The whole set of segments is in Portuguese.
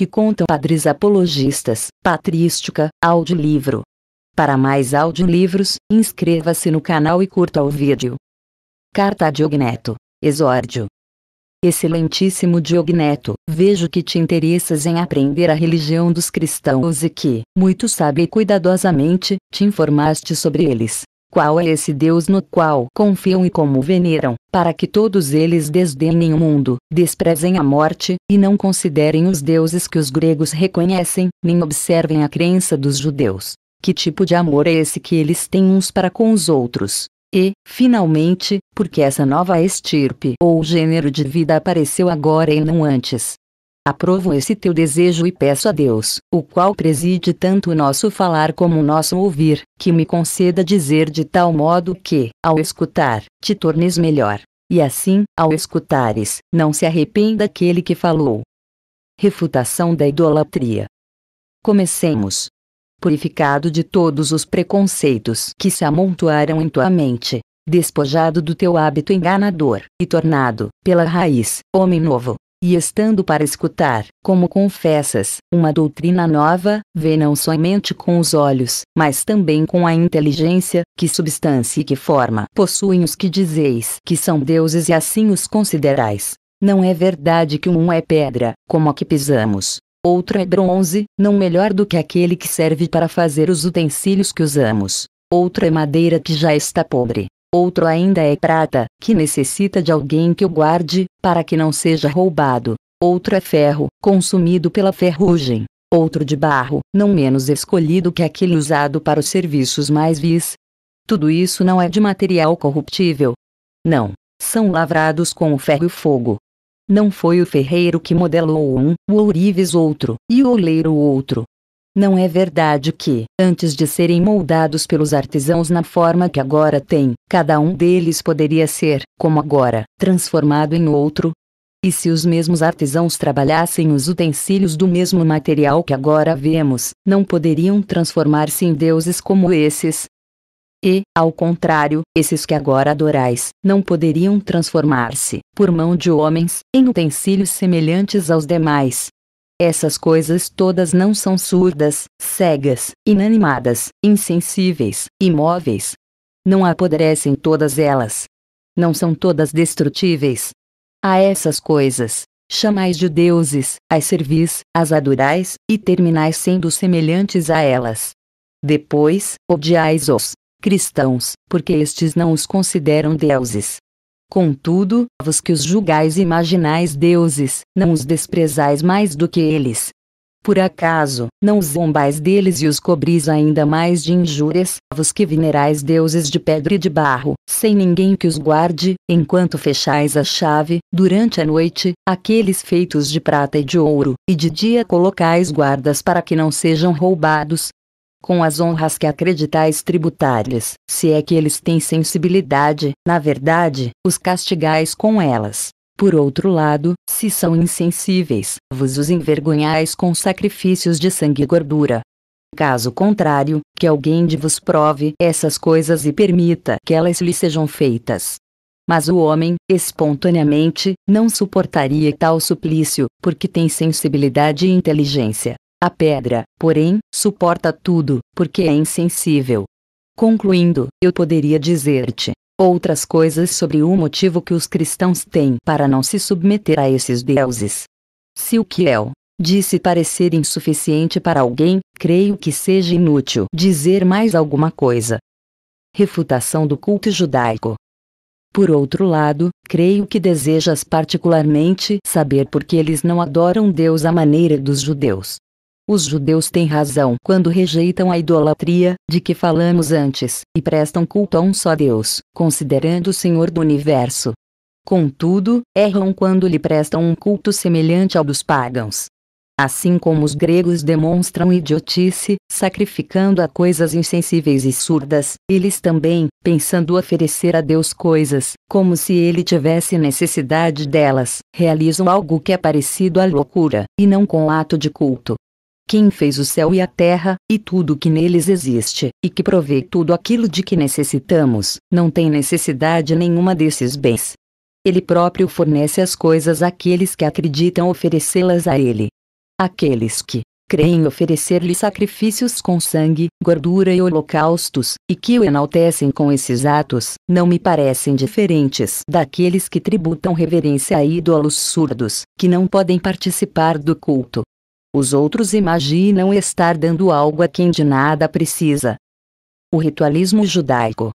que contam padres apologistas, patrística, audiolivro. Para mais audiolivros, inscreva-se no canal e curta o vídeo. Carta a Diogneto, Exórdio. Excelentíssimo Diogneto, vejo que te interessas em aprender a religião dos cristãos e que, muito sábio e cuidadosamente, te informaste sobre eles. Qual é esse Deus no qual confiam e como veneram, para que todos eles desdenhem o mundo, desprezem a morte, e não considerem os deuses que os gregos reconhecem, nem observem a crença dos judeus? Que tipo de amor é esse que eles têm uns para com os outros? E, finalmente, porque essa nova estirpe ou gênero de vida apareceu agora e não antes? Aprovo esse teu desejo e peço a Deus, o qual preside tanto o nosso falar como o nosso ouvir, que me conceda dizer de tal modo que, ao escutar, te tornes melhor. E assim, ao escutares, não se arrependa aquele que falou. Refutação da idolatria. Comecemos. Purificado de todos os preconceitos que se amontoaram em tua mente, despojado do teu hábito enganador, e tornado, pela raiz, homem novo, e estando para escutar, como confessas, uma doutrina nova, vê não somente com os olhos, mas também com a inteligência, que substância e que forma possuem os que dizeis que são deuses e assim os considerais. Não é verdade que um é pedra, como a que pisamos. Outro é bronze, não melhor do que aquele que serve para fazer os utensílios que usamos. Outro é madeira que já está pobre, Outro ainda é prata, que necessita de alguém que o guarde, para que não seja roubado. Outro é ferro, consumido pela ferrugem. Outro de barro, não menos escolhido que aquele usado para os serviços mais vis. Tudo isso não é de material corruptível. Não. São lavrados com o ferro e fogo. Não foi o ferreiro que modelou um, o ourives outro, e o oleiro outro, não é verdade que, antes de serem moldados pelos artesãos na forma que agora têm, cada um deles poderia ser, como agora, transformado em outro? E se os mesmos artesãos trabalhassem os utensílios do mesmo material que agora vemos, não poderiam transformar-se em deuses como esses? E, ao contrário, esses que agora adorais, não poderiam transformar-se, por mão de homens, em utensílios semelhantes aos demais, essas coisas todas não são surdas, cegas, inanimadas, insensíveis, imóveis. Não apodrecem todas elas. Não são todas destrutíveis. A essas coisas, chamais de deuses, as servis, as adorais, e terminais sendo semelhantes a elas. Depois, odiais-os, cristãos, porque estes não os consideram deuses, Contudo, vos que os julgais e imaginais deuses, não os desprezais mais do que eles. Por acaso, não os zombais deles e os cobris ainda mais de injúrias, vos que venerais deuses de pedra e de barro, sem ninguém que os guarde, enquanto fechais a chave, durante a noite, aqueles feitos de prata e de ouro, e de dia colocais guardas para que não sejam roubados, com as honras que acreditais tributárias, se é que eles têm sensibilidade, na verdade, os castigais com elas. Por outro lado, se são insensíveis, vos os envergonhais com sacrifícios de sangue e gordura. Caso contrário, que alguém de vos prove essas coisas e permita que elas lhe sejam feitas. Mas o homem, espontaneamente, não suportaria tal suplício, porque tem sensibilidade e inteligência. A pedra, porém, suporta tudo, porque é insensível. Concluindo, eu poderia dizer-te outras coisas sobre o motivo que os cristãos têm para não se submeter a esses deuses. Se o que é o disse parecer insuficiente para alguém, creio que seja inútil dizer mais alguma coisa. Refutação do culto judaico. Por outro lado, creio que desejas particularmente saber por que eles não adoram Deus à maneira dos judeus. Os judeus têm razão quando rejeitam a idolatria, de que falamos antes, e prestam culto a um só Deus, considerando o Senhor do universo. Contudo, erram quando lhe prestam um culto semelhante ao dos pagãos. Assim como os gregos demonstram idiotice, sacrificando a coisas insensíveis e surdas, eles também, pensando oferecer a Deus coisas, como se ele tivesse necessidade delas, realizam algo que é parecido à loucura, e não com ato de culto, quem fez o céu e a terra, e tudo que neles existe, e que provê tudo aquilo de que necessitamos, não tem necessidade nenhuma desses bens. Ele próprio fornece as coisas àqueles que acreditam oferecê-las a Ele. Aqueles que creem oferecer-lhe sacrifícios com sangue, gordura e holocaustos, e que o enaltecem com esses atos, não me parecem diferentes daqueles que tributam reverência a ídolos surdos, que não podem participar do culto, os outros imaginam estar dando algo a quem de nada precisa. O ritualismo judaico.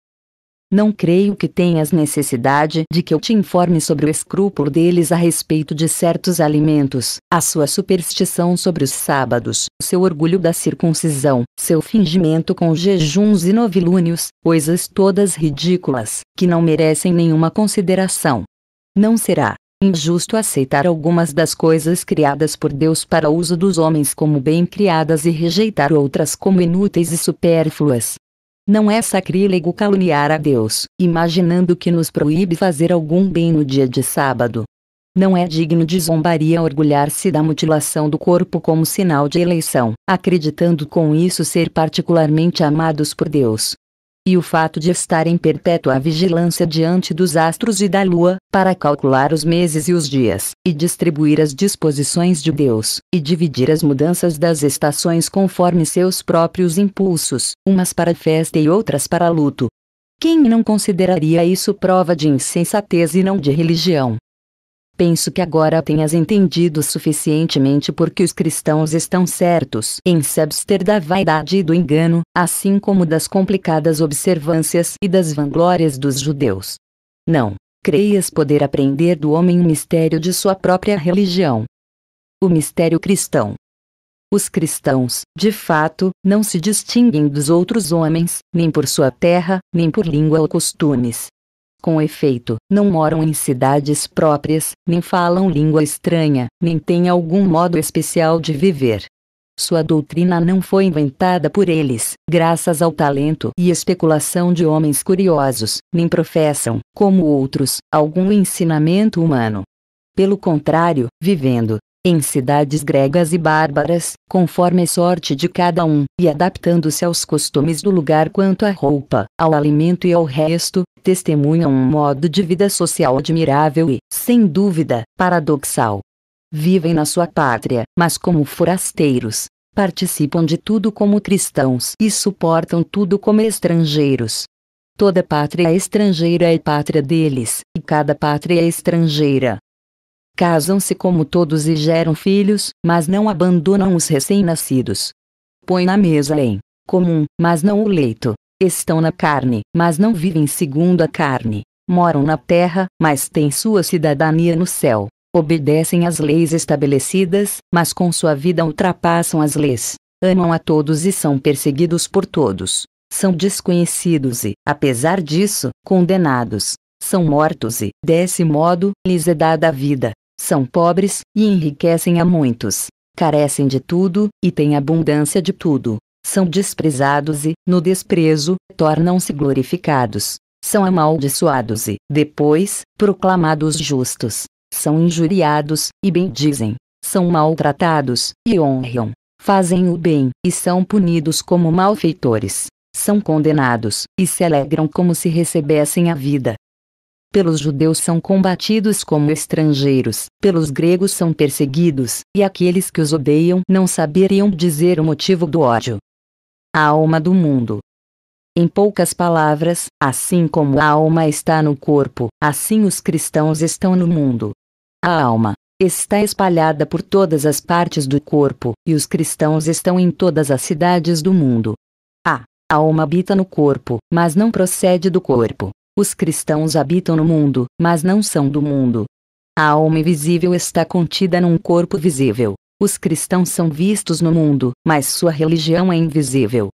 Não creio que tenhas necessidade de que eu te informe sobre o escrúpulo deles a respeito de certos alimentos, a sua superstição sobre os sábados, seu orgulho da circuncisão, seu fingimento com jejuns e novilúnios, coisas todas ridículas, que não merecem nenhuma consideração. Não será injusto aceitar algumas das coisas criadas por Deus para uso dos homens como bem criadas e rejeitar outras como inúteis e supérfluas. Não é sacrílego caluniar a Deus, imaginando que nos proíbe fazer algum bem no dia de sábado. Não é digno de zombaria orgulhar-se da mutilação do corpo como sinal de eleição, acreditando com isso ser particularmente amados por Deus e o fato de estar em perpétua vigilância diante dos astros e da lua, para calcular os meses e os dias, e distribuir as disposições de Deus, e dividir as mudanças das estações conforme seus próprios impulsos, umas para festa e outras para luto. Quem não consideraria isso prova de insensatez e não de religião? Penso que agora tenhas entendido suficientemente porque os cristãos estão certos em se abster da vaidade e do engano, assim como das complicadas observâncias e das vanglórias dos judeus. Não creias poder aprender do homem o mistério de sua própria religião. O mistério cristão. Os cristãos, de fato, não se distinguem dos outros homens, nem por sua terra, nem por língua ou costumes, com efeito, não moram em cidades próprias, nem falam língua estranha, nem têm algum modo especial de viver. Sua doutrina não foi inventada por eles, graças ao talento e especulação de homens curiosos, nem professam, como outros, algum ensinamento humano. Pelo contrário, vivendo, em cidades gregas e bárbaras, conforme a sorte de cada um, e adaptando-se aos costumes do lugar quanto à roupa, ao alimento e ao resto, testemunham um modo de vida social admirável e, sem dúvida, paradoxal. Vivem na sua pátria, mas como forasteiros, participam de tudo como cristãos e suportam tudo como estrangeiros. Toda pátria estrangeira é pátria deles, e cada pátria é estrangeira, Casam-se como todos e geram filhos, mas não abandonam os recém-nascidos. Põe na mesa em comum, mas não o leito. Estão na carne, mas não vivem segundo a carne. Moram na terra, mas têm sua cidadania no céu. Obedecem às leis estabelecidas, mas com sua vida ultrapassam as leis. Amam a todos e são perseguidos por todos. São desconhecidos e, apesar disso, condenados. São mortos e, desse modo, lhes é dada a vida. São pobres e enriquecem a muitos. Carecem de tudo e têm abundância de tudo. São desprezados e, no desprezo, tornam-se glorificados. São amaldiçoados e, depois, proclamados justos. São injuriados e bendizem. São maltratados e honram. Fazem o bem e são punidos como malfeitores são condenados, e se alegram como se recebessem a vida pelos judeus são combatidos como estrangeiros, pelos gregos são perseguidos, e aqueles que os odeiam não saberiam dizer o motivo do ódio. A alma do mundo. Em poucas palavras, assim como a alma está no corpo, assim os cristãos estão no mundo. A alma está espalhada por todas as partes do corpo, e os cristãos estão em todas as cidades do mundo. A alma habita no corpo, mas não procede do corpo. Os cristãos habitam no mundo, mas não são do mundo. A alma invisível está contida num corpo visível. Os cristãos são vistos no mundo, mas sua religião é invisível.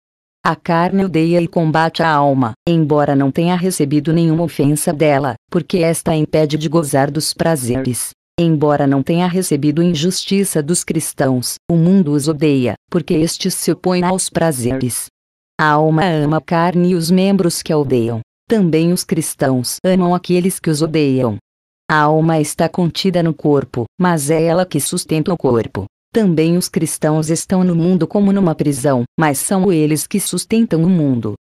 A carne odeia e combate a alma, embora não tenha recebido nenhuma ofensa dela, porque esta a impede de gozar dos prazeres. Embora não tenha recebido injustiça dos cristãos, o mundo os odeia, porque estes se opõem aos prazeres. A alma ama a carne e os membros que a odeiam. Também os cristãos amam aqueles que os odeiam. A alma está contida no corpo, mas é ela que sustenta o corpo. Também os cristãos estão no mundo como numa prisão, mas são eles que sustentam o mundo.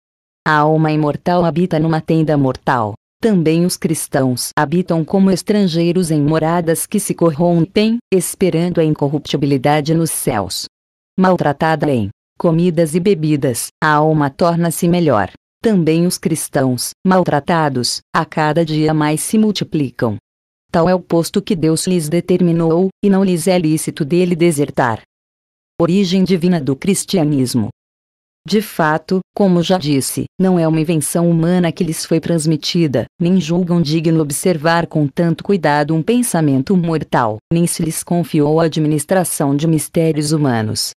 A alma imortal habita numa tenda mortal. Também os cristãos habitam como estrangeiros em moradas que se corrompem, esperando a incorruptibilidade nos céus. Maltratada em comidas e bebidas, a alma torna-se melhor, também os cristãos, maltratados, a cada dia mais se multiplicam. Tal é o posto que Deus lhes determinou, e não lhes é lícito dele desertar. Origem divina do cristianismo. De fato, como já disse, não é uma invenção humana que lhes foi transmitida, nem julgam digno observar com tanto cuidado um pensamento mortal, nem se lhes confiou a administração de mistérios humanos.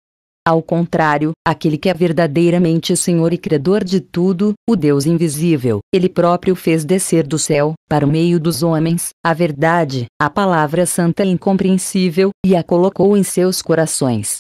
Ao contrário, aquele que é verdadeiramente Senhor e Credor de tudo, o Deus invisível, ele próprio fez descer do céu, para o meio dos homens, a verdade, a palavra santa e é incompreensível, e a colocou em seus corações.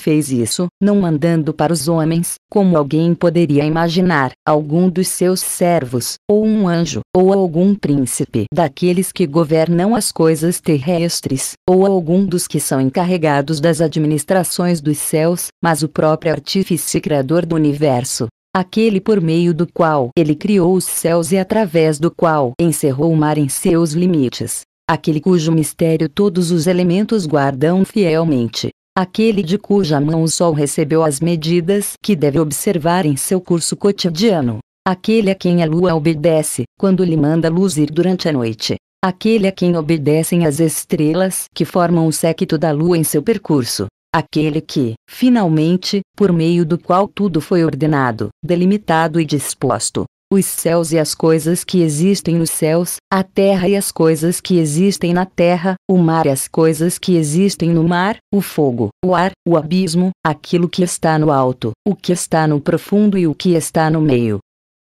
Fez isso, não mandando para os homens, como alguém poderia imaginar, algum dos seus servos, ou um anjo, ou algum príncipe daqueles que governam as coisas terrestres, ou algum dos que são encarregados das administrações dos céus, mas o próprio artífice criador do universo, aquele por meio do qual ele criou os céus e através do qual encerrou o mar em seus limites, aquele cujo mistério todos os elementos guardam fielmente, aquele de cuja mão o sol recebeu as medidas que deve observar em seu curso cotidiano, aquele a quem a lua obedece, quando lhe manda luzir durante a noite, aquele a quem obedecem as estrelas que formam o séquito da lua em seu percurso, aquele que, finalmente, por meio do qual tudo foi ordenado, delimitado e disposto, os céus e as coisas que existem nos céus, a terra e as coisas que existem na terra, o mar e as coisas que existem no mar, o fogo, o ar, o abismo, aquilo que está no alto, o que está no profundo e o que está no meio.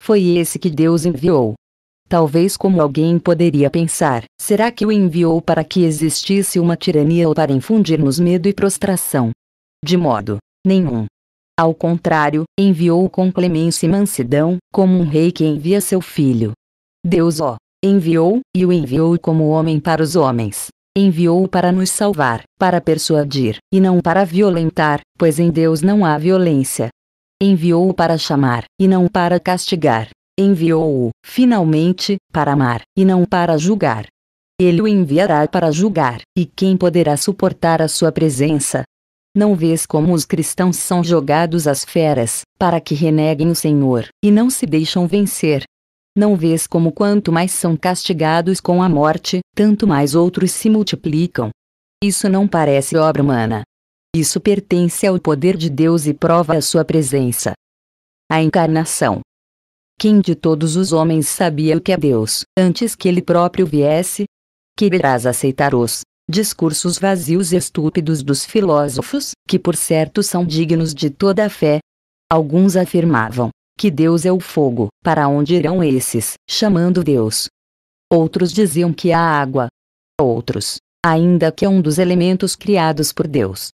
Foi esse que Deus enviou. Talvez como alguém poderia pensar, será que o enviou para que existisse uma tirania ou para infundir-nos medo e prostração? De modo nenhum. Ao contrário, enviou-o com clemência e mansidão, como um rei que envia seu filho. Deus o enviou, e o enviou como homem para os homens. Enviou-o para nos salvar, para persuadir, e não para violentar, pois em Deus não há violência. Enviou-o para chamar, e não para castigar. Enviou-o, finalmente, para amar, e não para julgar. Ele o enviará para julgar, e quem poderá suportar a sua presença? Não vês como os cristãos são jogados às feras, para que reneguem o Senhor, e não se deixam vencer. Não vês como quanto mais são castigados com a morte, tanto mais outros se multiplicam. Isso não parece obra humana. Isso pertence ao poder de Deus e prova a sua presença. A encarnação. Quem de todos os homens sabia o que é Deus, antes que ele próprio viesse? Quererás aceitar-os, discursos vazios e estúpidos dos filósofos, que por certo são dignos de toda a fé. Alguns afirmavam que Deus é o fogo, para onde irão esses, chamando Deus? Outros diziam que a água. Outros, ainda que é um dos elementos criados por Deus.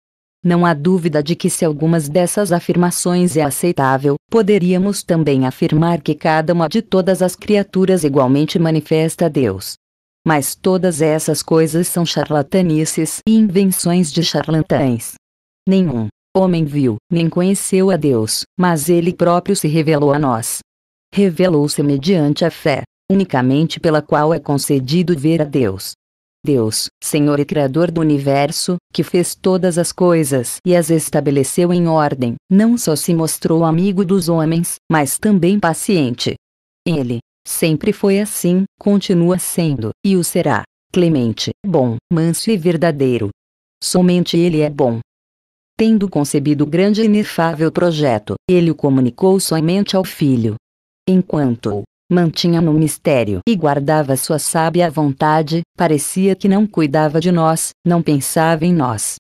Não há dúvida de que se algumas dessas afirmações é aceitável, poderíamos também afirmar que cada uma de todas as criaturas igualmente manifesta Deus. Mas todas essas coisas são charlatanices e invenções de charlatães. Nenhum homem viu, nem conheceu a Deus, mas ele próprio se revelou a nós. Revelou-se mediante a fé, unicamente pela qual é concedido ver a Deus. Deus, Senhor e Criador do universo, que fez todas as coisas e as estabeleceu em ordem, não só se mostrou amigo dos homens, mas também paciente. Ele, Sempre foi assim, continua sendo, e o será. Clemente, bom, manso e verdadeiro. Somente ele é bom. Tendo concebido o grande e inefável projeto, ele o comunicou somente ao filho. Enquanto o mantinha no mistério e guardava sua sábia vontade, parecia que não cuidava de nós, não pensava em nós.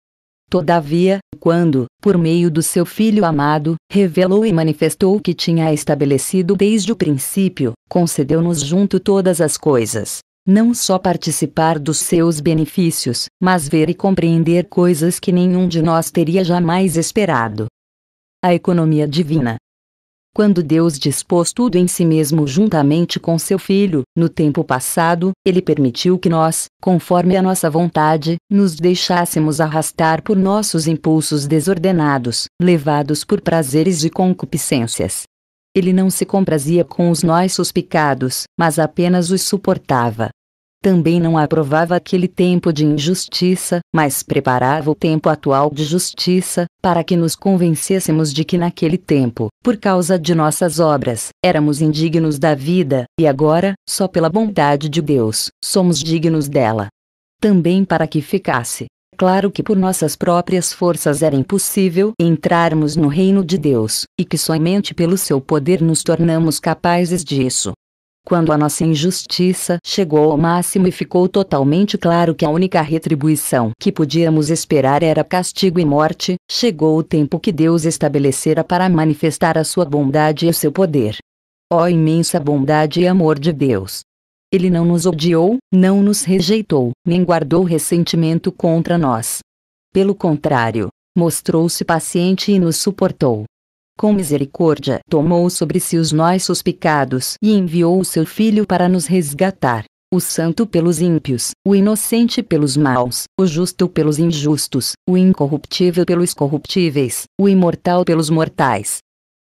Todavia, quando, por meio do seu Filho amado, revelou e manifestou o que tinha estabelecido desde o princípio, concedeu-nos junto todas as coisas. Não só participar dos seus benefícios, mas ver e compreender coisas que nenhum de nós teria jamais esperado. A economia divina, quando Deus dispôs tudo em si mesmo juntamente com seu Filho, no tempo passado, ele permitiu que nós, conforme a nossa vontade, nos deixássemos arrastar por nossos impulsos desordenados, levados por prazeres e concupiscências. Ele não se comprazia com os nossos pecados, mas apenas os suportava também não aprovava aquele tempo de injustiça, mas preparava o tempo atual de justiça, para que nos convencêssemos de que naquele tempo, por causa de nossas obras, éramos indignos da vida, e agora, só pela bondade de Deus, somos dignos dela. Também para que ficasse claro que por nossas próprias forças era impossível entrarmos no reino de Deus, e que somente pelo seu poder nos tornamos capazes disso. Quando a nossa injustiça chegou ao máximo e ficou totalmente claro que a única retribuição que podíamos esperar era castigo e morte, chegou o tempo que Deus estabelecera para manifestar a sua bondade e o seu poder. Ó oh, imensa bondade e amor de Deus! Ele não nos odiou, não nos rejeitou, nem guardou ressentimento contra nós. Pelo contrário, mostrou-se paciente e nos suportou, com misericórdia, tomou sobre si os nossos pecados e enviou o seu Filho para nos resgatar. O santo pelos ímpios, o inocente pelos maus, o justo pelos injustos, o incorruptível pelos corruptíveis, o imortal pelos mortais.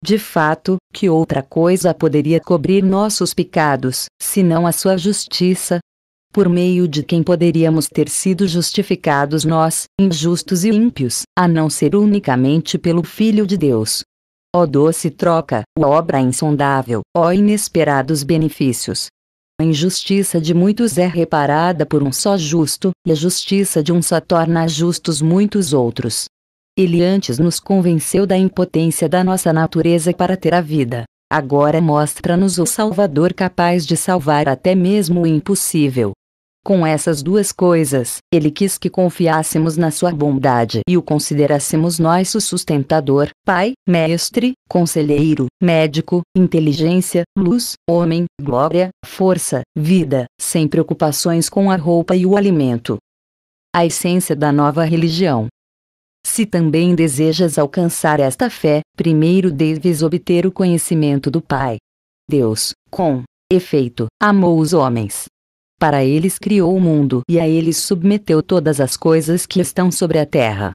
De fato, que outra coisa poderia cobrir nossos pecados, senão a sua justiça? Por meio de quem poderíamos ter sido justificados nós, injustos e ímpios, a não ser unicamente pelo Filho de Deus, Ó doce troca, ó obra insondável, ó inesperados benefícios. A injustiça de muitos é reparada por um só justo, e a justiça de um só torna justos muitos outros. Ele antes nos convenceu da impotência da nossa natureza para ter a vida. Agora mostra-nos o Salvador capaz de salvar até mesmo o impossível. Com essas duas coisas, ele quis que confiássemos na sua bondade e o considerássemos nosso sustentador, pai, mestre, conselheiro, médico, inteligência, luz, homem, glória, força, vida, sem preocupações com a roupa e o alimento. A essência da nova religião. Se também desejas alcançar esta fé, primeiro deves obter o conhecimento do Pai. Deus, com efeito, amou os homens para eles criou o mundo e a eles submeteu todas as coisas que estão sobre a terra.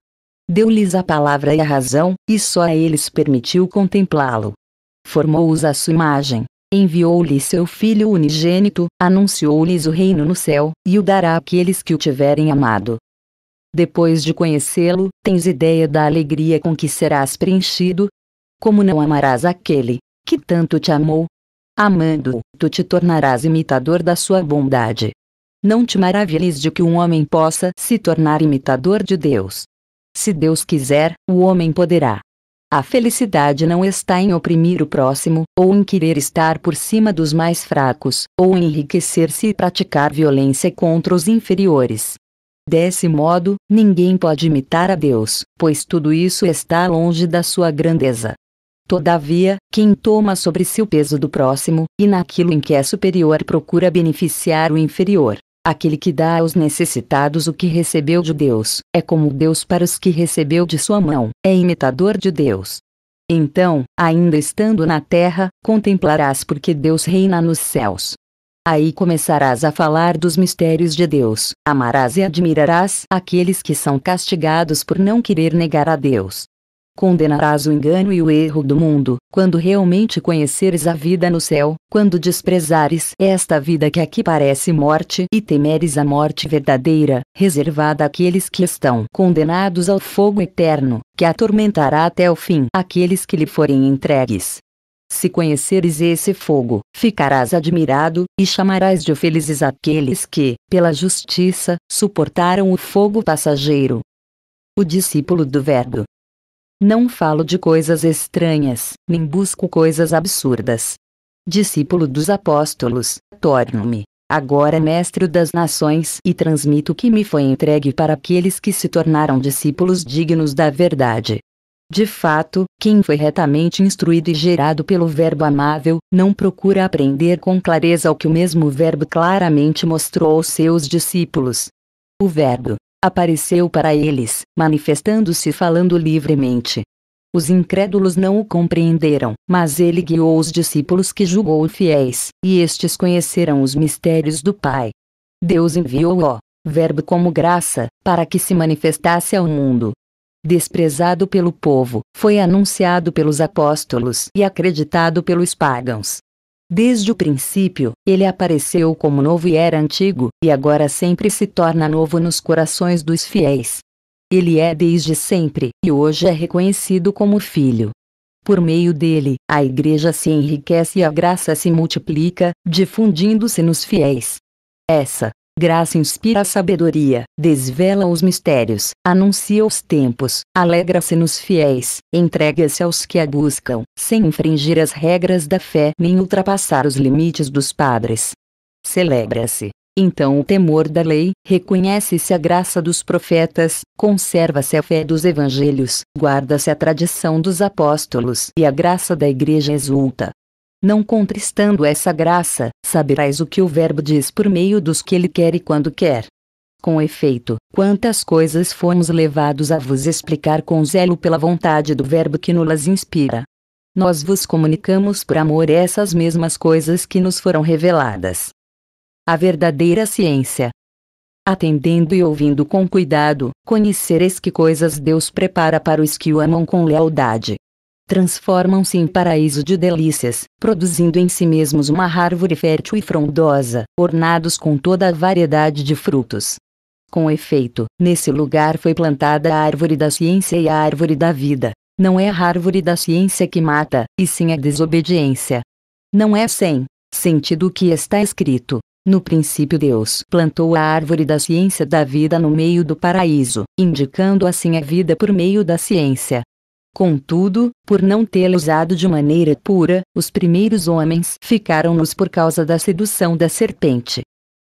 Deu-lhes a palavra e a razão, e só a eles permitiu contemplá-lo. Formou-os à sua imagem, enviou-lhes seu Filho unigênito, anunciou-lhes o reino no céu, e o dará àqueles que o tiverem amado. Depois de conhecê-lo, tens ideia da alegria com que serás preenchido? Como não amarás aquele que tanto te amou? Amando-o, tu te tornarás imitador da sua bondade. Não te maravilhes de que um homem possa se tornar imitador de Deus. Se Deus quiser, o homem poderá. A felicidade não está em oprimir o próximo, ou em querer estar por cima dos mais fracos, ou enriquecer-se e praticar violência contra os inferiores. Desse modo, ninguém pode imitar a Deus, pois tudo isso está longe da sua grandeza. Todavia, quem toma sobre si o peso do próximo, e naquilo em que é superior procura beneficiar o inferior. Aquele que dá aos necessitados o que recebeu de Deus, é como Deus para os que recebeu de sua mão, é imitador de Deus. Então, ainda estando na terra, contemplarás porque Deus reina nos céus. Aí começarás a falar dos mistérios de Deus, amarás e admirarás aqueles que são castigados por não querer negar a Deus, Condenarás o engano e o erro do mundo, quando realmente conheceres a vida no céu, quando desprezares esta vida que aqui parece morte e temeres a morte verdadeira, reservada àqueles que estão condenados ao fogo eterno, que atormentará até o fim aqueles que lhe forem entregues. Se conheceres esse fogo, ficarás admirado, e chamarás de felizes aqueles que, pela justiça, suportaram o fogo passageiro. O discípulo do Verbo, não falo de coisas estranhas, nem busco coisas absurdas. Discípulo dos apóstolos, torno-me, agora mestre das nações e transmito o que me foi entregue para aqueles que se tornaram discípulos dignos da verdade. De fato, quem foi retamente instruído e gerado pelo Verbo amável, não procura aprender com clareza o que o mesmo Verbo claramente mostrou aos seus discípulos. O Verbo, apareceu para eles, manifestando-se falando livremente. Os incrédulos não o compreenderam, mas ele guiou os discípulos que julgou fiéis, e estes conheceram os mistérios do Pai. Deus enviou-o, Verbo como graça, para que se manifestasse ao mundo. Desprezado pelo povo, foi anunciado pelos apóstolos e acreditado pelos pagãos. Desde o princípio, ele apareceu como novo e era antigo, e agora sempre se torna novo nos corações dos fiéis. Ele é desde sempre, e hoje é reconhecido como Filho. Por meio dele, a Igreja se enriquece e a graça se multiplica, difundindo-se nos fiéis. Essa Graça inspira a sabedoria, desvela os mistérios, anuncia os tempos, alegra-se nos fiéis, entrega-se aos que a buscam, sem infringir as regras da fé nem ultrapassar os limites dos padres. Celebra-se, então, o temor da lei, reconhece-se a graça dos profetas, conserva-se a fé dos evangelhos, guarda-se a tradição dos apóstolos e a graça da Igreja exulta. Não contristando essa graça, saberás o que o Verbo diz por meio dos que ele quer e quando quer. Com efeito, quantas coisas fomos levados a vos explicar com zelo pela vontade do Verbo que nulas inspira. Nós vos comunicamos por amor essas mesmas coisas que nos foram reveladas. A verdadeira ciência. Atendendo e ouvindo com cuidado, conhecereis que coisas Deus prepara para os que o amam com lealdade transformam-se em paraíso de delícias, produzindo em si mesmos uma árvore fértil e frondosa, ornados com toda a variedade de frutos. Com efeito, nesse lugar foi plantada a árvore da ciência e a árvore da vida. Não é a árvore da ciência que mata, e sim a desobediência. Não é sem sentido o que está escrito. No princípio, Deus plantou a árvore da ciência da vida no meio do paraíso, indicando assim a vida por meio da ciência. Contudo, por não tê-la usado de maneira pura, os primeiros homens ficaram nos por causa da sedução da serpente.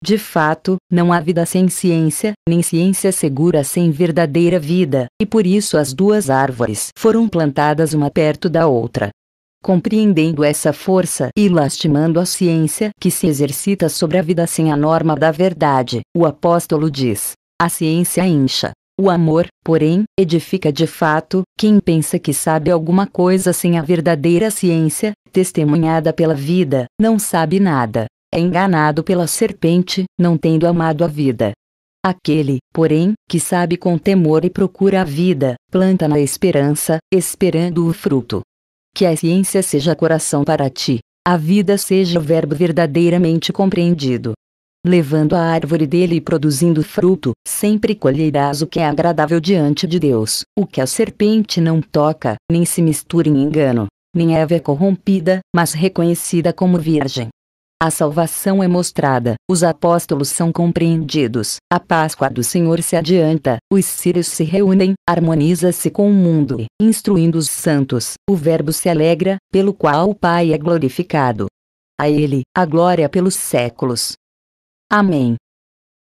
De fato, não há vida sem ciência, nem ciência segura sem verdadeira vida, e por isso as duas árvores foram plantadas uma perto da outra. Compreendendo essa força e lastimando a ciência que se exercita sobre a vida sem a norma da verdade, o apóstolo diz: a ciência incha, o amor, porém, edifica de fato, quem pensa que sabe alguma coisa sem a verdadeira ciência, testemunhada pela vida, não sabe nada. É enganado pela serpente, não tendo amado a vida. Aquele, porém, que sabe com temor e procura a vida, planta na esperança, esperando o fruto. Que a ciência seja coração para ti, a vida seja o verbo verdadeiramente compreendido levando a árvore dele e produzindo fruto, sempre colherás o que é agradável diante de Deus. O que a serpente não toca, nem se mistura em engano, nem Eva é corrompida, mas reconhecida como virgem. A salvação é mostrada, os apóstolos são compreendidos, a Páscoa do Senhor se adianta, os sírios se reúnem, harmoniza-se com o mundo, instruindo os santos, o Verbo se alegra, pelo qual o Pai é glorificado. A Ele, a glória pelos séculos. Amém.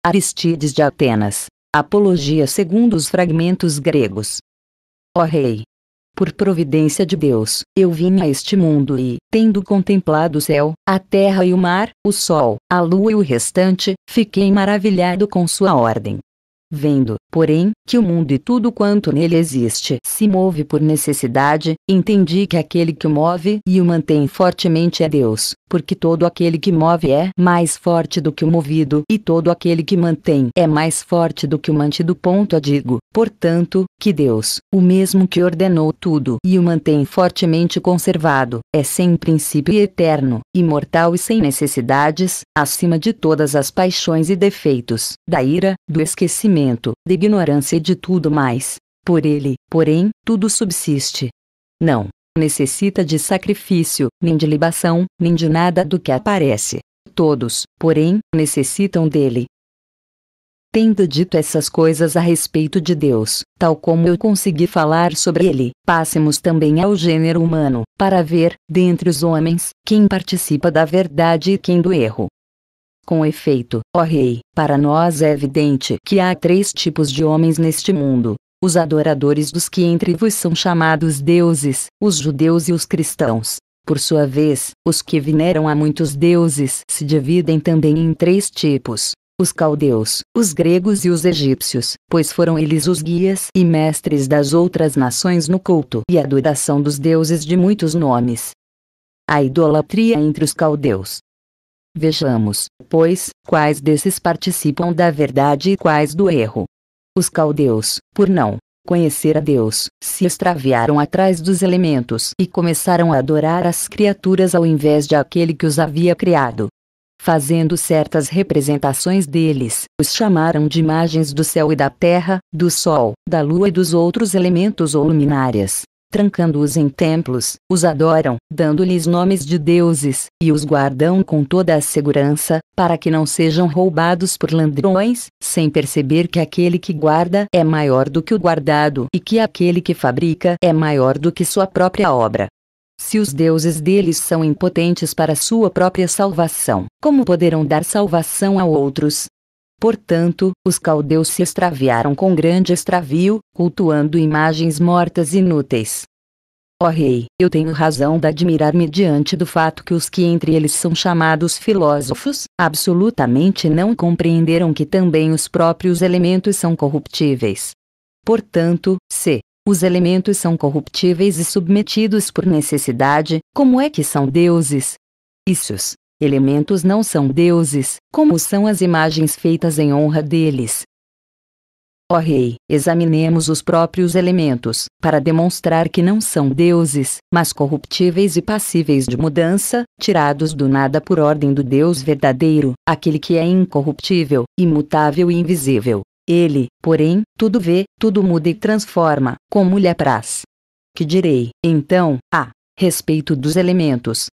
Aristides de Atenas, Apologia segundo os fragmentos gregos. Ó Rei! Por providência de Deus, eu vim a este mundo e, tendo contemplado o céu, a terra e o mar, o sol, a lua e o restante, fiquei maravilhado com sua ordem. Vendo, porém, que o mundo e tudo quanto nele existe se move por necessidade, entendi que aquele que o move e o mantém fortemente é Deus, porque todo aquele que move é mais forte do que o movido, e todo aquele que mantém é mais forte do que o mantido. Ponto a digo, portanto, que Deus, o mesmo que ordenou tudo e o mantém fortemente conservado, é sem princípio e eterno, imortal e sem necessidades, acima de todas as paixões e defeitos, da ira, do esquecimento conhecimento, de ignorância e de tudo mais. Por ele, porém, tudo subsiste. Não necessita de sacrifício, nem de libação, nem de nada do que aparece. Todos, porém, necessitam dele. Tendo dito essas coisas a respeito de Deus, tal como eu consegui falar sobre ele, passemos também ao gênero humano, para ver, dentre os homens, quem participa da verdade e quem do erro. Com efeito, ó Rei, para nós é evidente que há três tipos de homens neste mundo: os adoradores dos que entre vos são chamados deuses, os judeus e os cristãos. Por sua vez, os que veneram a muitos deuses se dividem também em três tipos: os caldeus, os gregos e os egípcios, pois foram eles os guias e mestres das outras nações no culto e adoração dos deuses de muitos nomes. A idolatria entre os caldeus Vejamos, pois, quais desses participam da verdade e quais do erro. Os caldeus, por não conhecer a Deus, se extraviaram atrás dos elementos e começaram a adorar as criaturas ao invés de aquele que os havia criado. Fazendo certas representações deles, os chamaram de imagens do céu e da terra, do sol, da lua e dos outros elementos ou luminárias, trancando-os em templos, os adoram, dando-lhes nomes de deuses, e os guardam com toda a segurança, para que não sejam roubados por ladrões, sem perceber que aquele que guarda é maior do que o guardado e que aquele que fabrica é maior do que sua própria obra. Se os deuses deles são impotentes para sua própria salvação, como poderão dar salvação a outros? Portanto, os caldeus se extraviaram com grande extravio, cultuando imagens mortas inúteis. Ó oh, rei, eu tenho razão de admirar-me diante do fato que os que entre eles são chamados filósofos, absolutamente não compreenderam que também os próprios elementos são corruptíveis. Portanto, se os elementos são corruptíveis e submetidos por necessidade, como é que são deuses? Isso Elementos não são deuses, como são as imagens feitas em honra deles. Ó Rei, examinemos os próprios elementos, para demonstrar que não são deuses, mas corruptíveis e passíveis de mudança, tirados do nada por ordem do Deus verdadeiro, aquele que é incorruptível, imutável e invisível. Ele, porém, tudo vê, tudo muda e transforma, como lhe apraz. Que direi, então, a respeito dos elementos,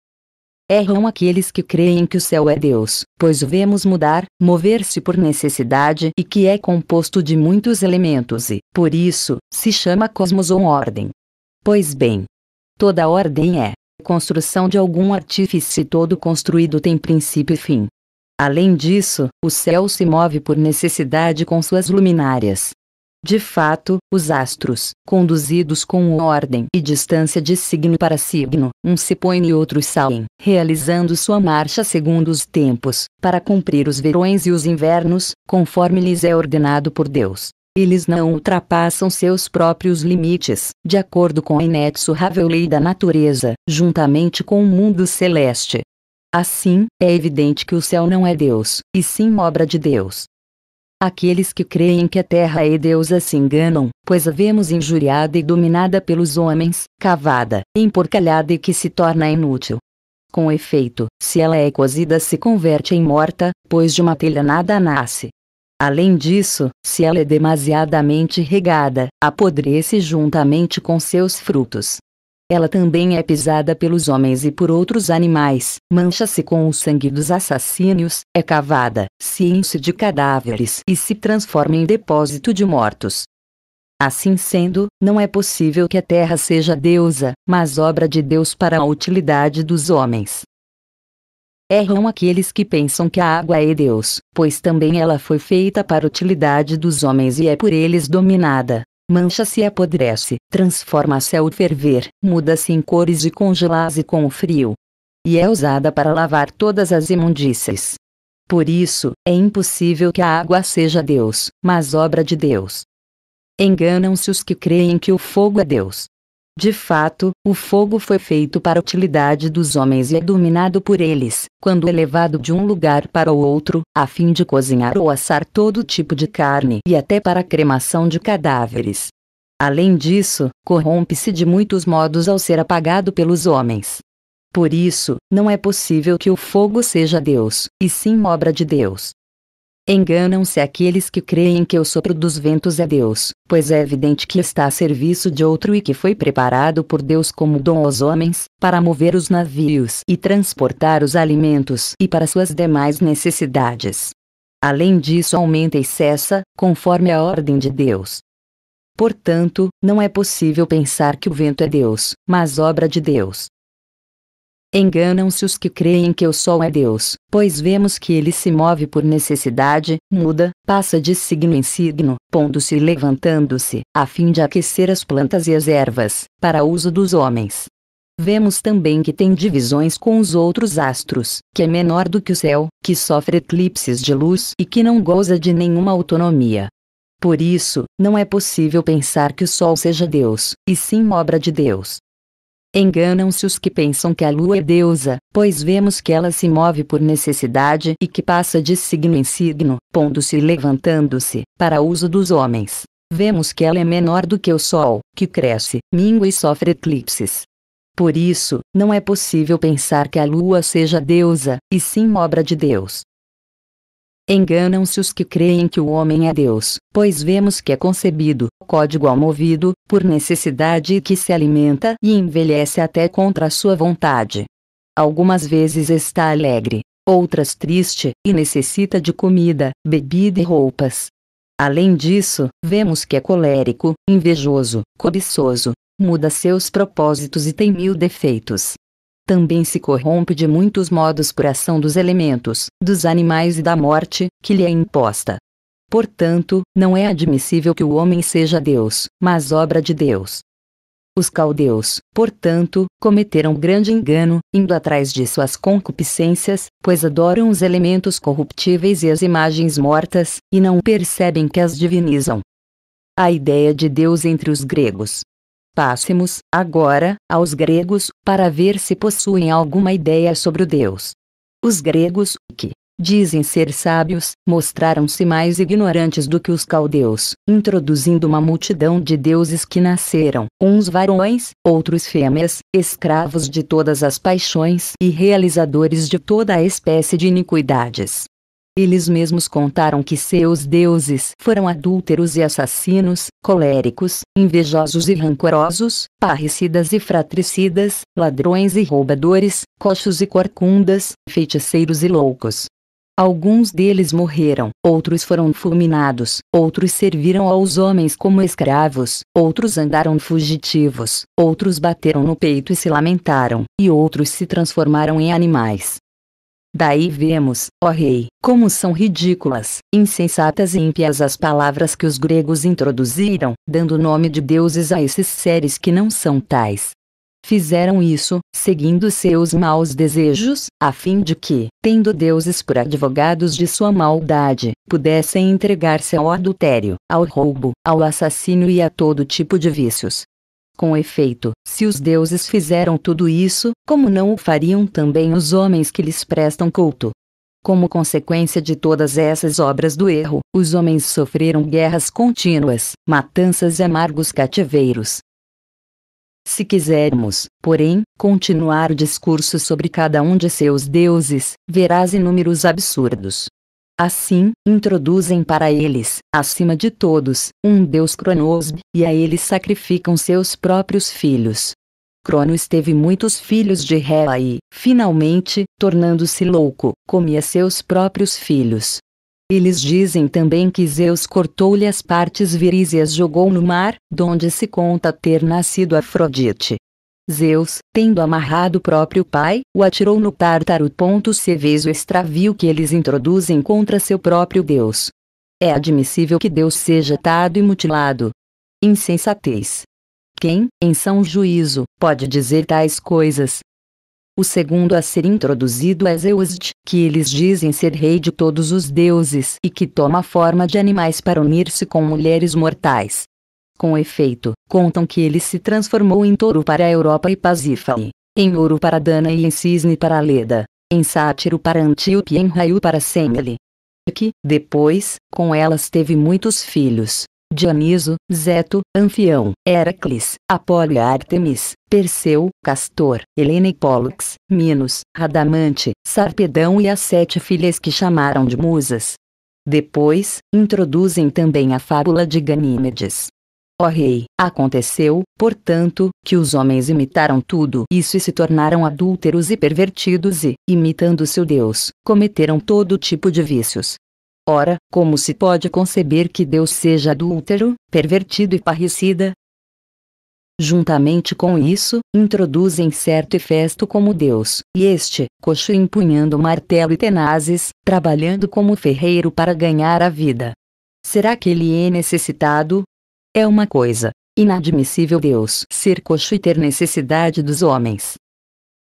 Erram aqueles que creem que o céu é Deus, pois o vemos mudar, mover-se por necessidade e que é composto de muitos elementos e, por isso, se chama cosmos ou ordem. Pois bem, toda ordem é construção de algum artífice todo construído tem princípio e fim. Além disso, o céu se move por necessidade com suas luminárias, de fato, os astros, conduzidos com ordem e distância de signo para signo, um se põe e outros saem, realizando sua marcha segundo os tempos, para cumprir os verões e os invernos, conforme lhes é ordenado por Deus. Eles não ultrapassam seus próprios limites, de acordo com a inexorável lei da natureza, juntamente com o mundo celeste. Assim, é evidente que o céu não é Deus, e sim obra de Deus. Aqueles que creem que a terra é deusa se enganam, pois a vemos injuriada e dominada pelos homens, cavada, emporcalhada e que se torna inútil. Com efeito, se ela é cozida se converte em morta, pois de uma telha nada nasce. Além disso, se ela é demasiadamente regada, apodrece juntamente com seus frutos. Ela também é pisada pelos homens e por outros animais, mancha-se com o sangue dos assassínios, é cavada, se enche de cadáveres e se transforma em depósito de mortos. Assim sendo, não é possível que a terra seja deusa, mas obra de Deus para a utilidade dos homens. Erram aqueles que pensam que a água é Deus, pois também ela foi feita para utilidade dos homens e é por eles dominada mancha-se e apodrece, transforma-se ao ferver, muda-se em cores e congela-se com o frio. E é usada para lavar todas as imundícies. Por isso, é impossível que a água seja Deus, mas obra de Deus. Enganam-se os que creem que o fogo é Deus. De fato, o fogo foi feito para utilidade dos homens e é dominado por eles, quando é levado de um lugar para o outro, a fim de cozinhar ou assar todo tipo de carne e até para a cremação de cadáveres. Além disso, corrompe-se de muitos modos ao ser apagado pelos homens. Por isso, não é possível que o fogo seja Deus, e sim obra de Deus. Enganam-se aqueles que creem que o sopro dos ventos é Deus, pois é evidente que está a serviço de outro e que foi preparado por Deus como dom aos homens, para mover os navios e transportar os alimentos e para suas demais necessidades. Além disso, aumenta e cessa, conforme a ordem de Deus. Portanto, não é possível pensar que o vento é Deus, mas obra de Deus. Enganam-se os que creem que o Sol é Deus, pois vemos que ele se move por necessidade, muda, passa de signo em signo, pondo-se e levantando-se, a fim de aquecer as plantas e as ervas, para uso dos homens. Vemos também que tem divisões com os outros astros, que é menor do que o céu, que sofre eclipses de luz e que não goza de nenhuma autonomia. Por isso, não é possível pensar que o Sol seja Deus, e sim obra de Deus, Enganam-se os que pensam que a lua é deusa, pois vemos que ela se move por necessidade e que passa de signo em signo, pondo-se e levantando-se, para uso dos homens. Vemos que ela é menor do que o sol, que cresce, mingua e sofre eclipses. Por isso, não é possível pensar que a lua seja deusa, e sim obra de Deus. Enganam-se os que creem que o homem é Deus, pois vemos que é concebido, código movido, por necessidade e que se alimenta e envelhece até contra a sua vontade. Algumas vezes está alegre, outras triste, e necessita de comida, bebida e roupas. Além disso, vemos que é colérico, invejoso, cobiçoso, muda seus propósitos e tem mil defeitos também se corrompe de muitos modos por ação dos elementos, dos animais e da morte, que lhe é imposta. Portanto, não é admissível que o homem seja Deus, mas obra de Deus. Os caldeus, portanto, cometeram grande engano, indo atrás de suas concupiscências, pois adoram os elementos corruptíveis e as imagens mortas, e não percebem que as divinizam. A ideia de Deus entre os gregos Passemos, agora, aos gregos, para ver se possuem alguma ideia sobre o Deus. Os gregos, que dizem ser sábios, mostraram-se mais ignorantes do que os caldeus, introduzindo uma multidão de deuses que nasceram, uns varões, outros fêmeas, escravos de todas as paixões e realizadores de toda a espécie de iniquidades. Eles mesmos contaram que seus deuses foram adúlteros e assassinos, coléricos, invejosos e rancorosos, parricidas e fratricidas, ladrões e roubadores, coxos e corcundas, feiticeiros e loucos. Alguns deles morreram, outros foram fulminados, outros serviram aos homens como escravos, outros andaram fugitivos, outros bateram no peito e se lamentaram, e outros se transformaram em animais. Daí vemos, ó rei, como são ridículas, insensatas e ímpias as palavras que os gregos introduziram, dando nome de deuses a esses seres que não são tais. Fizeram isso, seguindo seus maus desejos, a fim de que, tendo deuses por advogados de sua maldade, pudessem entregar-se ao adultério, ao roubo, ao assassínio e a todo tipo de vícios, com efeito, se os deuses fizeram tudo isso, como não o fariam também os homens que lhes prestam culto? Como consequência de todas essas obras do erro, os homens sofreram guerras contínuas, matanças e amargos cativeiros. Se quisermos, porém, continuar o discurso sobre cada um de seus deuses, verás inúmeros absurdos, Assim, introduzem para eles, acima de todos, um deus Cronos e a eles sacrificam seus próprios filhos. Cronos teve muitos filhos de Hera e, finalmente, tornando-se louco, comia seus próprios filhos. Eles dizem também que Zeus cortou-lhe as partes viris e as jogou no mar, donde se conta ter nascido Afrodite. Zeus, tendo amarrado o próprio pai, o atirou no Tártaro. ponto vês o extravio que eles introduzem contra seu próprio Deus. É admissível que Deus seja atado e mutilado. Insensatez. Quem, em são juízo, pode dizer tais coisas? O segundo a ser introduzido é Zeus, que eles dizem ser rei de todos os deuses e que toma a forma de animais para unir-se com mulheres mortais. Com efeito, contam que ele se transformou em touro para a Europa e Pasífae, em ouro para Dana e em cisne para Leda, em sátiro para Antíope e em raio para Semele. Que, depois, com elas teve muitos filhos. Dioniso, Zeto, Anfião, Heracles, Apolo e Artemis, Perseu, Castor, Helena e Pólux, Minos, Radamante, Sarpedão e as sete filhas que chamaram de musas. Depois, introduzem também a fábula de Ganímedes, Ó rei, aconteceu, portanto, que os homens imitaram tudo isso e se tornaram adúlteros e pervertidos e, imitando seu Deus, cometeram todo tipo de vícios. Ora, como se pode conceber que Deus seja adúltero, pervertido e parricida? Juntamente com isso, introduzem certo e festo como Deus, e este, coxo empunhando martelo e tenazes, trabalhando como ferreiro para ganhar a vida. Será que ele é necessitado, é uma coisa inadmissível Deus ser coxo e ter necessidade dos homens.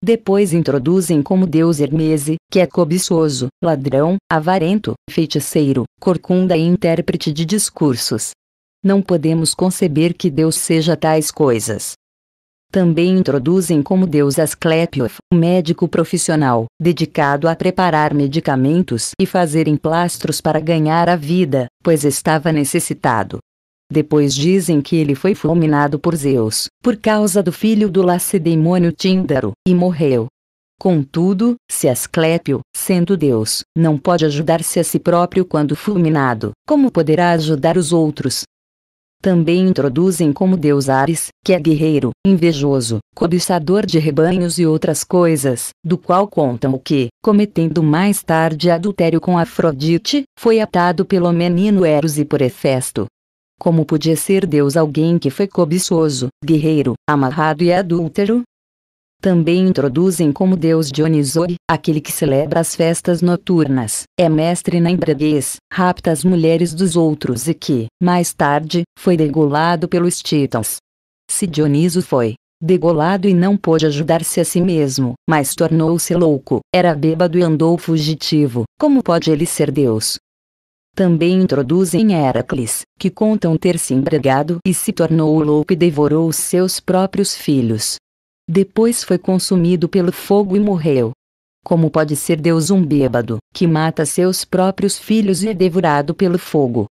Depois introduzem como Deus Hermese, que é cobiçoso, ladrão, avarento, feiticeiro, corcunda e intérprete de discursos. Não podemos conceber que Deus seja tais coisas. Também introduzem como Deus Asclepios, um médico profissional, dedicado a preparar medicamentos e fazer emplastros para ganhar a vida, pois estava necessitado. Depois dizem que ele foi fulminado por Zeus, por causa do filho do lacedemônio Tíndaro, e morreu. Contudo, se Asclépio, sendo Deus, não pode ajudar-se a si próprio quando fulminado, como poderá ajudar os outros? Também introduzem como Deus Ares, que é guerreiro, invejoso, cobiçador de rebanhos e outras coisas, do qual contam o que, cometendo mais tarde adultério com Afrodite, foi atado pelo menino Eros e por Hefesto, como podia ser Deus alguém que foi cobiçoso, guerreiro, amarrado e adúltero? Também introduzem como Deus Dionisoi, aquele que celebra as festas noturnas, é mestre na embriaguez, rapta as mulheres dos outros e que, mais tarde, foi degolado pelos titãs. Se Dioniso foi degolado e não pôde ajudar-se a si mesmo, mas tornou-se louco, era bêbado e andou fugitivo, como pode ele ser Deus? Também introduzem Heracles, que contam ter se embriagado e se tornou louco e devorou os seus próprios filhos. Depois foi consumido pelo fogo e morreu. Como pode ser Deus um bêbado, que mata seus próprios filhos e é devorado pelo fogo?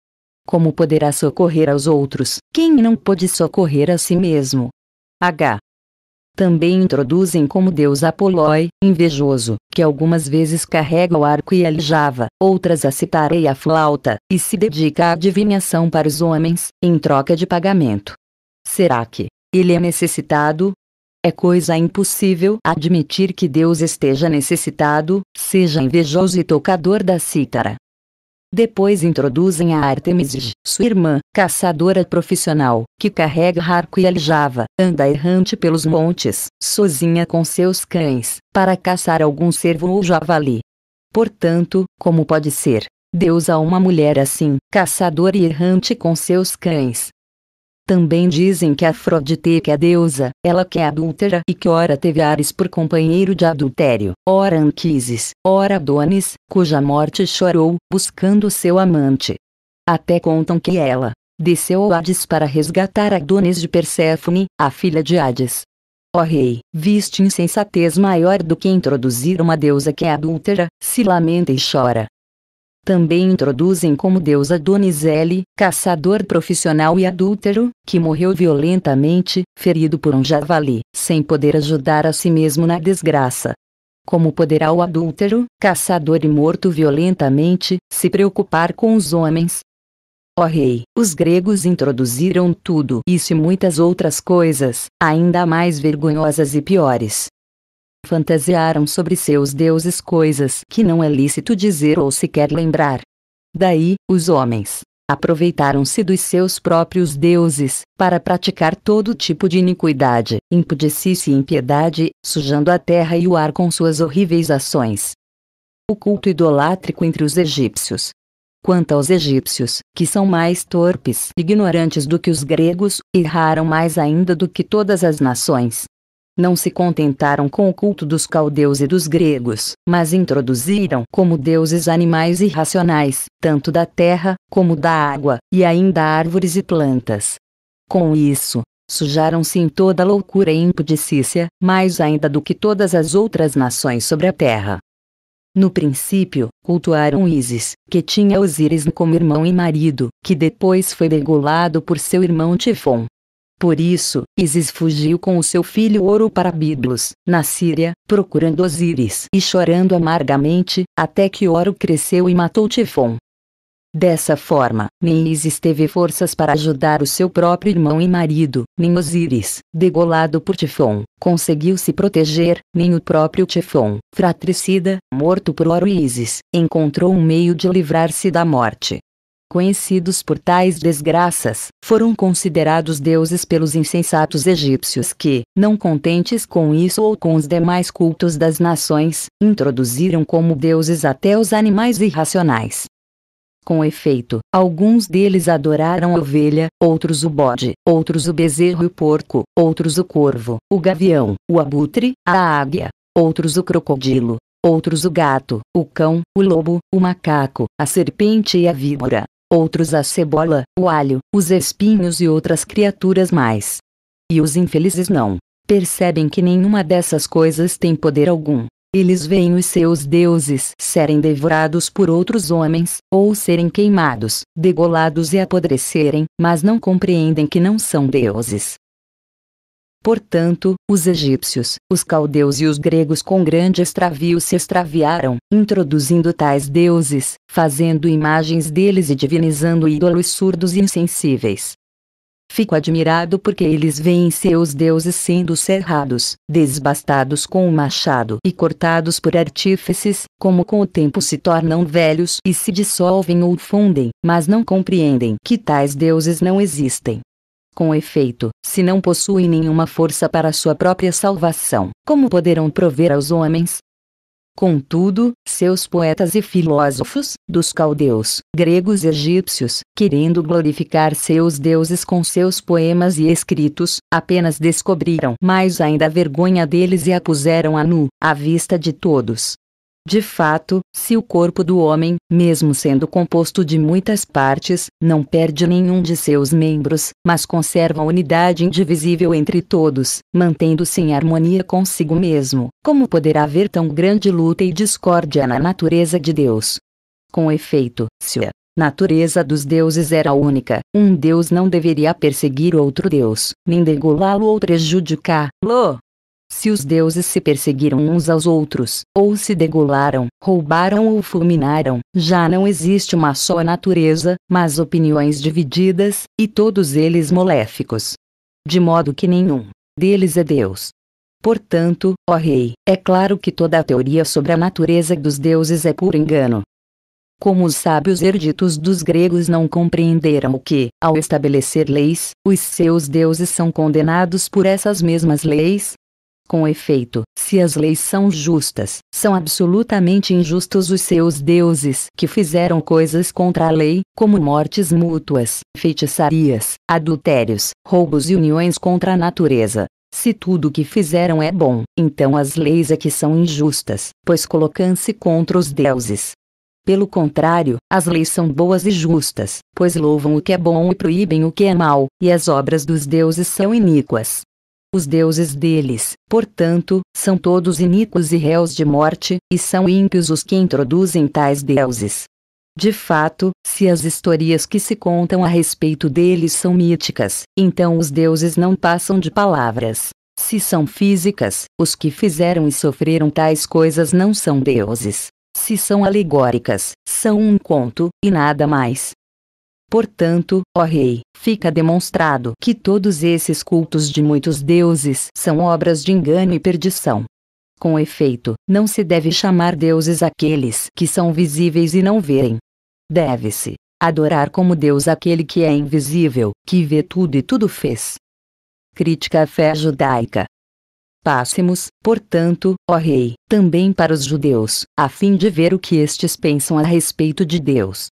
Como poderá socorrer aos outros, quem não pode socorrer a si mesmo? H. Também introduzem como deus Apolói, invejoso, que algumas vezes carrega o arco e a aljava, outras a citara e a flauta, e se dedica à adivinhação para os homens, em troca de pagamento. Será que ele é necessitado? É coisa impossível admitir que Deus esteja necessitado, seja invejoso e tocador da cítara. Depois introduzem a Artemis, sua irmã, caçadora profissional, que carrega arco e aljava, anda errante pelos montes, sozinha com seus cães, para caçar algum cervo ou javali. Portanto, como pode ser? Deus a uma mulher assim, caçadora e errante com seus cães, também dizem que Afrodite que é deusa, ela que é adúltera e que ora teve Ares por companheiro de adultério, ora Anquises, ora Adonis, cuja morte chorou, buscando seu amante. Até contam que ela desceu ao Hades para resgatar Adonis de Perséfone, a filha de Hades. Ó oh, rei, viste insensatez maior do que introduzir uma deusa que é adúltera, se lamenta e chora, também introduzem como deusa Donizeli, caçador profissional e adúltero, que morreu violentamente, ferido por um javali, sem poder ajudar a si mesmo na desgraça. Como poderá o adúltero, caçador e morto violentamente, se preocupar com os homens? Ó oh, rei, os gregos introduziram tudo isso e muitas outras coisas, ainda mais vergonhosas e piores, fantasiaram sobre seus deuses coisas que não é lícito dizer ou sequer lembrar. Daí, os homens aproveitaram-se dos seus próprios deuses para praticar todo tipo de iniquidade, impudicícia e impiedade, sujando a terra e o ar com suas horríveis ações. O culto idolátrico entre os egípcios. Quanto aos egípcios, que são mais torpes e ignorantes do que os gregos, erraram mais ainda do que todas as nações, não se contentaram com o culto dos caldeus e dos gregos, mas introduziram como deuses animais irracionais, tanto da terra, como da água, e ainda árvores e plantas. Com isso, sujaram-se em toda loucura e impudicícia, mais ainda do que todas as outras nações sobre a terra. No princípio, cultuaram Ísis, que tinha Osíris como irmão e marido, que depois foi degolado por seu irmão Tifon, por isso, Isis fugiu com o seu filho Ouro para Biblos, na Síria, procurando Osíris e chorando amargamente, até que Oro cresceu e matou Tifon. Dessa forma, nem Isis teve forças para ajudar o seu próprio irmão e marido, nem Osíris, degolado por Tifon, conseguiu se proteger, nem o próprio Tifon, fratricida, morto por Oro e Isis, encontrou um meio de livrar-se da morte conhecidos por tais desgraças, foram considerados deuses pelos insensatos egípcios que, não contentes com isso ou com os demais cultos das nações, introduziram como deuses até os animais irracionais. Com efeito, alguns deles adoraram a ovelha, outros o bode, outros o bezerro e o porco, outros o corvo, o gavião, o abutre, a águia, outros o crocodilo, outros o gato, o cão, o lobo, o macaco, a serpente e a víbora outros a cebola, o alho, os espinhos e outras criaturas mais. E os infelizes não percebem que nenhuma dessas coisas tem poder algum. Eles veem os seus deuses serem devorados por outros homens, ou serem queimados, degolados e apodrecerem, mas não compreendem que não são deuses, Portanto, os egípcios, os caldeus e os gregos com grande extravio se extraviaram, introduzindo tais deuses, fazendo imagens deles e divinizando ídolos surdos e insensíveis. Fico admirado porque eles veem seus deuses sendo cerrados, desbastados com o um machado e cortados por artífices, como com o tempo se tornam velhos e se dissolvem ou fundem, mas não compreendem que tais deuses não existem. Com efeito, se não possuem nenhuma força para sua própria salvação, como poderão prover aos homens? Contudo, seus poetas e filósofos, dos caldeus, gregos e egípcios, querendo glorificar seus deuses com seus poemas e escritos, apenas descobriram mais ainda a vergonha deles e a puseram a nu, à vista de todos. De fato, se o corpo do homem, mesmo sendo composto de muitas partes, não perde nenhum de seus membros, mas conserva a unidade indivisível entre todos, mantendo-se em harmonia consigo mesmo, como poderá haver tão grande luta e discórdia na natureza de Deus? Com efeito, se a natureza dos deuses era única, um deus não deveria perseguir outro deus, nem degolá-lo ou prejudicá lo se os deuses se perseguiram uns aos outros, ou se degolaram, roubaram ou fulminaram, já não existe uma só natureza, mas opiniões divididas, e todos eles moléficos. De modo que nenhum deles é Deus. Portanto, ó Rei, é claro que toda a teoria sobre a natureza dos deuses é puro engano. Como os sábios eruditos dos gregos não compreenderam o que, ao estabelecer leis, os seus deuses são condenados por essas mesmas leis, com efeito, se as leis são justas, são absolutamente injustos os seus deuses que fizeram coisas contra a lei, como mortes mútuas, feitiçarias, adultérios, roubos e uniões contra a natureza. Se tudo o que fizeram é bom, então as leis é que são injustas, pois colocam-se contra os deuses. Pelo contrário, as leis são boas e justas, pois louvam o que é bom e proíbem o que é mal, e as obras dos deuses são iníquas, os deuses deles, portanto, são todos iníquos e réus de morte, e são ímpios os que introduzem tais deuses. De fato, se as histórias que se contam a respeito deles são míticas, então os deuses não passam de palavras. Se são físicas, os que fizeram e sofreram tais coisas não são deuses. Se são alegóricas, são um conto, e nada mais. Portanto, ó Rei, fica demonstrado que todos esses cultos de muitos deuses são obras de engano e perdição. Com efeito, não se deve chamar deuses aqueles que são visíveis e não verem. Deve-se adorar como Deus aquele que é invisível, que vê tudo e tudo fez. Crítica à fé judaica. Passemos, portanto, ó Rei, também para os judeus, a fim de ver o que estes pensam a respeito de Deus,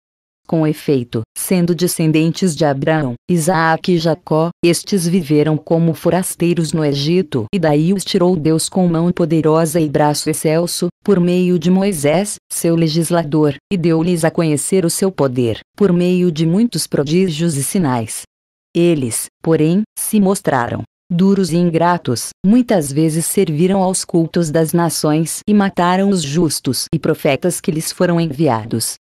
com efeito, sendo descendentes de Abraão, Isaac e Jacó, estes viveram como forasteiros no Egito, e daí os tirou Deus com mão poderosa e braço excelso, por meio de Moisés, seu legislador, e deu-lhes a conhecer o seu poder, por meio de muitos prodígios e sinais. Eles, porém, se mostraram duros e ingratos, muitas vezes serviram aos cultos das nações e mataram os justos e profetas que lhes foram enviados,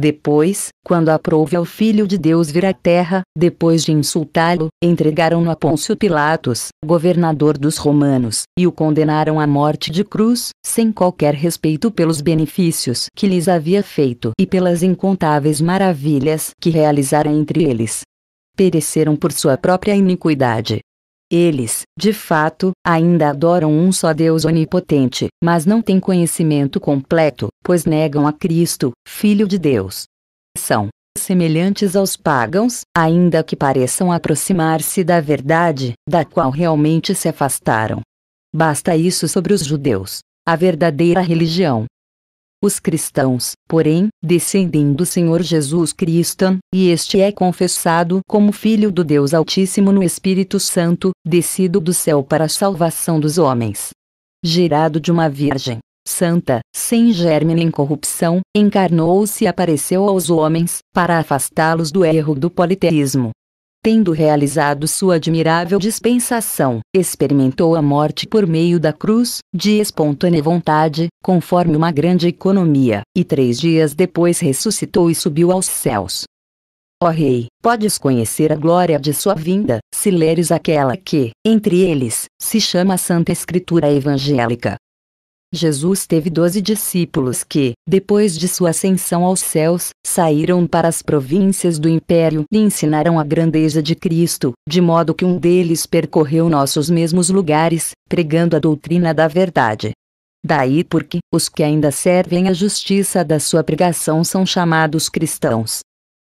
depois, quando aprouve ao Filho de Deus vir à terra, depois de insultá-lo, entregaram-no a Pôncio Pilatos, governador dos romanos, e o condenaram à morte de cruz, sem qualquer respeito pelos benefícios que lhes havia feito e pelas incontáveis maravilhas que realizara entre eles. Pereceram por sua própria iniquidade. Eles, de fato, ainda adoram um só Deus onipotente, mas não têm conhecimento completo, pois negam a Cristo, Filho de Deus. São semelhantes aos pagãos, ainda que pareçam aproximar-se da verdade, da qual realmente se afastaram. Basta isso sobre os judeus. A verdadeira religião, os cristãos, porém, descendem do Senhor Jesus Cristo, e este é confessado como Filho do Deus Altíssimo no Espírito Santo, descido do céu para a salvação dos homens. Gerado de uma virgem santa, sem germe nem corrupção, encarnou-se e apareceu aos homens, para afastá-los do erro do politeísmo tendo realizado sua admirável dispensação, experimentou a morte por meio da cruz, de espontânea vontade, conforme uma grande economia, e três dias depois ressuscitou e subiu aos céus. Ó Rei, podes conhecer a glória de sua vinda, se leres aquela que, entre eles, se chama Santa Escritura Evangélica, Jesus teve doze discípulos que, depois de sua ascensão aos céus, saíram para as províncias do império e ensinaram a grandeza de Cristo, de modo que um deles percorreu nossos mesmos lugares, pregando a doutrina da verdade. Daí porque, os que ainda servem à justiça da sua pregação são chamados cristãos.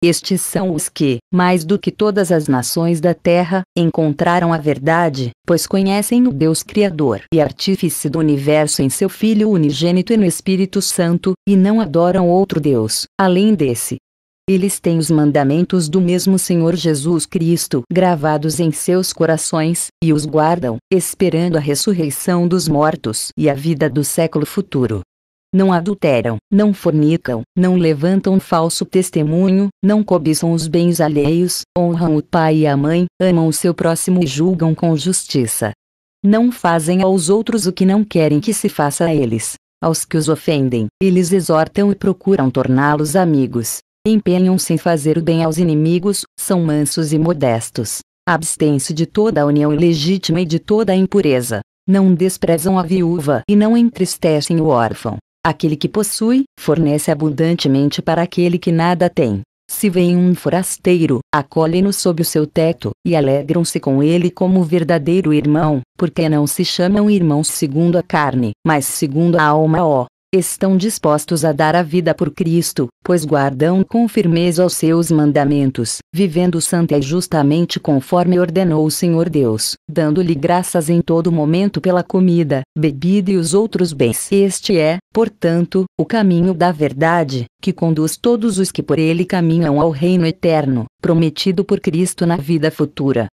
Estes são os que, mais do que todas as nações da terra, encontraram a verdade, pois conhecem o Deus Criador e Artífice do universo em seu Filho unigênito e no Espírito Santo, e não adoram outro Deus, além desse. Eles têm os mandamentos do mesmo Senhor Jesus Cristo gravados em seus corações, e os guardam, esperando a ressurreição dos mortos e a vida do século futuro não adulteram, não fornicam, não levantam falso testemunho, não cobiçam os bens alheios, honram o pai e a mãe, amam o seu próximo e julgam com justiça. Não fazem aos outros o que não querem que se faça a eles. Aos que os ofendem, eles exortam e procuram torná-los amigos. Empenham-se em fazer o bem aos inimigos, são mansos e modestos. Abstêm-se de toda a união ilegítima e de toda a impureza. Não desprezam a viúva e não entristecem o órfão. Aquele que possui, fornece abundantemente para aquele que nada tem. Se vem um forasteiro, acolhem-no sob o seu teto, e alegram-se com ele como verdadeiro irmão, porque não se chamam irmãos segundo a carne, mas segundo a alma. Ó, estão dispostos a dar a vida por Cristo, pois guardam com firmeza os seus mandamentos, vivendo santa e justamente conforme ordenou o Senhor Deus, dando-lhe graças em todo momento pela comida, bebida e os outros bens. Este é, portanto, o caminho da verdade, que conduz todos os que por ele caminham ao reino eterno, prometido por Cristo na vida futura.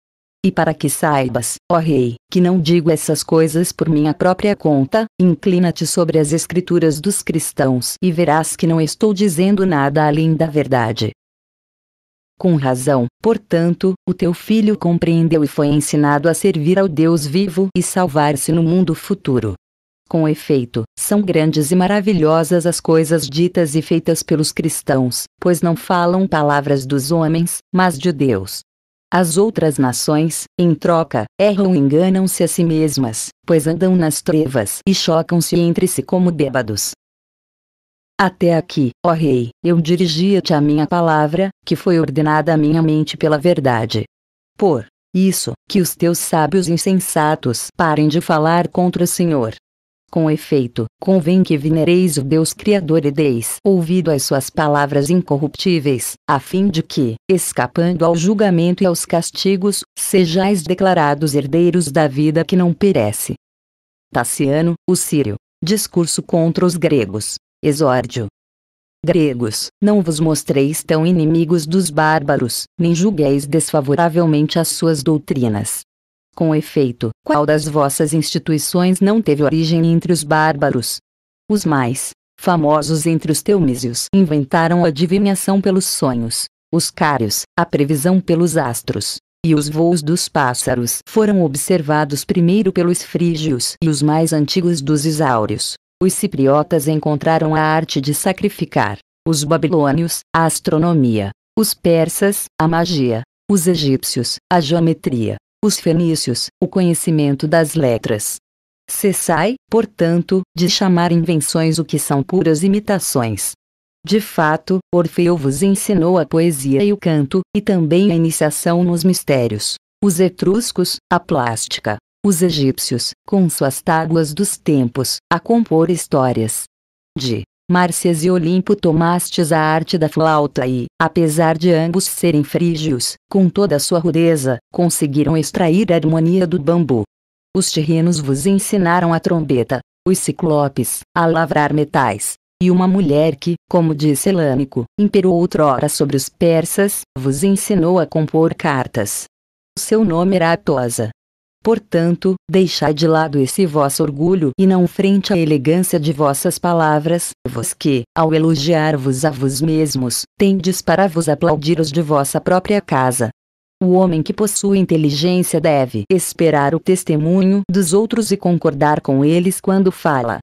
E para que saibas, ó Rei, que não digo essas coisas por minha própria conta, inclina-te sobre as escrituras dos cristãos e verás que não estou dizendo nada além da verdade. Com razão, portanto, o teu filho compreendeu e foi ensinado a servir ao Deus vivo e salvar-se no mundo futuro. Com efeito, são grandes e maravilhosas as coisas ditas e feitas pelos cristãos, pois não falam palavras dos homens, mas de Deus. As outras nações, em troca, erram e enganam-se a si mesmas, pois andam nas trevas e chocam-se entre si como bêbados. Até aqui, ó Rei, eu dirigia-te a minha palavra, que foi ordenada à minha mente pela verdade. Por isso, que os teus sábios insensatos parem de falar contra o Senhor, com efeito, convém que venereis o Deus Criador e deis ouvido às suas palavras incorruptíveis, a fim de que, escapando ao julgamento e aos castigos, sejais declarados herdeiros da vida que não perece. Tassiano, o Sírio. Discurso contra os gregos. Exórdio. Gregos, não vos mostreis tão inimigos dos bárbaros, nem julgueis desfavoravelmente as suas doutrinas com efeito, qual das vossas instituições não teve origem entre os bárbaros? Os mais famosos entre os teumísios inventaram a adivinhação pelos sonhos, os cários, a previsão pelos astros, e os voos dos pássaros foram observados primeiro pelos frígios e os mais antigos dos isáureos. Os cipriotas encontraram a arte de sacrificar, os babilônios, a astronomia, os persas, a magia, os egípcios, a geometria, os fenícios, o conhecimento das letras. Cessai, portanto, de chamar invenções o que são puras imitações. De fato, Orfeu vos ensinou a poesia e o canto, e também a iniciação nos mistérios. Os etruscos, a plástica. Os egípcios, com suas tábuas dos tempos, a compor histórias. De Márcias e Olimpo tomastes a arte da flauta e, apesar de ambos serem frígios, com toda a sua rudeza, conseguiram extrair a harmonia do bambu. Os terrenos vos ensinaram a trombeta, os ciclopes, a lavrar metais, e uma mulher que, como disse Elâmico, imperou outrora sobre os persas, vos ensinou a compor cartas. Seu nome era Atosa, Portanto, deixai de lado esse vosso orgulho e não frente à elegância de vossas palavras, vos que, ao elogiar-vos a vos mesmos, tendes para vos aplaudir os de vossa própria casa. O homem que possui inteligência deve esperar o testemunho dos outros e concordar com eles quando fala.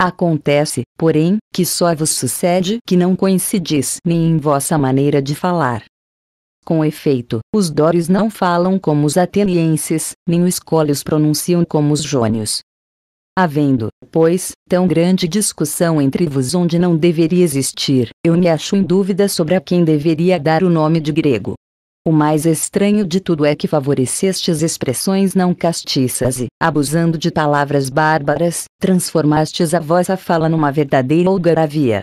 Acontece, porém, que só vos sucede que não coincidis nem em vossa maneira de falar, com efeito, os dórios não falam como os atenienses, nem os cólios pronunciam como os jônios. Havendo, pois, tão grande discussão entre vos onde não deveria existir, eu me acho em dúvida sobre a quem deveria dar o nome de grego. O mais estranho de tudo é que favorecestes expressões não castiças e, abusando de palavras bárbaras, transformastes a vossa fala numa verdadeira algaravia.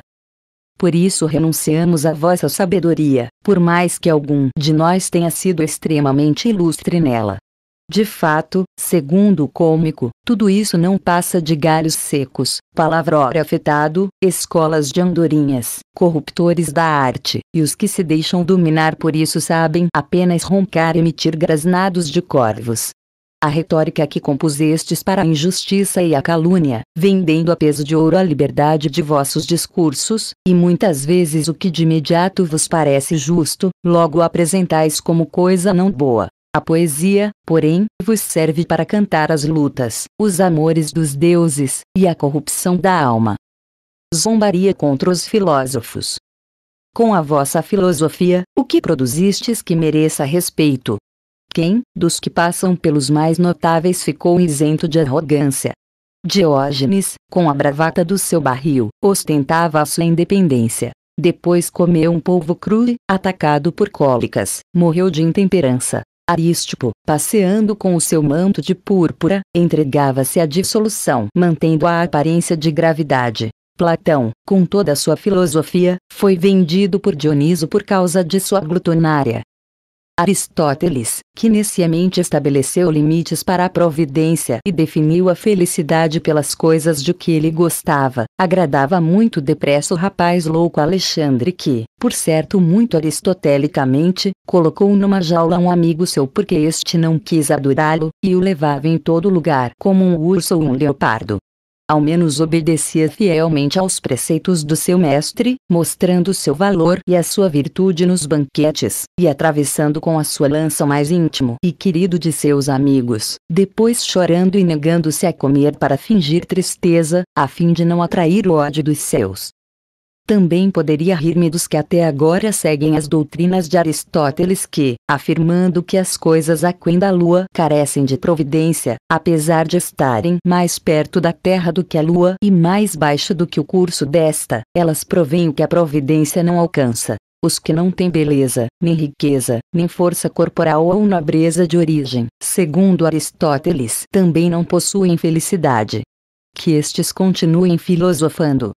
Por isso renunciamos a vossa sabedoria, por mais que algum de nós tenha sido extremamente ilustre nela. De fato, segundo o cômico, tudo isso não passa de galhos secos, palavrório afetado, escolas de andorinhas, corruptores da arte, e os que se deixam dominar por isso sabem apenas roncar e emitir grasnados de corvos, a retórica que compusestes para a injustiça e a calúnia, vendendo a peso de ouro a liberdade de vossos discursos, e muitas vezes o que de imediato vos parece justo, logo apresentais como coisa não boa. A poesia, porém, vos serve para cantar as lutas, os amores dos deuses, e a corrupção da alma. Zombaria contra os filósofos. Com a vossa filosofia, o que produzistes que mereça respeito, quem, dos que passam pelos mais notáveis ficou isento de arrogância. Diógenes, com a bravata do seu barril, ostentava a sua independência. Depois comeu um polvo cru, atacado por cólicas, morreu de intemperança. Arístipo, passeando com o seu manto de púrpura, entregava-se à dissolução, mantendo a aparência de gravidade. Platão, com toda a sua filosofia, foi vendido por Dioniso por causa de sua glutonária. Aristóteles, que nesciamente estabeleceu limites para a providência e definiu a felicidade pelas coisas de que ele gostava, agradava muito depressa o rapaz louco Alexandre que, por certo muito aristotelicamente, colocou numa jaula um amigo seu porque este não quis adorá-lo, e o levava em todo lugar como um urso ou um leopardo ao menos obedecia fielmente aos preceitos do seu mestre, mostrando seu valor e a sua virtude nos banquetes, e atravessando com a sua lança o mais íntimo e querido de seus amigos, depois chorando e negando-se a comer para fingir tristeza, a fim de não atrair o ódio dos seus. Também poderia rir-me dos que até agora seguem as doutrinas de Aristóteles que, afirmando que as coisas aquém da Lua carecem de providência, apesar de estarem mais perto da Terra do que a Lua e mais baixo do que o curso desta, elas provêm o que a providência não alcança. Os que não têm beleza, nem riqueza, nem força corporal ou nobreza de origem, segundo Aristóteles, também não possuem felicidade. Que estes continuem filosofando,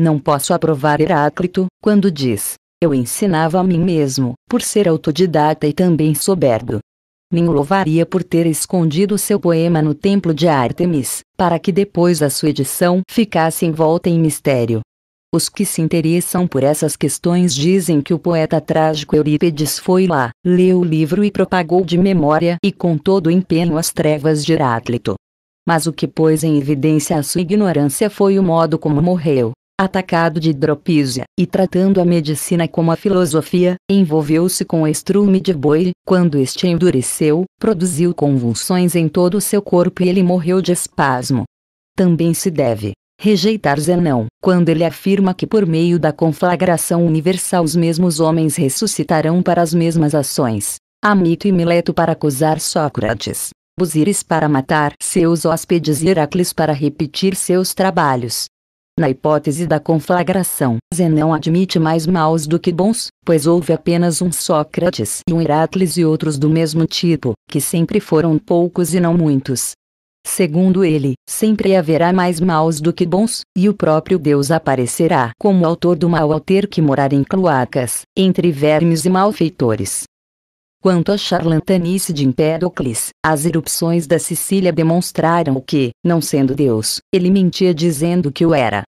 não posso aprovar Heráclito, quando diz: Eu ensinava a mim mesmo, por ser autodidata e também soberbo. Nem louvaria por ter escondido seu poema no templo de Artemis, para que depois da sua edição ficasse envolta em mistério. Os que se interessam por essas questões dizem que o poeta trágico Eurípides foi lá, leu o livro e propagou de memória e com todo empenho as trevas de Heráclito. Mas o que pôs em evidência a sua ignorância foi o modo como morreu, atacado de hidropisia, e tratando a medicina como a filosofia, envolveu-se com o estrume de boi, quando este endureceu, produziu convulsões em todo o seu corpo e ele morreu de espasmo. Também se deve rejeitar Zenão, quando ele afirma que por meio da conflagração universal os mesmos homens ressuscitarão para as mesmas ações. Amito e Mileto para acusar Sócrates, Busiris para matar seus hóspedes e Heracles para repetir seus trabalhos. Na hipótese da conflagração, Zenão admite mais maus do que bons, pois houve apenas um Sócrates e um Heráclides e outros do mesmo tipo, que sempre foram poucos e não muitos. Segundo ele, sempre haverá mais maus do que bons, e o próprio Deus aparecerá como autor do mal ao ter que morar em cloacas, entre vermes e malfeitores. Quanto à charlatanice de Empédocles, as erupções da Sicília demonstraram o que, não sendo Deus, ele mentia dizendo que o era.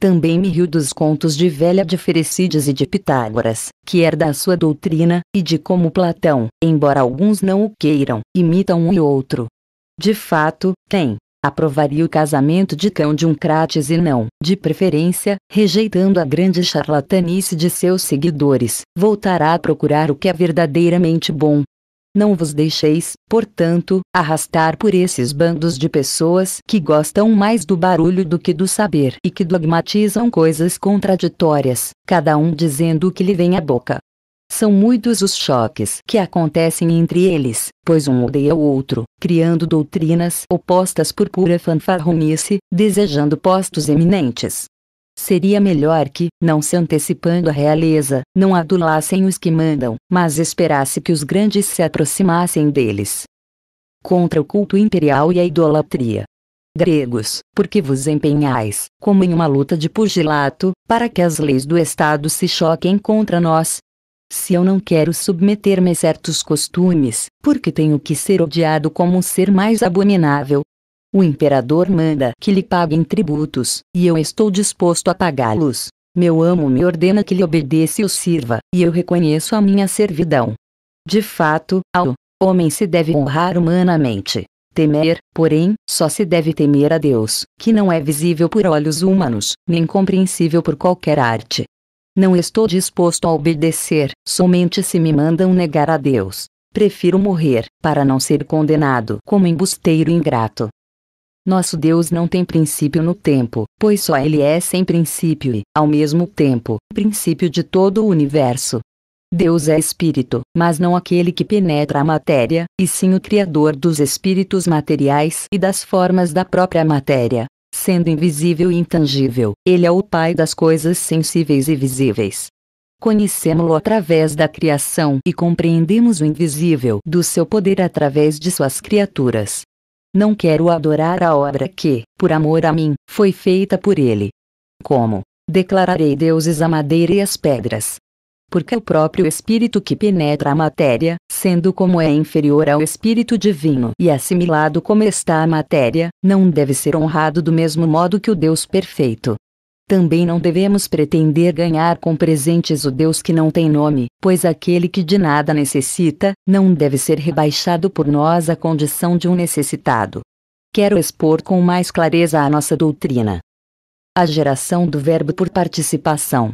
Também me riu dos contos de velha de Ferecides e de Pitágoras, que herda é a sua doutrina, e de como Platão, embora alguns não o queiram, imita um e outro. De fato, tem, aprovaria o casamento de cão de um crates e não, de preferência, rejeitando a grande charlatanice de seus seguidores, voltará a procurar o que é verdadeiramente bom. Não vos deixeis, portanto, arrastar por esses bandos de pessoas que gostam mais do barulho do que do saber e que dogmatizam coisas contraditórias, cada um dizendo o que lhe vem à boca. São muitos os choques que acontecem entre eles, pois um odeia o outro, criando doutrinas opostas por pura fanfarronice, desejando postos eminentes. Seria melhor que, não se antecipando à realeza, não adulassem os que mandam, mas esperasse que os grandes se aproximassem deles. Contra o culto imperial e a idolatria. Gregos, porque vos empenhais, como em uma luta de pugilato, para que as leis do Estado se choquem contra nós, se eu não quero submeter-me a certos costumes, porque tenho que ser odiado como um ser mais abominável. O imperador manda que lhe paguem tributos, e eu estou disposto a pagá-los. Meu amo me ordena que lhe obedeça e o sirva, e eu reconheço a minha servidão. De fato, ao homem se deve honrar humanamente. Temer, porém, só se deve temer a Deus, que não é visível por olhos humanos, nem compreensível por qualquer arte. Não estou disposto a obedecer, somente se me mandam negar a Deus. Prefiro morrer, para não ser condenado como embusteiro ingrato. Nosso Deus não tem princípio no tempo, pois só Ele é sem princípio e, ao mesmo tempo, princípio de todo o universo. Deus é espírito, mas não aquele que penetra a matéria, e sim o Criador dos espíritos materiais e das formas da própria matéria, sendo invisível e intangível, ele é o Pai das coisas sensíveis e visíveis. Conhecemos-lo através da criação e compreendemos o invisível do seu poder através de suas criaturas. Não quero adorar a obra que, por amor a mim, foi feita por ele. Como? Declararei deuses a madeira e as pedras, porque é o próprio espírito que penetra a matéria, sendo como é inferior ao espírito divino e assimilado como está a matéria, não deve ser honrado do mesmo modo que o Deus perfeito. Também não devemos pretender ganhar com presentes o Deus que não tem nome, pois aquele que de nada necessita, não deve ser rebaixado por nós à condição de um necessitado. Quero expor com mais clareza a nossa doutrina. A geração do verbo por participação.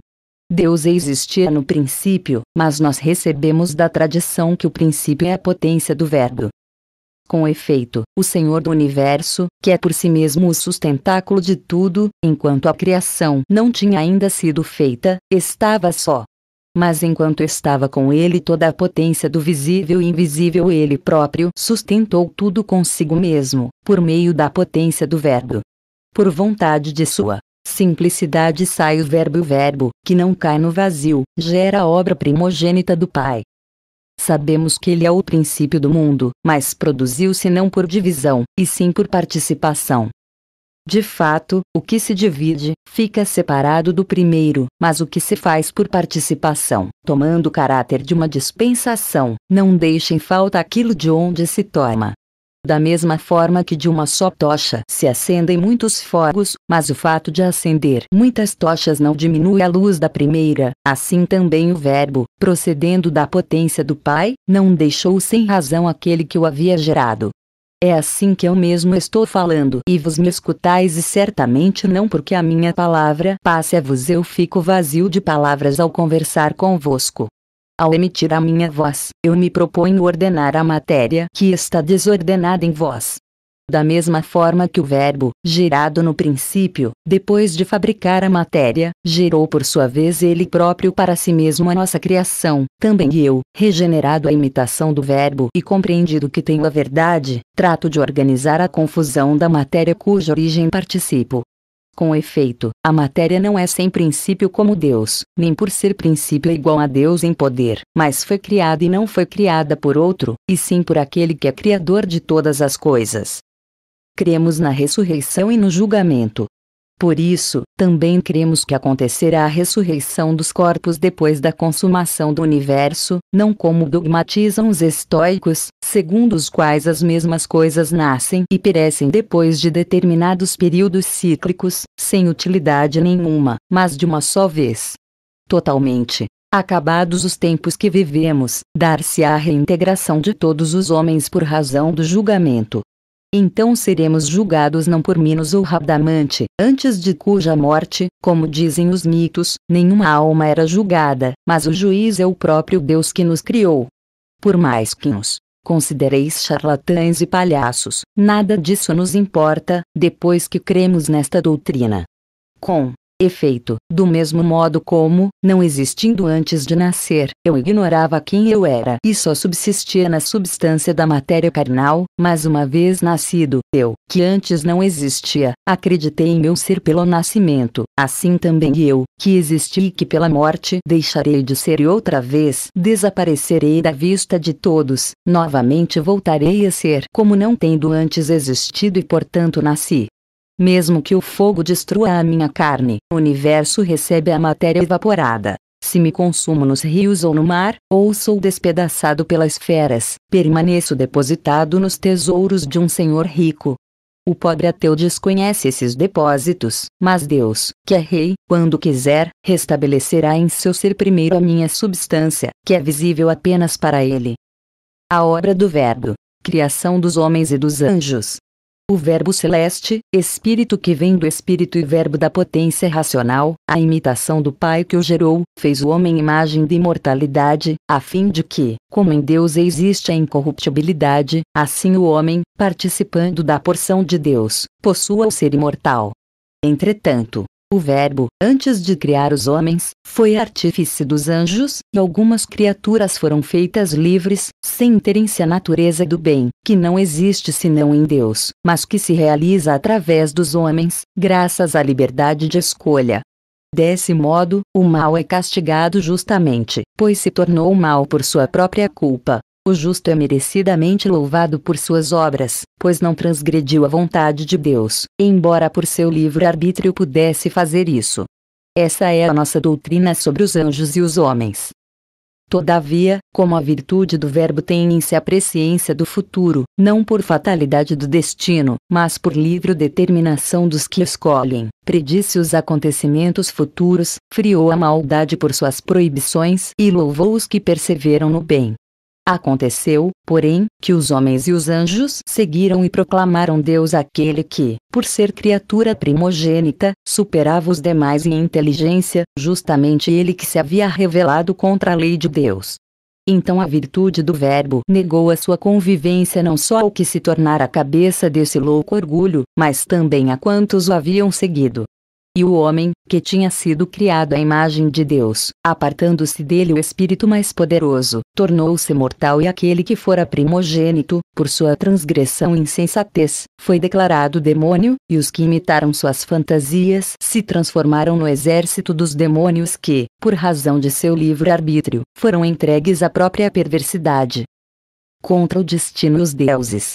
Deus existia no princípio, mas nós recebemos da tradição que o princípio é a potência do Verbo. Com efeito, o Senhor do Universo, que é por si mesmo o sustentáculo de tudo, enquanto a criação não tinha ainda sido feita, estava só. Mas enquanto estava com ele toda a potência do visível e invisível, ele próprio sustentou tudo consigo mesmo, por meio da potência do Verbo. Por vontade de sua Simplicidade sai o verbo o verbo, que não cai no vazio, gera a obra primogênita do Pai. Sabemos que ele é o princípio do mundo, mas produziu-se não por divisão, e sim por participação. De fato, o que se divide, fica separado do primeiro, mas o que se faz por participação, tomando o caráter de uma dispensação, não deixa em falta aquilo de onde se toma. Da mesma forma que de uma só tocha se acendem muitos fogos, mas o fato de acender muitas tochas não diminui a luz da primeira, assim também o Verbo, procedendo da potência do Pai, não deixou sem razão aquele que o havia gerado. É assim que eu mesmo estou falando e vos me escutais e certamente não porque a minha palavra passe a vos eu fico vazio de palavras ao conversar convosco. Ao emitir a minha voz, eu me proponho ordenar a matéria que está desordenada em vós. Da mesma forma que o verbo, gerado no princípio, depois de fabricar a matéria, gerou por sua vez ele próprio para si mesmo a nossa criação, também eu, regenerado à imitação do verbo e compreendido que tenho a verdade, trato de organizar a confusão da matéria cuja origem participo, com efeito, a matéria não é sem princípio como Deus, nem por ser princípio igual a Deus em poder, mas foi criada e não foi criada por outro, e sim por aquele que é Criador de todas as coisas. Cremos na ressurreição e no julgamento, por isso, também cremos que acontecerá a ressurreição dos corpos depois da consumação do universo, não como dogmatizam os estoicos, segundo os quais as mesmas coisas nascem e perecem depois de determinados períodos cíclicos, sem utilidade nenhuma, mas de uma só vez. Totalmente. Acabados os tempos que vivemos, dar-se á a reintegração de todos os homens por razão do julgamento, então seremos julgados não por Minos ou Radamante, antes de cuja morte, como dizem os mitos, nenhuma alma era julgada, mas o juiz é o próprio Deus que nos criou. Por mais que nos considereis charlatães e palhaços, nada disso nos importa, depois que cremos nesta doutrina. Com Efeito, do mesmo modo como, não existindo antes de nascer, eu ignorava quem eu era e só subsistia na substância da matéria carnal, mas uma vez nascido, eu, que antes não existia, acreditei em meu ser pelo nascimento, assim também eu, que existi e que pela morte deixarei de ser e outra vez desaparecerei da vista de todos, novamente voltarei a ser como não tendo antes existido e portanto nasci. Mesmo que o fogo destrua a minha carne, o universo recebe a matéria evaporada. Se me consumo nos rios ou no mar, ou sou despedaçado pelas feras, permaneço depositado nos tesouros de um senhor rico. O pobre ateu desconhece esses depósitos, mas Deus, que é rei, quando quiser, restabelecerá em seu ser primeiro a minha substância, que é visível apenas para ele. A obra do Verbo, criação dos homens e dos anjos, o Verbo celeste, espírito que vem do espírito e verbo da potência racional, a imitação do Pai que o gerou, fez o homem imagem de imortalidade, a fim de que, como em Deus existe a incorruptibilidade, assim o homem, participando da porção de Deus, possua o ser imortal. Entretanto, o Verbo, antes de criar os homens, foi artífice dos anjos, e algumas criaturas foram feitas livres, sem terem-se a natureza do bem, que não existe senão em Deus, mas que se realiza através dos homens, graças à liberdade de escolha. Desse modo, o mal é castigado justamente, pois se tornou mal por sua própria culpa. O justo é merecidamente louvado por suas obras, pois não transgrediu a vontade de Deus, embora por seu livre-arbítrio pudesse fazer isso. Essa é a nossa doutrina sobre os anjos e os homens. Todavia, como a virtude do Verbo tem em si a presciência do futuro, não por fatalidade do destino, mas por livre determinação dos que escolhem, predisse os acontecimentos futuros, friou a maldade por suas proibições e louvou os que perseveram no bem, Aconteceu, porém, que os homens e os anjos seguiram e proclamaram Deus aquele que, por ser criatura primogênita, superava os demais em inteligência, justamente ele que se havia revelado contra a lei de Deus. Então a virtude do Verbo negou a sua convivência não só ao que se tornara a cabeça desse louco orgulho, mas também a quantos o haviam seguido. E o homem, que tinha sido criado à imagem de Deus, apartando-se dele o espírito mais poderoso, tornou-se mortal e aquele que fora primogênito, por sua transgressão e insensatez, foi declarado demônio, e os que imitaram suas fantasias se transformaram no exército dos demônios que, por razão de seu livre-arbítrio, foram entregues à própria perversidade. Contra o destino os deuses,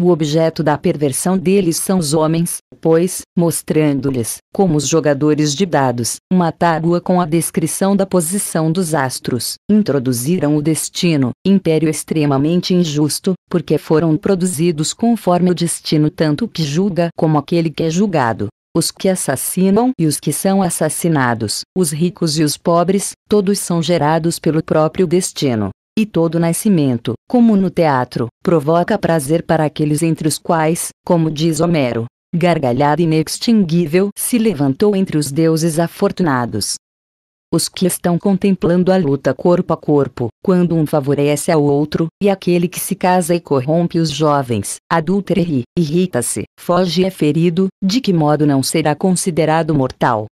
o objeto da perversão deles são os homens, pois, mostrando-lhes, como os jogadores de dados, uma tábua com a descrição da posição dos astros, introduziram o destino, império extremamente injusto, porque foram produzidos conforme o destino tanto o que julga como aquele que é julgado os que assassinam e os que são assassinados, os ricos e os pobres, todos são gerados pelo próprio destino e todo nascimento, como no teatro, provoca prazer para aqueles entre os quais, como diz Homero, gargalhada inextinguível se levantou entre os deuses afortunados. Os que estão contemplando a luta corpo a corpo, quando um favorece ao outro, e aquele que se casa e corrompe os jovens, adultera e irrita-se, foge e é ferido, de que modo não será considerado mortal?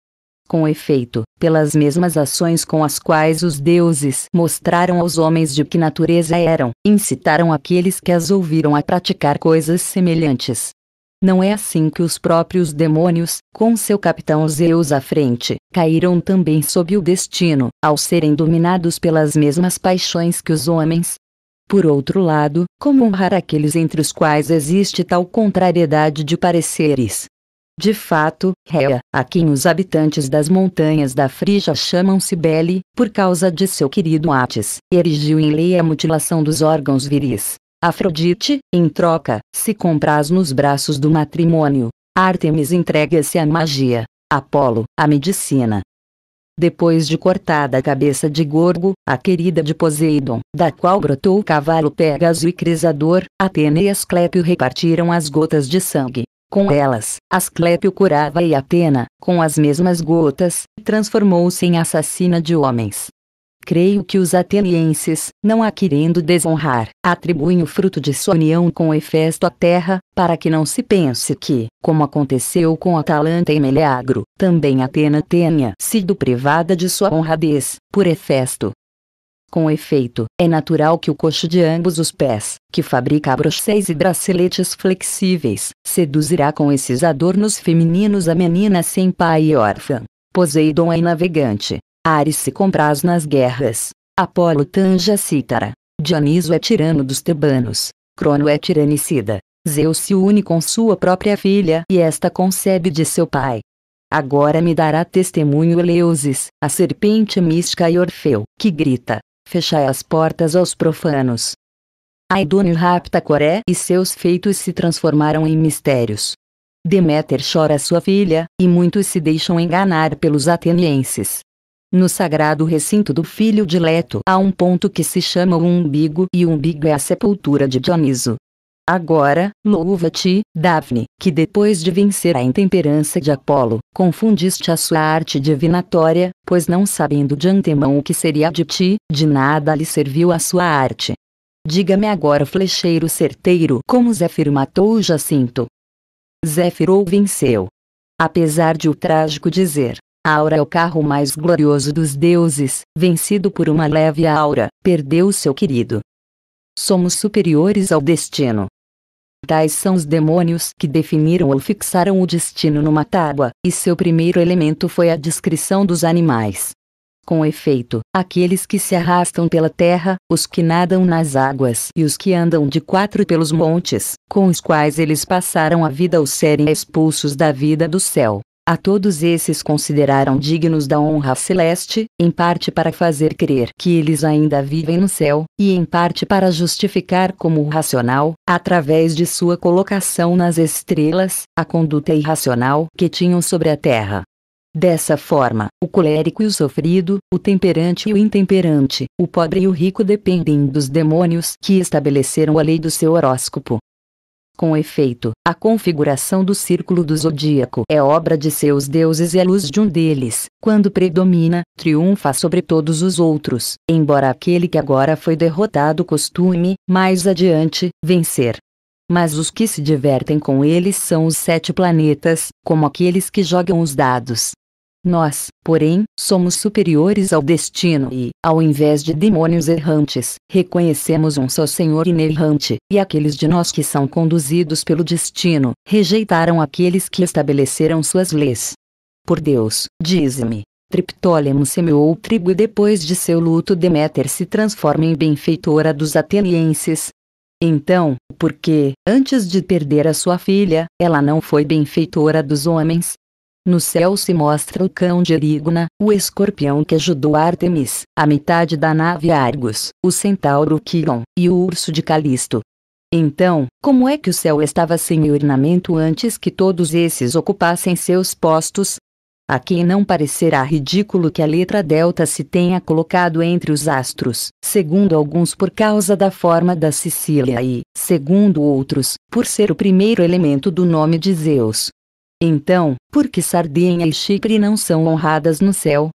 Com efeito, pelas mesmas ações com as quais os deuses mostraram aos homens de que natureza eram, incitaram aqueles que as ouviram a praticar coisas semelhantes. Não é assim que os próprios demônios, com seu capitão Zeus à frente, caíram também sob o destino, ao serem dominados pelas mesmas paixões que os homens, por outro lado, como honrar aqueles entre os quais existe tal contrariedade de pareceres, de fato, Réa, a quem os habitantes das montanhas da Frígia chamam Cibele, por causa de seu querido Atis, erigiu em lei a mutilação dos órgãos viris. Afrodite, em troca, se compraz nos braços do matrimônio. Artemis entrega-se à magia. Apolo, à medicina. Depois de cortada a cabeça de Gorgo, a querida de Poseidon, da qual brotou o cavalo Pégaso e Crisador, Atena e Asclépio repartiram as gotas de sangue. Com elas, Asclépio curava e Atena, com as mesmas gotas, transformou-se em assassina de homens. Creio que os atenienses, não a querendo desonrar, atribuem o fruto de sua união com Hefesto à terra, para que não se pense que, como aconteceu com Atalanta e Meleagro, também Atena tenha sido privada de sua honradez, por Hefesto, com efeito, é natural que o coxo de ambos os pés, que fabrica brochês e braceletes flexíveis, seduzirá com esses adornos femininos a menina sem pai e órfã. Poseidon é navegante. Ares se compraz nas guerras. Apolo tanja cítara. Dioniso é tirano dos tebanos. Crono é tiranicida. Zeus se une com sua própria filha e esta concebe de seu pai. Agora me dará testemunho Eleusis, a serpente mística e Orfeu, que grita: fechai as portas aos profanos. Aidônio rapta Coré e seus feitos se transformaram em mistérios. Deméter chora sua filha, e muitos se deixam enganar pelos atenienses. No sagrado recinto do filho dileto há um ponto que se chama o umbigo e o umbigo é a sepultura de Dioniso. Agora, louva-te, Daphne, que depois de vencer a intemperança de Apolo, confundiste a sua arte divinatória, pois não sabendo de antemão o que seria de ti, de nada lhe serviu a sua arte. Diga-me agora flecheiro certeiro como Zéfiro matou o Jacinto. Zéfiro venceu. Apesar de o trágico dizer, Aura é o carro mais glorioso dos deuses, vencido por uma leve aura, perdeu seu querido. Somos superiores ao destino. Tais são os demônios que definiram ou fixaram o destino numa tábua, e seu primeiro elemento foi a descrição dos animais. Com efeito, aqueles que se arrastam pela terra, os que nadam nas águas e os que andam de quatro pelos montes, com os quais eles passaram a vida ou serem expulsos da vida do céu, a todos esses consideraram dignos da honra celeste, em parte para fazer crer que eles ainda vivem no céu, e em parte para justificar como racional, através de sua colocação nas estrelas, a conduta irracional que tinham sobre a terra. Dessa forma, o colérico e o sofrido, o temperante e o intemperante, o pobre e o rico dependem dos demônios que estabeleceram a lei do seu horóscopo. Com efeito, a configuração do círculo do zodíaco é obra de seus deuses e a luz de um deles, quando predomina, triunfa sobre todos os outros, embora aquele que agora foi derrotado costume, mais adiante, vencer mas os que se divertem com eles são os sete planetas, como aqueles que jogam os dados, nós, porém, somos superiores ao destino e, ao invés de demônios errantes, reconhecemos um só Senhor inerrante, e aqueles de nós que são conduzidos pelo destino, rejeitaram aqueles que estabeleceram suas leis. Por Deus, diz me Triptólemo semeou o trigo e depois de seu luto Deméter se transforma em benfeitora dos atenienses, então, por que, antes de perder a sua filha, ela não foi benfeitora dos homens, no céu se mostra o cão de Erigona, o escorpião que ajudou Artemis, a metade da nave Argos, o centauro Quion, e o urso de Calisto. Então, como é que o céu estava sem ornamento antes que todos esses ocupassem seus postos? A quem não parecerá ridículo que a letra delta se tenha colocado entre os astros, segundo alguns por causa da forma da Sicília e, segundo outros, por ser o primeiro elemento do nome de Zeus. Então, por que sardinha e Chipre não são honradas no céu?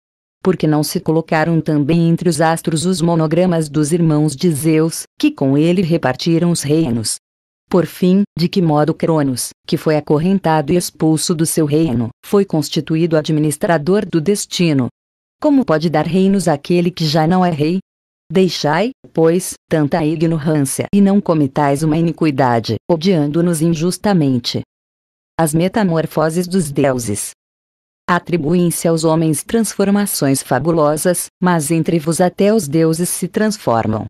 Porque não se colocaram também entre os astros os monogramas dos irmãos de Zeus, que com ele repartiram os reinos? Por fim, de que modo Cronos, que foi acorrentado e expulso do seu reino, foi constituído administrador do destino? Como pode dar reinos àquele que já não é rei? Deixai, pois, tanta ignorância e não cometais uma iniquidade, odiando-nos injustamente, as metamorfoses dos deuses. Atribuem-se aos homens transformações fabulosas, mas entre vos até os deuses se transformam.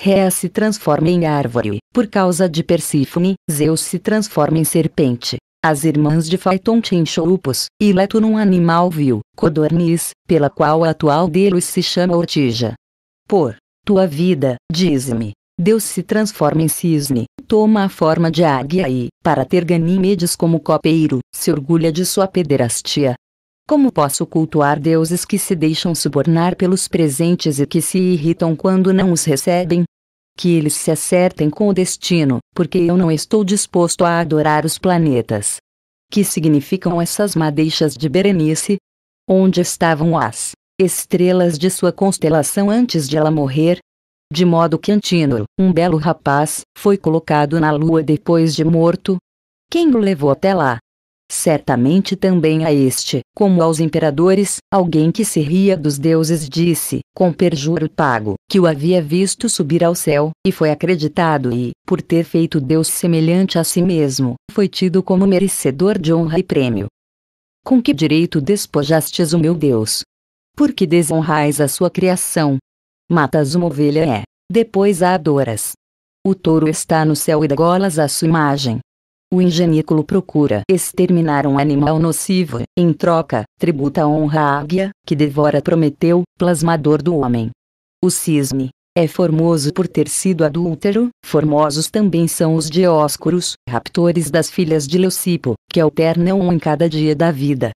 Réa se transforma em árvore, por causa de Persífone, Zeus se transforma em serpente, as irmãs de Faitonte em choupos, e Leto num animal vil, codorniz, pela qual a atual deles se chama ortija. Por tua vida, diz-me, Deus se transforma em cisne, toma a forma de águia e, para ter Ganímedes como copeiro, se orgulha de sua pederastia. Como posso cultuar deuses que se deixam subornar pelos presentes e que se irritam quando não os recebem? Que eles se acertem com o destino, porque eu não estou disposto a adorar os planetas. Que significam essas madeixas de Berenice? Onde estavam as estrelas de sua constelação antes de ela morrer? de modo que Antínoro, um belo rapaz, foi colocado na lua depois de morto. Quem o levou até lá? Certamente também a este, como aos imperadores, alguém que se ria dos deuses disse, com perjuro pago, que o havia visto subir ao céu, e foi acreditado e, por ter feito Deus semelhante a si mesmo, foi tido como merecedor de honra e prêmio. Com que direito despojastes o meu Deus? Por que desonrais a sua criação, Matas uma ovelha é, depois a adoras. O touro está no céu e degolas a sua imagem. O ingenículo procura exterminar um animal nocivo, em troca, tributa honra à águia, que devora Prometeu, plasmador do homem. O cisne, é formoso por ter sido adúltero, formosos também são os dióscuros, raptores das filhas de Leucipo, que alternam um em cada dia da vida.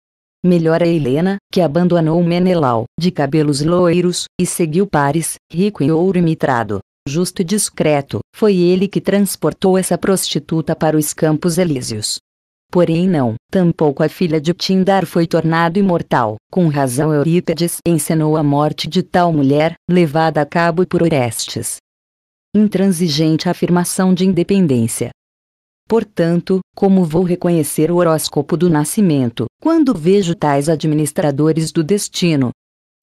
Melhor a Helena, que abandonou Menelau, de cabelos loiros, e seguiu Paris, rico em ouro e mitrado. Justo e discreto, foi ele que transportou essa prostituta para os Campos Elíseos. Porém não, tampouco a filha de Tindar foi tornado imortal, com razão Eurípides encenou a morte de tal mulher, levada a cabo por Orestes. Intransigente afirmação de independência, Portanto, como vou reconhecer o horóscopo do nascimento, quando vejo tais administradores do destino?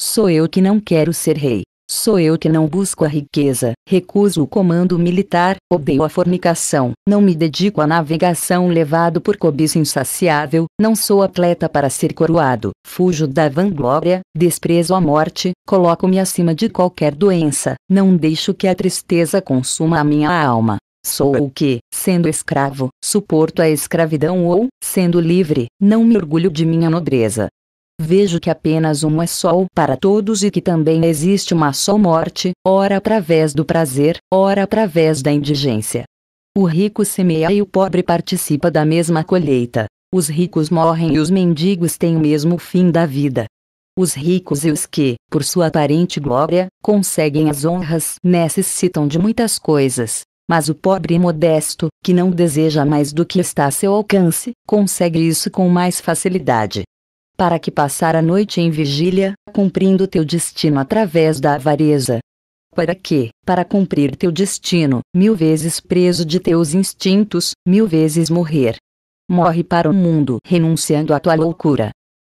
Sou eu que não quero ser rei. Sou eu que não busco a riqueza, recuso o comando militar, odeio a fornicação, não me dedico à navegação levado por cobiça insaciável, não sou atleta para ser coroado, fujo da vanglória, desprezo a morte, coloco-me acima de qualquer doença, não deixo que a tristeza consuma a minha alma, Sou o que, sendo escravo, suporto a escravidão ou, sendo livre, não me orgulho de minha nobreza. Vejo que apenas um é sol para todos e que também existe uma só morte, ora através do prazer, ora através da indigência. O rico semeia e o pobre participa da mesma colheita. Os ricos morrem e os mendigos têm o mesmo fim da vida. Os ricos e os que, por sua aparente glória, conseguem as honras necessitam de muitas coisas, mas o pobre e modesto, que não deseja mais do que está a seu alcance, consegue isso com mais facilidade. Para que passar a noite em vigília, cumprindo teu destino através da avareza. Para que, para cumprir teu destino, mil vezes preso de teus instintos, mil vezes morrer. Morre para o mundo, renunciando à tua loucura.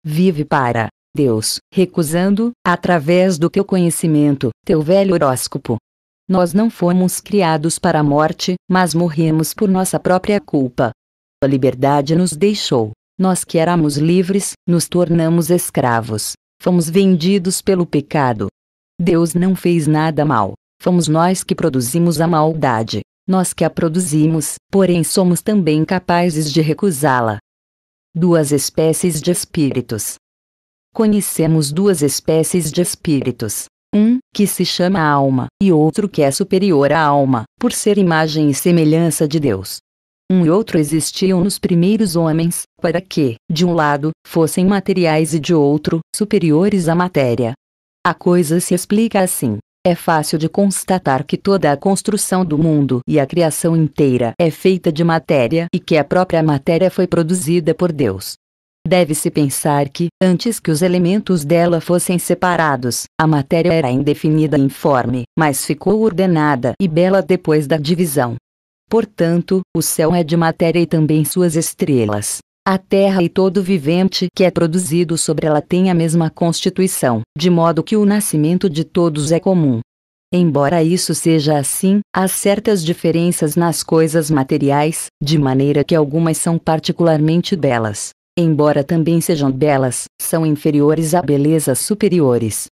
Vive para Deus, recusando, através do teu conhecimento, teu velho horóscopo, nós não fomos criados para a morte, mas morremos por nossa própria culpa. A liberdade nos deixou. Nós que éramos livres, nos tornamos escravos. Fomos vendidos pelo pecado. Deus não fez nada mal. Fomos nós que produzimos a maldade. Nós que a produzimos, porém somos também capazes de recusá-la. Duas espécies de espíritos. Conhecemos duas espécies de espíritos. Um, que se chama alma, e outro que é superior à alma, por ser imagem e semelhança de Deus. Um e outro existiam nos primeiros homens, para que, de um lado, fossem materiais e de outro, superiores à matéria. A coisa se explica assim. É fácil de constatar que toda a construção do mundo e a criação inteira é feita de matéria e que a própria matéria foi produzida por Deus. Deve-se pensar que, antes que os elementos dela fossem separados, a matéria era indefinida e informe, mas ficou ordenada e bela depois da divisão. Portanto, o céu é de matéria e também suas estrelas. A terra e todo vivente que é produzido sobre ela tem a mesma constituição, de modo que o nascimento de todos é comum. Embora isso seja assim, há certas diferenças nas coisas materiais, de maneira que algumas são particularmente belas, embora também sejam belas, são inferiores a belezas superiores.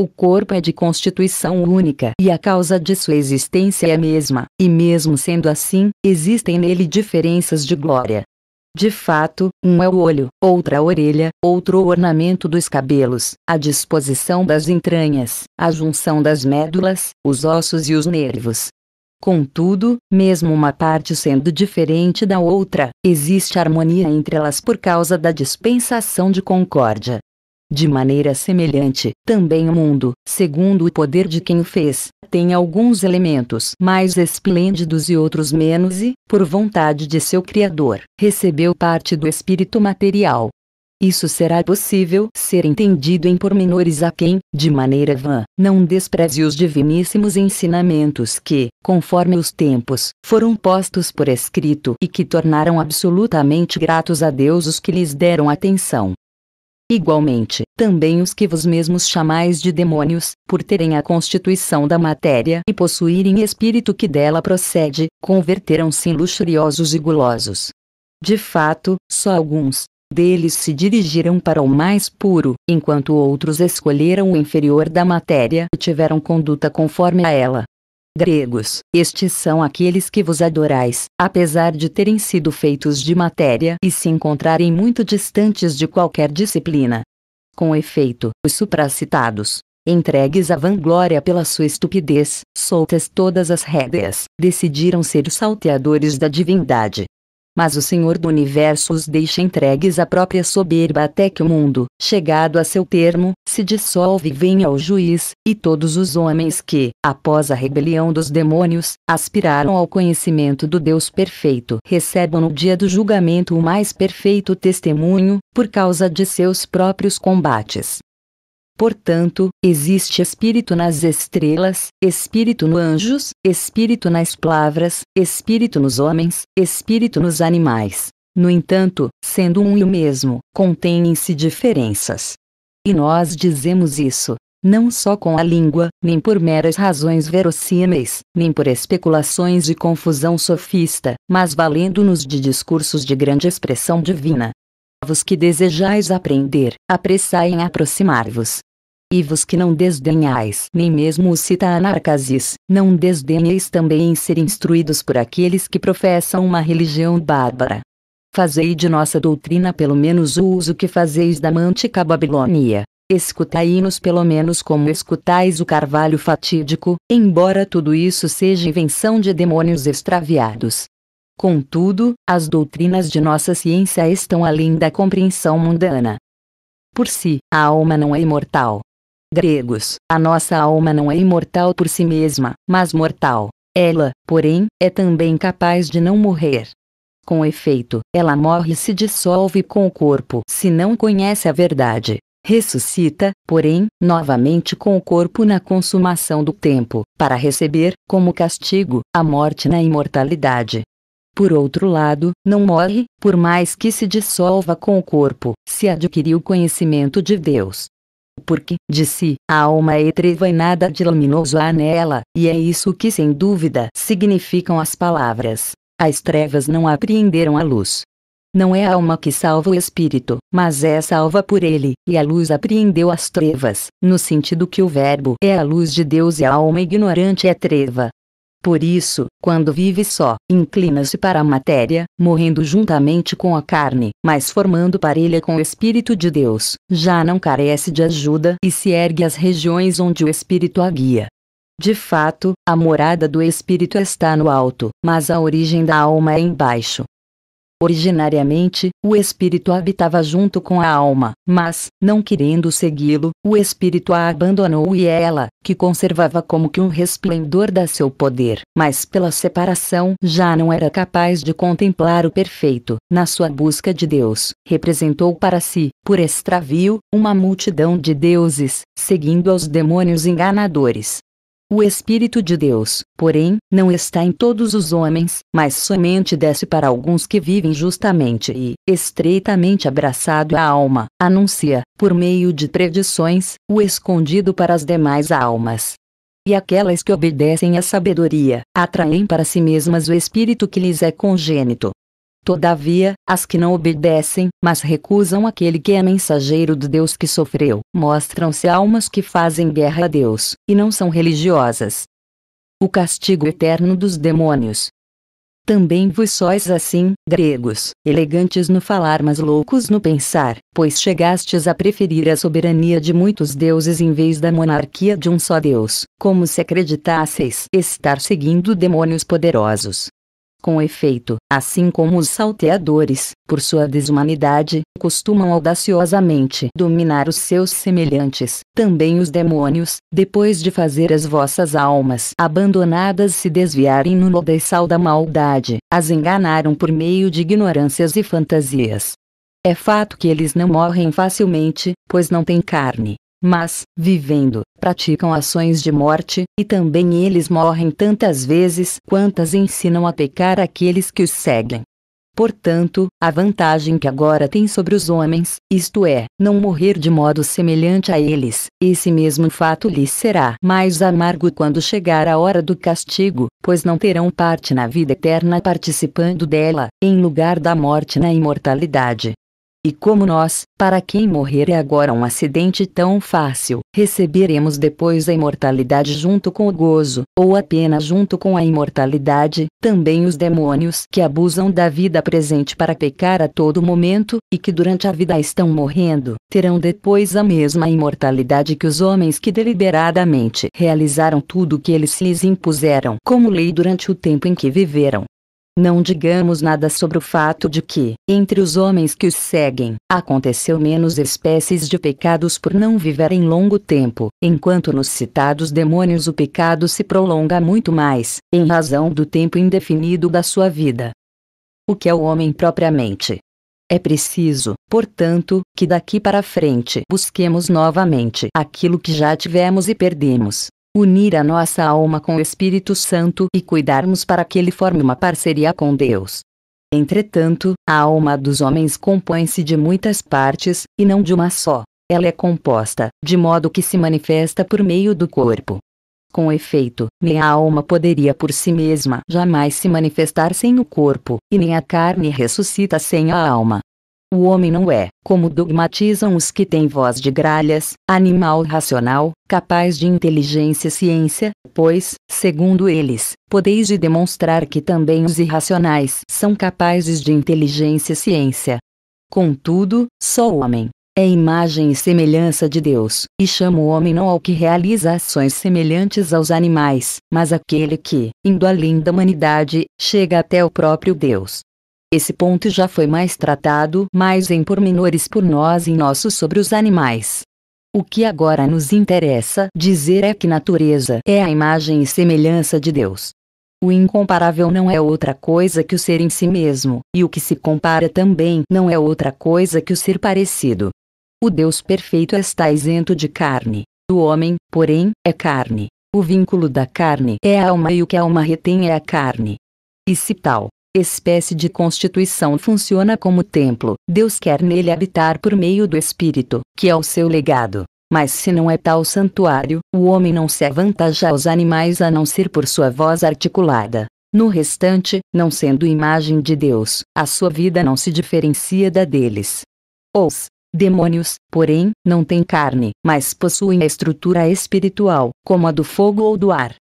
O corpo é de constituição única e a causa de sua existência é a mesma, e mesmo sendo assim, existem nele diferenças de glória. De fato, um é o olho, outra a orelha, outro o ornamento dos cabelos, a disposição das entranhas, a junção das médulas, os ossos e os nervos, Contudo, mesmo uma parte sendo diferente da outra, existe harmonia entre elas por causa da dispensação de concórdia. De maneira semelhante, também o mundo, segundo o poder de quem o fez, tem alguns elementos mais esplêndidos e outros menos e, por vontade de seu Criador, recebeu parte do espírito material, isso será possível ser entendido em pormenores a quem, de maneira vã, não despreze os diviníssimos ensinamentos que, conforme os tempos, foram postos por escrito e que tornaram absolutamente gratos a Deus os que lhes deram atenção. Igualmente, também os que vos mesmos chamais de demônios, por terem a constituição da matéria e possuírem espírito que dela procede, converteram-se em luxuriosos e gulosos. De fato, só alguns, deles se dirigiram para o mais puro, enquanto outros escolheram o inferior da matéria e tiveram conduta conforme a ela. Gregos, estes são aqueles que vos adorais, apesar de terem sido feitos de matéria e se encontrarem muito distantes de qualquer disciplina. Com efeito, os supracitados, entregues à vanglória pela sua estupidez, soltas todas as rédeas, decidiram ser os salteadores da divindade, mas o Senhor do Universo os deixa entregues à própria soberba até que o mundo, chegado a seu termo, se dissolve e venha ao juiz, e todos os homens que, após a rebelião dos demônios, aspiraram ao conhecimento do Deus perfeito, recebam no dia do julgamento o mais perfeito testemunho, por causa de seus próprios combates. Portanto, existe espírito nas estrelas, espírito nos anjos, espírito nas palavras, espírito nos homens, espírito nos animais. No entanto, sendo um e o mesmo, contêm-se diferenças. E nós dizemos isso, não só com a língua, nem por meras razões verossímeis, nem por especulações de confusão sofista, mas valendo-nos de discursos de grande expressão divina, vos que desejais aprender, apressai em aproximar-vos. E vos que não desdenhais, nem mesmo os cita anarcasis, não desdenheis também em ser instruídos por aqueles que professam uma religião bárbara. Fazei de nossa doutrina pelo menos o uso que fazeis da mantica Babilônia. Escutai-nos pelo menos como escutais o carvalho fatídico, embora tudo isso seja invenção de demônios extraviados. Contudo, as doutrinas de nossa ciência estão além da compreensão mundana. Por si, a alma não é imortal. Gregos, a nossa alma não é imortal por si mesma, mas mortal. Ela, porém, é também capaz de não morrer. Com efeito, ela morre e se dissolve com o corpo se não conhece a verdade. Ressuscita, porém, novamente com o corpo na consumação do tempo, para receber, como castigo, a morte na imortalidade. Por outro lado, não morre, por mais que se dissolva com o corpo, se adquiriu conhecimento de Deus. Porque, de si, a alma é treva e nada de luminoso há nela, e é isso que sem dúvida significam as palavras. As trevas não apreenderam a luz. Não é a alma que salva o espírito, mas é salva por ele, e a luz apreendeu as trevas, no sentido que o Verbo é a luz de Deus e a alma ignorante é treva, por isso, quando vive só, inclina-se para a matéria, morrendo juntamente com a carne, mas formando parelha com o Espírito de Deus, já não carece de ajuda e se ergue às regiões onde o Espírito a guia. De fato, a morada do espírito está no alto, mas a origem da alma é embaixo. Originariamente, o espírito habitava junto com a alma, mas, não querendo segui-lo, o espírito a abandonou e ela, que conservava como que um resplendor da seu poder, mas pela separação já não era capaz de contemplar o perfeito, na sua busca de Deus, representou para si, por extravio, uma multidão de deuses, seguindo aos demônios enganadores, o Espírito de Deus, porém, não está em todos os homens, mas somente desce para alguns que vivem justamente e, estreitamente abraçado à alma, anuncia, por meio de predições, o escondido para as demais almas. E aquelas que obedecem à sabedoria, atraem para si mesmas o espírito que lhes é congênito, Todavia, as que não obedecem, mas recusam aquele que é mensageiro do Deus que sofreu, mostram-se almas que fazem guerra a Deus, e não são religiosas. O castigo eterno dos demônios. Também vos sois assim, gregos, elegantes no falar, mas loucos no pensar, pois chegastes a preferir a soberania de muitos deuses em vez da monarquia de um só Deus, como se acreditasseis estar seguindo demônios poderosos, com efeito, assim como os salteadores, por sua desumanidade, costumam audaciosamente dominar os seus semelhantes, também os demônios, depois de fazer as vossas almas abandonadas se desviarem no lodeiçal da maldade, as enganaram por meio de ignorâncias e fantasias. É fato que eles não morrem facilmente, pois não têm carne, mas, vivendo, praticam ações de morte, e também eles morrem tantas vezes quantas ensinam a pecar aqueles que os seguem. Portanto, a vantagem que agora tem sobre os homens, isto é, não morrer de modo semelhante a eles, esse mesmo fato lhes será mais amargo quando chegar a hora do castigo, pois não terão parte na vida eterna participando dela, em lugar da morte na imortalidade. E como nós, para quem morrer é agora um acidente tão fácil, receberemos depois a imortalidade junto com o gozo, ou a pena junto com a imortalidade, também os demônios que abusam da vida presente para pecar a todo momento, e que durante a vida estão morrendo, terão depois a mesma imortalidade que os homens que deliberadamente realizaram tudo o que eles se lhes impuseram como lei durante o tempo em que viveram. Não digamos nada sobre o fato de que, entre os homens que os seguem, aconteceu menos espécies de pecados por não viverem longo tempo, enquanto nos citados demônios o pecado se prolonga muito mais, em razão do tempo indefinido da sua vida. O que é o homem propriamente? É preciso, portanto, que daqui para frente busquemos novamente aquilo que já tivemos e perdemos, unir a nossa alma com o Espírito Santo e cuidarmos para que ele forme uma parceria com Deus. Entretanto, a alma dos homens compõe-se de muitas partes, e não de uma só. Ela é composta, de modo que se manifesta por meio do corpo. Com efeito, nem a alma poderia por si mesma jamais se manifestar sem o corpo, e nem a carne ressuscita sem a alma. O homem não é, como dogmatizam os que têm voz de gralhas, animal racional, capaz de inteligência e ciência, pois, segundo eles, podeis de demonstrar que também os irracionais são capazes de inteligência e ciência. Contudo, só o homem é imagem e semelhança de Deus, e chama o homem não ao que realiza ações semelhantes aos animais, mas aquele que, indo além da humanidade, chega até o próprio Deus. Esse ponto já foi mais tratado mais em pormenores por nós e nossos sobre os animais. O que agora nos interessa dizer é que natureza é a imagem e semelhança de Deus. O incomparável não é outra coisa que o ser em si mesmo, e o que se compara também não é outra coisa que o ser parecido. O Deus perfeito está isento de carne. O homem, porém, é carne. O vínculo da carne é a alma e o que a alma retém é a carne. E se tal espécie de constituição funciona como templo. Deus quer nele habitar por meio do Espírito, que é o seu legado. Mas se não é tal santuário, o homem não se avantaja aos animais a não ser por sua voz articulada. No restante, não sendo imagem de Deus, a sua vida não se diferencia da deles. Os demônios, porém, não têm carne, mas possuem a estrutura espiritual, como a do fogo ou do ar.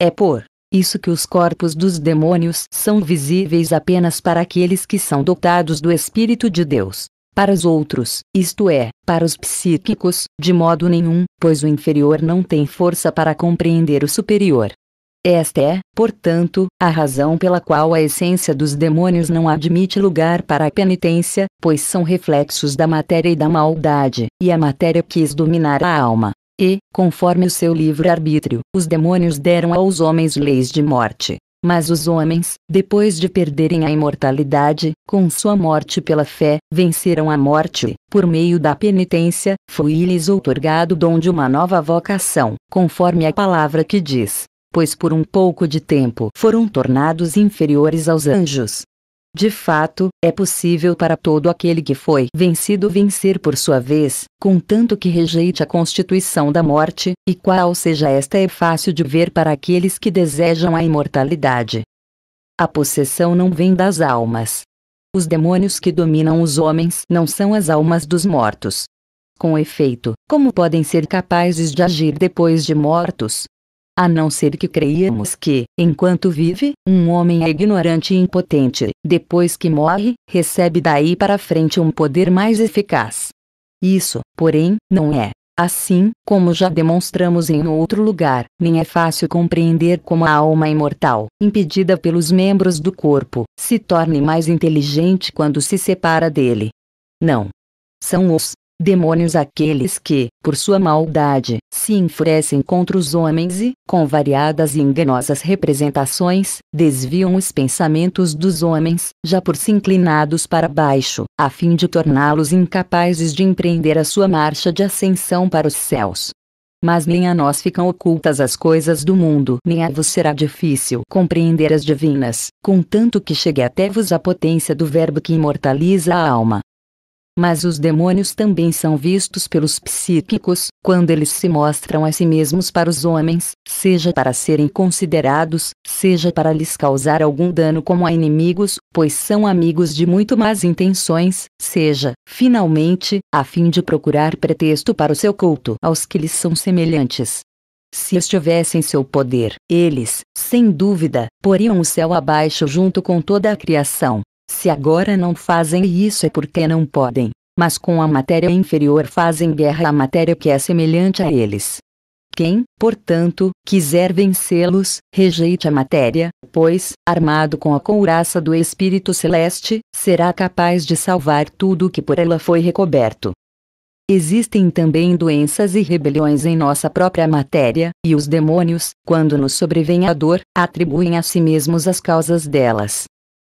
É por isso que os corpos dos demônios são visíveis apenas para aqueles que são dotados do Espírito de Deus. Para os outros, isto é, para os psíquicos, de modo nenhum, pois o inferior não tem força para compreender o superior. Esta é, portanto, a razão pela qual a essência dos demônios não admite lugar para a penitência, pois são reflexos da matéria e da maldade, e a matéria quis dominar a alma, e, conforme o seu livre-arbítrio, os demônios deram aos homens leis de morte. Mas os homens, depois de perderem a imortalidade, com sua morte pela fé, venceram a morte, e, por meio da penitência, foi-lhes outorgado o dom de uma nova vocação, conforme a palavra que diz: Pois por um pouco de tempo foram tornados inferiores aos anjos, de fato, é possível para todo aquele que foi vencido vencer por sua vez, contanto que rejeite a constituição da morte, e qual seja esta é fácil de ver para aqueles que desejam a imortalidade. A possessão não vem das almas. Os demônios que dominam os homens não são as almas dos mortos. Com efeito, como podem ser capazes de agir depois de mortos, a não ser que creiamos que, enquanto vive, um homem é ignorante e impotente, depois que morre, recebe daí para frente um poder mais eficaz. Isso, porém, não é. Assim, como já demonstramos em outro lugar, nem é fácil compreender como a alma imortal, impedida pelos membros do corpo, se torne mais inteligente quando se separa dele. Não. São os Demônios aqueles que, por sua maldade, se enfurecem contra os homens e, com variadas e enganosas representações, desviam os pensamentos dos homens, já por si inclinados para baixo, a fim de torná-los incapazes de empreender a sua marcha de ascensão para os céus. Mas nem a nós ficam ocultas as coisas do mundo, nem a vos será difícil compreender as divinas, contanto que chegue até vos a potência do Verbo que imortaliza a alma, mas os demônios também são vistos pelos psíquicos, quando eles se mostram a si mesmos para os homens, seja para serem considerados, seja para lhes causar algum dano como a inimigos, pois são amigos de muito más intenções, seja, finalmente, a fim de procurar pretexto para o seu culto aos que lhes são semelhantes. Se estivessem em seu poder, eles, sem dúvida, poriam o céu abaixo junto com toda a criação, se agora não fazem isso é porque não podem, mas com a matéria inferior fazem guerra à matéria que é semelhante a eles. Quem, portanto, quiser vencê-los, rejeite a matéria, pois, armado com a couraça do Espírito Celeste, será capaz de salvar tudo o que por ela foi recoberto. Existem também doenças e rebeliões em nossa própria matéria, e os demônios, quando nos sobrevém a dor, atribuem a si mesmos as causas delas.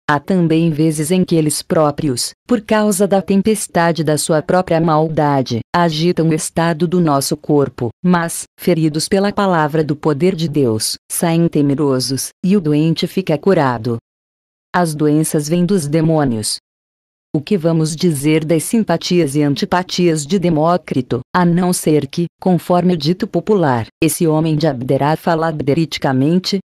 Há também vezes em que eles próprios, por causa da tempestade da sua própria maldade, agitam o estado do nosso corpo, mas, feridos pela palavra do poder de Deus, saem temerosos, e o doente fica curado. As doenças vêm dos demônios. O que vamos dizer das simpatias e antipatias de Demócrito, a não ser que, conforme o dito popular, esse homem de Abderá fala abderiticamente,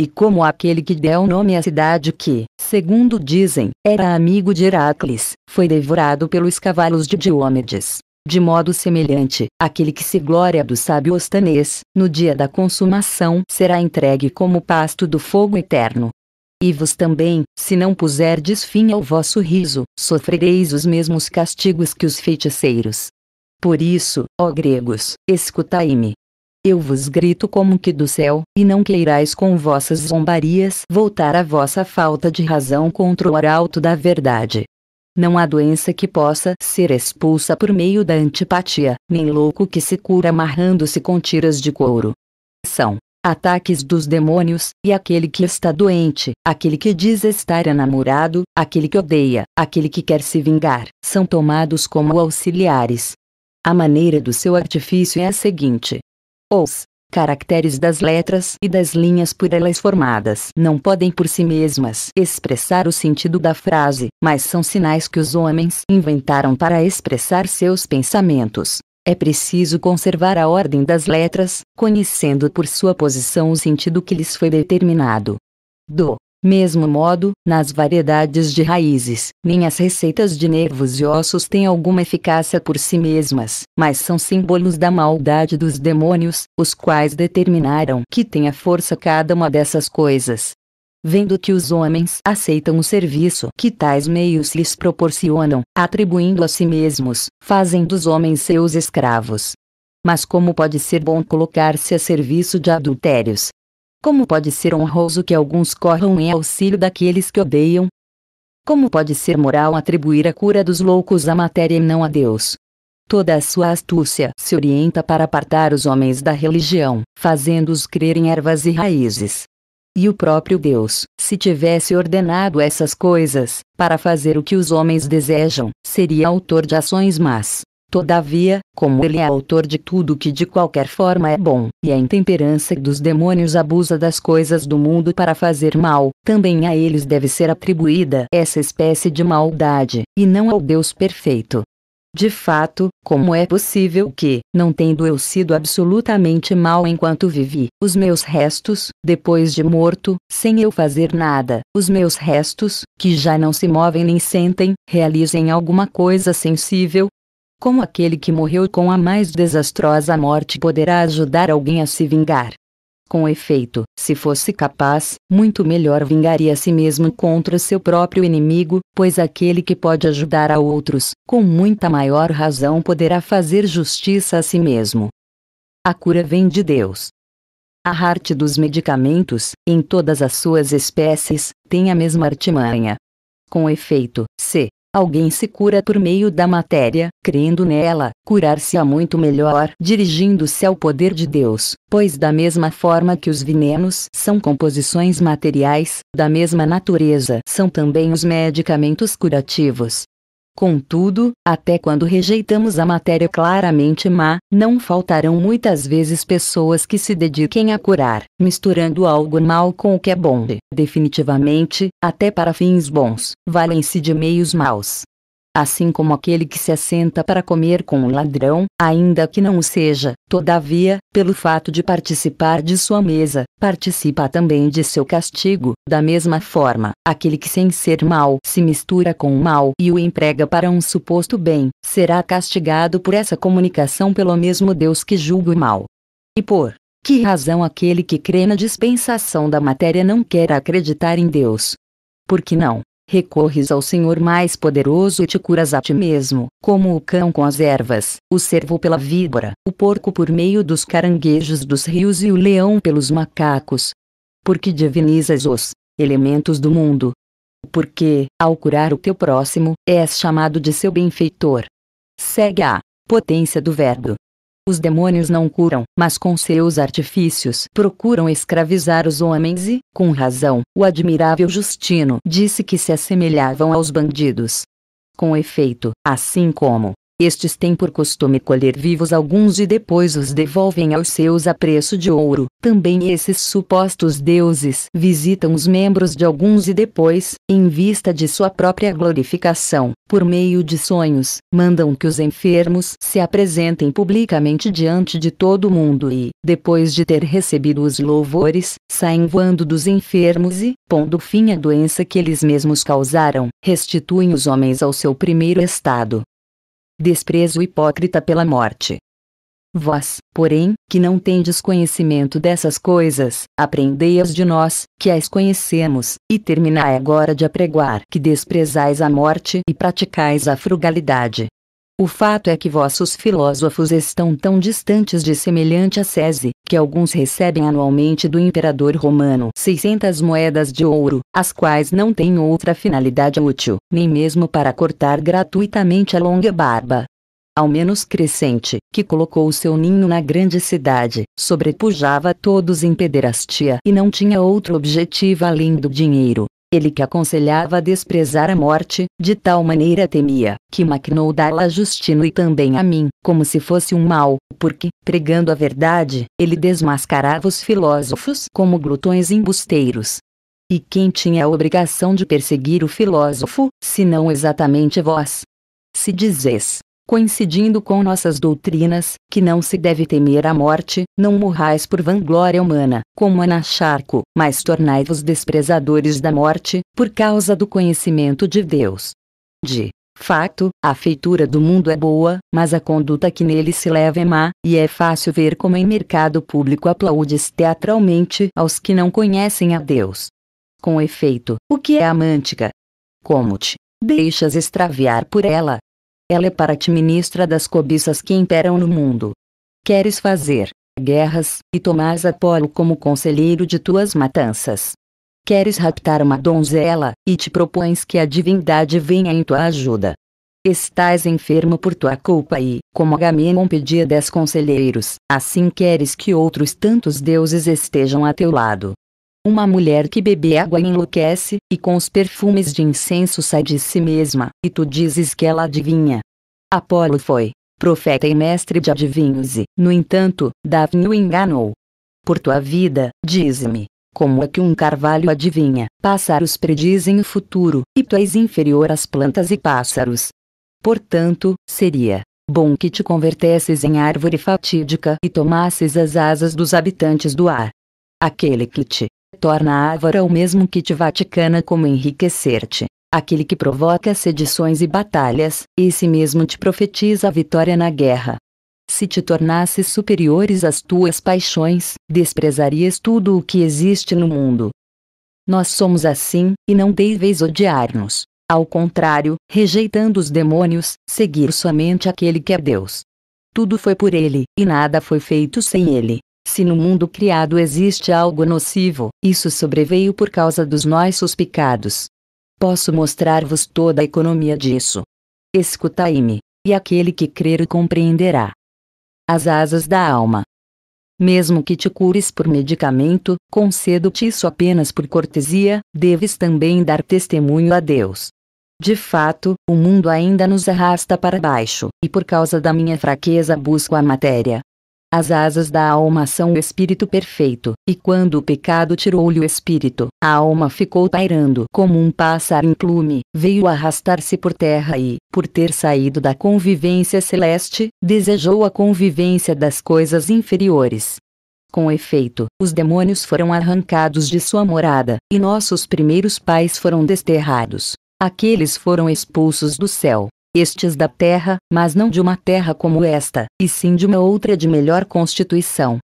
e como aquele que deu nome à cidade que, segundo dizem, era amigo de Heracles, foi devorado pelos cavalos de Diomedes. De modo semelhante, aquele que se glória do sábio Ostanês, no dia da consumação será entregue como pasto do fogo eterno. E vos também, se não puserdes fim ao vosso riso, sofrereis os mesmos castigos que os feiticeiros. Por isso, ó gregos, escutai-me, eu vos grito como que do céu, e não queirais com vossas zombarias voltar a vossa falta de razão contra o arauto da verdade. Não há doença que possa ser expulsa por meio da antipatia, nem louco que se cura amarrando-se com tiras de couro. São ataques dos demônios, e aquele que está doente, aquele que diz estar enamorado, aquele que odeia, aquele que quer se vingar, são tomados como auxiliares. A maneira do seu artifício é a seguinte: os caracteres das letras e das linhas por elas formadas não podem por si mesmas expressar o sentido da frase, mas são sinais que os homens inventaram para expressar seus pensamentos. É preciso conservar a ordem das letras, conhecendo por sua posição o sentido que lhes foi determinado. Do mesmo modo, nas variedades de raízes, nem as receitas de nervos e ossos têm alguma eficácia por si mesmas, mas são símbolos da maldade dos demônios, os quais determinaram que tenha força cada uma dessas coisas. Vendo que os homens aceitam o serviço que tais meios lhes proporcionam, atribuindo a si mesmos, fazem dos homens seus escravos. Mas como pode ser bom colocar-se a serviço de adultérios, como pode ser honroso que alguns corram em auxílio daqueles que odeiam? Como pode ser moral atribuir a cura dos loucos à matéria e não a Deus? Toda a sua astúcia se orienta para apartar os homens da religião, fazendo-os crer em ervas e raízes. E o próprio Deus, se tivesse ordenado essas coisas, para fazer o que os homens desejam, seria autor de ações más. Todavia, como ele é autor de tudo que de qualquer forma é bom, e a intemperança dos demônios abusa das coisas do mundo para fazer mal, também a eles deve ser atribuída essa espécie de maldade, e não ao Deus perfeito. De fato, como é possível que, não tendo eu sido absolutamente mal enquanto vivi, os meus restos, depois de morto, sem eu fazer nada, os meus restos, que já não se movem nem sentem, realizem alguma coisa sensível, como aquele que morreu com a mais desastrosa morte poderá ajudar alguém a se vingar? Com efeito, se fosse capaz, muito melhor vingaria a si mesmo contra seu próprio inimigo, pois aquele que pode ajudar a outros, com muita maior razão poderá fazer justiça a si mesmo. A cura vem de Deus. A arte dos medicamentos, em todas as suas espécies, tem a mesma artimanha. Com efeito, se, Alguém se cura por meio da matéria, crendo nela, curar-se á muito melhor dirigindo-se ao poder de Deus, pois da mesma forma que os venenos são composições materiais, da mesma natureza são também os medicamentos curativos, Contudo, até quando rejeitamos a matéria claramente má, não faltarão muitas vezes pessoas que se dediquem a curar, misturando algo mal com o que é bom. E, definitivamente, até para fins bons, valem-se de meios maus assim como aquele que se assenta para comer com um ladrão, ainda que não o seja, todavia, pelo fato de participar de sua mesa, participa também de seu castigo. Da mesma forma, aquele que sem ser mal se mistura com o mal e o emprega para um suposto bem, será castigado por essa comunicação pelo mesmo Deus que julga o mal. E por que razão aquele que crê na dispensação da matéria não quer acreditar em Deus? Porque não recorres ao Senhor mais poderoso e te curas a ti mesmo, como o cão com as ervas, o cervo pela víbora, o porco por meio dos caranguejos dos rios e o leão pelos macacos. Porque divinizas os elementos do mundo. Porque, ao curar o teu próximo, és chamado de seu benfeitor. Segue a potência do Verbo os demônios não curam, mas com seus artifícios procuram escravizar os homens e, com razão, o admirável Justino disse que se assemelhavam aos bandidos. Com efeito, assim como, estes têm por costume colher vivos alguns e depois os devolvem aos seus a preço de ouro. Também esses supostos deuses visitam os membros de alguns e depois, em vista de sua própria glorificação, por meio de sonhos, mandam que os enfermos se apresentem publicamente diante de todo o mundo e, depois de ter recebido os louvores, saem voando dos enfermos e, pondo fim à doença que eles mesmos causaram, restituem os homens ao seu primeiro estado desprezo hipócrita pela morte. Vós, porém, que não tendes conhecimento dessas coisas, aprendei-as de nós, que as conhecemos, e terminai agora de apregoar que desprezais a morte e praticais a frugalidade. O fato é que vossos filósofos estão tão distantes de semelhante assese, que alguns recebem anualmente do imperador romano 600 moedas de ouro, as quais não têm outra finalidade útil, nem mesmo para cortar gratuitamente a longa barba. Ao menos Crescente, que colocou seu ninho na grande cidade, sobrepujava todos em pederastia e não tinha outro objetivo além do dinheiro. Ele que aconselhava a desprezar a morte, de tal maneira temia, que maquinou dá-la a Justino e também a mim, como se fosse um mal, porque, pregando a verdade, ele desmascarava os filósofos como glutões embusteiros. E quem tinha a obrigação de perseguir o filósofo, se não exatamente vós? Se dizes, coincidindo com nossas doutrinas, que não se deve temer a morte, não morrais por vanglória humana, como Anacharco, mas tornai-vos desprezadores da morte, por causa do conhecimento de Deus. De fato, a feitura do mundo é boa, mas a conduta que nele se leva é má, e é fácil ver como em mercado público aplaudes teatralmente aos que não conhecem a Deus. Com efeito, o que é a mântica? Como te deixas extraviar por ela, ela é para ti ministra das cobiças que imperam no mundo. Queres fazer guerras, e tomás Apolo como conselheiro de tuas matanças. Queres raptar uma donzela, e te propões que a divindade venha em tua ajuda. Estás enfermo por tua culpa e, como Agamemnon pedia dez conselheiros, assim queres que outros tantos deuses estejam a teu lado. Uma mulher que bebe água enlouquece, e com os perfumes de incenso sai de si mesma, e tu dizes que ela adivinha. Apolo foi profeta e mestre de adivinhos e, no entanto, Davi o enganou. Por tua vida, dize-me, como é que um carvalho adivinha, pássaros predizem o futuro, e tu és inferior às plantas e pássaros. Portanto, seria bom que te convertesses em árvore fatídica e tomasses as asas dos habitantes do ar. Aquele que te torna árvore o mesmo que te vaticana como enriquecer-te. Aquele que provoca sedições e batalhas, esse mesmo te profetiza a vitória na guerra. Se te tornasses superiores às tuas paixões, desprezarias tudo o que existe no mundo. Nós somos assim, e não deveis odiar-nos. Ao contrário, rejeitando os demônios, seguir somente aquele que é Deus. Tudo foi por ele, e nada foi feito sem ele. Se no mundo criado existe algo nocivo, isso sobreveio por causa dos nossos pecados. Posso mostrar-vos toda a economia disso. Escutai-me, e aquele que crer compreenderá. As asas da alma. Mesmo que te cures por medicamento, concedo-te isso apenas por cortesia, deves também dar testemunho a Deus. De fato, o mundo ainda nos arrasta para baixo, e por causa da minha fraqueza busco a matéria, as asas da alma são o espírito perfeito, e quando o pecado tirou-lhe o espírito, a alma ficou pairando como um pássaro em plume, veio arrastar-se por terra e, por ter saído da convivência celeste, desejou a convivência das coisas inferiores. Com efeito, os demônios foram arrancados de sua morada, e nossos primeiros pais foram desterrados. Aqueles foram expulsos do céu, estes da terra, mas não de uma terra como esta, e sim de uma outra de melhor constituição.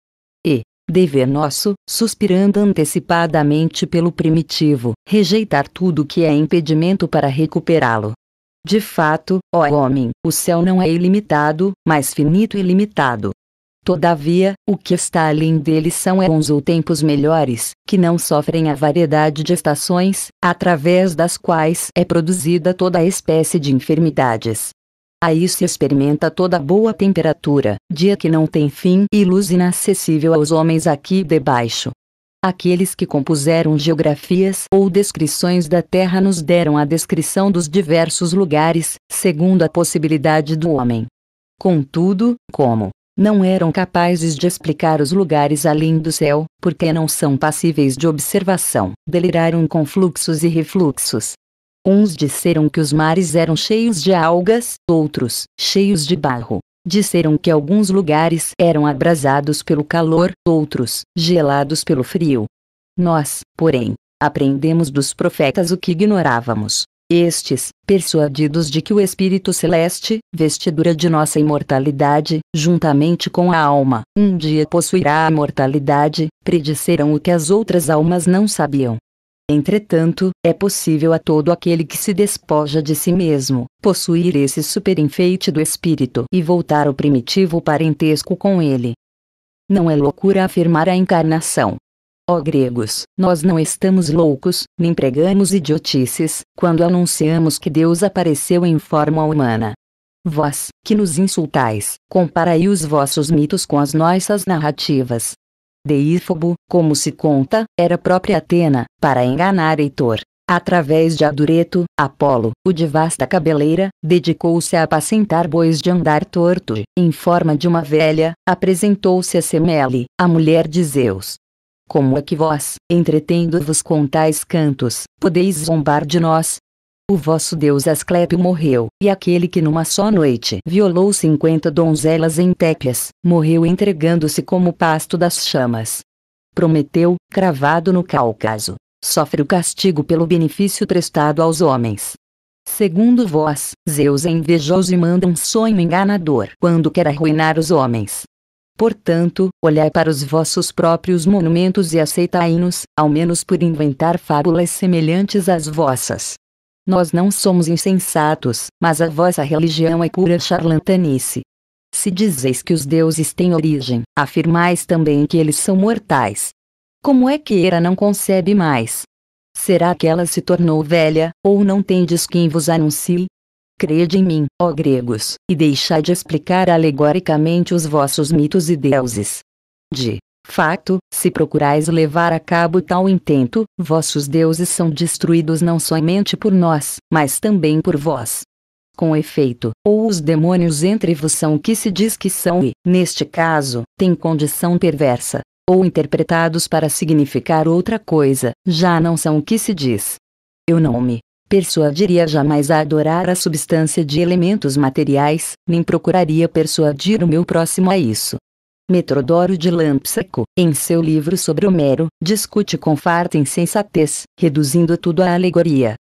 E, dever nosso, suspirando antecipadamente pelo primitivo, rejeitar tudo que é impedimento para recuperá-lo. De fato, ó homem, o céu não é ilimitado, mas finito e limitado. Todavia, o que está além deles são eons ou tempos melhores, que não sofrem a variedade de estações, através das quais é produzida toda a espécie de enfermidades. Aí se experimenta toda boa temperatura, dia que não tem fim e luz inacessível aos homens aqui debaixo. Aqueles que compuseram geografias ou descrições da Terra nos deram a descrição dos diversos lugares, segundo a possibilidade do homem. Contudo, como, não eram capazes de explicar os lugares além do céu, porque não são passíveis de observação, deliraram com fluxos e refluxos. Uns disseram que os mares eram cheios de algas, outros, cheios de barro. Disseram que alguns lugares eram abrasados pelo calor, outros, gelados pelo frio. Nós, porém, aprendemos dos profetas o que ignorávamos. Estes, persuadidos de que o Espírito Celeste, vestidura de nossa imortalidade, juntamente com a alma, um dia possuirá a mortalidade, predisseram o que as outras almas não sabiam. Entretanto, é possível a todo aquele que se despoja de si mesmo, possuir esse superenfeite do espírito e voltar ao primitivo parentesco com ele. Não é loucura afirmar a encarnação, Ó gregos, nós não estamos loucos, nem pregamos idiotices, quando anunciamos que Deus apareceu em forma humana. Vós, que nos insultais, comparai os vossos mitos com as nossas narrativas. Deífobo, como se conta, era própria Atena, para enganar Heitor. Através de Adureto, Apolo, o de vasta cabeleira, dedicou-se a apacentar bois de andar torto, em forma de uma velha, apresentou-se a Semele, a mulher de Zeus, como é que vós, entretendo-vos com tais cantos, podeis zombar de nós? O vosso deus Asclépio morreu, e aquele que numa só noite violou cinquenta donzelas em Tépias, morreu entregando-se como pasto das chamas. Prometeu, cravado no Cáucaso, sofre o castigo pelo benefício prestado aos homens. Segundo vós, Zeus é invejoso e manda um sonho enganador quando quer arruinar os homens. Portanto, olhai para os vossos próprios monumentos e aceitai-nos, ao menos por inventar fábulas semelhantes às vossas. Nós não somos insensatos, mas a vossa religião é pura charlatanice. Se dizeis que os deuses têm origem, afirmais também que eles são mortais. Como é que Hera não concebe mais? Será que ela se tornou velha, ou não tendes quem vos anuncie, Crede em mim, ó gregos, e deixai de explicar alegoricamente os vossos mitos e deuses. De fato, se procurais levar a cabo tal intento, vossos deuses são destruídos não somente por nós, mas também por vós. Com efeito, ou os demônios entre vos são o que se diz que são e, neste caso, têm condição perversa, ou interpretados para significar outra coisa, já não são o que se diz. Eu não me persuadiria jamais a adorar a substância de elementos materiais, nem procuraria persuadir o meu próximo a isso. Metrodoro de Lampsaco, em seu livro sobre Homero, discute com farta insensatez, reduzindo tudo à alegoria.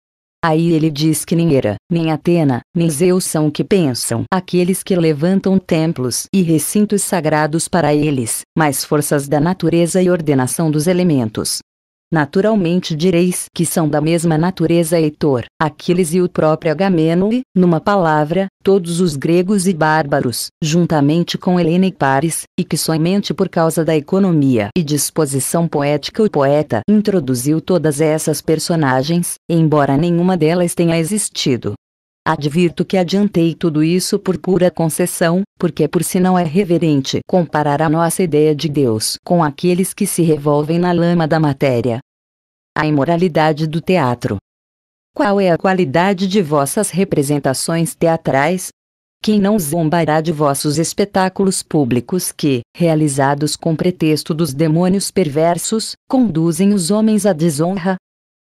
Aí ele diz que nem Hera, nem Atena, nem Zeus são o que pensam aqueles que levantam templos e recintos sagrados para eles, mas forças da natureza e ordenação dos elementos, naturalmente direis que são da mesma natureza Heitor, Aquiles e o próprio Agamemnon, numa palavra, todos os gregos e bárbaros, juntamente com Helena e Paris, e que somente por causa da economia e disposição poética o poeta introduziu todas essas personagens, embora nenhuma delas tenha existido. Advirto que adiantei tudo isso por pura concessão, porque por si não é reverente comparar a nossa ideia de Deus com aqueles que se revolvem na lama da matéria, a imoralidade do teatro. Qual é a qualidade de vossas representações teatrais? Quem não zombará de vossos espetáculos públicos que, realizados com pretexto dos demônios perversos, conduzem os homens à desonra?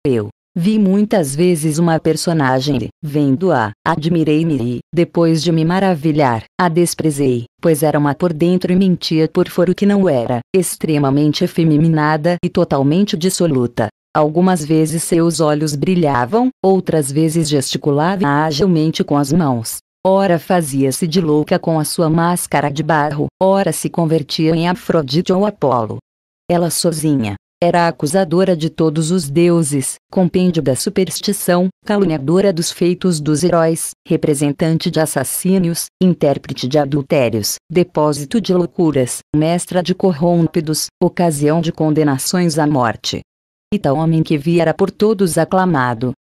Eu vi muitas vezes uma personagem, vendo-a, admirei-me e, depois de me maravilhar, a desprezei, pois era uma por dentro e mentia por fora o que não era, extremamente efeminada e totalmente dissoluta, Algumas vezes seus olhos brilhavam, outras vezes gesticulava agilmente com as mãos. Ora fazia-se de louca com a sua máscara de barro, ora se convertia em Afrodite ou Apolo. Ela sozinha era acusadora de todos os deuses, compêndio da superstição, caluniadora dos feitos dos heróis, representante de assassínios, intérprete de adultérios, depósito de loucuras, mestra de corrompidos, ocasião de condenações à morte e então tal homem que vi era por todos aclamado.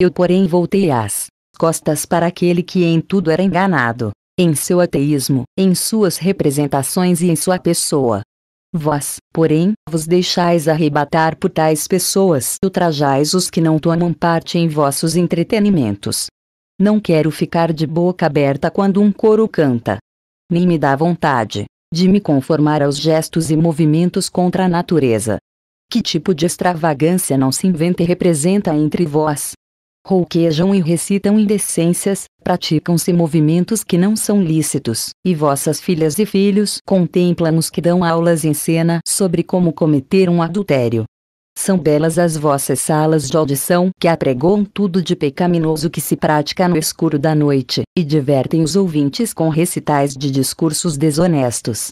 Eu porém voltei as costas para aquele que em tudo era enganado, em seu ateísmo, em suas representações e em sua pessoa. Vós, porém, vos deixais arrebatar por tais pessoas e ultrajais os que não tomam parte em vossos entretenimentos. Não quero ficar de boca aberta quando um coro canta. Nem me dá vontade de me conformar aos gestos e movimentos contra a natureza. Que tipo de extravagância não se inventa e representa entre vós? Rouquejam e recitam indecências, praticam-se movimentos que não são lícitos, e vossas filhas e filhos contemplam os que dão aulas em cena sobre como cometer um adultério. São belas as vossas salas de audição que apregoam tudo de pecaminoso que se pratica no escuro da noite, e divertem os ouvintes com recitais de discursos desonestos.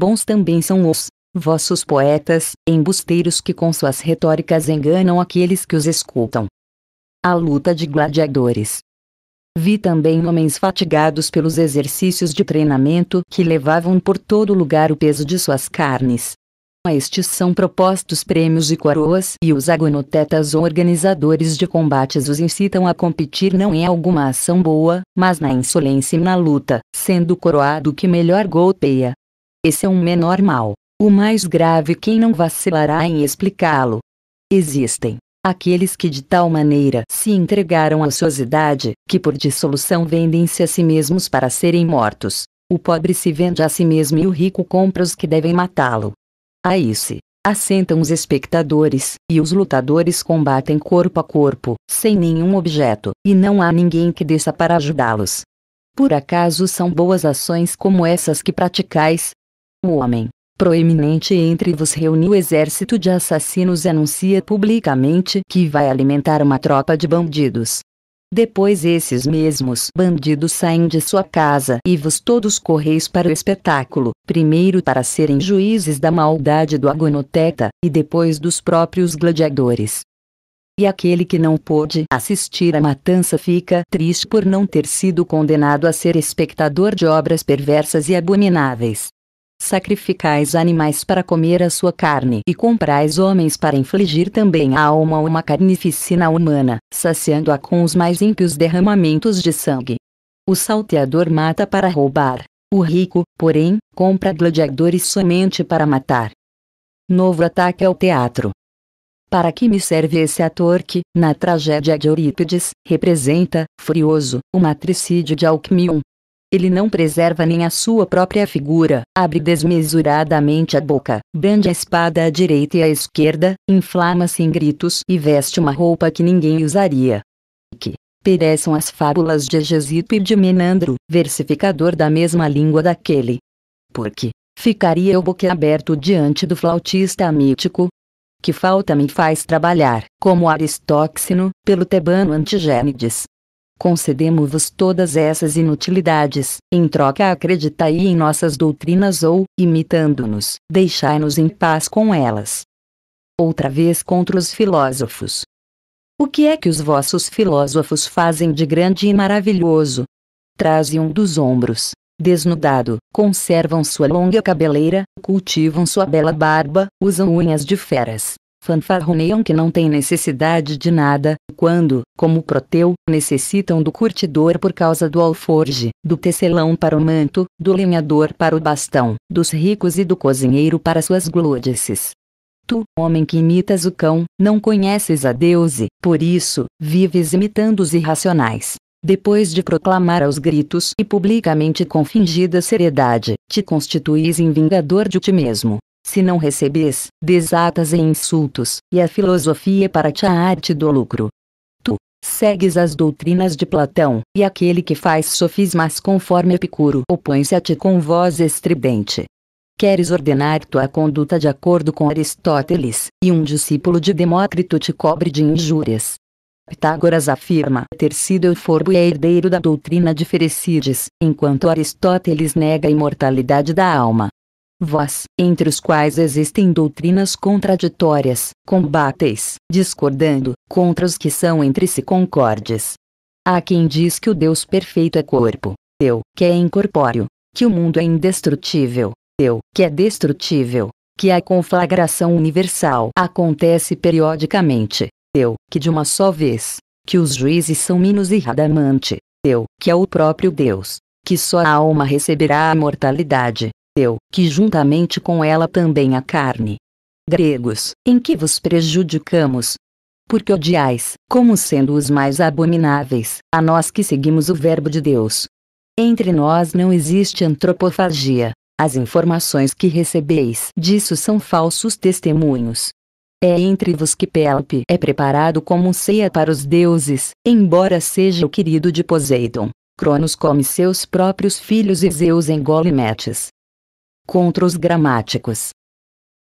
Bons também são os vossos poetas, embusteiros que com suas retóricas enganam aqueles que os escutam. A luta de gladiadores. Vi também homens fatigados pelos exercícios de treinamento que levavam por todo lugar o peso de suas carnes. A estes são propostos prêmios e coroas e os agonotetas ou organizadores de combates os incitam a competir não em alguma ação boa, mas na insolência e na luta, sendo coroado que melhor golpeia. Esse é um menor mal. O mais grave é quem não vacilará em explicá-lo. Existem aqueles que de tal maneira se entregaram à sociedade, que por dissolução vendem-se a si mesmos para serem mortos. O pobre se vende a si mesmo e o rico compra os que devem matá-lo. Aí se assentam os espectadores, e os lutadores combatem corpo a corpo, sem nenhum objeto, e não há ninguém que desça para ajudá-los. Por acaso são boas ações como essas que praticais? O homem proeminente entre vos reuniu exército de assassinos e anuncia publicamente que vai alimentar uma tropa de bandidos. Depois esses mesmos bandidos saem de sua casa e vos todos correis para o espetáculo, primeiro para serem juízes da maldade do agonoteta, e depois dos próprios gladiadores. E aquele que não pôde assistir à matança fica triste por não ter sido condenado a ser espectador de obras perversas e abomináveis sacrificais animais para comer a sua carne e comprais homens para infligir também a alma uma carnificina humana, saciando-a com os mais ímpios derramamentos de sangue. O salteador mata para roubar. O rico, porém, compra gladiadores somente para matar. Novo ataque ao teatro. Para que me serve esse ator que, na tragédia de Eurípides, representa, furioso, o matricídio de Alcmion, ele não preserva nem a sua própria figura, abre desmesuradamente a boca, bande a espada à direita e à esquerda, inflama-se em gritos e veste uma roupa que ninguém usaria. Que pereçam as fábulas de Gesito e de Menandro, versificador da mesma língua daquele. Porque ficaria eu boquiaberto diante do flautista mítico, que falta me faz trabalhar, como Aristóxeno pelo tebano Antigênides, Concedemos-vos todas essas inutilidades, em troca acreditai em nossas doutrinas ou, imitando-nos, deixai-nos em paz com elas. Outra vez contra os filósofos. O que é que os vossos filósofos fazem de grande e maravilhoso? Trazem um dos ombros, desnudado, conservam sua longa cabeleira, cultivam sua bela barba, usam unhas de feras, fanfarroneiam que não têm necessidade de nada, quando, como Proteu, necessitam do curtidor por causa do alforge, do tecelão para o manto, do lenhador para o bastão, dos ricos e do cozinheiro para suas glúdices. Tu, homem que imitas o cão, não conheces a Deus e, por isso, vives imitando os irracionais. Depois de proclamar aos gritos e publicamente com fingida seriedade, te constituís em vingador de ti mesmo, se não recebes, desatas em insultos, e a filosofia para te a arte do lucro. Tu, segues as doutrinas de Platão, e aquele que faz sofismas conforme Epicuro opõe-se a ti com voz estridente. Queres ordenar tua conduta de acordo com Aristóteles, e um discípulo de Demócrito te cobre de injúrias. Pitágoras afirma ter sido euforbo e herdeiro da doutrina de Ferecides, enquanto Aristóteles nega a imortalidade da alma, vós, entre os quais existem doutrinas contraditórias, combateis, discordando, contra os que são entre si concordes. Há quem diz que o Deus perfeito é corpo, teu que é incorpóreo, que o mundo é indestrutível, teu que é destrutível, que a conflagração universal acontece periodicamente, teu que de uma só vez, que os juízes são Minos e Radamante, teu que é o próprio Deus, que só a alma receberá a mortalidade, teu, que juntamente com ela também a carne. Gregos, em que vos prejudicamos? Porque odiais, como sendo os mais abomináveis, a nós que seguimos o Verbo de Deus. Entre nós não existe antropofagia. As informações que recebeis disso são falsos testemunhos. É entre vos que Pelpe é preparado como ceia para os deuses, embora seja o querido de Poseidon. Cronos come seus próprios filhos e Zeus engole Metes contra os gramáticos.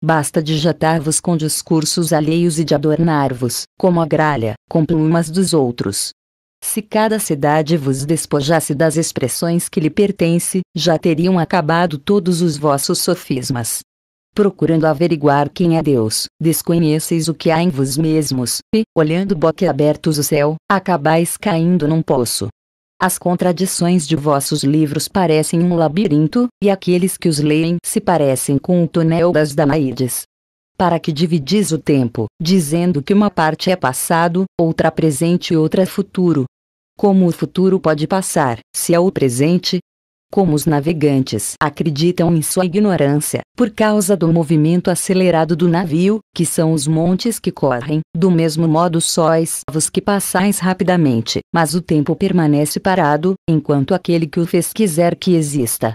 Basta de jatar-vos com discursos alheios e de adornar-vos, como a gralha, com plumas dos outros. Se cada cidade vos despojasse das expressões que lhe pertence, já teriam acabado todos os vossos sofismas. Procurando averiguar quem é Deus, desconheceis o que há em vós mesmos, e, olhando boquiabertos o céu, acabais caindo num poço. As contradições de vossos livros parecem um labirinto, e aqueles que os leem se parecem com o tonel das Danaides. Para que dividis o tempo, dizendo que uma parte é passado, outra presente e outra é futuro? Como o futuro pode passar, se é o presente? como os navegantes acreditam em sua ignorância, por causa do movimento acelerado do navio, que são os montes que correm, do mesmo modo sois vos que passais rapidamente, mas o tempo permanece parado, enquanto aquele que o fez quiser que exista.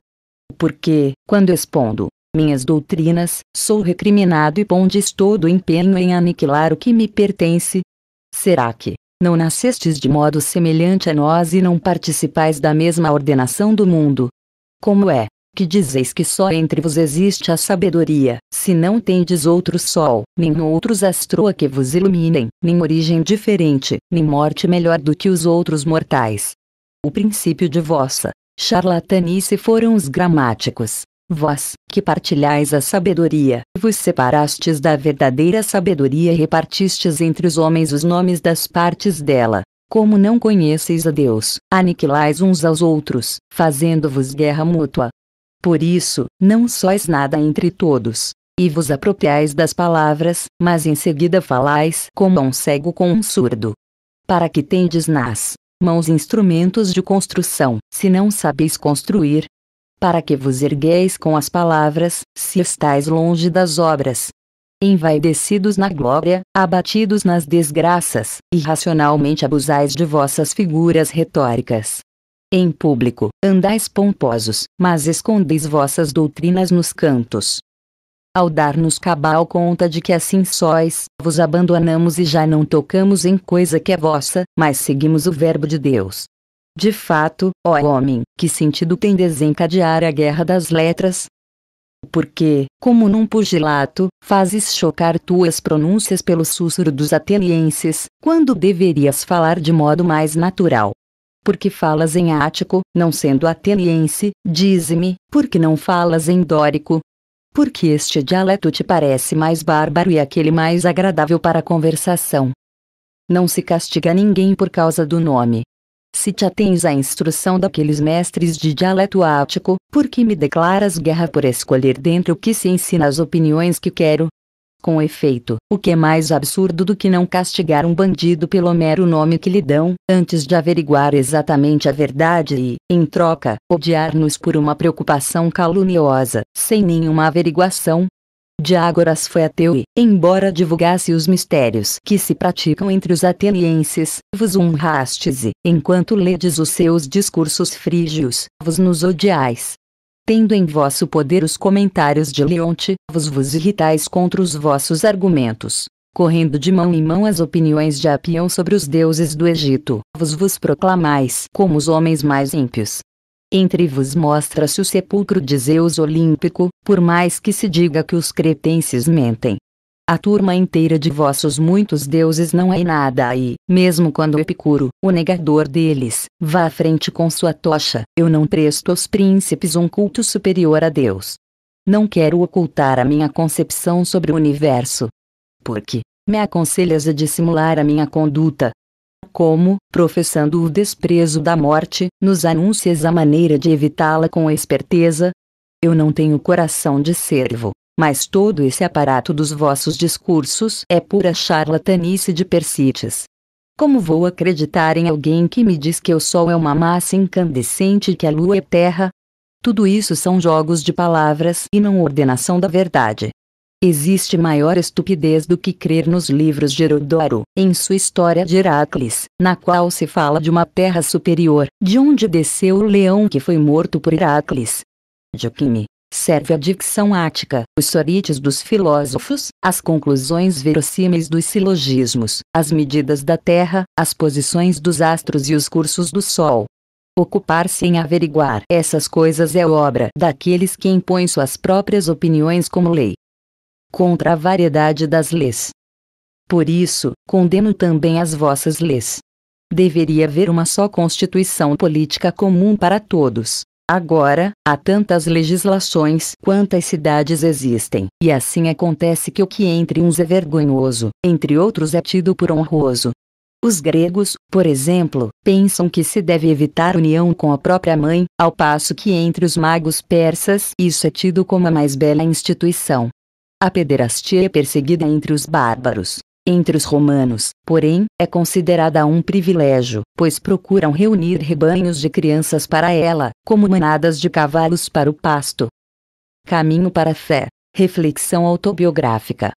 Porque, quando expondo minhas doutrinas, sou recriminado e pondes todo o empenho em aniquilar o que me pertence. Será que, não nascestes de modo semelhante a nós e não participais da mesma ordenação do mundo. Como é, que dizeis que só entre vos existe a sabedoria, se não tendes outro sol, nem outros astroa que vos iluminem, nem origem diferente, nem morte melhor do que os outros mortais. O princípio de vossa charlatanice foram os gramáticos, Vós, que partilhais a sabedoria, vos separastes da verdadeira sabedoria e repartistes entre os homens os nomes das partes dela. Como não conheceis a Deus, aniquilais uns aos outros, fazendo-vos guerra mútua. Por isso, não sois nada entre todos, e vos apropriais das palavras, mas em seguida falais como um cego com um surdo. Para que tendes nas mãos instrumentos de construção, se não sabeis construir, para que vos ergueis com as palavras, se estáis longe das obras. Envaidecidos na glória, abatidos nas desgraças, irracionalmente abusais de vossas figuras retóricas. Em público, andais pomposos, mas escondeis vossas doutrinas nos cantos. Ao dar-nos cabal conta de que assim sóis, vos abandonamos e já não tocamos em coisa que é vossa, mas seguimos o Verbo de Deus, de fato, ó homem, que sentido tem desencadear a guerra das letras? Porque, como num pugilato, fazes chocar tuas pronúncias pelo sussurro dos atenienses, quando deverias falar de modo mais natural. Porque falas em ático, não sendo ateniense, dize-me, porque não falas em dórico? Porque este dialeto te parece mais bárbaro e aquele mais agradável para a conversação. Não se castiga ninguém por causa do nome, se te atens à instrução daqueles mestres de dialeto ático, por que me declaras guerra por escolher dentre o que se ensina as opiniões que quero? Com efeito, o que é mais absurdo do que não castigar um bandido pelo mero nome que lhe dão, antes de averiguar exatamente a verdade e, em troca, odiar-nos por uma preocupação caluniosa, sem nenhuma averiguação, Diágoras foi ateu e, embora divulgasse os mistérios que se praticam entre os atenienses, vos honrastes e, enquanto ledes os seus discursos frígios, vos nos odiais. Tendo em vosso poder os comentários de Leonte, vos vos irritais contra os vossos argumentos. Correndo de mão em mão as opiniões de Apião sobre os deuses do Egito, vos vos proclamais como os homens mais ímpios, entre vos mostra-se o sepulcro de Zeus Olímpico, por mais que se diga que os cretenses mentem. A turma inteira de vossos muitos deuses não é nada aí, mesmo quando Epicuro, o negador deles, vá à frente com sua tocha, eu não presto aos príncipes um culto superior a Deus. Não quero ocultar a minha concepção sobre o universo. Porque, me aconselhas a dissimular a minha conduta, como, professando o desprezo da morte, nos anuncias a maneira de evitá-la com esperteza? Eu não tenho coração de servo, mas todo esse aparato dos vossos discursos é pura charlatanice de Persites. Como vou acreditar em alguém que me diz que o sol é uma massa incandescente e que a lua é terra? Tudo isso são jogos de palavras e não ordenação da verdade. Existe maior estupidez do que crer nos livros de Herodoro, em sua história de Heracles, na qual se fala de uma terra superior, de onde desceu o leão que foi morto por Heracles. Joquime, serve a dicção ática, os sorites dos filósofos, as conclusões verossímeis dos silogismos, as medidas da terra, as posições dos astros e os cursos do sol. Ocupar-se em averiguar essas coisas é obra daqueles que impõem suas próprias opiniões como lei contra a variedade das leis. Por isso, condeno também as vossas leis. Deveria haver uma só constituição política comum para todos. Agora, há tantas legislações quantas cidades existem, e assim acontece que o que entre uns é vergonhoso, entre outros é tido por honroso. Os gregos, por exemplo, pensam que se deve evitar união com a própria mãe, ao passo que entre os magos persas isso é tido como a mais bela instituição, a pederastia é perseguida entre os bárbaros. Entre os romanos, porém, é considerada um privilégio, pois procuram reunir rebanhos de crianças para ela, como manadas de cavalos para o pasto. Caminho para a fé. Reflexão autobiográfica.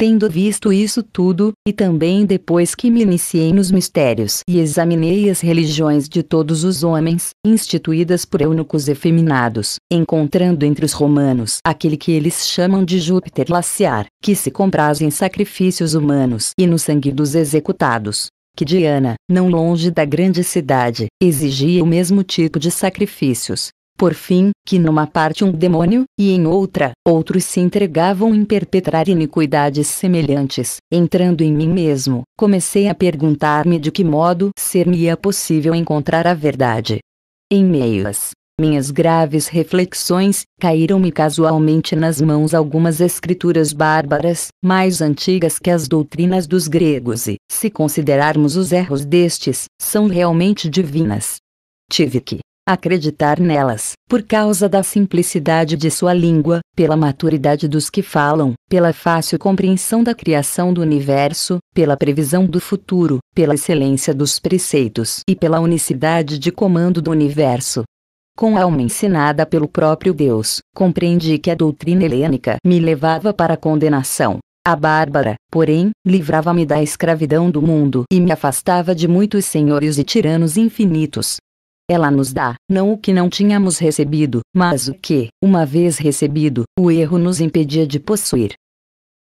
Tendo visto isso tudo, e também depois que me iniciei nos mistérios e examinei as religiões de todos os homens, instituídas por eunucos efeminados, encontrando entre os romanos aquele que eles chamam de Júpiter laciar, que se compraz em sacrifícios humanos e no sangue dos executados, que Diana, não longe da grande cidade, exigia o mesmo tipo de sacrifícios, por fim, que numa parte um demônio, e em outra, outros se entregavam em perpetrar iniquidades semelhantes. Entrando em mim mesmo, comecei a perguntar-me de que modo ser-me-ia possível encontrar a verdade. Em meias minhas graves reflexões, caíram-me casualmente nas mãos algumas escrituras bárbaras, mais antigas que as doutrinas dos gregos e, se considerarmos os erros destes, são realmente divinas. Tive que, acreditar nelas, por causa da simplicidade de sua língua, pela maturidade dos que falam, pela fácil compreensão da criação do universo, pela previsão do futuro, pela excelência dos preceitos e pela unicidade de comando do universo. Com a alma ensinada pelo próprio Deus, compreendi que a doutrina helênica me levava para a condenação. A bárbara, porém, livrava-me da escravidão do mundo e me afastava de muitos senhores e tiranos infinitos. Ela nos dá, não o que não tínhamos recebido, mas o que, uma vez recebido, o erro nos impedia de possuir.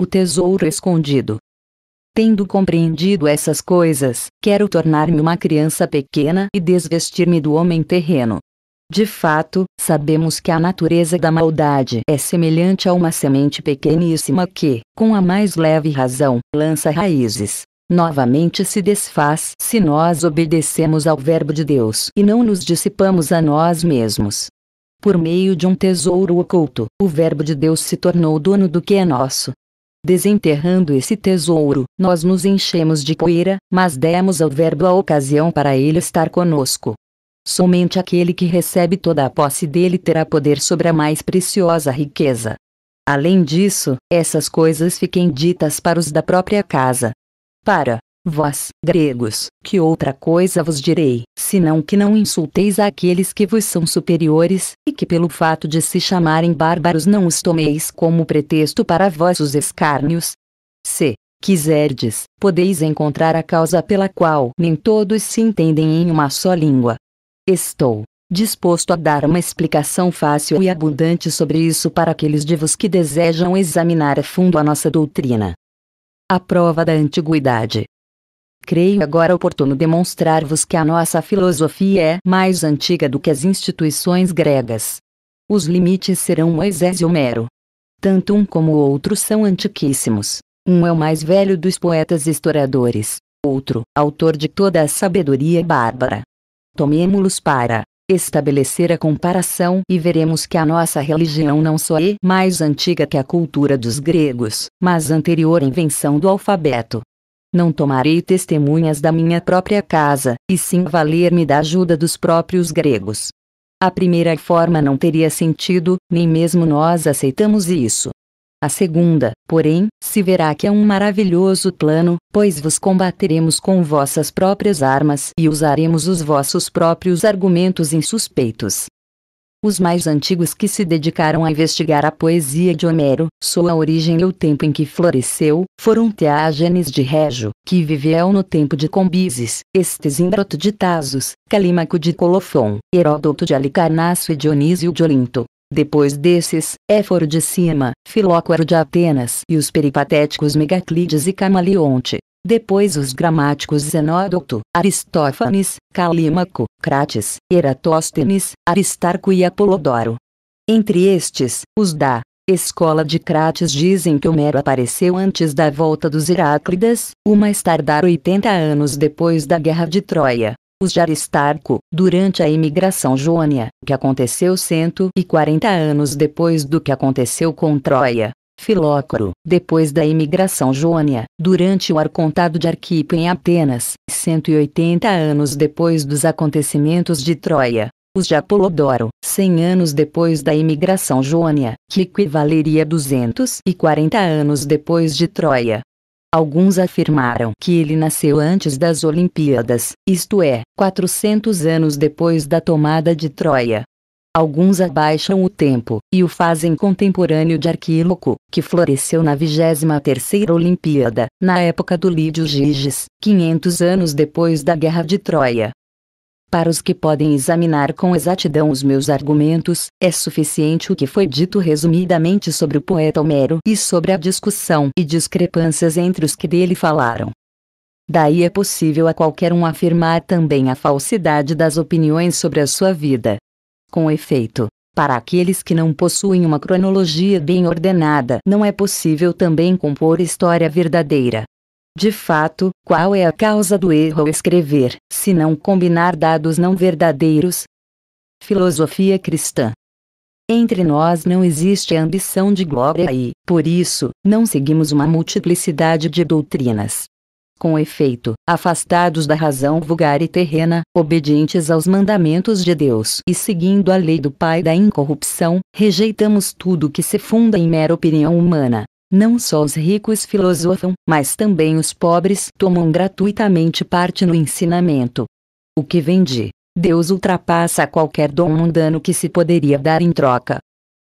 O tesouro escondido. Tendo compreendido essas coisas, quero tornar-me uma criança pequena e desvestir-me do homem terreno. De fato, sabemos que a natureza da maldade é semelhante a uma semente pequeníssima que, com a mais leve razão, lança raízes, novamente se desfaz se nós obedecemos ao Verbo de Deus e não nos dissipamos a nós mesmos. Por meio de um tesouro oculto, o Verbo de Deus se tornou dono do que é nosso. Desenterrando esse tesouro, nós nos enchemos de poeira, mas demos ao Verbo a ocasião para ele estar conosco. Somente aquele que recebe toda a posse dele terá poder sobre a mais preciosa riqueza. Além disso, essas coisas fiquem ditas para os da própria casa, para vós, gregos, que outra coisa vos direi, senão que não insulteis aqueles que vos são superiores, e que pelo fato de se chamarem bárbaros não os tomeis como pretexto para vossos escárnios. Se quiserdes, podeis encontrar a causa pela qual nem todos se entendem em uma só língua. Estou disposto a dar uma explicação fácil e abundante sobre isso para aqueles de vos que desejam examinar a fundo a nossa doutrina a prova da antiguidade. Creio agora oportuno demonstrar-vos que a nossa filosofia é mais antiga do que as instituições gregas. Os limites serão Moisés e Homero. Tanto um como o outro são antiquíssimos. Um é o mais velho dos poetas e historiadores, outro, autor de toda a sabedoria bárbara. Tomemo-los para estabelecer a comparação e veremos que a nossa religião não só é mais antiga que a cultura dos gregos, mas anterior à invenção do alfabeto. Não tomarei testemunhas da minha própria casa, e sim valer-me da ajuda dos próprios gregos. A primeira forma não teria sentido, nem mesmo nós aceitamos isso. A segunda, porém, se verá que é um maravilhoso plano, pois vos combateremos com vossas próprias armas e usaremos os vossos próprios argumentos insuspeitos. Os mais antigos que se dedicaram a investigar a poesia de Homero, sua origem e o tempo em que floresceu, foram Teágenes de Régio, que viveu no tempo de Cambises, Estesimbroto de Tasos, Calímaco de Colofon, Heródoto de Alicarnasso e Dionísio de Olinto, depois desses, Éforo de Cima, Filóquaro de Atenas e os peripatéticos Megaclides e Camaleonte. Depois os gramáticos Zenódoto, Aristófanes, Calímaco, Crates, Eratóstenes, Aristarco e Apolodoro. Entre estes, os da Escola de Crates dizem que Homero apareceu antes da volta dos Heráclidas, o mais tardar 80 anos depois da Guerra de Troia os de Aristarco, durante a imigração jônia, que aconteceu 140 anos depois do que aconteceu com Troia. Filócoro, depois da imigração jônia, durante o arcontado de Arquipo em Atenas, 180 anos depois dos acontecimentos de Troia. Os de Apolodoro, 100 anos depois da imigração jônia, que equivaleria a 240 anos depois de Troia. Alguns afirmaram que ele nasceu antes das Olimpíadas, isto é, 400 anos depois da tomada de Troia. Alguns abaixam o tempo e o fazem contemporâneo de Arquíloco, que floresceu na 23ª Olimpíada, na época do Lídio Giges, 500 anos depois da Guerra de Troia. Para os que podem examinar com exatidão os meus argumentos, é suficiente o que foi dito resumidamente sobre o poeta Homero e sobre a discussão e discrepâncias entre os que dele falaram. Daí é possível a qualquer um afirmar também a falsidade das opiniões sobre a sua vida. Com efeito, para aqueles que não possuem uma cronologia bem ordenada, não é possível também compor história verdadeira. De fato, qual é a causa do erro ao escrever, se não combinar dados não verdadeiros? Filosofia cristã. Entre nós não existe ambição de glória e, por isso, não seguimos uma multiplicidade de doutrinas. Com efeito, afastados da razão vulgar e terrena, obedientes aos mandamentos de Deus e seguindo a lei do Pai da incorrupção, rejeitamos tudo que se funda em mera opinião humana, não só os ricos filosofam, mas também os pobres tomam gratuitamente parte no ensinamento. O que vem de Deus ultrapassa qualquer dom mundano que se poderia dar em troca.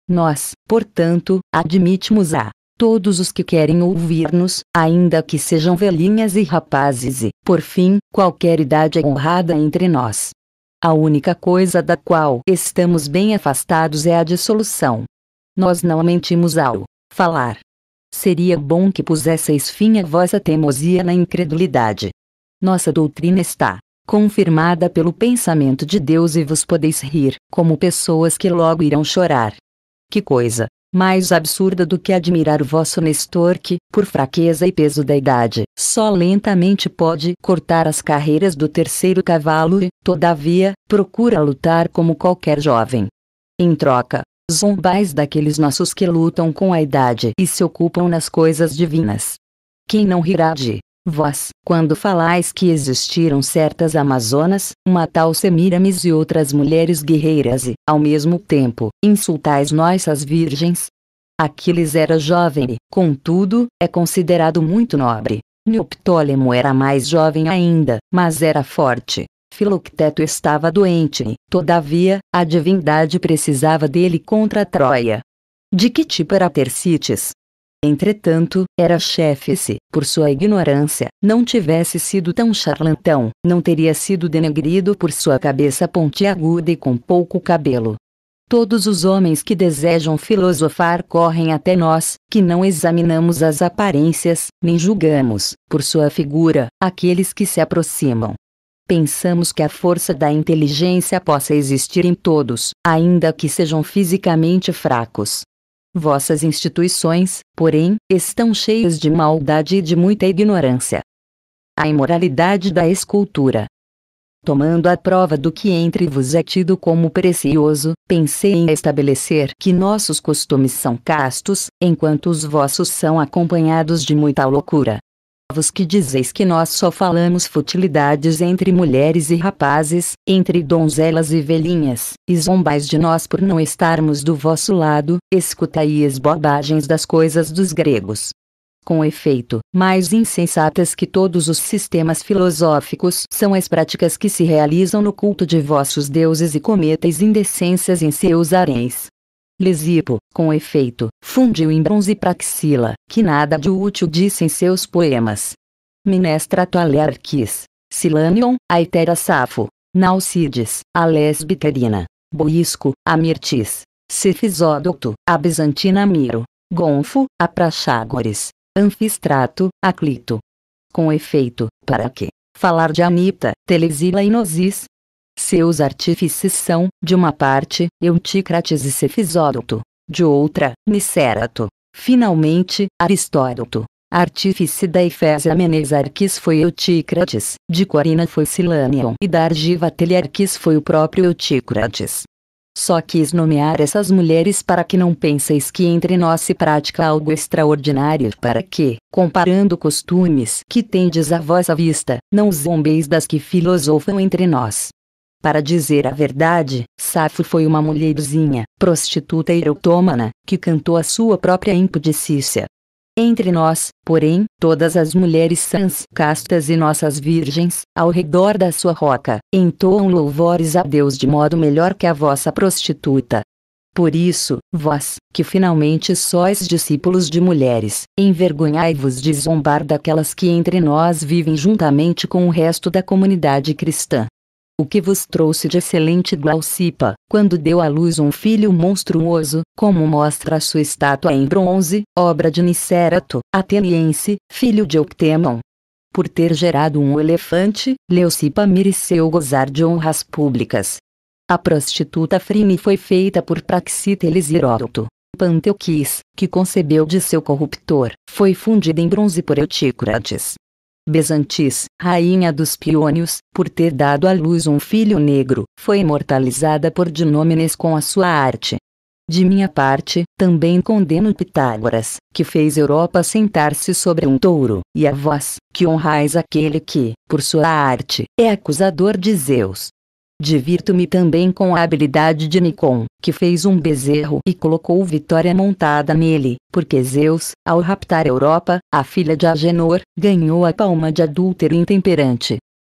Nós, portanto, admitimos a todos os que querem ouvir-nos, ainda que sejam velhinhas e rapazes e, por fim, qualquer idade é honrada entre nós. A única coisa da qual estamos bem afastados é a dissolução. Nós não mentimos ao falar seria bom que pusesseis fim a vossa teimosia na incredulidade. Nossa doutrina está confirmada pelo pensamento de Deus e vos podeis rir, como pessoas que logo irão chorar. Que coisa mais absurda do que admirar o vosso Nestor que, por fraqueza e peso da idade, só lentamente pode cortar as carreiras do terceiro cavalo e, todavia, procura lutar como qualquer jovem. Em troca, zombais daqueles nossos que lutam com a idade e se ocupam nas coisas divinas. Quem não rirá de vós, quando falais que existiram certas Amazonas, uma tal Semiramis e outras mulheres guerreiras e, ao mesmo tempo, insultais nossas virgens? Aquiles era jovem e, contudo, é considerado muito nobre. Neoptólemo era mais jovem ainda, mas era forte, Filocteto estava doente e, todavia, a divindade precisava dele contra a Troia. De que tipo era Tercites? Entretanto, era chefe se, por sua ignorância, não tivesse sido tão charlatão, não teria sido denegrido por sua cabeça pontiaguda e com pouco cabelo. Todos os homens que desejam filosofar correm até nós, que não examinamos as aparências, nem julgamos, por sua figura, aqueles que se aproximam. Pensamos que a força da inteligência possa existir em todos, ainda que sejam fisicamente fracos. Vossas instituições, porém, estão cheias de maldade e de muita ignorância. A imoralidade da escultura. Tomando a prova do que entre vos é tido como precioso, pensei em estabelecer que nossos costumes são castos, enquanto os vossos são acompanhados de muita loucura vos que dizeis que nós só falamos futilidades entre mulheres e rapazes, entre donzelas e velhinhas, e zombais de nós por não estarmos do vosso lado, escutai as bobagens das coisas dos gregos. Com efeito, mais insensatas que todos os sistemas filosóficos são as práticas que se realizam no culto de vossos deuses e cometeis indecências em seus haréns. Lisipo, com efeito, fundiu em bronze Praxila, que nada de útil disse em seus poemas. Minestra Toalerquis, Silanion, Aitera Safo, Naucides, a Lesbiterina, Boisco, a Mirtis, Cefisódoto, a Bizantina Miro, Gonfo, a Anfistrato, a Clito. Com efeito, para que falar de Anita, Telesila e Nosis, seus artífices são, de uma parte, Eutícrates e Cefisódoto, de outra, Nicérato. Finalmente, Aristódoto. Artífice da Efésia Menesarquis foi Eutícrates, de Corina foi Silânion e da Argiva Teliarquis foi o próprio Eutícrates. Só quis nomear essas mulheres para que não penseis que entre nós se pratica algo extraordinário para que, comparando costumes que tendes a vossa vista, não zombeis das que filosofam entre nós. Para dizer a verdade, Safo foi uma mulherzinha, prostituta e eutômana, que cantou a sua própria impudicícia. Entre nós, porém, todas as mulheres sãs, castas e nossas virgens, ao redor da sua roca, entoam louvores a Deus de modo melhor que a vossa prostituta. Por isso, vós, que finalmente sois discípulos de mulheres, envergonhai-vos de zombar daquelas que entre nós vivem juntamente com o resto da comunidade cristã, o que vos trouxe de excelente Glaucipa, quando deu à luz um filho monstruoso, como mostra a sua estátua em bronze, obra de Nicérato, ateniense, filho de Octemon. Por ter gerado um elefante, Leucipa mereceu gozar de honras públicas. A prostituta Frime foi feita por Praxíteles Heródoto. Panteuquis, que concebeu de seu corruptor, foi fundida em bronze por Eutícrates. Besantis, rainha dos Piônios, por ter dado à luz um filho negro, foi imortalizada por Dinômenes com a sua arte. De minha parte, também condeno Pitágoras, que fez Europa sentar-se sobre um touro, e a vós, que honrais aquele que, por sua arte, é acusador de Zeus. Divirto-me também com a habilidade de Nikon, que fez um bezerro e colocou Vitória montada nele, porque Zeus, ao raptar Europa, a filha de Agenor, ganhou a palma de adúltero intemperante.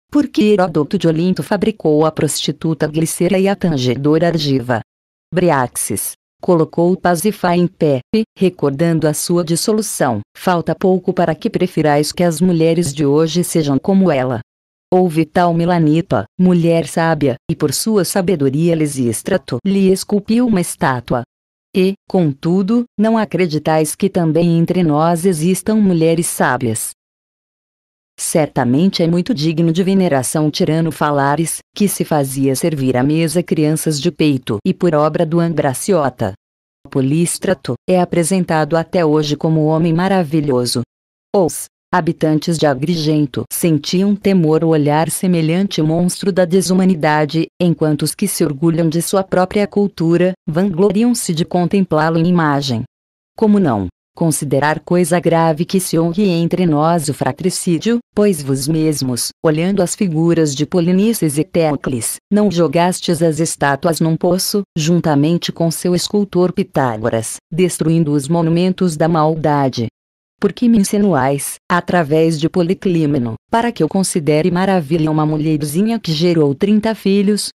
Porque Heródoto de Olinto fabricou a prostituta Glicera e a tangedora Argiva. Briaxis, colocou Pasifá em pé, recordando a sua dissolução. Falta pouco para que prefirais que as mulheres de hoje sejam como ela, Houve tal Milanita, mulher sábia, e por sua sabedoria Lisístrato lhe esculpiu uma estátua. E, contudo, não acreditais que também entre nós existam mulheres sábias. Certamente é muito digno de veneração tirano Falares, que se fazia servir à mesa crianças de peito e por obra do Andraciota. Polístrato é apresentado até hoje como homem maravilhoso. Ous, habitantes de Agrigento sentiam temor o olhar semelhante monstro da desumanidade, enquanto os que se orgulham de sua própria cultura, vangloriam-se de contemplá-lo em imagem. Como não? Considerar coisa grave que se honre entre nós o fratricídio, pois vos mesmos, olhando as figuras de Polinices e Teocles, não jogastes as estátuas num poço, juntamente com seu escultor Pitágoras, destruindo os monumentos da maldade, porque me insinuais, através de Policlímeno, para que eu considere maravilha uma mulherzinha que gerou trinta filhos?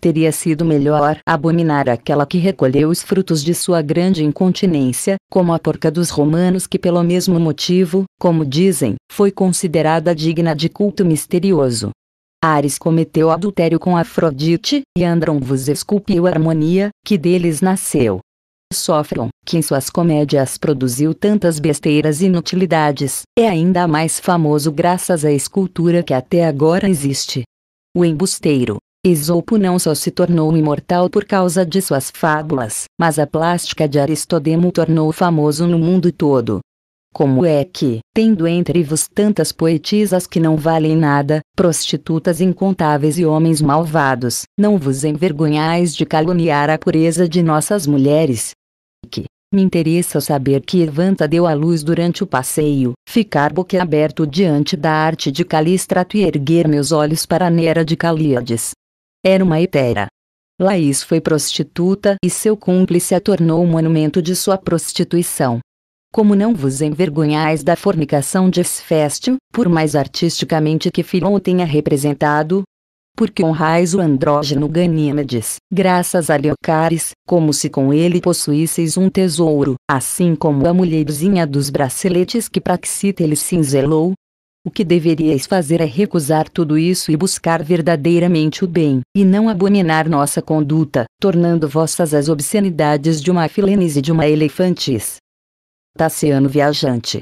Teria sido melhor abominar aquela que recolheu os frutos de sua grande incontinência, como a porca dos romanos que pelo mesmo motivo, como dizem, foi considerada digna de culto misterioso. Ares cometeu adultério com Afrodite, e Andron vos esculpiu a harmonia, que deles nasceu sofram, que em suas comédias produziu tantas besteiras e inutilidades, é ainda mais famoso graças à escultura que até agora existe. O embusteiro, Esopo não só se tornou imortal por causa de suas fábulas, mas a plástica de Aristodemo tornou famoso no mundo todo. Como é que, tendo entre vos tantas poetisas que não valem nada, prostitutas incontáveis e homens malvados, não vos envergonhais de caluniar a pureza de nossas mulheres? Me interessa saber que Evanta deu à luz durante o passeio, ficar boquiaberto diante da arte de Calistrato e erguer meus olhos para a Nera de Calíades. Era uma hetera. Laís foi prostituta e seu cúmplice a tornou monumento de sua prostituição. Como não vos envergonhais da fornicação de Esféstio, por mais artisticamente que Firon tenha representado, porque honrais o andrógeno Ganímedes, graças a Leocares, como se com ele possuísseis um tesouro, assim como a mulherzinha dos braceletes que Praxita cinzelou. O que deveríeis fazer é recusar tudo isso e buscar verdadeiramente o bem, e não abominar nossa conduta, tornando vossas as obscenidades de uma filenes e de uma elefantis. Tassiano Viajante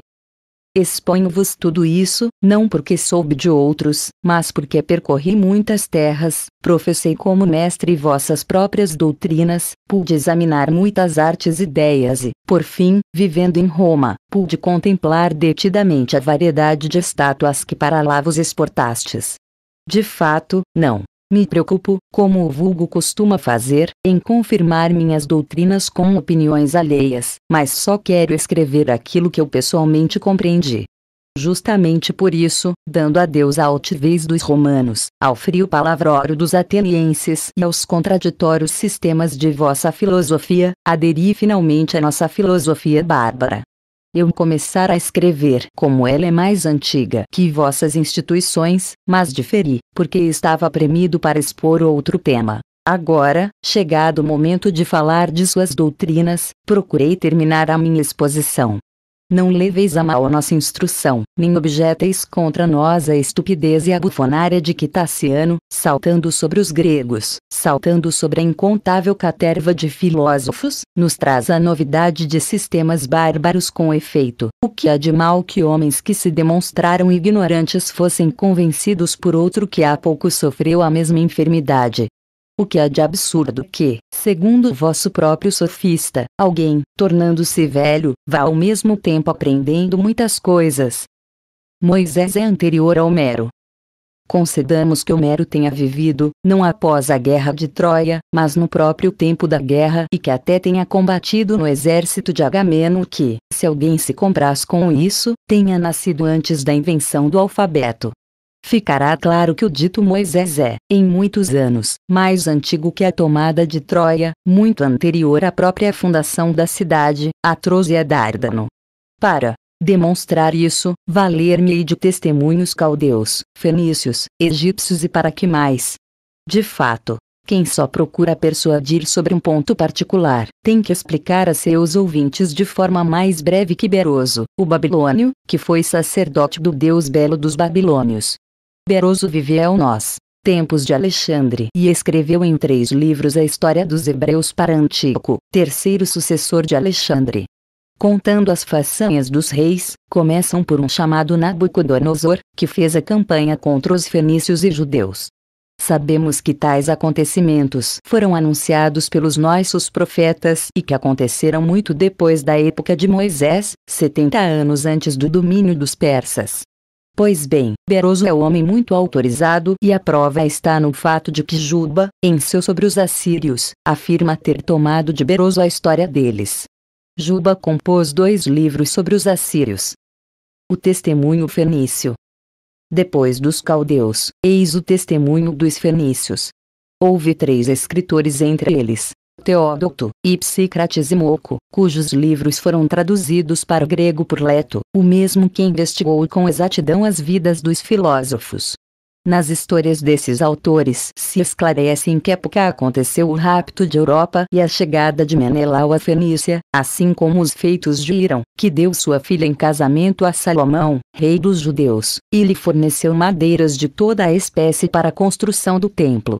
Exponho-vos tudo isso, não porque soube de outros, mas porque percorri muitas terras, professei como mestre vossas próprias doutrinas, pude examinar muitas artes e ideias e, por fim, vivendo em Roma, pude contemplar detidamente a variedade de estátuas que para lá vos exportastes. De fato, não me preocupo, como o vulgo costuma fazer, em confirmar minhas doutrinas com opiniões alheias, mas só quero escrever aquilo que eu pessoalmente compreendi. Justamente por isso, dando adeus à altivez dos romanos, ao frio palavrório dos atenienses e aos contraditórios sistemas de vossa filosofia, aderi finalmente à nossa filosofia bárbara eu começar a escrever, como ela é mais antiga que vossas instituições, mas diferi, porque estava premido para expor outro tema. Agora, chegado o momento de falar de suas doutrinas, procurei terminar a minha exposição, não leveis a mal a nossa instrução, nem objeteis contra nós a estupidez e a bufonária de que Tassiano, saltando sobre os gregos, saltando sobre a incontável caterva de filósofos, nos traz a novidade de sistemas bárbaros com efeito. O que há de mal que homens que se demonstraram ignorantes fossem convencidos por outro que há pouco sofreu a mesma enfermidade, o que há de absurdo que, segundo o vosso próprio sofista, alguém, tornando-se velho, vá ao mesmo tempo aprendendo muitas coisas. Moisés é anterior a Homero. Concedamos que Homero tenha vivido, não após a Guerra de Troia, mas no próprio tempo da guerra e que até tenha combatido no exército de Agamemnon que, se alguém se compraz com isso, tenha nascido antes da invenção do alfabeto. Ficará claro que o dito Moisés é, em muitos anos, mais antigo que a tomada de Troia, muito anterior à própria fundação da cidade, a Dárdano. Para demonstrar isso, valer-me-ei de testemunhos caldeus, fenícios, egípcios e para que mais? De fato, quem só procura persuadir sobre um ponto particular, tem que explicar a seus ouvintes de forma mais breve que Beroso, o babilônio, que foi sacerdote do deus belo dos babilônios, Beroso viveu nós, tempos de Alexandre e escreveu em três livros a história dos hebreus para Antíoco, terceiro sucessor de Alexandre. Contando as façanhas dos reis, começam por um chamado Nabucodonosor, que fez a campanha contra os fenícios e judeus. Sabemos que tais acontecimentos foram anunciados pelos nossos profetas e que aconteceram muito depois da época de Moisés, 70 anos antes do domínio dos persas. Pois bem, Beroso é homem muito autorizado e a prova está no fato de que Juba, em seu Sobre os Assírios, afirma ter tomado de Beroso a história deles. Juba compôs dois livros sobre os assírios. O Testemunho Fenício. Depois dos caldeus, eis o testemunho dos fenícios. Houve três escritores entre eles, Teódoto, Ipsícrates e Moco, cujos livros foram traduzidos para o grego por Leto, o mesmo que investigou com exatidão as vidas dos filósofos. Nas histórias desses autores se esclarece em que época aconteceu o rapto de Europa e a chegada de Menelau à Fenícia, assim como os feitos de Irão, que deu sua filha em casamento a Salomão, rei dos judeus, e lhe forneceu madeiras de toda a espécie para a construção do templo.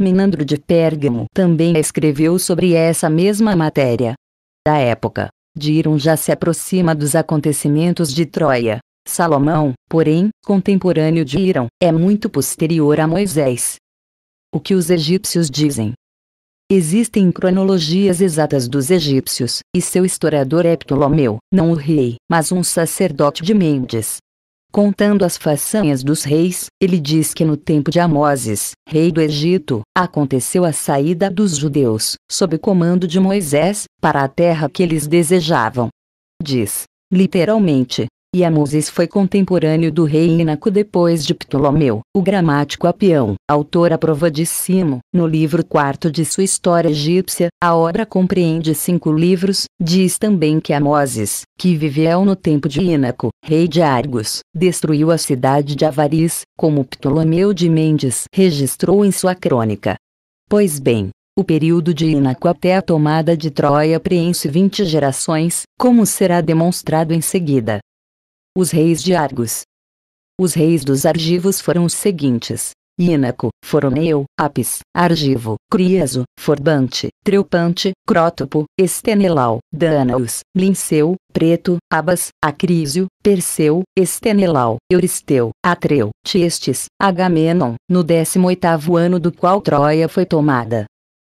Menandro de Pérgamo também escreveu sobre essa mesma matéria. Da época, Diron já se aproxima dos acontecimentos de Troia. Salomão, porém, contemporâneo de Irão, é muito posterior a Moisés. O que os egípcios dizem? Existem cronologias exatas dos egípcios, e seu historiador é Ptolomeu, não o rei, mas um sacerdote de Mendes, Contando as façanhas dos reis, ele diz que no tempo de Amoses, rei do Egito, aconteceu a saída dos judeus, sob comando de Moisés, para a terra que eles desejavam. Diz, literalmente, e Amoses foi contemporâneo do rei Inaco depois de Ptolomeu, o gramático Apião, autor aprovadíssimo, prova de Simo. No livro quarto de sua História Egípcia, a obra compreende cinco livros, diz também que Amoses, que viveu no tempo de Inaco, rei de Argos, destruiu a cidade de Avaris, como Ptolomeu de Mendes registrou em sua crônica. Pois bem, o período de Inaco até a tomada de Troia preenche 20 gerações, como será demonstrado em seguida. Os reis de Argos. Os reis dos Argivos foram os seguintes. Ínaco, Foroneu, Apis, Argivo, Criaso, Forbante, Treupante, Crótopo, Estenelau, Danaus, Linceu, Preto, Abas, Acrísio, Perseu, Estenelau, Euristeu, Atreu, Tiestes, Agamenon, no 18 ano do qual Troia foi tomada.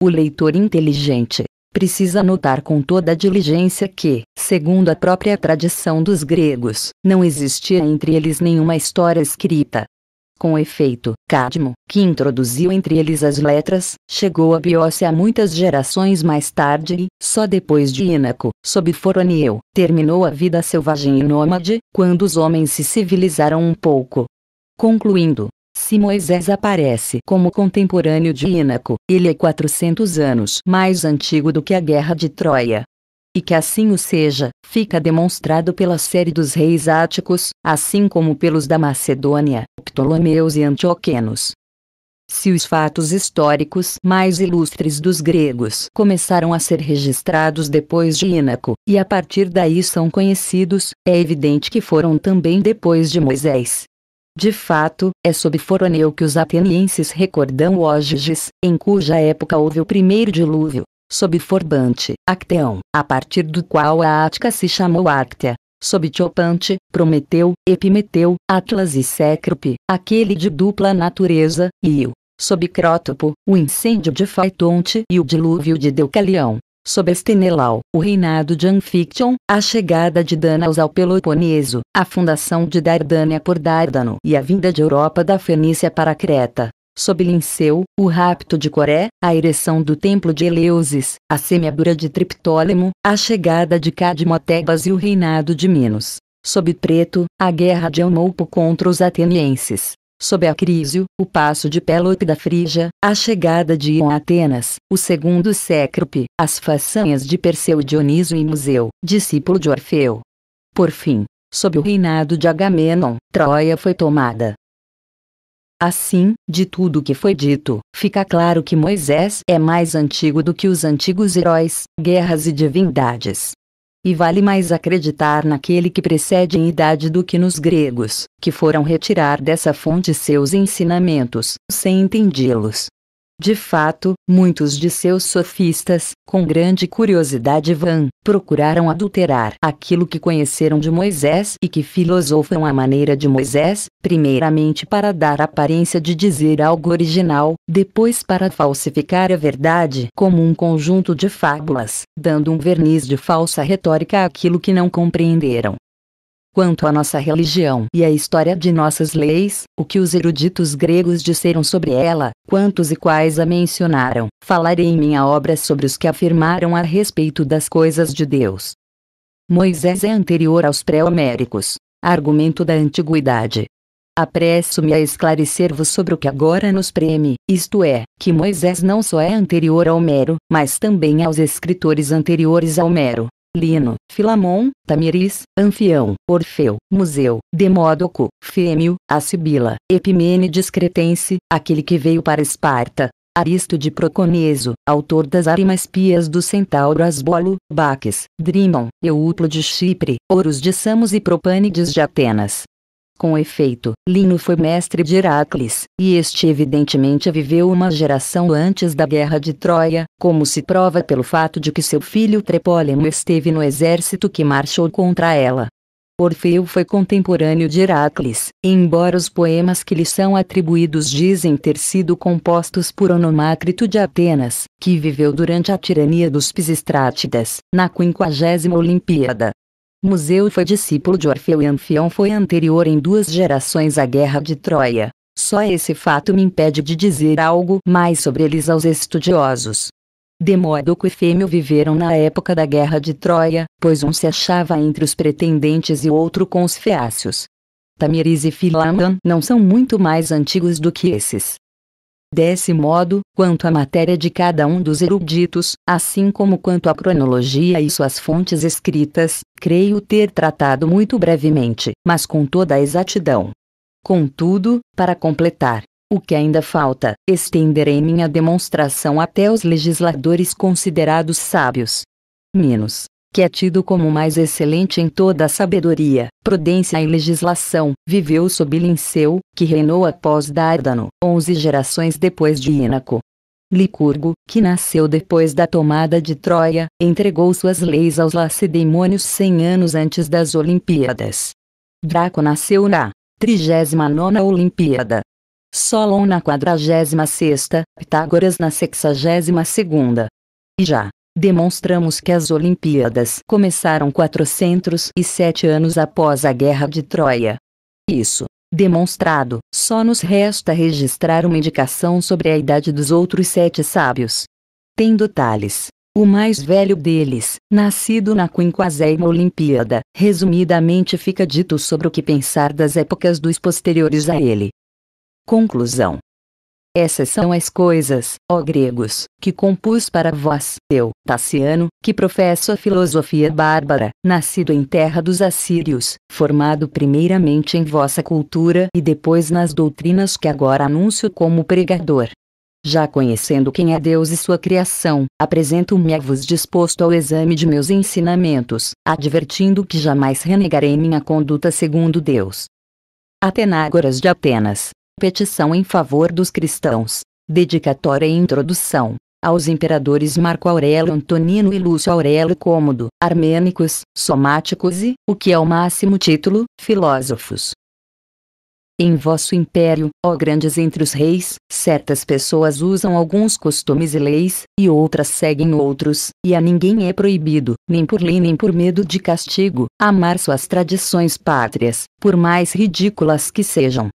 O leitor inteligente precisa notar com toda a diligência que, segundo a própria tradição dos gregos, não existia entre eles nenhuma história escrita. Com efeito, Cadmo, que introduziu entre eles as letras, chegou a Biócia muitas gerações mais tarde e, só depois de Ínaco, sob Foroneu, terminou a vida selvagem e nômade, quando os homens se civilizaram um pouco. Concluindo, se Moisés aparece como contemporâneo de Ínaco, ele é 400 anos mais antigo do que a Guerra de Troia. E que assim o seja, fica demonstrado pela série dos reis áticos, assim como pelos da Macedônia, Ptolomeus e Antioquenos. Se os fatos históricos mais ilustres dos gregos começaram a ser registrados depois de Ínaco, e a partir daí são conhecidos, é evidente que foram também depois de Moisés. De fato, é sob Foroneu que os atenienses recordam Ogiges, em cuja época houve o primeiro dilúvio. Sob Forbante, Acteão, a partir do qual a Ática se chamou Áctea. Sob Tiopante, Prometeu, Epimeteu, Atlas e Cécrope, aquele de dupla natureza, e o, sob Crótopo, o incêndio de Faitonte e o dilúvio de Deucalião sob Estenelau, o reinado de Anfiction, a chegada de Danaus ao Peloponeso, a fundação de Dardânia por Dárdano e a vinda de Europa da Fenícia para Creta. Sob Linceu, o rapto de Coré, a ereção do Templo de Eleusis, a semeadura de Triptólemo, a chegada de Cadmo a Tebas e o reinado de Minos. Sob Preto, a guerra de Eunopo contra os atenienses sob a Acrísio, o passo de Pélope da Frígia, a chegada de Ion a Atenas, o segundo sécrope, as façanhas de Perseu Dioniso e Museu, discípulo de Orfeu. Por fim, sob o reinado de Agamenon, Troia foi tomada. Assim, de tudo o que foi dito, fica claro que Moisés é mais antigo do que os antigos heróis, guerras e divindades. E vale mais acreditar naquele que precede em idade do que nos gregos, que foram retirar dessa fonte seus ensinamentos, sem entendê-los, de fato, muitos de seus sofistas, com grande curiosidade vã, procuraram adulterar aquilo que conheceram de Moisés e que filosofam à maneira de Moisés, primeiramente para dar aparência de dizer algo original, depois para falsificar a verdade como um conjunto de fábulas, dando um verniz de falsa retórica àquilo que não compreenderam quanto à nossa religião e à história de nossas leis, o que os eruditos gregos disseram sobre ela, quantos e quais a mencionaram, falarei em minha obra sobre os que afirmaram a respeito das coisas de Deus. Moisés é anterior aos pré-homéricos, argumento da antiguidade. Apresso-me a esclarecer-vos sobre o que agora nos preme, isto é, que Moisés não só é anterior a Homero, mas também aos escritores anteriores a Homero, Lino, Filamon, Tamiris, Anfião, Orfeu, Museu, Demódoco, Fêmio, Acibila, Epimênides Cretense, aquele que veio para Esparta, Aristo de Proconeso, autor das pias do Centauro Asbolo, Baques, Drimon, Euplo de Chipre, Oros de Samos e Propânides de Atenas, com efeito, Lino foi mestre de Heracles, e este evidentemente viveu uma geração antes da Guerra de Troia, como se prova pelo fato de que seu filho Trepólemo esteve no exército que marchou contra ela. Orfeu foi contemporâneo de Heracles, embora os poemas que lhe são atribuídos dizem ter sido compostos por Onomácrito de Atenas, que viveu durante a tirania dos Pisistrátidas na quinquagésima Olimpíada. Museu foi discípulo de Orfeu e Anfião foi anterior em duas gerações à Guerra de Troia. Só esse fato me impede de dizer algo mais sobre eles aos estudiosos. Demódoco e Fêmeo viveram na época da Guerra de Troia, pois um se achava entre os pretendentes e outro com os feácios. Tamires e Filamon não são muito mais antigos do que esses. Desse modo, quanto à matéria de cada um dos eruditos, assim como quanto à cronologia e suas fontes escritas, creio ter tratado muito brevemente, mas com toda a exatidão. Contudo, para completar, o que ainda falta, estenderei minha demonstração até os legisladores considerados sábios. Minos que é tido como o mais excelente em toda a sabedoria, prudência e legislação, viveu sob Linceu, que reinou após Dárdano, onze gerações depois de Inaco. Licurgo, que nasceu depois da tomada de Troia, entregou suas leis aos lacedemônios cem anos antes das Olimpíadas. Draco nasceu na 39 Olimpíada. Solon na 46ª, Pitágoras na 62 E já demonstramos que as Olimpíadas começaram 407 anos após a Guerra de Troia. Isso, demonstrado, só nos resta registrar uma indicação sobre a idade dos outros sete sábios. Tendo Tales, o mais velho deles, nascido na quinquagésima Olimpíada, resumidamente fica dito sobre o que pensar das épocas dos posteriores a ele. Conclusão essas são as coisas, ó gregos, que compus para vós, eu, Tassiano, que professo a filosofia bárbara, nascido em terra dos assírios, formado primeiramente em vossa cultura e depois nas doutrinas que agora anuncio como pregador. Já conhecendo quem é Deus e sua criação, apresento-me a vos disposto ao exame de meus ensinamentos, advertindo que jamais renegarei minha conduta segundo Deus. Atenágoras de Atenas, petição em favor dos cristãos. Dedicatória e introdução aos imperadores Marco Aurélio Antonino e Lúcio Aurélio Cômodo, armênicos, somáticos e, o que é o máximo título, filósofos. Em vosso império, ó grandes entre os reis, certas pessoas usam alguns costumes e leis, e outras seguem outros, e a ninguém é proibido, nem por lei nem por medo de castigo, amar suas tradições pátrias, por mais ridículas que sejam.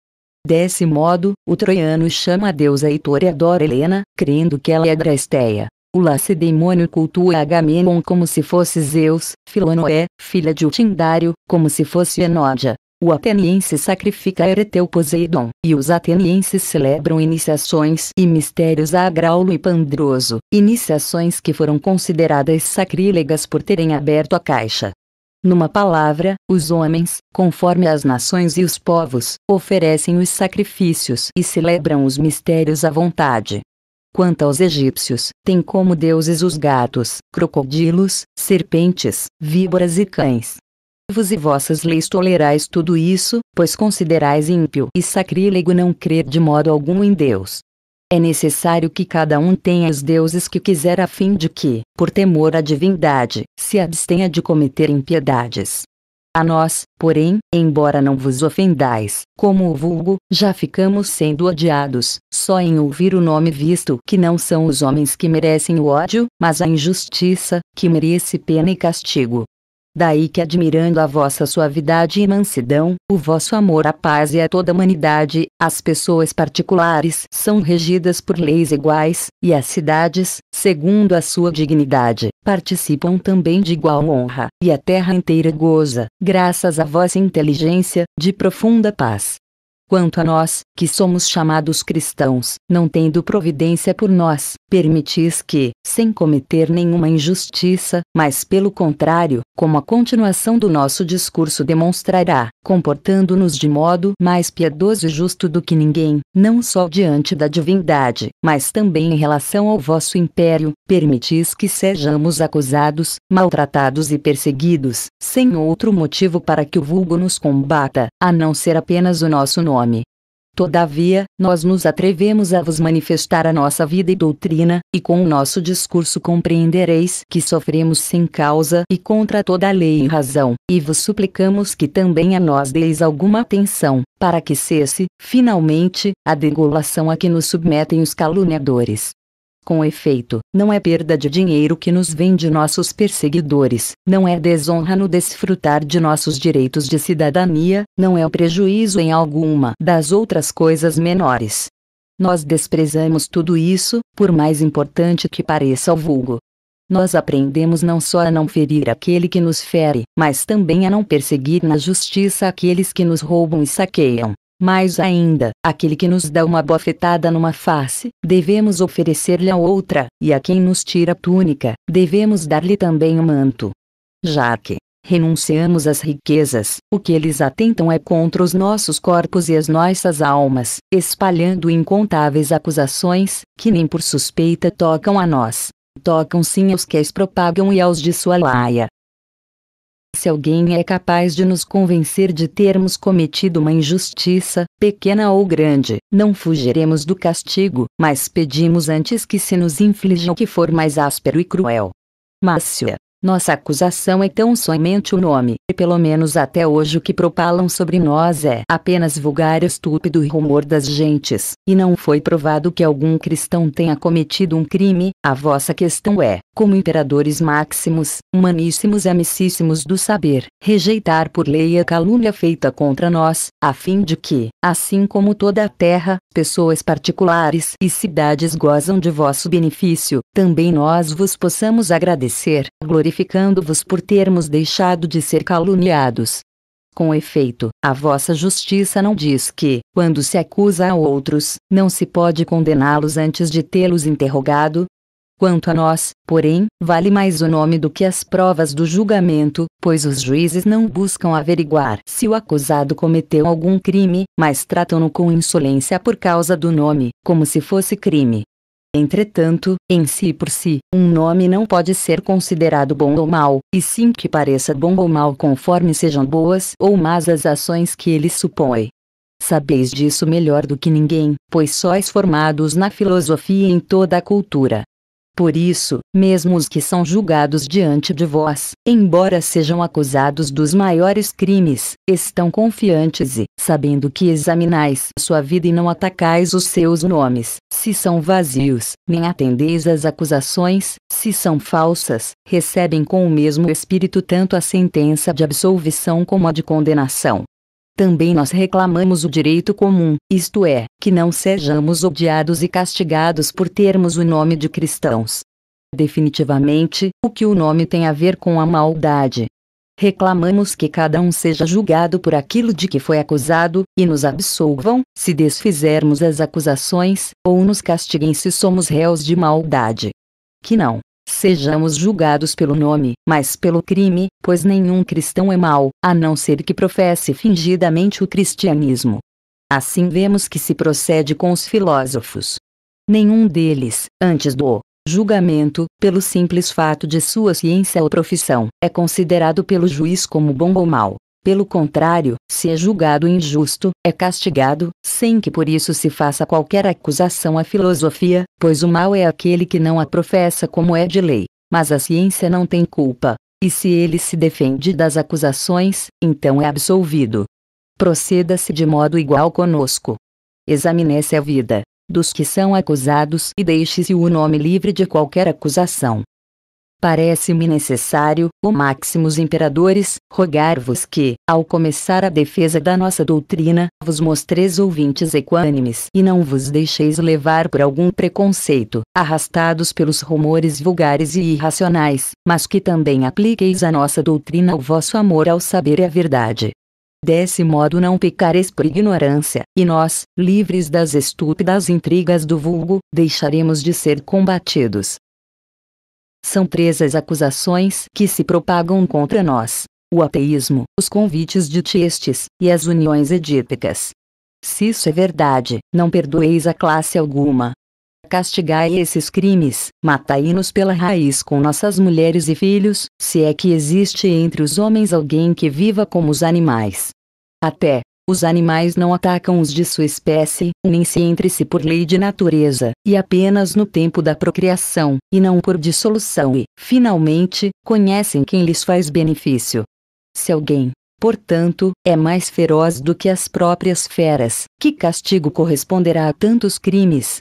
Desse modo, o troiano chama a deusa Heitor e adora Helena, crendo que ela é Drasteia. O lacedemônio cultua Agamemnon como se fosse Zeus, Filonoé, filha de Utindário, como se fosse Enódia. O ateniense sacrifica Ereteu Poseidon, e os atenienses celebram iniciações e mistérios a Agraulo e Pandroso, iniciações que foram consideradas sacrílegas por terem aberto a caixa. Numa palavra, os homens, conforme as nações e os povos, oferecem os sacrifícios e celebram os mistérios à vontade. Quanto aos egípcios, têm como deuses os gatos, crocodilos, serpentes, víboras e cães. Vos e vossas leis tolerais tudo isso, pois considerais ímpio e sacrílego não crer de modo algum em Deus. É necessário que cada um tenha os deuses que quiser a fim de que, por temor à divindade, se abstenha de cometer impiedades. A nós, porém, embora não vos ofendais, como o vulgo, já ficamos sendo odiados, só em ouvir o nome visto que não são os homens que merecem o ódio, mas a injustiça, que merece pena e castigo. Daí que admirando a vossa suavidade e mansidão, o vosso amor à paz e a toda a humanidade, as pessoas particulares são regidas por leis iguais, e as cidades, segundo a sua dignidade, participam também de igual honra, e a terra inteira goza, graças à vossa inteligência, de profunda paz. Quanto a nós, que somos chamados cristãos, não tendo providência por nós, permitis que, sem cometer nenhuma injustiça, mas pelo contrário, como a continuação do nosso discurso demonstrará, comportando-nos de modo mais piedoso e justo do que ninguém, não só diante da divindade, mas também em relação ao vosso império, permitis que sejamos acusados, maltratados e perseguidos, sem outro motivo para que o vulgo nos combata, a não ser apenas o nosso nome nome. Todavia, nós nos atrevemos a vos manifestar a nossa vida e doutrina, e com o nosso discurso compreendereis que sofremos sem causa e contra toda lei e razão, e vos suplicamos que também a nós deis alguma atenção, para que cesse, finalmente, a degolação a que nos submetem os caluniadores. Com efeito, não é perda de dinheiro que nos vem de nossos perseguidores, não é desonra no desfrutar de nossos direitos de cidadania, não é o prejuízo em alguma das outras coisas menores. Nós desprezamos tudo isso, por mais importante que pareça ao vulgo. Nós aprendemos não só a não ferir aquele que nos fere, mas também a não perseguir na justiça aqueles que nos roubam e saqueiam. Mais ainda, aquele que nos dá uma bofetada numa face, devemos oferecer-lhe a outra, e a quem nos tira a túnica, devemos dar-lhe também o um manto. Já que renunciamos às riquezas, o que eles atentam é contra os nossos corpos e as nossas almas, espalhando incontáveis acusações, que nem por suspeita tocam a nós. Tocam sim aos que as propagam e aos de sua laia, se alguém é capaz de nos convencer de termos cometido uma injustiça, pequena ou grande, não fugiremos do castigo, mas pedimos antes que se nos inflija o que for mais áspero e cruel. Márcia, nossa acusação é tão somente o nome, e pelo menos até hoje o que propalam sobre nós é apenas vulgar e estúpido rumor das gentes, e não foi provado que algum cristão tenha cometido um crime, a vossa questão é, como imperadores máximos, humaníssimos e amicíssimos do saber, rejeitar por lei a calúnia feita contra nós, a fim de que, assim como toda a terra, pessoas particulares e cidades gozam de vosso benefício, também nós vos possamos agradecer, glorificando-vos por termos deixado de ser caluniados. Com efeito, a vossa justiça não diz que, quando se acusa a outros, não se pode condená-los antes de tê-los interrogado, Quanto a nós, porém, vale mais o nome do que as provas do julgamento, pois os juízes não buscam averiguar se o acusado cometeu algum crime, mas tratam-no com insolência por causa do nome, como se fosse crime. Entretanto, em si por si, um nome não pode ser considerado bom ou mal, e sim que pareça bom ou mal conforme sejam boas ou más as ações que ele supõe. Sabeis disso melhor do que ninguém, pois sois formados na filosofia e em toda a cultura. Por isso, mesmo os que são julgados diante de vós, embora sejam acusados dos maiores crimes, estão confiantes e, sabendo que examinais sua vida e não atacais os seus nomes, se são vazios, nem atendeis às acusações, se são falsas, recebem com o mesmo espírito tanto a sentença de absolvição como a de condenação também nós reclamamos o direito comum, isto é, que não sejamos odiados e castigados por termos o nome de cristãos. Definitivamente, o que o nome tem a ver com a maldade. Reclamamos que cada um seja julgado por aquilo de que foi acusado, e nos absolvam, se desfizermos as acusações, ou nos castiguem se somos réus de maldade. Que não sejamos julgados pelo nome, mas pelo crime, pois nenhum cristão é mau, a não ser que professe fingidamente o cristianismo. Assim vemos que se procede com os filósofos. Nenhum deles, antes do julgamento, pelo simples fato de sua ciência ou profissão, é considerado pelo juiz como bom ou mau. Pelo contrário, se é julgado injusto, é castigado, sem que por isso se faça qualquer acusação à filosofia, pois o mal é aquele que não a professa como é de lei. Mas a ciência não tem culpa, e se ele se defende das acusações, então é absolvido. Proceda-se de modo igual conosco. Examine-se a vida dos que são acusados e deixe-se o nome livre de qualquer acusação. Parece-me necessário, o máximos imperadores, rogar-vos que, ao começar a defesa da nossa doutrina, vos mostreis ouvintes equânimes e não vos deixeis levar por algum preconceito, arrastados pelos rumores vulgares e irracionais, mas que também apliqueis a nossa doutrina o vosso amor ao saber e à verdade. Desse modo não pecareis por ignorância, e nós, livres das estúpidas intrigas do vulgo, deixaremos de ser combatidos, são presas acusações que se propagam contra nós, o ateísmo, os convites de tiestes, e as uniões edípicas. Se isso é verdade, não perdoeis a classe alguma. Castigai esses crimes, matai-nos pela raiz com nossas mulheres e filhos, se é que existe entre os homens alguém que viva como os animais. Até, os animais não atacam os de sua espécie, nem se entre si por lei de natureza, e apenas no tempo da procriação, e não por dissolução e, finalmente, conhecem quem lhes faz benefício. Se alguém, portanto, é mais feroz do que as próprias feras, que castigo corresponderá a tantos crimes?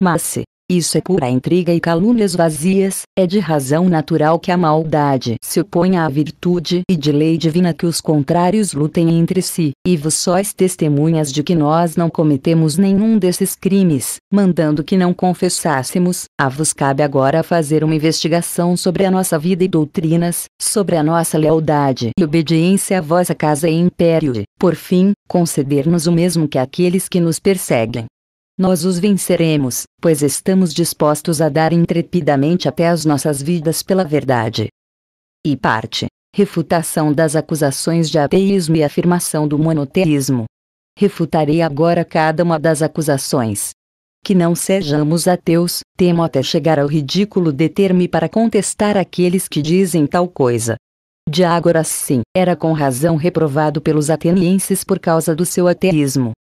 Mas se, isso é pura intriga e calúnias vazias, é de razão natural que a maldade se oponha à virtude e de lei divina que os contrários lutem entre si, e vos sois testemunhas de que nós não cometemos nenhum desses crimes, mandando que não confessássemos, a vos cabe agora fazer uma investigação sobre a nossa vida e doutrinas, sobre a nossa lealdade e obediência à vossa casa e império e, por fim, conceder-nos o mesmo que aqueles que nos perseguem nós os venceremos, pois estamos dispostos a dar intrepidamente até as nossas vidas pela verdade. E parte. Refutação das acusações de ateísmo e afirmação do monoteísmo. Refutarei agora cada uma das acusações. Que não sejamos ateus, temo até chegar ao ridículo deter-me para contestar aqueles que dizem tal coisa. Diágoras sim, era com razão reprovado pelos atenienses por causa do seu ateísmo,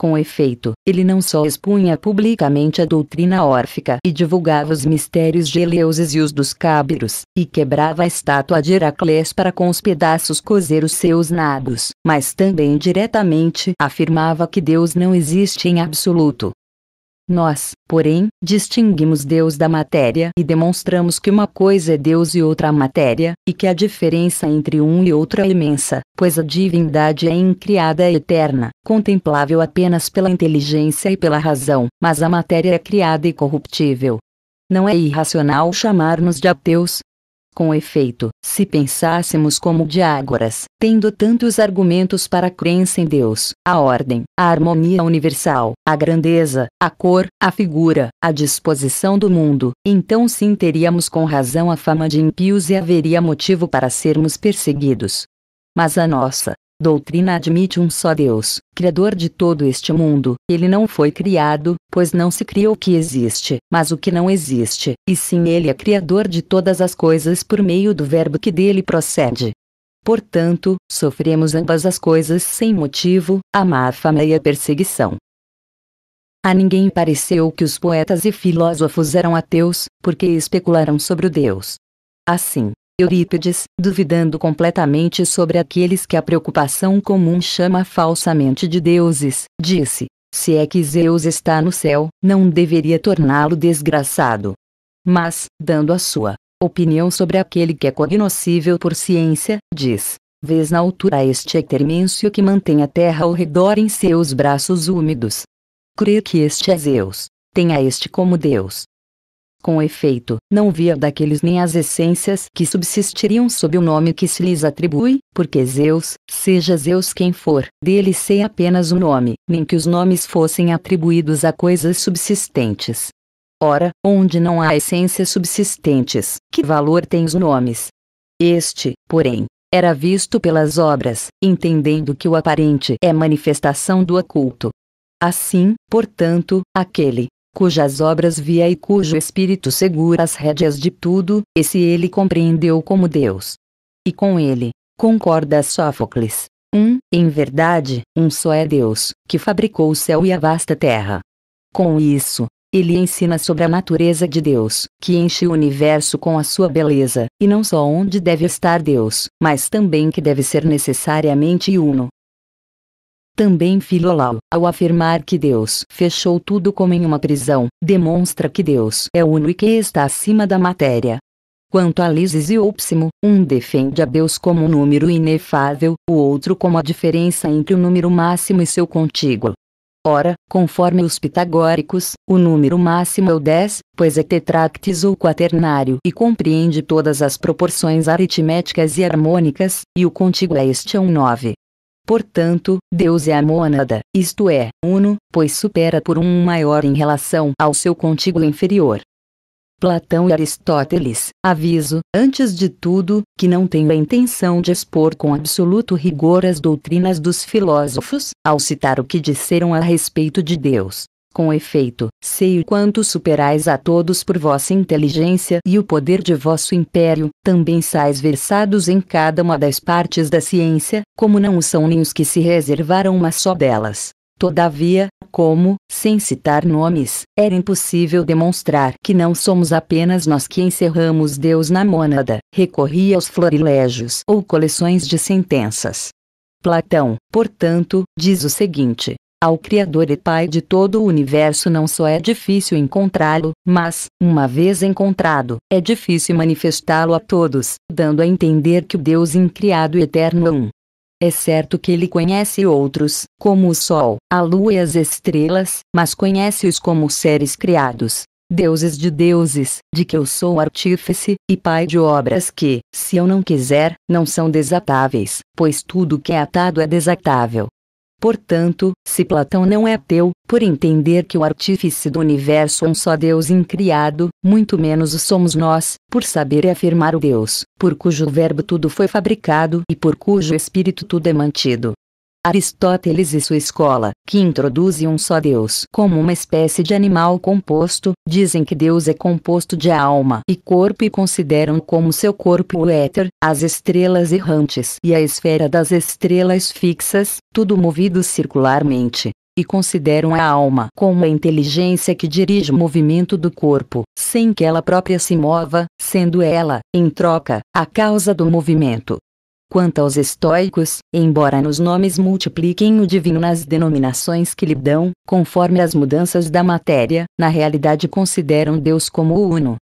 com efeito, ele não só expunha publicamente a doutrina órfica e divulgava os mistérios de Eleusis e os dos Cábiros, e quebrava a estátua de Heracles para com os pedaços coser os seus nados, mas também diretamente afirmava que Deus não existe em absoluto, nós, porém, distinguimos Deus da matéria e demonstramos que uma coisa é Deus e outra a matéria, e que a diferença entre um e outro é imensa, pois a divindade é incriada e eterna, contemplável apenas pela inteligência e pela razão, mas a matéria é criada e corruptível. Não é irracional chamar-nos de ateus, com efeito, se pensássemos como Diágoras, tendo tantos argumentos para a crença em Deus, a ordem, a harmonia universal, a grandeza, a cor, a figura, a disposição do mundo, então sim teríamos com razão a fama de impios e haveria motivo para sermos perseguidos. Mas a nossa doutrina admite um só Deus, Criador de todo este mundo. Ele não foi criado, pois não se cria o que existe, mas o que não existe, e sim Ele é Criador de todas as coisas por meio do Verbo que dele procede. Portanto, sofremos ambas as coisas sem motivo, a má fama e a perseguição. A ninguém pareceu que os poetas e filósofos eram ateus, porque especularam sobre o Deus. Assim, Eurípides, duvidando completamente sobre aqueles que a preocupação comum chama falsamente de deuses, disse: Se é que Zeus está no céu, não deveria torná-lo desgraçado. Mas, dando a sua opinião sobre aquele que é cognoscível por ciência, diz, vês na altura este etermêncio que mantém a terra ao redor em seus braços úmidos. Crê que este é Zeus, tenha este como Deus. Com efeito, não via daqueles nem as essências que subsistiriam sob o nome que se lhes atribui, porque Zeus, seja Zeus quem for, dele sei apenas o nome, nem que os nomes fossem atribuídos a coisas subsistentes. Ora, onde não há essências subsistentes, que valor têm os nomes? Este, porém, era visto pelas obras, entendendo que o aparente é manifestação do oculto. Assim, portanto, aquele, cujas obras via e cujo espírito segura as rédeas de tudo, esse ele compreendeu como Deus. E com ele, concorda Sófocles. Um, em verdade, um só é Deus, que fabricou o céu e a vasta terra. Com isso, ele ensina sobre a natureza de Deus, que enche o universo com a sua beleza, e não só onde deve estar Deus, mas também que deve ser necessariamente uno. Também Filolau, ao afirmar que Deus fechou tudo como em uma prisão, demonstra que Deus é uno e que está acima da matéria, Quanto a Lises e Opsimo, um defende a Deus como um número inefável, o outro como a diferença entre o número máximo e seu contíguo. Ora, conforme os pitagóricos, o número máximo é o 10, pois é tetractis ou quaternário e compreende todas as proporções aritméticas e harmônicas, e o contíguo é este é um 9. Portanto, Deus é a mônada, isto é, uno, pois supera por um maior em relação ao seu contíguo inferior. Platão e Aristóteles. Aviso, antes de tudo, que não tenho a intenção de expor com absoluto rigor as doutrinas dos filósofos, ao citar o que disseram a respeito de Deus. Com efeito, sei o quanto superais a todos por vossa inteligência e o poder de vosso império, também sais versados em cada uma das partes da ciência, como não são nem os que se reservaram uma só delas. Todavia, como, sem citar nomes, era impossível demonstrar que não somos apenas nós que encerramos Deus na mônada, recorria aos florilégios ou coleções de sentenças. Platão, portanto, diz o seguinte: ao Criador e Pai de todo o universo não só é difícil encontrá-lo, mas, uma vez encontrado, é difícil manifestá-lo a todos, dando a entender que o Deus incriado e eterno é um. É certo que ele conhece outros, como o Sol, a Lua e as estrelas, mas conhece-os como seres criados, deuses de deuses, de que eu sou artífice, e pai de obras que, se eu não quiser, não são desatáveis, pois tudo que é atado é desatável, Portanto, se Platão não é ateu, por entender que o artífice do universo é um só Deus incriado, muito menos o somos nós, por saber e afirmar o Deus, por cujo verbo tudo foi fabricado e por cujo espírito tudo é mantido, Aristóteles e sua escola, que introduzem um só Deus como uma espécie de animal composto, dizem que Deus é composto de alma e corpo e consideram como seu corpo o éter, as estrelas errantes e a esfera das estrelas fixas, tudo movido circularmente e consideram a alma como a inteligência que dirige o movimento do corpo, sem que ela própria se mova, sendo ela, em troca, a causa do movimento. Quanto aos estoicos, embora nos nomes multipliquem o divino nas denominações que lhe dão, conforme as mudanças da matéria, na realidade consideram Deus como o Uno.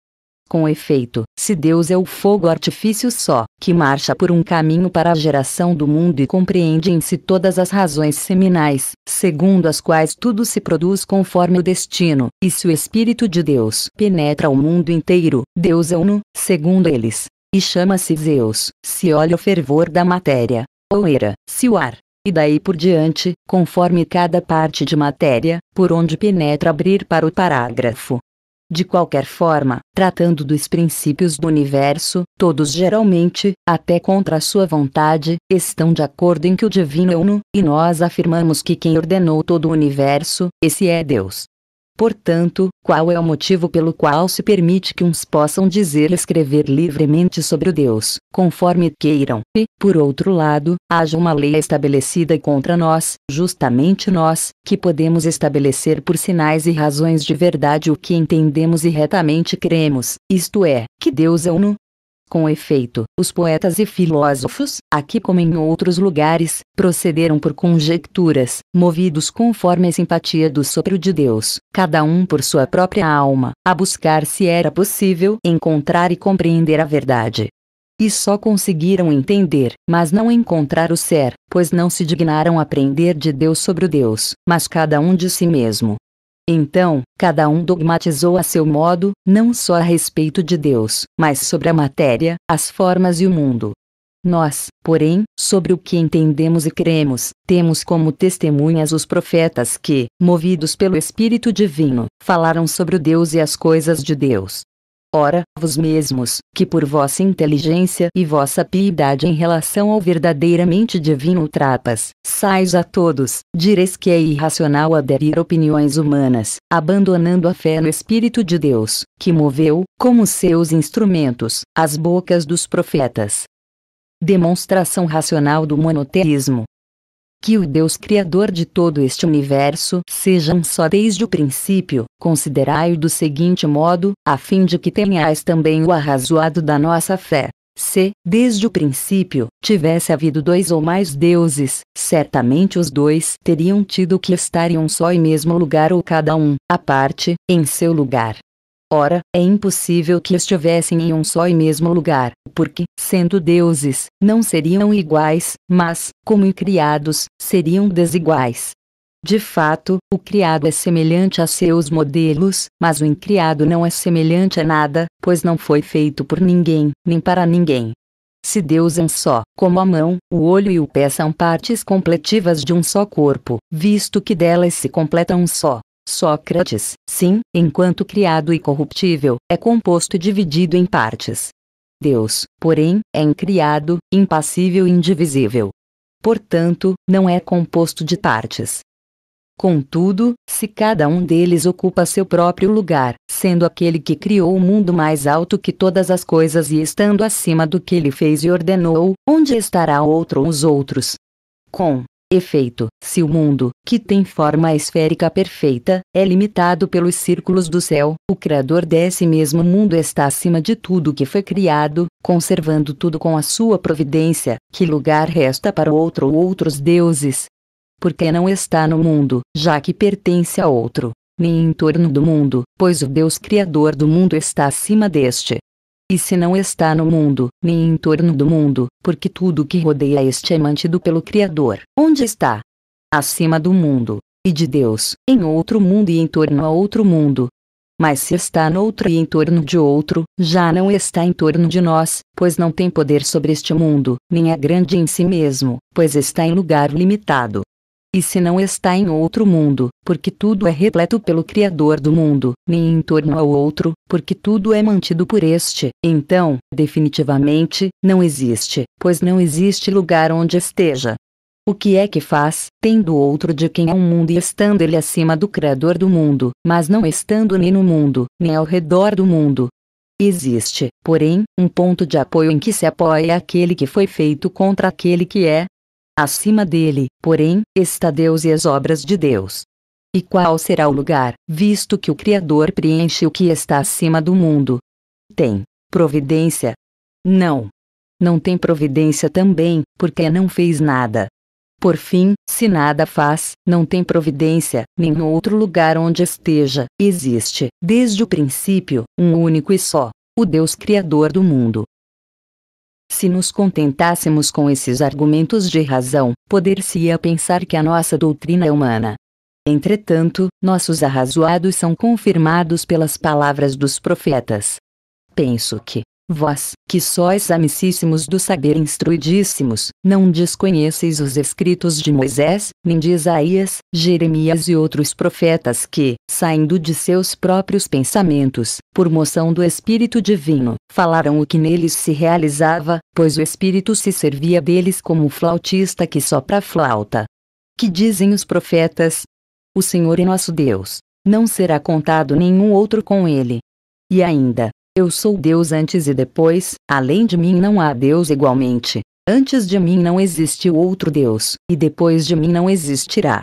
Com efeito, se Deus é o fogo artifício só, que marcha por um caminho para a geração do mundo e compreende em si todas as razões seminais, segundo as quais tudo se produz conforme o destino, e se o Espírito de Deus penetra o mundo inteiro, Deus é uno, segundo eles, e chama-se Zeus, se olha o fervor da matéria, ou era, se o ar, e daí por diante, conforme cada parte de matéria, por onde penetra abrir para o parágrafo. De qualquer forma, tratando dos princípios do universo, todos geralmente, até contra sua vontade, estão de acordo em que o divino é uno, e nós afirmamos que quem ordenou todo o universo, esse é Deus. Portanto, qual é o motivo pelo qual se permite que uns possam dizer e escrever livremente sobre o Deus, conforme queiram, e, por outro lado, haja uma lei estabelecida contra nós, justamente nós, que podemos estabelecer por sinais e razões de verdade o que entendemos e retamente cremos, isto é, que Deus é uno, com efeito, os poetas e filósofos, aqui como em outros lugares, procederam por conjecturas, movidos conforme a simpatia do sopro de Deus, cada um por sua própria alma, a buscar se era possível encontrar e compreender a verdade e só conseguiram entender, mas não encontrar o ser, pois não se dignaram aprender de Deus sobre o Deus, mas cada um de si mesmo, então, cada um dogmatizou a seu modo, não só a respeito de Deus, mas sobre a matéria, as formas e o mundo. Nós, porém, sobre o que entendemos e cremos, temos como testemunhas os profetas que, movidos pelo Espírito Divino, falaram sobre o Deus e as coisas de Deus. Ora, vós mesmos, que por vossa inteligência e vossa piedade em relação ao verdadeiramente divino trapas, sais a todos, direis que é irracional aderir opiniões humanas, abandonando a fé no Espírito de Deus, que moveu, como seus instrumentos, as bocas dos profetas. Demonstração racional do monoteísmo, que o Deus Criador de todo este universo seja um só desde o princípio, considerai-o do seguinte modo, a fim de que tenhais também o arrazoado da nossa fé. Se, desde o princípio, tivesse havido dois ou mais deuses, certamente os dois teriam tido que estar em um só e mesmo lugar ou cada um, à parte, em seu lugar. Ora, é impossível que estivessem em um só e mesmo lugar, porque, sendo deuses, não seriam iguais, mas, como criados, seriam desiguais. De fato, o criado é semelhante a seus modelos, mas o incriado não é semelhante a nada, pois não foi feito por ninguém, nem para ninguém. Se Deus é um só, como a mão, o olho e o pé são partes completivas de um só corpo, visto que delas se completam um só, Sócrates, sim, enquanto criado e corruptível, é composto e dividido em partes. Deus, porém, é incriado, impassível e indivisível. Portanto, não é composto de partes. Contudo, se cada um deles ocupa seu próprio lugar, sendo aquele que criou o mundo mais alto que todas as coisas e estando acima do que ele fez e ordenou, onde estará o outro ou os outros? Com Efeito: se o mundo, que tem forma esférica perfeita, é limitado pelos círculos do céu, o Criador desse mesmo mundo está acima de tudo que foi criado, conservando tudo com a sua providência. Que lugar resta para outro ou outros deuses? Porque não está no mundo, já que pertence a outro, nem em torno do mundo, pois o Deus Criador do mundo está acima deste. E se não está no mundo, nem em torno do mundo, porque tudo que rodeia este é mantido pelo Criador, onde está? Acima do mundo, e de Deus, em outro mundo e em torno a outro mundo. Mas se está noutro e em torno de outro, já não está em torno de nós, pois não tem poder sobre este mundo, nem é grande em si mesmo, pois está em lugar limitado. E se não está em outro mundo, porque tudo é repleto pelo Criador do mundo, nem em torno ao outro, porque tudo é mantido por este, então, definitivamente, não existe, pois não existe lugar onde esteja. O que é que faz, tendo outro de quem é um mundo e estando ele acima do Criador do mundo, mas não estando nem no mundo, nem ao redor do mundo? Existe, porém, um ponto de apoio em que se apoia aquele que foi feito contra aquele que é, Acima dele, porém, está Deus e as obras de Deus. E qual será o lugar, visto que o Criador preenche o que está acima do mundo? Tem providência? Não. Não tem providência também, porque não fez nada. Por fim, se nada faz, não tem providência, nem outro lugar onde esteja, existe, desde o princípio, um único e só, o Deus Criador do mundo, se nos contentássemos com esses argumentos de razão, poder-se-ia pensar que a nossa doutrina é humana. Entretanto, nossos arrazoados são confirmados pelas palavras dos profetas. Penso que, Vós, que sois amicíssimos do saber instruidíssimos, não desconheceis os escritos de Moisés, nem de Isaías, Jeremias e outros profetas que, saindo de seus próprios pensamentos, por moção do Espírito Divino, falaram o que neles se realizava, pois o Espírito se servia deles como o flautista que sopra a flauta. Que dizem os profetas? O Senhor é nosso Deus, não será contado nenhum outro com ele. E ainda, eu sou Deus antes e depois, além de mim não há Deus igualmente. Antes de mim não existe outro Deus, e depois de mim não existirá.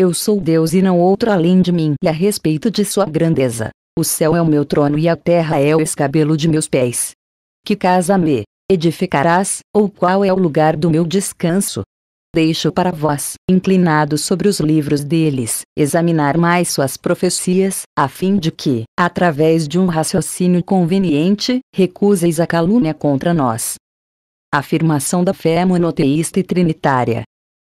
Eu sou Deus e não outro além de mim, e a respeito de sua grandeza. O céu é o meu trono e a terra é o escabelo de meus pés. Que casa me edificarás, ou qual é o lugar do meu descanso? deixo para vós, inclinados sobre os livros deles, examinar mais suas profecias, a fim de que, através de um raciocínio conveniente, recuseis a calúnia contra nós. Afirmação da fé monoteísta e trinitária.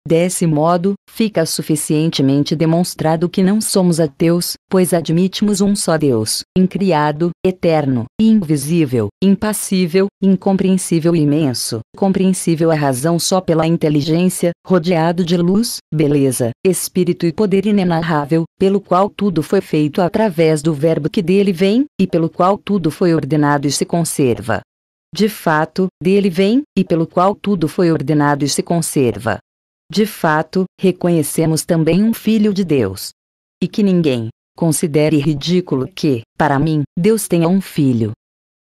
Desse modo, fica suficientemente demonstrado que não somos ateus, pois admitimos um só Deus, incriado, eterno, invisível, impassível, incompreensível e imenso, compreensível à é razão só pela inteligência, rodeado de luz, beleza, espírito e poder inenarrável, pelo qual tudo foi feito através do Verbo que dele vem, e pelo qual tudo foi ordenado e se conserva. De fato, dele vem, e pelo qual tudo foi ordenado e se conserva. De fato, reconhecemos também um Filho de Deus. E que ninguém, Considere ridículo que, para mim, Deus tenha um filho.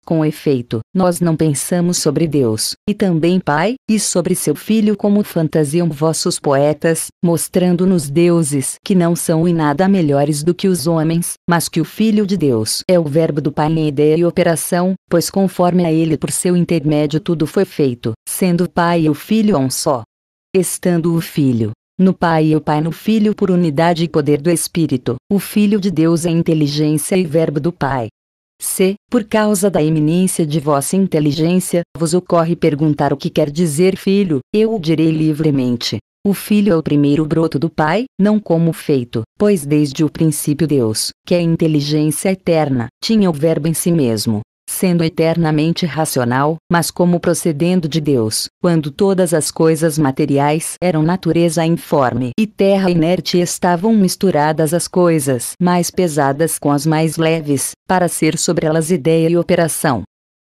Com efeito, nós não pensamos sobre Deus, e também Pai, e sobre seu Filho como fantasiam vossos poetas, mostrando-nos deuses que não são em nada melhores do que os homens, mas que o Filho de Deus é o Verbo do Pai em ideia e operação, pois conforme a Ele por seu intermédio tudo foi feito, sendo o Pai e o Filho um só. Estando o Filho no Pai e o Pai no Filho por unidade e poder do Espírito. O Filho de Deus é inteligência e verbo do Pai. Se, por causa da iminência de vossa inteligência, vos ocorre perguntar o que quer dizer filho, eu o direi livremente. O filho é o primeiro broto do Pai, não como feito, pois desde o princípio Deus, que é inteligência eterna, tinha o Verbo em si mesmo, sendo eternamente racional, mas como procedendo de Deus, quando todas as coisas materiais eram natureza informe e terra inerte estavam misturadas as coisas mais pesadas com as mais leves, para ser sobre elas ideia e operação.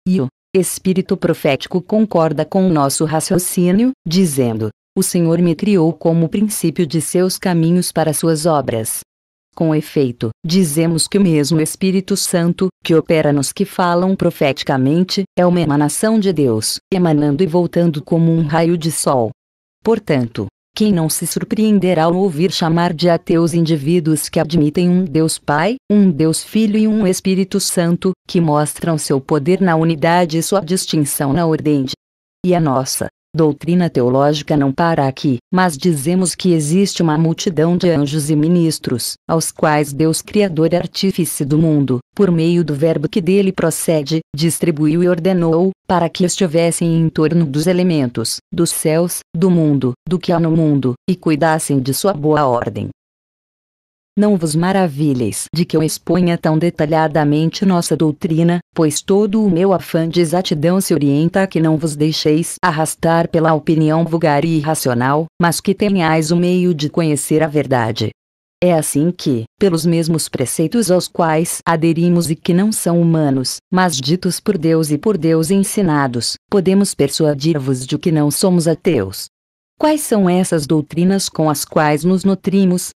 E o Espírito profético concorda com o nosso raciocínio, dizendo: O Senhor me criou como princípio de seus caminhos para suas obras, com efeito, dizemos que o mesmo Espírito Santo, que opera nos que falam profeticamente, é uma emanação de Deus, emanando e voltando como um raio de sol. Portanto, quem não se surpreenderá ao ouvir chamar de ateus indivíduos que admitem um Deus Pai, um Deus Filho e um Espírito Santo, que mostram seu poder na unidade e sua distinção na ordem. E a nossa, doutrina teológica não para aqui, mas dizemos que existe uma multidão de anjos e ministros, aos quais Deus Criador e Artífice do mundo, por meio do Verbo que dele procede, distribuiu e ordenou, para que estivessem em torno dos elementos, dos céus, do mundo, do que há no mundo, e cuidassem de sua boa ordem. Não vos maravilheis de que eu exponha tão detalhadamente nossa doutrina, pois todo o meu afã de exatidão se orienta a que não vos deixeis arrastar pela opinião vulgar e irracional, mas que tenhais o meio de conhecer a verdade. É assim que, pelos mesmos preceitos aos quais aderimos e que não são humanos, mas ditos por Deus e por Deus ensinados, podemos persuadir-vos de que não somos ateus. Quais são essas doutrinas com as quais nos nutrimos,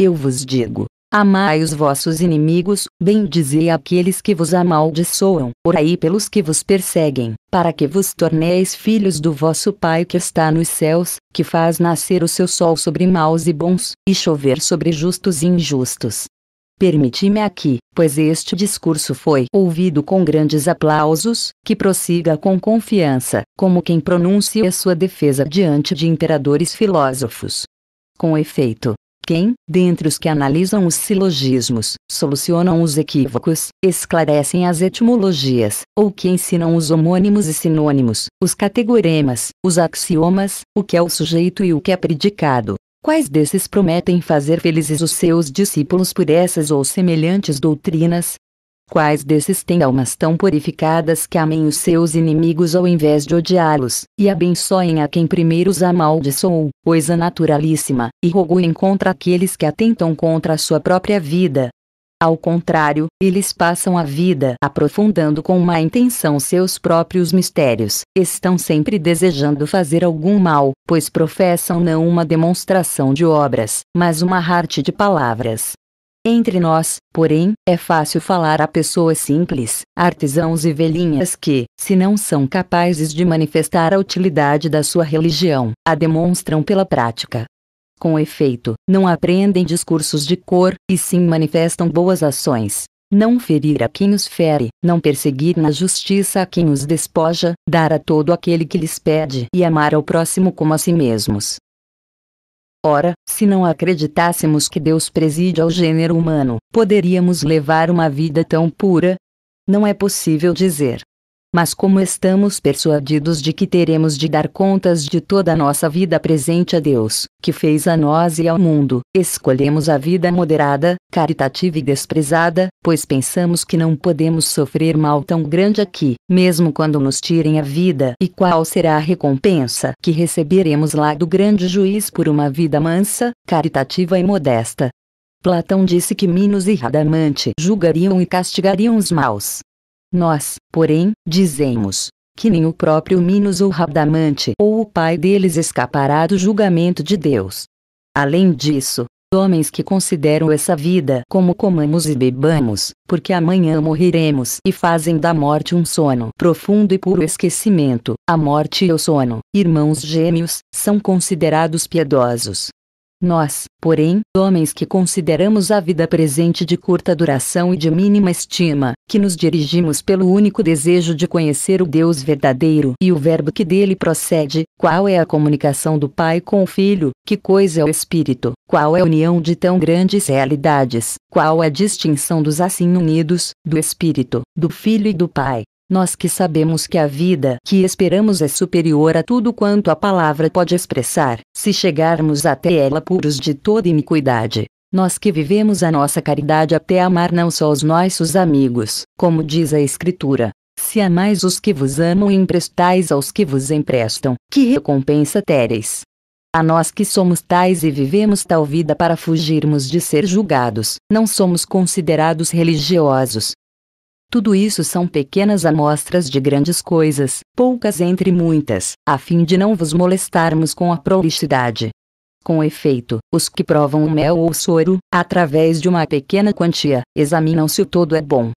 eu vos digo, amai os vossos inimigos, bendizei aqueles que vos amaldiçoam, orai pelos que vos perseguem, para que vos torneis filhos do vosso Pai que está nos céus, que faz nascer o seu sol sobre maus e bons, e chover sobre justos e injustos. Permiti-me aqui, pois este discurso foi ouvido com grandes aplausos, que prossiga com confiança, como quem pronuncia sua defesa diante de imperadores filósofos. Com efeito, quem, dentre os que analisam os silogismos, solucionam os equívocos, esclarecem as etimologias, ou que ensinam os homônimos e sinônimos, os categoremas, os axiomas, o que é o sujeito e o que é predicado. Quais desses prometem fazer felizes os seus discípulos por essas ou semelhantes doutrinas, quais desses têm almas tão purificadas que amem os seus inimigos ao invés de odiá-los, e abençoem a quem primeiro os amaldiçoou, coisa naturalíssima, e rogoem contra aqueles que atentam contra a sua própria vida, ao contrário, eles passam a vida aprofundando com má intenção seus próprios mistérios, estão sempre desejando fazer algum mal, pois professam não uma demonstração de obras, mas uma arte de palavras. Entre nós, porém, é fácil falar a pessoas simples, artesãos e velhinhas que, se não são capazes de manifestar a utilidade da sua religião, a demonstram pela prática. Com efeito, não aprendem discursos de cor, e sim manifestam boas ações. Não ferir a quem os fere, não perseguir na justiça a quem os despoja, dar a todo aquele que lhes pede e amar ao próximo como a si mesmos. Ora, se não acreditássemos que Deus preside ao gênero humano, poderíamos levar uma vida tão pura? Não é possível dizer mas como estamos persuadidos de que teremos de dar contas de toda a nossa vida presente a Deus, que fez a nós e ao mundo, escolhemos a vida moderada, caritativa e desprezada, pois pensamos que não podemos sofrer mal tão grande aqui, mesmo quando nos tirem a vida. E qual será a recompensa que receberemos lá do grande juiz por uma vida mansa, caritativa e modesta? Platão disse que Minos e Radamante julgariam e castigariam os maus, nós, porém, dizemos que nem o próprio Minos ou Radamante ou o pai deles escapará do julgamento de Deus. Além disso, homens que consideram essa vida como comamos e bebamos, porque amanhã morreremos e fazem da morte um sono profundo e puro esquecimento, a morte e o sono, irmãos gêmeos, são considerados piedosos, nós, porém, homens que consideramos a vida presente de curta duração e de mínima estima, que nos dirigimos pelo único desejo de conhecer o Deus verdadeiro e o Verbo que dele procede, qual é a comunicação do Pai com o Filho, que coisa é o Espírito, qual é a união de tão grandes realidades, qual é a distinção dos assim unidos, do Espírito, do Filho e do Pai, nós que sabemos que a vida que esperamos é superior a tudo quanto a palavra pode expressar, se chegarmos até ela puros de toda iniquidade. Nós que vivemos a nossa caridade até amar não só os nossos amigos, como diz a Escritura. Se amais os que vos amam e emprestais aos que vos emprestam, que recompensa tereis? A nós que somos tais e vivemos tal vida para fugirmos de ser julgados, não somos considerados religiosos, tudo isso são pequenas amostras de grandes coisas, poucas entre muitas, a fim de não vos molestarmos com a prolixidade. Com efeito, os que provam o mel ou o soro, através de uma pequena quantia, examinam se o todo é bom,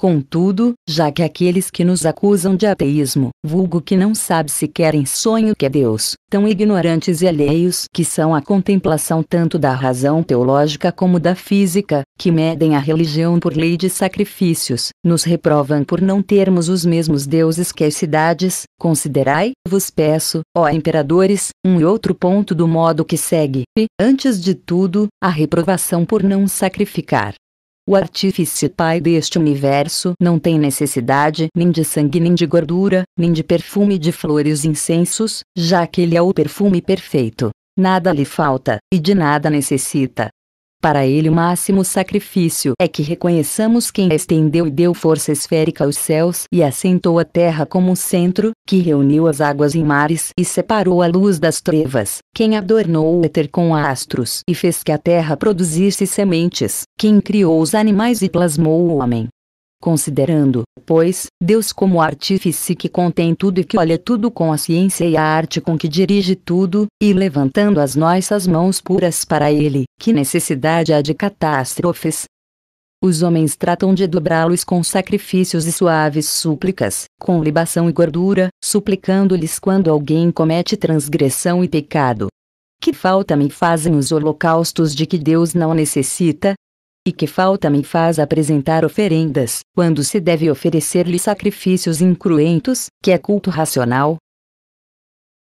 Contudo, já que aqueles que nos acusam de ateísmo, vulgo que não sabe sequer em sonho que é Deus, tão ignorantes e alheios que são à contemplação tanto da razão teológica como da física, que medem a religião por lei de sacrifícios, nos reprovam por não termos os mesmos deuses que as cidades, considerai, vos peço, ó imperadores, um e outro ponto do modo que segue, e, antes de tudo, a reprovação por não sacrificar o artífice pai deste universo não tem necessidade nem de sangue nem de gordura, nem de perfume de flores e incensos, já que ele é o perfume perfeito. Nada lhe falta, e de nada necessita. Para ele o máximo sacrifício é que reconheçamos quem estendeu e deu força esférica aos céus e assentou a terra como um centro, que reuniu as águas em mares e separou a luz das trevas, quem adornou o éter com astros e fez que a terra produzisse sementes, quem criou os animais e plasmou o homem, Considerando, pois, Deus como artífice que contém tudo e que olha tudo com a ciência e a arte com que dirige tudo, e levantando as nossas mãos puras para Ele, que necessidade há de catástrofes? Os homens tratam de dobrá-los com sacrifícios e suaves súplicas, com libação e gordura, suplicando-lhes quando alguém comete transgressão e pecado. Que falta me fazem os holocaustos de que Deus não necessita, e que falta me faz apresentar oferendas, quando se deve oferecer-lhe sacrifícios incruentos, que é culto racional?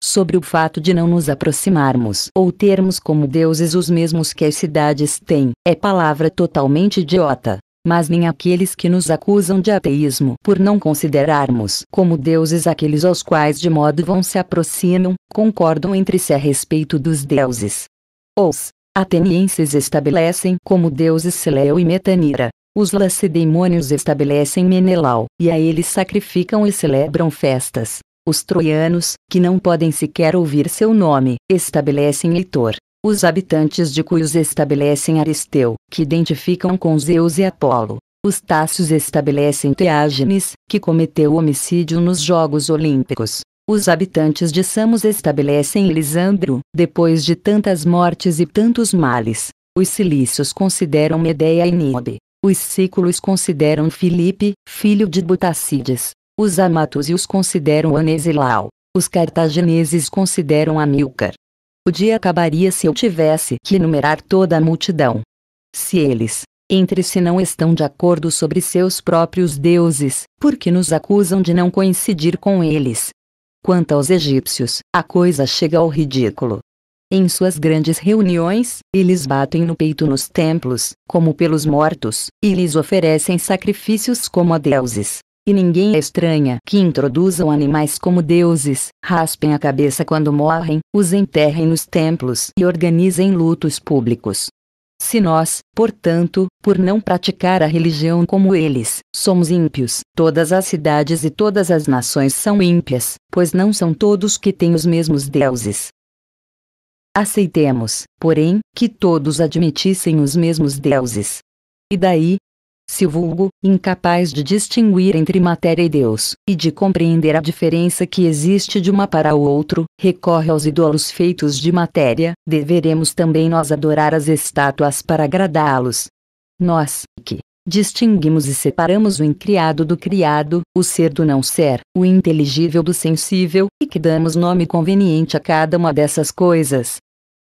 Sobre o fato de não nos aproximarmos ou termos como deuses os mesmos que as cidades têm, é palavra totalmente idiota mas nem aqueles que nos acusam de ateísmo por não considerarmos como deuses aqueles aos quais de modo vão se aproximam, concordam entre si a respeito dos deuses. Os atenienses estabelecem como deuses Seleu e Metanira. Os lacedemônios estabelecem Menelau, e a eles sacrificam e celebram festas. Os troianos, que não podem sequer ouvir seu nome, estabelecem Heitor. Os habitantes de Cuios estabelecem Aristeu, que identificam com Zeus e Apolo. Os Tácios estabelecem Teágenes, que cometeu homicídio nos Jogos Olímpicos. Os habitantes de Samos estabelecem Lisandro, depois de tantas mortes e tantos males. Os cilícios consideram Medeia e Níobe. Os sículos consideram Filipe, filho de Butacides. Os amatusios consideram Anesilau. Os cartagineses consideram Amilcar. O dia acabaria se eu tivesse que enumerar toda a multidão. Se eles, entre si não estão de acordo sobre seus próprios deuses, por que nos acusam de não coincidir com eles, Quanto aos egípcios, a coisa chega ao ridículo. Em suas grandes reuniões, eles batem no peito nos templos, como pelos mortos, e lhes oferecem sacrifícios como a deuses. E ninguém é estranha que introduzam animais como deuses, raspem a cabeça quando morrem, os enterrem nos templos e organizem lutos públicos. Se nós, portanto, por não praticar a religião como eles, somos ímpios, todas as cidades e todas as nações são ímpias, pois não são todos que têm os mesmos deuses. Aceitemos, porém, que todos admitissem os mesmos deuses. E daí, se o vulgo, incapaz de distinguir entre matéria e Deus, e de compreender a diferença que existe de uma para o outro, recorre aos ídolos feitos de matéria, deveremos também nós adorar as estátuas para agradá-los. Nós, que distinguimos e separamos o incriado do criado, o ser do não ser, o inteligível do sensível, e que damos nome conveniente a cada uma dessas coisas,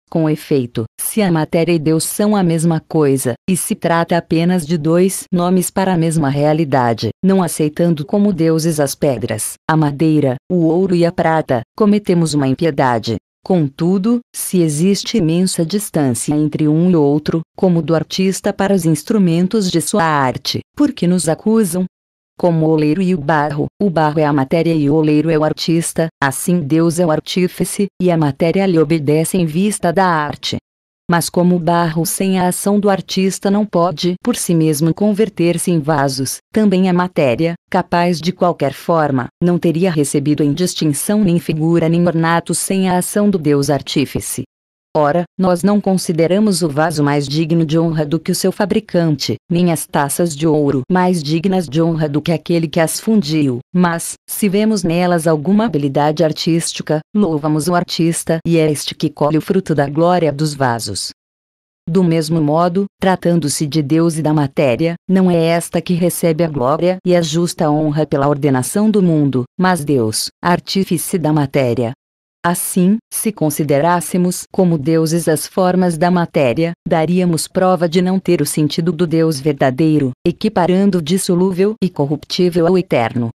com efeito, se a matéria e Deus são a mesma coisa, e se trata apenas de dois nomes para a mesma realidade, não aceitando como deuses as pedras, a madeira, o ouro e a prata, cometemos uma impiedade. Contudo, se existe imensa distância entre um e outro, como do artista para os instrumentos de sua arte, por que nos acusam, como o oleiro e o barro, o barro é a matéria e o oleiro é o artista, assim Deus é o artífice, e a matéria lhe obedece em vista da arte. Mas como o barro sem a ação do artista não pode por si mesmo converter-se em vasos, também a matéria, capaz de qualquer forma, não teria recebido em distinção nem figura nem ornato sem a ação do Deus artífice. Ora, nós não consideramos o vaso mais digno de honra do que o seu fabricante, nem as taças de ouro mais dignas de honra do que aquele que as fundiu, mas, se vemos nelas alguma habilidade artística, louvamos o artista e é este que colhe o fruto da glória dos vasos. Do mesmo modo, tratando-se de Deus e da matéria, não é esta que recebe a glória e a justa honra pela ordenação do mundo, mas Deus, artífice da matéria, Assim, se considerássemos como deuses as formas da matéria, daríamos prova de não ter o sentido do Deus verdadeiro, equiparando o dissolúvel e corruptível ao eterno.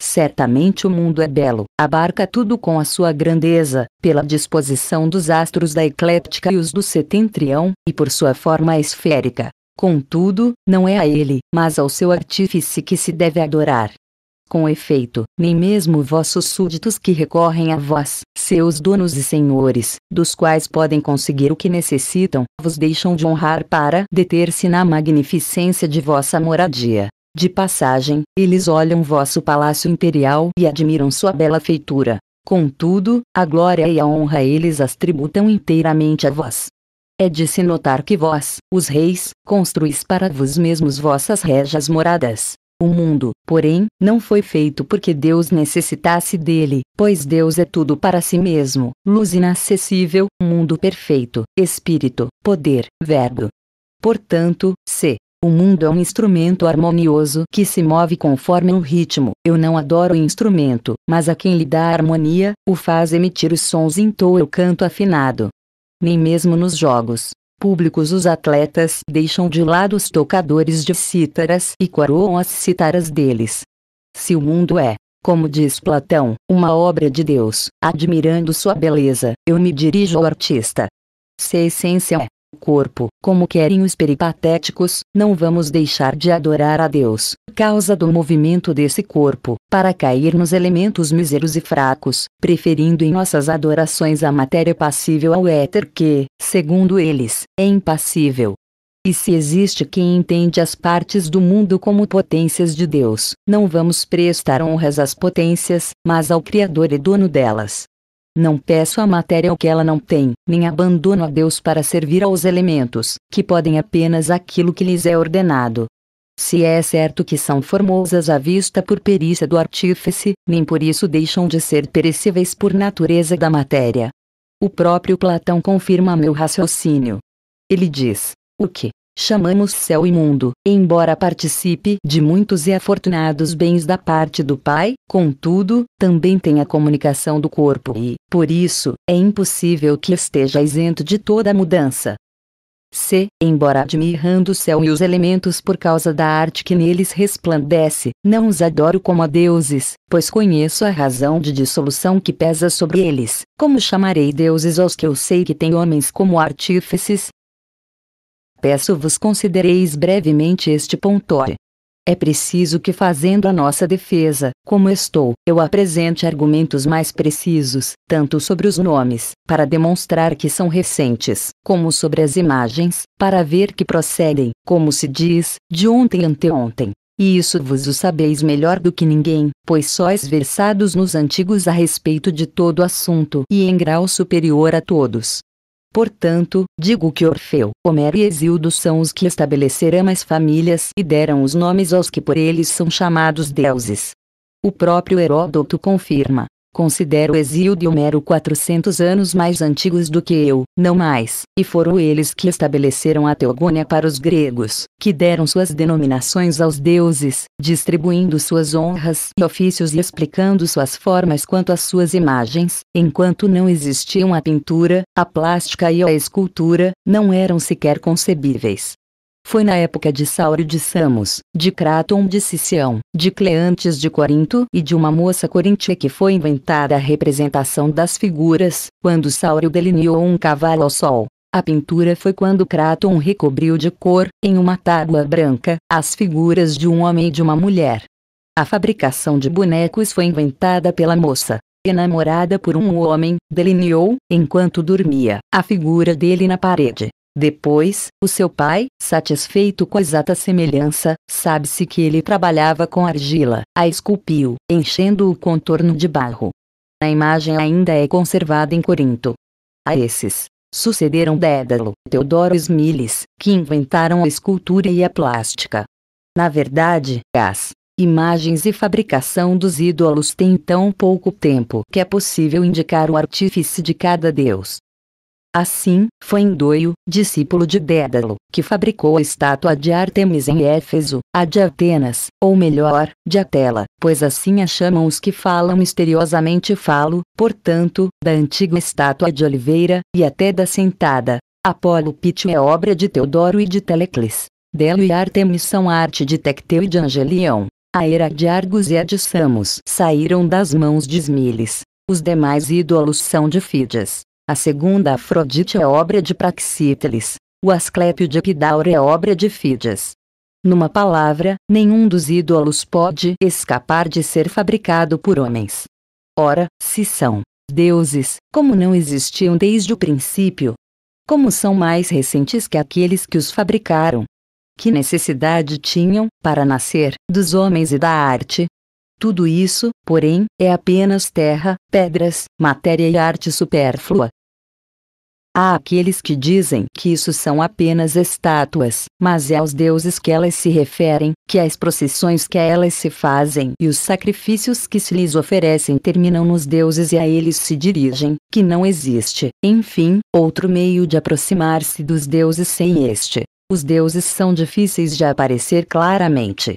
Certamente o mundo é belo, abarca tudo com a sua grandeza, pela disposição dos astros da ecléptica e os do setentrião, e por sua forma esférica. Contudo, não é a ele, mas ao seu artífice que se deve adorar. Com efeito, nem mesmo vossos súditos que recorrem a vós, seus donos e senhores, dos quais podem conseguir o que necessitam, vos deixam de honrar para deter-se na magnificência de vossa moradia. De passagem, eles olham vosso palácio imperial e admiram sua bela feitura. Contudo, a glória e a honra eles as tributam inteiramente a vós. É de se notar que vós, os reis, construís para vós mesmos vossas régias moradas, o mundo, porém, não foi feito porque Deus necessitasse dele, pois Deus é tudo para si mesmo, luz inacessível, mundo perfeito, espírito, poder, verbo. Portanto, se o mundo é um instrumento harmonioso que se move conforme um ritmo, eu não adoro o instrumento, mas a quem lhe dá a harmonia, o faz emitir os sons em toa o canto afinado. Nem mesmo nos jogos, públicos os atletas deixam de lado os tocadores de cítaras e coroam as cítaras deles. Se o mundo é, como diz Platão, uma obra de Deus, admirando sua beleza, eu me dirijo ao artista. Se a essência é, corpo, como querem os peripatéticos, não vamos deixar de adorar a Deus, causa do movimento desse corpo, para cair nos elementos míseros e fracos, preferindo em nossas adorações a matéria passível ao éter que, segundo eles, é impassível. E se existe quem entende as partes do mundo como potências de Deus, não vamos prestar honras às potências, mas ao Criador e dono delas. Não peço à matéria o que ela não tem, nem abandono a Deus para servir aos elementos, que podem apenas aquilo que lhes é ordenado. Se é certo que são formosas à vista por perícia do artífice, nem por isso deixam de ser perecíveis por natureza da matéria. O próprio Platão confirma meu raciocínio. Ele diz: o que, chamamos céu e mundo, embora participe de muitos e afortunados bens da parte do Pai, contudo, também tem a comunicação do corpo e, por isso, é impossível que esteja isento de toda mudança. C. Embora admirando o céu e os elementos por causa da arte que neles resplandece, não os adoro como a deuses, pois conheço a razão de dissolução que pesa sobre eles. Como chamarei deuses aos que eu sei que têm homens como artífices, peço-vos considereis brevemente este ponto. É preciso que, fazendo a nossa defesa, como estou, eu apresente argumentos mais precisos, tanto sobre os nomes, para demonstrar que são recentes, como sobre as imagens, para ver que procedem, como se diz, de ontem anteontem. E isso vos o sabeis melhor do que ninguém, pois sois versados nos antigos a respeito de todo assunto e em grau superior a todos. Portanto, digo que Orfeu, Homero e Exildo são os que estabeleceram as famílias e deram os nomes aos que por eles são chamados deuses. O próprio Heródoto confirma, Considero exílio e Homero 400 anos mais antigos do que eu, não mais, e foram eles que estabeleceram a Teogônia para os gregos, que deram suas denominações aos deuses, distribuindo suas honras e ofícios e explicando suas formas quanto às suas imagens, enquanto não existiam a pintura, a plástica e a escultura, não eram sequer concebíveis. Foi na época de Sauro de Samos, de Craton de Cicião, de Cleantes de Corinto e de uma moça coríntia que foi inventada a representação das figuras, quando Sauro delineou um cavalo ao sol. A pintura foi quando Craton recobriu de cor, em uma tábua branca, as figuras de um homem e de uma mulher. A fabricação de bonecos foi inventada pela moça, enamorada por um homem, delineou, enquanto dormia, a figura dele na parede. Depois, o seu pai, satisfeito com a exata semelhança, sabe-se que ele trabalhava com argila, a esculpiu, enchendo o contorno de barro. A imagem ainda é conservada em Corinto. A esses, sucederam Dédalo, Teodoro Smiles, que inventaram a escultura e a plástica. Na verdade, as imagens e fabricação dos ídolos têm tão pouco tempo que é possível indicar o artífice de cada deus. Assim, foi Endoio, discípulo de Dédalo, que fabricou a estátua de Artemis em Éfeso, a de Atenas, ou melhor, de Atela, pois assim a chamam os que falam misteriosamente falo, portanto, da antiga estátua de Oliveira, e até da sentada. Apolo Pítio é obra de Teodoro e de Telecles. Delo e Artemis são a arte de Tecteu e de Angelião. A era de Argos e a de Samos saíram das mãos de Smiles. Os demais ídolos são de Fídias. A segunda Afrodite é obra de Praxíteles. O Asclépio de Epidauro é obra de Fídias. Numa palavra, nenhum dos ídolos pode escapar de ser fabricado por homens. Ora, se são deuses, como não existiam desde o princípio? Como são mais recentes que aqueles que os fabricaram? Que necessidade tinham, para nascer, dos homens e da arte? Tudo isso, porém, é apenas terra, pedras, matéria e arte supérflua, Há aqueles que dizem que isso são apenas estátuas, mas é aos deuses que elas se referem, que as procissões que a elas se fazem e os sacrifícios que se lhes oferecem terminam nos deuses e a eles se dirigem, que não existe, enfim, outro meio de aproximar-se dos deuses sem este. Os deuses são difíceis de aparecer claramente.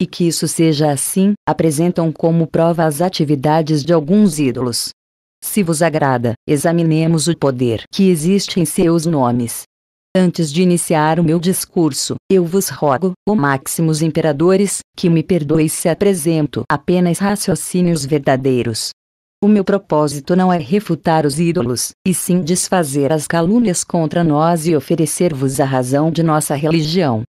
E que isso seja assim, apresentam como prova as atividades de alguns ídolos, se vos agrada, examinemos o poder que existe em seus nomes. Antes de iniciar o meu discurso, eu vos rogo, ó máximos imperadores, que me perdoeis se apresento apenas raciocínios verdadeiros. O meu propósito não é refutar os ídolos, e sim desfazer as calúnias contra nós e oferecer-vos a razão de nossa religião.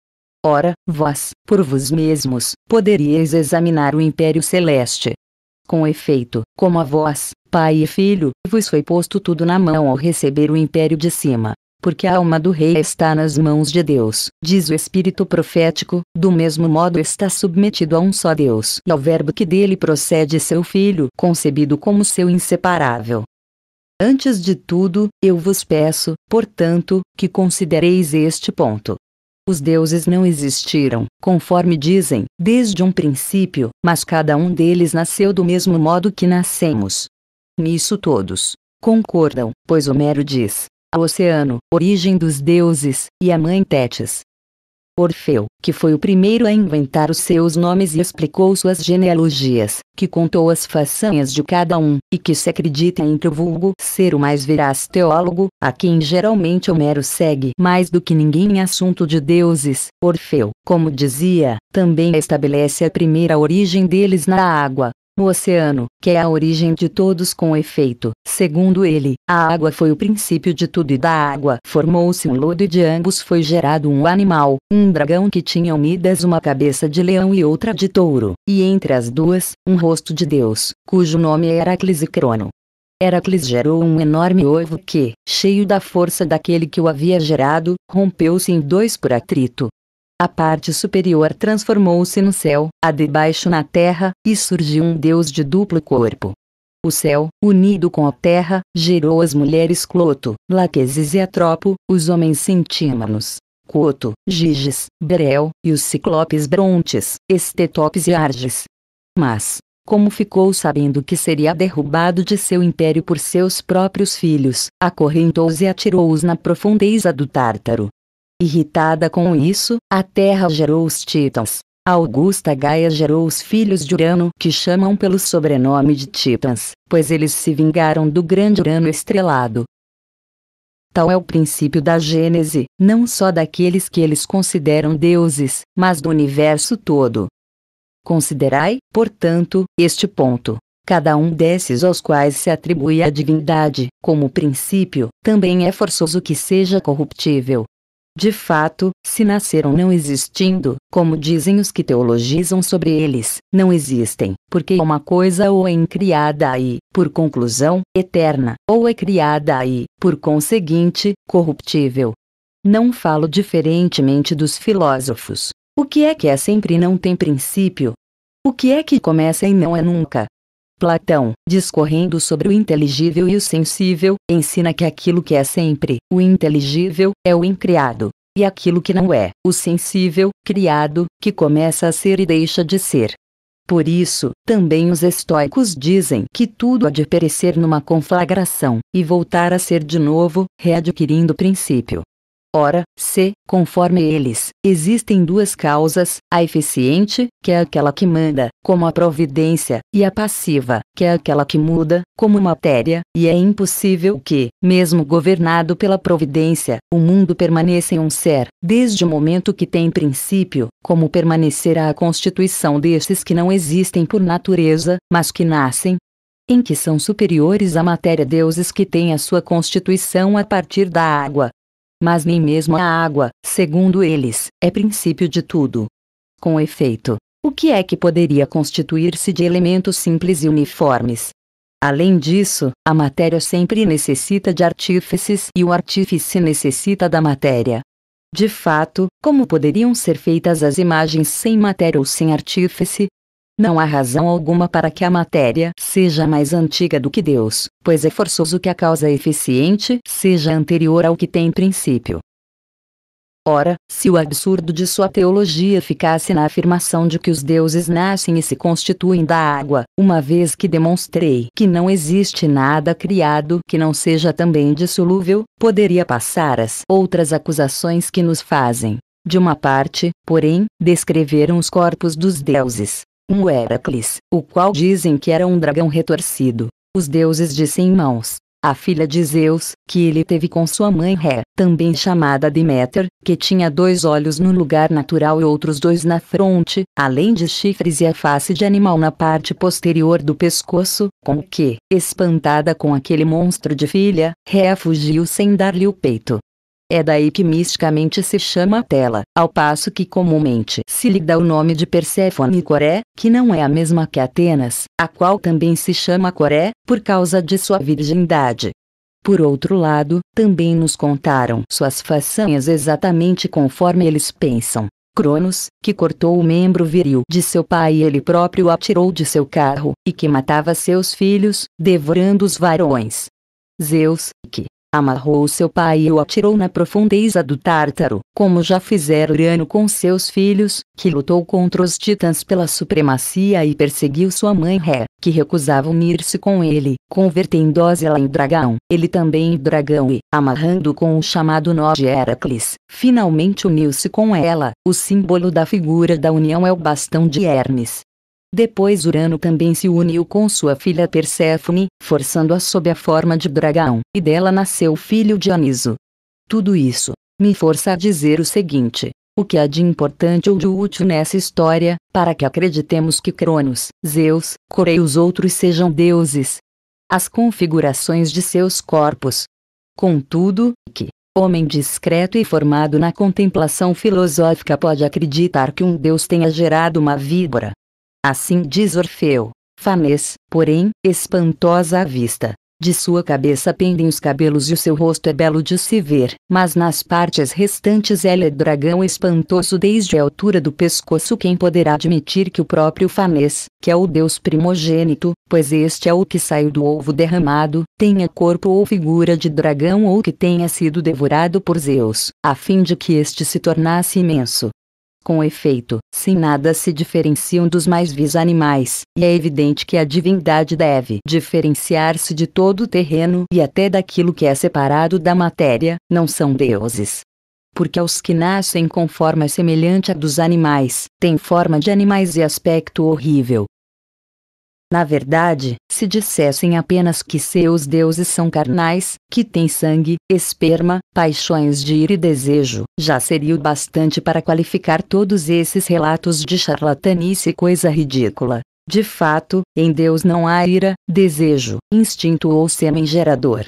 Ora, vós, por vós mesmos, poderíeis examinar o Império Celeste. Com efeito, como a vós, pai e filho, vos foi posto tudo na mão ao receber o império de cima. Porque a alma do rei está nas mãos de Deus, diz o espírito profético, do mesmo modo está submetido a um só Deus e ao Verbo que dele procede seu filho, concebido como seu inseparável. Antes de tudo, eu vos peço, portanto, que considereis este ponto. Os deuses não existiram, conforme dizem, desde um princípio, mas cada um deles nasceu do mesmo modo que nascemos, Nisso todos concordam, pois Homero diz: "O oceano, origem dos deuses, e a mãe Tétis, Orfeu, que foi o primeiro a inventar os seus nomes e explicou suas genealogias, que contou as façanhas de cada um, e que se acredita entre o vulgo ser o mais veraz teólogo, a quem geralmente Homero segue mais do que ninguém em assunto de deuses, Orfeu, como dizia, também estabelece a primeira origem deles na água, no oceano, que é a origem de todos com efeito. Segundo ele, a água foi o princípio de tudo e da água formou-se um lodo e de ambos foi gerado um animal, um dragão que tinha unidas uma cabeça de leão e outra de touro, e entre as duas, um rosto de Deus, cujo nome é Heracles e Crono. Heracles gerou um enorme ovo que, cheio da força daquele que o havia gerado, rompeu-se em dois por atrito, a parte superior transformou-se no céu, a de baixo na terra, e surgiu um Deus de duplo corpo. O céu, unido com a terra, gerou as mulheres Cloto, Laqueses e Atropo, os homens Centímanos, Coto, Giges, Berel, e os ciclopes Brontes, Estetopes e Arges. Mas, como ficou sabendo que seria derrubado de seu império por seus próprios filhos, acorrentou-os e atirou-os na profundeza do Tártaro, Irritada com isso, a Terra gerou os Titãs. A Augusta Gaia gerou os filhos de Urano que chamam pelo sobrenome de Titãs, pois eles se vingaram do grande Urano estrelado. Tal é o princípio da Gênese, não só daqueles que eles consideram deuses, mas do universo todo. Considerai, portanto, este ponto. Cada um desses aos quais se atribui a divindade, como princípio, também é forçoso que seja corruptível, de fato, se nasceram não existindo, como dizem os que teologizam sobre eles, não existem, porque uma coisa ou é incriada e, por conclusão, eterna, ou é criada e, por conseguinte, corruptível. Não falo diferentemente dos filósofos. O que é que é sempre e não tem princípio? O que é que começa e não é nunca? Platão, discorrendo sobre o inteligível e o sensível, ensina que aquilo que é sempre o inteligível é o incriado, e aquilo que não é o sensível, criado, que começa a ser e deixa de ser. Por isso, também os estoicos dizem que tudo há de perecer numa conflagração e voltar a ser de novo, readquirindo princípio. Ora, se, conforme eles, existem duas causas, a eficiente, que é aquela que manda, como a providência, e a passiva, que é aquela que muda, como matéria, e é impossível que, mesmo governado pela providência, o mundo permaneça em um ser, desde o momento que tem princípio, como permanecerá a constituição destes que não existem por natureza, mas que nascem, em que são superiores à matéria deuses que têm a sua constituição a partir da água, mas nem mesmo a água, segundo eles, é princípio de tudo. Com efeito, o que é que poderia constituir-se de elementos simples e uniformes? Além disso, a matéria sempre necessita de artífices e o artífice necessita da matéria. De fato, como poderiam ser feitas as imagens sem matéria ou sem artífice, não há razão alguma para que a matéria seja mais antiga do que Deus, pois é forçoso que a causa eficiente seja anterior ao que tem princípio. Ora, se o absurdo de sua teologia ficasse na afirmação de que os deuses nascem e se constituem da água, uma vez que demonstrei que não existe nada criado que não seja também dissolúvel, poderia passar as outras acusações que nos fazem. De uma parte, porém, descreveram os corpos dos deuses, um Heracles, o qual dizem que era um dragão retorcido. Os deuses de Sem Mãos, a filha de Zeus, que ele teve com sua mãe Ré, também chamada Deméter, que tinha dois olhos no lugar natural e outros dois na fronte, além de chifres e a face de animal na parte posterior do pescoço, com o que, espantada com aquele monstro de filha, Ré fugiu sem dar-lhe o peito. É daí que misticamente se chama Tela, ao passo que comumente se lhe dá o nome de Perséfone e Coré, que não é a mesma que Atenas, a qual também se chama Coré, por causa de sua virgindade. Por outro lado, também nos contaram suas façanhas exatamente conforme eles pensam. Cronos, que cortou o membro viril de seu pai e ele próprio atirou de seu carro, e que matava seus filhos, devorando os varões. Zeus, que, amarrou seu pai e o atirou na profundeza do Tártaro, como já fizera Urano com seus filhos, que lutou contra os titãs pela supremacia e perseguiu sua mãe Ré, que recusava unir-se com ele, convertendo-a em dragão, ele também em dragão e, amarrando com o chamado nó de Heracles, finalmente uniu-se com ela, o símbolo da figura da união é o bastão de Hermes, depois Urano também se uniu com sua filha Perséfone, forçando-a sob a forma de dragão, e dela nasceu o filho Dioniso. Tudo isso me força a dizer o seguinte: o que há de importante ou de útil nessa história, para que acreditemos que Cronos, Zeus, Core e os outros sejam deuses? As configurações de seus corpos. Contudo, que Homem discreto e formado na contemplação filosófica pode acreditar que um Deus tenha gerado uma víbora, Assim diz Orfeu. Fanês, porém, espantosa à vista. De sua cabeça pendem os cabelos e o seu rosto é belo de se ver, mas nas partes restantes ela é dragão espantoso desde a altura do pescoço. Quem poderá admitir que o próprio Fanês, que é o deus primogênito, pois este é o que saiu do ovo derramado, tenha corpo ou figura de dragão ou que tenha sido devorado por Zeus, a fim de que este se tornasse imenso, com efeito, sem nada se diferenciam dos mais vis animais, e é evidente que a divindade deve diferenciar-se de todo o terreno e até daquilo que é separado da matéria, não são deuses. Porque aos que nascem com forma semelhante à dos animais, têm forma de animais e aspecto horrível, na verdade, se dissessem apenas que seus deuses são carnais, que têm sangue, esperma, paixões de ir e desejo, já seria o bastante para qualificar todos esses relatos de charlatanice e coisa ridícula. De fato, em Deus não há ira, desejo, instinto ou sêmen gerador,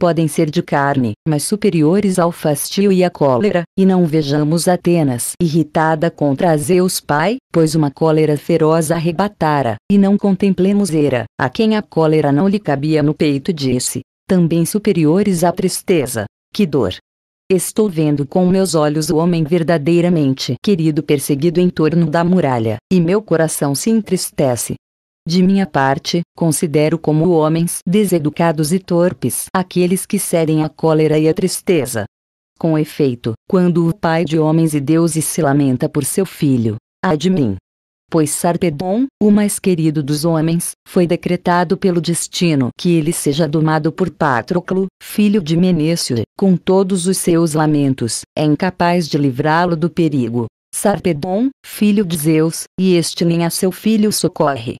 podem ser de carne, mas superiores ao fastio e à cólera, e não vejamos Atenas irritada contra Zeus pai, pois uma cólera feroz arrebatara, e não contemplemos era a quem a cólera não lhe cabia no peito disse, também superiores à tristeza, que dor! Estou vendo com meus olhos o homem verdadeiramente querido perseguido em torno da muralha, e meu coração se entristece, de minha parte, considero como homens deseducados e torpes aqueles que cedem à cólera e à tristeza. Com efeito, quando o pai de homens e deuses se lamenta por seu filho, ai de mim. Pois Sarpedon, o mais querido dos homens, foi decretado pelo destino que ele seja domado por Patroclo, filho de Menêcio, com todos os seus lamentos, é incapaz de livrá-lo do perigo. Sarpedon, filho de Zeus, e este nem a seu filho socorre.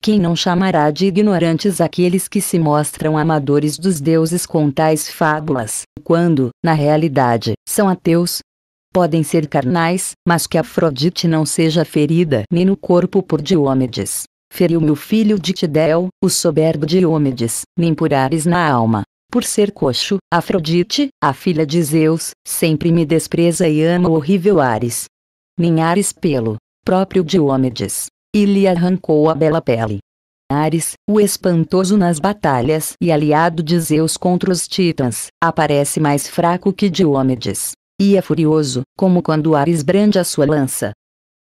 Quem não chamará de ignorantes aqueles que se mostram amadores dos deuses com tais fábulas, quando, na realidade, são ateus? Podem ser carnais, mas que Afrodite não seja ferida nem no corpo por Diomedes. Feriu-me o filho de Tidel, o soberbo Diomedes, nem por Ares na alma. Por ser coxo, Afrodite, a filha de Zeus, sempre me despreza e ama o horrível Ares. Nem Ares pelo próprio Diomedes e lhe arrancou a bela pele. Ares, o espantoso nas batalhas e aliado de Zeus contra os titãs, aparece mais fraco que Diomedes. E é furioso, como quando Ares brande a sua lança.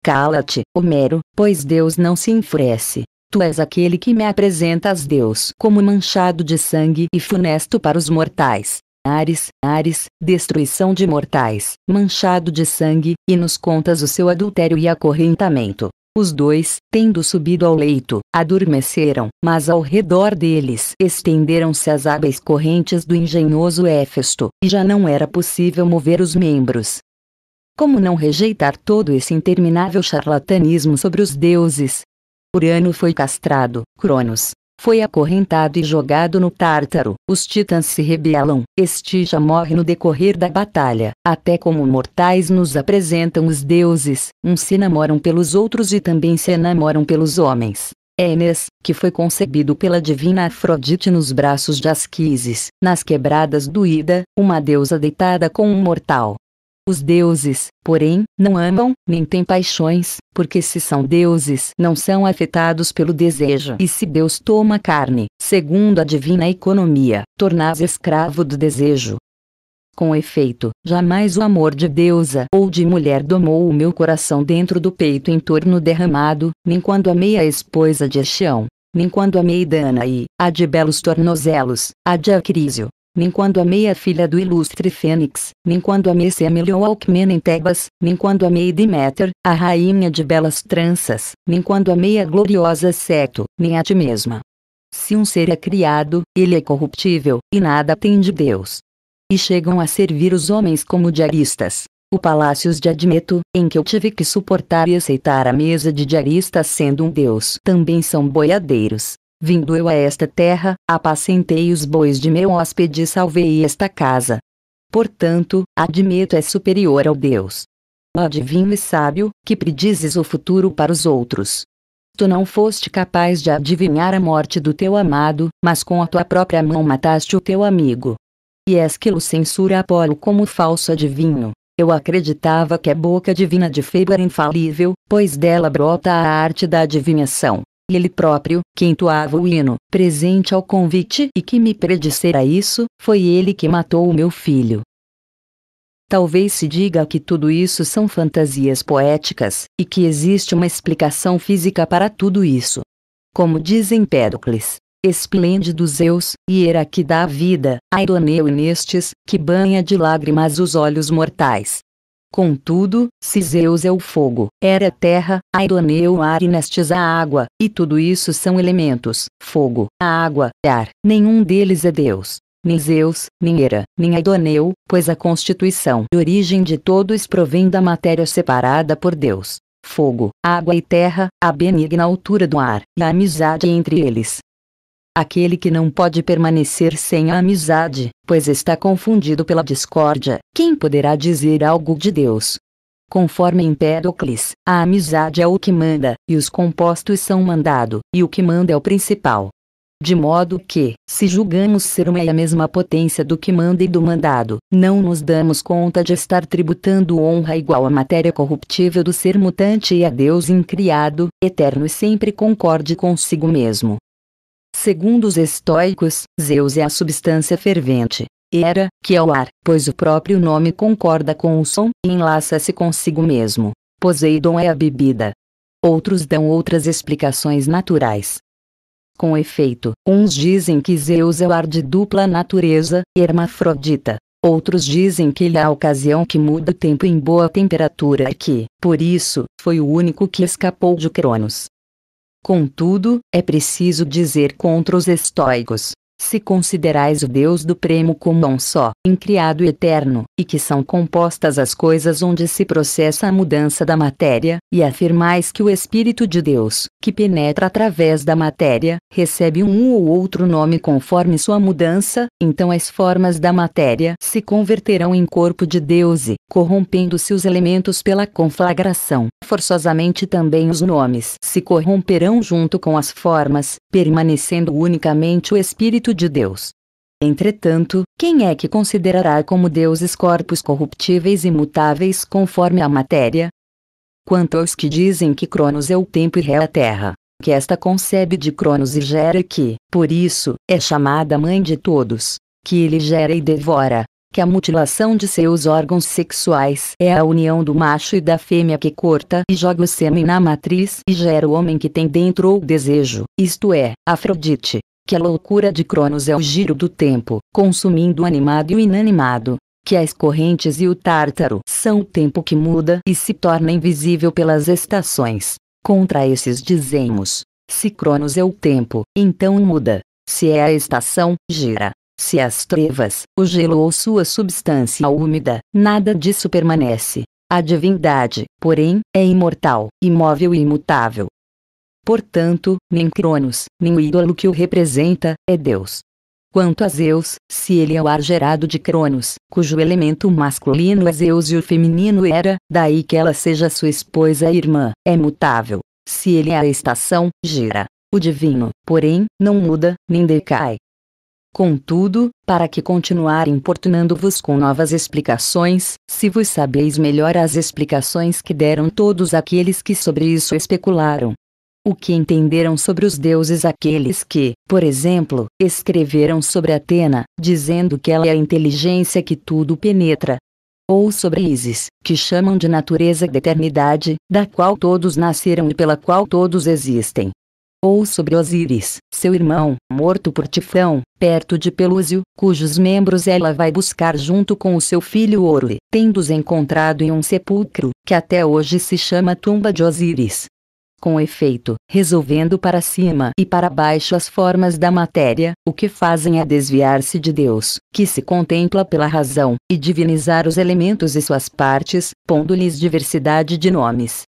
Cala-te, Homero, pois Deus não se enfurece. Tu és aquele que me apresentas Deus como manchado de sangue e funesto para os mortais. Ares, Ares, destruição de mortais, manchado de sangue, e nos contas o seu adultério e acorrentamento. Os dois, tendo subido ao leito, adormeceram, mas ao redor deles estenderam-se as hábeis correntes do engenhoso Éfesto, e já não era possível mover os membros. Como não rejeitar todo esse interminável charlatanismo sobre os deuses? Urano foi castrado, Cronos, foi acorrentado e jogado no Tártaro. Os titãs se rebelam. Estija morre no decorrer da batalha. Até como mortais nos apresentam os deuses, uns se namoram pelos outros e também se enamoram pelos homens. É Enes, que foi concebido pela divina Afrodite nos braços de Asquises, nas quebradas do Ida, uma deusa deitada com um mortal. Os deuses, porém, não amam, nem têm paixões, porque se são deuses, não são afetados pelo desejo. E se Deus toma carne, segundo a divina economia, tornas escravo do desejo. Com efeito, jamais o amor de deusa ou de mulher domou o meu coração dentro do peito em torno derramado, nem quando amei a esposa de Exião, nem quando amei Danaí, a de belos tornozelos, a de Acrísio, nem quando amei a filha do ilustre Fênix, nem quando amei ou Alcmena em Tebas, nem quando amei Deméter, a rainha de belas tranças, nem quando amei a gloriosa Seto, nem a ti mesma. Se um ser é criado, ele é corruptível, e nada tem de Deus. E chegam a servir os homens como diaristas. O Palácios de Admeto, em que eu tive que suportar e aceitar a mesa de diaristas sendo um deus, também são boiadeiros, Vindo eu a esta terra, apacentei os bois de meu hóspede e salvei esta casa. Portanto, admito é superior ao Deus. Adivinho e sábio, que predizes o futuro para os outros. Tu não foste capaz de adivinhar a morte do teu amado, mas com a tua própria mão mataste o teu amigo. E és que o censura Apolo como falso adivinho. Eu acreditava que a boca divina de Febo era infalível, pois dela brota a arte da adivinhação ele próprio, que entoava o hino, presente ao convite e que me predissera isso, foi ele que matou o meu filho. Talvez se diga que tudo isso são fantasias poéticas, e que existe uma explicação física para tudo isso. Como diz Empédocles, esplêndido Zeus, hiera que dá vida, a ironeu nestes, que banha de lágrimas os olhos mortais. Contudo, se Zeus é o fogo, era a terra, Aidone é o ar e Nestes a água, e tudo isso são elementos, fogo, água, ar, nenhum deles é Deus. Nem Zeus, nem Hera, nem Aidoneu, pois a constituição e origem de todos provém da matéria separada por Deus. Fogo, água e terra, a benigna altura do ar, e a amizade entre eles, aquele que não pode permanecer sem a amizade, pois está confundido pela discórdia, quem poderá dizer algo de Deus? Conforme Empédocles, a amizade é o que manda, e os compostos são mandado, e o que manda é o principal. De modo que, se julgamos ser uma e a mesma potência do que manda e do mandado, não nos damos conta de estar tributando honra igual à matéria corruptível do ser mutante e a Deus incriado, eterno e sempre concorde consigo mesmo. Segundo os estoicos, Zeus é a substância fervente. Era, que é o ar, pois o próprio nome concorda com o som e enlaça-se consigo mesmo. Poseidon é a bebida. Outros dão outras explicações naturais. Com efeito, uns dizem que Zeus é o ar de dupla natureza, hermafrodita. Outros dizem que ele é a ocasião que muda o tempo em boa temperatura e que, por isso, foi o único que escapou de Cronos. Contudo, é preciso dizer contra os estoicos se considerais o Deus do prêmio como um só, incriado e eterno, e que são compostas as coisas onde se processa a mudança da matéria, e afirmais que o Espírito de Deus, que penetra através da matéria, recebe um ou outro nome conforme sua mudança, então as formas da matéria se converterão em corpo de Deus e, corrompendo-se os elementos pela conflagração, forçosamente também os nomes se corromperão junto com as formas, permanecendo unicamente o Espírito de Deus. Entretanto, quem é que considerará como deuses corpos corruptíveis e mutáveis conforme a matéria? Quanto aos que dizem que Cronos é o tempo e Ré a terra, que esta concebe de Cronos e gera e que, por isso, é chamada mãe de todos, que ele gera e devora, que a mutilação de seus órgãos sexuais é a união do macho e da fêmea que corta e joga o sêmen na matriz e gera o homem que tem dentro o desejo, isto é, Afrodite, que a loucura de Cronos é o giro do tempo, consumindo o animado e o inanimado, que as correntes e o tártaro são o tempo que muda e se torna invisível pelas estações. Contra esses dizemos: se Cronos é o tempo, então muda. Se é a estação, gira. Se as trevas, o gelo ou sua substância úmida, nada disso permanece. A divindade, porém, é imortal, imóvel e imutável. Portanto, nem Cronos, nem o ídolo que o representa, é Deus. Quanto a Zeus, se ele é o ar gerado de Cronos, cujo elemento masculino é Zeus e o feminino era, daí que ela seja sua esposa e irmã, é mutável. Se ele é a estação, gira. O divino, porém, não muda, nem decai. Contudo, para que continuar importunando-vos com novas explicações, se vos sabeis melhor as explicações que deram todos aqueles que sobre isso especularam, o que entenderam sobre os deuses aqueles que, por exemplo, escreveram sobre Atena, dizendo que ela é a inteligência que tudo penetra. Ou sobre Isis, que chamam de natureza da eternidade, da qual todos nasceram e pela qual todos existem. Ou sobre Osíris, seu irmão, morto por Tifão, perto de Pelúzio, cujos membros ela vai buscar junto com o seu filho Orle, tendo-os encontrado em um sepulcro, que até hoje se chama Tumba de Osíris com efeito, resolvendo para cima e para baixo as formas da matéria, o que fazem é desviar-se de Deus, que se contempla pela razão, e divinizar os elementos e suas partes, pondo-lhes diversidade de nomes.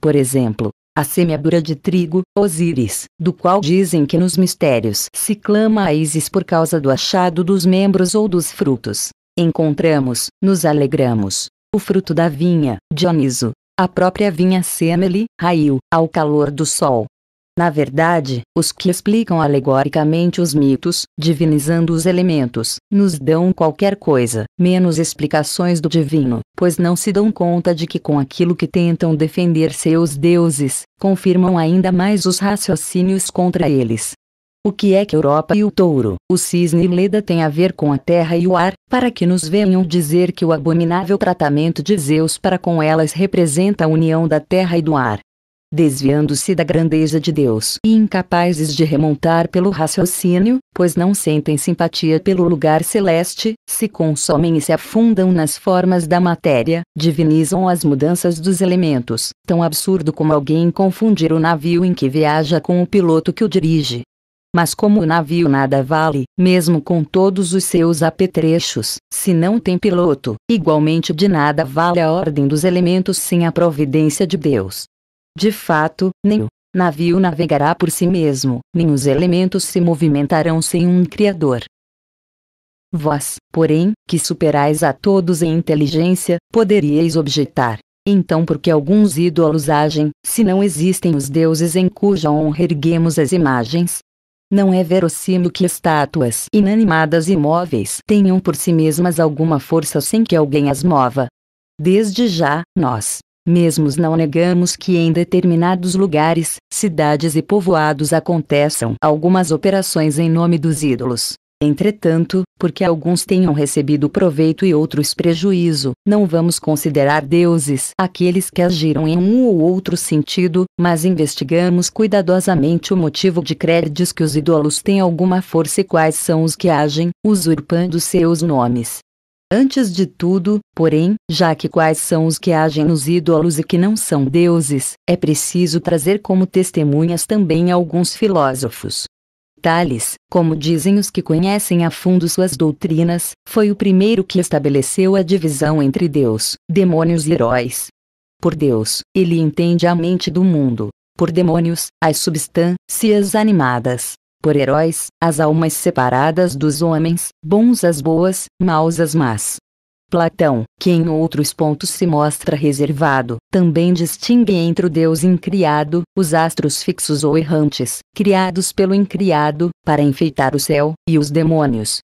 Por exemplo, a semeadura de trigo, Osíris, do qual dizem que nos mistérios se clama a Isis por causa do achado dos membros ou dos frutos. Encontramos, nos alegramos. O fruto da vinha, Dioniso, a própria vinha Semele raiu ao calor do sol. Na verdade, os que explicam alegoricamente os mitos, divinizando os elementos, nos dão qualquer coisa, menos explicações do divino, pois não se dão conta de que com aquilo que tentam defender seus deuses, confirmam ainda mais os raciocínios contra eles. O que é que Europa e o touro, o cisne e leda têm a ver com a terra e o ar, para que nos venham dizer que o abominável tratamento de Zeus para com elas representa a união da terra e do ar? Desviando-se da grandeza de Deus e incapazes de remontar pelo raciocínio, pois não sentem simpatia pelo lugar celeste, se consomem e se afundam nas formas da matéria, divinizam as mudanças dos elementos, tão absurdo como alguém confundir o navio em que viaja com o piloto que o dirige mas como o navio nada vale, mesmo com todos os seus apetrechos, se não tem piloto, igualmente de nada vale a ordem dos elementos sem a providência de Deus. De fato, nem o navio navegará por si mesmo, nem os elementos se movimentarão sem um Criador. Vós, porém, que superais a todos em inteligência, poderíeis objetar. Então, porque alguns ídolos agem, se não existem os deuses em cuja honra erguemos as imagens, não é verossímil que estátuas inanimadas e imóveis tenham por si mesmas alguma força sem que alguém as mova. Desde já, nós, mesmos não negamos que em determinados lugares, cidades e povoados aconteçam algumas operações em nome dos ídolos, Entretanto, porque alguns tenham recebido proveito e outros prejuízo, não vamos considerar deuses aqueles que agiram em um ou outro sentido, mas investigamos cuidadosamente o motivo de credes que os ídolos têm alguma força e quais são os que agem, usurpando seus nomes. Antes de tudo, porém, já que quais são os que agem nos ídolos e que não são deuses, é preciso trazer como testemunhas também alguns filósofos, Tales, como dizem os que conhecem a fundo suas doutrinas, foi o primeiro que estabeleceu a divisão entre Deus, demônios e heróis. Por Deus, ele entende a mente do mundo. Por demônios, as substâncias animadas. Por heróis, as almas separadas dos homens, bons as boas, maus as más. Platão, que em outros pontos se mostra reservado, também distingue entre o Deus incriado, os astros fixos ou errantes, criados pelo incriado, para enfeitar o céu, e os demônios.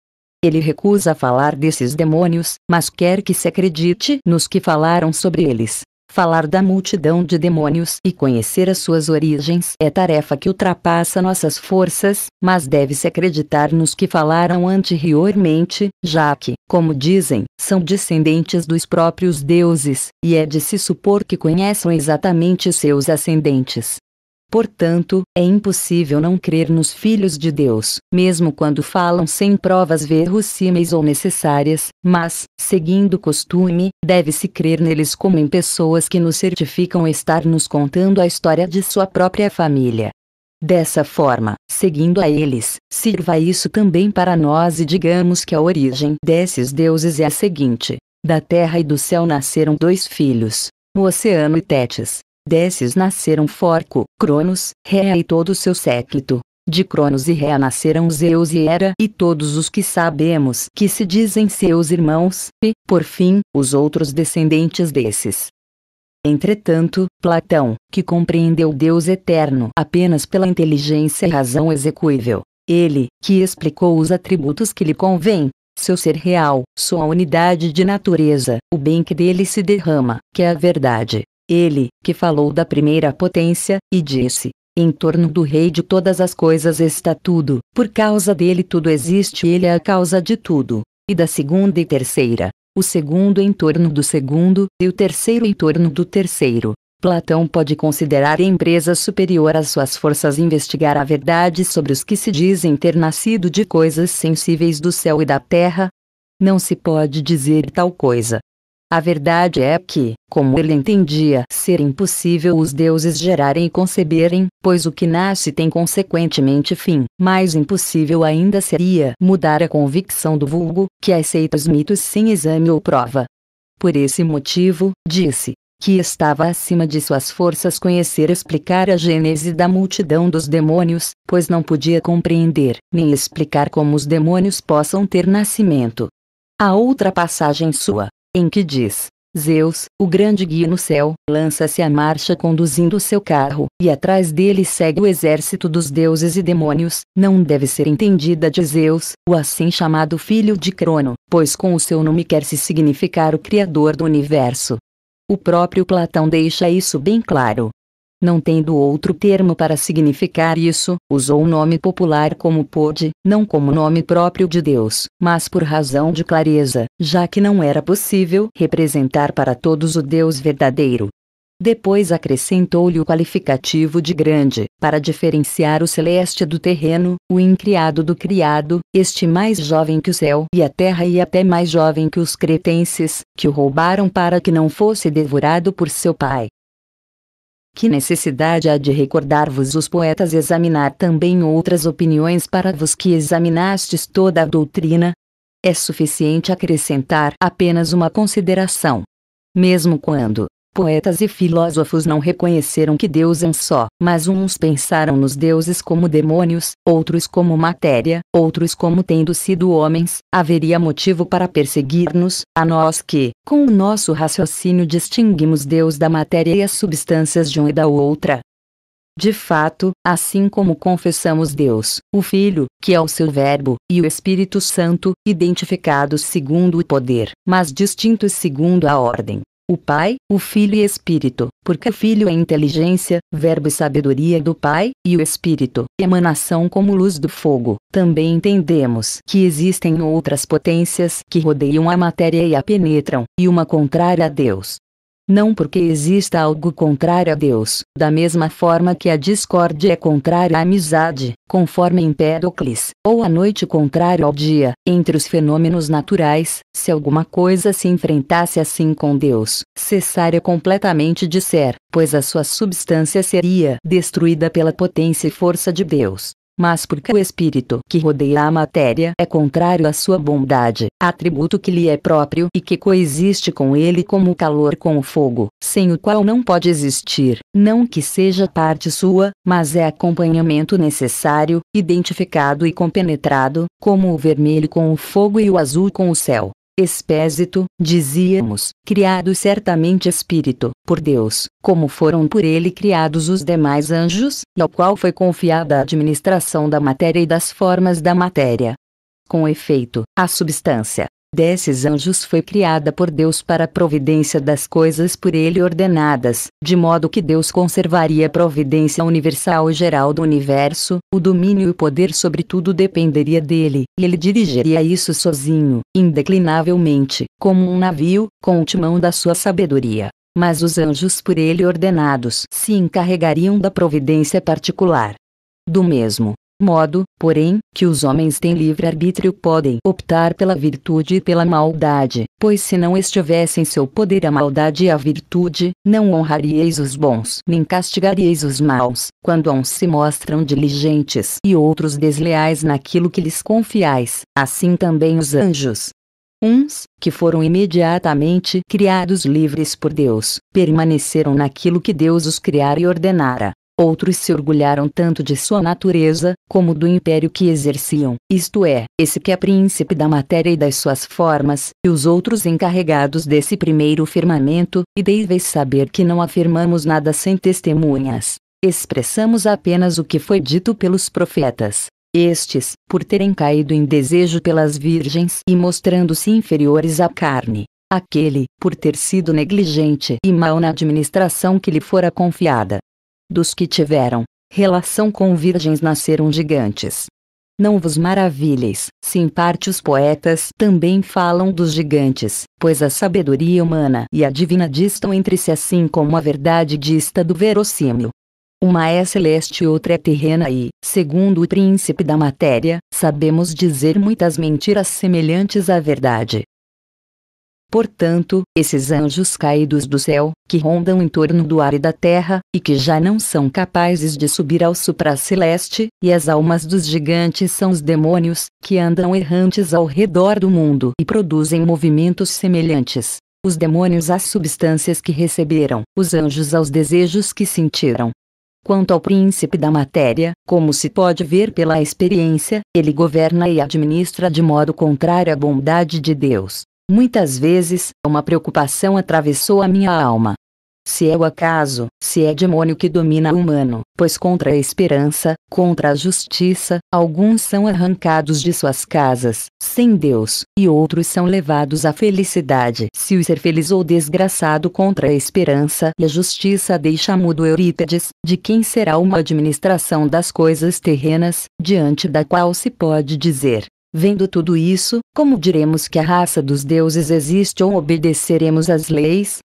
Ele recusa falar desses demônios, mas quer que se acredite nos que falaram sobre eles. Falar da multidão de demônios e conhecer as suas origens é tarefa que ultrapassa nossas forças, mas deve-se acreditar nos que falaram anteriormente, já que, como dizem, são descendentes dos próprios deuses, e é de se supor que conheçam exatamente seus ascendentes. Portanto, é impossível não crer nos filhos de Deus, mesmo quando falam sem provas verrossímeis ou necessárias, mas, seguindo o costume, deve-se crer neles como em pessoas que nos certificam estar nos contando a história de sua própria família. Dessa forma, seguindo a eles, sirva isso também para nós e digamos que a origem desses deuses é a seguinte: da terra e do céu nasceram dois filhos, o oceano e Tétis. Desses nasceram Forco, Cronos, Rea e todo seu séquito. De Cronos e Rea nasceram Zeus e Hera e todos os que sabemos que se dizem seus irmãos, e, por fim, os outros descendentes desses. Entretanto, Platão, que compreendeu Deus eterno apenas pela inteligência e razão execuível, ele, que explicou os atributos que lhe convém, seu ser real, sua unidade de natureza, o bem que dele se derrama, que é a verdade, ele, que falou da primeira potência, e disse: Em torno do Rei de todas as coisas está tudo, por causa dele tudo existe, e ele é a causa de tudo. E da segunda e terceira, o segundo em torno do segundo, e o terceiro em torno do terceiro. Platão pode considerar empresa superior às suas forças investigar a verdade sobre os que se dizem ter nascido de coisas sensíveis do céu e da terra? Não se pode dizer tal coisa, a verdade é que, como ele entendia ser impossível os deuses gerarem e conceberem, pois o que nasce tem consequentemente fim, mais impossível ainda seria mudar a convicção do vulgo, que aceita os mitos sem exame ou prova. Por esse motivo, disse, que estava acima de suas forças conhecer explicar a gênese da multidão dos demônios, pois não podia compreender, nem explicar como os demônios possam ter nascimento. A outra passagem sua, em que diz: Zeus, o grande guia no céu, lança-se à marcha conduzindo seu carro, e atrás dele segue o exército dos deuses e demônios. Não deve ser entendida de Zeus, o assim chamado filho de Crono, pois com o seu nome quer se significar o Criador do universo. O próprio Platão deixa isso bem claro não tendo outro termo para significar isso, usou o nome popular como pôde, não como nome próprio de Deus, mas por razão de clareza, já que não era possível representar para todos o Deus verdadeiro. Depois acrescentou-lhe o qualificativo de grande, para diferenciar o celeste do terreno, o incriado do criado, este mais jovem que o céu e a terra e até mais jovem que os cretenses, que o roubaram para que não fosse devorado por seu pai. Que necessidade há de recordar-vos os poetas e examinar também outras opiniões para vos que examinastes toda a doutrina? É suficiente acrescentar apenas uma consideração. Mesmo quando, Poetas e filósofos não reconheceram que Deus é um só, mas uns pensaram nos deuses como demônios, outros como matéria, outros como tendo sido homens. Haveria motivo para perseguir-nos, a nós que, com o nosso raciocínio, distinguimos Deus da matéria e as substâncias de um e da outra. De fato, assim como confessamos Deus, o Filho, que é o seu Verbo, e o Espírito Santo, identificados segundo o poder, mas distintos segundo a ordem, o Pai, o Filho e Espírito, porque o Filho é inteligência, verbo e sabedoria do Pai, e o Espírito, emanação como luz do fogo. Também entendemos que existem outras potências que rodeiam a matéria e a penetram, e uma contrária a Deus, não porque exista algo contrário a Deus, da mesma forma que a discórdia é contrária à amizade, conforme Empédocles, ou a noite contrária ao dia, entre os fenômenos naturais, se alguma coisa se enfrentasse assim com Deus, cessaria completamente de ser, pois a sua substância seria destruída pela potência e força de Deus, mas porque o espírito que rodeia a matéria é contrário à sua bondade, atributo que lhe é próprio e que coexiste com ele como o calor com o fogo, sem o qual não pode existir, não que seja parte sua, mas é acompanhamento necessário, identificado e compenetrado, como o vermelho com o fogo e o azul com o céu. Espésito, dizíamos, criado certamente espírito, por Deus, como foram por ele criados os demais anjos, e ao qual foi confiada a administração da matéria e das formas da matéria. Com efeito, a substância, desses anjos foi criada por Deus para a providência das coisas por ele ordenadas, de modo que Deus conservaria a providência universal e geral do universo, o domínio e o poder sobre tudo dependeria dele, e ele dirigiria isso sozinho, indeclinavelmente, como um navio, com o timão da sua sabedoria mas os anjos por ele ordenados se encarregariam da providência particular. Do mesmo, modo, porém, que os homens têm livre arbítrio podem optar pela virtude e pela maldade, pois se não estivesse em seu poder a maldade e a virtude, não honrarieis os bons, nem castigarieis os maus, quando uns se mostram diligentes e outros desleais naquilo que lhes confiais, assim também os anjos, Uns, que foram imediatamente criados livres por Deus, permaneceram naquilo que Deus os criara e ordenara, Outros se orgulharam tanto de sua natureza, como do império que exerciam, isto é, esse que é príncipe da matéria e das suas formas, e os outros encarregados desse primeiro firmamento, e deveis saber que não afirmamos nada sem testemunhas. Expressamos apenas o que foi dito pelos profetas. Estes, por terem caído em desejo pelas virgens e mostrando-se inferiores à carne, aquele, por ter sido negligente e mal na administração que lhe fora confiada, dos que tiveram relação com virgens nasceram gigantes. Não vos maravilheis, se em parte os poetas também falam dos gigantes, pois a sabedoria humana e a divina distam entre si assim como a verdade dista do verossímil. Uma é celeste e outra é terrena e, segundo o príncipe da matéria, sabemos dizer muitas mentiras semelhantes à verdade, Portanto, esses anjos caídos do céu, que rondam em torno do ar e da terra, e que já não são capazes de subir ao supraceleste, e as almas dos gigantes são os demônios, que andam errantes ao redor do mundo e produzem movimentos semelhantes. Os demônios às substâncias que receberam, os anjos aos desejos que sentiram. Quanto ao príncipe da matéria, como se pode ver pela experiência, ele governa e administra de modo contrário à bondade de Deus, Muitas vezes, uma preocupação atravessou a minha alma. Se é o acaso, se é demônio que domina o humano, pois contra a esperança, contra a justiça, alguns são arrancados de suas casas, sem Deus, e outros são levados à felicidade. Se o ser feliz ou desgraçado contra a esperança e a justiça deixa mudo Eurípides, de quem será uma administração das coisas terrenas, diante da qual se pode dizer, Vendo tudo isso, como diremos que a raça dos deuses existe ou obedeceremos às leis?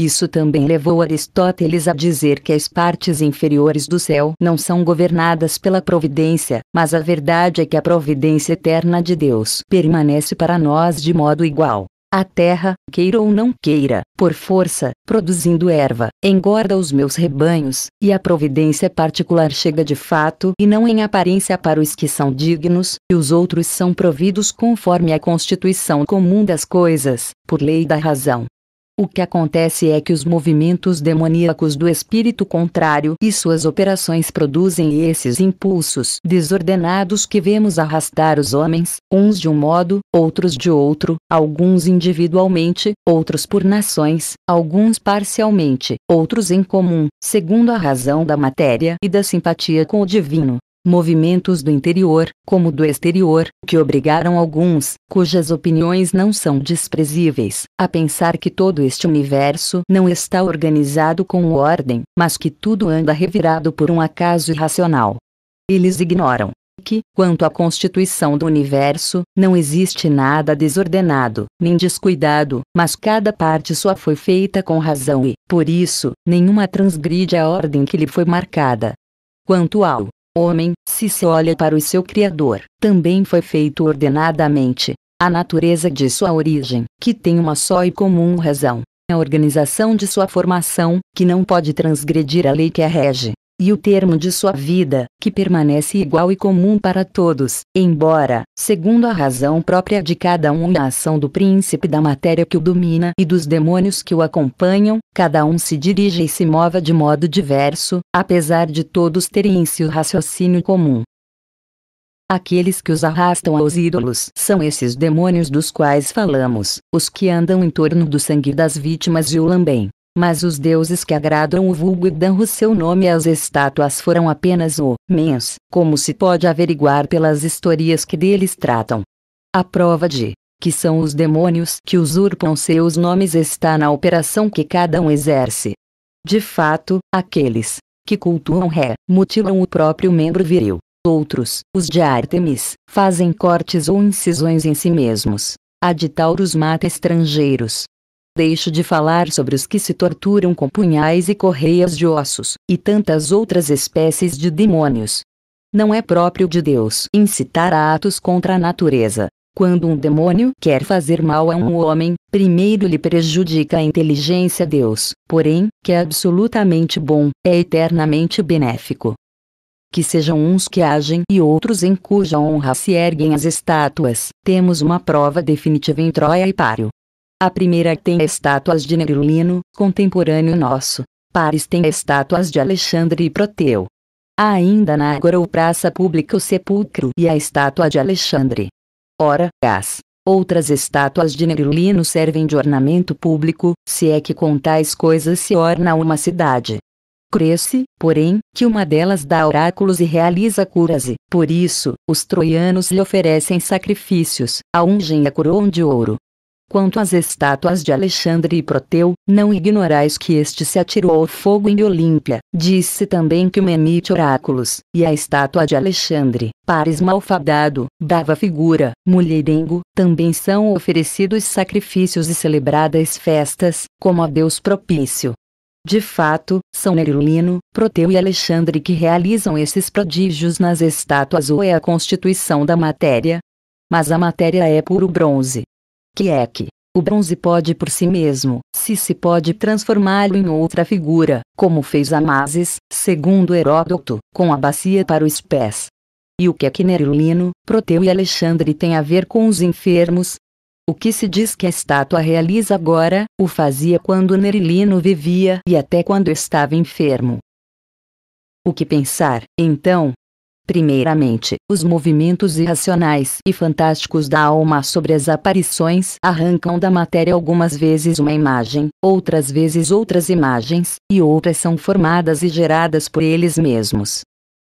Isso também levou Aristóteles a dizer que as partes inferiores do céu não são governadas pela providência, mas a verdade é que a providência eterna de Deus permanece para nós de modo igual. A terra, queira ou não queira, por força, produzindo erva, engorda os meus rebanhos, e a providência particular chega de fato e não em aparência para os que são dignos, e os outros são providos conforme a constituição comum das coisas, por lei da razão. O que acontece é que os movimentos demoníacos do espírito contrário e suas operações produzem esses impulsos desordenados que vemos arrastar os homens, uns de um modo, outros de outro, alguns individualmente, outros por nações, alguns parcialmente, outros em comum, segundo a razão da matéria e da simpatia com o divino movimentos do interior, como do exterior, que obrigaram alguns, cujas opiniões não são desprezíveis, a pensar que todo este universo não está organizado com ordem, mas que tudo anda revirado por um acaso irracional. Eles ignoram que, quanto à constituição do universo, não existe nada desordenado, nem descuidado, mas cada parte só foi feita com razão e, por isso, nenhuma transgride a ordem que lhe foi marcada. Quanto ao Homem, se se olha para o seu Criador, também foi feito ordenadamente. A natureza de sua origem, que tem uma só e comum razão, a organização de sua formação, que não pode transgredir a lei que a rege, e o termo de sua vida, que permanece igual e comum para todos, embora, segundo a razão própria de cada um e a ação do príncipe da matéria que o domina e dos demônios que o acompanham, cada um se dirija e se mova de modo diverso, apesar de todos terem em si o raciocínio comum. Aqueles que os arrastam aos ídolos são esses demônios dos quais falamos, os que andam em torno do sangue das vítimas e o lambem, mas os deuses que agradam o vulgo e dão o seu nome às estátuas foram apenas o mens, como se pode averiguar pelas historias que deles tratam. A prova de que são os demônios que usurpam seus nomes está na operação que cada um exerce. De fato, aqueles que cultuam Ré mutilam o próprio membro viril. Outros, os de Artemis, fazem cortes ou incisões em si mesmos. A de Tauros mata estrangeiros, deixo de falar sobre os que se torturam com punhais e correias de ossos, e tantas outras espécies de demônios. Não é próprio de Deus incitar a atos contra a natureza. Quando um demônio quer fazer mal a um homem, primeiro lhe prejudica a inteligência Deus, porém, que é absolutamente bom, é eternamente benéfico. Que sejam uns que agem e outros em cuja honra se erguem as estátuas, temos uma prova definitiva em Troia e Pário, a primeira tem estátuas de Nerulino, contemporâneo nosso. Paris tem estátuas de Alexandre e Proteu. Há ainda na Ágora ou Praça Pública o sepulcro e a estátua de Alexandre. Ora, as outras estátuas de Nerulino servem de ornamento público, se é que com tais coisas se orna uma cidade. Cresce, porém, que uma delas dá oráculos e realiza curas e, por isso, os troianos lhe oferecem sacrifícios, a ungem a coroa de ouro, Quanto às estátuas de Alexandre e Proteu, não ignorais que este se atirou ao fogo em Olímpia. Disse também que o Menite Oráculos, e a estátua de Alexandre, Pares malfadado, dava figura, mulherengo, também são oferecidos sacrifícios e celebradas festas, como a Deus propício. De fato, são Nerulino, Proteu e Alexandre que realizam esses prodígios nas estátuas ou é a constituição da matéria, mas a matéria é puro bronze, que é que o bronze pode por si mesmo, se se pode transformá-lo em outra figura, como fez Amasis, segundo Heródoto, com a bacia para os pés. E o que é que Nerilino, Proteu e Alexandre têm a ver com os enfermos? O que se diz que a estátua realiza agora, o fazia quando Nerilino vivia e até quando estava enfermo. O que pensar, então, Primeiramente, os movimentos irracionais e fantásticos da alma sobre as aparições arrancam da matéria algumas vezes uma imagem, outras vezes outras imagens, e outras são formadas e geradas por eles mesmos.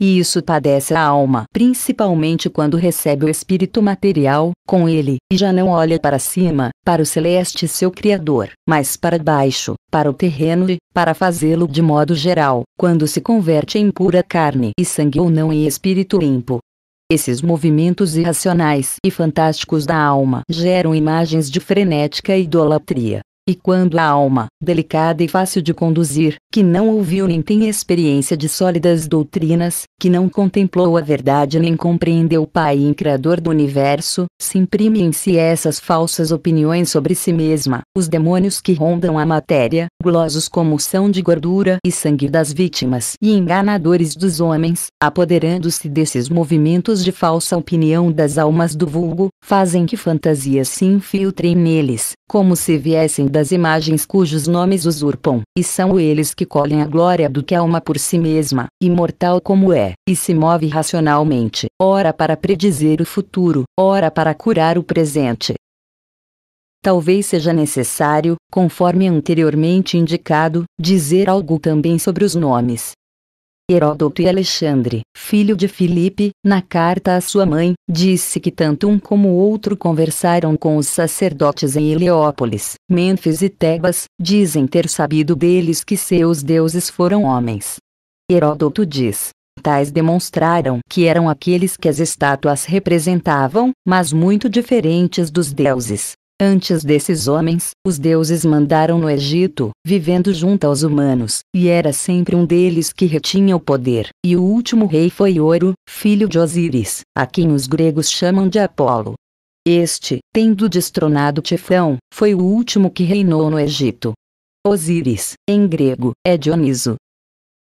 E isso padece a alma, principalmente quando recebe o espírito material, com ele, e já não olha para cima, para o celeste seu Criador, mas para baixo, para o terreno e, para fazê-lo de modo geral, quando se converte em pura carne e sangue ou não em espírito limpo. Esses movimentos irracionais e fantásticos da alma geram imagens de frenética idolatria, e quando a alma, delicada e fácil de conduzir, que não ouviu nem tem experiência de sólidas doutrinas, que não contemplou a verdade nem compreendeu o Pai e Criador do universo, se imprime em si essas falsas opiniões sobre si mesma, os demônios que rondam a matéria, gulosos como são de gordura e sangue das vítimas e enganadores dos homens, apoderando-se desses movimentos de falsa opinião das almas do vulgo, fazem que fantasias se infiltrem neles, como se viessem das imagens cujos nomes usurpam, e são eles que colhem a glória do que a alma por si mesma, imortal como é, e se move racionalmente, ora para predizer o futuro, ora para curar o presente, Talvez seja necessário, conforme anteriormente indicado, dizer algo também sobre os nomes, Heródoto e Alexandre, filho de Filipe, na carta à sua mãe, disse que tanto um como outro conversaram com os sacerdotes em Heliópolis, Mênfis e Tebas, dizem ter sabido deles que seus deuses foram homens. Heródoto diz: Tais demonstraram que eram aqueles que as estátuas representavam, mas muito diferentes dos deuses, Antes desses homens, os deuses mandaram no Egito, vivendo junto aos humanos, e era sempre um deles que retinha o poder. E o último rei foi Ouro, filho de Osíris, a quem os gregos chamam de Apolo. Este, tendo destronado Tifão, foi o último que reinou no Egito. Osíris, em grego, é Dioniso.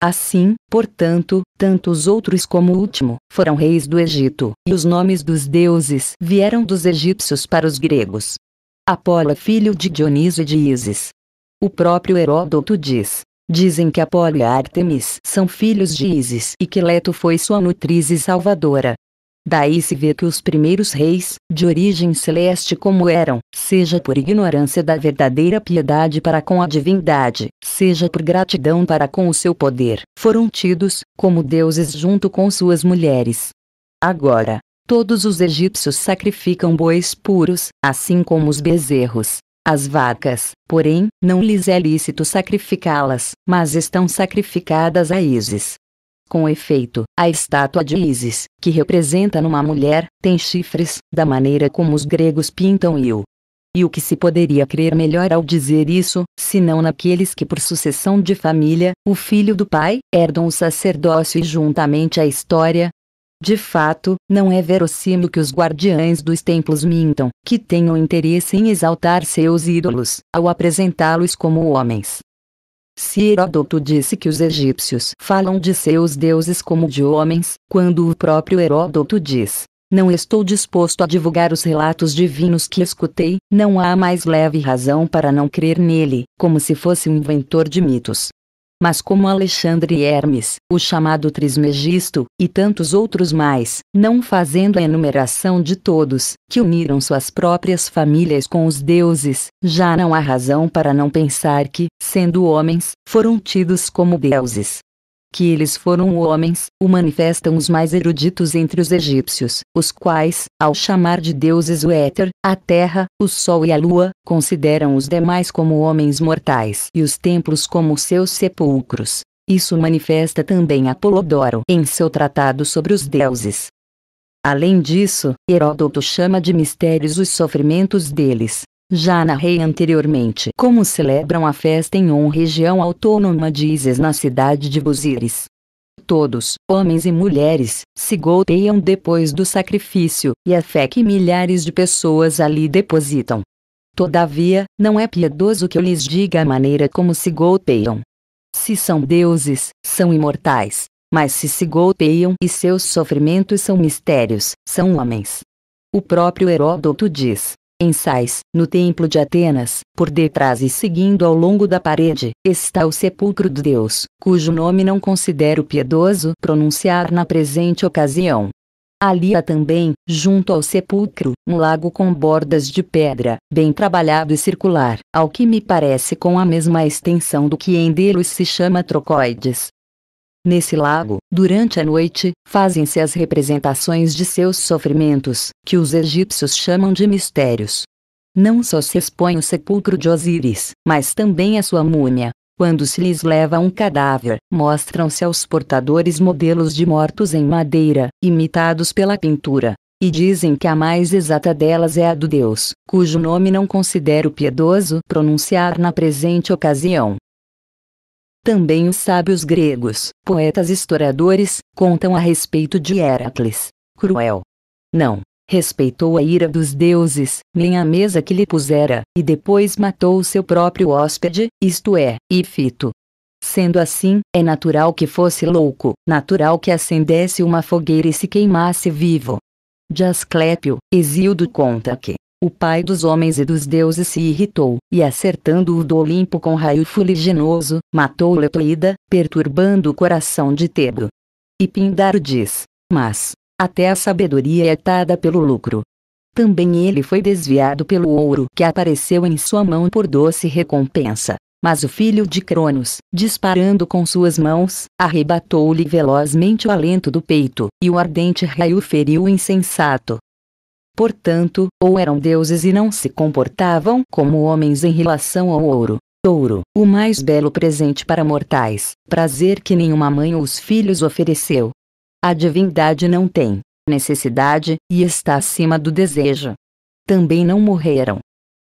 Assim, portanto, tanto os outros como o último, foram reis do Egito, e os nomes dos deuses vieram dos egípcios para os gregos. Apolo é filho de Dioniso e de Isis. O próprio Heródoto diz. Dizem que Apolo e Artemis são filhos de Isis e que Leto foi sua nutriz e salvadora. Daí se vê que os primeiros reis, de origem celeste como eram, seja por ignorância da verdadeira piedade para com a divindade, seja por gratidão para com o seu poder, foram tidos, como deuses junto com suas mulheres. Agora, Todos os egípcios sacrificam bois puros, assim como os bezerros. As vacas, porém, não lhes é lícito sacrificá-las, mas estão sacrificadas a Ísis. Com efeito, a estátua de Ísis, que representa numa mulher, tem chifres, da maneira como os gregos pintam Iu. E o que se poderia crer melhor ao dizer isso, senão naqueles que por sucessão de família, o filho do pai, herdam o sacerdócio e juntamente a história, de fato, não é verossímil que os guardiães dos templos mintam, que tenham interesse em exaltar seus ídolos, ao apresentá-los como homens. Se Heródoto disse que os egípcios falam de seus deuses como de homens, quando o próprio Heródoto diz: Não estou disposto a divulgar os relatos divinos que escutei, não há mais leve razão para não crer nele, como se fosse um inventor de mitos mas como Alexandre Hermes, o chamado Trismegisto, e tantos outros mais, não fazendo a enumeração de todos, que uniram suas próprias famílias com os deuses, já não há razão para não pensar que, sendo homens, foram tidos como deuses que eles foram homens, o manifestam os mais eruditos entre os egípcios, os quais, ao chamar de deuses o éter, a terra, o sol e a lua, consideram os demais como homens mortais e os templos como seus sepulcros. Isso manifesta também Apolodoro em seu tratado sobre os deuses. Além disso, Heródoto chama de mistérios os sofrimentos deles, já narrei anteriormente como celebram a festa em uma região autônoma de Isis na cidade de Buzires. Todos, homens e mulheres, se golpeiam depois do sacrifício, e a fé que milhares de pessoas ali depositam. Todavia, não é piedoso que eu lhes diga a maneira como se golpeiam. Se são deuses, são imortais. Mas se se golpeiam e seus sofrimentos são mistérios, são homens. O próprio Heródoto diz: em Sais, no templo de Atenas, por detrás e seguindo ao longo da parede, está o sepulcro do Deus, cujo nome não considero piedoso pronunciar na presente ocasião. Ali há também, junto ao sepulcro, um lago com bordas de pedra, bem trabalhado e circular, ao que me parece com a mesma extensão do que em Delos se chama Trocoides, Nesse lago, durante a noite, fazem-se as representações de seus sofrimentos, que os egípcios chamam de mistérios. Não só se expõe o sepulcro de Osíris, mas também a sua múmia. Quando se lhes leva um cadáver, mostram-se aos portadores modelos de mortos em madeira, imitados pela pintura, e dizem que a mais exata delas é a do Deus, cujo nome não considero piedoso pronunciar na presente ocasião. Também os sábios gregos, poetas e historiadores, contam a respeito de Heracles. Cruel. Não. Respeitou a ira dos deuses, nem a mesa que lhe pusera, e depois matou o seu próprio hóspede, isto é, Ifito. Sendo assim, é natural que fosse louco, natural que acendesse uma fogueira e se queimasse vivo. De Asclépio, conta que, o pai dos homens e dos deuses se irritou, e acertando-o do Olimpo com raio fuliginoso, matou Letoída, perturbando o coração de Tebo. E Pindaro diz, mas, até a sabedoria é atada pelo lucro. Também ele foi desviado pelo ouro que apareceu em sua mão por doce recompensa. Mas o filho de Cronos, disparando com suas mãos, arrebatou-lhe velozmente o alento do peito, e o ardente raio feriu o insensato, portanto, ou eram deuses e não se comportavam como homens em relação ao ouro. Touro, o mais belo presente para mortais, prazer que nenhuma mãe os filhos ofereceu. A divindade não tem necessidade e está acima do desejo. Também não morreram.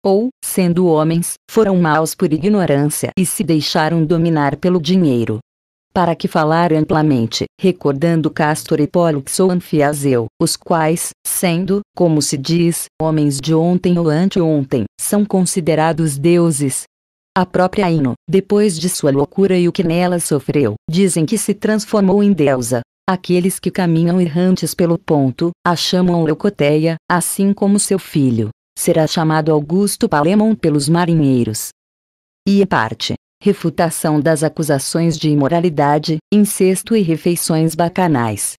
Ou, sendo homens, foram maus por ignorância e se deixaram dominar pelo dinheiro para que falar amplamente, recordando Castor e Pólux ou Anfiaseu, os quais, sendo, como se diz, homens de ontem ou anteontem, são considerados deuses. A própria Ino, depois de sua loucura e o que nela sofreu, dizem que se transformou em deusa. Aqueles que caminham errantes pelo ponto, a chamam Leucoteia, assim como seu filho. Será chamado Augusto Palemon pelos marinheiros. E em parte, refutação das acusações de imoralidade, incesto e refeições bacanais.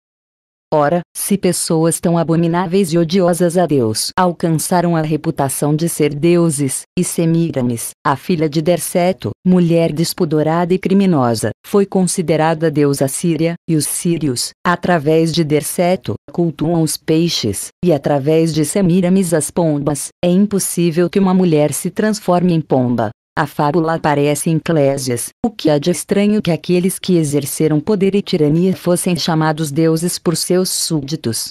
Ora, se pessoas tão abomináveis e odiosas a Deus alcançaram a reputação de ser deuses, e Semiramis, a filha de Derceto, mulher despudorada e criminosa, foi considerada deusa síria, e os sírios, através de Derceto, cultuam os peixes, e através de Semiramis as pombas, é impossível que uma mulher se transforme em pomba, a fábula aparece em Clésias, o que há de estranho é que aqueles que exerceram poder e tirania fossem chamados deuses por seus súditos.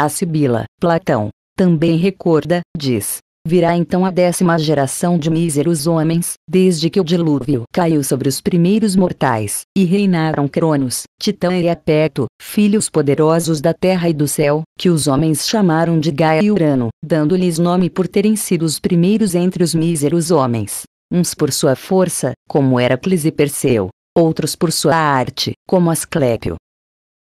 A Sibila, Platão, também recorda, diz, virá então a décima geração de míseros homens, desde que o dilúvio caiu sobre os primeiros mortais, e reinaram Cronos, Titã e Apeto, filhos poderosos da terra e do céu, que os homens chamaram de Gaia e Urano, dando-lhes nome por terem sido os primeiros entre os míseros homens uns por sua força, como Heracles e Perseu, outros por sua arte, como Asclépio.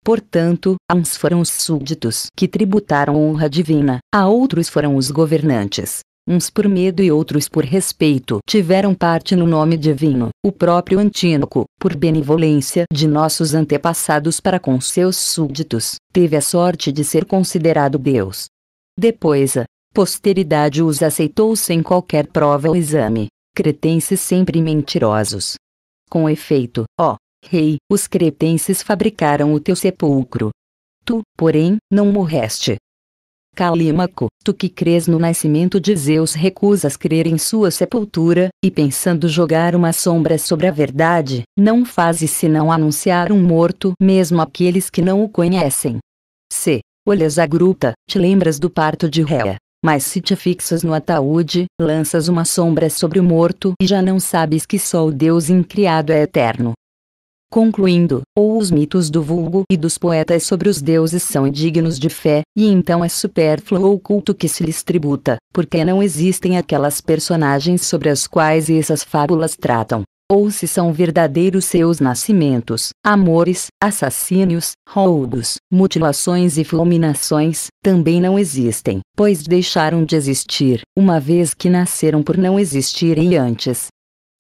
Portanto, a uns foram os súditos que tributaram honra divina, a outros foram os governantes. Uns por medo e outros por respeito tiveram parte no nome divino, o próprio Antínoco, por benevolência de nossos antepassados para com seus súditos, teve a sorte de ser considerado Deus. Depois a posteridade os aceitou sem qualquer prova ou exame, cretenses sempre mentirosos. Com efeito, ó, rei, os cretenses fabricaram o teu sepulcro. Tu, porém, não morreste. Calímaco, tu que crês no nascimento de Zeus recusas crer em sua sepultura, e pensando jogar uma sombra sobre a verdade, não fazes senão anunciar um morto mesmo aqueles que não o conhecem. C. Olhas a gruta, te lembras do parto de Réa, mas se te fixas no ataúde, lanças uma sombra sobre o morto e já não sabes que só o Deus incriado é eterno. Concluindo, ou os mitos do vulgo e dos poetas sobre os deuses são dignos de fé, e então é supérfluo o culto que se lhes tributa, porque não existem aquelas personagens sobre as quais essas fábulas tratam ou se são verdadeiros seus nascimentos, amores, assassínios, roubos, mutilações e fulminações, também não existem, pois deixaram de existir, uma vez que nasceram por não existirem antes.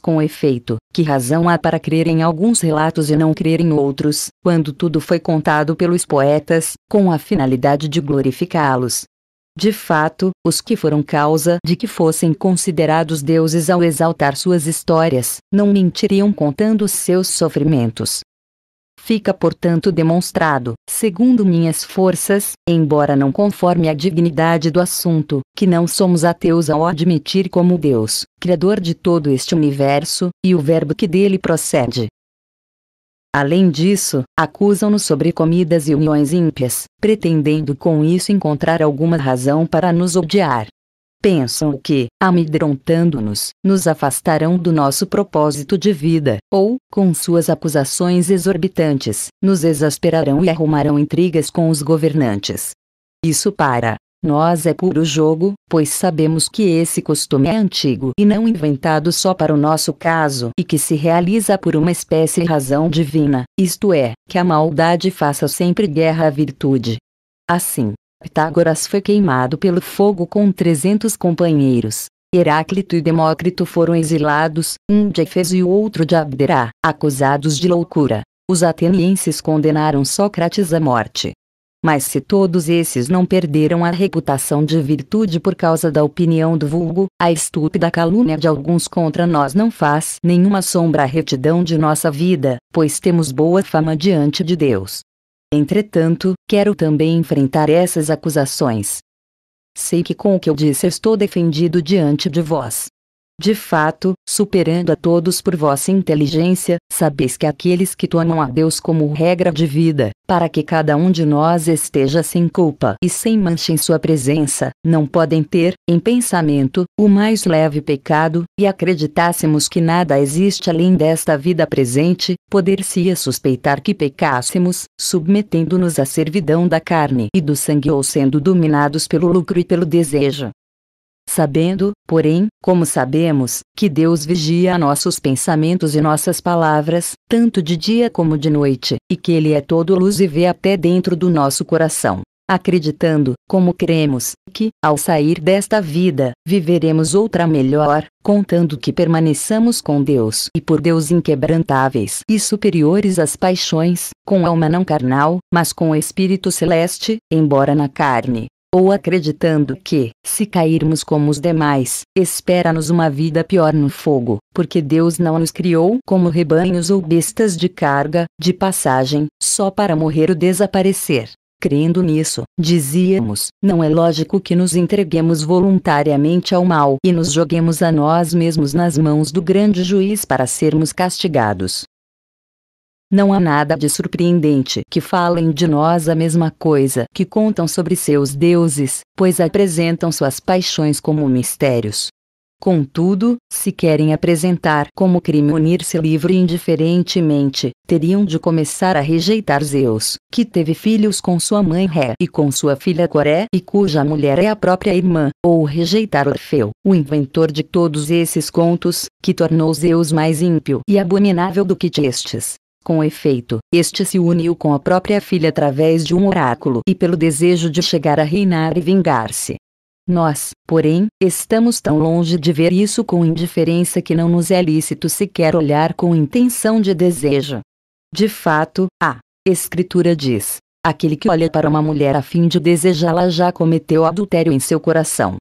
Com efeito, que razão há para crer em alguns relatos e não crer em outros, quando tudo foi contado pelos poetas, com a finalidade de glorificá-los, de fato, os que foram causa de que fossem considerados deuses ao exaltar suas histórias, não mentiriam contando seus sofrimentos. Fica portanto demonstrado, segundo minhas forças, embora não conforme a dignidade do assunto, que não somos ateus ao admitir como Deus, Criador de todo este universo, e o Verbo que dele procede, Além disso, acusam-nos sobre comidas e uniões ímpias, pretendendo com isso encontrar alguma razão para nos odiar. Pensam que, amedrontando-nos, nos afastarão do nosso propósito de vida, ou, com suas acusações exorbitantes, nos exasperarão e arrumarão intrigas com os governantes. Isso para, nós é puro jogo, pois sabemos que esse costume é antigo e não inventado só para o nosso caso e que se realiza por uma espécie razão divina, isto é, que a maldade faça sempre guerra à virtude. Assim, Pitágoras foi queimado pelo fogo com 300 companheiros. Heráclito e Demócrito foram exilados, um de Efeso e o outro de Abderá, acusados de loucura. Os atenienses condenaram Sócrates à morte, mas se todos esses não perderam a reputação de virtude por causa da opinião do vulgo, a estúpida calúnia de alguns contra nós não faz nenhuma sombra à retidão de nossa vida, pois temos boa fama diante de Deus. Entretanto, quero também enfrentar essas acusações. Sei que com o que eu disse estou defendido diante de vós. De fato, superando a todos por vossa inteligência, sabeis que aqueles que tomam a Deus como regra de vida, para que cada um de nós esteja sem culpa e sem mancha em sua presença, não podem ter, em pensamento, o mais leve pecado, e acreditássemos que nada existe além desta vida presente, poder-se-ia suspeitar que pecássemos, submetendo-nos à servidão da carne e do sangue ou sendo dominados pelo lucro e pelo desejo sabendo, porém, como sabemos, que Deus vigia nossos pensamentos e nossas palavras, tanto de dia como de noite, e que Ele é todo luz e vê até dentro do nosso coração. Acreditando, como cremos, que, ao sair desta vida, viveremos outra melhor, contando que permaneçamos com Deus e por Deus inquebrantáveis e superiores às paixões, com alma não carnal, mas com espírito celeste, embora na carne ou acreditando que, se cairmos como os demais, espera-nos uma vida pior no fogo, porque Deus não nos criou como rebanhos ou bestas de carga, de passagem, só para morrer ou desaparecer. Crendo nisso, dizíamos: não é lógico que nos entreguemos voluntariamente ao mal e nos joguemos a nós mesmos nas mãos do grande juiz para sermos castigados. Não há nada de surpreendente que falem de nós a mesma coisa que contam sobre seus deuses, pois apresentam suas paixões como mistérios. Contudo, se querem apresentar como crime unir-se livre e indiferentemente, teriam de começar a rejeitar Zeus, que teve filhos com sua mãe Ré e com sua filha Coré e cuja mulher é a própria irmã, ou rejeitar Orfeu, o inventor de todos esses contos, que tornou Zeus mais ímpio e abominável do que estes. Com efeito, este se uniu com a própria filha através de um oráculo e pelo desejo de chegar a reinar e vingar-se. Nós, porém, estamos tão longe de ver isso com indiferença que não nos é lícito sequer olhar com intenção de desejo. De fato, a Escritura diz: aquele que olha para uma mulher a fim de desejá-la já cometeu adultério em seu coração.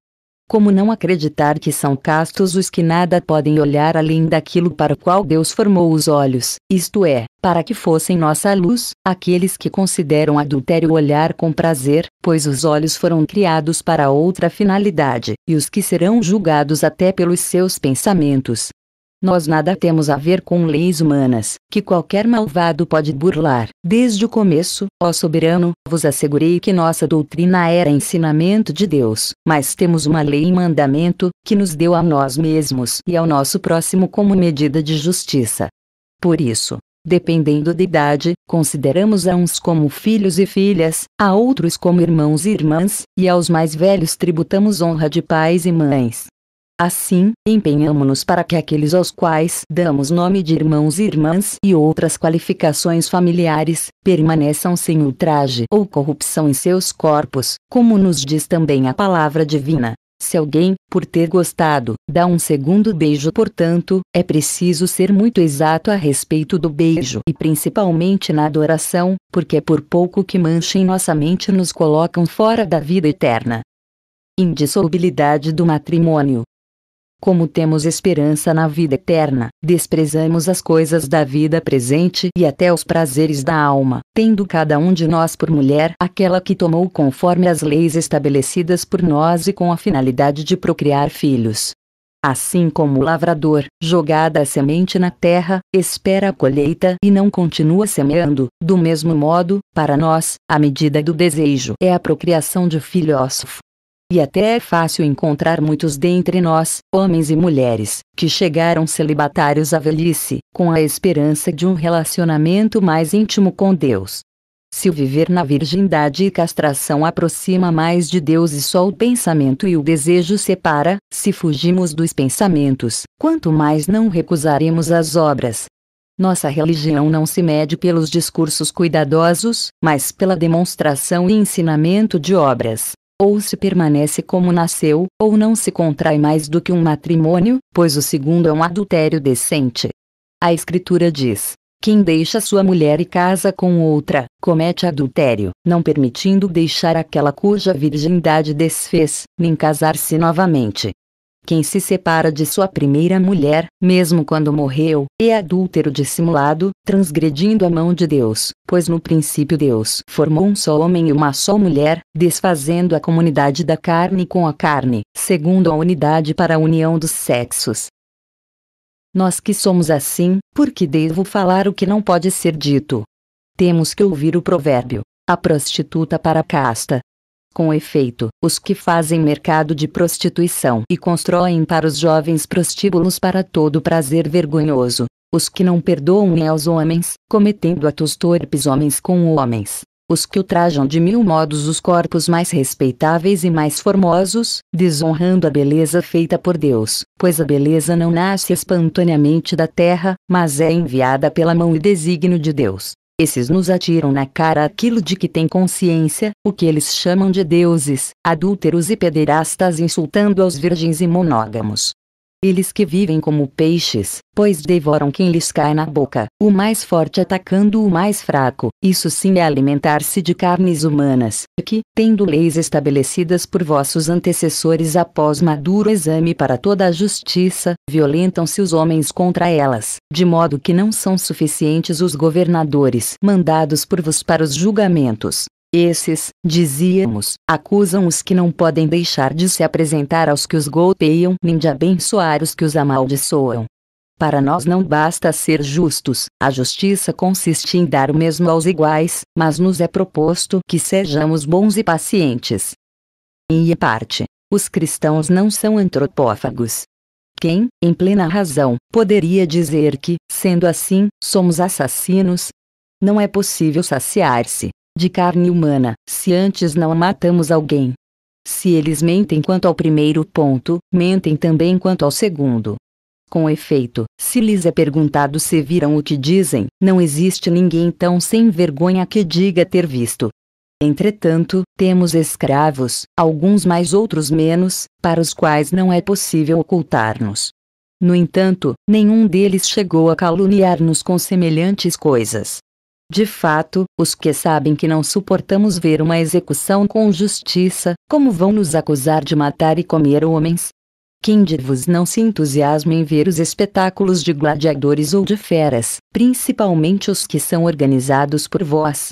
Como não acreditar que são castos os que nada podem olhar além daquilo para o qual Deus formou os olhos, isto é, para que fossem nossa luz, aqueles que consideram adultério olhar com prazer, pois os olhos foram criados para outra finalidade, e os que serão julgados até pelos seus pensamentos, nós nada temos a ver com leis humanas, que qualquer malvado pode burlar. Desde o começo, ó soberano, vos assegurei que nossa doutrina era ensinamento de Deus, mas temos uma lei e mandamento, que nos deu a nós mesmos e ao nosso próximo como medida de justiça. Por isso, dependendo da idade, consideramos a uns como filhos e filhas, a outros como irmãos e irmãs, e aos mais velhos tributamos honra de pais e mães. Assim, empenhamo-nos para que aqueles aos quais damos nome de irmãos e irmãs e outras qualificações familiares, permaneçam sem ultraje ou corrupção em seus corpos, como nos diz também a palavra divina. Se alguém, por ter gostado, dá um segundo beijo, portanto, é preciso ser muito exato a respeito do beijo e principalmente na adoração, porque é por pouco que manchem nossa mente nos colocam fora da vida eterna. Indissolubilidade do matrimônio. Como temos esperança na vida eterna, desprezamos as coisas da vida presente e até os prazeres da alma, tendo cada um de nós por mulher aquela que tomou conforme as leis estabelecidas por nós e com a finalidade de procriar filhos. Assim como o lavrador, jogada a semente na terra, espera a colheita e não continua semeando, do mesmo modo, para nós, a medida do desejo é a procriação de filósofo. E até é fácil encontrar muitos dentre nós, homens e mulheres, que chegaram celibatários à velhice, com a esperança de um relacionamento mais íntimo com Deus. Se o viver na virgindade e castração aproxima mais de Deus e só o pensamento e o desejo separa, se fugimos dos pensamentos, quanto mais não recusaremos as obras, nossa religião não se mede pelos discursos cuidadosos, mas pela demonstração e ensinamento de obras ou se permanece como nasceu, ou não se contrai mais do que um matrimônio, pois o segundo é um adultério decente. A Escritura diz: quem deixa sua mulher e casa com outra, comete adultério, não permitindo deixar aquela cuja virgindade desfez, nem casar-se novamente. Quem se separa de sua primeira mulher, mesmo quando morreu, é adúltero dissimulado, transgredindo a mão de Deus, pois no princípio Deus formou um só homem e uma só mulher, desfazendo a comunidade da carne com a carne, segundo a unidade para a união dos sexos. Nós que somos assim, por que devo falar o que não pode ser dito? Temos que ouvir o provérbio: a prostituta para a casta, com efeito, os que fazem mercado de prostituição e constroem para os jovens prostíbulos para todo prazer vergonhoso, os que não perdoam é aos homens, cometendo atos torpes homens com homens, os que ultrajam de mil modos os corpos mais respeitáveis e mais formosos, desonrando a beleza feita por Deus, pois a beleza não nasce espontaneamente da terra, mas é enviada pela mão e desígnio de Deus. Esses nos atiram na cara aquilo de que têm consciência, o que eles chamam de deuses, adúlteros e pederastas insultando aos virgens e monógamos. Eles que vivem como peixes, pois devoram quem lhes cai na boca, o mais forte atacando o mais fraco, isso sim é alimentar-se de carnes humanas, que, tendo leis estabelecidas por vossos antecessores após maduro exame para toda a justiça, violentam-se os homens contra elas, de modo que não são suficientes os governadores mandados por vos para os julgamentos, esses, dizíamos, acusam os que não podem deixar de se apresentar aos que os golpeiam nem de abençoar os que os amaldiçoam. Para nós não basta ser justos, a justiça consiste em dar o mesmo aos iguais, mas nos é proposto que sejamos bons e pacientes. Em parte, os cristãos não são antropófagos. Quem, em plena razão, poderia dizer que, sendo assim, somos assassinos? Não é possível saciar-se, de carne humana, se antes não matamos alguém. Se eles mentem quanto ao primeiro ponto, mentem também quanto ao segundo. Com efeito, se lhes é perguntado se viram o que dizem, não existe ninguém tão sem vergonha que diga ter visto. Entretanto, temos escravos, alguns mais outros menos, para os quais não é possível ocultar-nos. No entanto, nenhum deles chegou a caluniar-nos com semelhantes coisas. De fato, os que sabem que não suportamos ver uma execução com justiça, como vão nos acusar de matar e comer homens? Quem de vos não se entusiasma em ver os espetáculos de gladiadores ou de feras, principalmente os que são organizados por vós?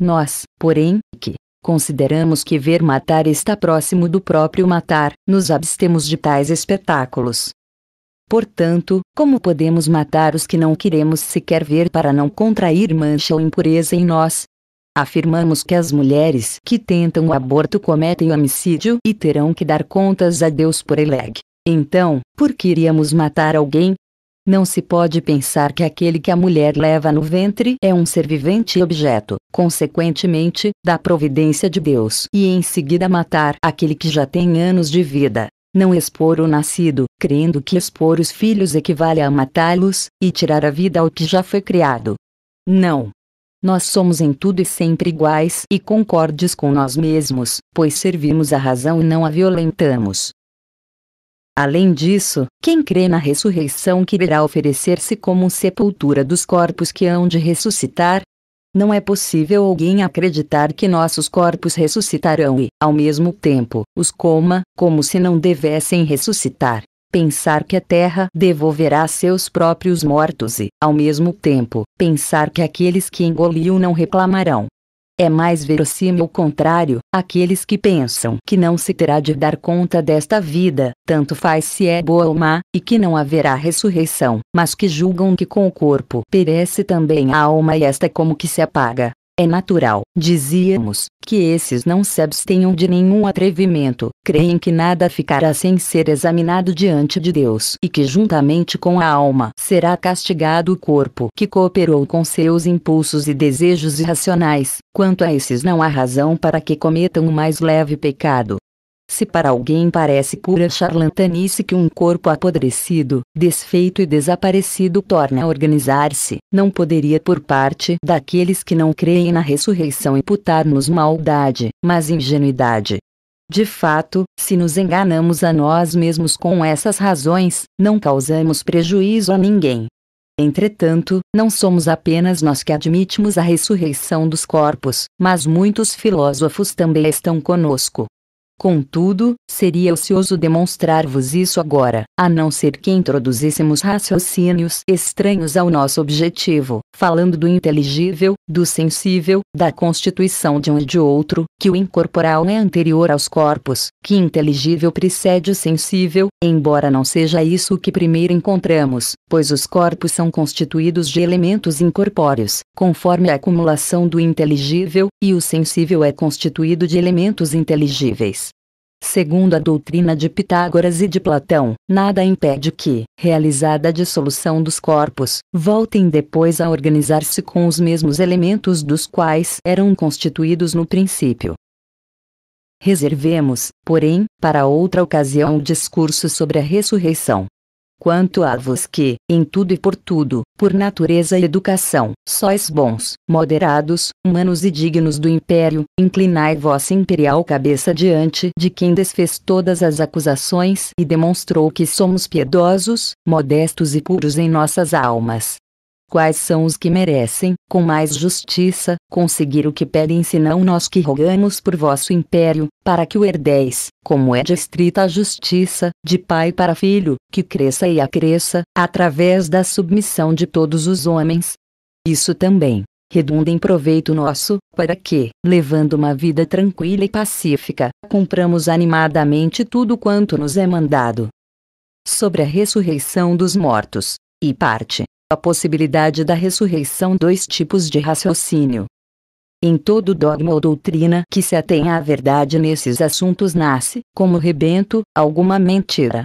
Nós, porém, que consideramos que ver matar está próximo do próprio matar, nos abstemos de tais espetáculos, Portanto, como podemos matar os que não queremos sequer ver para não contrair mancha ou impureza em nós? Afirmamos que as mulheres que tentam o aborto cometem homicídio e terão que dar contas a Deus por Eleg. Então, por que iríamos matar alguém? Não se pode pensar que aquele que a mulher leva no ventre é um ser vivente e objeto, consequentemente, da providência de Deus, e em seguida matar aquele que já tem anos de vida não expor o nascido, crendo que expor os filhos equivale a matá-los, e tirar a vida ao que já foi criado. Não. Nós somos em tudo e sempre iguais e concordes com nós mesmos, pois servimos a razão e não a violentamos. Além disso, quem crê na ressurreição que irá oferecer-se como sepultura dos corpos que hão de ressuscitar, não é possível alguém acreditar que nossos corpos ressuscitarão e, ao mesmo tempo, os coma, como se não devessem ressuscitar. Pensar que a terra devolverá seus próprios mortos e, ao mesmo tempo, pensar que aqueles que engoliu não reclamarão. É mais verossímil o contrário, aqueles que pensam que não se terá de dar conta desta vida, tanto faz se é boa ou má, e que não haverá ressurreição, mas que julgam que com o corpo perece também a alma e esta é como que se apaga, é natural, dizíamos, que esses não se abstenham de nenhum atrevimento, creem que nada ficará sem ser examinado diante de Deus e que juntamente com a alma será castigado o corpo que cooperou com seus impulsos e desejos irracionais. Quanto a esses não há razão para que cometam o mais leve pecado, se para alguém parece pura charlatanice que um corpo apodrecido, desfeito e desaparecido torna a organizar-se, não poderia por parte daqueles que não creem na ressurreição imputar-nos maldade, mas ingenuidade. De fato, se nos enganamos a nós mesmos com essas razões, não causamos prejuízo a ninguém. Entretanto, não somos apenas nós que admitimos a ressurreição dos corpos, mas muitos filósofos também estão conosco, Contudo, seria ocioso demonstrar-vos isso agora, a não ser que introduzíssemos raciocínios estranhos ao nosso objetivo, falando do inteligível, do sensível, da constituição de um e de outro, que o incorporal é anterior aos corpos, que inteligível precede o sensível, embora não seja isso o que primeiro encontramos, pois os corpos são constituídos de elementos incorpóreos, conforme a acumulação do inteligível, e o sensível é constituído de elementos inteligíveis Segundo a doutrina de Pitágoras e de Platão, nada impede que, realizada a dissolução dos corpos, voltem depois a organizar-se com os mesmos elementos dos quais eram constituídos no princípio. Reservemos, porém, para outra ocasião o um discurso sobre a ressurreição. Quanto a vos que, em tudo e por tudo, por natureza e educação, sois bons, moderados, humanos e dignos do império, inclinai vossa imperial cabeça diante de quem desfez todas as acusações e demonstrou que somos piedosos, modestos e puros em nossas almas quais são os que merecem, com mais justiça, conseguir o que pedem senão nós que rogamos por vosso império, para que o herdeis, como é distrita a justiça, de pai para filho, que cresça e acresça, através da submissão de todos os homens. Isso também redunda em proveito nosso, para que, levando uma vida tranquila e pacífica, cumpramos animadamente tudo quanto nos é mandado. Sobre a ressurreição dos mortos. E parte a possibilidade da ressurreição dois tipos de raciocínio. Em todo dogma ou doutrina que se atenha à verdade nesses assuntos nasce, como rebento, alguma mentira.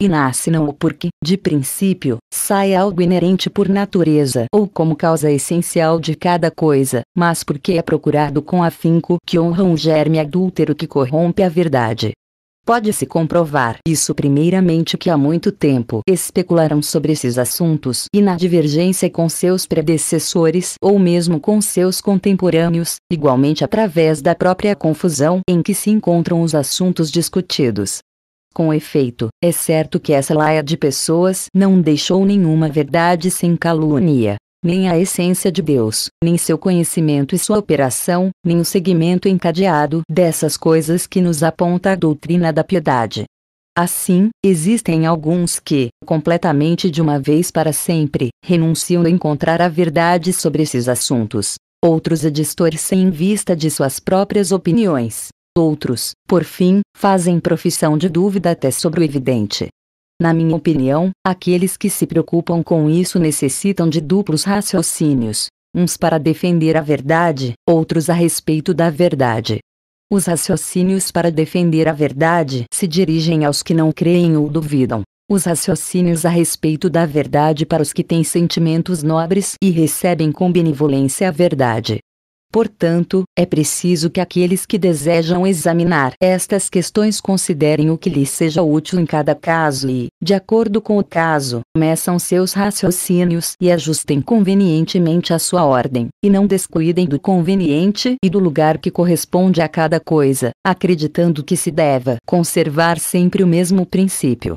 E nasce não o porque, de princípio, sai algo inerente por natureza ou como causa essencial de cada coisa, mas porque é procurado com afinco que honra um germe adúltero que corrompe a verdade. Pode-se comprovar isso primeiramente que há muito tempo especularam sobre esses assuntos e na divergência com seus predecessores ou mesmo com seus contemporâneos, igualmente através da própria confusão em que se encontram os assuntos discutidos. Com efeito, é certo que essa laia de pessoas não deixou nenhuma verdade sem calúnia, nem a essência de Deus, nem seu conhecimento e sua operação, nem o segmento encadeado dessas coisas que nos aponta a doutrina da piedade. Assim, existem alguns que, completamente de uma vez para sempre, renunciam a encontrar a verdade sobre esses assuntos. Outros a distorcem em vista de suas próprias opiniões. Outros, por fim, fazem profissão de dúvida até sobre o evidente. Na minha opinião, aqueles que se preocupam com isso necessitam de duplos raciocínios, uns para defender a verdade, outros a respeito da verdade. Os raciocínios para defender a verdade se dirigem aos que não creem ou duvidam. Os raciocínios a respeito da verdade para os que têm sentimentos nobres e recebem com benevolência a verdade. Portanto, é preciso que aqueles que desejam examinar estas questões considerem o que lhes seja útil em cada caso e, de acordo com o caso, meçam seus raciocínios e ajustem convenientemente a sua ordem, e não descuidem do conveniente e do lugar que corresponde a cada coisa, acreditando que se deva conservar sempre o mesmo princípio.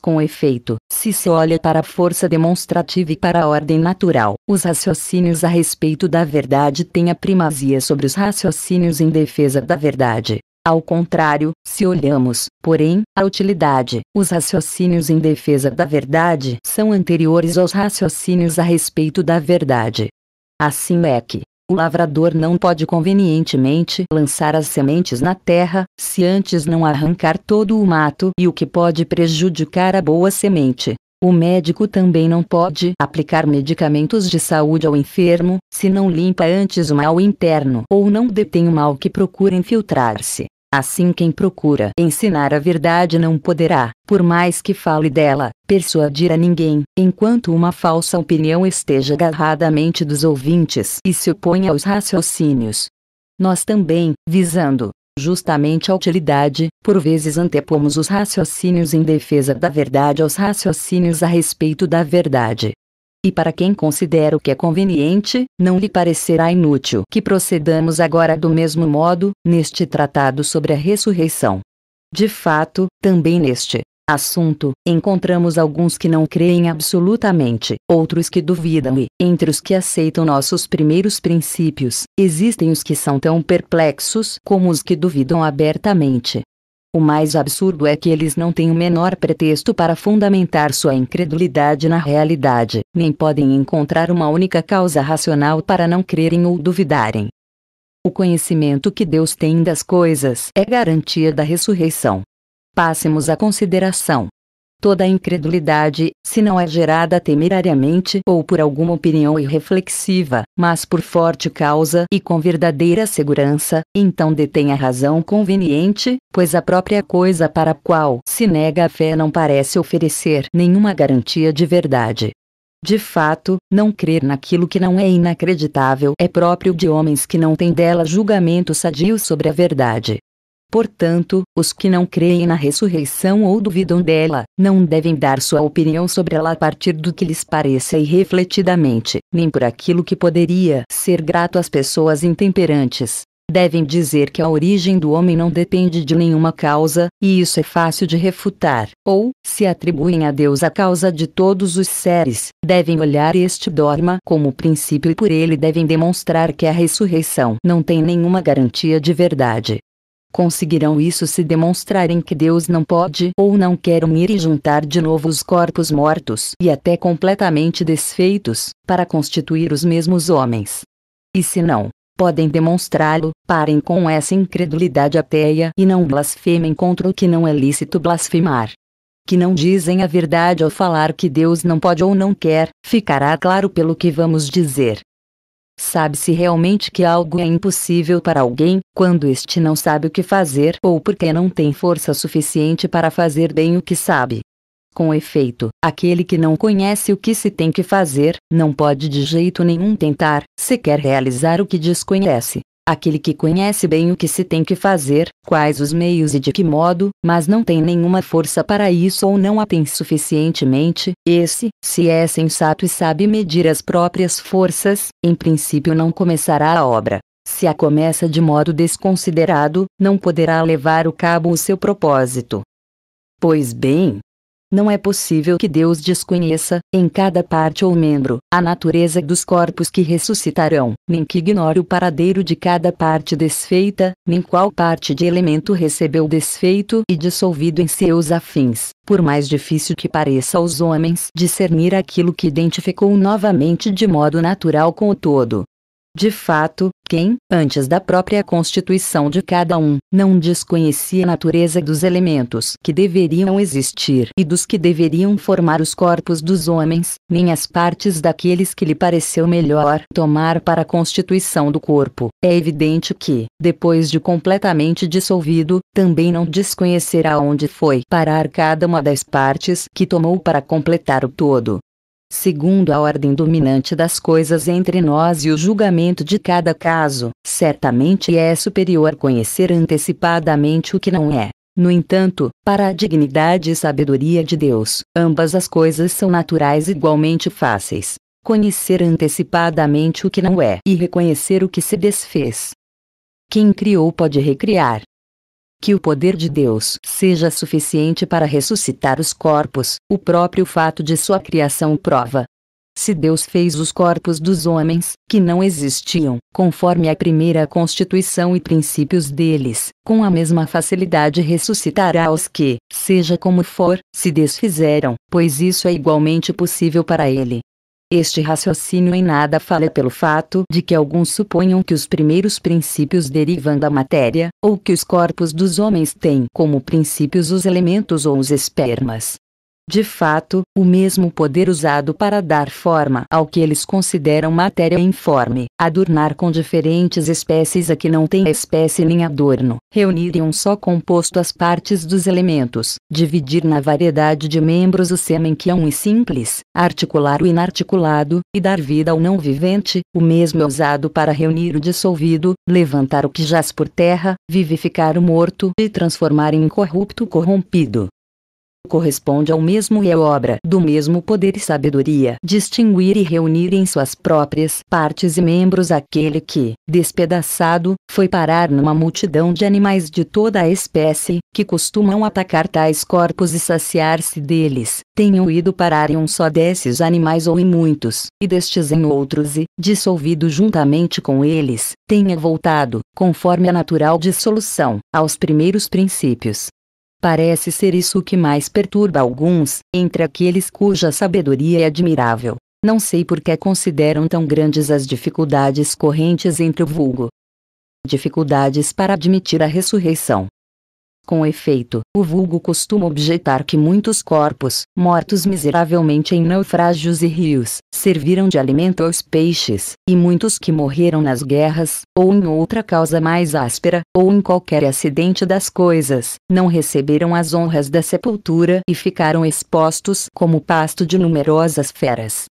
Com efeito, se se olha para a força demonstrativa e para a ordem natural, os raciocínios a respeito da verdade têm a primazia sobre os raciocínios em defesa da verdade. Ao contrário, se olhamos, porém, à utilidade, os raciocínios em defesa da verdade são anteriores aos raciocínios a respeito da verdade. Assim é que, o lavrador não pode convenientemente lançar as sementes na terra, se antes não arrancar todo o mato e o que pode prejudicar a boa semente. O médico também não pode aplicar medicamentos de saúde ao enfermo, se não limpa antes o mal interno ou não detém o mal que procura infiltrar-se. Assim, quem procura ensinar a verdade não poderá, por mais que fale dela, persuadir a ninguém, enquanto uma falsa opinião esteja agarrada à mente dos ouvintes e se oponha aos raciocínios. Nós também, visando justamente a utilidade, por vezes antepomos os raciocínios em defesa da verdade aos raciocínios a respeito da verdade e para quem considera o que é conveniente, não lhe parecerá inútil que procedamos agora do mesmo modo, neste tratado sobre a ressurreição. De fato, também neste assunto, encontramos alguns que não creem absolutamente, outros que duvidam e, entre os que aceitam nossos primeiros princípios, existem os que são tão perplexos como os que duvidam abertamente. O mais absurdo é que eles não têm o menor pretexto para fundamentar sua incredulidade na realidade, nem podem encontrar uma única causa racional para não crerem ou duvidarem. O conhecimento que Deus tem das coisas é garantia da ressurreição. Passemos à consideração. Toda incredulidade, se não é gerada temerariamente ou por alguma opinião irreflexiva, mas por forte causa e com verdadeira segurança, então detém a razão conveniente, pois a própria coisa para a qual se nega a fé não parece oferecer nenhuma garantia de verdade. De fato, não crer naquilo que não é inacreditável é próprio de homens que não têm dela julgamento sadio sobre a verdade. Portanto, os que não creem na ressurreição ou duvidam dela, não devem dar sua opinião sobre ela a partir do que lhes pareça irrefletidamente, nem por aquilo que poderia ser grato às pessoas intemperantes. Devem dizer que a origem do homem não depende de nenhuma causa, e isso é fácil de refutar, ou, se atribuem a Deus a causa de todos os seres, devem olhar este dogma como princípio e por ele devem demonstrar que a ressurreição não tem nenhuma garantia de verdade Conseguirão isso se demonstrarem que Deus não pode ou não quer unir e juntar de novo os corpos mortos e até completamente desfeitos, para constituir os mesmos homens. E se não, podem demonstrá-lo, parem com essa incredulidade ateia e não blasfemem contra o que não é lícito blasfemar. Que não dizem a verdade ao falar que Deus não pode ou não quer, ficará claro pelo que vamos dizer. Sabe-se realmente que algo é impossível para alguém, quando este não sabe o que fazer ou porque não tem força suficiente para fazer bem o que sabe. Com efeito, aquele que não conhece o que se tem que fazer, não pode de jeito nenhum tentar, sequer realizar o que desconhece. Aquele que conhece bem o que se tem que fazer, quais os meios e de que modo, mas não tem nenhuma força para isso ou não a tem suficientemente, esse, se é sensato e sabe medir as próprias forças, em princípio não começará a obra. Se a começa de modo desconsiderado, não poderá levar o cabo o seu propósito. Pois bem, não é possível que Deus desconheça, em cada parte ou membro, a natureza dos corpos que ressuscitarão, nem que ignore o paradeiro de cada parte desfeita, nem qual parte de elemento recebeu desfeito e dissolvido em seus afins. Por mais difícil que pareça aos homens discernir aquilo que identificou novamente de modo natural com o todo, de fato, quem, antes da própria constituição de cada um, não desconhecia a natureza dos elementos que deveriam existir e dos que deveriam formar os corpos dos homens, nem as partes daqueles que lhe pareceu melhor tomar para a constituição do corpo, é evidente que, depois de completamente dissolvido, também não desconhecerá onde foi parar cada uma das partes que tomou para completar o todo segundo a ordem dominante das coisas entre nós e o julgamento de cada caso, certamente é superior conhecer antecipadamente o que não é. No entanto, para a dignidade e sabedoria de Deus, ambas as coisas são naturais igualmente fáceis. Conhecer antecipadamente o que não é e reconhecer o que se desfez. Quem criou pode recriar, que o poder de Deus seja suficiente para ressuscitar os corpos, o próprio fato de sua criação prova. Se Deus fez os corpos dos homens, que não existiam, conforme a primeira constituição e princípios deles, com a mesma facilidade ressuscitará os que, seja como for, se desfizeram, pois isso é igualmente possível para ele. Este raciocínio em nada falha pelo fato de que alguns suponham que os primeiros princípios derivam da matéria, ou que os corpos dos homens têm como princípios os elementos ou os espermas de fato, o mesmo poder usado para dar forma ao que eles consideram matéria informe, adornar com diferentes espécies a que não tem espécie nem adorno, reunir em um só composto as partes dos elementos, dividir na variedade de membros o sêmen que é um e simples, articular o inarticulado, e dar vida ao não vivente, o mesmo é usado para reunir o dissolvido, levantar o que jaz por terra, vivificar o morto e transformar em incorrupto corrompido corresponde ao mesmo e é obra do mesmo poder e sabedoria distinguir e reunir em suas próprias partes e membros aquele que, despedaçado, foi parar numa multidão de animais de toda a espécie, que costumam atacar tais corpos e saciar-se deles, tenham ido parar em um só desses animais ou em muitos, e destes em outros e, dissolvido juntamente com eles, tenha voltado, conforme a natural dissolução, aos primeiros princípios, Parece ser isso que mais perturba alguns, entre aqueles cuja sabedoria é admirável. Não sei por que consideram tão grandes as dificuldades correntes entre o vulgo. Dificuldades para admitir a ressurreição. Com efeito, o vulgo costuma objetar que muitos corpos, mortos miseravelmente em naufrágios e rios, serviram de alimento aos peixes, e muitos que morreram nas guerras, ou em outra causa mais áspera, ou em qualquer acidente das coisas, não receberam as honras da sepultura e ficaram expostos como pasto de numerosas feras.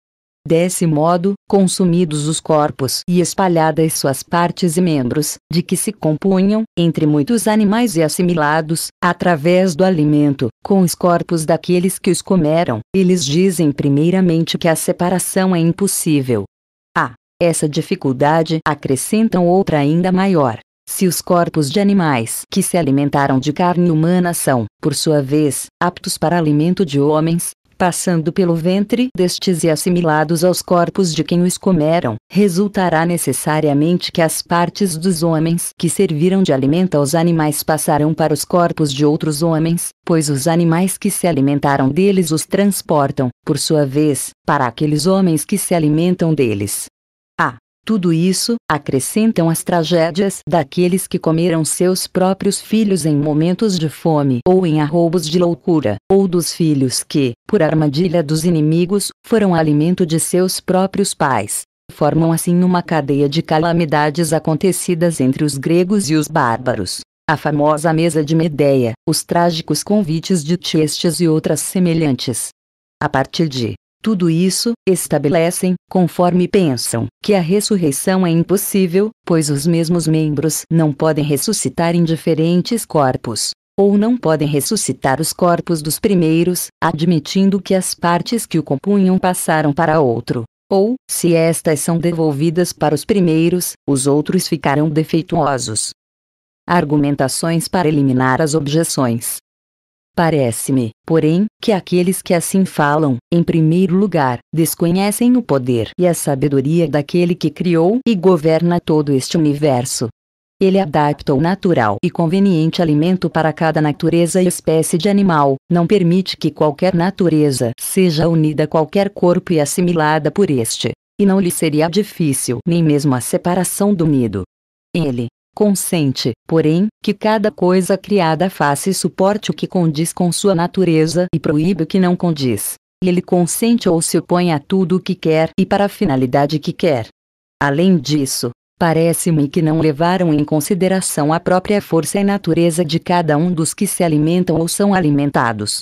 Desse modo, consumidos os corpos e espalhadas suas partes e membros, de que se compunham, entre muitos animais e assimilados, através do alimento, com os corpos daqueles que os comeram, eles dizem primeiramente que a separação é impossível. A. Ah, essa dificuldade acrescentam outra ainda maior. Se os corpos de animais que se alimentaram de carne humana são, por sua vez, aptos para alimento de homens, passando pelo ventre destes e assimilados aos corpos de quem os comeram, resultará necessariamente que as partes dos homens que serviram de alimento aos animais passarão para os corpos de outros homens, pois os animais que se alimentaram deles os transportam, por sua vez, para aqueles homens que se alimentam deles. A. Tudo isso, acrescentam as tragédias daqueles que comeram seus próprios filhos em momentos de fome ou em arroubos de loucura, ou dos filhos que, por armadilha dos inimigos, foram alimento de seus próprios pais. Formam assim uma cadeia de calamidades acontecidas entre os gregos e os bárbaros. A famosa mesa de Medeia, os trágicos convites de Tiestes e outras semelhantes. A partir de tudo isso estabelecem, conforme pensam, que a ressurreição é impossível, pois os mesmos membros não podem ressuscitar em diferentes corpos ou não podem ressuscitar os corpos dos primeiros, admitindo que as partes que o compunham passaram para outro. Ou, se estas são devolvidas para os primeiros, os outros ficarão defeituosos. Argumentações para eliminar as objeções. Parece-me, porém, que aqueles que assim falam, em primeiro lugar, desconhecem o poder e a sabedoria daquele que criou e governa todo este universo. Ele adapta o natural e conveniente alimento para cada natureza e espécie de animal, não permite que qualquer natureza seja unida a qualquer corpo e assimilada por este, e não lhe seria difícil nem mesmo a separação do nido. Ele, consente, porém, que cada coisa criada faça e suporte o que condiz com sua natureza e proíbe o que não condiz. E ele consente ou se opõe a tudo o que quer e para a finalidade que quer. Além disso, parece-me que não levaram em consideração a própria força e natureza de cada um dos que se alimentam ou são alimentados.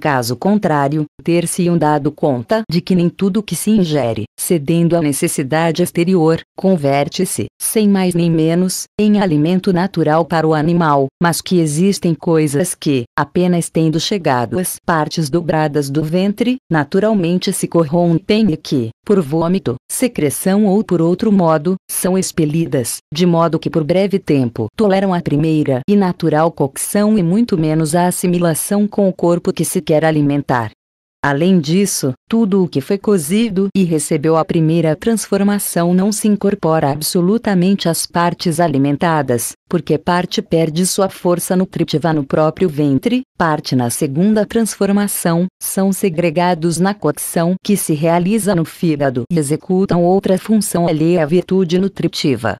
Caso contrário, ter-se-iam dado conta de que nem tudo que se ingere, cedendo à necessidade exterior, converte-se, sem mais nem menos, em alimento natural para o animal, mas que existem coisas que, apenas tendo chegado às partes dobradas do ventre, naturalmente se corrompem e que, por vômito, secreção ou por outro modo, são expelidas, de modo que por breve tempo toleram a primeira e natural cocção e muito menos a assimilação com o corpo que se quer alimentar. Além disso, tudo o que foi cozido e recebeu a primeira transformação não se incorpora absolutamente às partes alimentadas, porque parte perde sua força nutritiva no próprio ventre, parte na segunda transformação, são segregados na cocção que se realiza no fígado e executam outra função alheia à virtude nutritiva.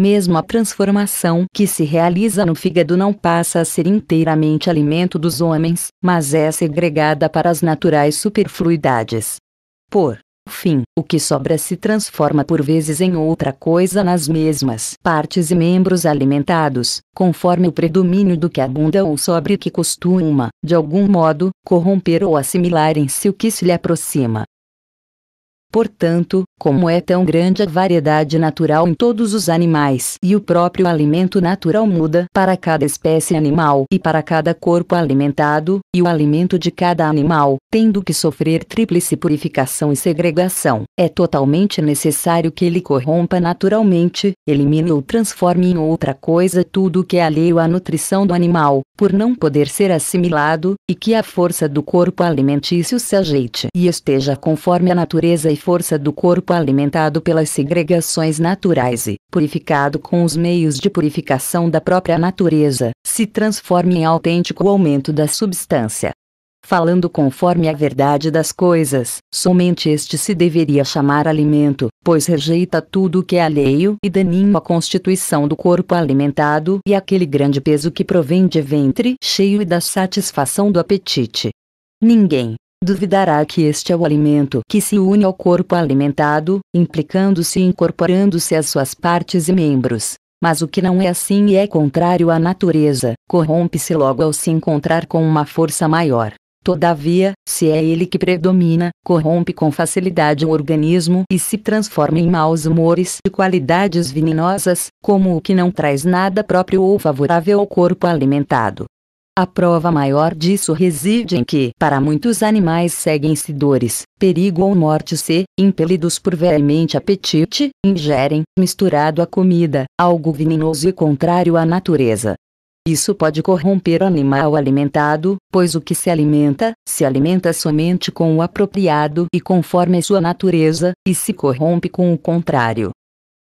Mesmo a transformação que se realiza no fígado não passa a ser inteiramente alimento dos homens, mas é segregada para as naturais superfluidades. Por fim, o que sobra se transforma por vezes em outra coisa nas mesmas partes e membros alimentados, conforme o predomínio do que abunda ou sobre que costuma, de algum modo, corromper ou assimilar em si o que se lhe aproxima. Portanto, como é tão grande a variedade natural em todos os animais e o próprio alimento natural muda para cada espécie animal e para cada corpo alimentado, e o alimento de cada animal, tendo que sofrer tríplice purificação e segregação, é totalmente necessário que ele corrompa naturalmente, elimine ou transforme em outra coisa tudo o que é alheio à nutrição do animal, por não poder ser assimilado, e que a força do corpo alimentício se ajeite e esteja conforme a natureza e força do corpo alimentado pelas segregações naturais e, purificado com os meios de purificação da própria natureza, se transforme em autêntico aumento da substância. Falando conforme a verdade das coisas, somente este se deveria chamar alimento, pois rejeita tudo o que é alheio e daninho à constituição do corpo alimentado e aquele grande peso que provém de ventre cheio e da satisfação do apetite. Ninguém, duvidará que este é o alimento que se une ao corpo alimentado, implicando-se e incorporando-se às suas partes e membros. Mas o que não é assim e é contrário à natureza, corrompe-se logo ao se encontrar com uma força maior. Todavia, se é ele que predomina, corrompe com facilidade o organismo e se transforma em maus humores e qualidades venenosas, como o que não traz nada próprio ou favorável ao corpo alimentado. A prova maior disso reside em que, para muitos animais seguem-se dores, perigo ou morte se, impelidos por veemente apetite, ingerem, misturado à comida, algo venenoso e contrário à natureza. Isso pode corromper o animal alimentado, pois o que se alimenta, se alimenta somente com o apropriado e conforme sua natureza, e se corrompe com o contrário.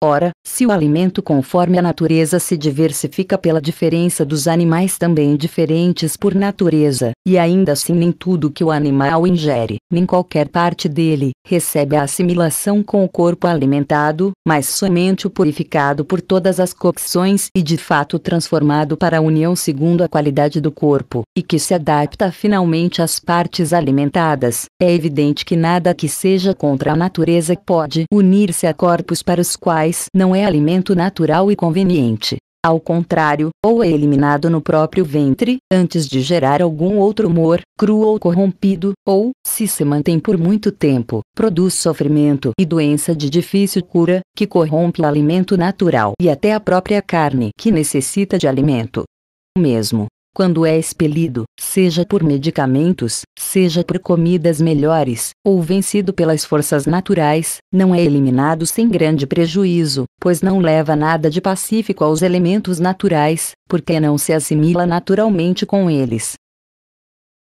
Ora, se o alimento conforme a natureza se diversifica pela diferença dos animais também diferentes por natureza, e ainda assim nem tudo que o animal ingere, nem qualquer parte dele, recebe a assimilação com o corpo alimentado, mas somente o purificado por todas as cocções e de fato transformado para a união segundo a qualidade do corpo, e que se adapta finalmente às partes alimentadas, é evidente que nada que seja contra a natureza pode unir-se a corpos para os quais não é alimento natural e conveniente. Ao contrário, ou é eliminado no próprio ventre, antes de gerar algum outro humor, cru ou corrompido, ou, se se mantém por muito tempo, produz sofrimento e doença de difícil cura, que corrompe o alimento natural e até a própria carne que necessita de alimento. o Mesmo quando é expelido, seja por medicamentos, seja por comidas melhores, ou vencido pelas forças naturais, não é eliminado sem grande prejuízo, pois não leva nada de pacífico aos elementos naturais, porque não se assimila naturalmente com eles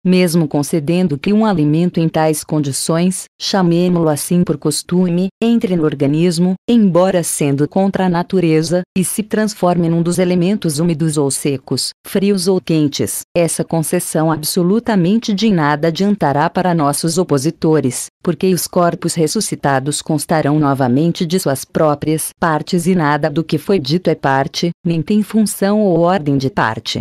mesmo concedendo que um alimento em tais condições, chamemo-lo assim por costume, entre no organismo, embora sendo contra a natureza, e se transforme num dos elementos úmidos ou secos, frios ou quentes, essa concessão absolutamente de nada adiantará para nossos opositores, porque os corpos ressuscitados constarão novamente de suas próprias partes e nada do que foi dito é parte, nem tem função ou ordem de parte.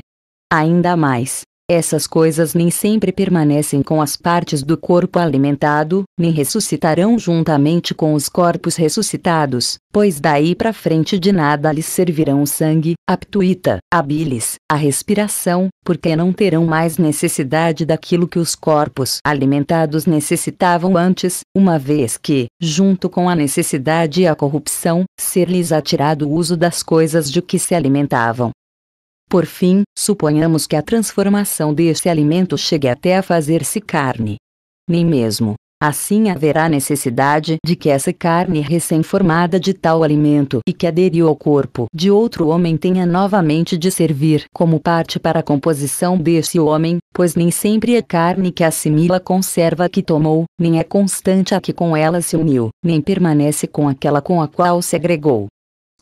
Ainda mais, essas coisas nem sempre permanecem com as partes do corpo alimentado, nem ressuscitarão juntamente com os corpos ressuscitados, pois daí para frente de nada lhes servirão o sangue, a ptuita, a bilis, a respiração, porque não terão mais necessidade daquilo que os corpos alimentados necessitavam antes, uma vez que, junto com a necessidade e a corrupção, ser-lhes atirado o uso das coisas de que se alimentavam. Por fim, suponhamos que a transformação desse alimento chegue até a fazer-se carne. Nem mesmo, Assim haverá necessidade de que essa carne recém-formada de tal alimento e que aderiu ao corpo de outro homem tenha novamente de servir como parte para a composição desse homem, pois nem sempre a é carne que assimila conserva a que tomou, nem é constante a que com ela se uniu, nem permanece com aquela com a qual se agregou.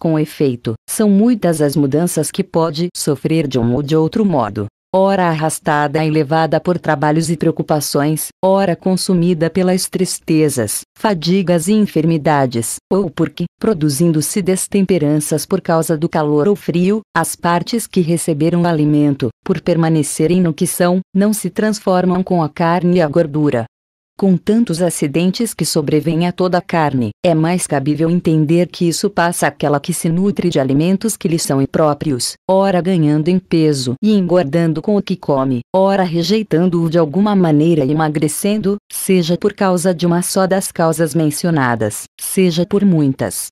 Com efeito, são muitas as mudanças que pode sofrer de um ou de outro modo. Ora arrastada e levada por trabalhos e preocupações, ora consumida pelas tristezas, fadigas e enfermidades, ou porque, produzindo-se destemperanças por causa do calor ou frio, as partes que receberam alimento, por permanecerem no que são, não se transformam com a carne e a gordura, com tantos acidentes que sobrevêm a toda a carne, é mais cabível entender que isso passa àquela que se nutre de alimentos que lhe são impróprios, ora ganhando em peso e engordando com o que come, ora rejeitando-o de alguma maneira e emagrecendo, seja por causa de uma só das causas mencionadas, seja por muitas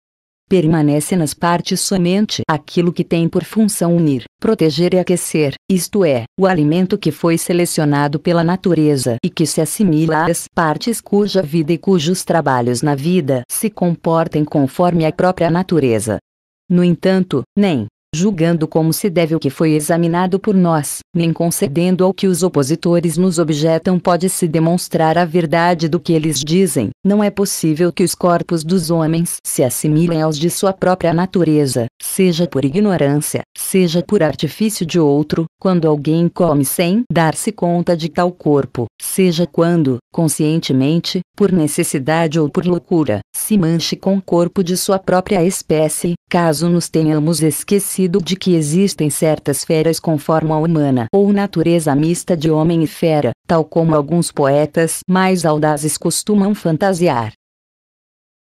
permanece nas partes somente aquilo que tem por função unir, proteger e aquecer, isto é, o alimento que foi selecionado pela natureza e que se assimila às partes cuja vida e cujos trabalhos na vida se comportem conforme a própria natureza. No entanto, nem julgando como se deve o que foi examinado por nós, nem concedendo ao que os opositores nos objetam pode-se demonstrar a verdade do que eles dizem. Não é possível que os corpos dos homens se assimilem aos de sua própria natureza, seja por ignorância, seja por artifício de outro, quando alguém come sem dar-se conta de tal corpo, seja quando, conscientemente, por necessidade ou por loucura, se manche com o corpo de sua própria espécie, caso nos tenhamos esquecido convencido de que existem certas feras com forma humana ou natureza mista de homem e fera, tal como alguns poetas mais audazes costumam fantasiar.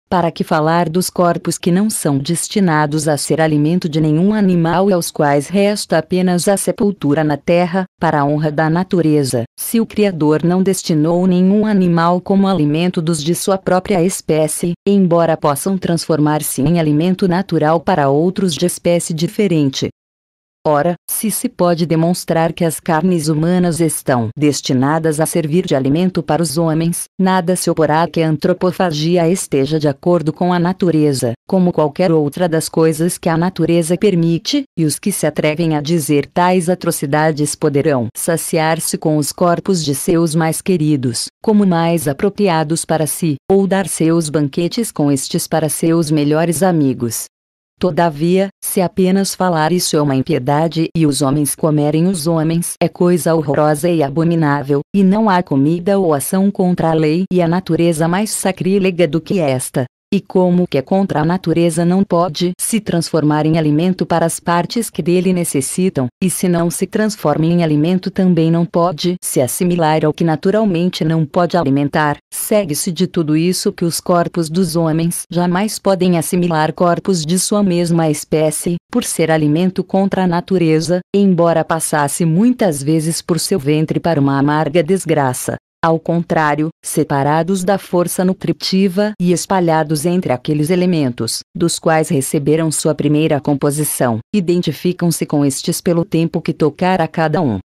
Para que falar dos corpos que não são destinados a ser alimento de nenhum animal e aos quais resta apenas a sepultura na terra, para a honra da natureza, se o Criador não destinou nenhum animal como alimento dos de sua própria espécie, embora possam transformar-se em alimento natural para outros de espécie diferente, Ora, se se pode demonstrar que as carnes humanas estão destinadas a servir de alimento para os homens, nada se oporá que a antropofagia esteja de acordo com a natureza, como qualquer outra das coisas que a natureza permite, e os que se atrevem a dizer tais atrocidades poderão saciar-se com os corpos de seus mais queridos, como mais apropriados para si, ou dar seus banquetes com estes para seus melhores amigos, Todavia, se apenas falar isso é uma impiedade e os homens comerem os homens é coisa horrorosa e abominável, e não há comida ou ação contra a lei e a natureza mais sacrílega do que esta e como que é contra a natureza não pode se transformar em alimento para as partes que dele necessitam, e se não se transforma em alimento também não pode se assimilar ao que naturalmente não pode alimentar, segue-se de tudo isso que os corpos dos homens jamais podem assimilar corpos de sua mesma espécie, por ser alimento contra a natureza, embora passasse muitas vezes por seu ventre para uma amarga desgraça. Ao contrário, separados da força nutritiva e espalhados entre aqueles elementos, dos quais receberam sua primeira composição, identificam-se com estes pelo tempo que tocar a cada um.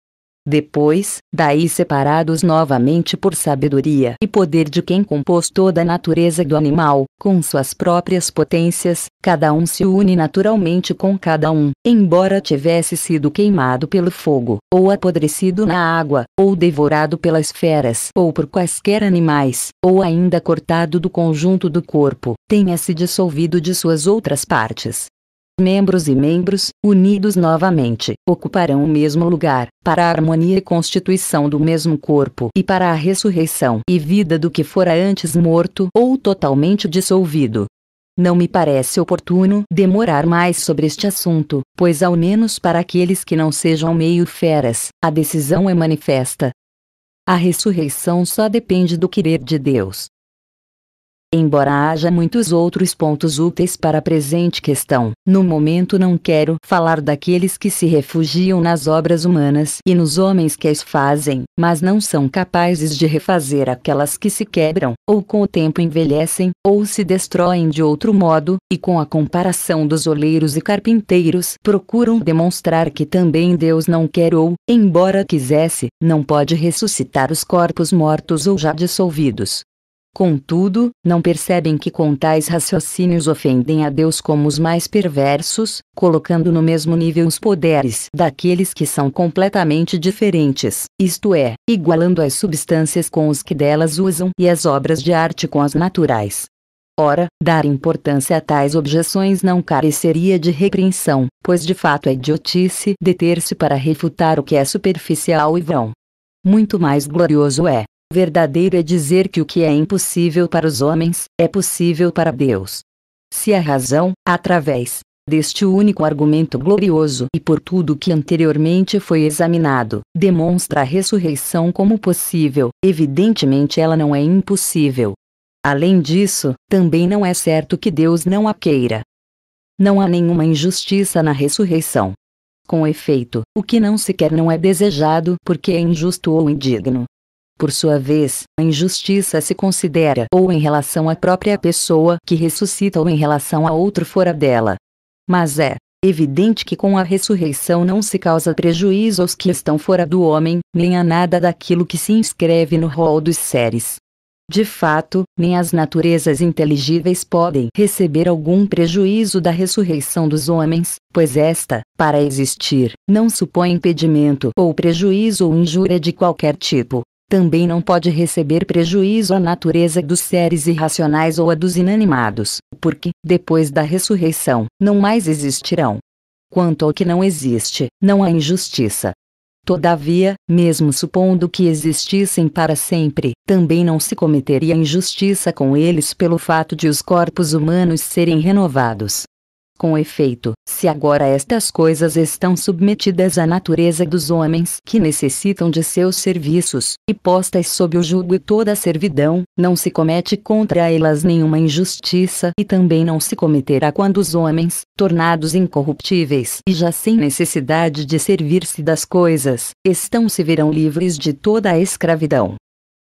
Depois, daí separados novamente por sabedoria e poder de quem compôs toda a natureza do animal, com suas próprias potências, cada um se une naturalmente com cada um, embora tivesse sido queimado pelo fogo, ou apodrecido na água, ou devorado pelas feras, ou por quaisquer animais, ou ainda cortado do conjunto do corpo, tenha se dissolvido de suas outras partes, membros e membros, unidos novamente, ocuparão o mesmo lugar, para a harmonia e constituição do mesmo corpo e para a ressurreição e vida do que fora antes morto ou totalmente dissolvido. Não me parece oportuno demorar mais sobre este assunto, pois, ao menos para aqueles que não sejam meio feras, a decisão é manifesta. A ressurreição só depende do querer de Deus. Embora haja muitos outros pontos úteis para a presente questão, no momento não quero falar daqueles que se refugiam nas obras humanas e nos homens que as fazem, mas não são capazes de refazer aquelas que se quebram, ou com o tempo envelhecem, ou se destroem de outro modo, e com a comparação dos oleiros e carpinteiros procuram demonstrar que também Deus não quer ou, embora quisesse, não pode ressuscitar os corpos mortos ou já dissolvidos. Contudo, não percebem que com tais raciocínios ofendem a Deus como os mais perversos, colocando no mesmo nível os poderes daqueles que são completamente diferentes, isto é, igualando as substâncias com os que delas usam e as obras de arte com as naturais. Ora, dar importância a tais objeções não careceria de repreensão, pois de fato é idiotice deter-se para refutar o que é superficial e vão. Muito mais glorioso é, Verdadeiro é dizer que o que é impossível para os homens é possível para Deus. Se a razão, através deste único argumento glorioso e por tudo que anteriormente foi examinado, demonstra a ressurreição como possível, evidentemente ela não é impossível. Além disso, também não é certo que Deus não a queira. Não há nenhuma injustiça na ressurreição. Com efeito, o que não se quer não é desejado porque é injusto ou indigno, por sua vez, a injustiça se considera ou em relação à própria pessoa que ressuscita ou em relação a outro fora dela. Mas é evidente que com a ressurreição não se causa prejuízo aos que estão fora do homem, nem a nada daquilo que se inscreve no rol dos seres. De fato, nem as naturezas inteligíveis podem receber algum prejuízo da ressurreição dos homens, pois esta, para existir, não supõe impedimento ou prejuízo ou injúria de qualquer tipo também não pode receber prejuízo à natureza dos seres irracionais ou a dos inanimados, porque, depois da ressurreição, não mais existirão. Quanto ao que não existe, não há injustiça. Todavia, mesmo supondo que existissem para sempre, também não se cometeria injustiça com eles pelo fato de os corpos humanos serem renovados, com efeito, se agora estas coisas estão submetidas à natureza dos homens que necessitam de seus serviços, e postas sob o jugo e toda a servidão, não se comete contra elas nenhuma injustiça e também não se cometerá quando os homens, tornados incorruptíveis e já sem necessidade de servir-se das coisas, estão se verão livres de toda a escravidão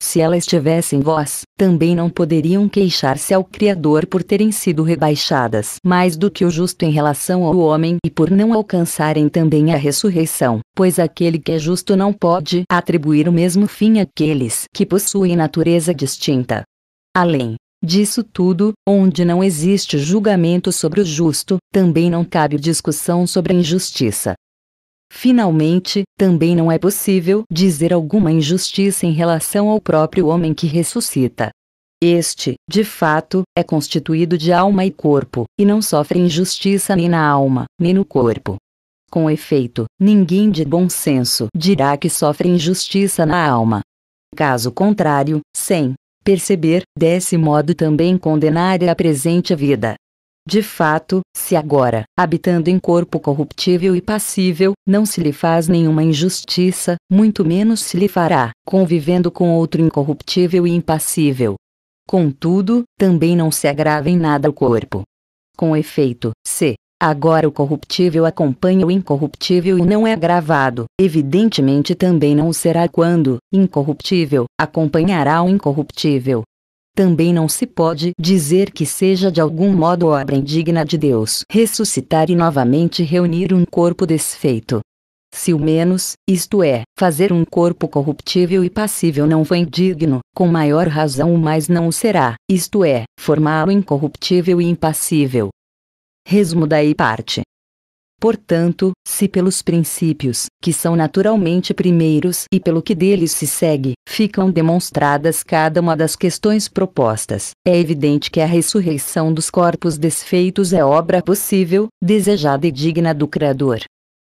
se ela estivesse em vós, também não poderiam queixar-se ao Criador por terem sido rebaixadas mais do que o justo em relação ao homem e por não alcançarem também a ressurreição, pois aquele que é justo não pode atribuir o mesmo fim àqueles que possuem natureza distinta. Além disso tudo, onde não existe julgamento sobre o justo, também não cabe discussão sobre a injustiça. Finalmente, também não é possível dizer alguma injustiça em relação ao próprio homem que ressuscita. Este, de fato, é constituído de alma e corpo, e não sofre injustiça nem na alma, nem no corpo. Com efeito, ninguém de bom senso dirá que sofre injustiça na alma. Caso contrário, sem perceber, desse modo também condenar a presente vida. De fato, se agora, habitando em corpo corruptível e passível, não se lhe faz nenhuma injustiça, muito menos se lhe fará, convivendo com outro incorruptível e impassível. Contudo, também não se agrava em nada o corpo. Com efeito, se, Agora o corruptível acompanha o incorruptível e não é agravado. Evidentemente também não o será quando, incorruptível, acompanhará o incorruptível também não se pode dizer que seja de algum modo obra indigna de Deus ressuscitar e novamente reunir um corpo desfeito. Se o menos, isto é, fazer um corpo corruptível e passível não foi indigno, com maior razão o mais não o será, isto é, formá-lo incorruptível e impassível. Resumo daí parte. Portanto, se pelos princípios que são naturalmente primeiros e pelo que deles se segue, ficam demonstradas cada uma das questões propostas. É evidente que a ressurreição dos corpos desfeitos é obra possível, desejada e digna do Criador.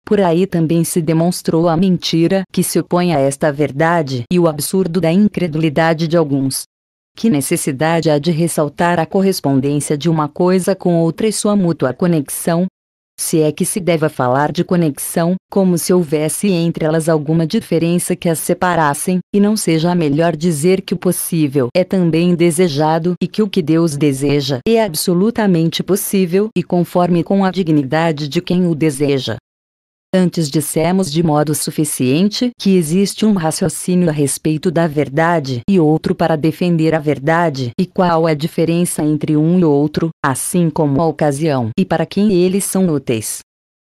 Por aí também se demonstrou a mentira que se opõe a esta verdade e o absurdo da incredulidade de alguns. Que necessidade há de ressaltar a correspondência de uma coisa com outra e sua mútua conexão, se é que se deva falar de conexão, como se houvesse entre elas alguma diferença que as separassem, e não seja melhor dizer que o possível é também desejado e que o que Deus deseja é absolutamente possível e conforme com a dignidade de quem o deseja. Antes dissemos de modo suficiente que existe um raciocínio a respeito da verdade e outro para defender a verdade, e qual é a diferença entre um e outro, assim como a ocasião e para quem eles são úteis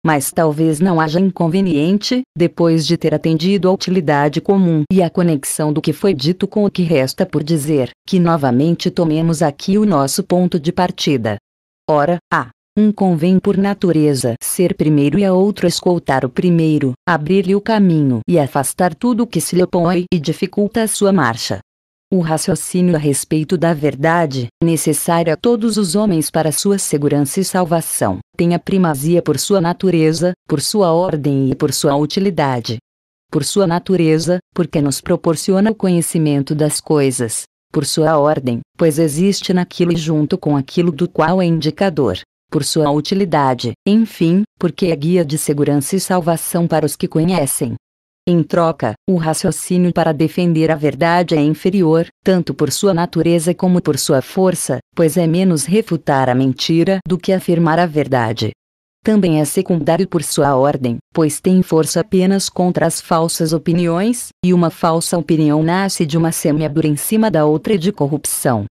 mas talvez não haja inconveniente, depois de ter atendido à utilidade comum e à conexão do que foi dito com o que resta por dizer, que novamente tomemos aqui o nosso ponto de partida. Ora, a um convém por natureza ser primeiro e a outro escoltar o primeiro, abrir-lhe o caminho e afastar tudo o que se lhe opõe e dificulta a sua marcha. O raciocínio a respeito da verdade, necessário a todos os homens para sua segurança e salvação, tem a primazia por sua natureza, por sua ordem e por sua utilidade. Por sua natureza, porque nos proporciona o conhecimento das coisas. Por sua ordem, pois existe naquilo e junto com aquilo do qual é indicador por sua utilidade, enfim, porque é guia de segurança e salvação para os que conhecem. Em troca, o raciocínio para defender a verdade é inferior, tanto por sua natureza como por sua força, pois é menos refutar a mentira do que afirmar a verdade. Também é secundário por sua ordem, pois tem força apenas contra as falsas opiniões, e uma falsa opinião nasce de uma semeadura em cima da outra e de corrupção.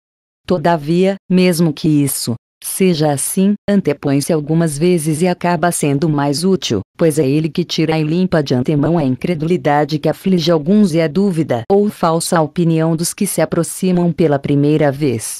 Todavia, mesmo que isso, Seja assim, antepõe-se algumas vezes e acaba sendo mais útil, pois é ele que tira e limpa de antemão a incredulidade que aflige alguns e a dúvida ou falsa opinião dos que se aproximam pela primeira vez.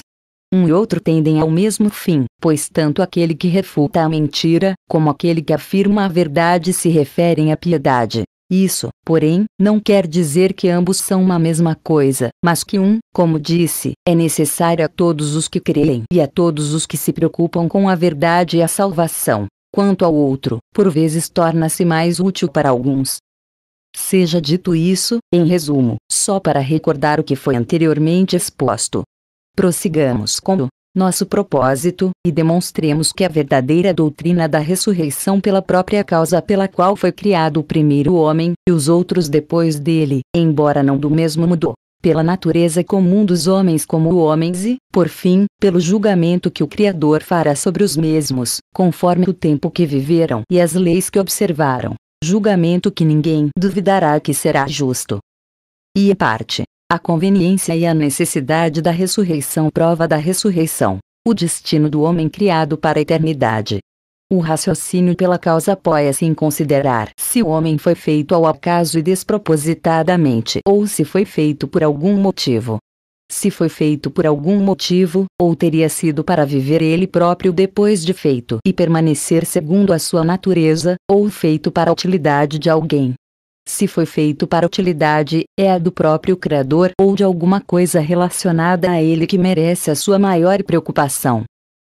Um e outro tendem ao mesmo fim, pois tanto aquele que refuta a mentira, como aquele que afirma a verdade se referem à piedade. Isso, porém, não quer dizer que ambos são uma mesma coisa, mas que um, como disse, é necessário a todos os que creem e a todos os que se preocupam com a verdade e a salvação. Quanto ao outro, por vezes torna-se mais útil para alguns, Seja dito isso, em resumo, só para recordar o que foi anteriormente exposto. Prossigamos com o nosso propósito e demonstremos que a verdadeira doutrina da ressurreição pela própria causa pela qual foi criado o primeiro homem e os outros depois dele, embora não do mesmo mudou, pela natureza comum dos homens como homens e, por fim, pelo julgamento que o Criador fará sobre os mesmos, conforme o tempo que viveram e as leis que observaram, julgamento que ninguém duvidará que será justo. E em parte, a conveniência e a necessidade da ressurreição prova da ressurreição, o destino do homem criado para a eternidade. O raciocínio pela causa apoia-se em considerar se o homem foi feito ao acaso e despropositadamente ou se foi feito por algum motivo. Se foi feito por algum motivo, ou teria sido para viver ele próprio depois de feito e permanecer segundo a sua natureza, ou feito para a utilidade de alguém, se foi feito para utilidade, é a do próprio Criador ou de alguma coisa relacionada a ele que merece a sua maior preocupação.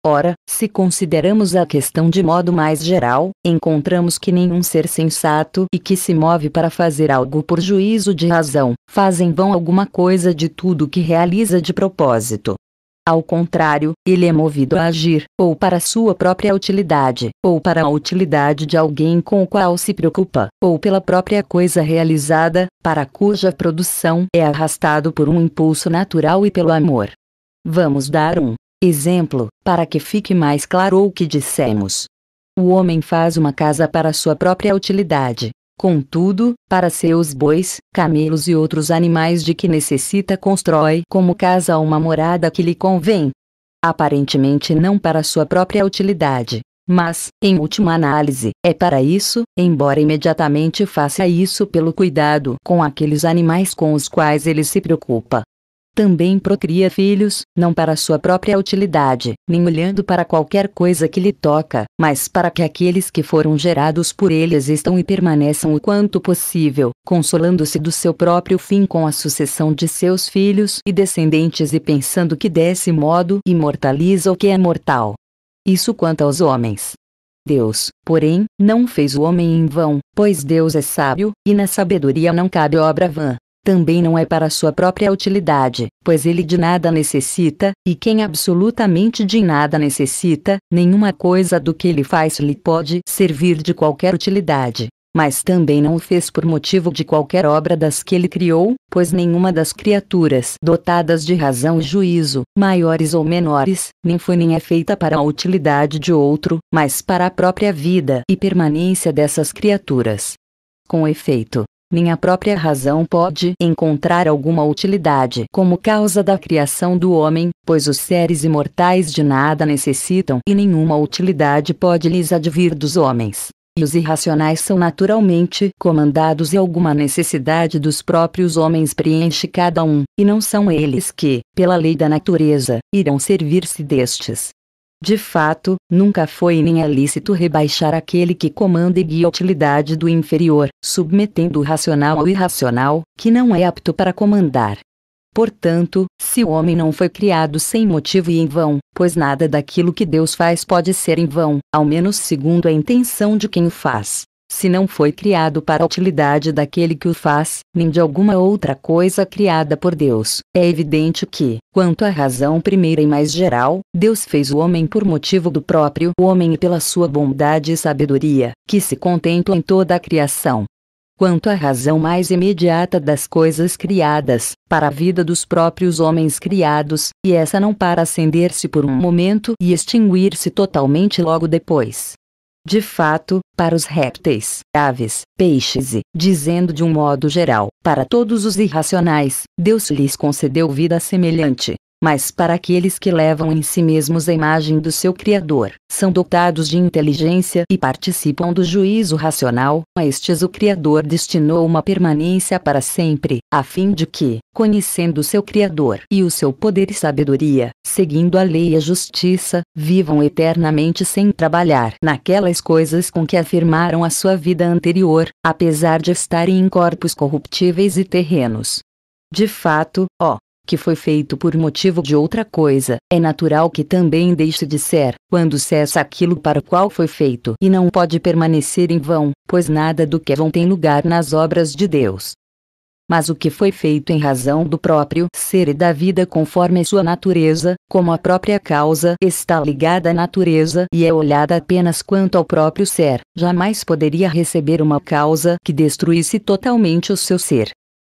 Ora, se consideramos a questão de modo mais geral, encontramos que nenhum ser sensato e que se move para fazer algo por juízo de razão, faz em vão alguma coisa de tudo que realiza de propósito. Ao contrário, ele é movido a agir, ou para sua própria utilidade, ou para a utilidade de alguém com o qual se preocupa, ou pela própria coisa realizada, para cuja produção é arrastado por um impulso natural e pelo amor. Vamos dar um exemplo, para que fique mais claro o que dissemos. O homem faz uma casa para sua própria utilidade, Contudo, para seus bois, camelos e outros animais de que necessita constrói como casa uma morada que lhe convém. Aparentemente não para sua própria utilidade. Mas, em última análise, é para isso, embora imediatamente faça isso pelo cuidado com aqueles animais com os quais ele se preocupa também procria filhos, não para sua própria utilidade, nem olhando para qualquer coisa que lhe toca, mas para que aqueles que foram gerados por ele existam e permaneçam o quanto possível, consolando-se do seu próprio fim com a sucessão de seus filhos e descendentes e pensando que desse modo imortaliza o que é mortal. Isso quanto aos homens. Deus, porém, não fez o homem em vão, pois Deus é sábio, e na sabedoria não cabe obra vã também não é para sua própria utilidade, pois ele de nada necessita, e quem absolutamente de nada necessita, nenhuma coisa do que ele faz lhe pode servir de qualquer utilidade. Mas também não o fez por motivo de qualquer obra das que ele criou, pois nenhuma das criaturas dotadas de razão e juízo, maiores ou menores, nem foi nem é feita para a utilidade de outro, mas para a própria vida e permanência dessas criaturas. Com efeito, nem a própria razão pode encontrar alguma utilidade como causa da criação do homem, pois os seres imortais de nada necessitam e nenhuma utilidade pode lhes advir dos homens. E os irracionais são naturalmente comandados e alguma necessidade dos próprios homens preenche cada um, e não são eles que, pela lei da natureza, irão servir-se destes. De fato, nunca foi nem é lícito rebaixar aquele que comanda e guia a utilidade do inferior, submetendo o racional ao irracional, que não é apto para comandar. Portanto, se o homem não foi criado sem motivo e em vão, pois nada daquilo que Deus faz pode ser em vão, ao menos segundo a intenção de quem o faz se não foi criado para a utilidade daquele que o faz, nem de alguma outra coisa criada por Deus. É evidente que, quanto à razão primeira e mais geral, Deus fez o homem por motivo do próprio homem e pela sua bondade e sabedoria, que se contempla em toda a criação. Quanto à razão mais imediata das coisas criadas, para a vida dos próprios homens criados, e essa não para acender-se por um momento e extinguir-se totalmente logo depois, de fato, para os répteis, aves, peixes e, dizendo de um modo geral, para todos os irracionais, Deus lhes concedeu vida semelhante, mas para aqueles que levam em si mesmos a imagem do seu Criador, são dotados de inteligência e participam do juízo racional, a estes o Criador destinou uma permanência para sempre, a fim de que, conhecendo o seu Criador e o seu poder e sabedoria, seguindo a lei e a justiça, vivam eternamente sem trabalhar naquelas coisas com que afirmaram a sua vida anterior, apesar de estarem em corpos corruptíveis e terrenos. De fato, ó que foi feito por motivo de outra coisa, é natural que também deixe de ser, quando cessa aquilo para o qual foi feito e não pode permanecer em vão, pois nada do que é vão tem lugar nas obras de Deus. Mas o que foi feito em razão do próprio ser e da vida conforme sua natureza, como a própria causa está ligada à natureza e é olhada apenas quanto ao próprio ser, jamais poderia receber uma causa que destruísse totalmente o seu ser.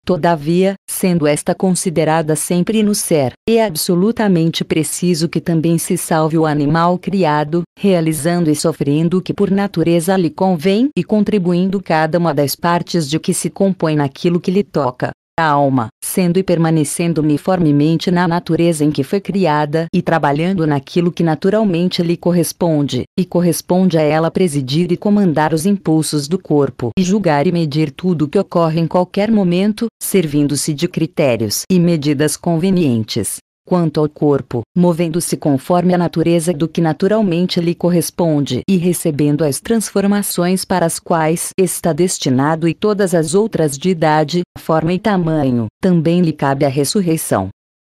Todavia, sendo esta considerada sempre no ser, é absolutamente preciso que também se salve o animal criado, realizando e sofrendo o que por natureza lhe convém e contribuindo cada uma das partes de que se compõe naquilo que lhe toca. A alma, sendo e permanecendo uniformemente na natureza em que foi criada e trabalhando naquilo que naturalmente lhe corresponde, e corresponde a ela presidir e comandar os impulsos do corpo e julgar e medir tudo o que ocorre em qualquer momento, servindo-se de critérios e medidas convenientes quanto ao corpo, movendo-se conforme a natureza do que naturalmente lhe corresponde e recebendo as transformações para as quais está destinado e todas as outras de idade, forma e tamanho, também lhe cabe a ressurreição.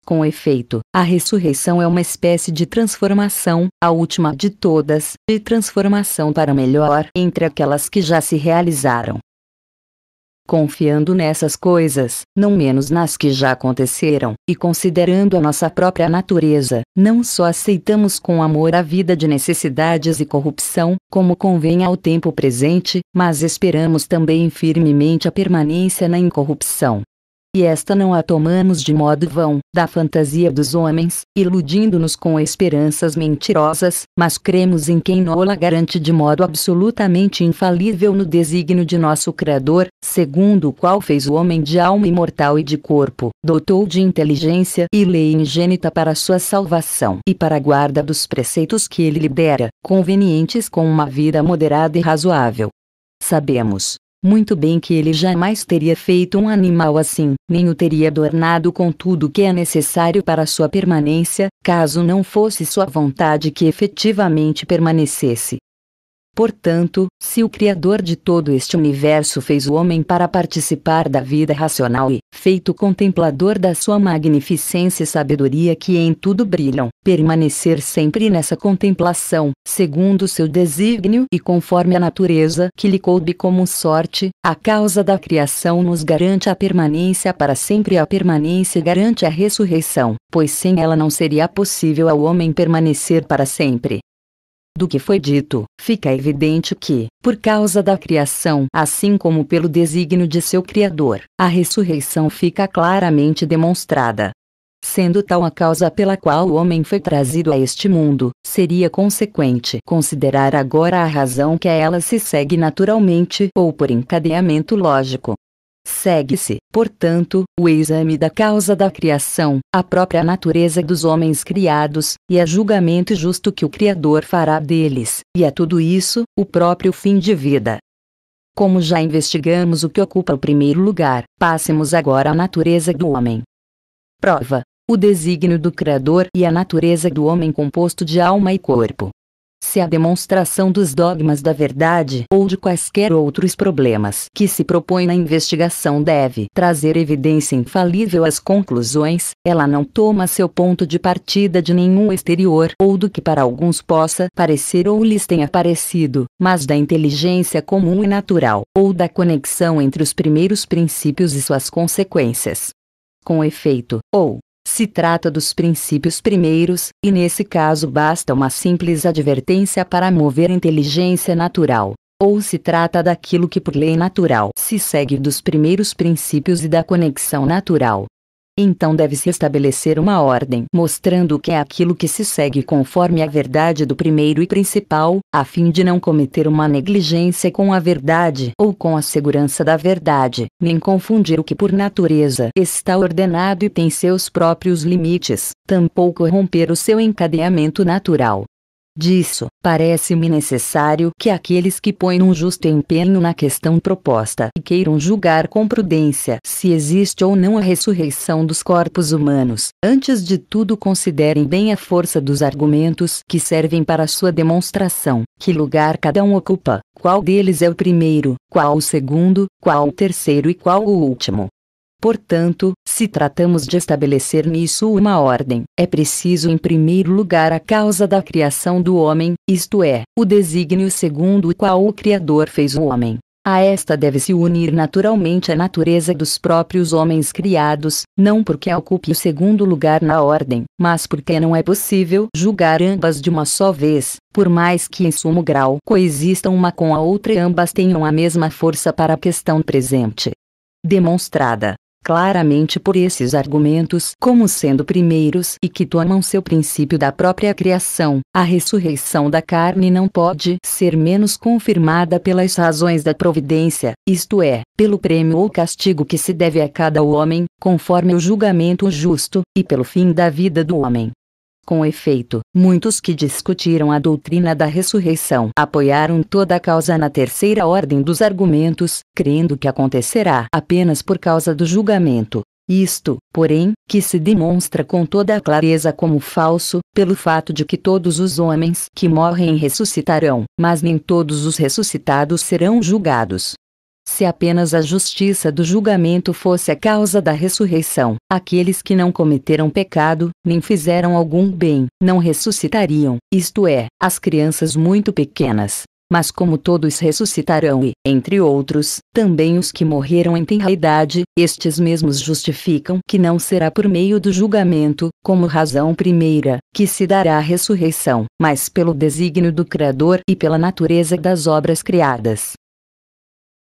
Com efeito, a ressurreição é uma espécie de transformação, a última de todas, e transformação para melhor entre aquelas que já se realizaram confiando nessas coisas, não menos nas que já aconteceram, e considerando a nossa própria natureza, não só aceitamos com amor a vida de necessidades e corrupção, como convém ao tempo presente, mas esperamos também firmemente a permanência na incorrupção e esta não a tomamos de modo vão, da fantasia dos homens, iludindo-nos com esperanças mentirosas, mas cremos em quem nola garante de modo absolutamente infalível no desígnio de nosso Criador, segundo o qual fez o homem de alma imortal e de corpo, dotou de inteligência e lei ingênita para sua salvação e para a guarda dos preceitos que ele lhe dera, convenientes com uma vida moderada e razoável. Sabemos, muito bem que ele jamais teria feito um animal assim, nem o teria adornado com tudo que é necessário para sua permanência, caso não fosse sua vontade que efetivamente permanecesse. Portanto, se o Criador de todo este universo fez o homem para participar da vida racional e, feito contemplador da sua magnificência e sabedoria que em tudo brilham, permanecer sempre nessa contemplação, segundo seu desígnio e conforme a natureza que lhe coube como sorte, a causa da criação nos garante a permanência para sempre e a permanência garante a ressurreição, pois sem ela não seria possível ao homem permanecer para sempre do que foi dito, fica evidente que, por causa da criação, assim como pelo desígnio de seu Criador, a ressurreição fica claramente demonstrada. Sendo tal a causa pela qual o homem foi trazido a este mundo, seria consequente considerar agora a razão que a ela se segue naturalmente ou por encadeamento lógico. Segue-se, portanto, o exame da causa da criação, a própria natureza dos homens criados, e a é julgamento justo que o Criador fará deles, e a é tudo isso, o próprio fim de vida. Como já investigamos o que ocupa o primeiro lugar, passemos agora à natureza do homem. Prova: o desígnio do Criador e a natureza do homem composto de alma e corpo se a demonstração dos dogmas da verdade ou de quaisquer outros problemas que se propõe na investigação deve trazer evidência infalível às conclusões, ela não toma seu ponto de partida de nenhum exterior ou do que para alguns possa parecer ou lhes tenha parecido, mas da inteligência comum e natural, ou da conexão entre os primeiros princípios e suas consequências. Com efeito, ou, se trata dos princípios primeiros, e nesse caso basta uma simples advertência para mover a inteligência natural. Ou se trata daquilo que por lei natural se segue dos primeiros princípios e da conexão natural. Então deve-se estabelecer uma ordem mostrando o que é aquilo que se segue conforme a verdade do primeiro e principal, a fim de não cometer uma negligência com a verdade ou com a segurança da verdade, nem confundir o que por natureza está ordenado e tem seus próprios limites, tampouco romper o seu encadeamento natural disso, parece-me necessário que aqueles que põem um justo empenho na questão proposta e queiram julgar com prudência se existe ou não a ressurreição dos corpos humanos, antes de tudo considerem bem a força dos argumentos que servem para sua demonstração, que lugar cada um ocupa, qual deles é o primeiro, qual o segundo, qual o terceiro e qual o último, Portanto, se tratamos de estabelecer nisso uma ordem, é preciso em primeiro lugar a causa da criação do homem, isto é, o desígnio segundo o qual o Criador fez o homem. A esta deve se unir naturalmente a natureza dos próprios homens criados, não porque ocupe o segundo lugar na ordem, mas porque não é possível julgar ambas de uma só vez, por mais que em sumo grau coexistam uma com a outra e ambas tenham a mesma força para a questão presente. Demonstrada claramente por esses argumentos como sendo primeiros e que tomam seu princípio da própria criação, a ressurreição da carne não pode ser menos confirmada pelas razões da providência, isto é, pelo prêmio ou castigo que se deve a cada homem, conforme o julgamento justo, e pelo fim da vida do homem. Com efeito, muitos que discutiram a doutrina da ressurreição apoiaram toda a causa na terceira ordem dos argumentos, crendo que acontecerá apenas por causa do julgamento. Isto, porém, que se demonstra com toda a clareza como falso, pelo fato de que todos os homens que morrem ressuscitarão, mas nem todos os ressuscitados serão julgados. Se apenas a justiça do julgamento fosse a causa da ressurreição, aqueles que não cometeram pecado, nem fizeram algum bem, não ressuscitariam, isto é, as crianças muito pequenas. Mas como todos ressuscitarão e, entre outros, também os que morreram em tenra idade, estes mesmos justificam que não será por meio do julgamento, como razão primeira, que se dará a ressurreição, mas pelo desígnio do Criador e pela natureza das obras criadas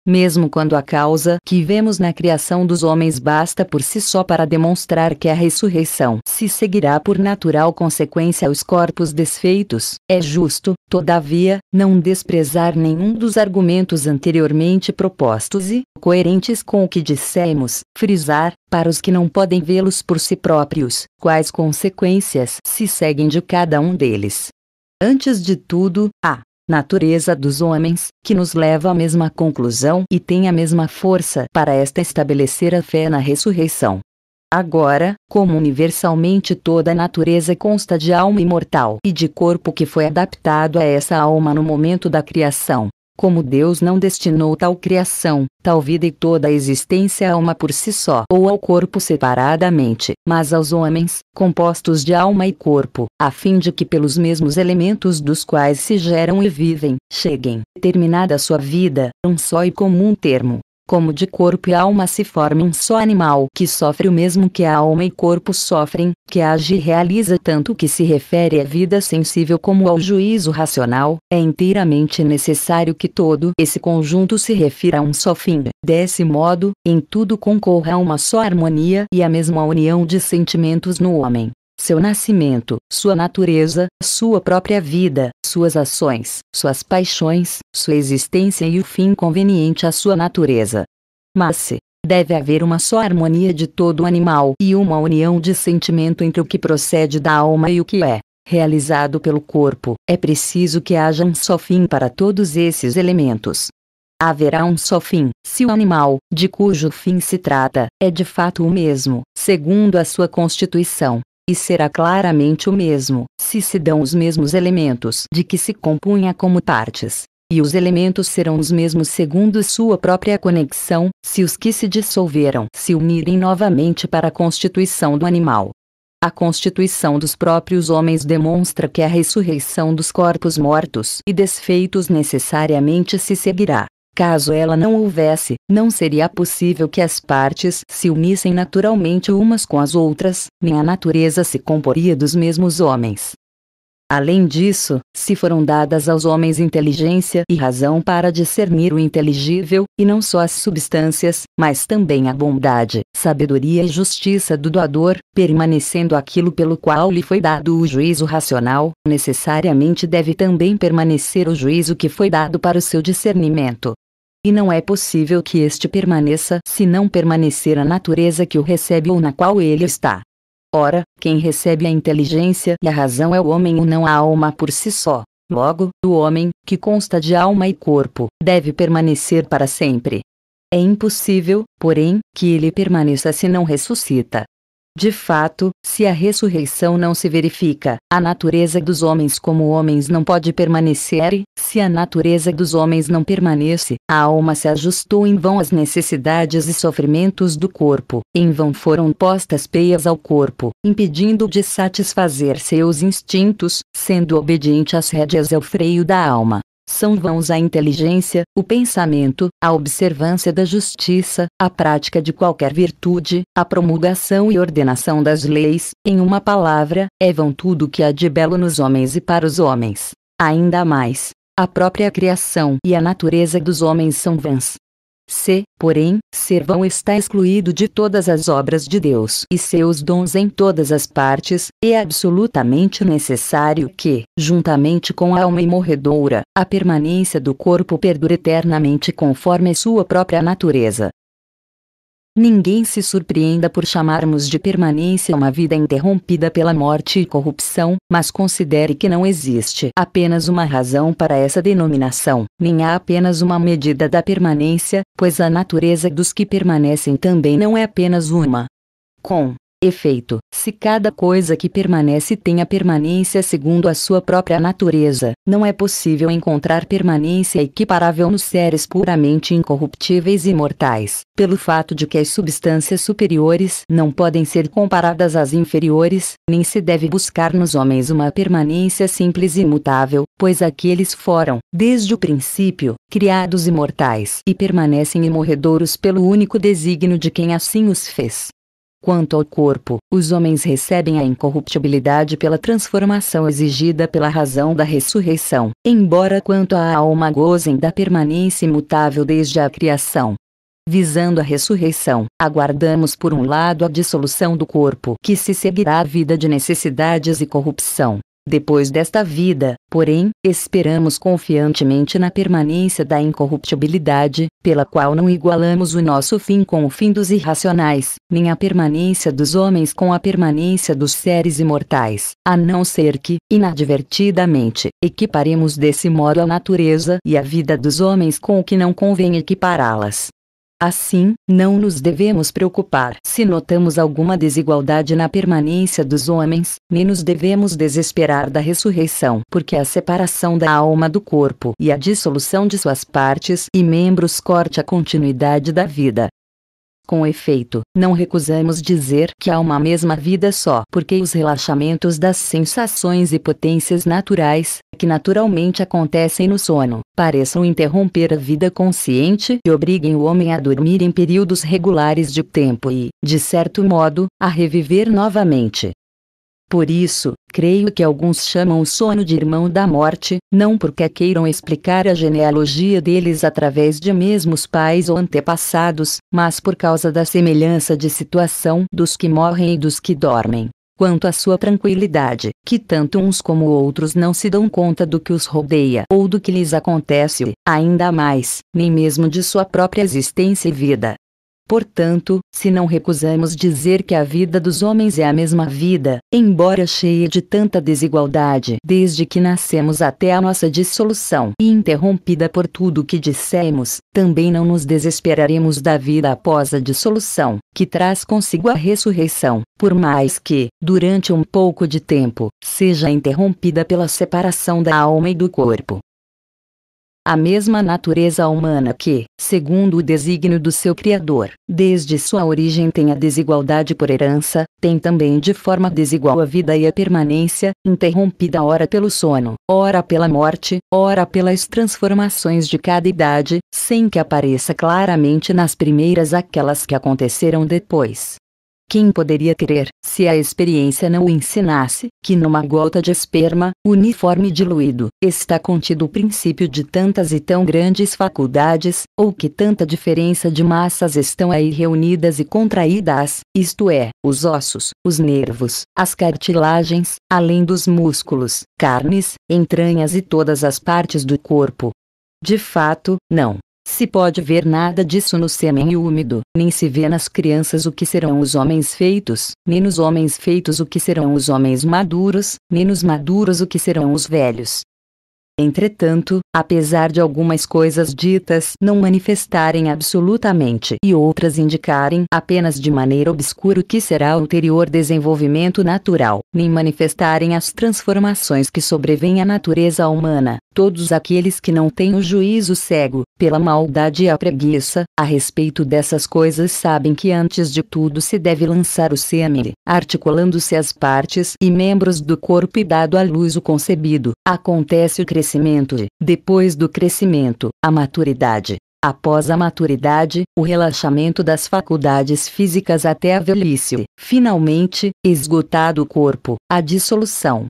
mesmo quando a causa que vemos na criação dos homens basta por si só para demonstrar que a ressurreição se seguirá por natural consequência aos corpos desfeitos, é justo, todavia, não desprezar nenhum dos argumentos anteriormente propostos e, coerentes com o que dissemos, frisar, para os que não podem vê-los por si próprios, quais consequências se seguem de cada um deles. Antes de tudo, a natureza dos homens, que nos leva à mesma conclusão e tem a mesma força para esta estabelecer a fé na ressurreição. Agora, como universalmente toda a natureza consta de alma imortal e de corpo que foi adaptado a essa alma no momento da criação, como Deus não destinou tal criação, tal vida e toda a existência a uma por si só ou ao corpo separadamente, mas aos homens, compostos de alma e corpo, a fim de que pelos mesmos elementos dos quais se geram e vivem, cheguem, terminada sua vida, um só e comum termo, como de corpo e alma se forma um só animal que sofre o mesmo que a alma e corpo sofrem, que age e realiza tanto que se refere à vida sensível como ao juízo racional, é inteiramente necessário que todo esse conjunto se refira a um só fim. Desse modo, em tudo concorra a uma só harmonia e a mesma união de sentimentos no homem seu nascimento, sua natureza, sua própria vida, suas ações, suas paixões, sua existência e o fim conveniente à sua natureza. Mas se deve haver uma só harmonia de todo o animal e uma união de sentimento entre o que procede da alma e o que é realizado pelo corpo, é preciso que haja um só fim para todos esses elementos. Haverá um só fim, se o animal, de cujo fim se trata, é de fato o mesmo, segundo a sua constituição, e será claramente o mesmo, se se dão os mesmos elementos de que se compunha como partes. E os elementos serão os mesmos segundo sua própria conexão, se os que se dissolveram se unirem novamente para a constituição do animal. A constituição dos próprios homens demonstra que a ressurreição dos corpos mortos e desfeitos necessariamente se seguirá. Caso ela não houvesse, não seria possível que as partes se unissem naturalmente umas com as outras, nem a natureza se comporia dos mesmos homens. Além disso, se foram dadas aos homens inteligência e razão para discernir o inteligível, e não só as substâncias, mas também a bondade, sabedoria e justiça do doador, permanecendo aquilo pelo qual lhe foi dado o juízo racional, necessariamente deve também permanecer o juízo que foi dado para o seu discernimento e não é possível que este permaneça se não permanecer a natureza que o recebe ou na qual ele está. Ora, quem recebe a inteligência e a razão é o homem ou não a alma por si só. Logo, o homem, que consta de alma e corpo, deve permanecer para sempre. É impossível, porém, que ele permaneça se não ressuscita. De fato, se a ressurreição não se verifica, a natureza dos homens como homens não pode permanecer e, se a natureza dos homens não permanece, a alma se ajustou em vão às necessidades e sofrimentos do corpo, em vão foram postas peias ao corpo, impedindo de satisfazer seus instintos, sendo obediente às rédeas ao freio da alma. São vãos a inteligência, o pensamento, a observância da justiça, a prática de qualquer virtude, a promulgação e ordenação das leis, em uma palavra, é vão tudo o que há de belo nos homens e para os homens. Ainda mais, a própria criação e a natureza dos homens são vãs. Se, porém, servão está excluído de todas as obras de Deus e seus dons em todas as partes, é absolutamente necessário que, juntamente com a alma imorredoura, a permanência do corpo perdure eternamente conforme a sua própria natureza. Ninguém se surpreenda por chamarmos de permanência uma vida interrompida pela morte e corrupção, mas considere que não existe apenas uma razão para essa denominação, nem há apenas uma medida da permanência, pois a natureza dos que permanecem também não é apenas uma. Com Efeito, se cada coisa que permanece tem a permanência segundo a sua própria natureza, não é possível encontrar permanência equiparável nos seres puramente incorruptíveis e mortais, pelo fato de que as substâncias superiores não podem ser comparadas às inferiores, nem se deve buscar nos homens uma permanência simples e imutável, pois aqueles foram, desde o princípio, criados imortais e permanecem imorredouros pelo único desígnio de quem assim os fez. Quanto ao corpo, os homens recebem a incorruptibilidade pela transformação exigida pela razão da ressurreição, embora quanto à alma gozem da permanência imutável desde a criação. Visando a ressurreição, aguardamos por um lado a dissolução do corpo que se seguirá à vida de necessidades e corrupção, depois desta vida, porém, esperamos confiantemente na permanência da incorruptibilidade, pela qual não igualamos o nosso fim com o fim dos irracionais, nem a permanência dos homens com a permanência dos seres imortais, a não ser que, inadvertidamente, equiparemos desse modo a natureza e a vida dos homens com o que não convém equipará-las. Assim, não nos devemos preocupar se notamos alguma desigualdade na permanência dos homens, nem nos devemos desesperar da ressurreição, porque a separação da alma do corpo e a dissolução de suas partes e membros corte a continuidade da vida. Com efeito, não recusamos dizer que há uma mesma vida só, porque os relaxamentos das sensações e potências naturais, que naturalmente acontecem no sono, pareçam interromper a vida consciente e obriguem o homem a dormir em períodos regulares de tempo e, de certo modo, a reviver novamente. Por isso, creio que alguns chamam o sono de irmão da morte, não porque queiram explicar a genealogia deles através de mesmos pais ou antepassados, mas por causa da semelhança de situação dos que morrem e dos que dormem. Quanto à sua tranquilidade, que tanto uns como outros não se dão conta do que os rodeia ou do que lhes acontece, ainda mais, nem mesmo de sua própria existência e vida. Portanto, se não recusamos dizer que a vida dos homens é a mesma vida, embora cheia de tanta desigualdade desde que nascemos até a nossa dissolução e interrompida por tudo o que dissemos, também não nos desesperaremos da vida após a dissolução, que traz consigo a ressurreição, por mais que, durante um pouco de tempo, seja interrompida pela separação da alma e do corpo a mesma natureza humana que, segundo o desígnio do seu Criador, desde sua origem tem a desigualdade por herança, tem também de forma desigual a vida e a permanência, interrompida ora pelo sono, ora pela morte, ora pelas transformações de cada idade, sem que apareça claramente nas primeiras aquelas que aconteceram depois. Quem poderia crer, se a experiência não o ensinasse, que numa gota de esperma, uniforme diluído, está contido o princípio de tantas e tão grandes faculdades, ou que tanta diferença de massas estão aí reunidas e contraídas, isto é, os ossos, os nervos, as cartilagens, além dos músculos, carnes, entranhas e todas as partes do corpo? De fato, não. Se pode ver nada disso no sêmen úmido, nem se vê nas crianças o que serão os homens feitos, nem nos homens feitos o que serão os homens maduros, nem nos maduros o que serão os velhos. Entretanto, apesar de algumas coisas ditas não manifestarem absolutamente e outras indicarem apenas de maneira obscura o que será o ulterior desenvolvimento natural, nem manifestarem as transformações que sobrevêm à natureza humana, todos aqueles que não têm o juízo cego, pela maldade e a preguiça, a respeito dessas coisas sabem que antes de tudo se deve lançar o sêmen, articulando-se as partes e membros do corpo e dado à luz o concebido, acontece o crescimento e, depois do crescimento, a maturidade. Após a maturidade, o relaxamento das faculdades físicas até a velhice, finalmente, esgotado o corpo, a dissolução.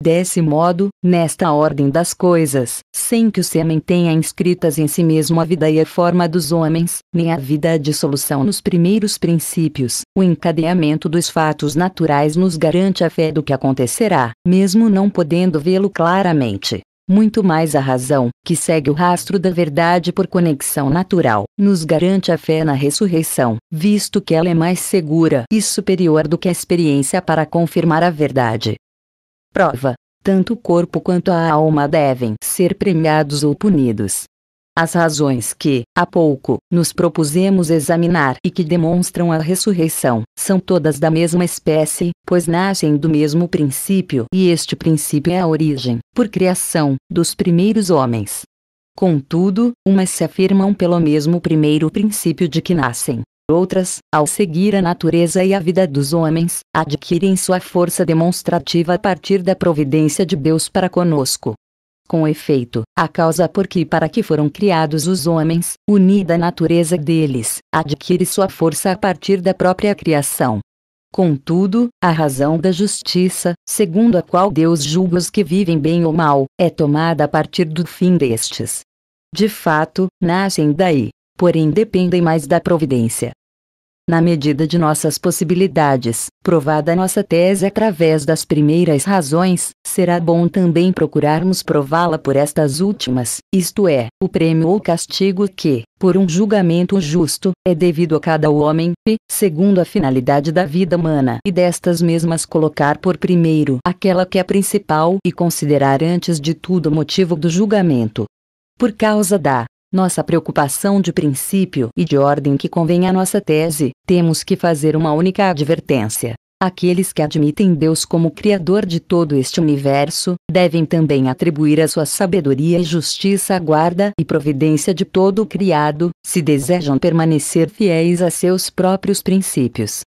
Desse modo, nesta ordem das coisas, sem que o sêmen tenha inscritas em si mesmo a vida e a forma dos homens, nem a vida a dissolução nos primeiros princípios, o encadeamento dos fatos naturais nos garante a fé do que acontecerá, mesmo não podendo vê-lo claramente. Muito mais a razão, que segue o rastro da verdade por conexão natural, nos garante a fé na ressurreição, visto que ela é mais segura e superior do que a experiência para confirmar a verdade prova, tanto o corpo quanto a alma devem ser premiados ou punidos. As razões que, há pouco, nos propusemos examinar e que demonstram a ressurreição, são todas da mesma espécie, pois nascem do mesmo princípio, e este princípio é a origem, por criação, dos primeiros homens. Contudo, umas se afirmam pelo mesmo primeiro princípio de que nascem, outras, ao seguir a natureza e a vida dos homens, adquirem sua força demonstrativa a partir da providência de Deus para conosco. Com efeito, a causa por que para que foram criados os homens, unida à natureza deles, adquire sua força a partir da própria criação. Contudo, a razão da justiça, segundo a qual Deus julga os que vivem bem ou mal, é tomada a partir do fim destes. De fato, nascem daí, porém dependem mais da providência na medida de nossas possibilidades, provada nossa tese através das primeiras razões, será bom também procurarmos prová-la por estas últimas, isto é, o prêmio ou castigo que, por um julgamento justo, é devido a cada homem, e, segundo a finalidade da vida humana, e destas mesmas colocar por primeiro aquela que é principal e considerar antes de tudo o motivo do julgamento. Por causa da nossa preocupação de princípio e de ordem que convém à nossa tese, temos que fazer uma única advertência. Aqueles que admitem Deus como Criador de todo este universo, devem também atribuir a sua sabedoria e justiça à guarda e providência de todo o criado, se desejam permanecer fiéis a seus próprios princípios.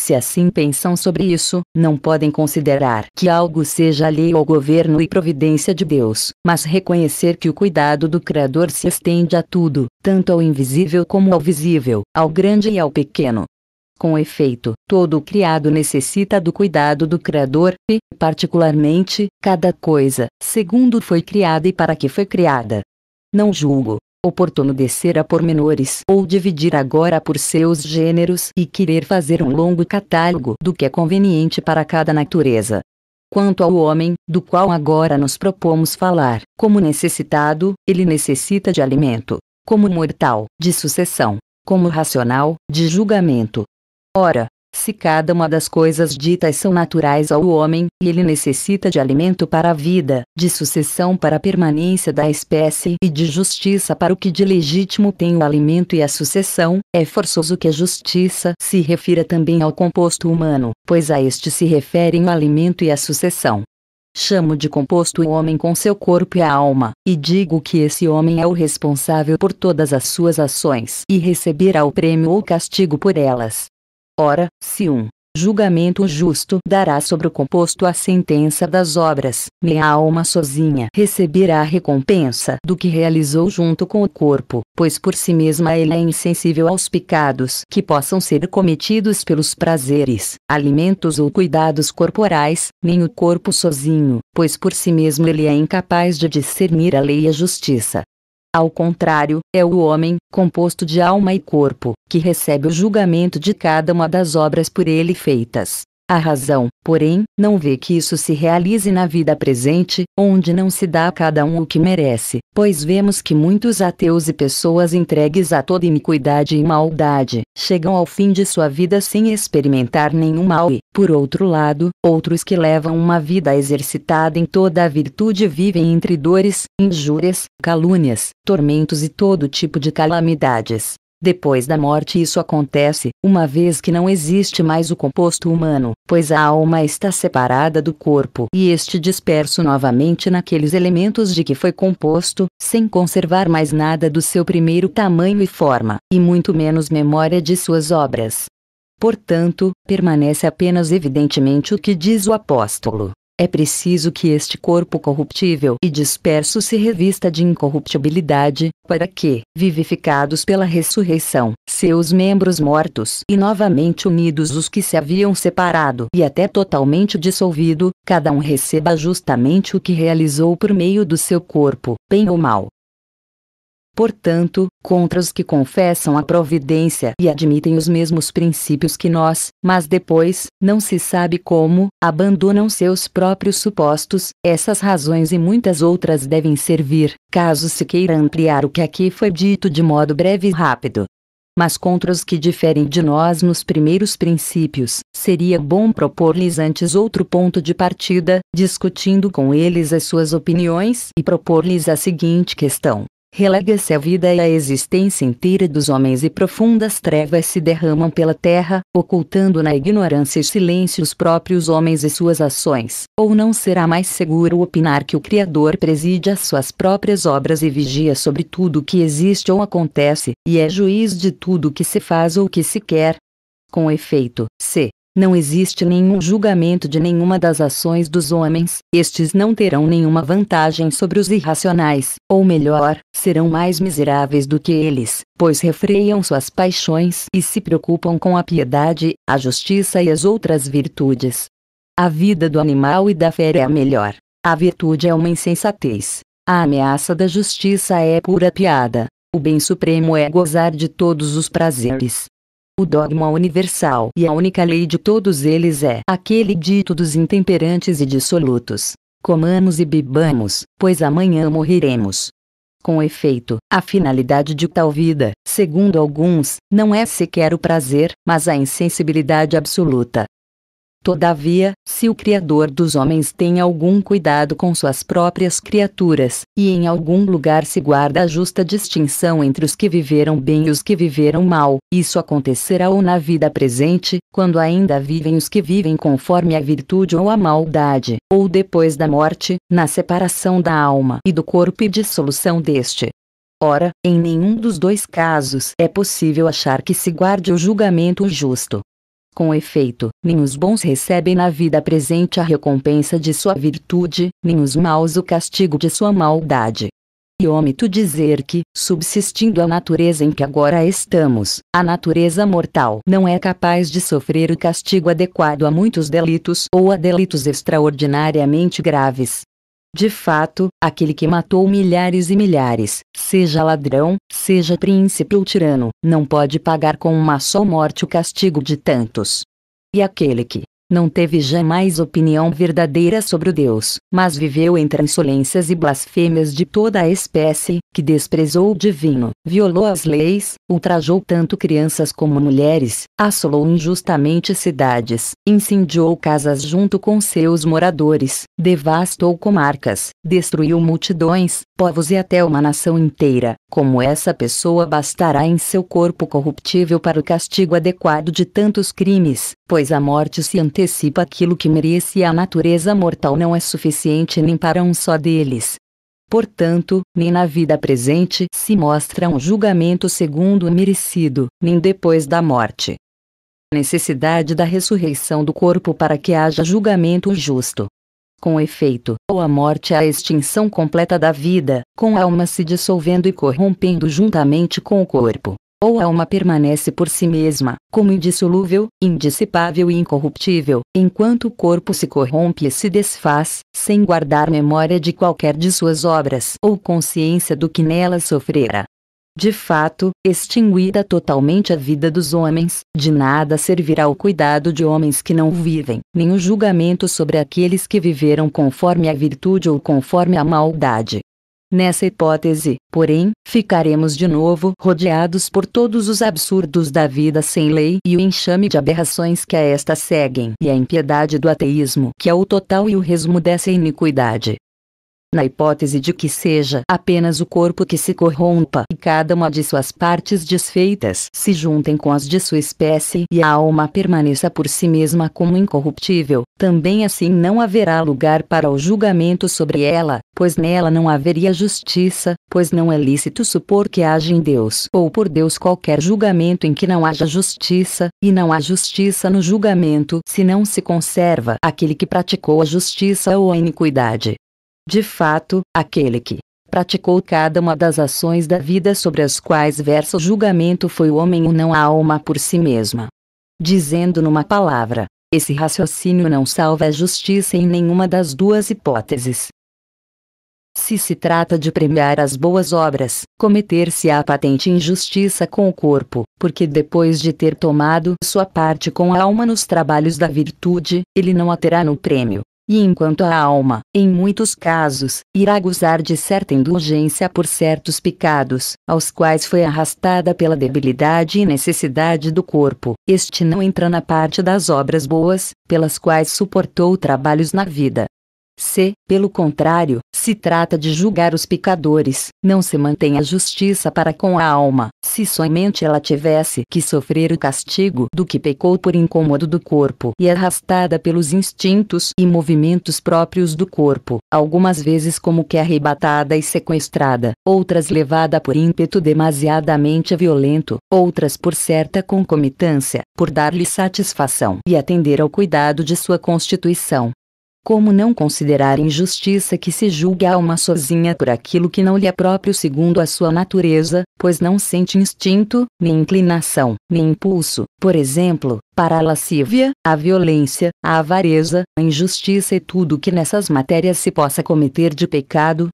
Se assim pensam sobre isso, não podem considerar que algo seja alheio ao governo e providência de Deus, mas reconhecer que o cuidado do Criador se estende a tudo, tanto ao invisível como ao visível, ao grande e ao pequeno. Com efeito, todo o criado necessita do cuidado do Criador, e, particularmente, cada coisa, segundo foi criada e para que foi criada. Não julgo, oportuno descer a pormenores ou dividir agora por seus gêneros e querer fazer um longo catálogo do que é conveniente para cada natureza. Quanto ao homem, do qual agora nos propomos falar, como necessitado, ele necessita de alimento, como mortal, de sucessão, como racional, de julgamento. Ora, se cada uma das coisas ditas são naturais ao homem, e ele necessita de alimento para a vida, de sucessão para a permanência da espécie e de justiça para o que de legítimo tem o alimento e a sucessão, é forçoso que a justiça se refira também ao composto humano, pois a este se referem o alimento e a sucessão. Chamo de composto o homem com seu corpo e a alma, e digo que esse homem é o responsável por todas as suas ações e receberá o prêmio ou castigo por elas. Ora, se um julgamento justo dará sobre o composto a sentença das obras, minha alma sozinha receberá a recompensa do que realizou junto com o corpo, pois por si mesma ele é insensível aos pecados que possam ser cometidos pelos prazeres, alimentos ou cuidados corporais, nem o corpo sozinho, pois por si mesmo ele é incapaz de discernir a lei e a justiça, ao contrário, é o homem, composto de alma e corpo, que recebe o julgamento de cada uma das obras por ele feitas. A razão, porém, não vê que isso se realize na vida presente, onde não se dá a cada um o que merece, pois vemos que muitos ateus e pessoas entregues a toda iniquidade e maldade, chegam ao fim de sua vida sem experimentar nenhum mal e, por outro lado, outros que levam uma vida exercitada em toda a virtude vivem entre dores, injúrias, calúnias, tormentos e todo tipo de calamidades, depois da morte isso acontece, uma vez que não existe mais o composto humano, pois a alma está separada do corpo e este disperso novamente naqueles elementos de que foi composto, sem conservar mais nada do seu primeiro tamanho e forma, e muito menos memória de suas obras. Portanto, permanece apenas evidentemente o que diz o apóstolo. É preciso que este corpo corruptível e disperso se revista de incorruptibilidade, para que, vivificados pela ressurreição, seus membros mortos e novamente unidos os que se haviam separado e até totalmente dissolvido, cada um receba justamente o que realizou por meio do seu corpo, bem ou mal, portanto, contra os que confessam a providência e admitem os mesmos princípios que nós, mas depois, não se sabe como, abandonam seus próprios supostos, essas razões e muitas outras devem servir, caso se queira ampliar o que aqui foi dito de modo breve e rápido mas contra os que diferem de nós nos primeiros princípios, seria bom propor-lhes antes outro ponto de partida, discutindo com eles as suas opiniões e propor-lhes a seguinte questão: relega-se a vida e a existência inteira dos homens e profundas trevas se derramam pela terra, ocultando na ignorância e silêncio os próprios homens e suas ações. Ou não será mais seguro opinar que o Criador preside as suas próprias obras e vigia sobre tudo o que existe ou acontece, e é juiz de tudo o que se faz ou que se quer? Com efeito, se, não existe nenhum julgamento de nenhuma das ações dos homens, estes não terão nenhuma vantagem sobre os irracionais, ou melhor, serão mais miseráveis do que eles, pois refreiam suas paixões e se preocupam com a piedade, a justiça e as outras virtudes. A vida do animal e da fera é a melhor. A virtude é uma insensatez. A ameaça da justiça é pura piada. O bem supremo é gozar de todos os prazeres, o dogma universal e a única lei de todos eles é aquele dito dos intemperantes e dissolutos. Comamos e bebamos, pois amanhã morreremos. Com efeito, a finalidade de tal vida, segundo alguns, não é sequer o prazer, mas a insensibilidade absoluta, Todavia, se o Criador dos homens tem algum cuidado com suas próprias criaturas, e em algum lugar se guarda a justa distinção entre os que viveram bem e os que viveram mal, isso acontecerá ou na vida presente, quando ainda vivem os que vivem conforme a virtude ou a maldade, ou depois da morte, na separação da alma e do corpo e dissolução deste. Ora, em nenhum dos dois casos é possível achar que se guarde o julgamento justo. Com efeito, nem os bons recebem na vida presente a recompensa de sua virtude, nem os maus o castigo de sua maldade. E omito dizer que, subsistindo a natureza em que agora estamos, a natureza mortal não é capaz de sofrer o castigo adequado a muitos delitos ou a delitos extraordinariamente graves, de fato, aquele que matou milhares e milhares, seja ladrão, seja príncipe ou tirano, não pode pagar com uma só morte o castigo de tantos. E aquele que não teve jamais opinião verdadeira sobre o Deus, mas viveu entre insolências e blasfêmias de toda a espécie, que desprezou o divino, violou as leis, ultrajou tanto crianças como mulheres, assolou injustamente cidades, incendiou casas junto com seus moradores, devastou comarcas, destruiu multidões, povos e até uma nação inteira. Como essa pessoa bastará em seu corpo corruptível para o castigo adequado de tantos crimes, pois a morte se antecipa aquilo que merece e a natureza mortal não é suficiente suficiente nem para um só deles. Portanto, nem na vida presente se mostra um julgamento segundo o merecido, nem depois da morte. Necessidade da ressurreição do corpo para que haja julgamento justo. Com efeito, ou a morte é a extinção completa da vida, com a alma se dissolvendo e corrompendo juntamente com o corpo ou a alma permanece por si mesma, como indissolúvel, indissipável e incorruptível, enquanto o corpo se corrompe e se desfaz, sem guardar memória de qualquer de suas obras ou consciência do que nelas sofrera. De fato, extinguida totalmente a vida dos homens, de nada servirá o cuidado de homens que não vivem, nem o julgamento sobre aqueles que viveram conforme a virtude ou conforme a maldade. Nessa hipótese, porém, ficaremos de novo rodeados por todos os absurdos da vida sem lei e o enxame de aberrações que a esta seguem e a impiedade do ateísmo que é o total e o resumo dessa iniquidade na hipótese de que seja apenas o corpo que se corrompa e cada uma de suas partes desfeitas se juntem com as de sua espécie e a alma permaneça por si mesma como incorruptível, também assim não haverá lugar para o julgamento sobre ela, pois nela não haveria justiça, pois não é lícito supor que haja em Deus ou por Deus qualquer julgamento em que não haja justiça, e não há justiça no julgamento se não se conserva aquele que praticou a justiça ou a iniquidade de fato, aquele que praticou cada uma das ações da vida sobre as quais versa o julgamento foi o homem ou não a alma por si mesma. Dizendo numa palavra, esse raciocínio não salva a justiça em nenhuma das duas hipóteses. Se se trata de premiar as boas obras, cometer-se a patente injustiça com o corpo, porque depois de ter tomado sua parte com a alma nos trabalhos da virtude, ele não a terá no prêmio. E enquanto a alma, em muitos casos, irá gozar de certa indulgência por certos pecados, aos quais foi arrastada pela debilidade e necessidade do corpo, este não entra na parte das obras boas, pelas quais suportou trabalhos na vida, se, pelo contrário, se trata de julgar os pecadores, não se mantém a justiça para com a alma, se somente ela tivesse que sofrer o castigo do que pecou por incômodo do corpo e arrastada pelos instintos e movimentos próprios do corpo, algumas vezes como que arrebatada e sequestrada, outras levada por ímpeto demasiadamente violento, outras por certa concomitância, por dar-lhe satisfação e atender ao cuidado de sua constituição, como não considerar injustiça que se julga a alma sozinha por aquilo que não lhe é próprio segundo a sua natureza, pois não sente instinto, nem inclinação, nem impulso, por exemplo, para a lascívia, a violência, a avareza, a injustiça e tudo que nessas matérias se possa cometer de pecado,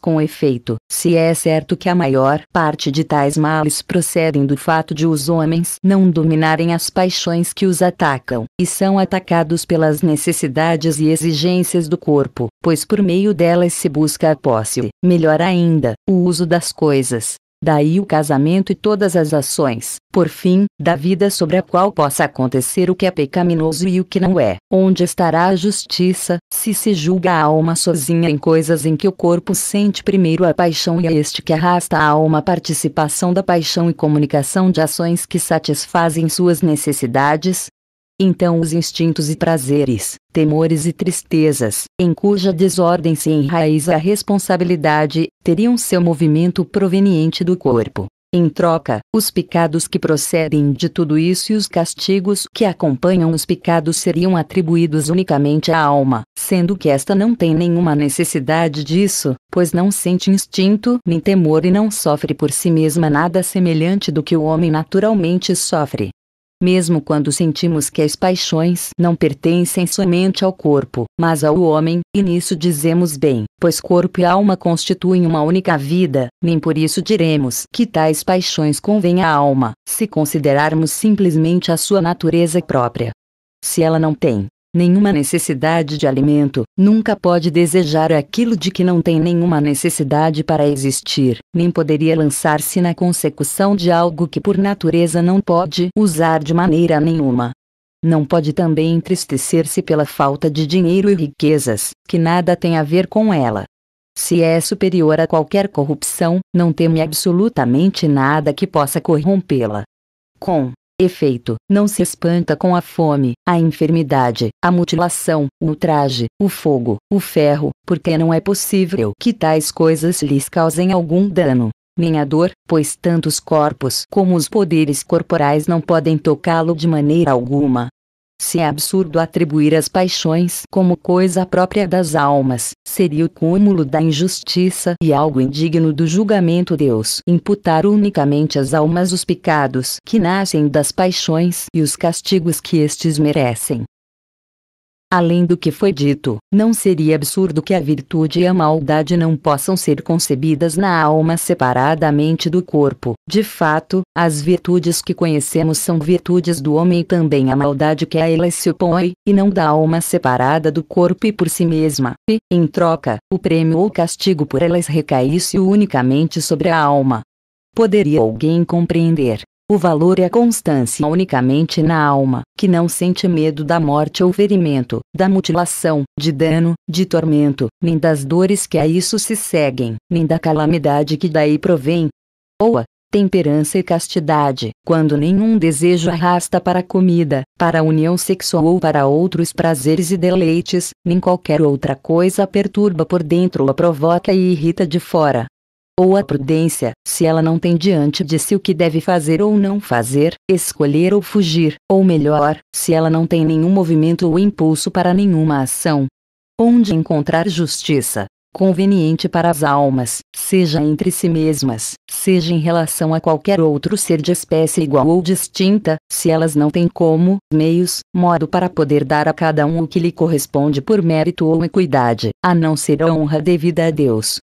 com efeito, se é certo que a maior parte de tais males procedem do fato de os homens não dominarem as paixões que os atacam, e são atacados pelas necessidades e exigências do corpo, pois por meio delas se busca a posse, melhor ainda, o uso das coisas, daí o casamento e todas as ações, por fim, da vida sobre a qual possa acontecer o que é pecaminoso e o que não é. Onde estará a justiça, se se julga a alma sozinha em coisas em que o corpo sente primeiro a paixão e é este que arrasta a alma a participação da paixão e comunicação de ações que satisfazem suas necessidades, então os instintos e prazeres, temores e tristezas, em cuja desordem se enraiza a responsabilidade, teriam seu movimento proveniente do corpo. Em troca, os picados que procedem de tudo isso e os castigos que acompanham os picados seriam atribuídos unicamente à alma, sendo que esta não tem nenhuma necessidade disso, pois não sente instinto nem temor e não sofre por si mesma nada semelhante do que o homem naturalmente sofre mesmo quando sentimos que as paixões não pertencem somente ao corpo, mas ao homem, e nisso dizemos bem, pois corpo e alma constituem uma única vida, nem por isso diremos que tais paixões convêm à alma, se considerarmos simplesmente a sua natureza própria. Se ela não tem nenhuma necessidade de alimento, nunca pode desejar aquilo de que não tem nenhuma necessidade para existir, nem poderia lançar-se na consecução de algo que por natureza não pode usar de maneira nenhuma. Não pode também entristecer-se pela falta de dinheiro e riquezas, que nada tem a ver com ela. Se é superior a qualquer corrupção, não teme absolutamente nada que possa corrompê-la. Com Efeito, não se espanta com a fome, a enfermidade, a mutilação, o ultraje, o fogo, o ferro, porque não é possível que tais coisas lhes causem algum dano nem a dor, pois tanto os corpos como os poderes corporais não podem tocá-lo de maneira alguma, se é absurdo atribuir as paixões como coisa própria das almas, seria o cúmulo da injustiça e algo indigno do julgamento Deus imputar unicamente às almas os pecados que nascem das paixões e os castigos que estes merecem. Além do que foi dito, não seria absurdo que a virtude e a maldade não possam ser concebidas na alma separadamente do corpo. De fato, as virtudes que conhecemos são virtudes do homem e também a maldade que a elas se opõe, e não da alma separada do corpo e por si mesma. E, em troca, o prêmio ou castigo por elas recaísse unicamente sobre a alma. Poderia alguém compreender o valor e é a constância unicamente na alma, que não sente medo da morte ou ferimento, da mutilação, de dano, de tormento, nem das dores que a isso se seguem, nem da calamidade que daí provém. Ou a temperança e castidade, quando nenhum desejo arrasta para a comida, para a união sexual ou para outros prazeres e deleites, nem qualquer outra coisa perturba por dentro ou a provoca e irrita de fora ou a prudência, se ela não tem diante de si o que deve fazer ou não fazer, escolher ou fugir, ou melhor, se ela não tem nenhum movimento ou impulso para nenhuma ação. Onde encontrar justiça? Conveniente para as almas, seja entre si mesmas, seja em relação a qualquer outro ser de espécie igual ou distinta, se elas não têm como, meios, modo para poder dar a cada um o que lhe corresponde por mérito ou equidade, a não ser a honra devida a Deus,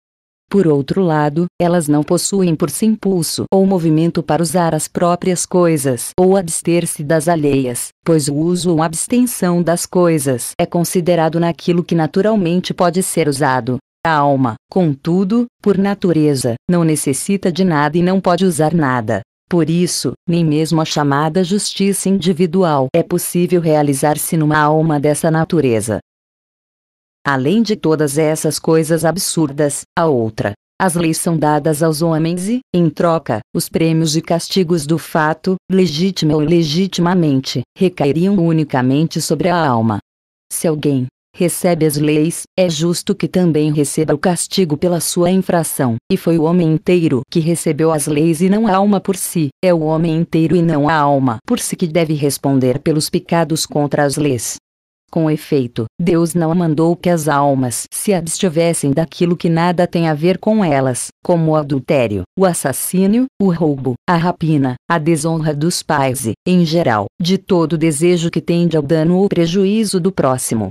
por outro lado, elas não possuem por si impulso ou movimento para usar as próprias coisas ou abster-se das alheias, pois o uso ou abstenção das coisas é considerado naquilo que naturalmente pode ser usado. A alma, contudo, por natureza, não necessita de nada e não pode usar nada. Por isso, nem mesmo a chamada justiça individual é possível realizar-se numa alma dessa natureza. Além de todas essas coisas absurdas, a outra, as leis são dadas aos homens e, em troca, os prêmios e castigos do fato, legítima ou legitimamente, recairiam unicamente sobre a alma. Se alguém recebe as leis, é justo que também receba o castigo pela sua infração, e foi o homem inteiro que recebeu as leis e não a alma por si, é o homem inteiro e não a alma por si que deve responder pelos pecados contra as leis. Com efeito, Deus não mandou que as almas se abstivessem daquilo que nada tem a ver com elas, como o adultério, o assassínio, o roubo, a rapina, a desonra dos pais e, em geral, de todo desejo que tende ao dano ou prejuízo do próximo.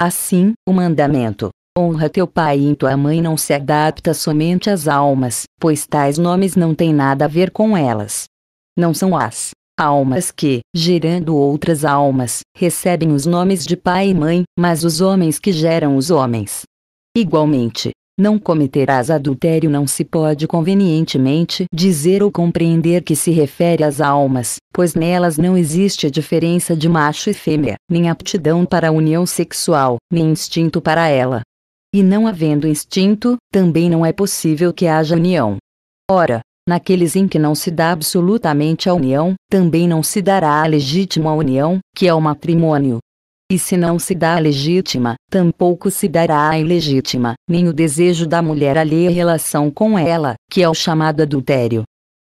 Assim, o mandamento, honra teu pai e tua mãe não se adapta somente às almas, pois tais nomes não têm nada a ver com elas. Não são as almas que, gerando outras almas, recebem os nomes de pai e mãe, mas os homens que geram os homens. Igualmente, não cometerás adultério não se pode convenientemente dizer ou compreender que se refere às almas, pois nelas não existe diferença de macho e fêmea, nem aptidão para a união sexual, nem instinto para ela. E não havendo instinto, também não é possível que haja união. Ora, Naqueles em que não se dá absolutamente a união, também não se dará a legítima união, que é o matrimônio. E se não se dá a legítima, tampouco se dará a ilegítima, nem o desejo da mulher alheia relação com ela, que é o chamado adultério.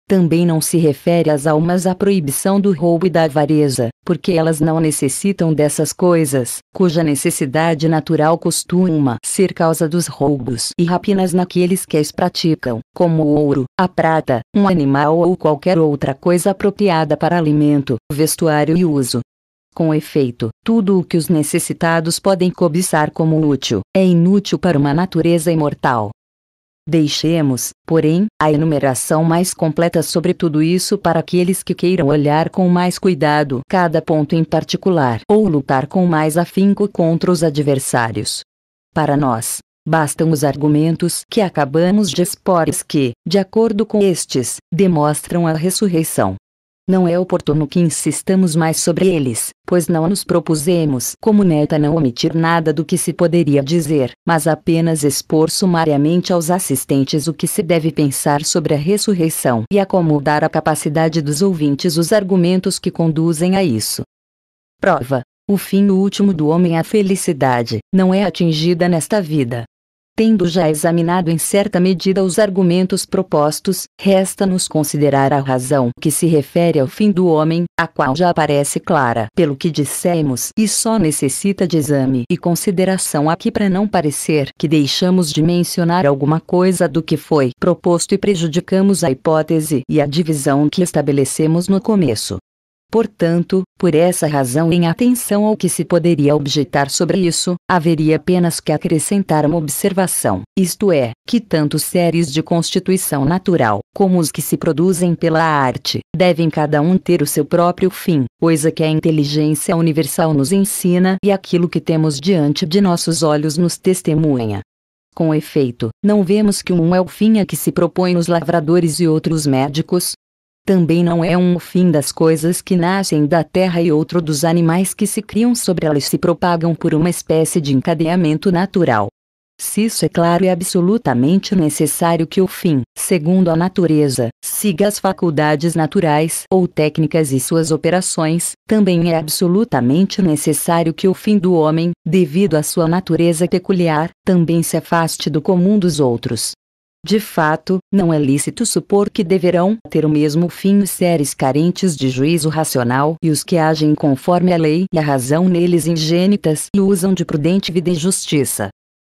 Também não se refere às almas a proibição do roubo e da avareza, porque elas não necessitam dessas coisas, cuja necessidade natural costuma ser causa dos roubos e rapinas naqueles que as praticam, como o ouro, a prata, um animal ou qualquer outra coisa apropriada para alimento, vestuário e uso. Com efeito, tudo o que os necessitados podem cobiçar como útil é inútil para uma natureza imortal Deixemos, porém, a enumeração mais completa sobre tudo isso para aqueles que queiram olhar com mais cuidado cada ponto em particular ou lutar com mais afinco contra os adversários. Para nós, bastam os argumentos que acabamos de expor que, de acordo com estes, demonstram a ressurreição. Não é oportuno que insistamos mais sobre eles, pois não nos propusemos como meta não omitir nada do que se poderia dizer, mas apenas expor sumariamente aos assistentes o que se deve pensar sobre a ressurreição e acomodar a capacidade dos ouvintes os argumentos que conduzem a isso. Prova: o fim último do homem, é a felicidade, não é atingida nesta vida, Tendo já examinado em certa medida os argumentos propostos, resta-nos considerar a razão que se refere ao fim do homem, a qual já aparece clara pelo que dissemos e só necessita de exame e consideração aqui para não parecer que deixamos de mencionar alguma coisa do que foi proposto e prejudicamos a hipótese e a divisão que estabelecemos no começo. Portanto, por essa razão em atenção ao que se poderia objetar sobre isso, haveria apenas que acrescentar uma observação, isto é, que tanto séries de constituição natural, como os que se produzem pela arte, devem cada um ter o seu próprio fim, coisa que a inteligência universal nos ensina e aquilo que temos diante de nossos olhos nos testemunha. Com efeito, não vemos que um é o fim a que se propõem os lavradores e outros médicos, também não é um o fim das coisas que nascem da terra e outro dos animais que se criam sobre ela e se propagam por uma espécie de encadeamento natural. Se isso é claro, é absolutamente necessário que o fim, segundo a natureza, siga as faculdades naturais ou técnicas e suas operações, também é absolutamente necessário que o fim do homem, devido à sua natureza peculiar, também se afaste do comum dos outros. De fato, não é lícito supor que deverão ter o mesmo fim os seres carentes de juízo racional e os que agem conforme a lei e a razão neles ingênitas e usam de prudente vida e justiça.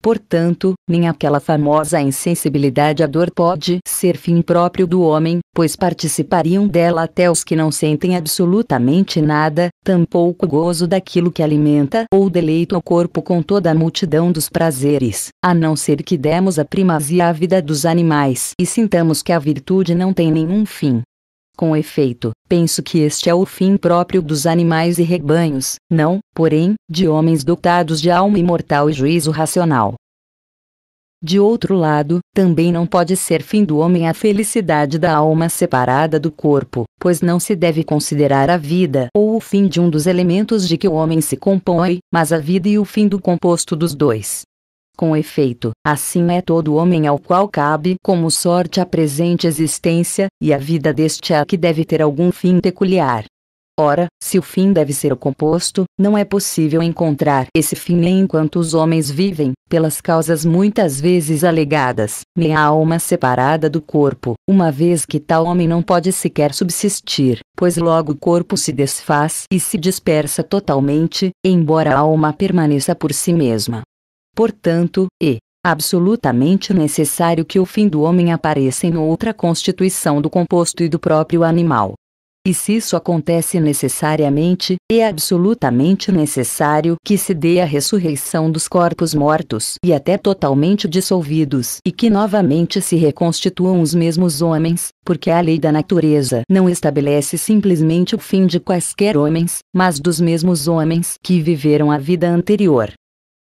Portanto, nem aquela famosa insensibilidade à dor pode ser fim próprio do homem, pois participariam dela até os que não sentem absolutamente nada, tampouco o gozo daquilo que alimenta ou deleita o corpo com toda a multidão dos prazeres, a não ser que demos a primazia à vida dos animais e sintamos que a virtude não tem nenhum fim, com efeito, penso que este é o fim próprio dos animais e rebanhos, não, porém, de homens dotados de alma imortal e juízo racional. De outro lado, também não pode ser fim do homem a felicidade da alma separada do corpo, pois não se deve considerar a vida ou o fim de um dos elementos de que o homem se compõe, mas a vida e o fim do composto dos dois. Com efeito, assim é todo homem ao qual cabe como sorte a presente existência, e a vida deste a que deve ter algum fim peculiar. Ora, se o fim deve ser o composto, não é possível encontrar esse fim nem enquanto os homens vivem, pelas causas muitas vezes alegadas, nem a alma separada do corpo, uma vez que tal homem não pode sequer subsistir, pois logo o corpo se desfaz e se dispersa totalmente, embora a alma permaneça por si mesma. Portanto, é absolutamente necessário que o fim do homem apareça em outra constituição do composto e do próprio animal. E se isso acontece necessariamente, é absolutamente necessário que se dê a ressurreição dos corpos mortos e até totalmente dissolvidos e que novamente se reconstituam os mesmos homens, porque a lei da natureza não estabelece simplesmente o fim de quaisquer homens, mas dos mesmos homens que viveram a vida anterior.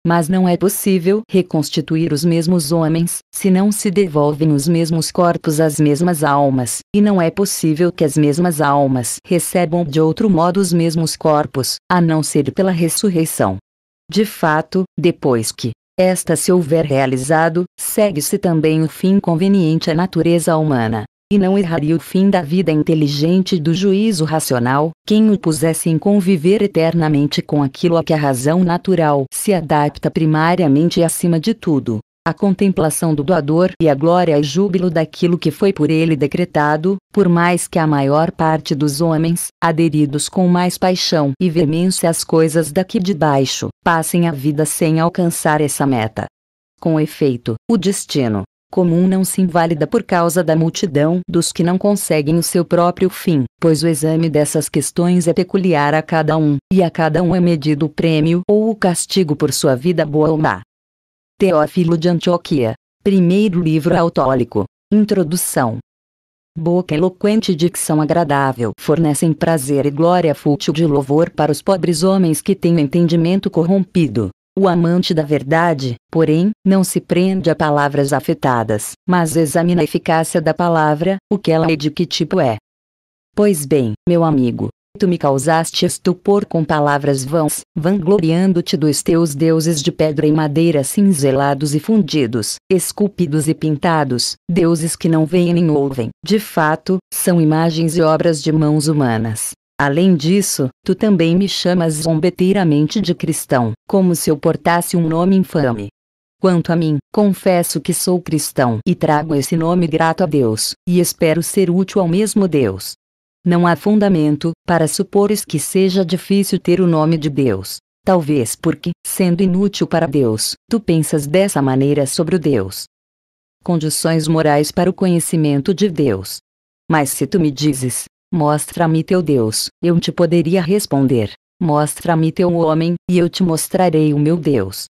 Mas não é possível reconstituir os mesmos homens, se não se devolvem os mesmos corpos às mesmas almas, e não é possível que as mesmas almas recebam de outro modo os mesmos corpos, a não ser pela ressurreição. De fato, depois que esta se houver realizado, segue-se também o fim conveniente à natureza humana e não erraria o fim da vida inteligente do juízo racional, quem o pusesse em conviver eternamente com aquilo a que a razão natural se adapta primariamente e acima de tudo. A contemplação do doador e a glória e júbilo daquilo que foi por ele decretado, por mais que a maior parte dos homens, aderidos com mais paixão e veemência às coisas daqui de baixo, passem a vida sem alcançar essa meta. Com efeito, o destino, comum não se invalida por causa da multidão dos que não conseguem o seu próprio fim, pois o exame dessas questões é peculiar a cada um, e a cada um é medido o prêmio ou o castigo por sua vida boa ou má. Teófilo de Antioquia. Primeiro livro autólico. Introdução. Boca eloquente e dicção agradável fornecem prazer e glória fútil de louvor para os pobres homens que têm o entendimento corrompido. O amante da verdade, porém, não se prende a palavras afetadas, mas examina a eficácia da palavra, o que ela é e de que tipo é. Pois bem, meu amigo, tu me causaste estupor com palavras vãs, vangloriando-te dos teus deuses de pedra e madeira cinzelados e fundidos, esculpidos e pintados, deuses que não veem nem ouvem. De fato, são imagens e obras de mãos humanas, Além disso, tu também me chamas zombeteiramente de cristão, como se eu portasse um nome infame. Quanto a mim, confesso que sou cristão e trago esse nome grato a Deus, e espero ser útil ao mesmo Deus. Não há fundamento para supores que seja difícil ter o nome de Deus. Talvez porque, sendo inútil para Deus, tu pensas dessa maneira sobre o Deus. Condições morais para o conhecimento de Deus. Mas se tu me dizes, Mostra-me teu Deus, eu te poderia responder. Mostra-me teu homem, e eu te mostrarei o meu Deus.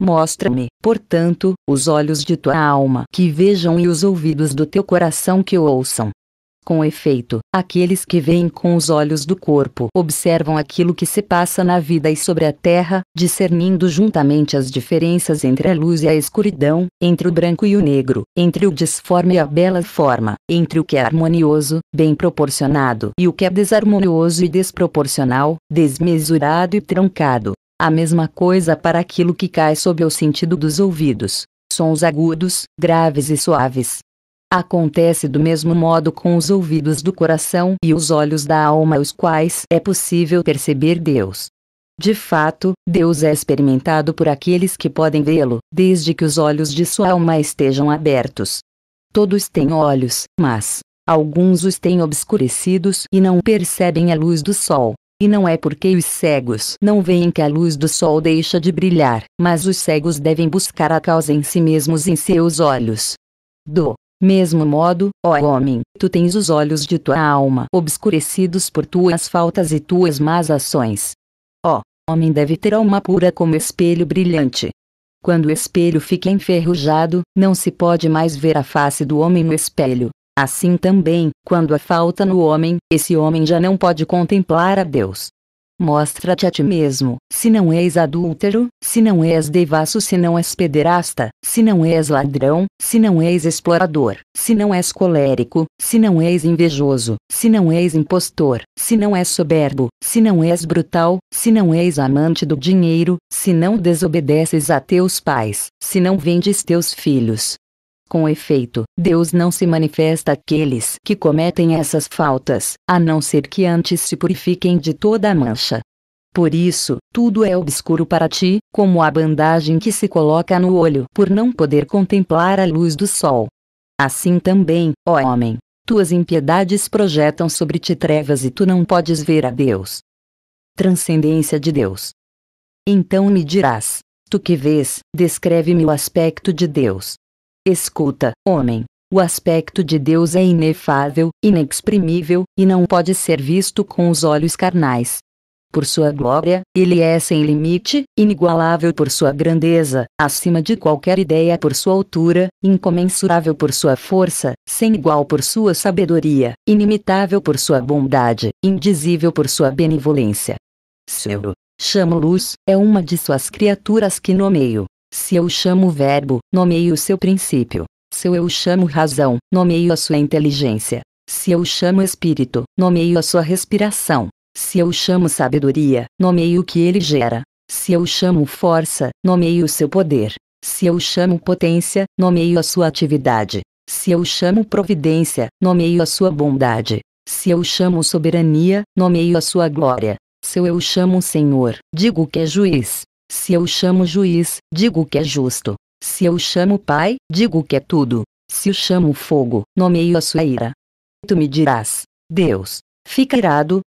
Mostra-me, portanto, os olhos de tua alma que vejam e os ouvidos do teu coração que ouçam. Com efeito, aqueles que veem com os olhos do corpo observam aquilo que se passa na vida e sobre a terra, discernindo juntamente as diferenças entre a luz e a escuridão, entre o branco e o negro, entre o disforme e a bela forma, entre o que é harmonioso, bem proporcionado e o que é desarmonioso e desproporcional, desmesurado e truncado. A mesma coisa para aquilo que cai sob o sentido dos ouvidos, sons agudos, graves e suaves, Acontece do mesmo modo com os ouvidos do coração e os olhos da alma, os quais é possível perceber Deus. De fato, Deus é experimentado por aqueles que podem vê-lo, desde que os olhos de sua alma estejam abertos. Todos têm olhos, mas alguns os têm obscurecidos e não percebem a luz do sol. E não é porque os cegos não veem que a luz do sol deixa de brilhar, mas os cegos devem buscar a causa em si mesmos em seus olhos. Do mesmo modo, ó homem, tu tens os olhos de tua alma obscurecidos por tuas faltas e tuas más ações. Ó, homem deve ter alma pura como espelho brilhante. Quando o espelho fica enferrujado, não se pode mais ver a face do homem no espelho. Assim também, quando há falta no homem, esse homem já não pode contemplar a Deus. Mostra-te a ti mesmo, se não és adúltero, se não és devasso, se não és pederasta, se não és ladrão, se não és explorador, se não és colérico, se não és invejoso, se não és impostor, se não és soberbo, se não és brutal, se não és amante do dinheiro, se não desobedeces a teus pais, se não vendes teus filhos, com efeito, Deus não se manifesta àqueles que cometem essas faltas, a não ser que antes se purifiquem de toda mancha. Por isso, tudo é obscuro para ti, como a bandagem que se coloca no olho por não poder contemplar a luz do sol. Assim também, ó homem, tuas impiedades projetam sobre ti trevas e tu não podes ver a Deus. Transcendência de Deus. Então me dirás: Tu que vês, descreve-me o aspecto de Deus. Escuta, homem. O aspecto de Deus é inefável, inexprimível, e não pode ser visto com os olhos carnais. Por sua glória, ele é sem limite, inigualável por sua grandeza, acima de qualquer ideia por sua altura, incomensurável por sua força, sem igual por sua sabedoria, inimitável por sua bondade, indizível por sua benevolência. Seu chamo luz é uma de suas criaturas que nomeio, se eu chamo verbo, nomeio o seu princípio. Se eu chamo razão, nomeio a sua inteligência. Se eu chamo espírito, nomeio a sua respiração. Se eu chamo sabedoria, nomeio o que ele gera. Se eu chamo força, nomeio o seu poder. Se eu chamo potência, nomeio a sua atividade. Se eu chamo providência, nomeio a sua bondade. Se eu chamo soberania, nomeio a sua glória. Se eu chamo Senhor, digo que é juiz. Se eu chamo juiz, digo que é justo. Se eu chamo pai, digo que é tudo. Se eu chamo fogo, nomeio a sua ira. Tu me dirás, Deus, fica irado?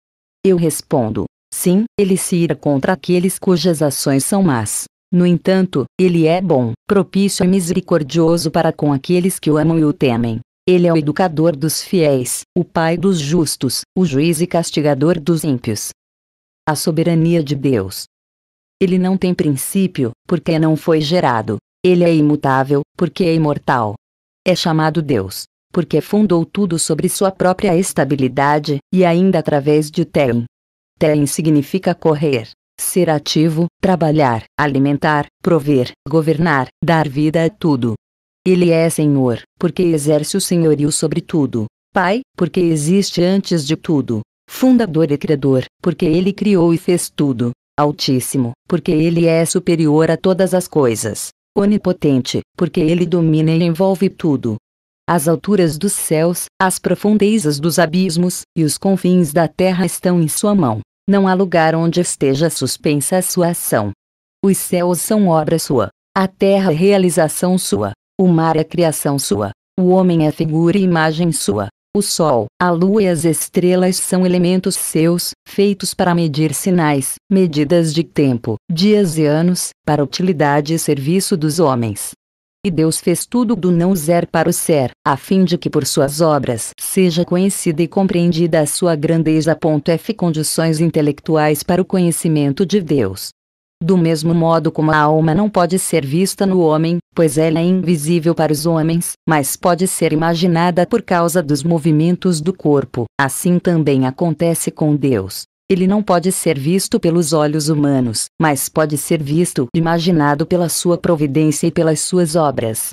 Eu respondo, sim, ele se ira contra aqueles cujas ações são más. No entanto, ele é bom, propício e misericordioso para com aqueles que o amam e o temem. Ele é o educador dos fiéis, o pai dos justos, o juiz e castigador dos ímpios. A soberania de Deus. Ele não tem princípio, porque não foi gerado. Ele é imutável, porque é imortal. É chamado Deus, porque fundou tudo sobre sua própria estabilidade, e ainda através de Tem. Tem significa correr, ser ativo, trabalhar, alimentar, prover, governar, dar vida a tudo. Ele é Senhor, porque exerce o senhorio sobre tudo. Pai, porque existe antes de tudo. Fundador e Criador, porque ele criou e fez tudo. Altíssimo, porque Ele é superior a todas as coisas. Onipotente, porque Ele domina e envolve tudo. As alturas dos céus, as profundezas dos abismos, e os confins da terra estão em Sua mão. Não há lugar onde esteja suspensa a Sua ação. Os céus são obra Sua. A terra é realização Sua. O mar é criação Sua. O homem é figura e imagem Sua. O Sol, a Lua e as estrelas são elementos seus, feitos para medir sinais, medidas de tempo, dias e anos, para utilidade e serviço dos homens. E Deus fez tudo do não ser para o ser, a fim de que por suas obras seja conhecida e compreendida a sua grandeza. F. Condições intelectuais para o conhecimento de Deus. Do mesmo modo como a alma não pode ser vista no homem, pois ela é invisível para os homens, mas pode ser imaginada por causa dos movimentos do corpo, assim também acontece com Deus. Ele não pode ser visto pelos olhos humanos, mas pode ser visto, imaginado pela sua providência e pelas suas obras.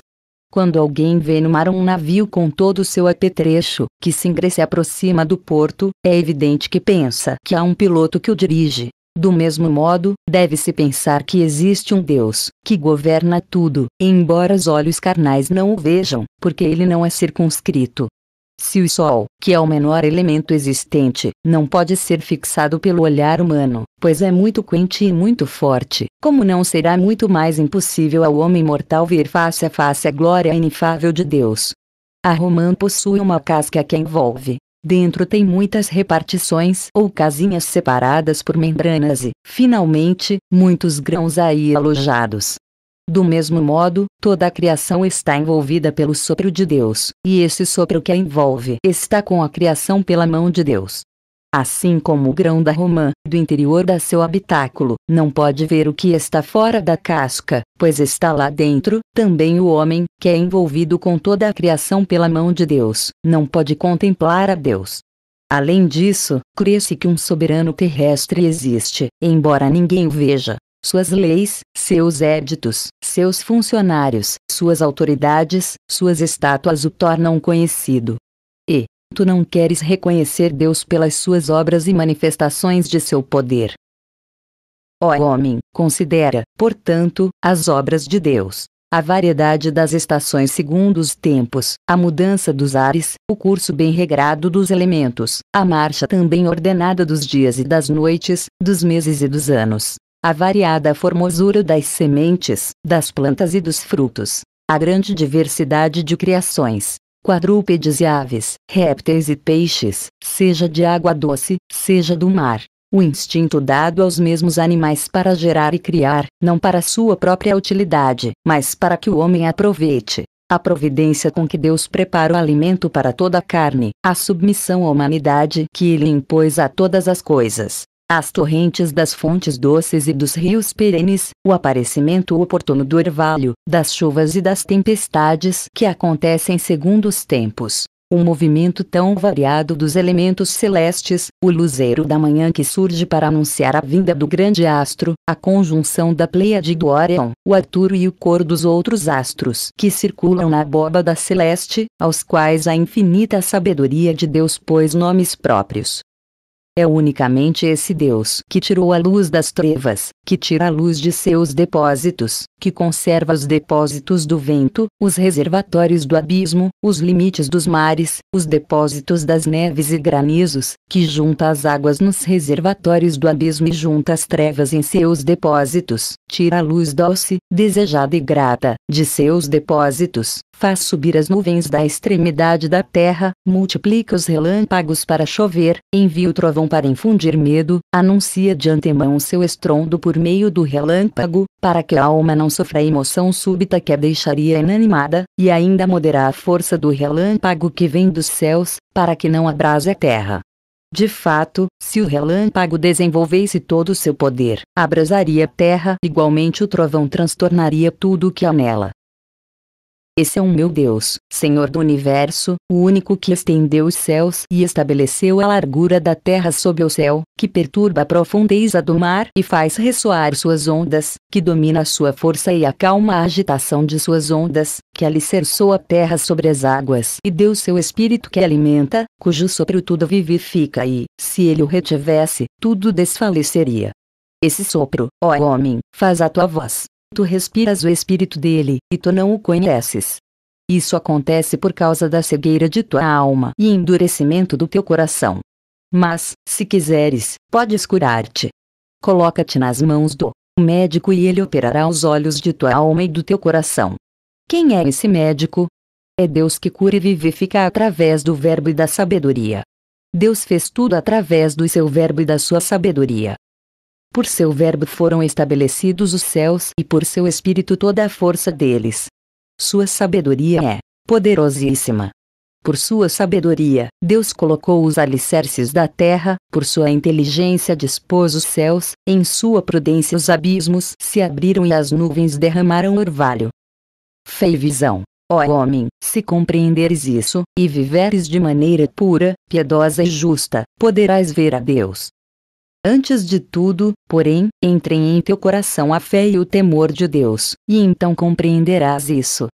Quando alguém vê no mar um navio com todo o seu apetrecho, que se ingressa e aproxima do porto, é evidente que pensa que há um piloto que o dirige, do mesmo modo, deve-se pensar que existe um Deus, que governa tudo, embora os olhos carnais não o vejam, porque ele não é circunscrito. Se o Sol, que é o menor elemento existente, não pode ser fixado pelo olhar humano, pois é muito quente e muito forte, como não será muito mais impossível ao homem mortal ver face a face a glória inefável de Deus? A Romã possui uma casca que envolve, Dentro tem muitas repartições ou casinhas separadas por membranas e, finalmente, muitos grãos aí alojados. Do mesmo modo, toda a criação está envolvida pelo sopro de Deus, e esse sopro que a envolve está com a criação pela mão de Deus assim como o grão da romã, do interior da seu habitáculo, não pode ver o que está fora da casca, pois está lá dentro, também o homem, que é envolvido com toda a criação pela mão de Deus, não pode contemplar a Deus. Além disso, crê-se que um soberano terrestre existe, embora ninguém o veja. Suas leis, seus éditos, seus funcionários, suas autoridades, suas estátuas o tornam conhecido. E, Tu não queres reconhecer Deus pelas suas obras e manifestações de seu poder. Ó homem, considera, portanto, as obras de Deus. A variedade das estações segundo os tempos, a mudança dos ares, o curso bem regrado dos elementos, a marcha também ordenada dos dias e das noites, dos meses e dos anos, a variada formosura das sementes, das plantas e dos frutos, a grande diversidade de criações, quadrúpedes e aves, répteis e peixes, seja de água doce, seja do mar. O instinto dado aos mesmos animais para gerar e criar, não para sua própria utilidade, mas para que o homem aproveite. A providência com que Deus prepara o alimento para toda a carne, a submissão à humanidade que ele impôs a todas as coisas, as torrentes das fontes doces e dos rios perenes, o aparecimento oportuno do orvalho, das chuvas e das tempestades que acontecem segundo os tempos. O movimento tão variado dos elementos celestes, o luzeiro da manhã que surge para anunciar a vinda do grande astro, a conjunção da Pleiade do Orion, o Arturo e o cor dos outros astros que circulam na abóbada celeste, aos quais a infinita sabedoria de Deus pôs nomes próprios. É unicamente esse Deus que tirou a luz das trevas, que tira a luz de seus depósitos, que conserva os depósitos do vento, os reservatórios do abismo, os limites dos mares, os depósitos das neves e granizos, que junta as águas nos reservatórios do abismo e junta as trevas em seus depósitos, tira a luz doce, desejada e grata, de seus depósitos, faz subir as nuvens da extremidade da terra, multiplica os relâmpagos para chover, envia o trovão para infundir medo, anuncia de antemão seu estrondo por meio do relâmpago, para que a alma não sofra emoção súbita que a deixaria inanimada, e ainda moderar a força do relâmpago que vem dos céus, para que não abrase a terra. De fato, se o relâmpago desenvolvesse todo o seu poder, abrasaria a terra, igualmente o trovão transtornaria tudo o que há nela. Esse é um meu Deus, Senhor do universo, o único que estendeu os céus e estabeleceu a largura da terra sob o céu, que perturba a profundeza do mar e faz ressoar suas ondas, que domina a sua força e acalma a agitação de suas ondas, que alicerçou a terra sobre as águas e deu seu espírito que alimenta, cujo sopro tudo vivifica e, se ele o retivesse, tudo desfaleceria. Esse sopro, ó homem, faz a tua voz, Tu respiras o espírito dele, e tu não o conheces. Isso acontece por causa da cegueira de tua alma e endurecimento do teu coração. Mas, se quiseres, podes curar-te. Coloca-te nas mãos do médico e ele operará os olhos de tua alma e do teu coração. Quem é esse médico? É Deus que cura e vivifica através do Verbo e da sabedoria. Deus fez tudo através do seu Verbo e da sua sabedoria. Por seu verbo foram estabelecidos os céus e por seu espírito toda a força deles. Sua sabedoria é poderosíssima. Por sua sabedoria, Deus colocou os alicerces da terra, por sua inteligência dispôs os céus, em sua prudência os abismos se abriram e as nuvens derramaram orvalho. Fé e visão. Ó homem, se compreenderes isso, e viveres de maneira pura, piedosa e justa, poderás ver a Deus. Antes de tudo, porém, entrem em teu coração a fé e o temor de Deus, e então compreenderás isso.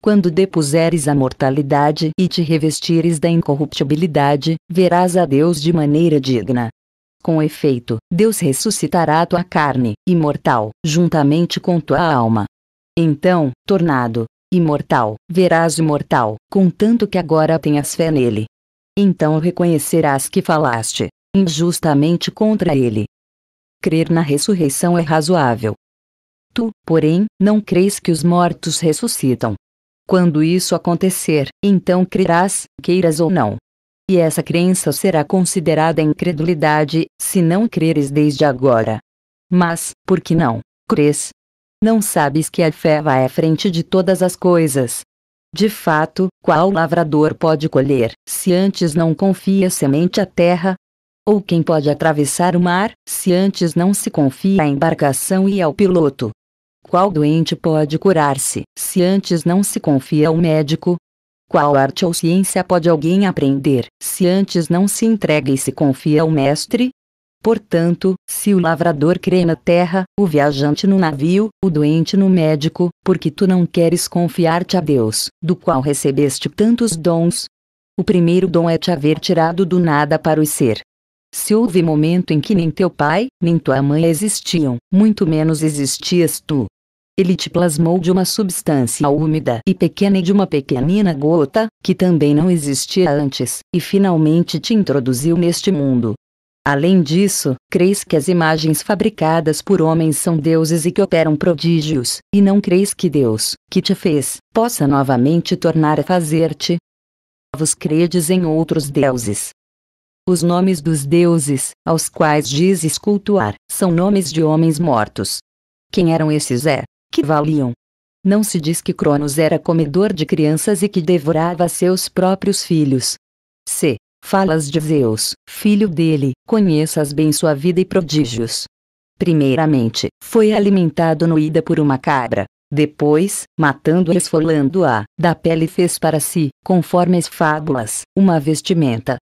Quando depuseres a mortalidade e te revestires da incorruptibilidade, verás a Deus de maneira digna. Com efeito, Deus ressuscitará tua carne, imortal, juntamente com tua alma. Então, tornado imortal, verás o mortal, contanto que agora tenhas fé nele. Então reconhecerás que falaste injustamente contra ele. Crer na ressurreição é razoável. Tu, porém, não crês que os mortos ressuscitam. Quando isso acontecer, então crerás, queiras ou não. E essa crença será considerada incredulidade, se não creres desde agora. Mas, por que não crês? Não sabes que a fé vai à frente de todas as coisas. De fato, qual lavrador pode colher, se antes não confia semente à terra, ou quem pode atravessar o mar, se antes não se confia à embarcação e ao piloto? Qual doente pode curar-se, se antes não se confia ao médico? Qual arte ou ciência pode alguém aprender, se antes não se entrega e se confia ao mestre? Portanto, se o lavrador crê na terra, o viajante no navio, o doente no médico, porque tu não queres confiar-te a Deus, do qual recebeste tantos dons. O primeiro dom é te haver tirado do nada para o ser, se houve momento em que nem teu pai, nem tua mãe existiam, muito menos existias tu. Ele te plasmou de uma substância úmida e pequena e de uma pequenina gota, que também não existia antes, e finalmente te introduziu neste mundo. Além disso, creis que as imagens fabricadas por homens são deuses e que operam prodígios, e não creis que Deus, que te fez, possa novamente tornar a fazer-te? Vos credes em outros deuses, os nomes dos deuses, aos quais dizes cultuar, são nomes de homens mortos. Quem eram esses é, que valiam. Não se diz que Cronos era comedor de crianças e que devorava seus próprios filhos. C. Falas de Zeus, filho dele, conheças bem sua vida e prodígios. Primeiramente, foi alimentado no Ida por uma cabra. Depois, matando e esfolando-a, da pele fez para si, conforme as fábulas, uma vestimenta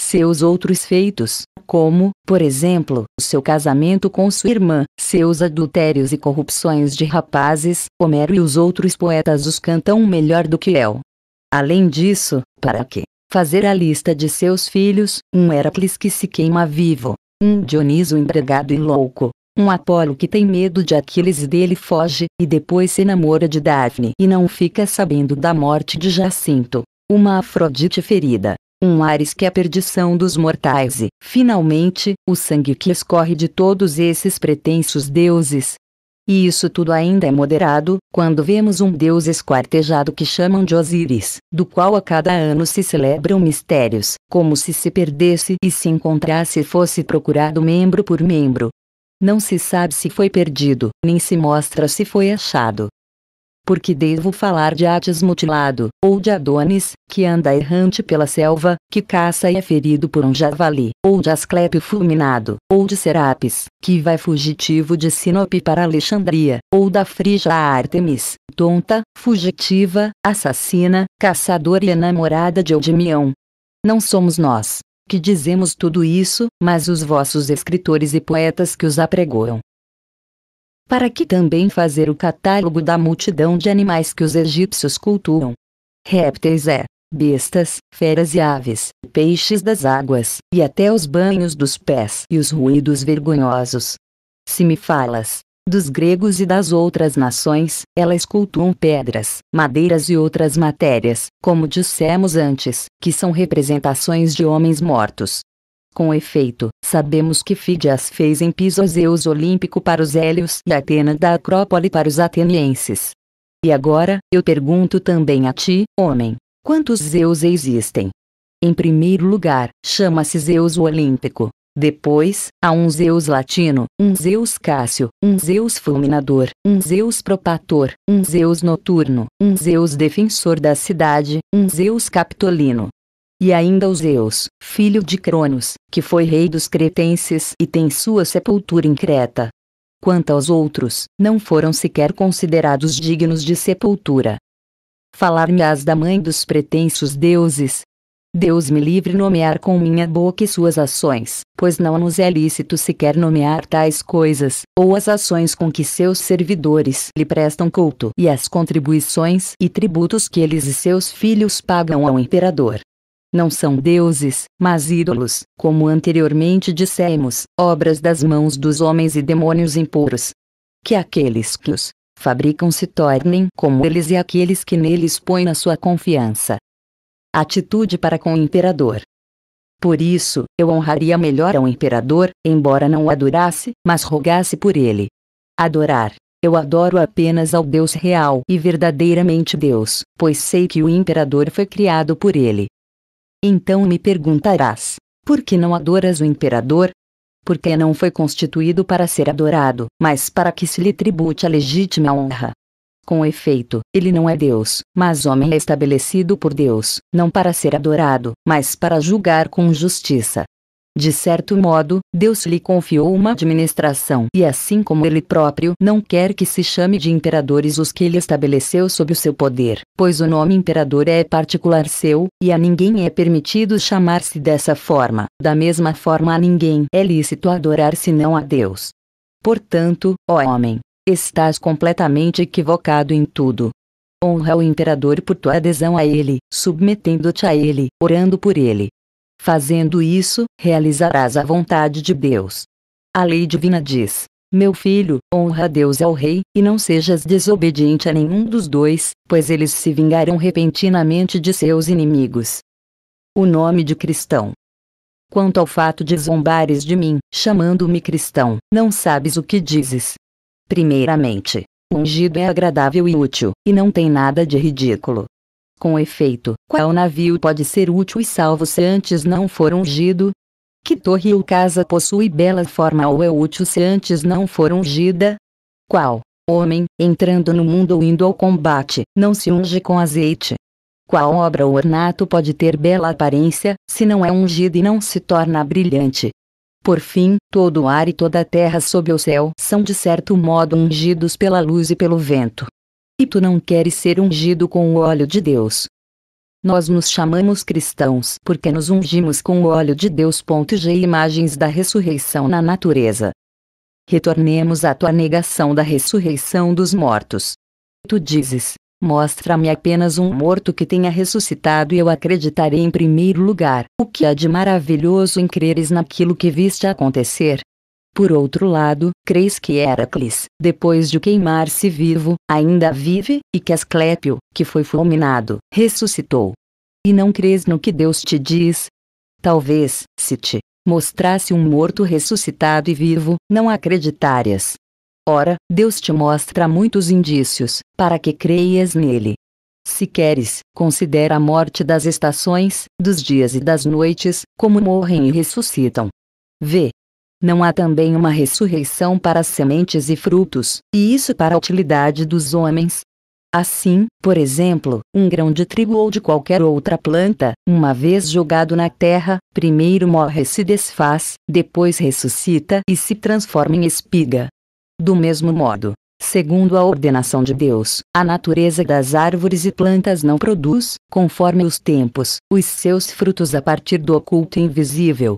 seus outros feitos, como, por exemplo, seu casamento com sua irmã, seus adultérios e corrupções de rapazes, Homero e os outros poetas os cantam melhor do que eu. Além disso, para que fazer a lista de seus filhos, um Heracles que se queima vivo, um Dioniso empregado e louco, um Apolo que tem medo de Aquiles e dele foge, e depois se namora de Daphne e não fica sabendo da morte de Jacinto, uma Afrodite ferida, um Ares que é a perdição dos mortais e, finalmente, o sangue que escorre de todos esses pretensos deuses. E isso tudo ainda é moderado, quando vemos um deus esquartejado que chamam de Osíris, do qual a cada ano se celebram mistérios, como se se perdesse e se encontrasse e fosse procurado membro por membro. Não se sabe se foi perdido, nem se mostra se foi achado porque devo falar de Atis mutilado, ou de Adonis, que anda errante pela selva, que caça e é ferido por um javali, ou de Asclepio fulminado, ou de Serapis, que vai fugitivo de Sinope para Alexandria, ou da Frígia Artemis, tonta, fugitiva, assassina, caçadora e enamorada de Eudimião. Não somos nós, que dizemos tudo isso, mas os vossos escritores e poetas que os apregoam, para que também fazer o catálogo da multidão de animais que os egípcios cultuam. Répteis é, bestas, feras e aves, peixes das águas, e até os banhos dos pés e os ruídos vergonhosos. Se me falas, dos gregos e das outras nações, elas cultuam pedras, madeiras e outras matérias, como dissemos antes, que são representações de homens mortos, com efeito, sabemos que Fídias fez em Piso Zeus Olímpico para os Hélios e Atena da Acrópole para os atenienses. E agora, eu pergunto também a ti, homem, quantos Zeus existem? Em primeiro lugar, chama-se Zeus o Olímpico. Depois, há um Zeus latino, um Zeus Cássio, um Zeus fulminador, um Zeus propator, um Zeus noturno, um Zeus defensor da cidade, um Zeus capitolino, e ainda o Zeus, filho de Cronos, que foi rei dos cretenses e tem sua sepultura em Creta. Quanto aos outros, não foram sequer considerados dignos de sepultura. Falar-me-ás da mãe dos pretensos deuses? Deus me livre nomear com minha boca e suas ações, pois não nos é lícito sequer nomear tais coisas, ou as ações com que seus servidores lhe prestam culto, e as contribuições e tributos que eles e seus filhos pagam ao imperador não são deuses, mas ídolos, como anteriormente dissemos, obras das mãos dos homens e demônios impuros. Que aqueles que os fabricam se tornem como eles e aqueles que neles põem a sua confiança. Atitude para com o imperador. Por isso, eu honraria melhor ao imperador, embora não o adorasse, mas rogasse por ele. Adorar. Eu adoro apenas ao Deus real e verdadeiramente Deus, pois sei que o imperador foi criado por ele. Então me perguntarás: por que não adoras o imperador? Porque não foi constituído para ser adorado, mas para que se lhe tribute a legítima honra. Com efeito, ele não é Deus, mas homem é estabelecido por Deus, não para ser adorado, mas para julgar com justiça. De certo modo, Deus lhe confiou uma administração e assim como ele próprio não quer que se chame de imperadores os que ele estabeleceu sob o seu poder, pois o nome imperador é particular seu, e a ninguém é permitido chamar-se dessa forma, da mesma forma a ninguém é lícito adorar senão a Deus. Portanto, ó homem, estás completamente equivocado em tudo. Honra o imperador por tua adesão a ele, submetendo-te a ele, orando por ele, Fazendo isso, realizarás a vontade de Deus. A lei divina diz: Meu filho, honra a Deus e ao rei, e não sejas desobediente a nenhum dos dois, pois eles se vingarão repentinamente de seus inimigos. O nome de cristão. Quanto ao fato de zombares de mim, chamando-me cristão, não sabes o que dizes. Primeiramente, ungido é agradável e útil, e não tem nada de ridículo. Com efeito, qual navio pode ser útil e salvo se antes não for ungido? Que torre ou casa possui bela forma ou é útil se antes não for ungida? Qual homem, entrando no mundo ou indo ao combate, não se unge com azeite? Qual obra ou ornato pode ter bela aparência, se não é ungida e não se torna brilhante? Por fim, todo o ar e toda a terra sob o céu são de certo modo ungidos pela luz e pelo vento e tu não queres ser ungido com o óleo de Deus. Nós nos chamamos cristãos porque nos ungimos com o óleo de Deus. G imagens da ressurreição na natureza. Retornemos à tua negação da ressurreição dos mortos. Tu dizes: Mostra-me apenas um morto que tenha ressuscitado e eu acreditarei em primeiro lugar. O que há de maravilhoso em creres naquilo que viste acontecer, por outro lado, creis que Heracles, depois de queimar-se vivo, ainda vive, e que Asclépio, que foi fulminado, ressuscitou. E não crês no que Deus te diz? Talvez, se te mostrasse um morto ressuscitado e vivo, não acreditarias. Ora, Deus te mostra muitos indícios, para que creias nele. Se queres, considera a morte das estações, dos dias e das noites, como morrem e ressuscitam. Vê, não há também uma ressurreição para sementes e frutos, e isso para a utilidade dos homens. Assim, por exemplo, um grão de trigo ou de qualquer outra planta, uma vez jogado na terra, primeiro morre e se desfaz, depois ressuscita e se transforma em espiga. Do mesmo modo, segundo a ordenação de Deus, a natureza das árvores e plantas não produz, conforme os tempos, os seus frutos a partir do oculto invisível.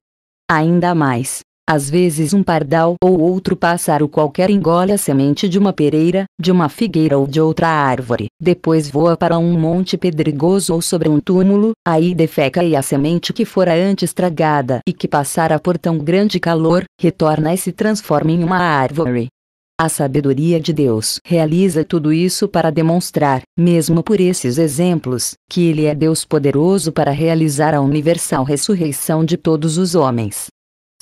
Ainda mais, às vezes um pardal ou outro pássaro qualquer engole a semente de uma pereira, de uma figueira ou de outra árvore. Depois voa para um monte pedregoso ou sobre um túmulo, aí defeca e a semente que fora antes tragada e que passara por tão grande calor, retorna e se transforma em uma árvore. A sabedoria de Deus realiza tudo isso para demonstrar, mesmo por esses exemplos, que Ele é Deus poderoso para realizar a universal ressurreição de todos os homens.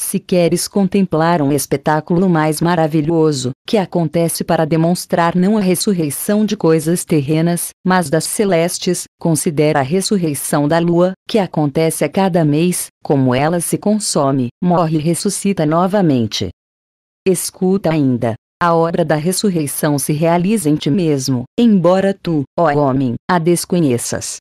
Se queres contemplar um espetáculo mais maravilhoso, que acontece para demonstrar não a ressurreição de coisas terrenas, mas das celestes, considera a ressurreição da lua, que acontece a cada mês, como ela se consome, morre e ressuscita novamente. Escuta ainda. A obra da ressurreição se realiza em ti mesmo, embora tu, ó homem, a desconheças.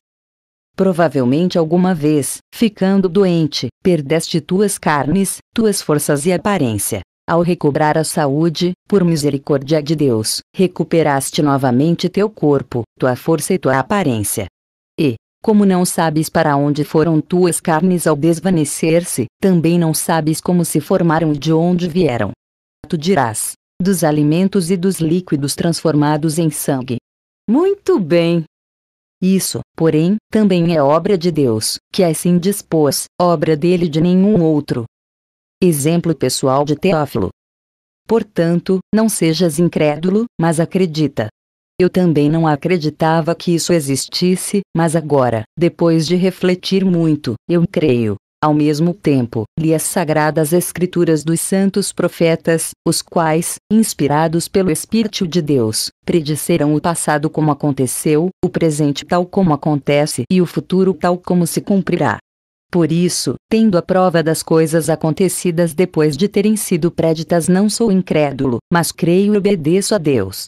Provavelmente alguma vez, ficando doente, perdeste tuas carnes, tuas forças e aparência. Ao recobrar a saúde, por misericórdia de Deus, recuperaste novamente teu corpo, tua força e tua aparência. E, como não sabes para onde foram tuas carnes ao desvanecer-se, também não sabes como se formaram e de onde vieram. Tu dirás: dos alimentos e dos líquidos transformados em sangue. Muito bem! Isso, porém, também é obra de Deus, que assim dispôs, obra dele de nenhum outro. Exemplo pessoal de Teófilo. Portanto, não sejas incrédulo, mas acredita. Eu também não acreditava que isso existisse, mas agora, depois de refletir muito, eu creio. Ao mesmo tempo, lia é sagradas escrituras dos santos profetas, os quais, inspirados pelo Espírito de Deus, predisseram o passado como aconteceu, o presente tal como acontece e o futuro tal como se cumprirá. Por isso, tendo a prova das coisas acontecidas depois de terem sido preditas, não sou incrédulo, mas creio e obedeço a Deus.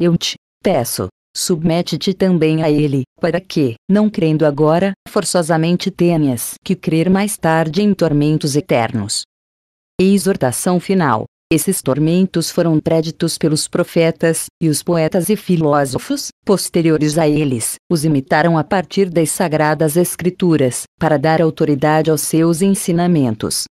Eu te peço, submete-te também a ele, para que, não crendo agora, forçosamente tenhas que crer mais tarde em tormentos eternos. exortação final. Esses tormentos foram préditos pelos profetas, e os poetas e filósofos, posteriores a eles, os imitaram a partir das sagradas escrituras, para dar autoridade aos seus ensinamentos.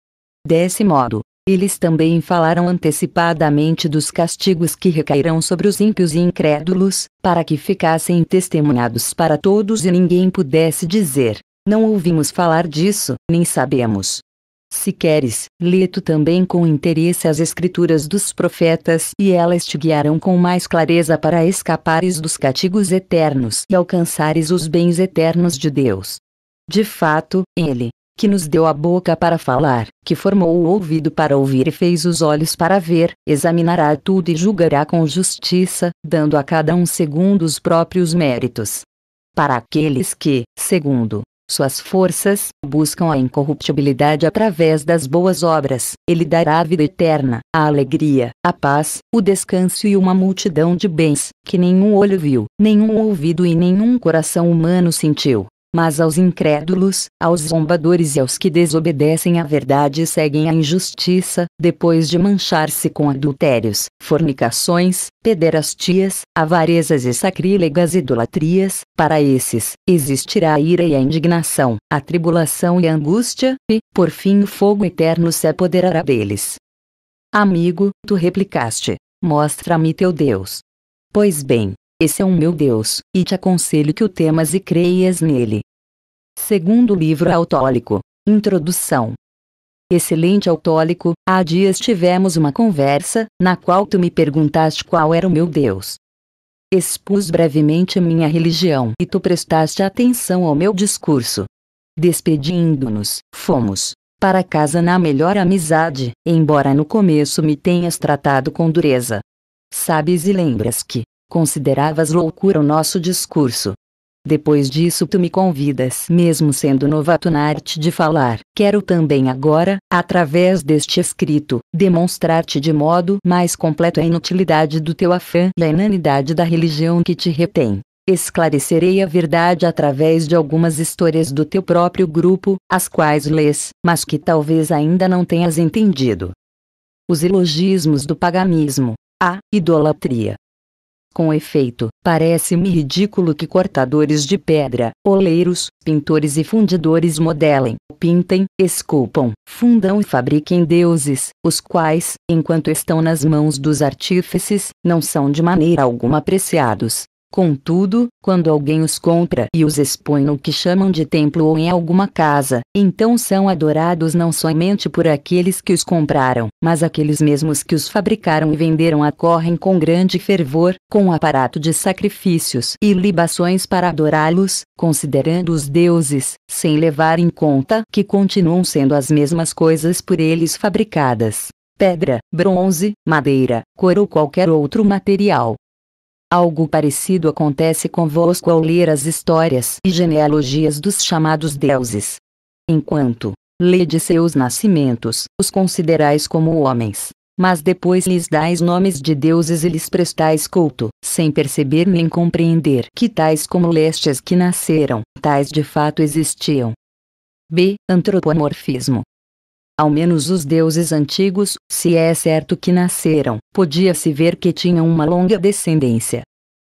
Desse modo, eles também falaram antecipadamente dos castigos que recairão sobre os ímpios e incrédulos, para que ficassem testemunhados para todos e ninguém pudesse dizer: Não ouvimos falar disso, nem sabemos. Se queres, lê tu também com interesse as escrituras dos profetas e elas te guiarão com mais clareza para escapares dos castigos eternos e alcançares os bens eternos de Deus. De fato, ele, que nos deu a boca para falar, que formou o ouvido para ouvir e fez os olhos para ver, examinará tudo e julgará com justiça, dando a cada um segundo os próprios méritos. Para aqueles que, segundo suas forças, buscam a incorruptibilidade através das boas obras, ele dará a vida eterna, a alegria, a paz, o descanso e uma multidão de bens, que nenhum olho viu, nenhum ouvido e nenhum coração humano sentiu mas aos incrédulos, aos zombadores e aos que desobedecem à verdade e seguem a injustiça, depois de manchar-se com adultérios, fornicações, pederastias, avarezas e sacrílegas idolatrias, para esses, existirá a ira e a indignação, a tribulação e a angústia, e, por fim o fogo eterno se apoderará deles. Amigo, tu replicaste, mostra-me teu Deus. Pois bem, esse é o um meu Deus, e te aconselho que o temas e creias nele, Segundo livro autólico. Introdução. Excelente autólico, há dias tivemos uma conversa, na qual tu me perguntaste qual era o meu Deus. Expus brevemente minha religião e tu prestaste atenção ao meu discurso. Despedindo-nos, fomos para casa na melhor amizade, embora no começo me tenhas tratado com dureza. Sabes e lembras que consideravas loucura o nosso discurso, depois disso tu me convidas, mesmo sendo novato na arte de falar. Quero também agora, através deste escrito, demonstrar-te de modo mais completo a inutilidade do teu afã e a inanidade da religião que te retém. Esclarecerei a verdade através de algumas histórias do teu próprio grupo, as quais lês, mas que talvez ainda não tenhas entendido. Os elogismos do paganismo, a idolatria, com efeito, parece-me ridículo que cortadores de pedra, oleiros, pintores e fundidores modelem, pintem, esculpam, fundam e fabriquem deuses, os quais, enquanto estão nas mãos dos artífices, não são de maneira alguma apreciados, Contudo, quando alguém os compra e os expõe no que chamam de templo ou em alguma casa, então são adorados não somente por aqueles que os compraram, mas aqueles mesmos que os fabricaram e venderam acorrem com grande fervor, com um aparato de sacrifícios e libações para adorá-los, considerando os deuses, sem levar em conta que continuam sendo as mesmas coisas por eles fabricadas pedra, bronze, madeira, couro ou qualquer outro material. Algo parecido acontece convosco ao ler as histórias e genealogias dos chamados deuses. Enquanto lede seus nascimentos, os considerais como homens, mas depois lhes dais nomes de deuses e lhes prestais culto, sem perceber nem compreender que tais como lestes que nasceram, tais de fato existiam. B. Antropomorfismo ao menos os deuses antigos, se é certo que nasceram, podia-se ver que tinham uma longa descendência.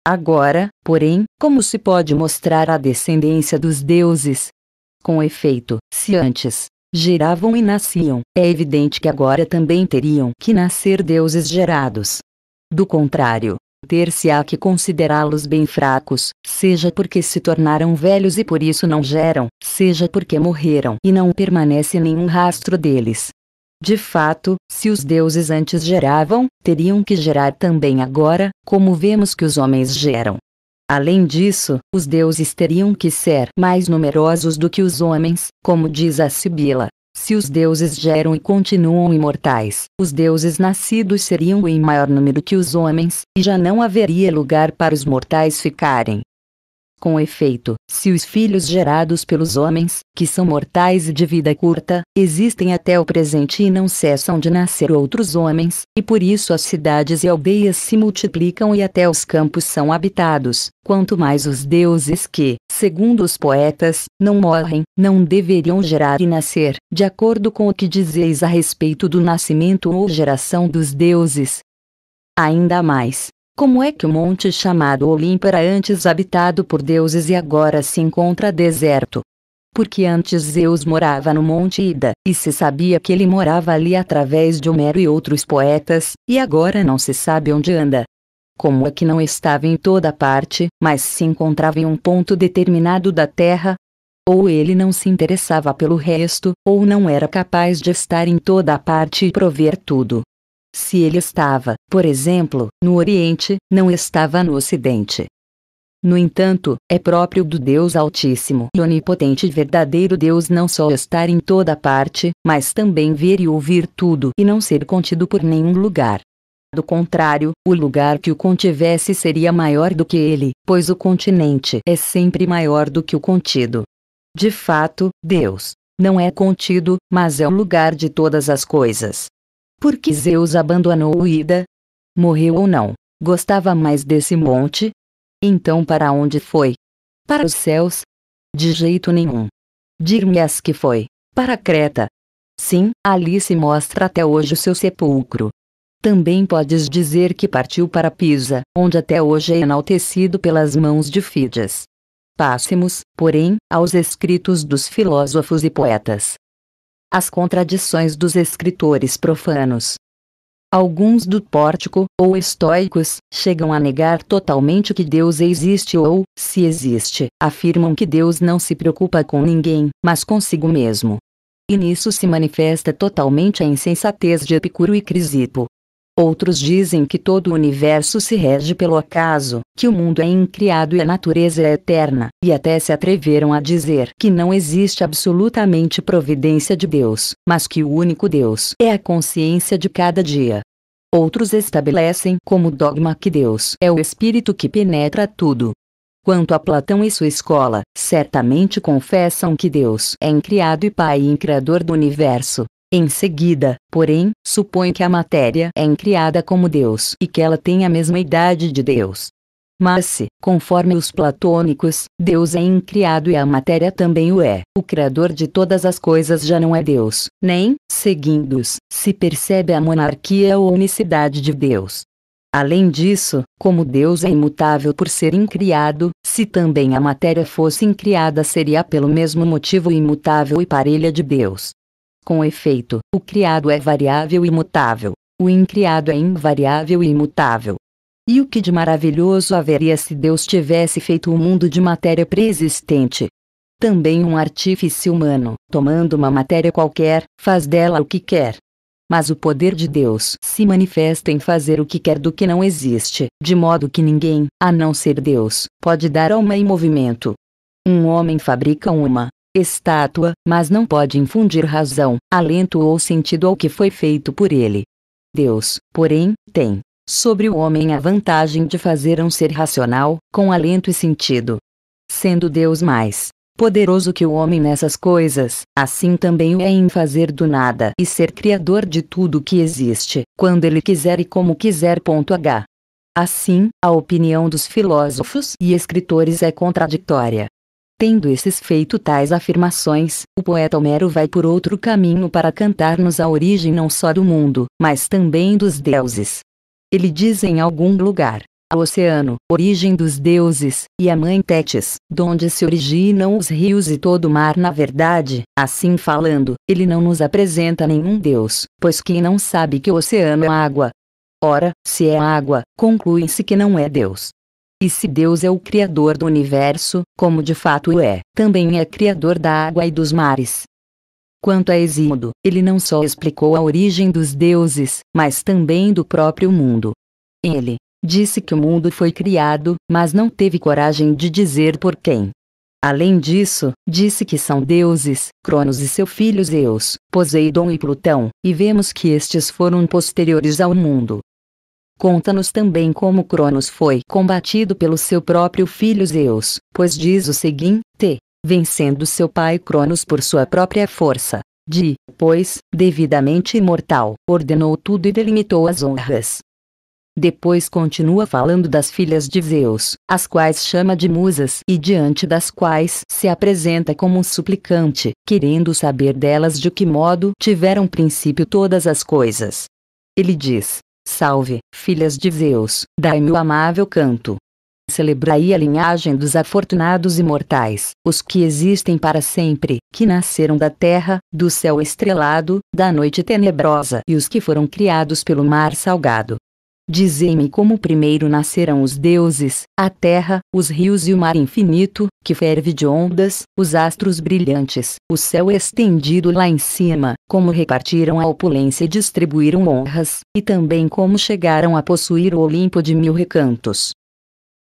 Agora, porém, como se pode mostrar a descendência dos deuses? Com efeito, se antes geravam e nasciam, é evidente que agora também teriam que nascer deuses gerados. Do contrário, ter-se-á que considerá-los bem fracos, seja porque se tornaram velhos e por isso não geram, seja porque morreram e não permanece nenhum rastro deles. De fato, se os deuses antes geravam, teriam que gerar também agora, como vemos que os homens geram. Além disso, os deuses teriam que ser mais numerosos do que os homens, como diz a Sibila. Se os deuses geram e continuam imortais, os deuses nascidos seriam em maior número que os homens, e já não haveria lugar para os mortais ficarem. Com efeito, se os filhos gerados pelos homens, que são mortais e de vida curta, existem até o presente e não cessam de nascer outros homens, e por isso as cidades e aldeias se multiplicam e até os campos são habitados, quanto mais os deuses que, segundo os poetas, não morrem, não deveriam gerar e nascer, de acordo com o que dizeis a respeito do nascimento ou geração dos deuses. Ainda mais, como é que o monte chamado Olimpo era antes habitado por deuses e agora se encontra deserto? Porque antes Zeus morava no Monte Ida, e se sabia que ele morava ali através de Homero e outros poetas, e agora não se sabe onde anda. Como é que não estava em toda parte, mas se encontrava em um ponto determinado da terra? Ou ele não se interessava pelo resto, ou não era capaz de estar em toda a parte e prover tudo. Se ele estava, por exemplo, no Oriente, não estava no Ocidente. No entanto, é próprio do Deus Altíssimo e Onipotente e verdadeiro Deus não só estar em toda parte, mas também ver e ouvir tudo e não ser contido por nenhum lugar. Do contrário, o lugar que o contivesse seria maior do que ele, pois o continente é sempre maior do que o contido. De fato, Deus não é contido, mas é o lugar de todas as coisas. Porque Zeus abandonou Ida? Morreu ou não? Gostava mais desse monte? Então para onde foi? Para os céus? De jeito nenhum. Dir-me-as que foi. Para Creta. Sim, ali se mostra até hoje o seu sepulcro. Também podes dizer que partiu para Pisa, onde até hoje é enaltecido pelas mãos de Fídias. Passemos, porém, aos escritos dos filósofos e poetas as contradições dos escritores profanos. Alguns do pórtico, ou estoicos, chegam a negar totalmente que Deus existe ou, se existe, afirmam que Deus não se preocupa com ninguém, mas consigo mesmo. E nisso se manifesta totalmente a insensatez de Epicuro e Crisipo, Outros dizem que todo o universo se rege pelo acaso, que o mundo é incriado e a natureza é eterna, e até se atreveram a dizer que não existe absolutamente providência de Deus, mas que o único Deus é a consciência de cada dia. Outros estabelecem como dogma que Deus é o espírito que penetra tudo. Quanto a Platão e sua escola, certamente confessam que Deus é incriado e Pai e Criador do universo, em seguida, porém, supõe que a matéria é criada como Deus e que ela tem a mesma idade de Deus. Mas se, conforme os platônicos, Deus é incriado e a matéria também o é, o Criador de todas as coisas já não é Deus, nem, seguindo-os, se percebe a monarquia ou unicidade de Deus. Além disso, como Deus é imutável por ser incriado, se também a matéria fosse incriada seria pelo mesmo motivo imutável e parelha de Deus. Com efeito, o criado é variável e mutável, o incriado é invariável e imutável. E o que de maravilhoso haveria se Deus tivesse feito o um mundo de matéria preexistente? Também um artífice humano, tomando uma matéria qualquer, faz dela o que quer. Mas o poder de Deus se manifesta em fazer o que quer do que não existe, de modo que ninguém, a não ser Deus, pode dar alma e movimento. Um homem fabrica uma, estátua, mas não pode infundir razão, alento ou sentido ao que foi feito por ele. Deus, porém, tem sobre o homem a vantagem de fazer um ser racional, com alento e sentido. Sendo Deus mais poderoso que o homem nessas coisas, assim também o é em fazer do nada e ser criador de tudo que existe, quando ele quiser e como quiser. H. Assim, a opinião dos filósofos e escritores é contraditória. Tendo esses feito tais afirmações, o poeta Homero vai por outro caminho para cantar-nos a origem não só do mundo, mas também dos deuses. Ele diz em algum lugar: o oceano, origem dos deuses, e a mãe Tétis, donde se originam os rios e todo o mar. Na verdade, assim falando, ele não nos apresenta nenhum deus, pois quem não sabe que o oceano é água? Ora, se é água, conclui-se que não é deus. E se Deus é o Criador do universo, como de fato é, também é Criador da água e dos mares. Quanto a Exímodo, ele não só explicou a origem dos deuses, mas também do próprio mundo. Ele disse que o mundo foi criado, mas não teve coragem de dizer por quem. Além disso, disse que são deuses, Cronos e seu filho Zeus, Poseidon e Plutão, e vemos que estes foram posteriores ao mundo. Conta-nos também como Cronos foi combatido pelo seu próprio filho Zeus, pois diz o seguinte: vencendo seu pai Cronos por sua própria força. De, pois, devidamente imortal, ordenou tudo e delimitou as honras. Depois continua falando das filhas de Zeus, as quais chama de musas e diante das quais se apresenta como um suplicante, querendo saber delas de que modo tiveram princípio todas as coisas. Ele diz: Salve, filhas de Zeus, dai-me o amável canto. Celebrai a linhagem dos afortunados imortais, os que existem para sempre, que nasceram da terra, do céu estrelado, da noite tenebrosa e os que foram criados pelo mar salgado. Dizei-me como primeiro nascerão os deuses, a terra, os rios e o mar infinito, que ferve de ondas, os astros brilhantes, o céu estendido lá em cima, como repartiram a opulência e distribuíram honras, e também como chegaram a possuir o Olimpo de mil recantos.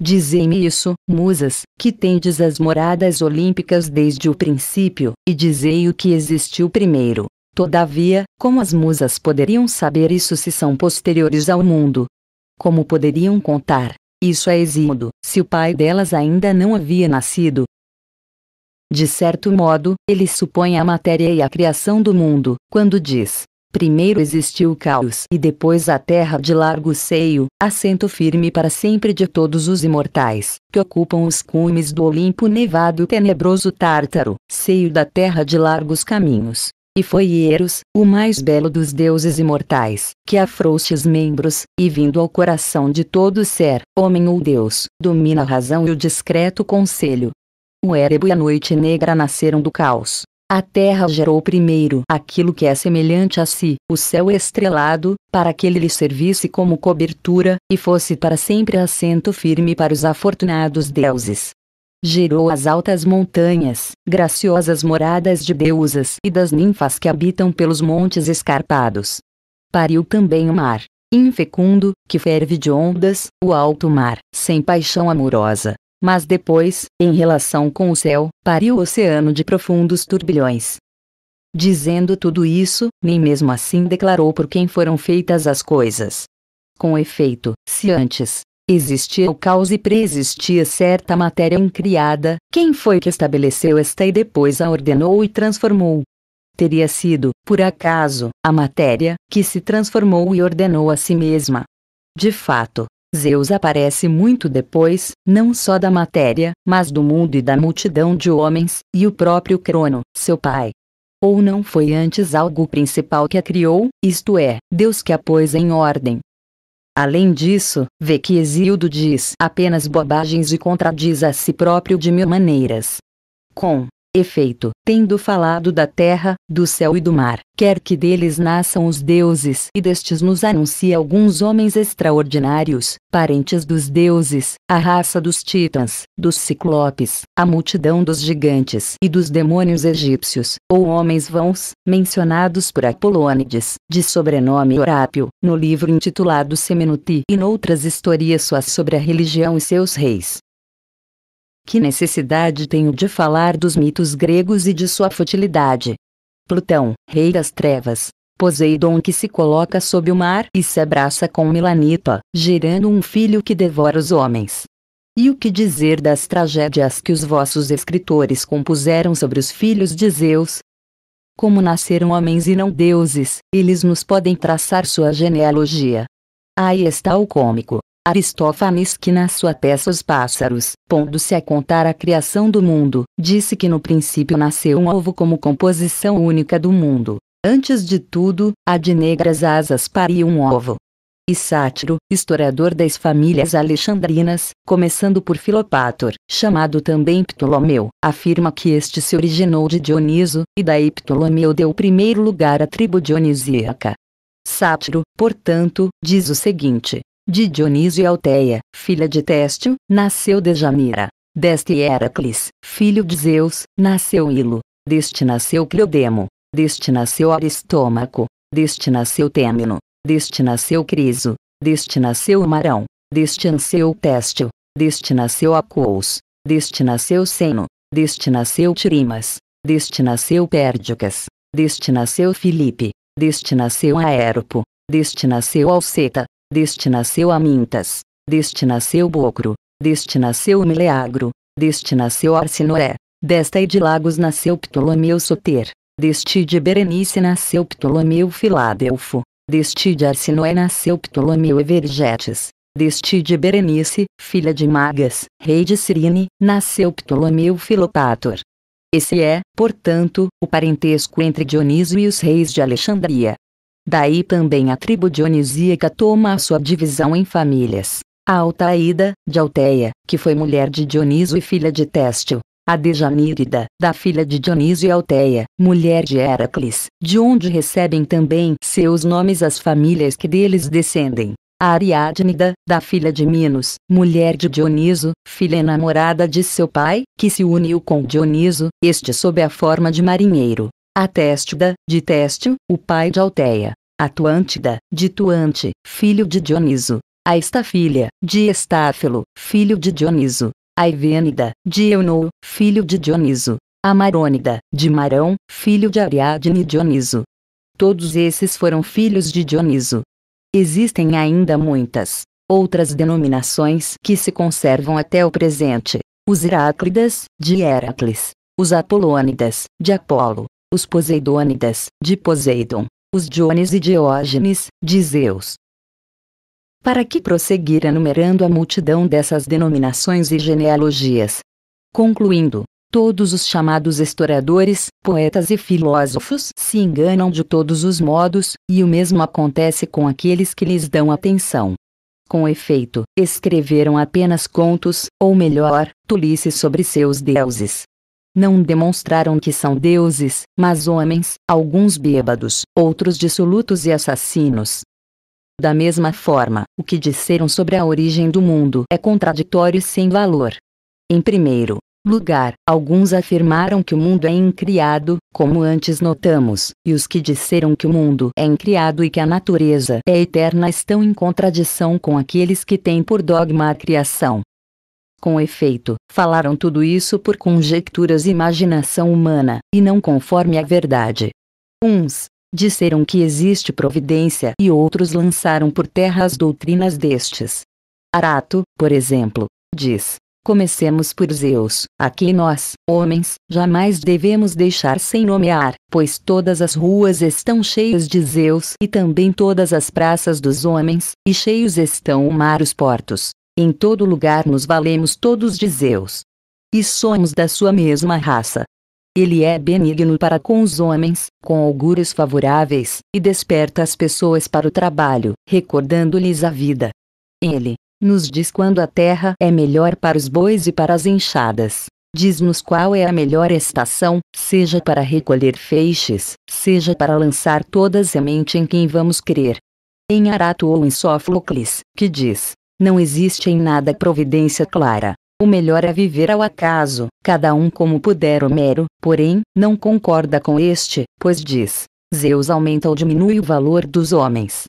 Dizei-me isso, musas, que tendes as moradas olímpicas desde o princípio, e dizei o que existiu primeiro, Todavia, como as musas poderiam saber isso se são posteriores ao mundo? Como poderiam contar? Isso é exímodo, se o pai delas ainda não havia nascido. De certo modo, ele supõe a matéria e a criação do mundo, quando diz: Primeiro existiu o caos e depois a terra de largo seio, assento firme para sempre de todos os imortais, que ocupam os cumes do Olimpo nevado e tenebroso Tártaro, seio da terra de largos caminhos, e foi Eros, o mais belo dos deuses imortais, que afrouxe os membros, e vindo ao coração de todo ser, homem ou deus, domina a razão e o discreto conselho. O Erebo e a Noite Negra nasceram do caos. A terra gerou primeiro aquilo que é semelhante a si, o céu estrelado, para que ele lhe servisse como cobertura, e fosse para sempre assento firme para os afortunados deuses gerou as altas montanhas, graciosas moradas de deusas e das ninfas que habitam pelos montes escarpados. Pariu também o mar, infecundo, que ferve de ondas, o alto mar, sem paixão amorosa. Mas depois, em relação com o céu, pariu o oceano de profundos turbilhões. Dizendo tudo isso, nem mesmo assim declarou por quem foram feitas as coisas. Com efeito, se antes, Existia o caos e preexistia certa matéria incriada, quem foi que estabeleceu esta e depois a ordenou e transformou? Teria sido, por acaso, a matéria, que se transformou e ordenou a si mesma. De fato, Zeus aparece muito depois, não só da matéria, mas do mundo e da multidão de homens, e o próprio Crono, seu pai. Ou não foi antes algo principal que a criou, isto é, Deus que a pôs em ordem, Além disso, vê que Exildo diz apenas bobagens e contradiz a si próprio de mil maneiras. Com efeito, tendo falado da terra, do céu e do mar, quer que deles nasçam os deuses, e destes nos anuncia alguns homens extraordinários, parentes dos deuses, a raça dos titãs, dos ciclopes, a multidão dos gigantes e dos demônios egípcios, ou homens vãos, mencionados por Apolônides, de sobrenome Orápio, no livro intitulado Semenuti e noutras historias suas sobre a religião e seus reis. Que necessidade tenho de falar dos mitos gregos e de sua futilidade? Plutão, rei das trevas, Poseidon que se coloca sob o mar e se abraça com Milanita, gerando um filho que devora os homens. E o que dizer das tragédias que os vossos escritores compuseram sobre os filhos de Zeus? Como nasceram homens e não deuses, eles nos podem traçar sua genealogia. Aí está o cômico. Aristófanes que na sua peça Os Pássaros, pondo-se a contar a criação do mundo, disse que no princípio nasceu um ovo como composição única do mundo. Antes de tudo, a de negras asas pariu um ovo. E Sátiro, historiador das famílias alexandrinas, começando por Filopator, chamado também Ptolomeu, afirma que este se originou de Dioniso, e daí Ptolomeu deu primeiro lugar à tribo dionisíaca. Sátiro, portanto, diz o seguinte: de Dionísio Alteia, filha de Téstio, nasceu Dejamira. Deste Heracles, filho de Zeus, nasceu Hilo. Deste nasceu Cleodemo. Deste nasceu Aristômaco. Deste nasceu Têmino. Deste nasceu Criso. Deste nasceu Marão. Deste nasceu Téstio. Deste nasceu Acous. Deste nasceu Seno. Deste nasceu Tirimas. Deste nasceu Pérdicas. Deste nasceu Filipe. Deste nasceu Aéropo. Deste nasceu Alceta. Deste nasceu Amintas, deste nasceu Bocro, deste nasceu Meleagro, deste nasceu Arsinoé, desta e de Lagos nasceu Ptolomeu Soter, deste de Berenice nasceu Ptolomeu Filadelfo, deste de Arsinoé nasceu Ptolomeu Evergetes, deste de Berenice, filha de Magas, rei de Cirine, nasceu Ptolomeu Filopator. Esse é, portanto, o parentesco entre Dioniso e os reis de Alexandria. Daí também a tribo dionisíaca toma a sua divisão em famílias. A Altaída, de Alteia, que foi mulher de Dioniso e filha de Téstio. A Dejanírida, da filha de Dioniso e Alteia, mulher de Heracles, de onde recebem também seus nomes as famílias que deles descendem. A Ariadnida, da filha de Minos, mulher de Dioniso, filha enamorada de seu pai, que se uniu com Dioniso, este sob a forma de marinheiro. Atéstida, de Téstio, o pai de Alteia. Atuântida, de Tuante, filho de Dioniso. A Estafilha, de Estáfilo, filho de Dioniso. A Ivênida, de Eunou, filho de Dioniso. A Marônida, de Marão, filho de Ariadne e Dioniso. Todos esses foram filhos de Dioniso. Existem ainda muitas outras denominações que se conservam até o presente. Os Heráclidas, de Heracles. Os Apolônidas, de Apolo os Poseidônidas, de Poseidon, os Diones e Diógenes, de Zeus. Para que prosseguir enumerando a multidão dessas denominações e genealogias? Concluindo, todos os chamados historiadores, poetas e filósofos se enganam de todos os modos, e o mesmo acontece com aqueles que lhes dão atenção. Com efeito, escreveram apenas contos, ou melhor, tolices sobre seus deuses não demonstraram que são deuses, mas homens, alguns bêbados, outros dissolutos e assassinos. Da mesma forma, o que disseram sobre a origem do mundo é contraditório e sem valor. Em primeiro lugar, alguns afirmaram que o mundo é incriado, como antes notamos, e os que disseram que o mundo é incriado e que a natureza é eterna estão em contradição com aqueles que têm por dogma a criação, com efeito, falaram tudo isso por conjecturas e imaginação humana, e não conforme a verdade. Uns disseram que existe providência e outros lançaram por terra as doutrinas destes. Arato, por exemplo, diz: Comecemos por Zeus, a quem nós, homens, jamais devemos deixar sem nomear, pois todas as ruas estão cheias de Zeus e também todas as praças dos homens, e cheios estão o mar os portos, em todo lugar nos valemos todos de Zeus. E somos da sua mesma raça. Ele é benigno para com os homens, com augúrios favoráveis, e desperta as pessoas para o trabalho, recordando-lhes a vida. Ele nos diz quando a terra é melhor para os bois e para as enxadas. Diz-nos qual é a melhor estação, seja para recolher feixes, seja para lançar toda a semente em quem vamos crer. Em Arato ou em Sófocles, que diz: não existe em nada providência clara. O melhor é viver ao acaso, cada um como puder. Homero, porém, não concorda com este, pois diz: Zeus aumenta ou diminui o valor dos homens.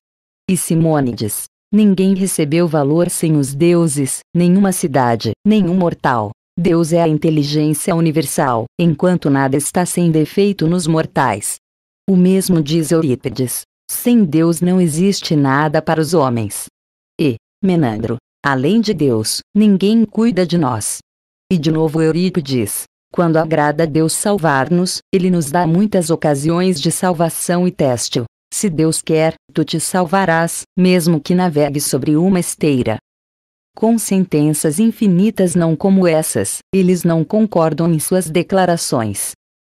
E Simônides: Ninguém recebeu valor sem os deuses, nenhuma cidade, nenhum mortal. Deus é a inteligência universal, enquanto nada está sem defeito nos mortais. O mesmo diz Eurípides: Sem Deus não existe nada para os homens. Menandro, além de Deus, ninguém cuida de nós. E de novo Eurípides, quando agrada a Deus salvar-nos, ele nos dá muitas ocasiões de salvação e teste. Se Deus quer, tu te salvarás, mesmo que navegue sobre uma esteira. Com sentenças infinitas não como essas, eles não concordam em suas declarações.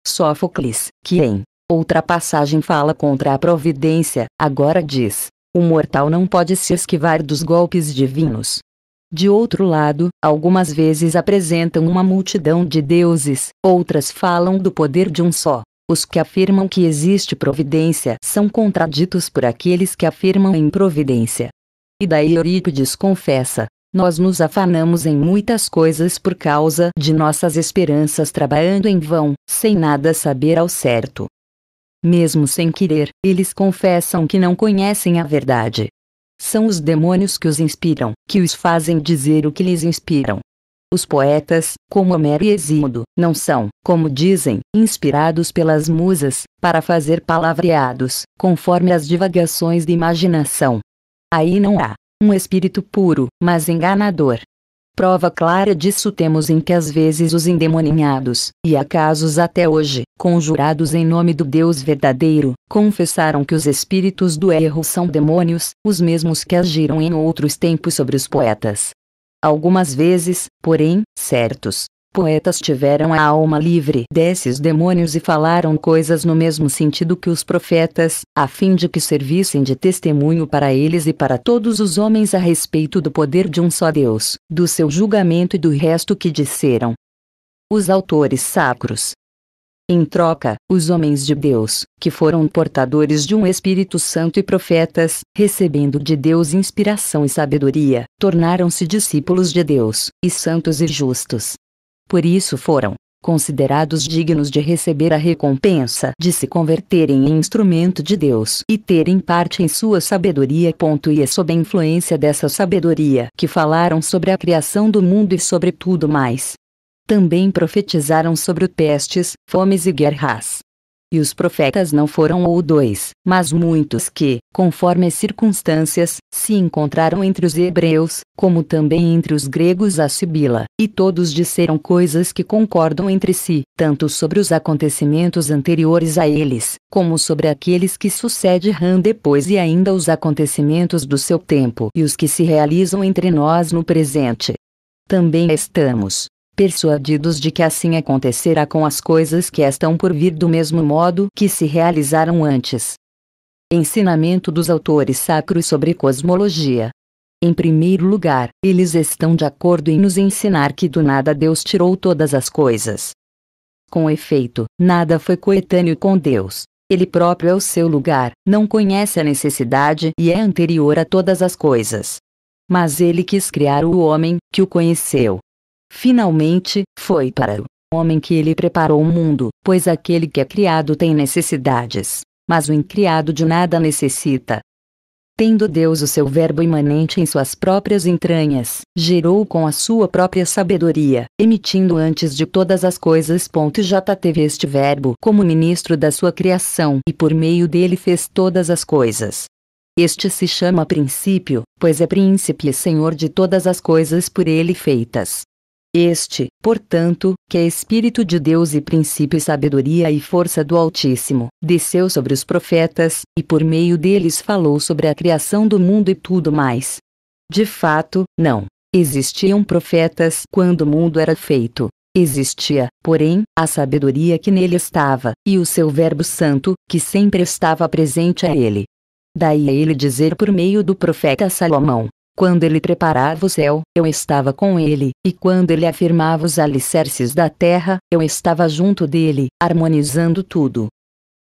Sófocles, que em outra passagem fala contra a providência, agora diz: o mortal não pode se esquivar dos golpes divinos. De outro lado, algumas vezes apresentam uma multidão de deuses, outras falam do poder de um só. Os que afirmam que existe providência são contraditos por aqueles que afirmam improvidência. E daí Eurípides confessa: nós nos afanamos em muitas coisas por causa de nossas esperanças trabalhando em vão, sem nada saber ao certo mesmo sem querer, eles confessam que não conhecem a verdade. São os demônios que os inspiram, que os fazem dizer o que lhes inspiram. Os poetas, como Homero e Hesíodo, não são, como dizem, inspirados pelas musas, para fazer palavreados, conforme as divagações de imaginação. Aí não há um espírito puro, mas enganador, Prova clara disso temos em que às vezes os endemoninhados, e há casos até hoje, conjurados em nome do Deus verdadeiro, confessaram que os espíritos do erro são demônios, os mesmos que agiram em outros tempos sobre os poetas. Algumas vezes, porém, certos, Poetas tiveram a alma livre desses demônios e falaram coisas no mesmo sentido que os profetas, a fim de que servissem de testemunho para eles e para todos os homens a respeito do poder de um só Deus, do seu julgamento e do resto que disseram. Os autores sacros. Em troca, os homens de Deus, que foram portadores de um Espírito Santo e profetas, recebendo de Deus inspiração e sabedoria, tornaram-se discípulos de Deus, e santos e justos, por isso foram considerados dignos de receber a recompensa de se converterem em instrumento de Deus e terem parte em sua sabedoria. E é sob a influência dessa sabedoria que falaram sobre a criação do mundo e sobre tudo mais. Também profetizaram sobre pestes, fomes e guerras. E os profetas não foram ou dois, mas muitos que, conforme as circunstâncias, se encontraram entre os hebreus, como também entre os gregos a Sibila, e todos disseram coisas que concordam entre si, tanto sobre os acontecimentos anteriores a eles, como sobre aqueles que sucede Ram depois e ainda os acontecimentos do seu tempo e os que se realizam entre nós no presente. Também estamos, persuadidos de que assim acontecerá com as coisas que estão por vir do mesmo modo que se realizaram antes. Ensinamento dos autores sacros sobre cosmologia. Em primeiro lugar, eles estão de acordo em nos ensinar que do nada Deus tirou todas as coisas. Com efeito, nada foi coetâneo com Deus. Ele próprio é o seu lugar, não conhece a necessidade e é anterior a todas as coisas. Mas ele quis criar o homem, que o conheceu, Finalmente, foi para o homem que ele preparou o mundo, pois aquele que é criado tem necessidades, mas o incriado de nada necessita. Tendo Deus o seu Verbo imanente em suas próprias entranhas, gerou com a sua própria sabedoria, emitindo antes de todas as coisas. J teve este Verbo como ministro da sua criação e por meio dele fez todas as coisas. Este se chama princípio, pois é príncipe e senhor de todas as coisas por ele feitas. Este, portanto, que é Espírito de Deus e princípio e sabedoria e força do Altíssimo, desceu sobre os profetas, e por meio deles falou sobre a criação do mundo e tudo mais. De fato, não existiam profetas quando o mundo era feito. Existia, porém, a sabedoria que nele estava, e o seu Verbo Santo, que sempre estava presente a ele. Daí a ele dizer por meio do profeta Salomão: quando ele preparava o céu, eu estava com ele, e quando ele afirmava os alicerces da terra, eu estava junto dele, harmonizando tudo.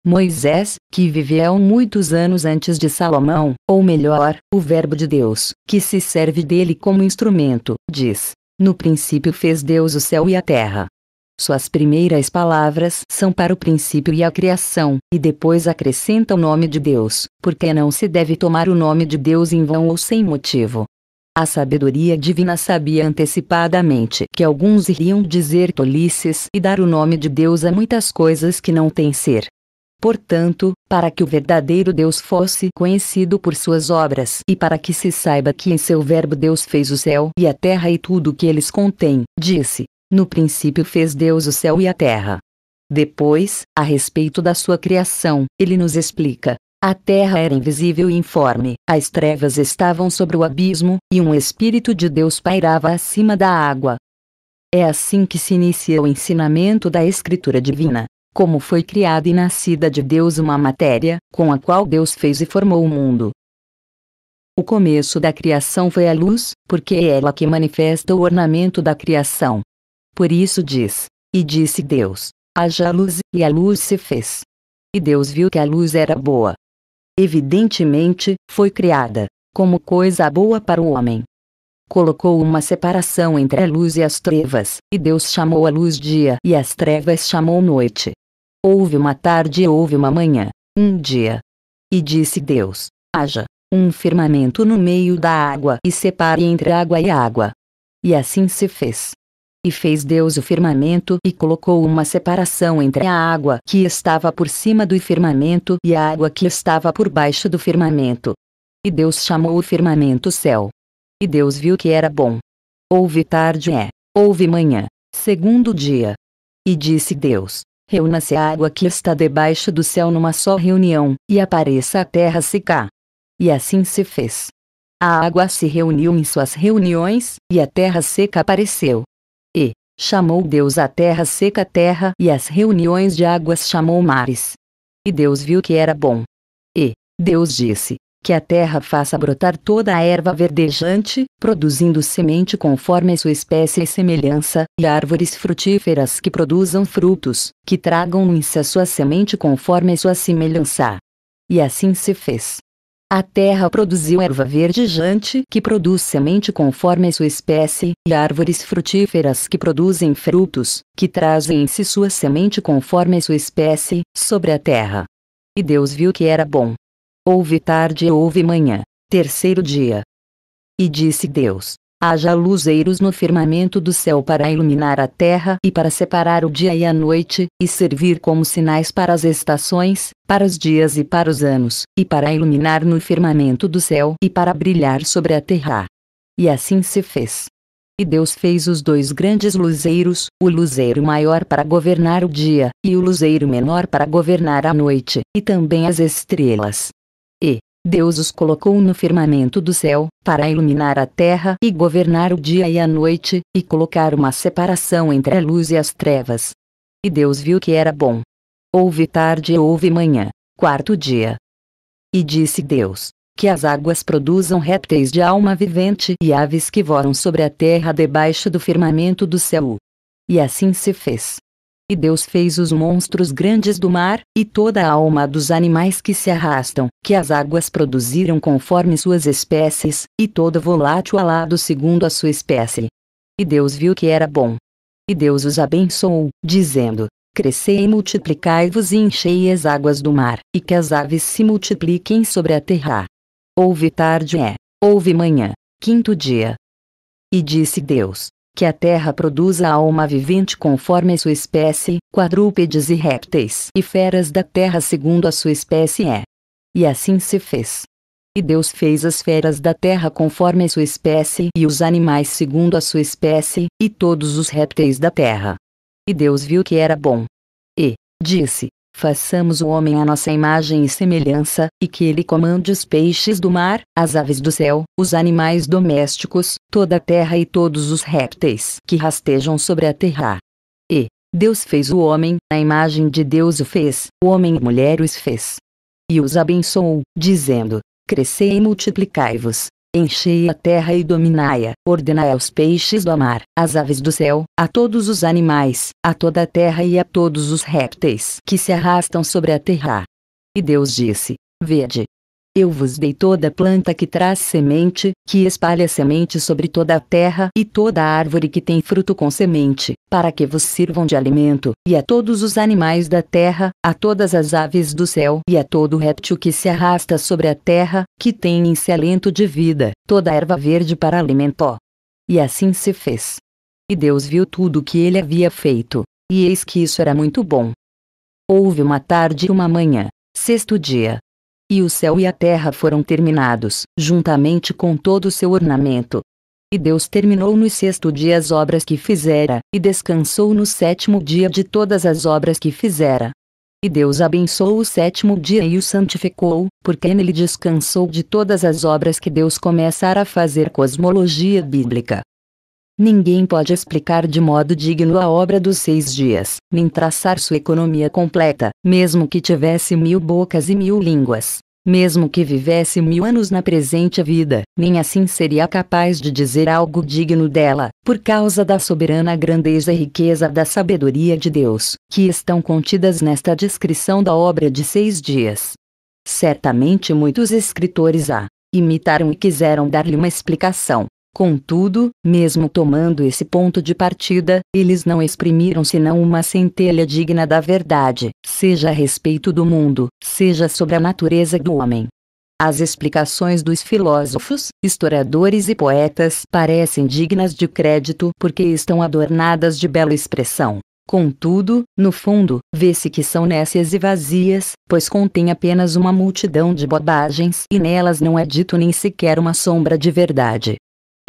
Moisés, que viveu muitos anos antes de Salomão, ou melhor, o Verbo de Deus, que se serve dele como instrumento, diz: No princípio fez Deus o céu e a terra. Suas primeiras palavras são para o princípio e a criação, e depois acrescenta o nome de Deus, porque não se deve tomar o nome de Deus em vão ou sem motivo. A sabedoria divina sabia antecipadamente que alguns iriam dizer tolices e dar o nome de Deus a muitas coisas que não têm ser. Portanto, para que o verdadeiro Deus fosse conhecido por suas obras e para que se saiba que em seu Verbo Deus fez o céu e a terra e tudo o que eles contêm, disse: no princípio fez Deus o céu e a terra. Depois, a respeito da sua criação, ele nos explica: a terra era invisível e informe, as trevas estavam sobre o abismo, e um Espírito de Deus pairava acima da água. É assim que se inicia o ensinamento da Escritura Divina. Como foi criada e nascida de Deus uma matéria, com a qual Deus fez e formou o mundo. O começo da criação foi a luz, porque é ela que manifesta o ornamento da criação. Por isso diz: E disse Deus: Haja luz, e a luz se fez. E Deus viu que a luz era boa. Evidentemente, foi criada como coisa boa para o homem. Colocou uma separação entre a luz e as trevas, e Deus chamou a luz dia e as trevas chamou noite. Houve uma tarde e houve uma manhã, um dia. E disse Deus: Haja um firmamento no meio da água e separe entre água e água. E assim se fez. E fez Deus o firmamento e colocou uma separação entre a água que estava por cima do firmamento e a água que estava por baixo do firmamento. E Deus chamou o firmamento céu. E Deus viu que era bom. Houve tarde é, houve manhã, segundo dia. E disse Deus: Reúna-se a água que está debaixo do céu numa só reunião, e apareça a terra seca. E assim se fez. A água se reuniu em suas reuniões, e a terra seca apareceu. Chamou Deus a terra seca terra e as reuniões de águas chamou mares. E Deus viu que era bom. E, Deus disse, que a terra faça brotar toda a erva verdejante, produzindo semente conforme a sua espécie e semelhança, e árvores frutíferas que produzam frutos, que tragam-se a sua semente conforme a sua semelhança. E assim se fez. A terra produziu erva verdejante que produz semente conforme a sua espécie, e árvores frutíferas que produzem frutos, que trazem em si sua semente conforme a sua espécie, sobre a terra. E Deus viu que era bom. Houve tarde e houve manhã, terceiro dia. E disse Deus: haja luzeiros no firmamento do céu para iluminar a terra e para separar o dia e a noite, e servir como sinais para as estações, para os dias e para os anos, e para iluminar no firmamento do céu e para brilhar sobre a terra. E assim se fez. E Deus fez os dois grandes luzeiros, o luzeiro maior para governar o dia, e o luzeiro menor para governar a noite, e também as estrelas. E, Deus os colocou no firmamento do céu, para iluminar a terra e governar o dia e a noite, e colocar uma separação entre a luz e as trevas. E Deus viu que era bom. Houve tarde e houve manhã, quarto dia. E disse Deus: Que as águas produzam répteis de alma vivente e aves que voam sobre a terra debaixo do firmamento do céu. E assim se fez. E Deus fez os monstros grandes do mar, e toda a alma dos animais que se arrastam, que as águas produziram conforme suas espécies, e todo volátil alado segundo a sua espécie. E Deus viu que era bom. E Deus os abençoou, dizendo: Crescei e multiplicai-vos e enchei as águas do mar, e que as aves se multipliquem sobre a terra. Houve tarde é, houve manhã, quinto dia. E disse Deus: que a Terra produza a alma vivente conforme a sua espécie, quadrúpedes e répteis e feras da Terra segundo a sua espécie é. E assim se fez. E Deus fez as feras da terra conforme a sua espécie, e os animais segundo a sua espécie, e todos os répteis da terra. E Deus viu que era bom. E, disse: Façamos o homem à nossa imagem e semelhança, e que ele comande os peixes do mar, as aves do céu, os animais domésticos, toda a terra e todos os répteis que rastejam sobre a terra. E Deus fez o homem, a imagem de Deus o fez, o homem e mulher os fez. E os abençoou, dizendo: Crescei e multiplicai-vos, Enchei a terra e dominai-a, ordenai aos peixes do mar, às aves do céu, a todos os animais, a toda a terra e a todos os répteis que se arrastam sobre a terra. E Deus disse: Vede, eu vos dei toda planta que traz semente, que espalha semente sobre toda a terra, e toda árvore que tem fruto com semente, para que vos sirvam de alimento, e a todos os animais da terra, a todas as aves do céu, e a todo réptil que se arrasta sobre a terra, que tem em si alento de vida, toda erva verde para alimento. E assim se fez. E Deus viu tudo o que ele havia feito, e eis que isso era muito bom. Houve uma tarde e uma manhã, sexto dia, e o céu e a terra foram terminados, juntamente com todo o seu ornamento. E Deus terminou no sexto dia as obras que fizera, e descansou no sétimo dia de todas as obras que fizera. E Deus abençoou o sétimo dia e o santificou, porque nele descansou de todas as obras que Deus começara a fazer cosmologia bíblica. Ninguém pode explicar de modo digno a obra dos seis dias, nem traçar sua economia completa, mesmo que tivesse mil bocas e mil línguas. Mesmo que vivesse mil anos na presente vida, nem assim seria capaz de dizer algo digno dela, por causa da soberana grandeza e riqueza da sabedoria de Deus, que estão contidas nesta descrição da obra de seis dias. Certamente muitos escritores a imitaram e quiseram dar-lhe uma explicação, Contudo, mesmo tomando esse ponto de partida, eles não exprimiram senão uma centelha digna da verdade, seja a respeito do mundo, seja sobre a natureza do homem. As explicações dos filósofos, historiadores e poetas parecem dignas de crédito porque estão adornadas de bela expressão. Contudo, no fundo, vê-se que são nécias e vazias, pois contém apenas uma multidão de bobagens e nelas não é dito nem sequer uma sombra de verdade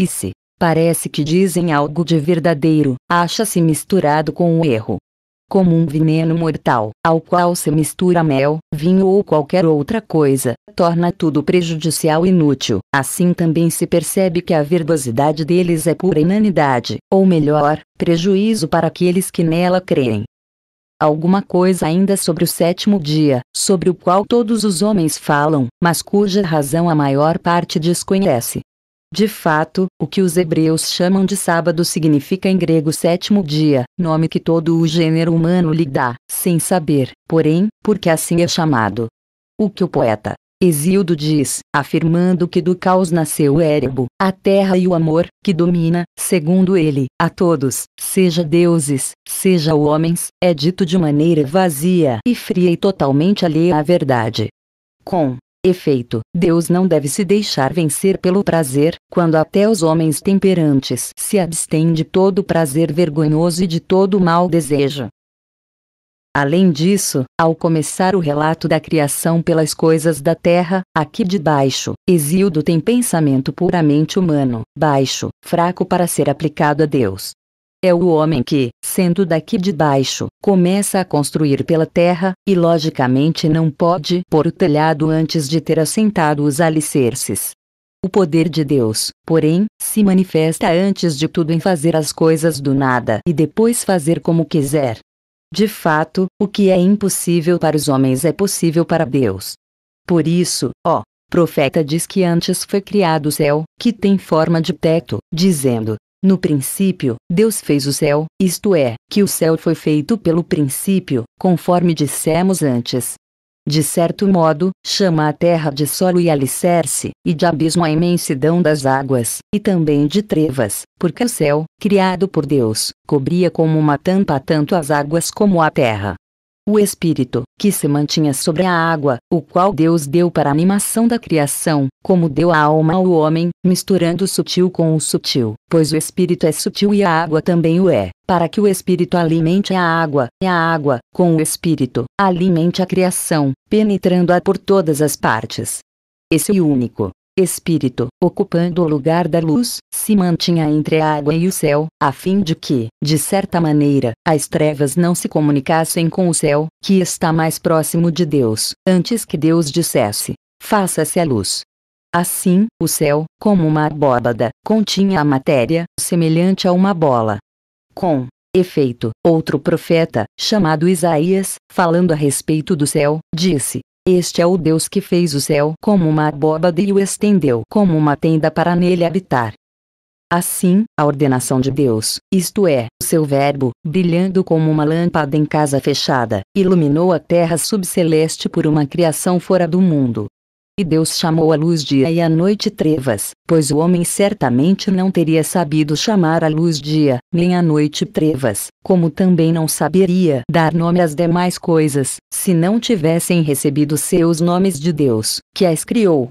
e se parece que dizem algo de verdadeiro, acha-se misturado com o erro. Como um veneno mortal, ao qual se mistura mel, vinho ou qualquer outra coisa, torna tudo prejudicial e inútil. Assim também se percebe que a verbosidade deles é pura inanidade, ou melhor, prejuízo para aqueles que nela creem alguma coisa ainda sobre o sétimo dia, sobre o qual todos os homens falam, mas cuja razão a maior parte desconhece. De fato, o que os hebreus chamam de sábado significa em grego sétimo dia, nome que todo o gênero humano lhe dá, sem saber, porém, porque assim é chamado. O que o poeta Exildo diz, afirmando que do caos nasceu o Érebo, a terra e o amor, que domina, segundo ele, a todos, seja deuses, seja homens, é dito de maneira vazia e fria e totalmente alheia à verdade. Com Efeito, Deus não deve se deixar vencer pelo prazer, quando até os homens temperantes se abstêm de todo prazer vergonhoso e de todo mau desejo. Além disso, ao começar o relato da criação pelas coisas da terra, aqui de baixo, Exildo tem pensamento puramente humano, baixo, fraco para ser aplicado a Deus é o homem que, sendo daqui de baixo, começa a construir pela terra, e logicamente não pode pôr o telhado antes de ter assentado os alicerces. O poder de Deus, porém, se manifesta antes de tudo em fazer as coisas do nada e depois fazer como quiser. De fato, o que é impossível para os homens é possível para Deus. Por isso, ó, profeta diz que antes foi criado o céu, que tem forma de teto, dizendo: no princípio, Deus fez o céu, isto é, que o céu foi feito pelo princípio, conforme dissemos antes. De certo modo, chama a terra de solo e alicerce, e de abismo a imensidão das águas, e também de trevas, porque o céu, criado por Deus, cobria como uma tampa tanto as águas como a terra o espírito, que se mantinha sobre a água, o qual Deus deu para a animação da criação, como deu a alma ao homem, misturando o sutil com o sutil, pois o espírito é sutil e a água também o é, para que o espírito alimente a água, e a água, com o espírito, alimente a criação, penetrando-a por todas as partes. Esse é único, espírito, ocupando o lugar da luz, se mantinha entre a água e o céu, a fim de que, de certa maneira, as trevas não se comunicassem com o céu, que está mais próximo de Deus, antes que Deus dissesse: faça-se a luz. Assim, o céu, como uma abóbada, continha a matéria, semelhante a uma bola. Com efeito, outro profeta, chamado Isaías, falando a respeito do céu, disse: este é o Deus que fez o céu como uma abóbada e o estendeu como uma tenda para nele habitar. Assim, a ordenação de Deus, isto é, o seu Verbo, brilhando como uma lâmpada em casa fechada, iluminou a terra subceleste por uma criação fora do mundo, e Deus chamou a luz dia e a noite trevas, pois o homem certamente não teria sabido chamar a luz dia, nem a noite trevas, como também não saberia dar nome às demais coisas, se não tivessem recebido seus nomes de Deus, que as criou.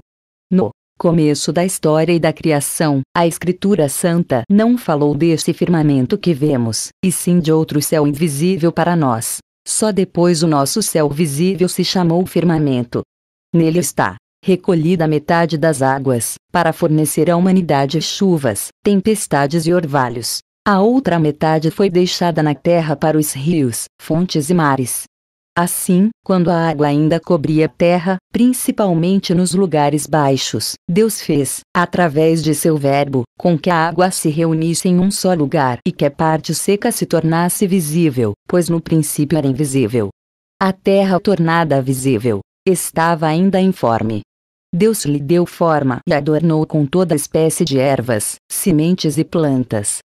No começo da história e da criação, a Escritura Santa não falou deste firmamento que vemos, e sim de outro céu invisível para nós. Só depois o nosso céu visível se chamou firmamento. Nele está recolhida metade das águas, para fornecer à humanidade chuvas, tempestades e orvalhos. A outra metade foi deixada na terra para os rios, fontes e mares. Assim, quando a água ainda cobria a terra, principalmente nos lugares baixos, Deus fez, através de seu verbo, com que a água se reunisse em um só lugar e que a parte seca se tornasse visível, pois no princípio era invisível. A terra tornada visível, estava ainda informe, Deus lhe deu forma e adornou com toda espécie de ervas, sementes e plantas.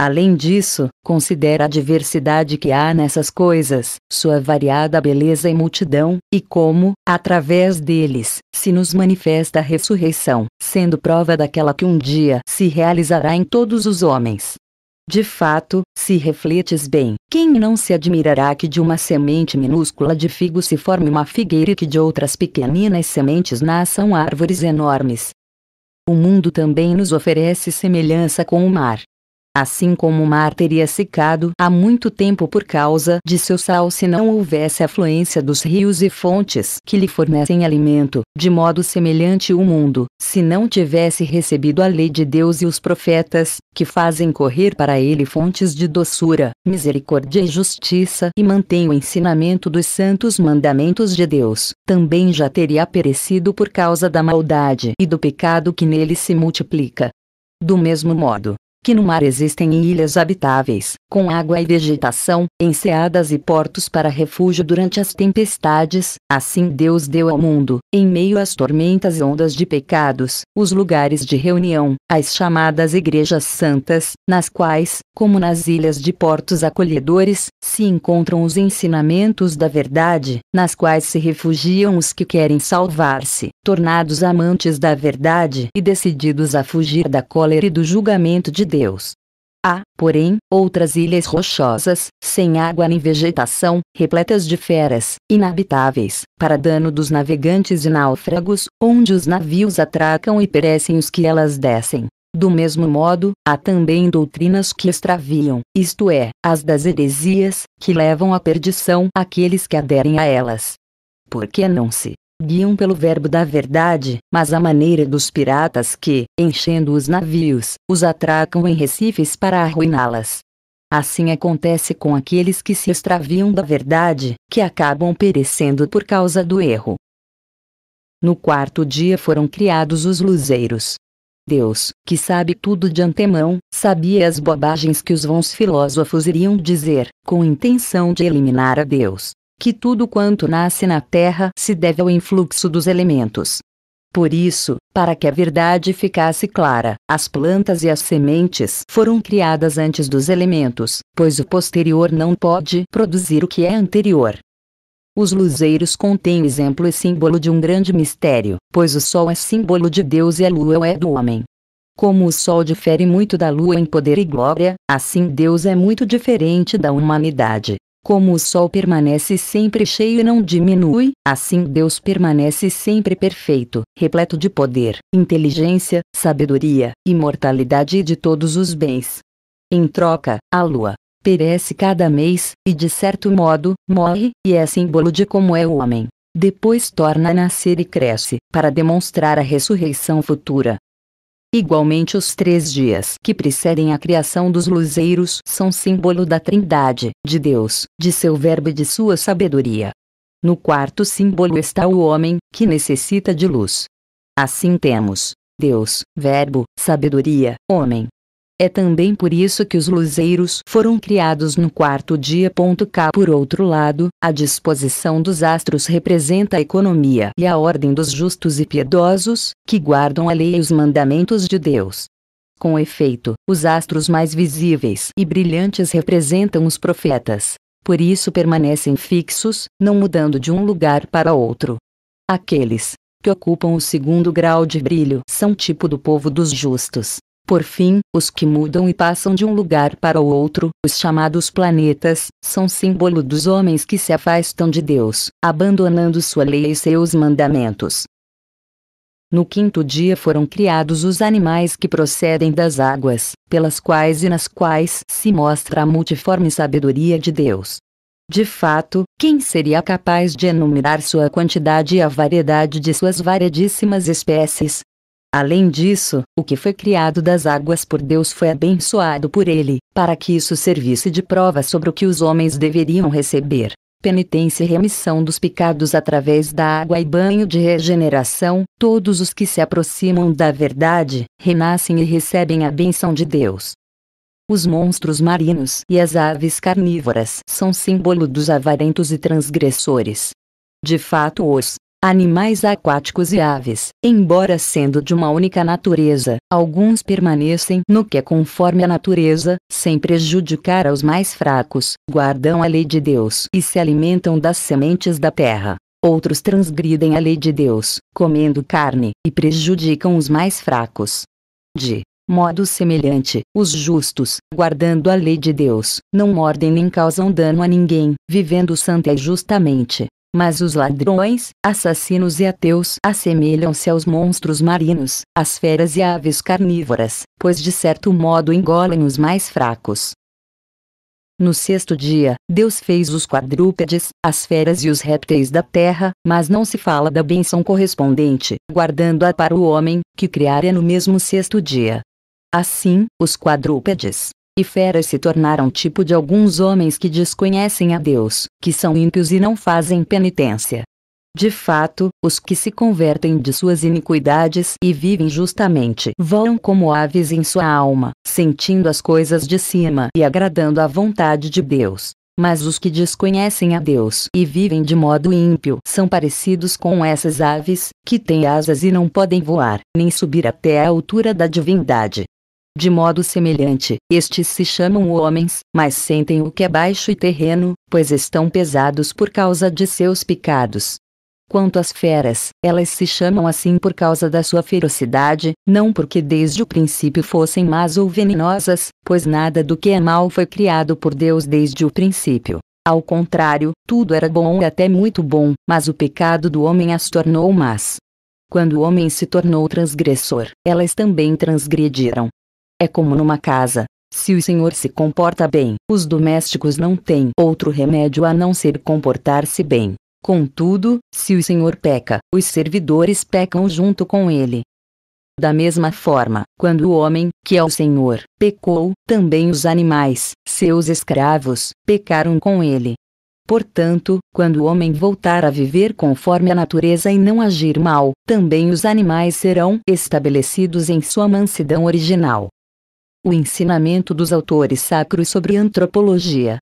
Além disso, considera a diversidade que há nessas coisas, sua variada beleza e multidão, e como, através deles, se nos manifesta a ressurreição, sendo prova daquela que um dia se realizará em todos os homens. De fato, se refletes bem, quem não se admirará que de uma semente minúscula de figo se forme uma figueira e que de outras pequeninas sementes nasçam árvores enormes? O mundo também nos oferece semelhança com o mar, Assim como o mar teria secado há muito tempo por causa de seu sal se não houvesse afluência dos rios e fontes que lhe fornecem alimento, de modo semelhante o mundo, se não tivesse recebido a lei de Deus e os profetas, que fazem correr para ele fontes de doçura, misericórdia e justiça e mantém o ensinamento dos santos mandamentos de Deus, também já teria perecido por causa da maldade e do pecado que nele se multiplica. Do mesmo modo, que no mar existem ilhas habitáveis, com água e vegetação, enseadas e portos para refúgio durante as tempestades, assim Deus deu ao mundo, em meio às tormentas e ondas de pecados, os lugares de reunião, as chamadas igrejas santas, nas quais, como nas ilhas de portos acolhedores, se encontram os ensinamentos da verdade, nas quais se refugiam os que querem salvar-se, tornados amantes da verdade e decididos a fugir da cólera e do julgamento de Deus. Há, porém, outras ilhas rochosas, sem água nem vegetação, repletas de feras, inabitáveis, para dano dos navegantes e náufragos, onde os navios atracam e perecem os que elas descem. Do mesmo modo, há também doutrinas que extraviam, isto é, as das heresias, que levam à perdição aqueles que aderem a elas. Por que não se guiam pelo verbo da verdade, mas à maneira dos piratas que, enchendo os navios, os atracam em recifes para arruiná-las. Assim acontece com aqueles que se extraviam da verdade, que acabam perecendo por causa do erro. No quarto dia foram criados os luzeiros. Deus, que sabe tudo de antemão, sabia as bobagens que os vãos filósofos iriam dizer, com intenção de eliminar a Deus que tudo quanto nasce na terra se deve ao influxo dos elementos. Por isso, para que a verdade ficasse clara, as plantas e as sementes foram criadas antes dos elementos, pois o posterior não pode produzir o que é anterior. Os luzeiros contêm exemplo e símbolo de um grande mistério, pois o sol é símbolo de Deus e a lua é do homem. Como o sol difere muito da lua em poder e glória, assim Deus é muito diferente da humanidade. Como o sol permanece sempre cheio e não diminui, assim Deus permanece sempre perfeito, repleto de poder, inteligência, sabedoria, imortalidade e de todos os bens. Em troca, a lua perece cada mês, e de certo modo, morre, e é símbolo de como é o homem. Depois torna a nascer e cresce, para demonstrar a ressurreição futura. Igualmente os três dias que precedem a criação dos luzeiros são símbolo da trindade, de Deus, de seu verbo e de sua sabedoria. No quarto símbolo está o homem, que necessita de luz. Assim temos, Deus, verbo, sabedoria, homem, é também por isso que os luzeiros foram criados no quarto dia. K. Por outro lado, a disposição dos astros representa a economia e a ordem dos justos e piedosos, que guardam a lei e os mandamentos de Deus. Com efeito, os astros mais visíveis e brilhantes representam os profetas. Por isso permanecem fixos, não mudando de um lugar para outro. Aqueles que ocupam o segundo grau de brilho são tipo do povo dos justos, por fim, os que mudam e passam de um lugar para o outro, os chamados planetas, são símbolo dos homens que se afastam de Deus, abandonando sua lei e seus mandamentos. No quinto dia foram criados os animais que procedem das águas, pelas quais e nas quais se mostra a multiforme sabedoria de Deus. De fato, quem seria capaz de enumerar sua quantidade e a variedade de suas variedíssimas espécies, Além disso, o que foi criado das águas por Deus foi abençoado por ele, para que isso servisse de prova sobre o que os homens deveriam receber: penitência e remissão dos pecados através da água e banho de regeneração. Todos os que se aproximam da verdade renascem e recebem a benção de Deus. Os monstros marinhos e as aves carnívoras são símbolo dos avarentos e transgressores. De fato, os animais aquáticos e aves, embora sendo de uma única natureza, alguns permanecem no que é conforme a natureza, sem prejudicar aos mais fracos, guardam a lei de Deus e se alimentam das sementes da terra. Outros transgridem a lei de Deus, comendo carne, e prejudicam os mais fracos. De modo semelhante, os justos, guardando a lei de Deus, não mordem nem causam dano a ninguém, vivendo santa e justamente, mas os ladrões, assassinos e ateus assemelham-se aos monstros marinhos, às feras e aves carnívoras, pois de certo modo engolem os mais fracos. No sexto dia, Deus fez os quadrúpedes, as feras e os répteis da terra, mas não se fala da benção correspondente, guardando-a para o homem, que criara no mesmo sexto dia. Assim, os quadrúpedes, e feras se tornaram tipo de alguns homens que desconhecem a Deus, que são ímpios e não fazem penitência. De fato, os que se convertem de suas iniquidades e vivem justamente voam como aves em sua alma, sentindo as coisas de cima e agradando à vontade de Deus. Mas os que desconhecem a Deus e vivem de modo ímpio são parecidos com essas aves, que têm asas e não podem voar, nem subir até a altura da divindade. De modo semelhante, estes se chamam homens, mas sentem o que é baixo e terreno, pois estão pesados por causa de seus pecados. Quanto às feras, elas se chamam assim por causa da sua ferocidade, não porque desde o princípio fossem más ou venenosas, pois nada do que é mal foi criado por Deus desde o princípio. Ao contrário, tudo era bom e até muito bom, mas o pecado do homem as tornou más. Quando o homem se tornou transgressor, elas também transgrediram, é como numa casa. Se o senhor se comporta bem, os domésticos não têm outro remédio a não ser comportar-se bem. Contudo, se o senhor peca, os servidores pecam junto com ele. Da mesma forma, quando o homem, que é o Senhor, pecou, também os animais, seus escravos, pecaram com ele. Portanto, quando o homem voltar a viver conforme a natureza e não agir mal, também os animais serão estabelecidos em sua mansidão original o ensinamento dos autores sacros sobre antropologia.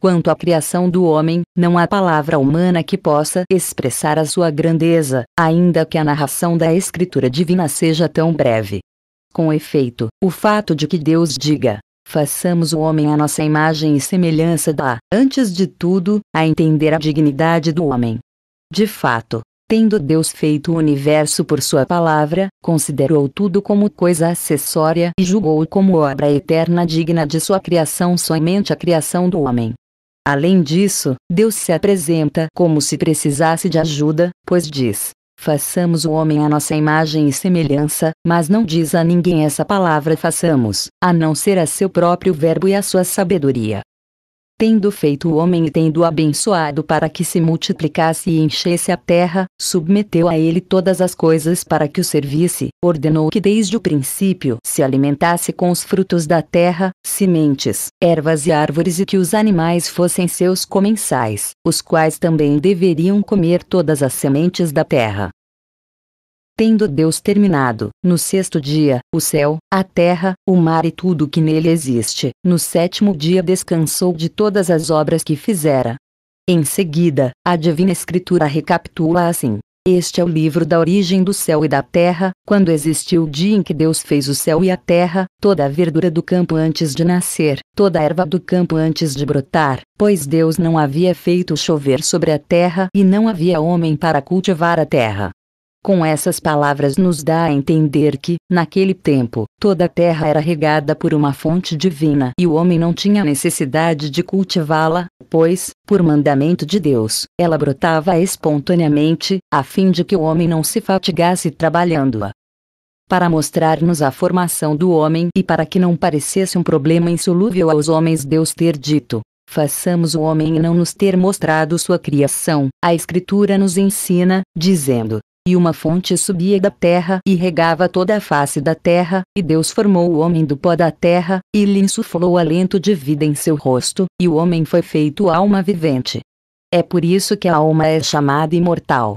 Quanto à criação do homem, não há palavra humana que possa expressar a sua grandeza, ainda que a narração da Escritura divina seja tão breve. Com efeito, o fato de que Deus diga: façamos o homem à nossa imagem e semelhança dá, antes de tudo, a entender a dignidade do homem. De fato, Tendo Deus feito o universo por sua palavra, considerou tudo como coisa acessória e julgou como obra eterna digna de sua criação somente a criação do homem. Além disso, Deus se apresenta como se precisasse de ajuda, pois diz: Façamos o homem à nossa imagem e semelhança, mas não diz a ninguém essa palavra façamos, a não ser a seu próprio verbo e a sua sabedoria tendo feito o homem e tendo abençoado para que se multiplicasse e enchesse a terra, submeteu a ele todas as coisas para que o servisse, ordenou que desde o princípio se alimentasse com os frutos da terra, sementes, ervas e árvores e que os animais fossem seus comensais, os quais também deveriam comer todas as sementes da terra, tendo Deus terminado, no sexto dia, o céu, a terra, o mar e tudo que nele existe. No sétimo dia descansou de todas as obras que fizera. Em seguida, a Divina Escritura recapitula assim: Este é o livro da origem do céu e da terra, quando existiu o dia em que Deus fez o céu e a terra, toda a verdura do campo antes de nascer, toda a erva do campo antes de brotar, pois Deus não havia feito chover sobre a terra e não havia homem para cultivar a terra. Com essas palavras nos dá a entender que, naquele tempo, toda a terra era regada por uma fonte divina e o homem não tinha necessidade de cultivá-la, pois, por mandamento de Deus, ela brotava espontaneamente, a fim de que o homem não se fatigasse trabalhando-a para mostrar-nos a formação do homem e para que não parecesse um problema insolúvel aos homens Deus ter dito: Façamos o homem e não nos ter mostrado sua criação. A Escritura nos ensina, dizendo: e uma fonte subia da terra e regava toda a face da terra, e Deus formou o homem do pó da terra, e lhe insuflou alento de vida em seu rosto, e o homem foi feito alma vivente. É por isso que a alma é chamada imortal.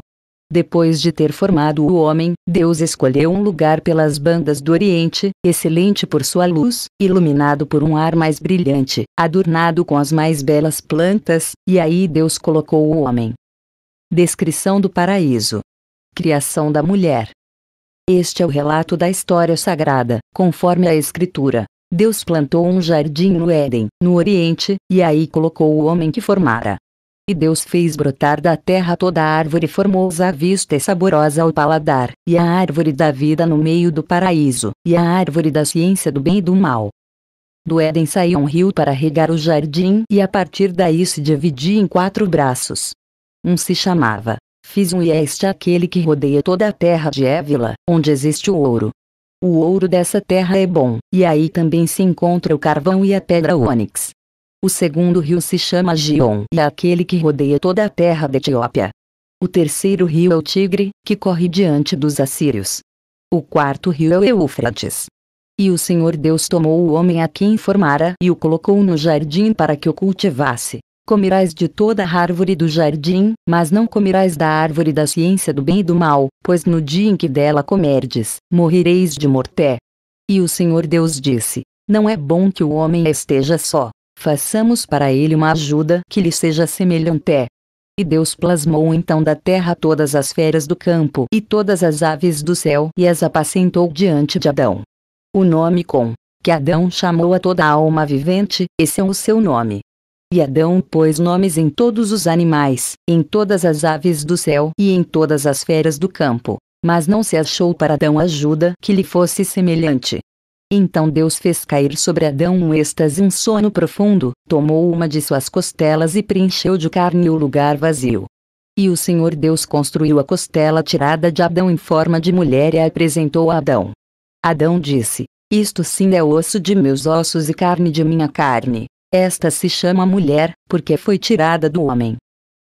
Depois de ter formado o homem, Deus escolheu um lugar pelas bandas do Oriente, excelente por sua luz, iluminado por um ar mais brilhante, adornado com as mais belas plantas, e aí Deus colocou o homem. Descrição do Paraíso Criação da mulher. Este é o relato da história sagrada, conforme a Escritura. Deus plantou um jardim no Éden, no Oriente, e aí colocou o homem que formara. E Deus fez brotar da terra toda a árvore formosa à vista e saborosa ao paladar, e a árvore da vida no meio do paraíso, e a árvore da ciência do bem e do mal. Do Éden saiu um rio para regar o jardim e a partir daí se dividia em quatro braços. Um se chamava Fiz um e este aquele que rodeia toda a terra de Évila, onde existe o ouro. O ouro dessa terra é bom, e aí também se encontra o carvão e a pedra ônix. O segundo rio se chama Gion e é aquele que rodeia toda a terra da Etiópia. O terceiro rio é o Tigre, que corre diante dos assírios. O quarto rio é o Eufrates. E o Senhor Deus tomou o homem a quem formara e o colocou no jardim para que o cultivasse, Comerás de toda a árvore do jardim, mas não comerás da árvore da ciência do bem e do mal, pois no dia em que dela comerdes, morrereis de morté. E o Senhor Deus disse: Não é bom que o homem esteja só. Façamos para ele uma ajuda que lhe seja semelhante. E Deus plasmou então da terra todas as feras do campo e todas as aves do céu e as apacentou diante de Adão. O nome com que Adão chamou a toda a alma vivente, esse é o seu nome. E Adão pôs nomes em todos os animais, em todas as aves do céu e em todas as feras do campo. Mas não se achou para Adão ajuda que lhe fosse semelhante. Então Deus fez cair sobre Adão um êxtase um sono profundo, tomou uma de suas costelas e preencheu de carne o lugar vazio. E o Senhor Deus construiu a costela tirada de Adão em forma de mulher e a apresentou a Adão. Adão disse: Isto sim é osso de meus ossos e carne de minha carne. Esta se chama mulher, porque foi tirada do homem.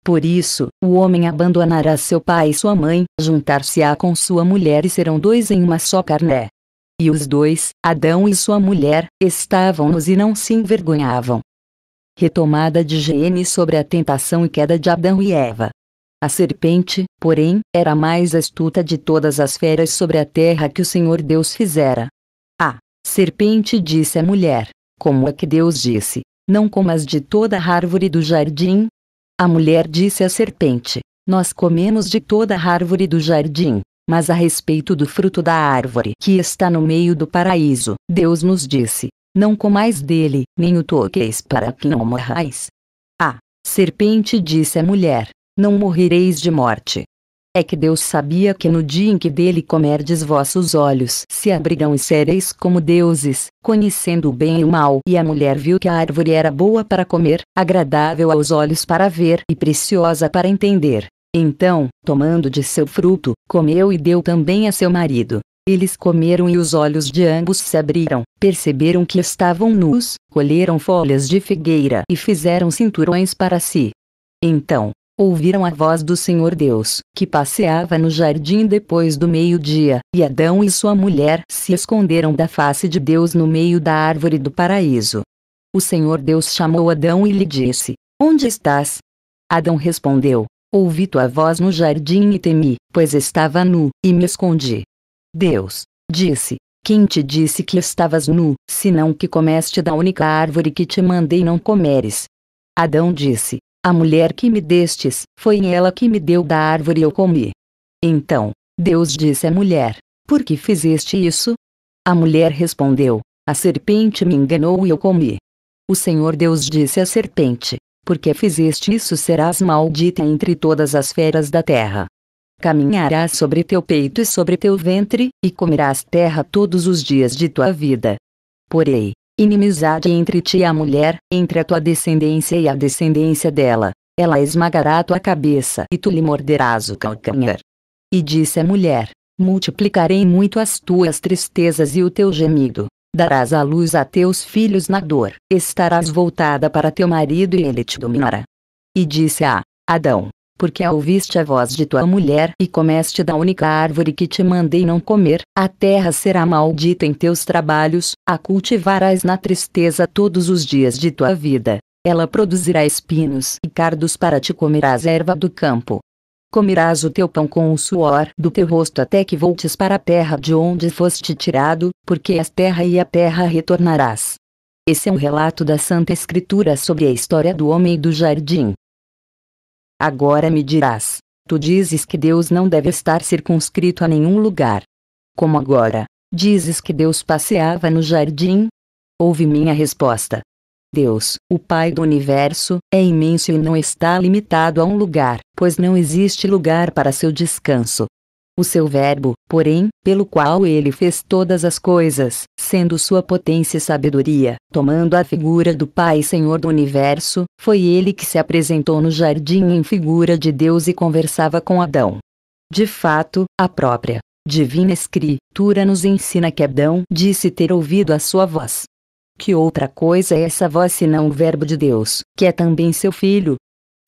Por isso, o homem abandonará seu pai e sua mãe, juntar-se-á com sua mulher e serão dois em uma só carne. E os dois, Adão e sua mulher, estavam-nos e não se envergonhavam. Retomada de Gênesis sobre a tentação e queda de Adão e Eva. A serpente, porém, era a mais astuta de todas as feras sobre a terra que o Senhor Deus fizera. A serpente disse à mulher: Como é que Deus disse: não comas de toda a árvore do jardim? A mulher disse à serpente: Nós comemos de toda a árvore do jardim, mas a respeito do fruto da árvore que está no meio do paraíso, Deus nos disse: Não comais dele, nem o toqueis para que não morrais. A serpente disse à mulher: Não morrereis de morte é que Deus sabia que no dia em que dele comerdes vossos olhos se abrirão e sereis como deuses, conhecendo o bem e o mal. E a mulher viu que a árvore era boa para comer, agradável aos olhos para ver e preciosa para entender. Então, tomando de seu fruto, comeu e deu também a seu marido. Eles comeram e os olhos de ambos se abriram, perceberam que estavam nus, colheram folhas de figueira e fizeram cinturões para si. Então, ouviram a voz do Senhor Deus, que passeava no jardim depois do meio-dia, e Adão e sua mulher se esconderam da face de Deus no meio da árvore do paraíso. O Senhor Deus chamou Adão e lhe disse: Onde estás? Adão respondeu: Ouvi tua voz no jardim e temi, pois estava nu, e me escondi. Deus disse: Quem te disse que estavas nu, senão que comeste da única árvore que te mandei não comeres? Adão disse: a mulher que me destes, foi ela que me deu da árvore e eu comi. Então, Deus disse à mulher: Por que fizeste isso? A mulher respondeu: A serpente me enganou e eu comi. O Senhor Deus disse à serpente: Porque fizeste isso, serás maldita entre todas as feras da terra. Caminharás sobre teu peito e sobre teu ventre, e comerás terra todos os dias de tua vida. Porém, Inimizade entre ti e a mulher, entre a tua descendência e a descendência dela. Ela esmagará tua cabeça e tu lhe morderás o calcanhar. E disse a mulher: Multiplicarei muito as tuas tristezas e o teu gemido. Darás à luz a teus filhos na dor, estarás voltada para teu marido e ele te dominará. E disse a Adão: porque ouviste a voz de tua mulher e comeste da única árvore que te mandei não comer, a terra será maldita em teus trabalhos, a cultivarás na tristeza todos os dias de tua vida. Ela produzirá espinhos e cardos para ti comerás erva do campo. Comerás o teu pão com o suor do teu rosto até que voltes para a terra de onde foste tirado, porque és terra e a terra retornarás. Esse é um relato da Santa Escritura sobre a história do homem e do jardim. Agora me dirás: Tu dizes que Deus não deve estar circunscrito a nenhum lugar. Como agora, dizes que Deus passeava no jardim? Ouve minha resposta. Deus, o Pai do universo, é imenso e não está limitado a um lugar, pois não existe lugar para seu descanso, o seu Verbo, porém, pelo qual ele fez todas as coisas, sendo sua potência e sabedoria, tomando a figura do Pai Senhor do Universo, foi ele que se apresentou no jardim em figura de Deus e conversava com Adão. De fato, a própria Divina Escritura nos ensina que Adão disse ter ouvido a sua voz. Que outra coisa é essa voz senão o Verbo de Deus, que é também seu Filho,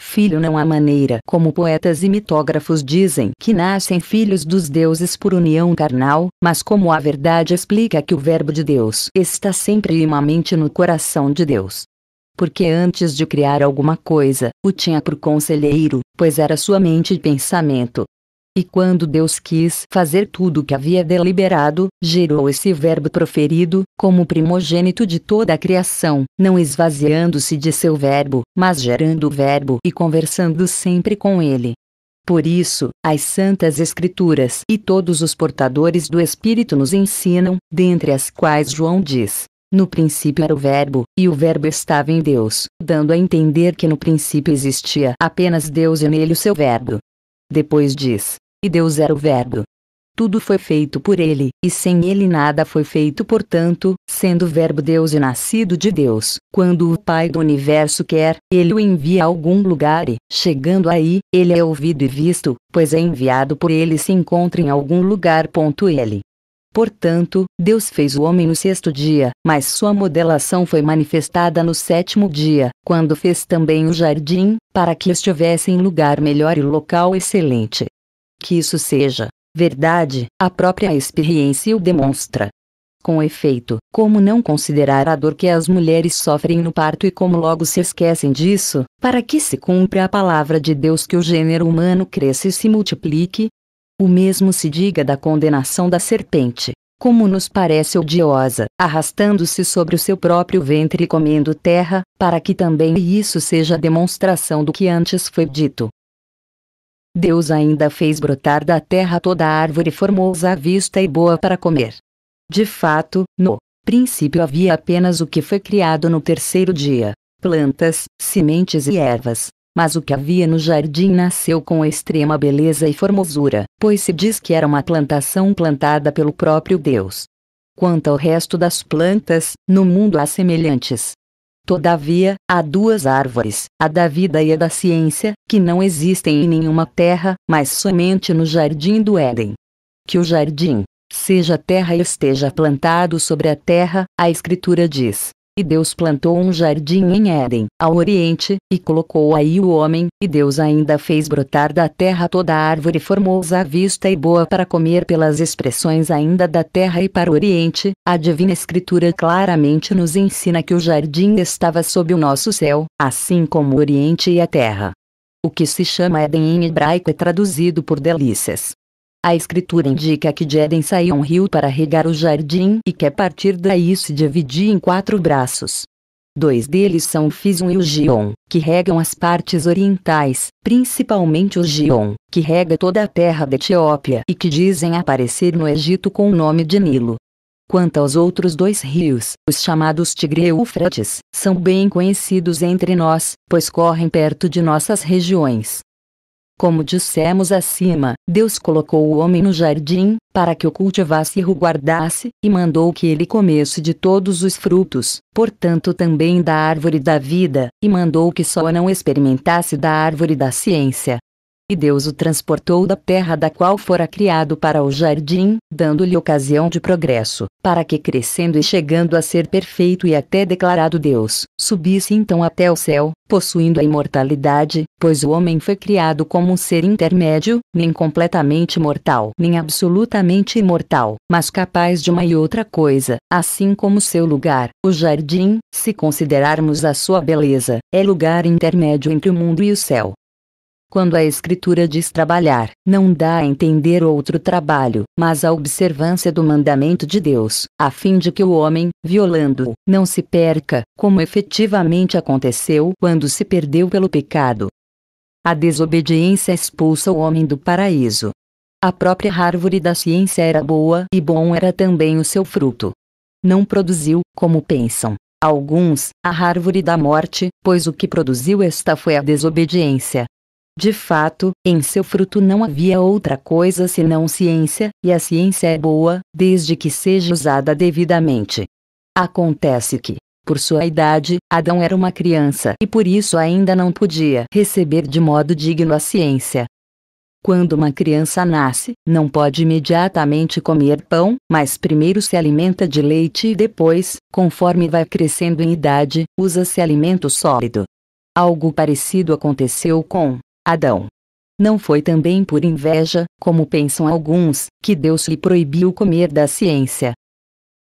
Filho não há maneira, como poetas e mitógrafos dizem, que nascem filhos dos deuses por união carnal, mas como a verdade explica que o Verbo de Deus está sempre imamente no coração de Deus. Porque antes de criar alguma coisa, o tinha por conselheiro, pois era sua mente e pensamento, e quando Deus quis fazer tudo o que havia deliberado, gerou esse Verbo proferido, como primogênito de toda a criação, não esvaziando-se de seu Verbo, mas gerando o Verbo e conversando sempre com ele. Por isso, as Santas Escrituras e todos os portadores do Espírito nos ensinam, dentre as quais João diz: No princípio era o Verbo, e o Verbo estava em Deus, dando a entender que no princípio existia apenas Deus e nele o seu Verbo. Depois diz: e Deus era o Verbo. Tudo foi feito por ele, e sem ele nada foi feito, portanto, sendo Verbo Deus e nascido de Deus, quando o Pai do universo quer, ele o envia a algum lugar e, chegando aí, ele é ouvido e visto, pois é enviado por ele se encontra em algum lugar. Ele. Portanto, Deus fez o homem no sexto dia, mas sua modelação foi manifestada no sétimo dia, quando fez também o jardim, para que estivesse em lugar melhor e local excelente que isso seja verdade, a própria experiência o demonstra. Com efeito, como não considerar a dor que as mulheres sofrem no parto e como logo se esquecem disso, para que se cumpra a palavra de Deus que o gênero humano cresça e se multiplique? O mesmo se diga da condenação da serpente, como nos parece odiosa, arrastando-se sobre o seu próprio ventre e comendo terra, para que também isso seja demonstração do que antes foi dito. Deus ainda fez brotar da terra toda árvore formosa à vista e boa para comer. De fato, no princípio havia apenas o que foi criado no terceiro dia: plantas, sementes e ervas. Mas o que havia no jardim nasceu com extrema beleza e formosura, pois se diz que era uma plantação plantada pelo próprio Deus. Quanto ao resto das plantas, no mundo há semelhantes, Todavia, há duas árvores, a da vida e a da ciência, que não existem em nenhuma terra, mas somente no jardim do Éden. Que o jardim seja terra e esteja plantado sobre a terra, a Escritura diz. E Deus plantou um jardim em Éden, ao oriente, e colocou aí o homem, e Deus ainda fez brotar da terra toda árvore formosa à vista e boa para comer pelas expressões ainda da terra e para o oriente. A divina escritura claramente nos ensina que o jardim estava sob o nosso céu, assim como o oriente e a terra. O que se chama Éden em hebraico é traduzido por delícias. A escritura indica que de Éden saiu um rio para regar o jardim e que a partir daí se dividia em quatro braços. Dois deles são o Fison e o Gion, que regam as partes orientais, principalmente o Gion, que rega toda a terra da Etiópia e que dizem aparecer no Egito com o nome de Nilo. Quanto aos outros dois rios, os chamados Tigre e Eufrates, são bem conhecidos entre nós, pois correm perto de nossas regiões, como dissemos acima, Deus colocou o homem no jardim, para que o cultivasse e o guardasse, e mandou que ele comesse de todos os frutos, portanto também da árvore da vida, e mandou que só não experimentasse da árvore da ciência, e Deus o transportou da terra da qual fora criado para o jardim, dando-lhe ocasião de progresso, para que crescendo e chegando a ser perfeito e até declarado Deus, subisse então até o céu, possuindo a imortalidade, pois o homem foi criado como um ser intermédio, nem completamente mortal, nem absolutamente imortal, mas capaz de uma e outra coisa, assim como seu lugar, o jardim, se considerarmos a sua beleza, é lugar intermédio entre o mundo e o céu, quando a Escritura diz trabalhar, não dá a entender outro trabalho, mas a observância do mandamento de Deus, a fim de que o homem, violando-o, não se perca, como efetivamente aconteceu quando se perdeu pelo pecado. A desobediência expulsa o homem do paraíso. A própria árvore da ciência era boa e bom era também o seu fruto. Não produziu, como pensam, alguns, a árvore da morte, pois o que produziu esta foi a desobediência. De fato, em seu fruto não havia outra coisa senão ciência, e a ciência é boa, desde que seja usada devidamente. Acontece que, por sua idade, Adão era uma criança e por isso ainda não podia receber de modo digno a ciência. Quando uma criança nasce, não pode imediatamente comer pão, mas primeiro se alimenta de leite e depois, conforme vai crescendo em idade, usa-se alimento sólido. Algo parecido aconteceu com Adão. Não foi também por inveja, como pensam alguns, que Deus lhe proibiu comer da ciência.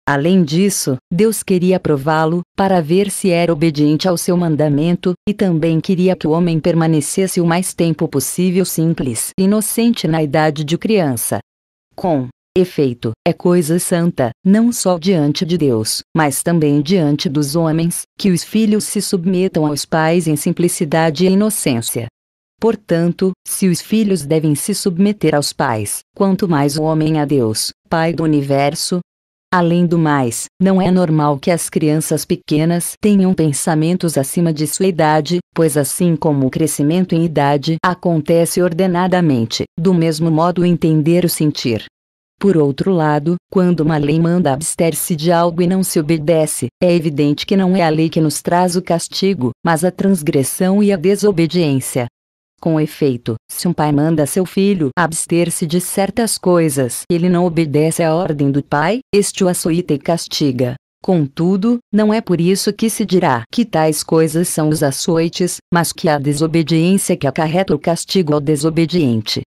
Além disso, Deus queria prová-lo, para ver se era obediente ao seu mandamento, e também queria que o homem permanecesse o mais tempo possível simples e inocente na idade de criança. Com efeito, é coisa santa, não só diante de Deus, mas também diante dos homens, que os filhos se submetam aos pais em simplicidade e inocência. Portanto, se os filhos devem se submeter aos pais, quanto mais o homem a Deus, Pai do universo. Além do mais, não é normal que as crianças pequenas tenham pensamentos acima de sua idade, pois assim como o crescimento em idade acontece ordenadamente, do mesmo modo entender o sentir, por outro lado, quando uma lei manda abster-se de algo e não se obedece, é evidente que não é a lei que nos traz o castigo, mas a transgressão e a desobediência. Com efeito, se um pai manda seu filho abster-se de certas coisas, ele não obedece à ordem do pai, este o açoita e castiga. Contudo, não é por isso que se dirá que tais coisas são os açoites, mas que a desobediência que acarreta o castigo ao desobediente.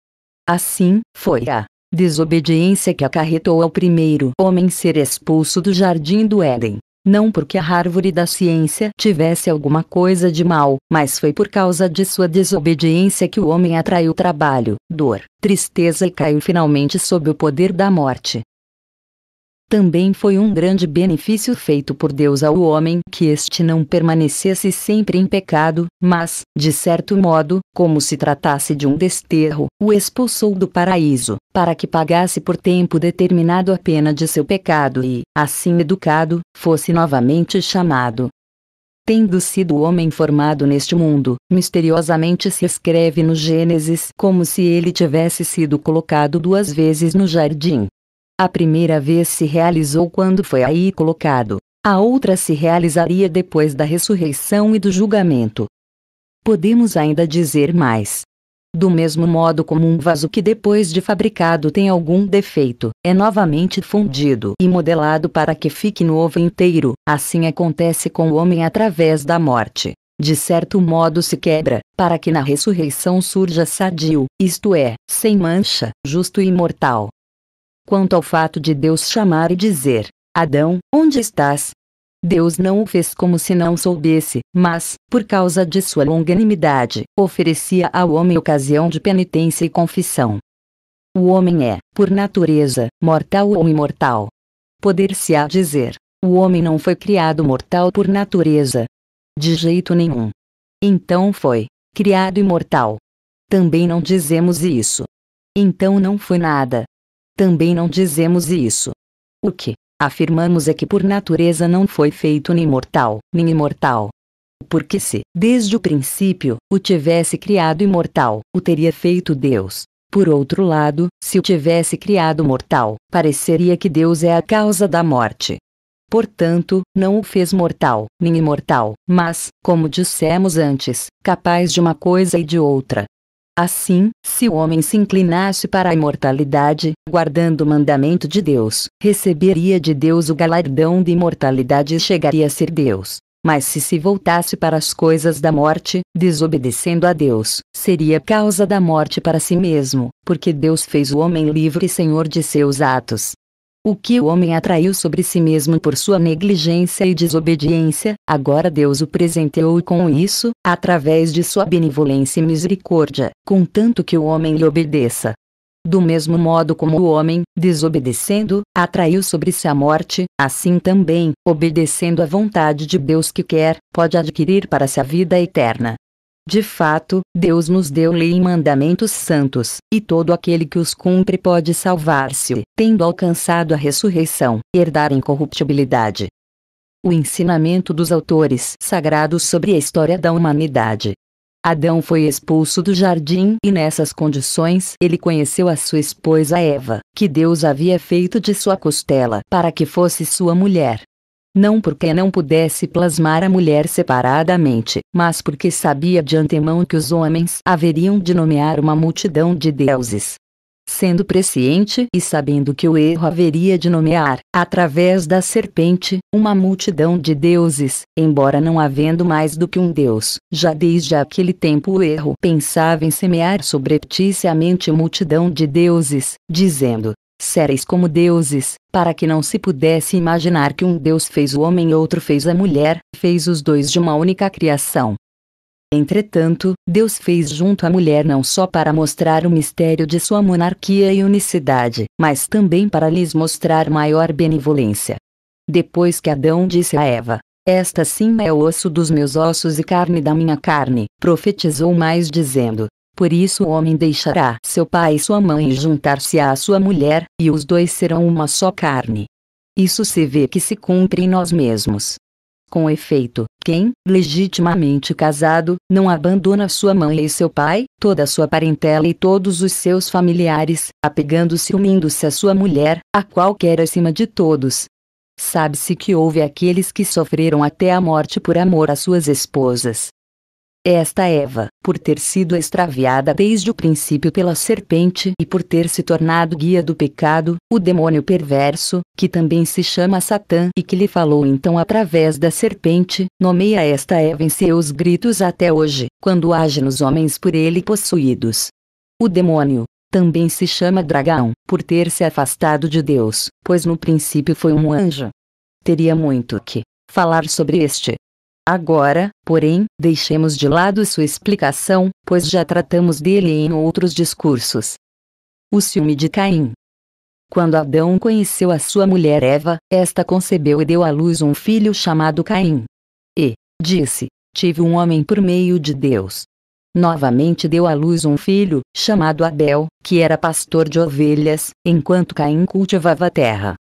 Assim, foi a desobediência que acarretou ao primeiro homem ser expulso do jardim do Éden não porque a árvore da ciência tivesse alguma coisa de mal, mas foi por causa de sua desobediência que o homem atraiu trabalho, dor, tristeza e caiu finalmente sob o poder da morte também foi um grande benefício feito por Deus ao homem que este não permanecesse sempre em pecado, mas, de certo modo, como se tratasse de um desterro, o expulsou do paraíso, para que pagasse por tempo determinado a pena de seu pecado e, assim educado, fosse novamente chamado tendo sido o homem formado neste mundo, misteriosamente se escreve no Gênesis como se ele tivesse sido colocado duas vezes no jardim, a primeira vez se realizou quando foi aí colocado, a outra se realizaria depois da ressurreição e do julgamento. Podemos ainda dizer mais. Do mesmo modo como um vaso que depois de fabricado tem algum defeito, é novamente fundido e modelado para que fique novo inteiro, assim acontece com o homem através da morte. De certo modo se quebra, para que na ressurreição surja sadio, isto é, sem mancha, justo e imortal quanto ao fato de Deus chamar e dizer: Adão, onde estás? Deus não o fez como se não soubesse, mas, por causa de sua longanimidade, oferecia ao homem ocasião de penitência e confissão. O homem é, por natureza, mortal ou imortal. Poder-se-á dizer: o homem não foi criado mortal por natureza. De jeito nenhum. Então foi criado imortal. Também não dizemos isso. Então não foi nada, também não dizemos isso. O que afirmamos é que por natureza não foi feito nem mortal, nem imortal. Porque se, desde o princípio, o tivesse criado imortal, o teria feito Deus. Por outro lado, se o tivesse criado mortal, pareceria que Deus é a causa da morte. Portanto, não o fez mortal, nem imortal, mas, como dissemos antes, capaz de uma coisa e de outra. Assim, se o homem se inclinasse para a imortalidade, guardando o mandamento de Deus, receberia de Deus o galardão de imortalidade e chegaria a ser Deus. Mas se se voltasse para as coisas da morte, desobedecendo a Deus, seria causa da morte para si mesmo, porque Deus fez o homem livre e senhor de seus atos, o que o homem atraiu sobre si mesmo por sua negligência e desobediência, agora Deus o presenteou com isso, através de sua benevolência e misericórdia, contanto que o homem lhe obedeça. Do mesmo modo como o homem, desobedecendo, atraiu sobre si a morte, assim também, obedecendo à vontade de Deus que quer, pode adquirir para si a vida eterna. De fato, Deus nos deu lei e mandamentos santos, e todo aquele que os cumpre pode salvar-se, tendo alcançado a ressurreição, herdar incorruptibilidade. O ensinamento dos autores sagrados sobre a história da humanidade. Adão foi expulso do jardim e nessas condições ele conheceu a sua esposa Eva, que Deus havia feito de sua costela para que fosse sua mulher. Não porque não pudesse plasmar a mulher separadamente, mas porque sabia de antemão que os homens haveriam de nomear uma multidão de deuses. Sendo presciente e sabendo que o erro haveria de nomear, através da serpente, uma multidão de deuses, embora não havendo mais do que um deus, já desde aquele tempo o erro pensava em semear subrepticiamente multidão de deuses, dizendo: séreis como deuses, para que não se pudesse imaginar que um Deus fez o homem e outro fez a mulher, fez os dois de uma única criação. Entretanto, Deus fez junto a mulher não só para mostrar o mistério de sua monarquia e unicidade, mas também para lhes mostrar maior benevolência. Depois que Adão disse a Eva: Esta sim é o osso dos meus ossos e carne da minha carne, profetizou mais dizendo: por isso o homem deixará seu pai e sua mãe e juntar-se à sua mulher, e os dois serão uma só carne. Isso se vê que se cumpre em nós mesmos. Com efeito, quem, legitimamente casado, não abandona sua mãe e seu pai, toda a sua parentela e todos os seus familiares, apegando-se e unindo-se à sua mulher, a qualquer acima de todos. Sabe-se que houve aqueles que sofreram até a morte por amor às suas esposas. Esta Eva, por ter sido extraviada desde o princípio pela serpente e por ter se tornado guia do pecado, o demônio perverso, que também se chama Satã e que lhe falou então através da serpente, nomeia esta Eva em seus gritos até hoje, quando age nos homens por ele possuídos. O demônio, também se chama dragão, por ter se afastado de Deus, pois no princípio foi um anjo. Teria muito que falar sobre este Agora, porém, deixemos de lado sua explicação, pois já tratamos dele em outros discursos. O ciúme de Caim. Quando Adão conheceu a sua mulher Eva, esta concebeu e deu à luz um filho chamado Caim. E, disse, tive um homem por meio de Deus. Novamente deu à luz um filho, chamado Abel, que era pastor de ovelhas, enquanto Caim cultivava a terra.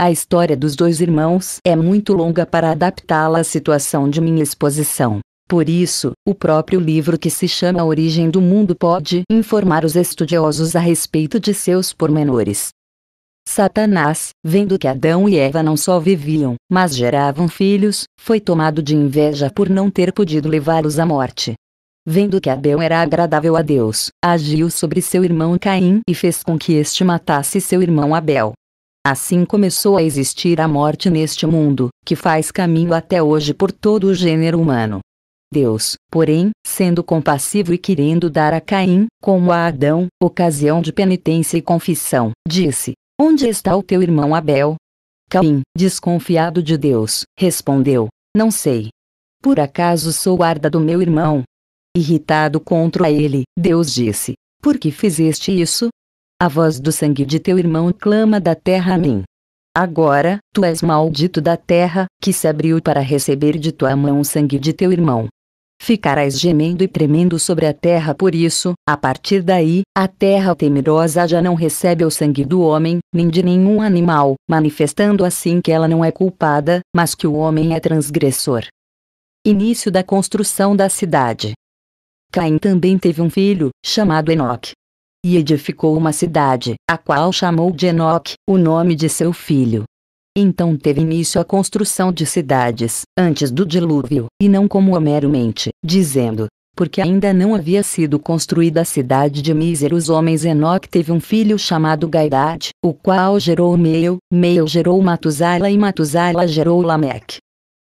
A história dos dois irmãos é muito longa para adaptá-la à situação de minha exposição. Por isso, o próprio livro que se chama A Origem do Mundo pode informar os estudiosos a respeito de seus pormenores. Satanás, vendo que Adão e Eva não só viviam, mas geravam filhos, foi tomado de inveja por não ter podido levá-los à morte. Vendo que Abel era agradável a Deus, agiu sobre seu irmão Caim e fez com que este matasse seu irmão Abel. Assim começou a existir a morte neste mundo, que faz caminho até hoje por todo o gênero humano. Deus, porém, sendo compassivo e querendo dar a Caim, como a Adão, ocasião de penitência e confissão, disse: Onde está o teu irmão Abel? Caim, desconfiado de Deus, respondeu: Não sei. Por acaso sou guarda do meu irmão? Irritado contra ele, Deus disse: Por que fizeste isso? A voz do sangue de teu irmão clama da terra a mim. Agora, tu és maldito da terra, que se abriu para receber de tua mão o sangue de teu irmão. Ficarás gemendo e tremendo sobre a terra por isso, a partir daí, a terra temerosa já não recebe o sangue do homem, nem de nenhum animal, manifestando assim que ela não é culpada, mas que o homem é transgressor. Início da construção da cidade. Caim também teve um filho, chamado Enoque e edificou uma cidade, a qual chamou de Enoque, o nome de seu filho. Então teve início a construção de cidades, antes do dilúvio, e não como Homero mente, dizendo, porque ainda não havia sido construída a cidade de míseros homens Enoque teve um filho chamado Gaidade, o qual gerou Meu, Meu gerou Matusala e Matusala gerou Lameque.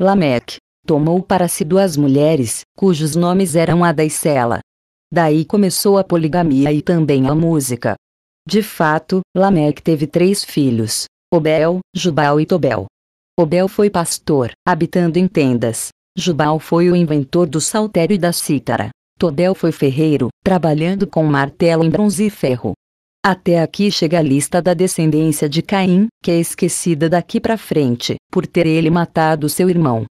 Lameque, tomou para si duas mulheres, cujos nomes eram Ada e Sela. Daí começou a poligamia e também a música. De fato, Lameque teve três filhos: Obel, Jubal e Tobel. Obel foi pastor, habitando em tendas. Jubal foi o inventor do saltério e da cítara. Tobel foi ferreiro, trabalhando com martelo em bronze e ferro. Até aqui chega a lista da descendência de Caim, que é esquecida daqui para frente, por ter ele matado seu irmão.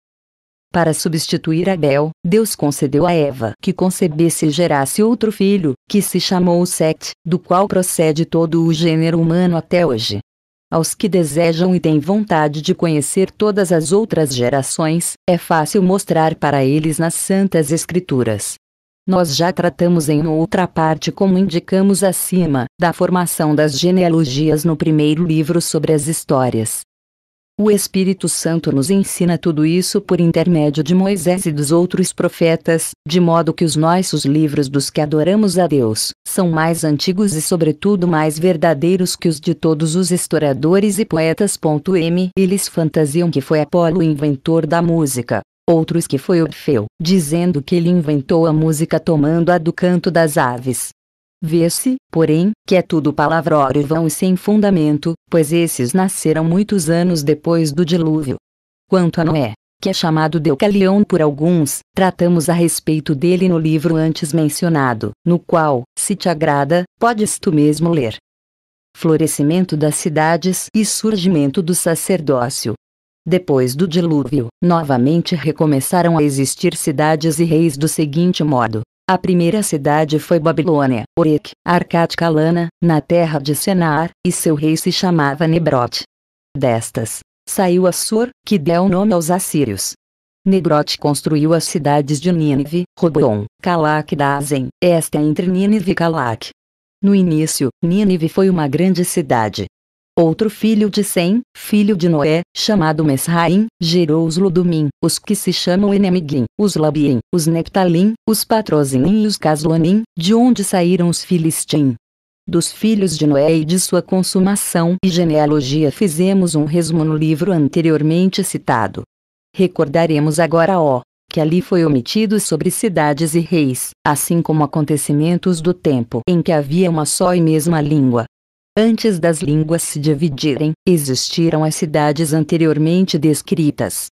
Para substituir Abel, Deus concedeu a Eva que concebesse e gerasse outro filho, que se chamou Set, do qual procede todo o gênero humano até hoje. Aos que desejam e têm vontade de conhecer todas as outras gerações, é fácil mostrar para eles nas Santas Escrituras. Nós já tratamos em outra parte, como indicamos acima, da formação das genealogias no primeiro livro sobre as histórias. O Espírito Santo nos ensina tudo isso por intermédio de Moisés e dos outros profetas, de modo que os nossos livros dos que adoramos a Deus são mais antigos e, sobretudo, mais verdadeiros que os de todos os historiadores e poetas. M. Eles fantasiam que foi Apolo o inventor da música, outros que foi Orfeu, dizendo que ele inventou a música tomando-a do canto das aves, Vê-se, porém, que é tudo palavrório vão e sem fundamento, pois esses nasceram muitos anos depois do dilúvio. Quanto a Noé, que é chamado Deucalion por alguns, tratamos a respeito dele no livro antes mencionado, no qual, se te agrada, podes tu mesmo ler. Florescimento das cidades e surgimento do sacerdócio. Depois do dilúvio, novamente recomeçaram a existir cidades e reis do seguinte modo: a primeira cidade foi Babilônia, Orec, Arcade na terra de Senar, e seu rei se chamava Nebrot. Destas, saiu Assur, que deu nome aos assírios. Nebrot construiu as cidades de Nínive, Robon, Calac Dazen, esta entre Nínive e Calac. No início, Nínive foi uma grande cidade, Outro filho de Sem, filho de Noé, chamado Mesraim, gerou os Ludumim, os que se chamam Enemiguim, os Labim, os Neptalim, os Patrozinim e os Caslonim, de onde saíram os Filistim. Dos filhos de Noé e de sua consumação e genealogia fizemos um resumo no livro anteriormente citado. Recordaremos agora o que ali foi omitido sobre cidades e reis, assim como acontecimentos do tempo em que havia uma só e mesma língua, Antes das línguas se dividirem, existiram as cidades anteriormente descritas.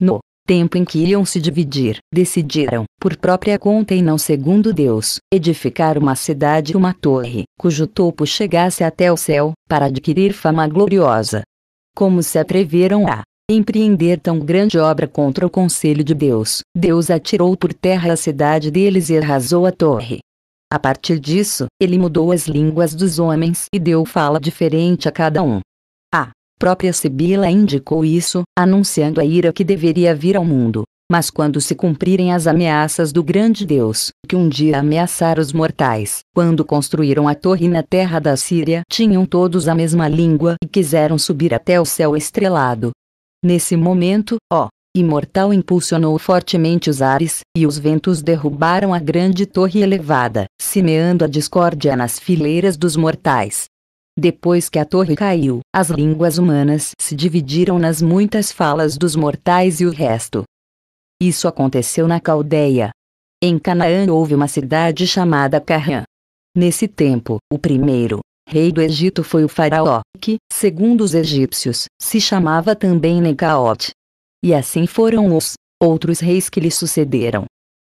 No tempo em que iam se dividir, decidiram, por própria conta e não segundo Deus, edificar uma cidade e uma torre, cujo topo chegasse até o céu, para adquirir fama gloriosa. Como se atreveram a empreender tão grande obra contra o conselho de Deus, Deus atirou por terra a cidade deles e arrasou a torre. A partir disso, ele mudou as línguas dos homens e deu fala diferente a cada um. A própria Sibila indicou isso, anunciando a ira que deveria vir ao mundo. Mas quando se cumprirem as ameaças do grande Deus, que um dia ameaçar os mortais, quando construíram a torre na terra da Síria, tinham todos a mesma língua e quiseram subir até o céu estrelado. Nesse momento, ó, imortal impulsionou fortemente os ares, e os ventos derrubaram a grande torre elevada, semeando a discórdia nas fileiras dos mortais. Depois que a torre caiu, as línguas humanas se dividiram nas muitas falas dos mortais e o resto. Isso aconteceu na Caldeia. Em Canaã houve uma cidade chamada Carrã. Nesse tempo, o primeiro rei do Egito foi o faraó, que, segundo os egípcios, se chamava também Necaote. E assim foram os outros reis que lhe sucederam.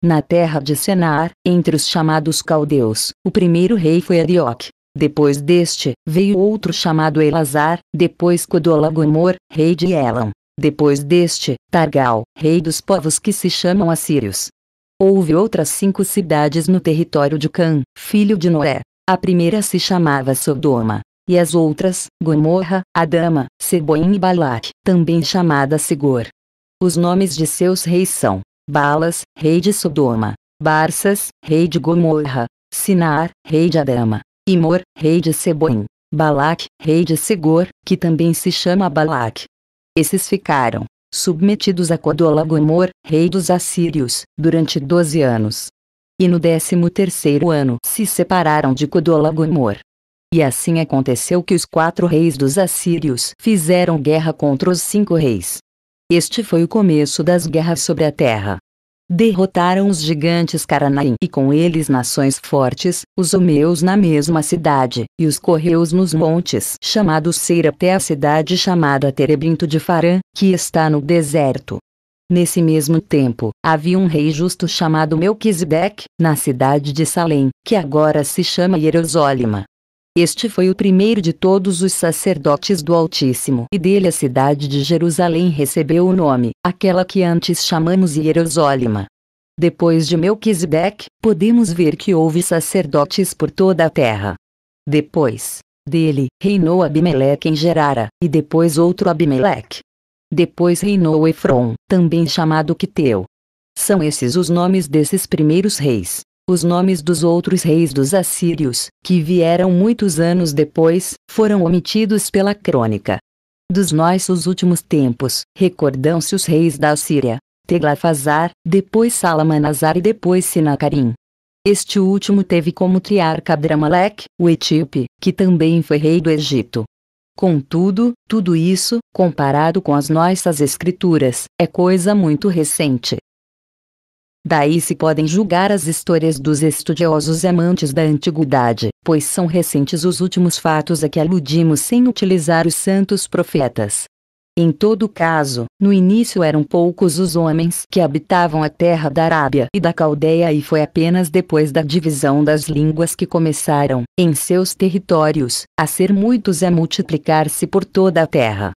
Na terra de Senar, entre os chamados caldeus, o primeiro rei foi Arioque. Depois deste, veio outro chamado Elazar, depois Codolagomor, rei de Elam. Depois deste, Targal, rei dos povos que se chamam assírios. Houve outras cinco cidades no território de Cã, filho de Noé. A primeira se chamava Sodoma, e as outras, Gomorra, Adama, Seboim e Balak, também chamada Segor. Os nomes de seus reis são, Balas, rei de Sodoma, Barsas, rei de Gomorra, Sinar, rei de Adama, Imor, rei de Seboim, Balak, rei de Segor, que também se chama Balak. Esses ficaram, submetidos a Codolagomor, rei dos assírios, durante doze anos. E no décimo terceiro ano se separaram de Codolagomor, e assim aconteceu que os quatro reis dos assírios fizeram guerra contra os cinco reis. Este foi o começo das guerras sobre a terra. Derrotaram os gigantes Caranaim e com eles nações fortes, os Homeus na mesma cidade, e os Correus nos montes, chamados Seira até a cidade chamada Terebinto de Farã, que está no deserto. Nesse mesmo tempo, havia um rei justo chamado Melquisedeque, na cidade de Salém, que agora se chama jerusalém este foi o primeiro de todos os sacerdotes do Altíssimo, e dele a cidade de Jerusalém recebeu o nome, aquela que antes chamamos Hierosólima. Depois de Melquisedeque, podemos ver que houve sacerdotes por toda a terra. Depois dele, reinou Abimeleque em Gerara, e depois outro Abimeleque. Depois reinou Efron, também chamado Quiteu. São esses os nomes desses primeiros reis. Os nomes dos outros reis dos assírios, que vieram muitos anos depois, foram omitidos pela crônica. Dos nossos últimos tempos, recordam-se os reis da Assíria, Teglafazar, depois Salamanazar e depois Sinacarim. Este último teve como triarca Dramalek, o etíope, que também foi rei do Egito. Contudo, tudo isso, comparado com as nossas escrituras, é coisa muito recente. Daí se podem julgar as histórias dos estudiosos amantes da antiguidade, pois são recentes os últimos fatos a que aludimos sem utilizar os santos profetas. Em todo caso, no início eram poucos os homens que habitavam a terra da Arábia e da Caldeia e foi apenas depois da divisão das línguas que começaram, em seus territórios, a ser muitos e a multiplicar-se por toda a terra.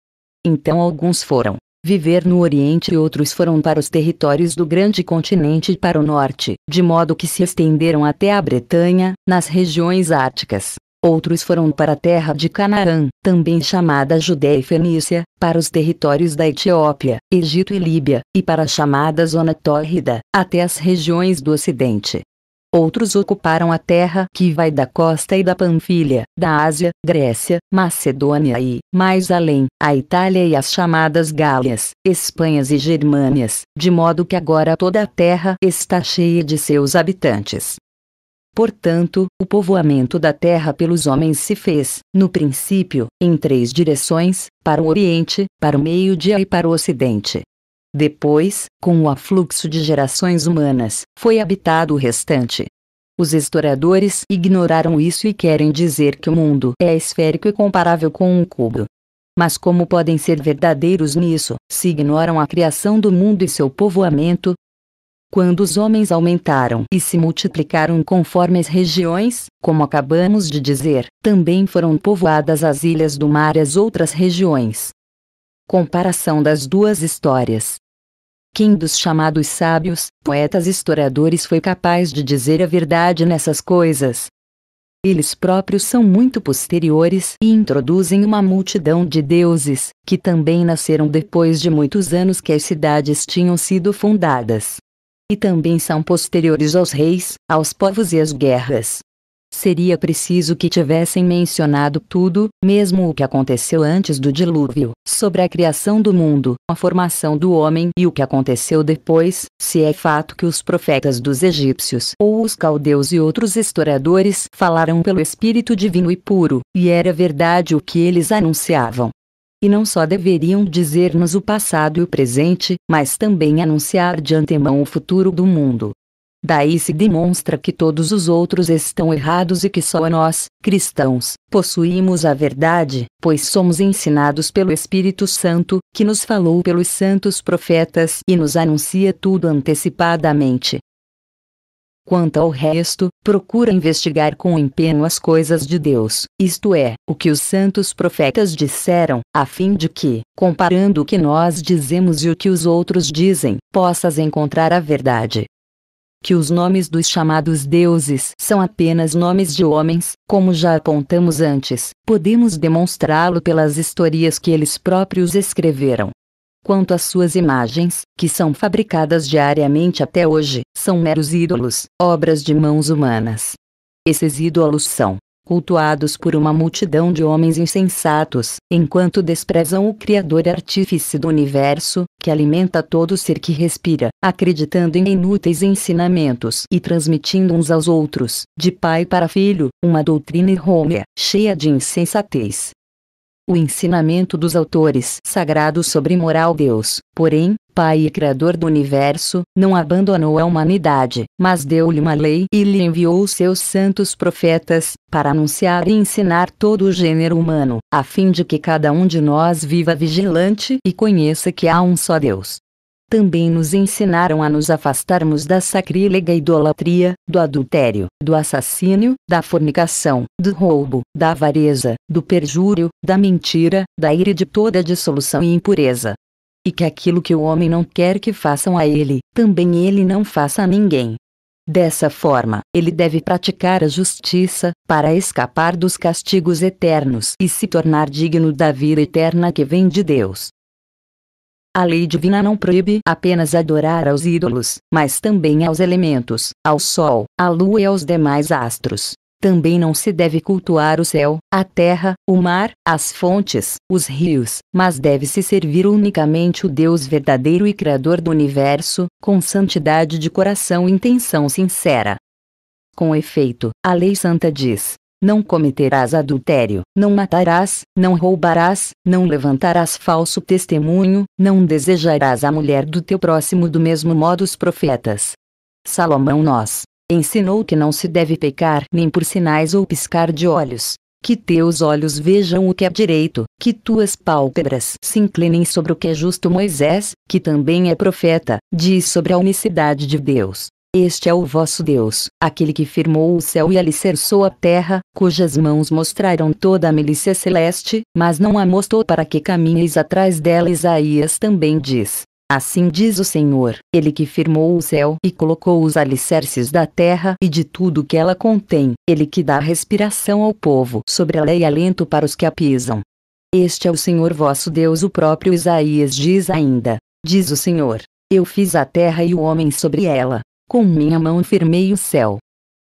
Então alguns foram viver no Oriente e outros foram para os territórios do grande continente e para o norte, de modo que se estenderam até a Bretanha, nas regiões árticas. Outros foram para a terra de Canaã, também chamada Judéia e Fenícia, para os territórios da Etiópia, Egito e Líbia, e para a chamada Zona Tórrida, até as regiões do Ocidente. Outros ocuparam a terra que vai da costa e da Panfilha, da Ásia, Grécia, Macedônia e, mais além, a Itália e as chamadas Gálias, Espanhas e Germânias, de modo que agora toda a terra está cheia de seus habitantes. Portanto, o povoamento da terra pelos homens se fez, no princípio, em três direções: para o Oriente, para o Meio-Dia e para o Ocidente. Depois, com o afluxo de gerações humanas, foi habitado o restante. Os historiadores ignoraram isso e querem dizer que o mundo é esférico e comparável com um cubo. Mas como podem ser verdadeiros nisso, se ignoram a criação do mundo e seu povoamento? Quando os homens aumentaram e se multiplicaram conforme as regiões, como acabamos de dizer, também foram povoadas as ilhas do mar e as outras regiões. Comparação das duas histórias. Quem dos chamados sábios, poetas historiadores foi capaz de dizer a verdade nessas coisas? Eles próprios são muito posteriores e introduzem uma multidão de deuses, que também nasceram depois de muitos anos que as cidades tinham sido fundadas. E também são posteriores aos reis, aos povos e às guerras seria preciso que tivessem mencionado tudo, mesmo o que aconteceu antes do dilúvio, sobre a criação do mundo, a formação do homem e o que aconteceu depois, se é fato que os profetas dos egípcios ou os caldeus e outros historiadores falaram pelo Espírito Divino e puro, e era verdade o que eles anunciavam e não só deveriam dizer-nos o passado e o presente, mas também anunciar de antemão o futuro do mundo, Daí se demonstra que todos os outros estão errados e que só nós, cristãos, possuímos a verdade, pois somos ensinados pelo Espírito Santo, que nos falou pelos santos profetas e nos anuncia tudo antecipadamente. Quanto ao resto, procura investigar com empenho as coisas de Deus, isto é, o que os santos profetas disseram, a fim de que, comparando o que nós dizemos e o que os outros dizem, possas encontrar a verdade que os nomes dos chamados deuses são apenas nomes de homens, como já apontamos antes, podemos demonstrá-lo pelas historias que eles próprios escreveram. Quanto às suas imagens, que são fabricadas diariamente até hoje, são meros ídolos, obras de mãos humanas. Esses ídolos são, cultuados por uma multidão de homens insensatos, enquanto desprezam o Criador artífice do universo, que alimenta todo ser que respira, acreditando em inúteis ensinamentos e transmitindo uns aos outros, de pai para filho, uma doutrina errônea, cheia de insensatez. O ensinamento dos autores sagrados sobre moral Deus, porém, Pai e Criador do universo, não abandonou a humanidade, mas deu-lhe uma lei e lhe enviou os seus santos profetas, para anunciar e ensinar todo o gênero humano, a fim de que cada um de nós viva vigilante e conheça que há um só Deus. Também nos ensinaram a nos afastarmos da sacrílega idolatria, do adultério, do assassínio, da fornicação, do roubo, da avareza, do perjúrio, da mentira, da ira e de toda dissolução e impureza e que aquilo que o homem não quer que façam a ele, também ele não faça a ninguém. Dessa forma, ele deve praticar a justiça, para escapar dos castigos eternos e se tornar digno da vida eterna que vem de Deus. A lei divina não proíbe apenas adorar aos ídolos, mas também aos elementos, ao sol, à lua e aos demais astros. Também não se deve cultuar o céu, a terra, o mar, as fontes, os rios, mas deve-se servir unicamente o Deus verdadeiro e Criador do universo, com santidade de coração e intenção sincera. Com efeito, a lei santa diz: não cometerás adultério, não matarás, não roubarás, não levantarás falso testemunho, não desejarás a mulher do teu próximo do mesmo modo os profetas. Salomão nós ensinou que não se deve pecar nem por sinais ou piscar de olhos. Que teus olhos vejam o que é direito, que tuas pálpebras se inclinem sobre o que é justo. Moisés, que também é profeta, diz sobre a unicidade de Deus. Este é o vosso Deus, aquele que firmou o céu e alicerçou a terra, cujas mãos mostraram toda a milícia celeste, mas não a mostrou para que caminheis atrás dela. Isaías também diz: Assim diz o Senhor, ele que firmou o céu e colocou os alicerces da terra e de tudo que ela contém, ele que dá respiração ao povo sobre ela e alento para os que a pisam. Este é o Senhor vosso Deus, o próprio Isaías diz ainda: Diz o Senhor, eu fiz a terra e o homem sobre ela, com minha mão firmei o céu.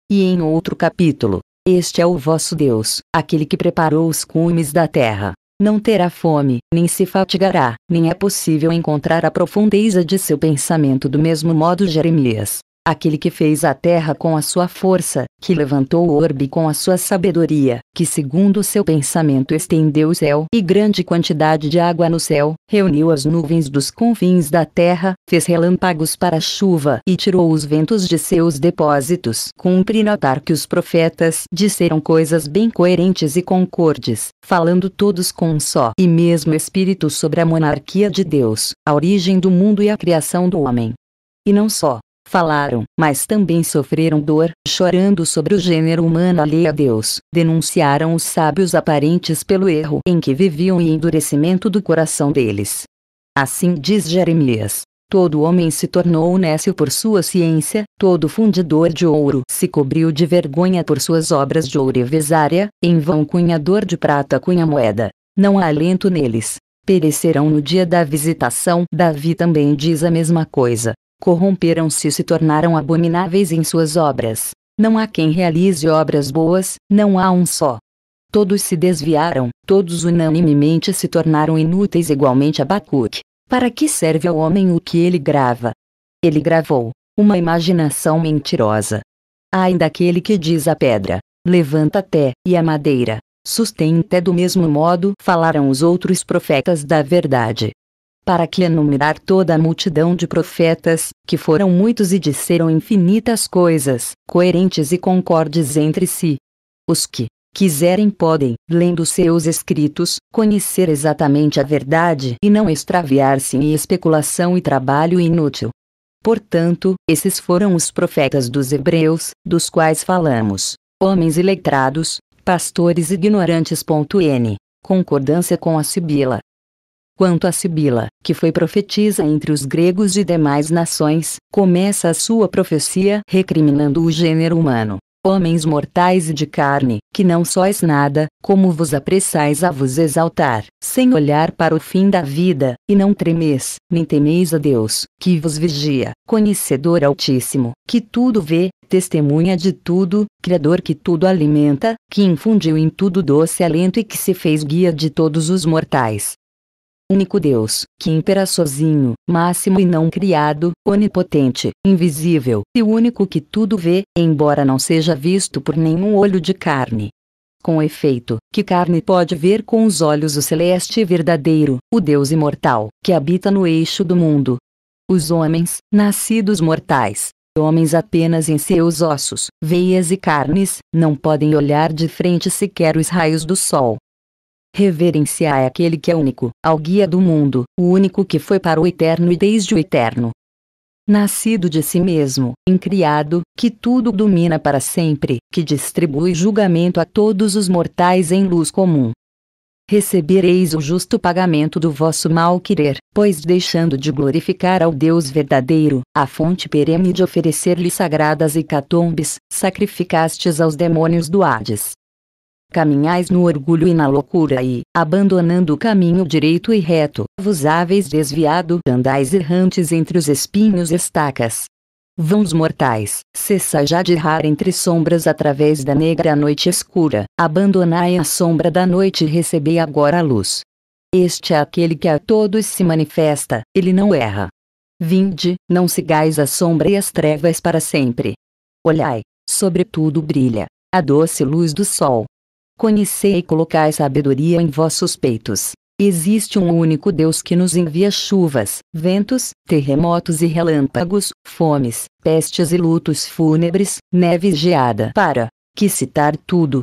E em outro capítulo, este é o vosso Deus, aquele que preparou os cumes da terra, não terá fome, nem se fatigará, nem é possível encontrar a profundeza de seu pensamento do mesmo modo Jeremias aquele que fez a terra com a sua força, que levantou o orbe com a sua sabedoria, que segundo o seu pensamento estendeu o céu e grande quantidade de água no céu, reuniu as nuvens dos confins da terra, fez relâmpagos para a chuva e tirou os ventos de seus depósitos. Cumpre notar que os profetas disseram coisas bem coerentes e concordes, falando todos com um só e mesmo espírito sobre a monarquia de Deus, a origem do mundo e a criação do homem. E não só, falaram, mas também sofreram dor, chorando sobre o gênero humano alheio a Deus. Denunciaram os sábios aparentes pelo erro em que viviam e endurecimento do coração deles. Assim diz Jeremias. Todo homem se tornou nécio por sua ciência, todo fundidor de ouro se cobriu de vergonha por suas obras de ouro e vesária, em vão cunhador de prata cunha moeda. Não há alento neles. Perecerão no dia da visitação. Davi também diz a mesma coisa corromperam-se e se tornaram abomináveis em suas obras. Não há quem realize obras boas, não há um só. Todos se desviaram, todos unanimemente se tornaram inúteis igualmente a Bacuque. Para que serve ao homem o que ele grava? Ele gravou uma imaginação mentirosa. ainda aquele que diz à pedra: levanta até e à madeira: sustém até do mesmo modo, falaram os outros profetas da verdade para que enumerar toda a multidão de profetas, que foram muitos e disseram infinitas coisas, coerentes e concordes entre si. Os que quiserem podem, lendo seus escritos, conhecer exatamente a verdade e não extraviar-se em especulação e trabalho inútil. Portanto, esses foram os profetas dos hebreus, dos quais falamos, homens iletrados, pastores ignorantes. N. Concordância com a Sibila, Quanto a Sibila, que foi profetisa entre os gregos e demais nações, começa a sua profecia recriminando o gênero humano. Homens mortais e de carne, que não sois nada, como vos apressais a vos exaltar, sem olhar para o fim da vida, e não tremeis, nem temeis a Deus, que vos vigia, conhecedor altíssimo, que tudo vê, testemunha de tudo, Criador que tudo alimenta, que infundiu em tudo doce alento e que se fez guia de todos os mortais único Deus, que impera sozinho, máximo e não criado, onipotente, invisível, e único que tudo vê, embora não seja visto por nenhum olho de carne. Com efeito, que carne pode ver com os olhos o celeste verdadeiro, o Deus imortal, que habita no eixo do mundo? Os homens, nascidos mortais, homens apenas em seus ossos, veias e carnes, não podem olhar de frente sequer os raios do sol, Reverenciar é aquele que é único, ao guia do mundo, o único que foi para o eterno e desde o eterno. Nascido de si mesmo, incriado, que tudo domina para sempre, que distribui julgamento a todos os mortais em luz comum. Recebereis o justo pagamento do vosso mal querer, pois deixando de glorificar ao Deus verdadeiro, a fonte perene de oferecer-lhe sagradas hecatombes, sacrificastes aos demônios do Hades caminhais no orgulho e na loucura e, abandonando o caminho direito e reto, vos háveis desviado, andais errantes entre os espinhos e estacas. Vãos mortais, cessai já de errar entre sombras através da negra noite escura, abandonai a sombra da noite e recebei agora a luz. Este é aquele que a todos se manifesta, ele não erra. Vinde, não sigais a sombra e as trevas para sempre. Olhai, sobretudo brilha, a doce luz do sol, Conhecei e colocai sabedoria em vossos peitos. Existe um único Deus que nos envia chuvas, ventos, terremotos e relâmpagos, fomes, pestes e lutos fúnebres, neve e geada. Para que citar tudo?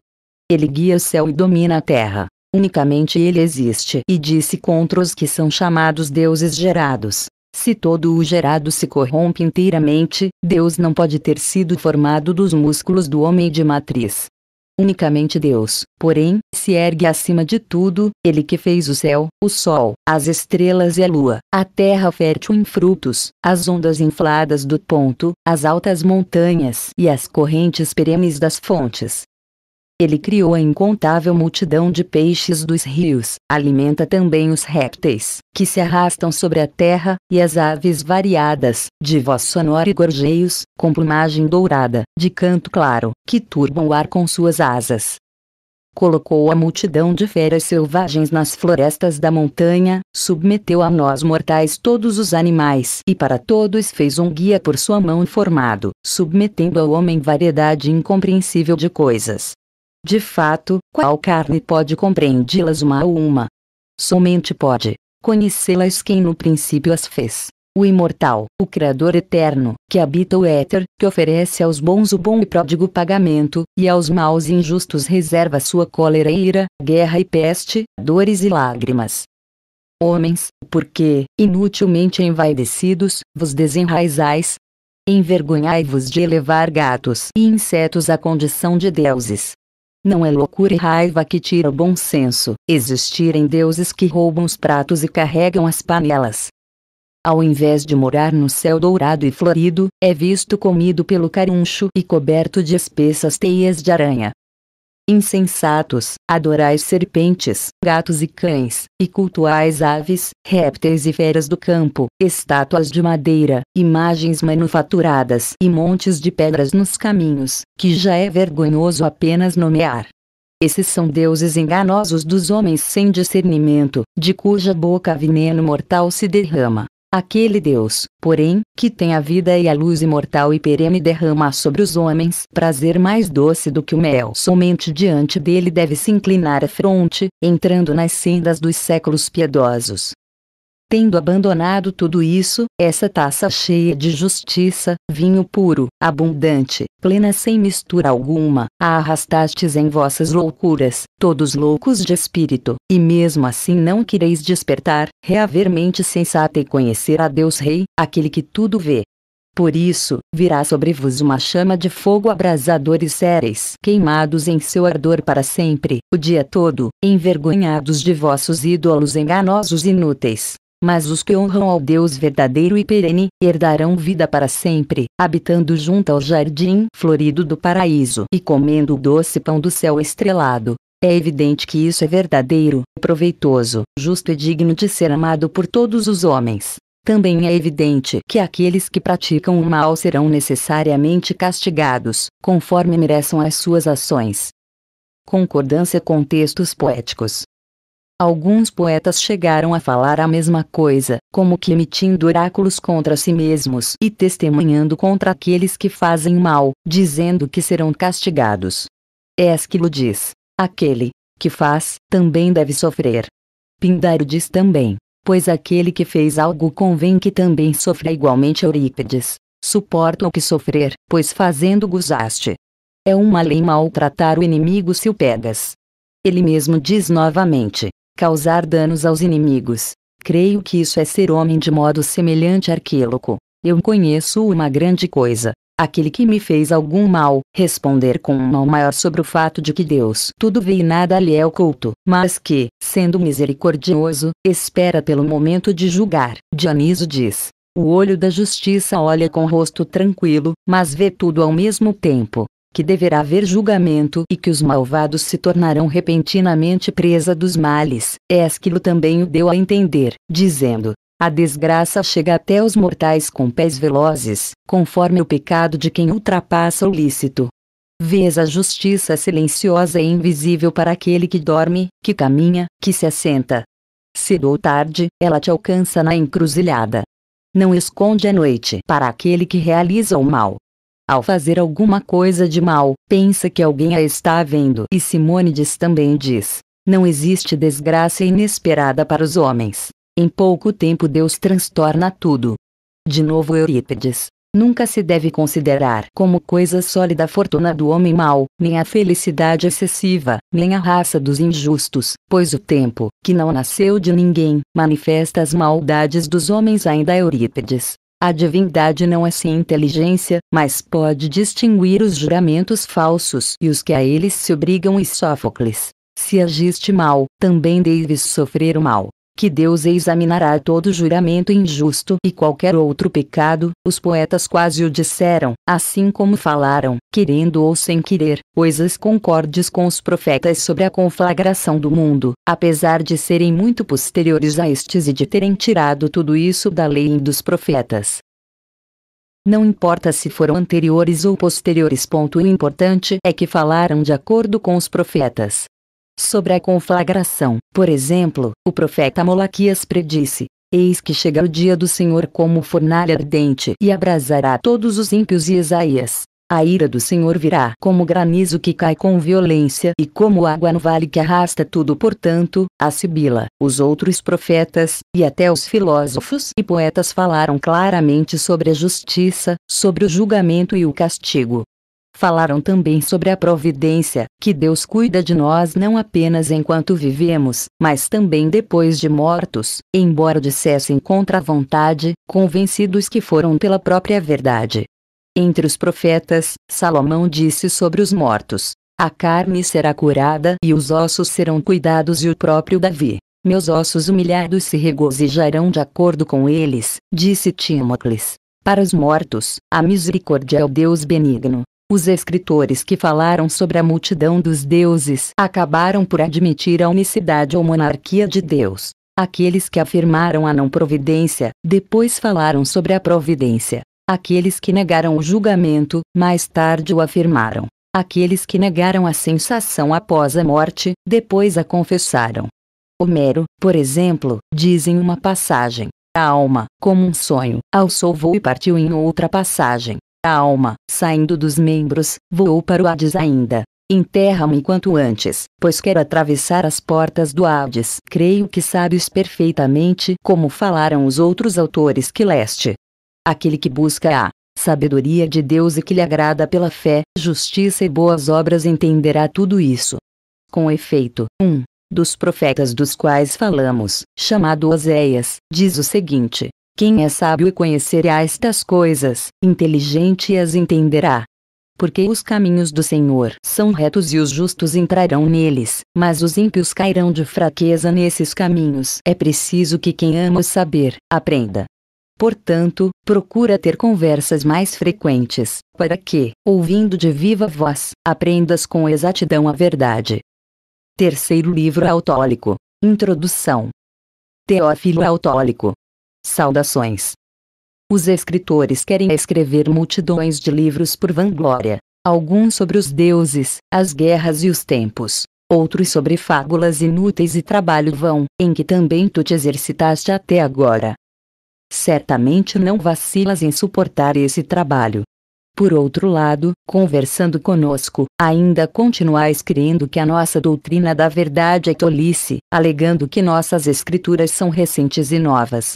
Ele guia o céu e domina a terra. Unicamente ele existe. E disse contra os que são chamados deuses gerados. Se todo o gerado se corrompe inteiramente, Deus não pode ter sido formado dos músculos do homem de matriz unicamente Deus, porém, se ergue acima de tudo, ele que fez o céu, o sol, as estrelas e a lua, a terra fértil em frutos, as ondas infladas do ponto, as altas montanhas e as correntes perenes das fontes, ele criou a incontável multidão de peixes dos rios, alimenta também os répteis, que se arrastam sobre a terra, e as aves variadas, de voz sonora e gorjeios, com plumagem dourada, de canto claro, que turbam o ar com suas asas. Colocou a multidão de feras selvagens nas florestas da montanha, submeteu a nós mortais todos os animais e para todos fez um guia por sua mão formado, submetendo ao homem variedade incompreensível de coisas de fato, qual carne pode compreendê-las uma a uma? Somente pode conhecê-las quem no princípio as fez. O imortal, o Criador eterno, que habita o éter, que oferece aos bons o bom e pródigo pagamento, e aos maus e injustos reserva sua cólera e ira, guerra e peste, dores e lágrimas. Homens, porque, inutilmente envaidecidos, vos desenraizais, Envergonhai-vos de elevar gatos e insetos à condição de deuses. Não é loucura e raiva que tira o bom senso existirem deuses que roubam os pratos e carregam as panelas. Ao invés de morar no céu dourado e florido, é visto comido pelo caruncho e coberto de espessas teias de aranha insensatos, adorais serpentes, gatos e cães, e cultuais aves, répteis e feras do campo, estátuas de madeira, imagens manufaturadas e montes de pedras nos caminhos, que já é vergonhoso apenas nomear. Esses são deuses enganosos dos homens sem discernimento, de cuja boca veneno mortal se derrama. Aquele Deus, porém, que tem a vida e a luz imortal e perene derrama sobre os homens prazer mais doce do que o mel. Somente diante dele deve se inclinar a fronte, entrando nas sendas dos séculos piedosos. Tendo abandonado tudo isso, essa taça cheia de justiça, vinho puro, abundante, plena sem mistura alguma, a arrastastes em vossas loucuras, todos loucos de espírito, e mesmo assim não quereis despertar, reaver mente sensata e conhecer a Deus Rei, aquele que tudo vê. Por isso, virá sobre vos uma chama de fogo abrasador e séreis queimados em seu ardor para sempre, o dia todo, envergonhados de vossos ídolos enganosos e inúteis mas os que honram ao Deus verdadeiro e perene herdarão vida para sempre, habitando junto ao jardim florido do paraíso e comendo o doce pão do céu estrelado. É evidente que isso é verdadeiro, proveitoso, justo e digno de ser amado por todos os homens. Também é evidente que aqueles que praticam o mal serão necessariamente castigados, conforme mereçam as suas ações. Concordância com textos poéticos. Alguns poetas chegaram a falar a mesma coisa, como que emitindo oráculos contra si mesmos e testemunhando contra aqueles que fazem mal, dizendo que serão castigados. Esquilo diz: aquele que faz também deve sofrer. Pindaro diz também: pois aquele que fez algo convém que também sofra igualmente. Eurípides: suporta o que sofrer, pois fazendo gozaste. É uma lei maltratar o inimigo se o pegas. Ele mesmo diz novamente: causar danos aos inimigos. Creio que isso é ser homem de modo semelhante a Arquíloco. Eu conheço uma grande coisa. Aquele que me fez algum mal, responder com um mal maior sobre o fato de que Deus tudo vê e nada lhe é oculto, mas que, sendo misericordioso, espera pelo momento de julgar. Dioniso diz: O olho da justiça olha com rosto tranquilo, mas vê tudo ao mesmo tempo que deverá haver julgamento e que os malvados se tornarão repentinamente presa dos males. Esquilo é também o deu a entender, dizendo: a desgraça chega até os mortais com pés velozes, conforme o pecado de quem ultrapassa o lícito. Vês a justiça silenciosa e invisível para aquele que dorme, que caminha, que se assenta. Cedo ou tarde, ela te alcança na encruzilhada. Não esconde a noite para aquele que realiza o mal. Ao fazer alguma coisa de mal, pensa que alguém a está vendo. E Simônides também diz: Não existe desgraça inesperada para os homens. Em pouco tempo Deus transtorna tudo. De novo Eurípides. Nunca se deve considerar como coisa sólida a fortuna do homem mau, nem a felicidade excessiva, nem a raça dos injustos, pois o tempo, que não nasceu de ninguém, manifesta as maldades dos homens ainda Eurípides. A divindade não é sem inteligência, mas pode distinguir os juramentos falsos e os que a eles se obrigam e Sófocles. Se agiste mal, também deves sofrer o mal que Deus examinará todo juramento injusto e qualquer outro pecado, os poetas quase o disseram, assim como falaram, querendo ou sem querer, coisas concordes com os profetas sobre a conflagração do mundo, apesar de serem muito posteriores a estes e de terem tirado tudo isso da lei e dos profetas. Não importa se foram anteriores ou posteriores. Ponto. O importante é que falaram de acordo com os profetas. Sobre a conflagração, por exemplo, o profeta Molochias predisse: Eis que chega o dia do Senhor como fornalha ardente e abrasará todos os ímpios e Isaías. A ira do Senhor virá como granizo que cai com violência e como água no vale que arrasta tudo. Portanto, a Sibila, os outros profetas, e até os filósofos e poetas falaram claramente sobre a justiça, sobre o julgamento e o castigo falaram também sobre a providência, que Deus cuida de nós não apenas enquanto vivemos, mas também depois de mortos, embora dissessem contra a vontade, convencidos que foram pela própria verdade. Entre os profetas, Salomão disse sobre os mortos: A carne será curada e os ossos serão cuidados, e o próprio Davi. Meus ossos humilhados se regozijarão de acordo com eles, disse Timócles. Para os mortos, a misericórdia é o Deus benigno, os escritores que falaram sobre a multidão dos deuses acabaram por admitir a unicidade ou monarquia de Deus. Aqueles que afirmaram a não providência, depois falaram sobre a providência. Aqueles que negaram o julgamento, mais tarde o afirmaram. Aqueles que negaram a sensação após a morte, depois a confessaram. Homero, por exemplo, diz em uma passagem: A alma, como um sonho, alçou voo e partiu em outra passagem. A alma, saindo dos membros, voou para o Hades ainda. Enterra-me quanto antes, pois quero atravessar as portas do Hades. Creio que sabes perfeitamente como falaram os outros autores que leste. Aquele que busca a sabedoria de Deus e que lhe agrada pela fé, justiça e boas obras entenderá tudo isso. Com efeito, um dos profetas dos quais falamos, chamado Oséias, diz o seguinte: quem é sábio e conhecerá estas coisas, inteligente as entenderá. Porque os caminhos do Senhor são retos e os justos entrarão neles, mas os ímpios cairão de fraqueza nesses caminhos. É preciso que quem ama o saber, aprenda. Portanto, procura ter conversas mais frequentes, para que, ouvindo de viva voz, aprendas com exatidão a verdade. Terceiro livro autólico. Introdução. Teófilo Autólico, Saudações. Os escritores querem escrever multidões de livros por vanglória, alguns sobre os deuses, as guerras e os tempos, outros sobre fábulas inúteis e trabalho vão, em que também tu te exercitaste até agora. Certamente não vacilas em suportar esse trabalho. Por outro lado, conversando conosco, ainda continuais crendo que a nossa doutrina da verdade é tolice, alegando que nossas escrituras são recentes e novas,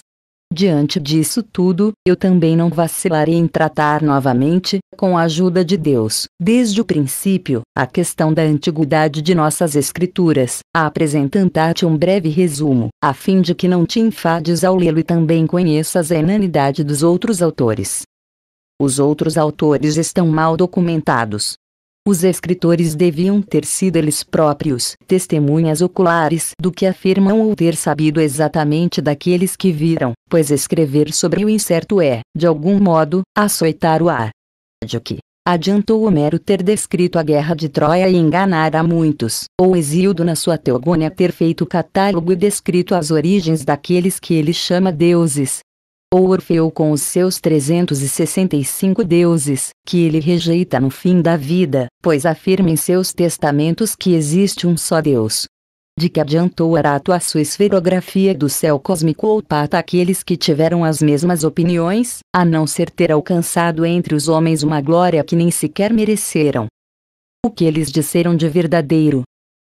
Diante disso tudo, eu também não vacilarei em tratar novamente, com a ajuda de Deus, desde o princípio, a questão da antiguidade de nossas escrituras, apresentando-te um breve resumo, a fim de que não te enfades ao lê-lo e também conheças a inanidade dos outros autores. Os outros autores estão mal documentados, os escritores deviam ter sido eles próprios testemunhas oculares do que afirmam ou ter sabido exatamente daqueles que viram, pois escrever sobre o incerto é, de algum modo, açoitar o ar. De que adiantou Homero ter descrito a guerra de Troia e enganar a muitos, ou Exildo na sua Teogônia ter feito catálogo e descrito as origens daqueles que ele chama deuses, ou Orfeu com os seus 365 deuses, que ele rejeita no fim da vida, pois afirma em seus testamentos que existe um só Deus. De que adiantou Arato a sua esferografia do céu cósmico ou pata aqueles que tiveram as mesmas opiniões, a não ser ter alcançado entre os homens uma glória que nem sequer mereceram? O que eles disseram de verdadeiro,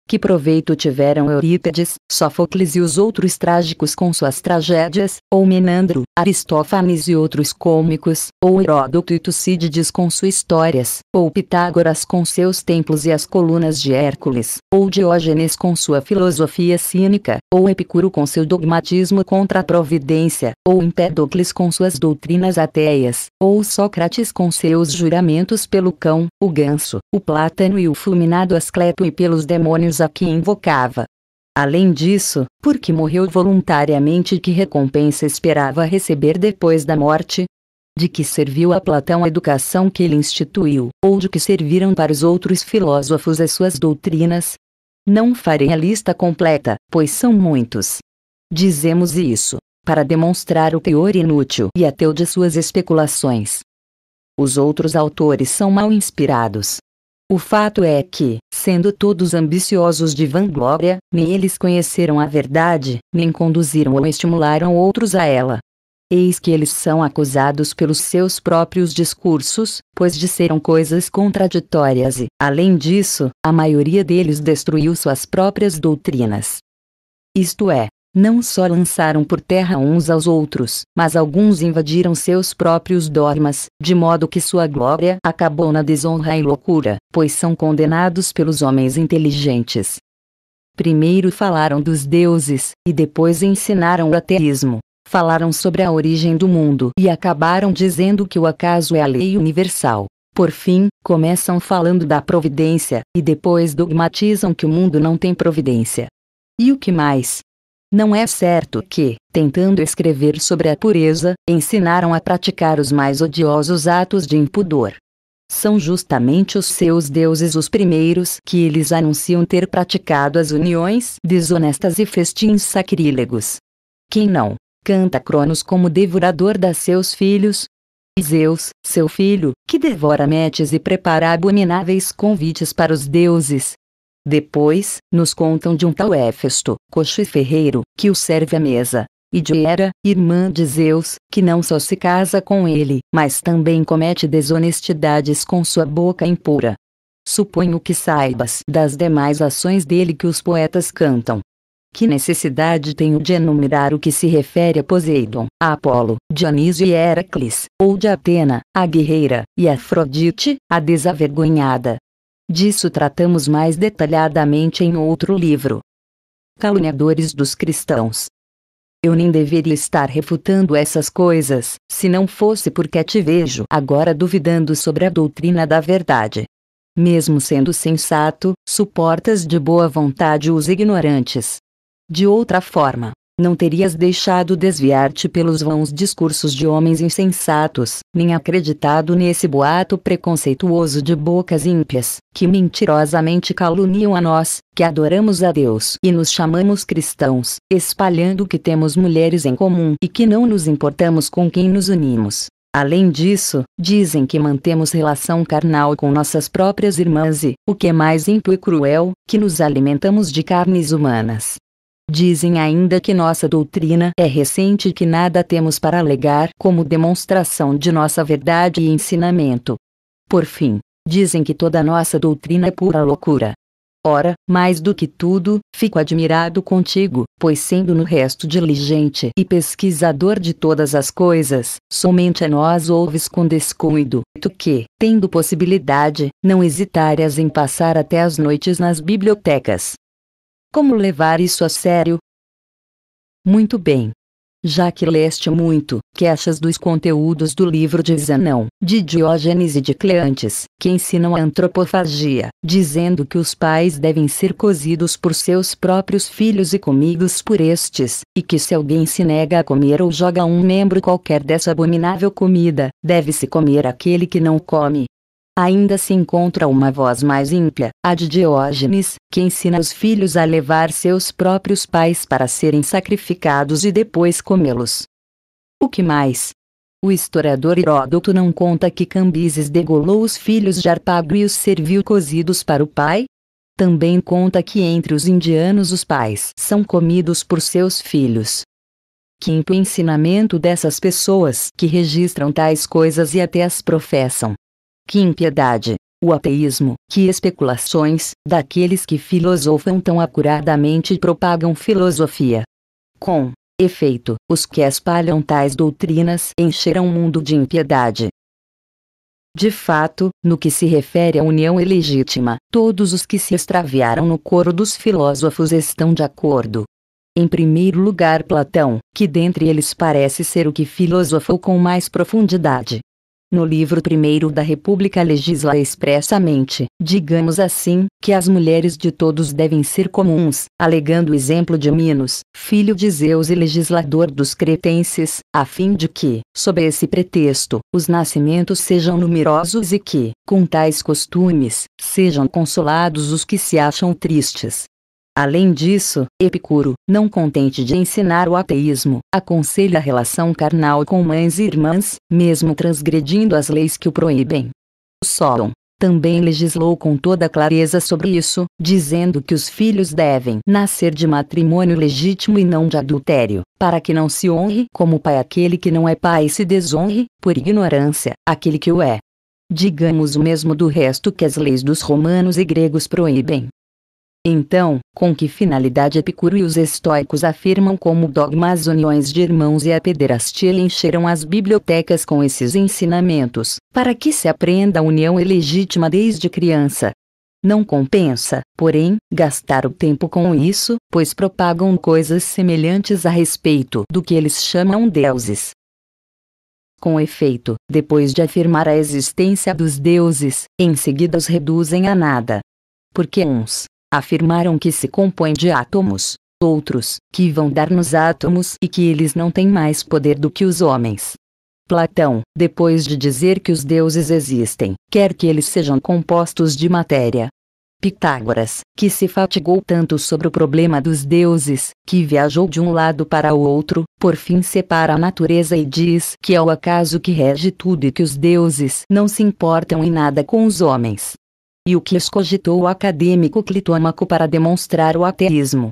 que proveito tiveram Eurípedes, Sófocles e os outros trágicos com suas tragédias, ou Menandro, Aristófanes e outros cômicos, ou Heródoto e Tucídides com suas histórias, ou Pitágoras com seus templos e as colunas de Hércules, ou Diógenes com sua filosofia cínica, ou Epicuro com seu dogmatismo contra a providência, ou Empédocles com suas doutrinas ateias, ou Sócrates com seus juramentos pelo cão, o ganso, o plátano e o fulminado Ascleto e pelos demônios a que invocava, Além disso, porque morreu voluntariamente que recompensa esperava receber depois da morte? De que serviu a Platão a educação que ele instituiu, ou de que serviram para os outros filósofos as suas doutrinas? Não farei a lista completa, pois são muitos. Dizemos isso, para demonstrar o teor inútil e ateu de suas especulações. Os outros autores são mal inspirados, o fato é que, sendo todos ambiciosos de vanglória, nem eles conheceram a verdade, nem conduziram ou estimularam outros a ela. Eis que eles são acusados pelos seus próprios discursos, pois disseram coisas contraditórias e, além disso, a maioria deles destruiu suas próprias doutrinas. Isto é, não só lançaram por terra uns aos outros, mas alguns invadiram seus próprios dogmas, de modo que sua glória acabou na desonra e loucura, pois são condenados pelos homens inteligentes. Primeiro falaram dos deuses, e depois ensinaram o ateísmo. Falaram sobre a origem do mundo e acabaram dizendo que o acaso é a lei universal. Por fim, começam falando da providência, e depois dogmatizam que o mundo não tem providência. E o que mais? Não é certo que, tentando escrever sobre a pureza, ensinaram a praticar os mais odiosos atos de impudor. São justamente os seus deuses os primeiros que eles anunciam ter praticado as uniões desonestas e festins sacrílegos. Quem não canta Cronos como devorador das seus filhos? Zeus, seu filho, que devora metes e prepara abomináveis convites para os deuses, depois, nos contam de um tal Éfesto, coxo e ferreiro, que o serve à mesa, e de Hera, irmã de Zeus, que não só se casa com ele, mas também comete desonestidades com sua boca impura. Suponho que saibas das demais ações dele que os poetas cantam. Que necessidade tenho de enumerar o que se refere a Poseidon, a Apolo, Dionísio e Heracles, ou de Atena, a guerreira, e Afrodite, a desavergonhada, Disso tratamos mais detalhadamente em outro livro. Caluniadores dos cristãos. Eu nem deveria estar refutando essas coisas, se não fosse porque te vejo agora duvidando sobre a doutrina da verdade. Mesmo sendo sensato, suportas de boa vontade os ignorantes. De outra forma, não terias deixado desviar-te pelos vãos discursos de homens insensatos, nem acreditado nesse boato preconceituoso de bocas ímpias, que mentirosamente caluniam a nós, que adoramos a Deus e nos chamamos cristãos, espalhando que temos mulheres em comum e que não nos importamos com quem nos unimos. Além disso, dizem que mantemos relação carnal com nossas próprias irmãs e, o que é mais ímpio e cruel, que nos alimentamos de carnes humanas. Dizem ainda que nossa doutrina é recente e que nada temos para alegar como demonstração de nossa verdade e ensinamento. Por fim, dizem que toda nossa doutrina é pura loucura. Ora, mais do que tudo, fico admirado contigo, pois sendo no resto diligente e pesquisador de todas as coisas, somente a nós ouves com descuido, tu que, tendo possibilidade, não hesitares em passar até as noites nas bibliotecas, como levar isso a sério? Muito bem. Já que leste muito, que achas dos conteúdos do livro de Zenão, de Diógenes e de Cleantes, que ensinam a antropofagia, dizendo que os pais devem ser cozidos por seus próprios filhos e comidos por estes, e que se alguém se nega a comer ou joga um membro qualquer dessa abominável comida, deve-se comer aquele que não come, Ainda se encontra uma voz mais ímpia, a de Diógenes, que ensina os filhos a levar seus próprios pais para serem sacrificados e depois comê-los. O que mais? O historiador Heródoto não conta que Cambises degolou os filhos de Arpago e os serviu cozidos para o pai? Também conta que entre os indianos os pais são comidos por seus filhos. Quinto ensinamento dessas pessoas que registram tais coisas e até as professam que impiedade, o ateísmo, que especulações, daqueles que filosofam tão acuradamente e propagam filosofia. Com efeito, os que espalham tais doutrinas encheram o mundo de impiedade. De fato, no que se refere à união ilegítima, todos os que se extraviaram no coro dos filósofos estão de acordo. Em primeiro lugar, Platão, que dentre eles parece ser o que filosofou com mais profundidade, no livro primeiro da República legisla expressamente, digamos assim, que as mulheres de todos devem ser comuns, alegando o exemplo de Minos, filho de Zeus e legislador dos cretenses, a fim de que, sob esse pretexto, os nascimentos sejam numerosos e que, com tais costumes, sejam consolados os que se acham tristes, Além disso, Epicuro, não contente de ensinar o ateísmo, aconselha a relação carnal com mães e irmãs, mesmo transgredindo as leis que o proíbem. Solon também legislou com toda clareza sobre isso, dizendo que os filhos devem nascer de matrimônio legítimo e não de adultério, para que não se honre como pai aquele que não é pai e se desonre, por ignorância, aquele que o é. Digamos o mesmo do resto que as leis dos romanos e gregos proíbem. Então, com que finalidade Epicuro e os estoicos afirmam como dogma as uniões de irmãos e a pederastia encheram as bibliotecas com esses ensinamentos, para que se aprenda a união ilegítima desde criança? Não compensa, porém, gastar o tempo com isso, pois propagam coisas semelhantes a respeito do que eles chamam deuses. Com efeito, depois de afirmar a existência dos deuses, em seguida os reduzem a nada. Porque uns afirmaram que se compõem de átomos, outros, que vão dar-nos átomos e que eles não têm mais poder do que os homens. Platão, depois de dizer que os deuses existem, quer que eles sejam compostos de matéria. Pitágoras, que se fatigou tanto sobre o problema dos deuses, que viajou de um lado para o outro, por fim separa a natureza e diz que é o acaso que rege tudo e que os deuses não se importam em nada com os homens e o que escogitou o acadêmico Clitômaco para demonstrar o ateísmo.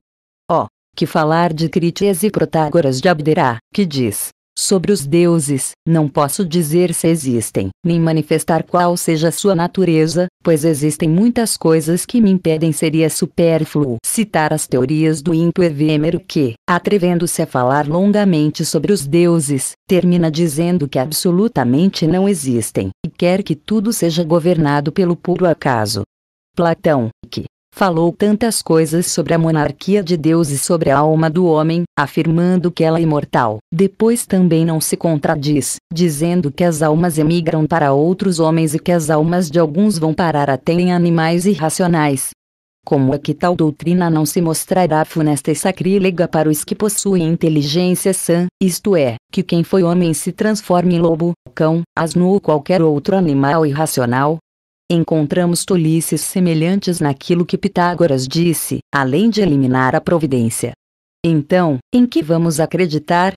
Ó, oh, que falar de Crítias e Protágoras de Abderá, que diz, Sobre os deuses, não posso dizer se existem, nem manifestar qual seja sua natureza, pois existem muitas coisas que me impedem seria supérfluo citar as teorias do ímpio evêmero que, atrevendo-se a falar longamente sobre os deuses, termina dizendo que absolutamente não existem, e quer que tudo seja governado pelo puro acaso. Platão, que, falou tantas coisas sobre a monarquia de Deus e sobre a alma do homem, afirmando que ela é imortal. Depois também não se contradiz, dizendo que as almas emigram para outros homens e que as almas de alguns vão parar até em animais irracionais. Como é que tal doutrina não se mostrará funesta e sacrílega para os que possuem inteligência sã, isto é, que quem foi homem se transforme em lobo, cão, asno ou qualquer outro animal irracional, Encontramos tolices semelhantes naquilo que Pitágoras disse, além de eliminar a providência. Então, em que vamos acreditar?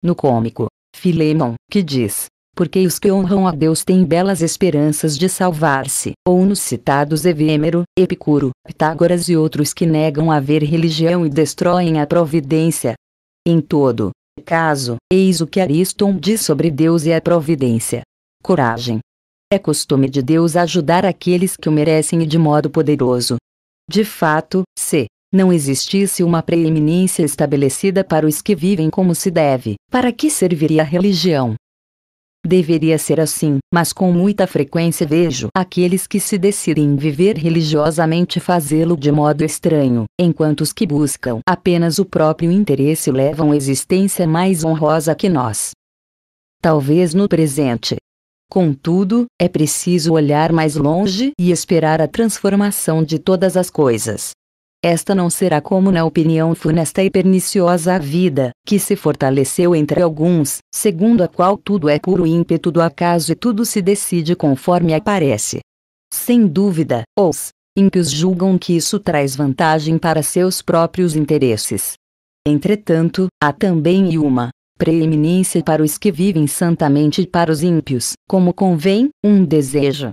No cômico, Filemon, que diz: Porque os que honram a Deus têm belas esperanças de salvar-se, ou nos citados Evêmero, Epicuro, Pitágoras e outros que negam haver religião e destroem a providência. Em todo caso, eis o que Ariston diz sobre Deus e a providência. Coragem, é costume de Deus ajudar aqueles que o merecem e de modo poderoso. De fato, se não existisse uma preeminência estabelecida para os que vivem como se deve, para que serviria a religião? Deveria ser assim, mas com muita frequência vejo aqueles que se decidem viver religiosamente fazê-lo de modo estranho, enquanto os que buscam apenas o próprio interesse levam a existência mais honrosa que nós. Talvez no presente, Contudo, é preciso olhar mais longe e esperar a transformação de todas as coisas. Esta não será como na opinião funesta e perniciosa a vida, que se fortaleceu entre alguns, segundo a qual tudo é puro ímpeto do acaso e tudo se decide conforme aparece. Sem dúvida, os ímpios julgam que isso traz vantagem para seus próprios interesses. Entretanto, há também uma preeminência para os que vivem santamente e para os ímpios, como convém, um desejo.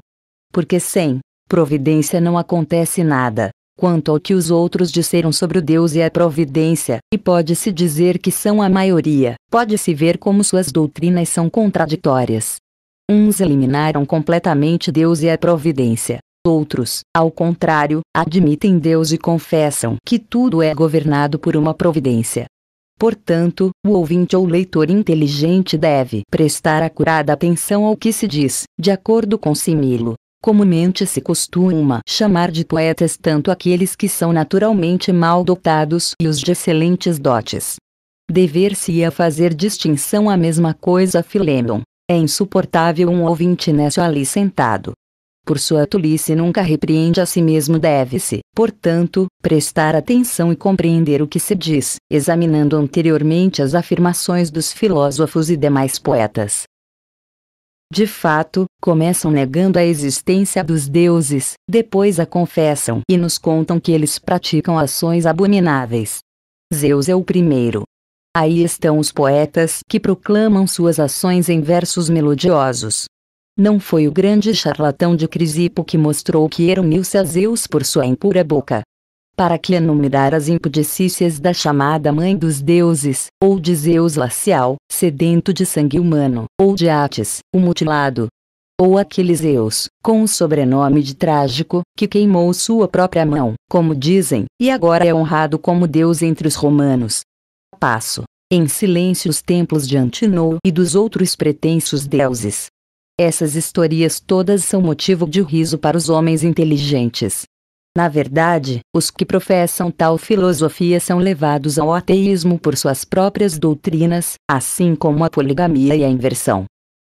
Porque sem providência não acontece nada. Quanto ao que os outros disseram sobre o Deus e a providência, e pode-se dizer que são a maioria, pode-se ver como suas doutrinas são contraditórias. Uns eliminaram completamente Deus e a providência, Outros, ao contrário, admitem Deus e confessam que tudo é governado por uma providência, Portanto, o ouvinte ou leitor inteligente deve prestar acurada atenção ao que se diz, de acordo com Similo. Comumente se costuma chamar de poetas tanto aqueles que são naturalmente mal dotados e os de excelentes dotes. Dever-se-ia fazer distinção à mesma coisa Filémon. É insuportável um ouvinte necio ali sentado, por sua tolice nunca repreende a si mesmo deve-se, portanto, prestar atenção e compreender o que se diz, examinando anteriormente as afirmações dos filósofos e demais poetas. De fato, começam negando a existência dos deuses, depois a confessam e nos contam que eles praticam ações abomináveis. Zeus é o primeiro. Aí estão os poetas que proclamam suas ações em versos melodiosos, não foi o grande charlatão de Crisipo que mostrou que eruniu-se a Zeus por sua impura boca. Para que enumerar as impudicícias da chamada mãe dos deuses, ou de Zeus lacial, sedento de sangue humano, ou de Ates, o mutilado, ou aquele Zeus, com o sobrenome de trágico, que queimou sua própria mão, como dizem, e agora é honrado como deus entre os romanos. Passo, em silêncio os templos de Antinô e dos outros pretensos deuses, essas historias todas são motivo de riso para os homens inteligentes. Na verdade, os que professam tal filosofia são levados ao ateísmo por suas próprias doutrinas, assim como a poligamia e a inversão.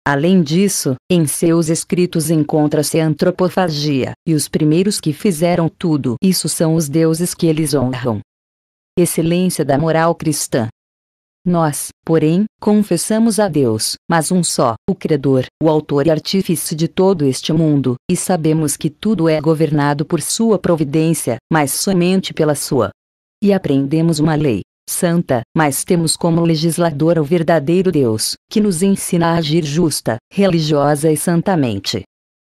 Além disso, em seus escritos encontra-se a antropofagia, e os primeiros que fizeram tudo isso são os deuses que eles honram. Excelência da moral cristã. Nós, porém, confessamos a Deus, mas um só, o Criador, o Autor e Artífice de todo este mundo, e sabemos que tudo é governado por Sua providência, mas somente pela Sua. E aprendemos uma lei, santa, mas temos como legislador o verdadeiro Deus, que nos ensina a agir justa, religiosa e santamente.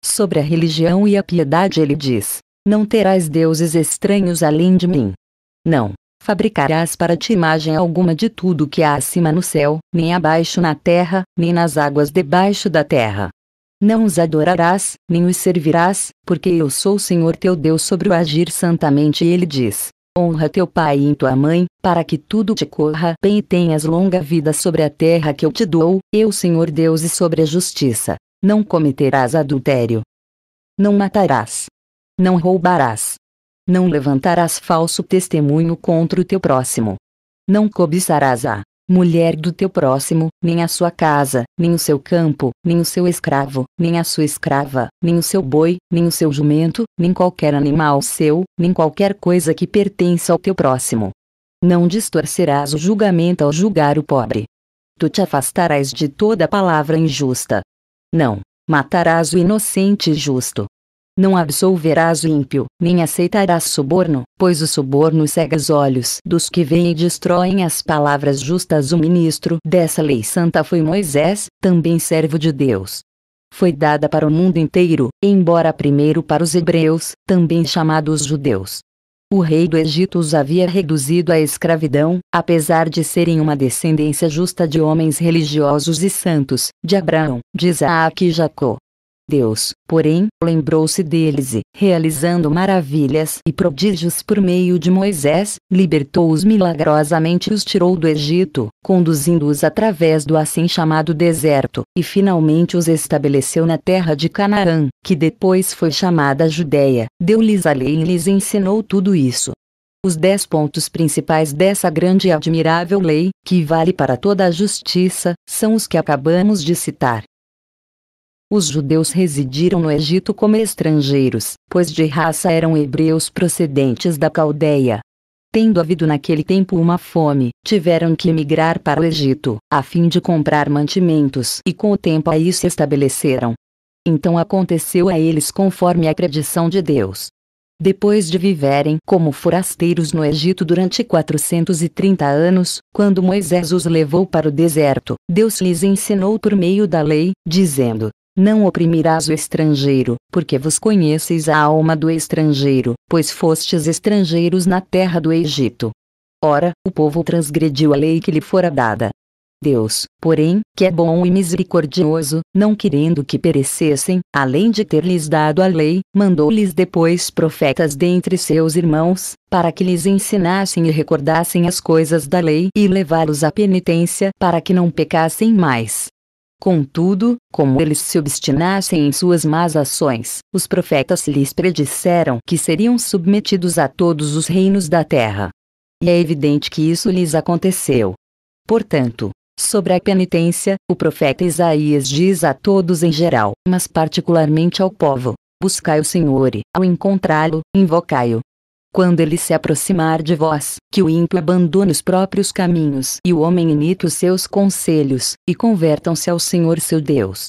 Sobre a religião e a piedade ele diz: Não terás deuses estranhos além de mim. Não, fabricarás para ti imagem alguma de tudo que há acima no céu, nem abaixo na terra, nem nas águas debaixo da terra. Não os adorarás, nem os servirás, porque eu sou o Senhor teu Deus sobre o agir santamente. E ele diz: Honra teu pai e tua mãe, para que tudo te corra bem e tenhas longa vida sobre a terra que eu te dou, eu Senhor Deus e sobre a justiça. Não cometerás adultério. Não matarás. Não roubarás. Não levantarás falso testemunho contra o teu próximo. Não cobiçarás a mulher do teu próximo, nem a sua casa, nem o seu campo, nem o seu escravo, nem a sua escrava, nem o seu boi, nem o seu jumento, nem qualquer animal seu, nem qualquer coisa que pertença ao teu próximo. Não distorcerás o julgamento ao julgar o pobre. Tu te afastarás de toda palavra injusta. Não matarás o inocente e justo. Não absolverás o ímpio, nem aceitarás suborno, pois o suborno cega os olhos dos que vêm e destroem as palavras justas. O ministro dessa lei santa foi Moisés, também servo de Deus. Foi dada para o mundo inteiro, embora primeiro para os hebreus, também chamados judeus. O rei do Egito os havia reduzido à escravidão, apesar de serem uma descendência justa de homens religiosos e santos, de Abraão, de Isaac e Jacó. Deus, porém, lembrou-se deles e, realizando maravilhas e prodígios por meio de Moisés, libertou-os milagrosamente e os tirou do Egito, conduzindo-os através do assim chamado deserto, e finalmente os estabeleceu na terra de Canaã, que depois foi chamada Judéia, deu-lhes a lei e lhes ensinou tudo isso. Os dez pontos principais dessa grande e admirável lei, que vale para toda a justiça, são os que acabamos de citar. Os judeus residiram no Egito como estrangeiros, pois de raça eram hebreus procedentes da Caldeia. Tendo havido naquele tempo uma fome, tiveram que emigrar para o Egito, a fim de comprar mantimentos e com o tempo aí se estabeleceram. Então aconteceu a eles conforme a predição de Deus. Depois de viverem como forasteiros no Egito durante 430 anos, quando Moisés os levou para o deserto, Deus lhes ensinou por meio da lei, dizendo: não oprimirás o estrangeiro, porque vos conheceis a alma do estrangeiro, pois fostes estrangeiros na terra do Egito. Ora, o povo transgrediu a lei que lhe fora dada. Deus, porém, que é bom e misericordioso, não querendo que perecessem, além de ter-lhes dado a lei, mandou-lhes depois profetas dentre seus irmãos, para que lhes ensinassem e recordassem as coisas da lei e levá-los à penitência para que não pecassem mais. Contudo, como eles se obstinassem em suas más ações, os profetas lhes predisseram que seriam submetidos a todos os reinos da terra. E é evidente que isso lhes aconteceu. Portanto, sobre a penitência, o profeta Isaías diz a todos em geral, mas particularmente ao povo: Buscai o Senhor e, ao encontrá-lo, invocai-o, quando ele se aproximar de vós, que o ímpio abandone os próprios caminhos e o homem imite os seus conselhos, e convertam-se ao Senhor seu Deus.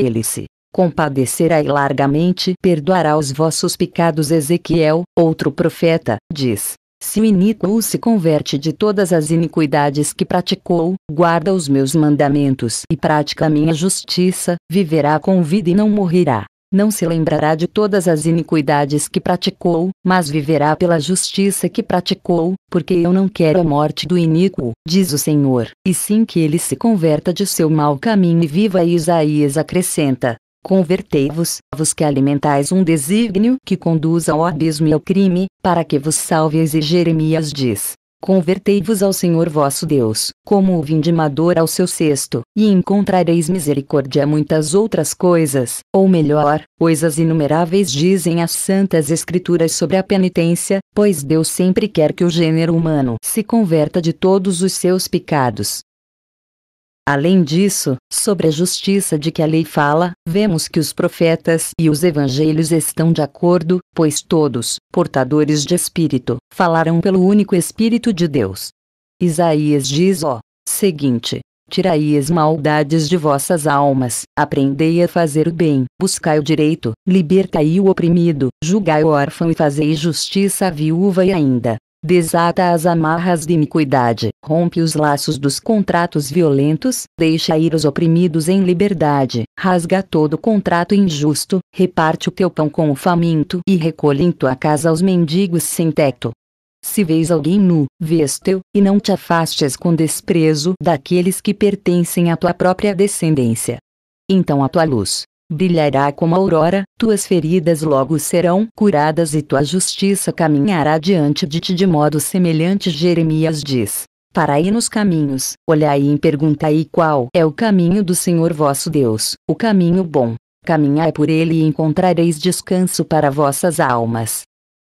Ele se compadecerá e largamente perdoará os vossos pecados. Ezequiel, outro profeta, diz: Se o iníquo se converte de todas as iniquidades que praticou, guarda os meus mandamentos e pratica a minha justiça, viverá com vida e não morrerá não se lembrará de todas as iniquidades que praticou, mas viverá pela justiça que praticou, porque eu não quero a morte do iníquo, diz o Senhor, e sim que ele se converta de seu mau caminho e viva. E Isaías acrescenta: Convertei-vos, vos que alimentais um desígnio que conduz ao abismo e ao crime, para que vos salveis. E Jeremias diz: Convertei-vos ao Senhor vosso Deus, como o vindimador ao seu cesto, e encontrareis misericórdia. Muitas outras coisas, ou melhor, coisas inumeráveis dizem as santas escrituras sobre a penitência, pois Deus sempre quer que o gênero humano se converta de todos os seus pecados, Além disso, sobre a justiça de que a lei fala, vemos que os profetas e os evangelhos estão de acordo, pois todos, portadores de espírito, falaram pelo único Espírito de Deus. Isaías diz ó, seguinte: Tirai as maldades de vossas almas, aprendei a fazer o bem, buscai o direito, libertai o oprimido, julgai o órfão e fazei justiça à viúva e ainda desata as amarras de iniquidade, rompe os laços dos contratos violentos, deixa ir os oprimidos em liberdade, rasga todo contrato injusto, reparte o teu pão com o faminto e recolhe em tua casa os mendigos sem teto. Se vês alguém nu, vês-teu, e não te afastes com desprezo daqueles que pertencem à tua própria descendência. Então a tua luz brilhará como a aurora, tuas feridas logo serão curadas e tua justiça caminhará diante de ti de modo semelhante. Jeremias diz: Paraí nos caminhos, olhai e perguntai qual é o caminho do Senhor vosso Deus, o caminho bom. Caminhai por ele e encontrareis descanso para vossas almas.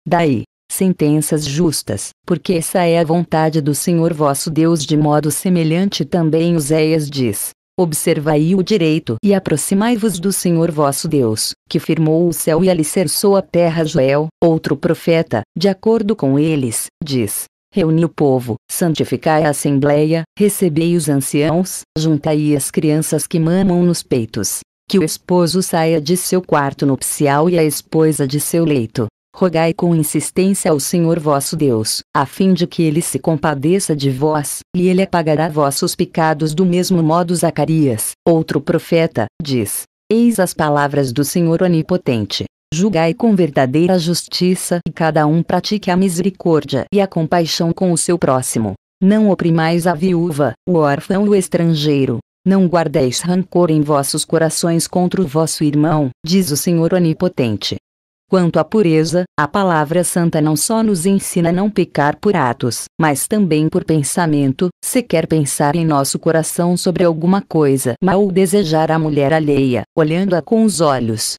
Daí, sentenças justas, porque essa é a vontade do Senhor vosso Deus. De modo semelhante também Oséias diz: Observai o direito e aproximai-vos do Senhor vosso Deus, que firmou o céu e alicerçou a terra. Joel, outro profeta, de acordo com eles, diz: Reuni o povo, santificai a assembleia, recebei os anciãos, juntai as crianças que mamam nos peitos. Que o esposo saia de seu quarto nupcial e a esposa de seu leito, rogai com insistência ao Senhor vosso Deus, a fim de que ele se compadeça de vós, e ele apagará vossos pecados do mesmo modo Zacarias, outro profeta, diz: Eis as palavras do Senhor onipotente. Julgai com verdadeira justiça e cada um pratique a misericórdia e a compaixão com o seu próximo. Não oprimais a viúva, o órfão e o estrangeiro. Não guardeis rancor em vossos corações contra o vosso irmão, diz o Senhor Onipotente. Quanto à pureza, a palavra santa não só nos ensina a não pecar por atos, mas também por pensamento, se quer pensar em nosso coração sobre alguma coisa mal ou desejar a mulher alheia, olhando-a com os olhos.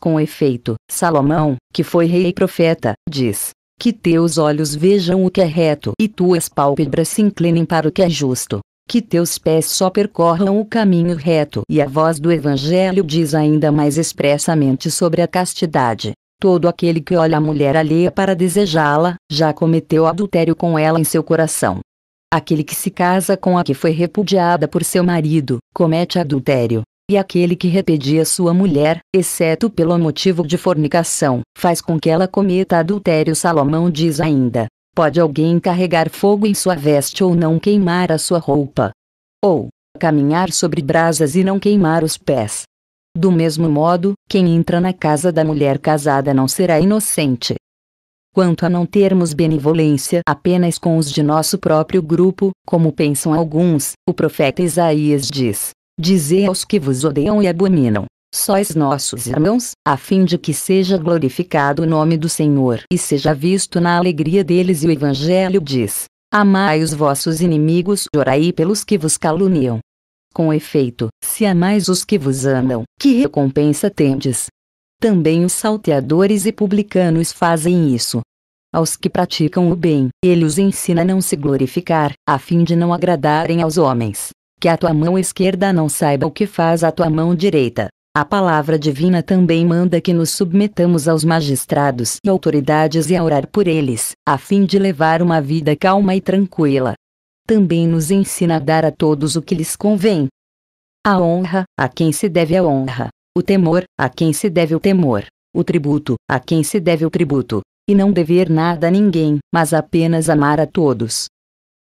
Com efeito, Salomão, que foi rei e profeta, diz: Que teus olhos vejam o que é reto e tuas pálpebras se inclinem para o que é justo. Que teus pés só percorram o caminho reto. E a voz do Evangelho diz ainda mais expressamente sobre a castidade Todo aquele que olha a mulher alheia para desejá-la, já cometeu adultério com ela em seu coração. Aquele que se casa com a que foi repudiada por seu marido, comete adultério. E aquele que repedia sua mulher, exceto pelo motivo de fornicação, faz com que ela cometa adultério. Salomão diz ainda: Pode alguém carregar fogo em sua veste ou não queimar a sua roupa? Ou caminhar sobre brasas e não queimar os pés? Do mesmo modo, quem entra na casa da mulher casada não será inocente. Quanto a não termos benevolência apenas com os de nosso próprio grupo, como pensam alguns, o profeta Isaías diz: Dizei aos que vos odeiam e abominam, sois nossos irmãos, a fim de que seja glorificado o nome do Senhor e seja visto na alegria deles. E o Evangelho diz: Amai os vossos inimigos e orai pelos que vos caluniam. Com efeito, se amais os que vos amam, que recompensa tendes? Também os salteadores e publicanos fazem isso. Aos que praticam o bem, ele os ensina a não se glorificar, a fim de não agradarem aos homens. Que a tua mão esquerda não saiba o que faz a tua mão direita. A palavra divina também manda que nos submetamos aos magistrados e autoridades e a orar por eles, a fim de levar uma vida calma e tranquila, também nos ensina a dar a todos o que lhes convém. A honra, a quem se deve a honra, o temor, a quem se deve o temor, o tributo, a quem se deve o tributo, e não dever nada a ninguém, mas apenas amar a todos.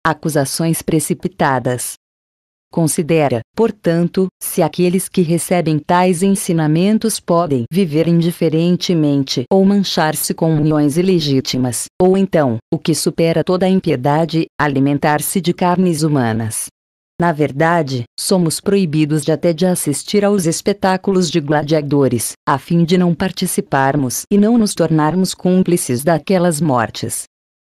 Acusações precipitadas. Considera, portanto, se aqueles que recebem tais ensinamentos podem viver indiferentemente ou manchar-se com uniões ilegítimas, ou então, o que supera toda a impiedade, alimentar-se de carnes humanas. Na verdade, somos proibidos de até de assistir aos espetáculos de gladiadores, a fim de não participarmos e não nos tornarmos cúmplices daquelas mortes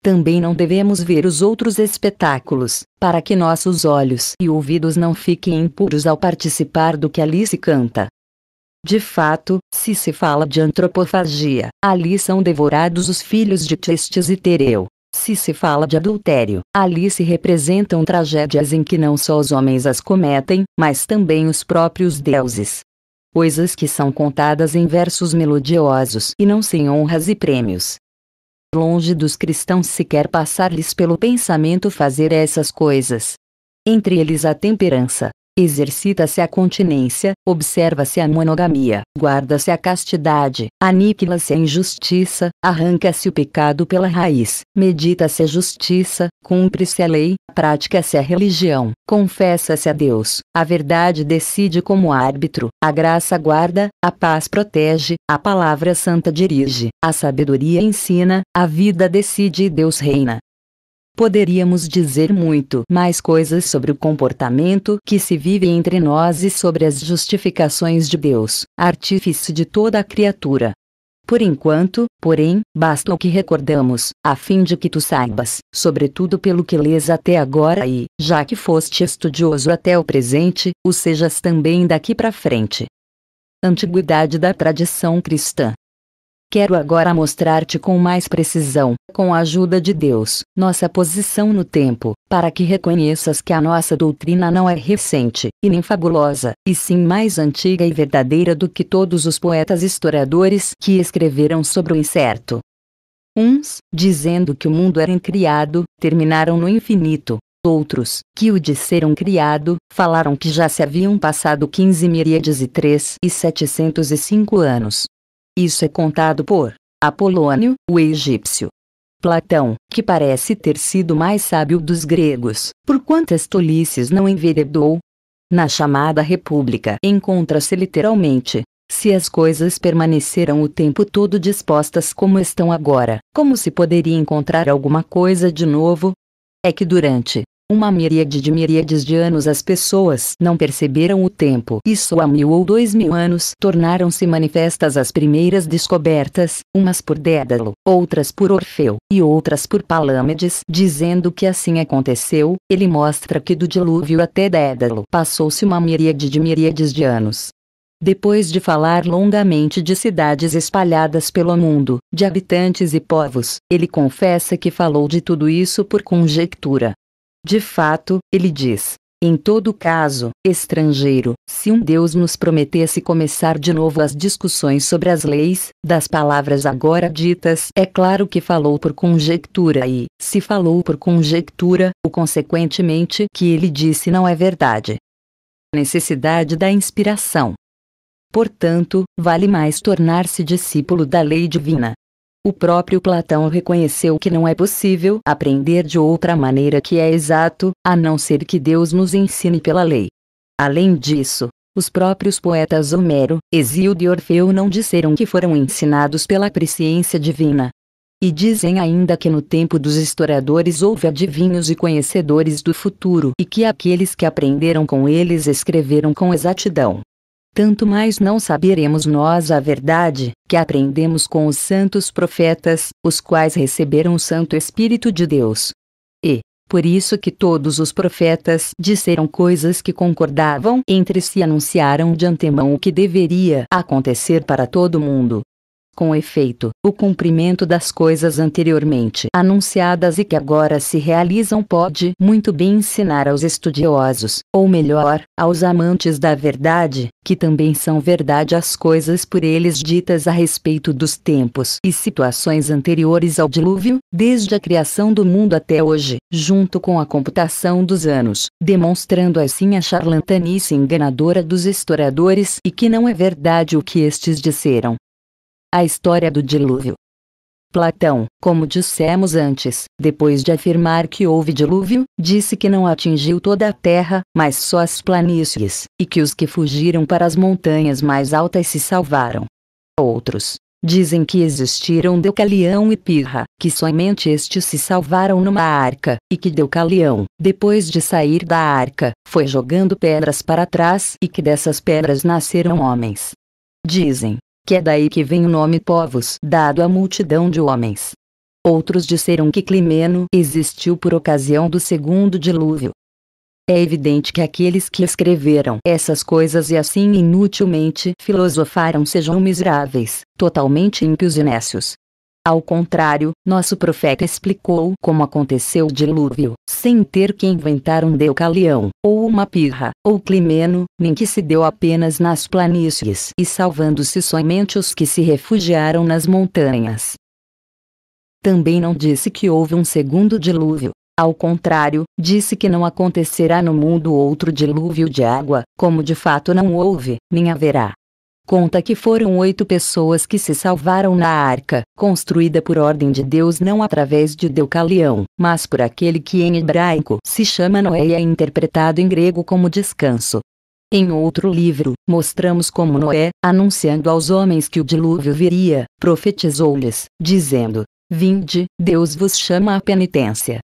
também não devemos ver os outros espetáculos, para que nossos olhos e ouvidos não fiquem impuros ao participar do que ali se canta. De fato, se se fala de antropofagia, ali são devorados os filhos de Testes e Tereu. Se se fala de adultério, ali se representam tragédias em que não só os homens as cometem, mas também os próprios deuses. Coisas que são contadas em versos melodiosos e não sem honras e prêmios, longe dos cristãos sequer passar-lhes pelo pensamento fazer essas coisas. Entre eles a temperança, Exercita-se a continência, observa-se a monogamia, guarda-se a castidade, aniquila-se a injustiça, arranca-se o pecado pela raiz, medita-se a justiça, cumpre-se a lei, pratica-se a religião, confessa-se a Deus, a verdade decide como árbitro, a graça guarda, a paz protege, a palavra santa dirige, a sabedoria ensina, a vida decide e Deus reina. Poderíamos dizer muito mais coisas sobre o comportamento que se vive entre nós e sobre as justificações de Deus, artífice de toda a criatura. Por enquanto, porém, basta o que recordamos, a fim de que tu saibas, sobretudo pelo que lês até agora e, já que foste estudioso até o presente, o sejas também daqui para frente. Antiguidade da tradição cristã. Quero agora mostrar-te com mais precisão, com a ajuda de Deus, nossa posição no tempo, para que reconheças que a nossa doutrina não é recente, e nem fabulosa, e sim mais antiga e verdadeira do que todos os poetas historiadores que escreveram sobre o incerto. Uns, dizendo que o mundo era incriado, terminaram no infinito, outros, que o disseram criado, falaram que já se haviam passado 15 miríades e 3 e 705 anos, isso é contado por Apolônio, o egípcio. Platão, que parece ter sido mais sábio dos gregos, por quantas tolices não enveredou? Na chamada República encontra-se literalmente se as coisas permaneceram o tempo todo dispostas como estão agora, como se poderia encontrar alguma coisa de novo? É que durante uma miríade de miríades de anos as pessoas não perceberam o tempo. E só há mil ou dois mil anos tornaram-se manifestas as primeiras descobertas, umas por Dédalo, outras por Orfeu, e outras por Palâmedes. Dizendo que assim aconteceu, ele mostra que do dilúvio até Dédalo passou-se uma miríade de miríades de anos. Depois de falar longamente de cidades espalhadas pelo mundo, de habitantes e povos, ele confessa que falou de tudo isso por conjectura, de fato, ele diz: em todo caso, estrangeiro, se um Deus nos prometesse começar de novo as discussões sobre as leis, das palavras agora ditas, é claro que falou por conjectura e, se falou por conjectura, o consequentemente que ele disse não é verdade. Necessidade da inspiração. Portanto, vale mais tornar-se discípulo da lei divina, o próprio Platão reconheceu que não é possível aprender de outra maneira que é exato, a não ser que Deus nos ensine pela lei. Além disso, os próprios poetas Homero, Hesíodo e Orfeu não disseram que foram ensinados pela presciência divina. E dizem ainda que no tempo dos historiadores houve adivinhos e conhecedores do futuro e que aqueles que aprenderam com eles escreveram com exatidão tanto mais não saberemos nós a verdade, que aprendemos com os santos profetas, os quais receberam o Santo Espírito de Deus. E, por isso que todos os profetas disseram coisas que concordavam entre si e anunciaram de antemão o que deveria acontecer para todo mundo. Com efeito, o cumprimento das coisas anteriormente anunciadas e que agora se realizam pode muito bem ensinar aos estudiosos, ou melhor, aos amantes da verdade, que também são verdade as coisas por eles ditas a respeito dos tempos e situações anteriores ao dilúvio, desde a criação do mundo até hoje, junto com a computação dos anos, demonstrando assim a charlatanice enganadora dos historiadores e que não é verdade o que estes disseram, a história do dilúvio. Platão, como dissemos antes, depois de afirmar que houve dilúvio, disse que não atingiu toda a terra, mas só as planícies, e que os que fugiram para as montanhas mais altas se salvaram. Outros dizem que existiram Deucalião e Pirra, que somente estes se salvaram numa arca, e que Deucalião, depois de sair da arca, foi jogando pedras para trás e que dessas pedras nasceram homens. Dizem que é daí que vem o nome povos dado à multidão de homens. Outros disseram que Climeno existiu por ocasião do segundo dilúvio. É evidente que aqueles que escreveram essas coisas e assim inutilmente filosofaram sejam miseráveis, totalmente ímpios e necios. Ao contrário, nosso profeta explicou como aconteceu o dilúvio, sem ter que inventar um deucalião, ou uma pirra, ou climeno, nem que se deu apenas nas planícies e salvando-se somente os que se refugiaram nas montanhas. Também não disse que houve um segundo dilúvio. Ao contrário, disse que não acontecerá no mundo outro dilúvio de água, como de fato não houve, nem haverá conta que foram oito pessoas que se salvaram na arca, construída por ordem de Deus não através de Deucalião, mas por aquele que em hebraico se chama Noé e é interpretado em grego como descanso. Em outro livro, mostramos como Noé, anunciando aos homens que o dilúvio viria, profetizou-lhes, dizendo: Vinde, Deus vos chama à penitência.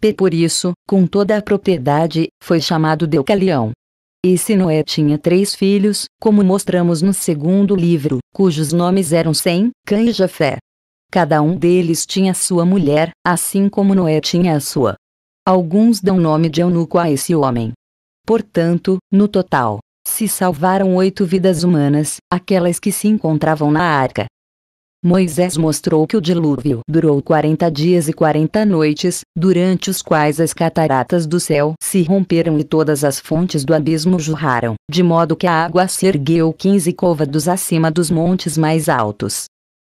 P. Por isso, com toda a propriedade, foi chamado Deucalião, e se Noé tinha três filhos, como mostramos no segundo livro, cujos nomes eram Sem, Cã e Jafé. Cada um deles tinha sua mulher, assim como Noé tinha a sua. Alguns dão nome de eunuco a esse homem. Portanto, no total, se salvaram oito vidas humanas, aquelas que se encontravam na arca. Moisés mostrou que o dilúvio durou 40 dias e 40 noites, durante os quais as cataratas do céu se romperam e todas as fontes do abismo jorraram, de modo que a água se ergueu 15 côvados acima dos montes mais altos.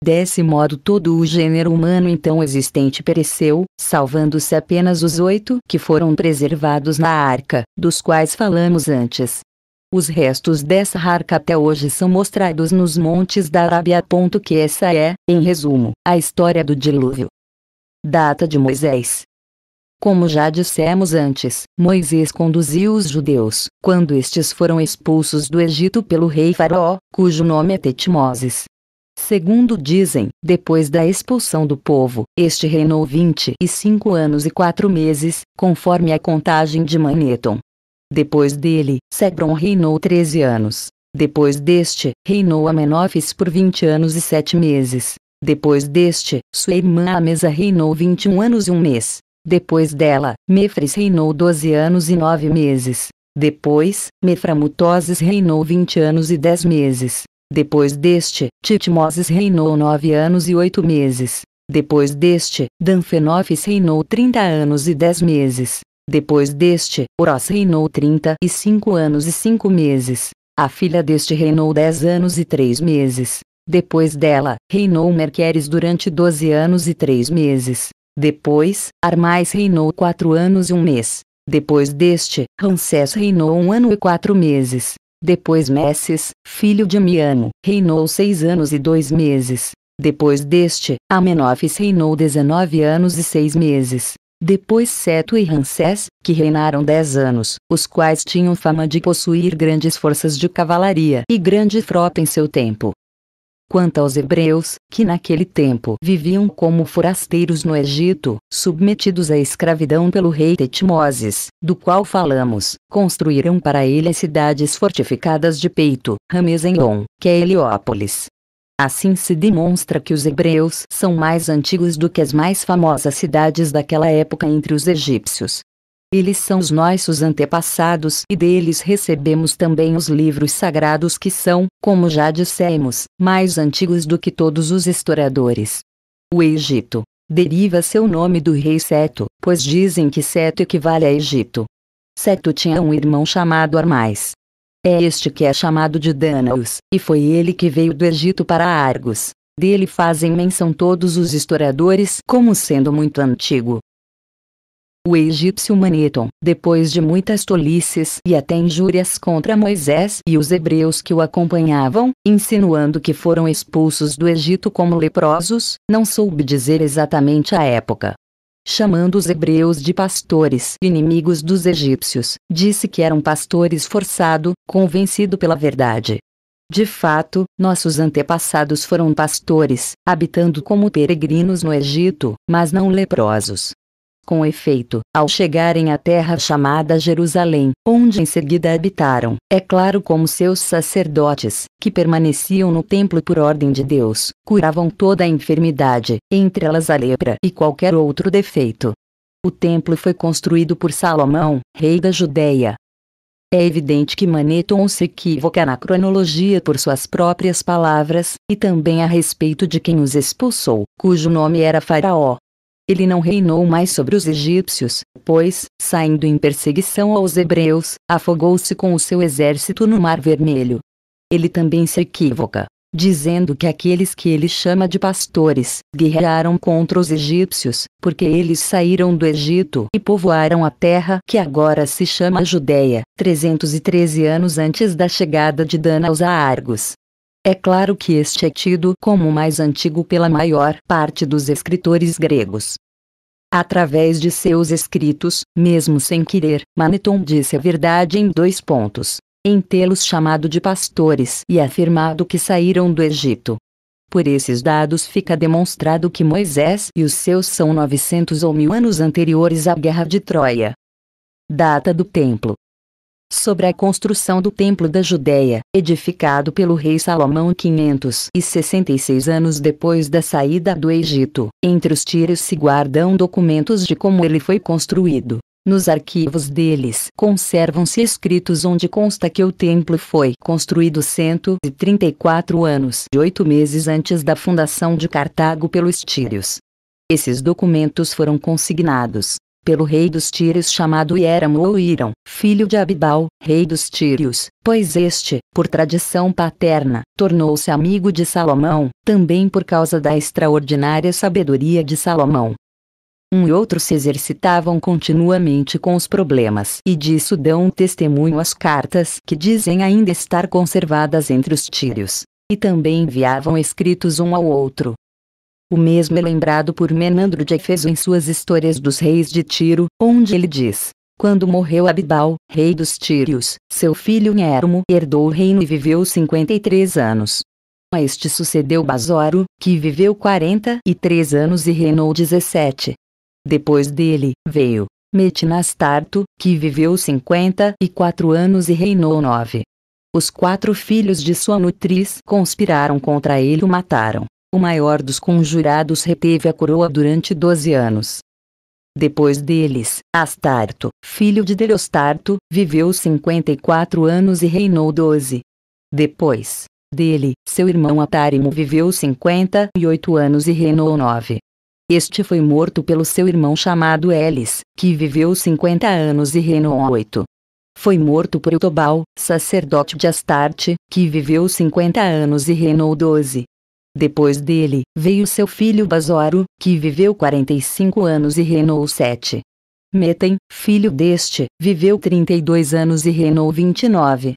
Desse modo, todo o gênero humano então existente pereceu, salvando-se apenas os oito que foram preservados na arca, dos quais falamos antes. Os restos dessa arca até hoje são mostrados nos montes da Arábia. Que essa é, em resumo, a história do dilúvio. Data de Moisés. Como já dissemos antes, Moisés conduziu os judeus, quando estes foram expulsos do Egito pelo rei Faraó, cujo nome é Tetmoses. Segundo dizem, depois da expulsão do povo, este reinou 25 anos e 4 meses, conforme a contagem de Maneton. Depois dele, Sebron reinou 13 anos. Depois deste, reinou Amenófis por 20 anos e 7 meses. Depois deste, sua irmã Amesa reinou 21 anos e um mês. Depois dela, Mefres reinou 12 anos e 9 meses. Depois, Meframutoses reinou 20 anos e 10 meses. Depois deste, Titmoses reinou 9 anos e 8 meses. Depois deste, Danfenófis reinou 30 anos e 10 meses. Depois deste, Oroz reinou 35 anos e 5 meses. A filha deste reinou 10 anos e 3 meses. Depois dela, reinou Merqueres durante 12 anos e 3 meses. Depois, Armais reinou 4 anos e 1 mês. Depois deste, Ramsés reinou 1 ano e 4 meses. Depois Messes, filho de Miano, reinou 6 anos e 2 meses. Depois deste, Amenófis reinou 19 anos e 6 meses. Depois Seto e Ramsés, que reinaram dez anos, os quais tinham fama de possuir grandes forças de cavalaria e grande frota em seu tempo. Quanto aos hebreus, que naquele tempo viviam como forasteiros no Egito, submetidos à escravidão pelo rei Tetmoses, do qual falamos, construíram para ele as cidades fortificadas de Peito, Ramesenhon, que é Heliópolis, Assim se demonstra que os hebreus são mais antigos do que as mais famosas cidades daquela época entre os egípcios. Eles são os nossos antepassados e deles recebemos também os livros sagrados que são, como já dissemos, mais antigos do que todos os historiadores. O Egito deriva seu nome do rei Seto, pois dizem que Seto equivale a Egito. Seto tinha um irmão chamado Armais. É este que é chamado de Danaus, e foi ele que veio do Egito para Argos. Dele fazem menção todos os historiadores como sendo muito antigo. O egípcio Maneton, depois de muitas tolices e até injúrias contra Moisés e os hebreus que o acompanhavam, insinuando que foram expulsos do Egito como leprosos, não soube dizer exatamente a época, chamando os hebreus de pastores inimigos dos egípcios, disse que eram pastores forçado, convencido pela verdade. De fato, nossos antepassados foram pastores, habitando como peregrinos no Egito, mas não leprosos. Com efeito, ao chegarem à terra chamada Jerusalém, onde em seguida habitaram, é claro como seus sacerdotes, que permaneciam no templo por ordem de Deus, curavam toda a enfermidade, entre elas a lepra e qualquer outro defeito. O templo foi construído por Salomão, rei da Judéia, é evidente que Maneton se equivoca na cronologia por suas próprias palavras, e também a respeito de quem os expulsou, cujo nome era Faraó, ele não reinou mais sobre os egípcios, pois, saindo em perseguição aos hebreus, afogou-se com o seu exército no Mar Vermelho. Ele também se equivoca, dizendo que aqueles que ele chama de pastores guerrearam contra os egípcios, porque eles saíram do Egito e povoaram a terra que agora se chama Judéia, 313 anos antes da chegada de Dana aos Argos. É claro que este é tido como o mais antigo pela maior parte dos escritores gregos. Através de seus escritos, mesmo sem querer, Maneton disse a verdade em dois pontos: em tê-los chamado de pastores e afirmado que saíram do Egito. Por esses dados fica demonstrado que Moisés e os seus são 900 ou mil anos anteriores à Guerra de Troia. Data do Templo, sobre a construção do Templo da Judéia, edificado pelo rei Salomão 566 anos depois da saída do Egito. Entre os tiras se guardam documentos de como ele foi construído. Nos arquivos deles conservam-se escritos onde consta que o templo foi construído 134 anos e 8 meses antes da fundação de Cartago pelos tírios. Esses documentos foram consignados pelo rei dos Tírios chamado Hieramo ou Irão, filho de Abibal, rei dos Tírios, pois este, por tradição paterna, tornou-se amigo de Salomão, também por causa da extraordinária sabedoria de Salomão. Um e outro se exercitavam continuamente com os problemas e disso dão testemunho as cartas que dizem ainda estar conservadas entre os tírios. E também enviavam escritos um ao outro, o mesmo é lembrado por Menandro de Efeso em suas Histórias dos Reis de Tiro, onde ele diz: Quando morreu Abibal, rei dos Tírios, seu filho Nermo herdou o reino e viveu 53 anos. A este sucedeu Basoro, que viveu 43 anos e reinou 17. Depois dele, veio Metinastarto, que viveu 54 anos e reinou 9. Os quatro filhos de sua nutriz conspiraram contra ele e o mataram. O maior dos conjurados reteve a coroa durante 12 anos. Depois deles, Astarto, filho de Delostarto, viveu 54 anos e reinou 12. Depois dele, seu irmão Atárimo viveu 58 anos e reinou 9. Este foi morto pelo seu irmão chamado Elis, que viveu 50 anos e reinou 8. Foi morto por Eutobal, sacerdote de Astarte, que viveu 50 anos e reinou 12. Depois dele, veio seu filho Basoro, que viveu 45 anos e reinou sete. Metem, filho deste, viveu 32 anos e reinou 29.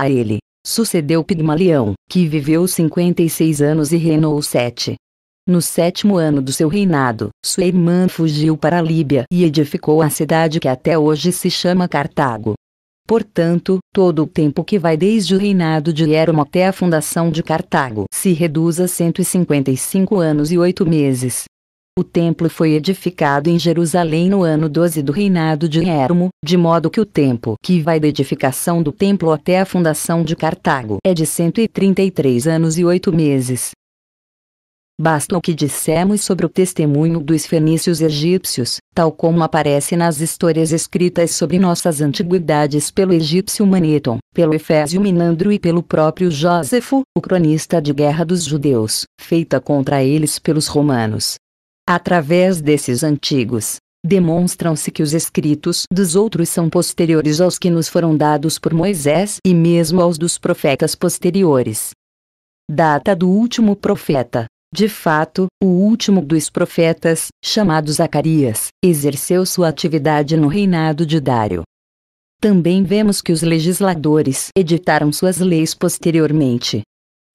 A ele, sucedeu Pigmalião, que viveu 56 anos e reinou sete. No sétimo ano do seu reinado, sua irmã fugiu para a Líbia e edificou a cidade que até hoje se chama Cartago. Portanto, todo o tempo que vai desde o reinado de Hieromo até a fundação de Cartago se reduz a 155 anos e oito meses. O templo foi edificado em Jerusalém no ano 12 do reinado de Hieromo, de modo que o tempo que vai da edificação do templo até a fundação de Cartago é de 133 anos e oito meses. Basta o que dissemos sobre o testemunho dos fenícios egípcios, tal como aparece nas histórias escritas sobre nossas antiguidades pelo egípcio Maneton, pelo Efésio Minandro e pelo próprio Josefo, o cronista de guerra dos judeus, feita contra eles pelos romanos. Através desses antigos, Demonstram-se que os escritos dos outros são posteriores aos que nos foram dados por Moisés e mesmo aos dos profetas posteriores. Data do último profeta, de fato, o último dos profetas, chamado Zacarias, exerceu sua atividade no reinado de Dário. Também vemos que os legisladores editaram suas leis posteriormente.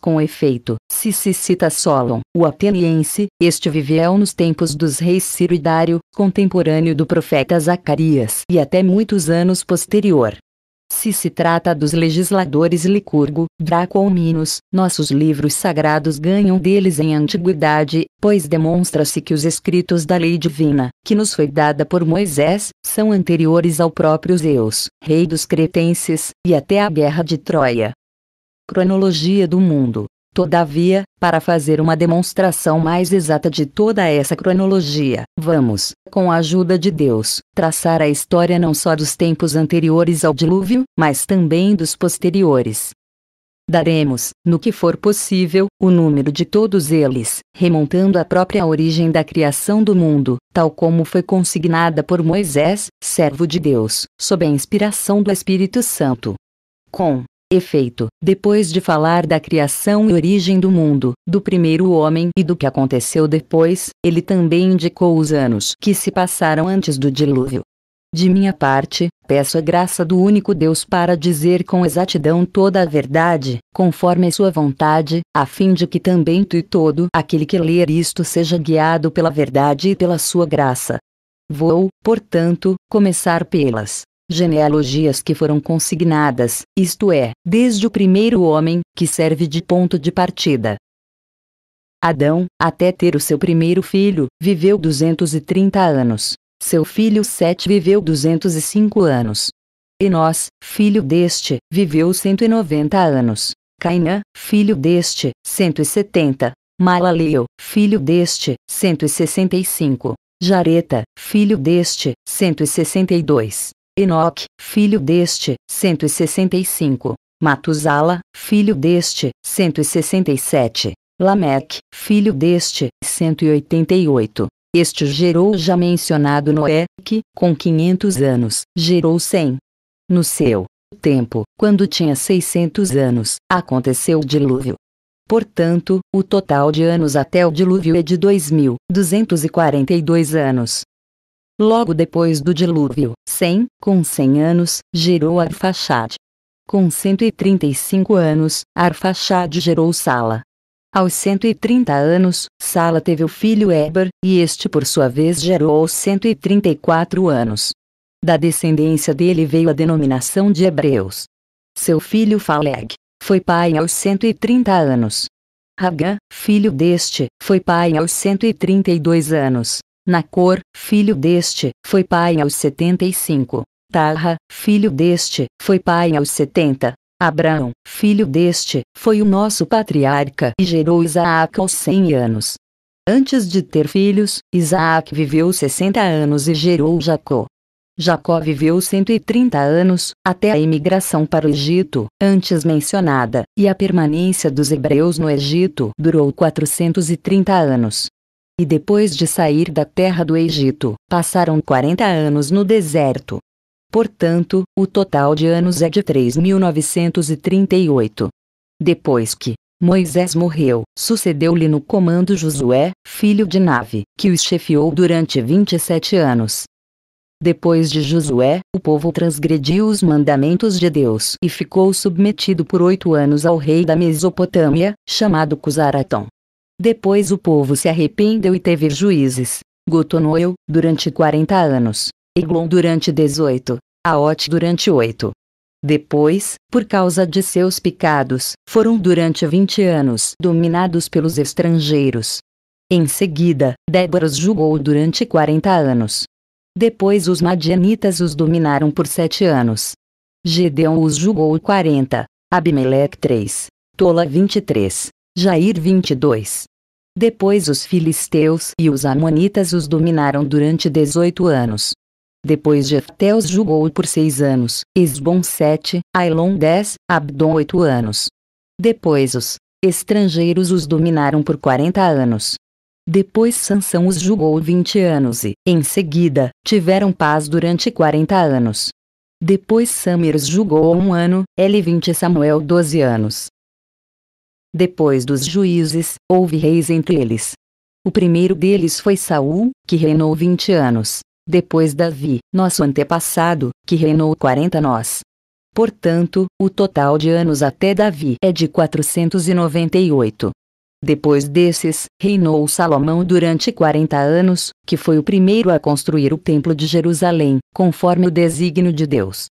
Com efeito, se se cita Solon, o ateniense, este viveu nos tempos dos reis Ciro e Dário, contemporâneo do profeta Zacarias e até muitos anos posterior. Se se trata dos legisladores Licurgo, Draco ou Minos, nossos livros sagrados ganham deles em antiguidade, pois demonstra-se que os escritos da lei divina, que nos foi dada por Moisés, são anteriores ao próprio Zeus, rei dos cretenses, e até à guerra de Troia. Cronologia do mundo Todavia, para fazer uma demonstração mais exata de toda essa cronologia, vamos, com a ajuda de Deus, traçar a história não só dos tempos anteriores ao dilúvio, mas também dos posteriores. Daremos, no que for possível, o número de todos eles, remontando à própria origem da criação do mundo, tal como foi consignada por Moisés, servo de Deus, sob a inspiração do Espírito Santo. Com Efeito, depois de falar da criação e origem do mundo, do primeiro homem e do que aconteceu depois, ele também indicou os anos que se passaram antes do dilúvio. De minha parte, peço a graça do único Deus para dizer com exatidão toda a verdade, conforme a sua vontade, a fim de que também tu e todo aquele que ler isto seja guiado pela verdade e pela sua graça. Vou, portanto, começar pelas genealogias que foram consignadas, isto é, desde o primeiro homem, que serve de ponto de partida. Adão, até ter o seu primeiro filho, viveu 230 anos. Seu filho Sete viveu 205 anos. Enós, filho deste, viveu 190 anos. Cainã, filho deste, 170. Malaleu, filho deste, 165. Jareta, filho deste, 162. Enoque, filho deste, 165. Matusala, filho deste, 167. Lameque, filho deste, 188. Este gerou o já mencionado Noé, que, com 500 anos, gerou 100. No seu tempo, quando tinha 600 anos, aconteceu o dilúvio. Portanto, o total de anos até o dilúvio é de 2.242 anos. Logo depois do dilúvio, 100, com 100 anos, gerou Arfaxad. Com 135 anos, Arfaxad gerou Sala. Aos 130 anos, Sala teve o filho Eber, e este por sua vez gerou aos 134 anos. Da descendência dele veio a denominação de Hebreus. Seu filho Faleg foi pai aos 130 anos. Hagan, filho deste, foi pai aos 132 anos. Nacor, filho deste, foi pai aos 75. Tarra, filho deste, foi pai aos 70. Abraão, filho deste, foi o nosso patriarca e gerou Isaac aos 100 anos. Antes de ter filhos, Isaac viveu 60 anos e gerou Jacó. Jacó viveu 130 anos, até a imigração para o Egito, antes mencionada, e a permanência dos hebreus no Egito durou 430 anos. E depois de sair da terra do Egito, passaram 40 anos no deserto. Portanto, o total de anos é de 3.938. Depois que Moisés morreu, sucedeu-lhe no comando Josué, filho de Nave, que os chefiou durante 27 anos. Depois de Josué, o povo transgrediu os mandamentos de Deus e ficou submetido por oito anos ao rei da Mesopotâmia, chamado Cusaratão. Depois o povo se arrependeu e teve juízes. Gotonoel, durante 40 anos. Eglon durante 18. Aot durante 8. Depois, por causa de seus pecados, foram durante 20 anos dominados pelos estrangeiros. Em seguida, Débora os julgou durante 40 anos. Depois os madianitas os dominaram por 7 anos. Gedeão os julgou 40, Abimeleque 3, Tola 23, Jair 22. Depois os filisteus e os amonitas os dominaram durante 18 anos. Depois Jefté os julgou por seis anos, Esbom sete, Ailon dez, Abdon oito anos. Depois os estrangeiros os dominaram por quarenta anos. Depois Sansão os julgou vinte anos e, em seguida, tiveram paz durante quarenta anos. Depois Samir os julgou um ano, ele vinte e Samuel doze anos. Depois dos juízes, houve reis entre eles. O primeiro deles foi Saul, que reinou 20 anos. Depois Davi, nosso antepassado, que reinou 40 nós. Portanto, o total de anos até Davi é de 498. Depois desses, reinou Salomão durante 40 anos, que foi o primeiro a construir o Templo de Jerusalém, conforme o desígnio de Deus.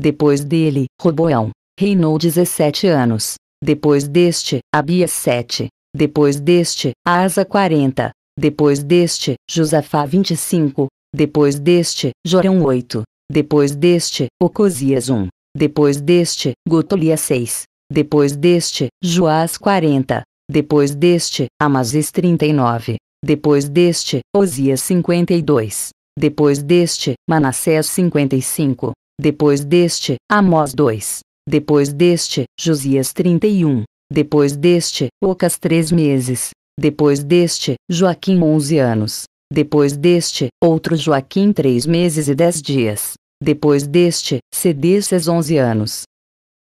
Depois dele, Roboão reinou 17 anos. Depois deste, Abia 7. Depois deste, Asa 40. Depois deste, Josafá 25. Depois deste, Jorão 8. Depois deste, Ocosias 1. Depois deste, Gotolias 6. Depois deste, Joás 40. Depois deste, Amazes 39. Depois deste, Osias 52. Depois deste, Manassés 55. Depois deste, Amós 2. Depois deste, Josias 31. Depois deste, Ocas três meses. Depois deste, Joaquim onze anos. Depois deste, outro Joaquim três meses e dez dias. Depois deste, Cedestes onze anos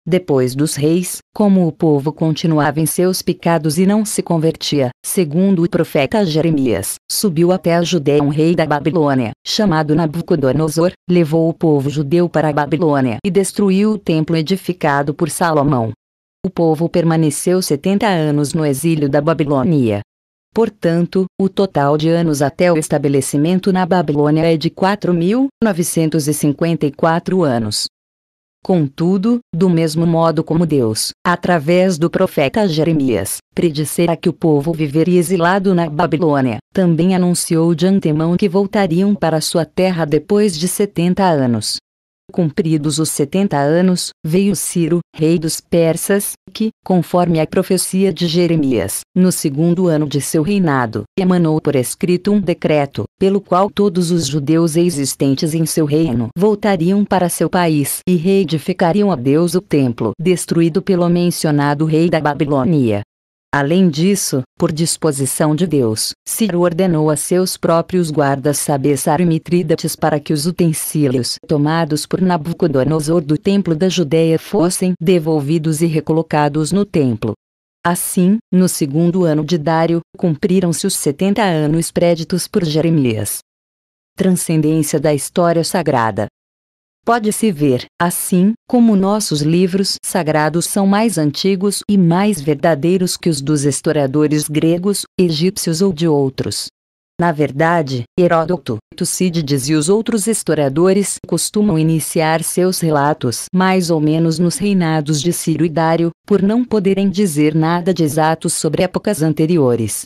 depois dos reis, como o povo continuava em seus pecados e não se convertia, segundo o profeta Jeremias, subiu até a Judéia um rei da Babilônia, chamado Nabucodonosor, levou o povo judeu para a Babilônia e destruiu o templo edificado por Salomão. O povo permaneceu 70 anos no exílio da Babilônia. Portanto, o total de anos até o estabelecimento na Babilônia é de 4.954 anos. Contudo, do mesmo modo como Deus, através do profeta Jeremias, predissera que o povo viveria exilado na Babilônia, também anunciou de antemão que voltariam para sua terra depois de 70 anos, Cumpridos os setenta anos, veio Ciro, rei dos persas, que, conforme a profecia de Jeremias, no segundo ano de seu reinado, emanou por escrito um decreto, pelo qual todos os judeus existentes em seu reino voltariam para seu país e reedificariam a Deus o templo destruído pelo mencionado rei da Babilônia. Além disso, por disposição de Deus, Ciro ordenou a seus próprios guardas Sabessar e Mitrídates para que os utensílios tomados por Nabucodonosor do templo da Judéia fossem devolvidos e recolocados no templo. Assim, no segundo ano de Dário, cumpriram-se os setenta anos préditos por Jeremias. Transcendência da história sagrada. Pode-se ver, assim, como nossos livros sagrados são mais antigos e mais verdadeiros que os dos historiadores gregos, egípcios ou de outros. Na verdade, Heródoto, Tucídides e os outros historiadores costumam iniciar seus relatos mais ou menos nos reinados de Ciro e Dário, por não poderem dizer nada de exato sobre épocas anteriores.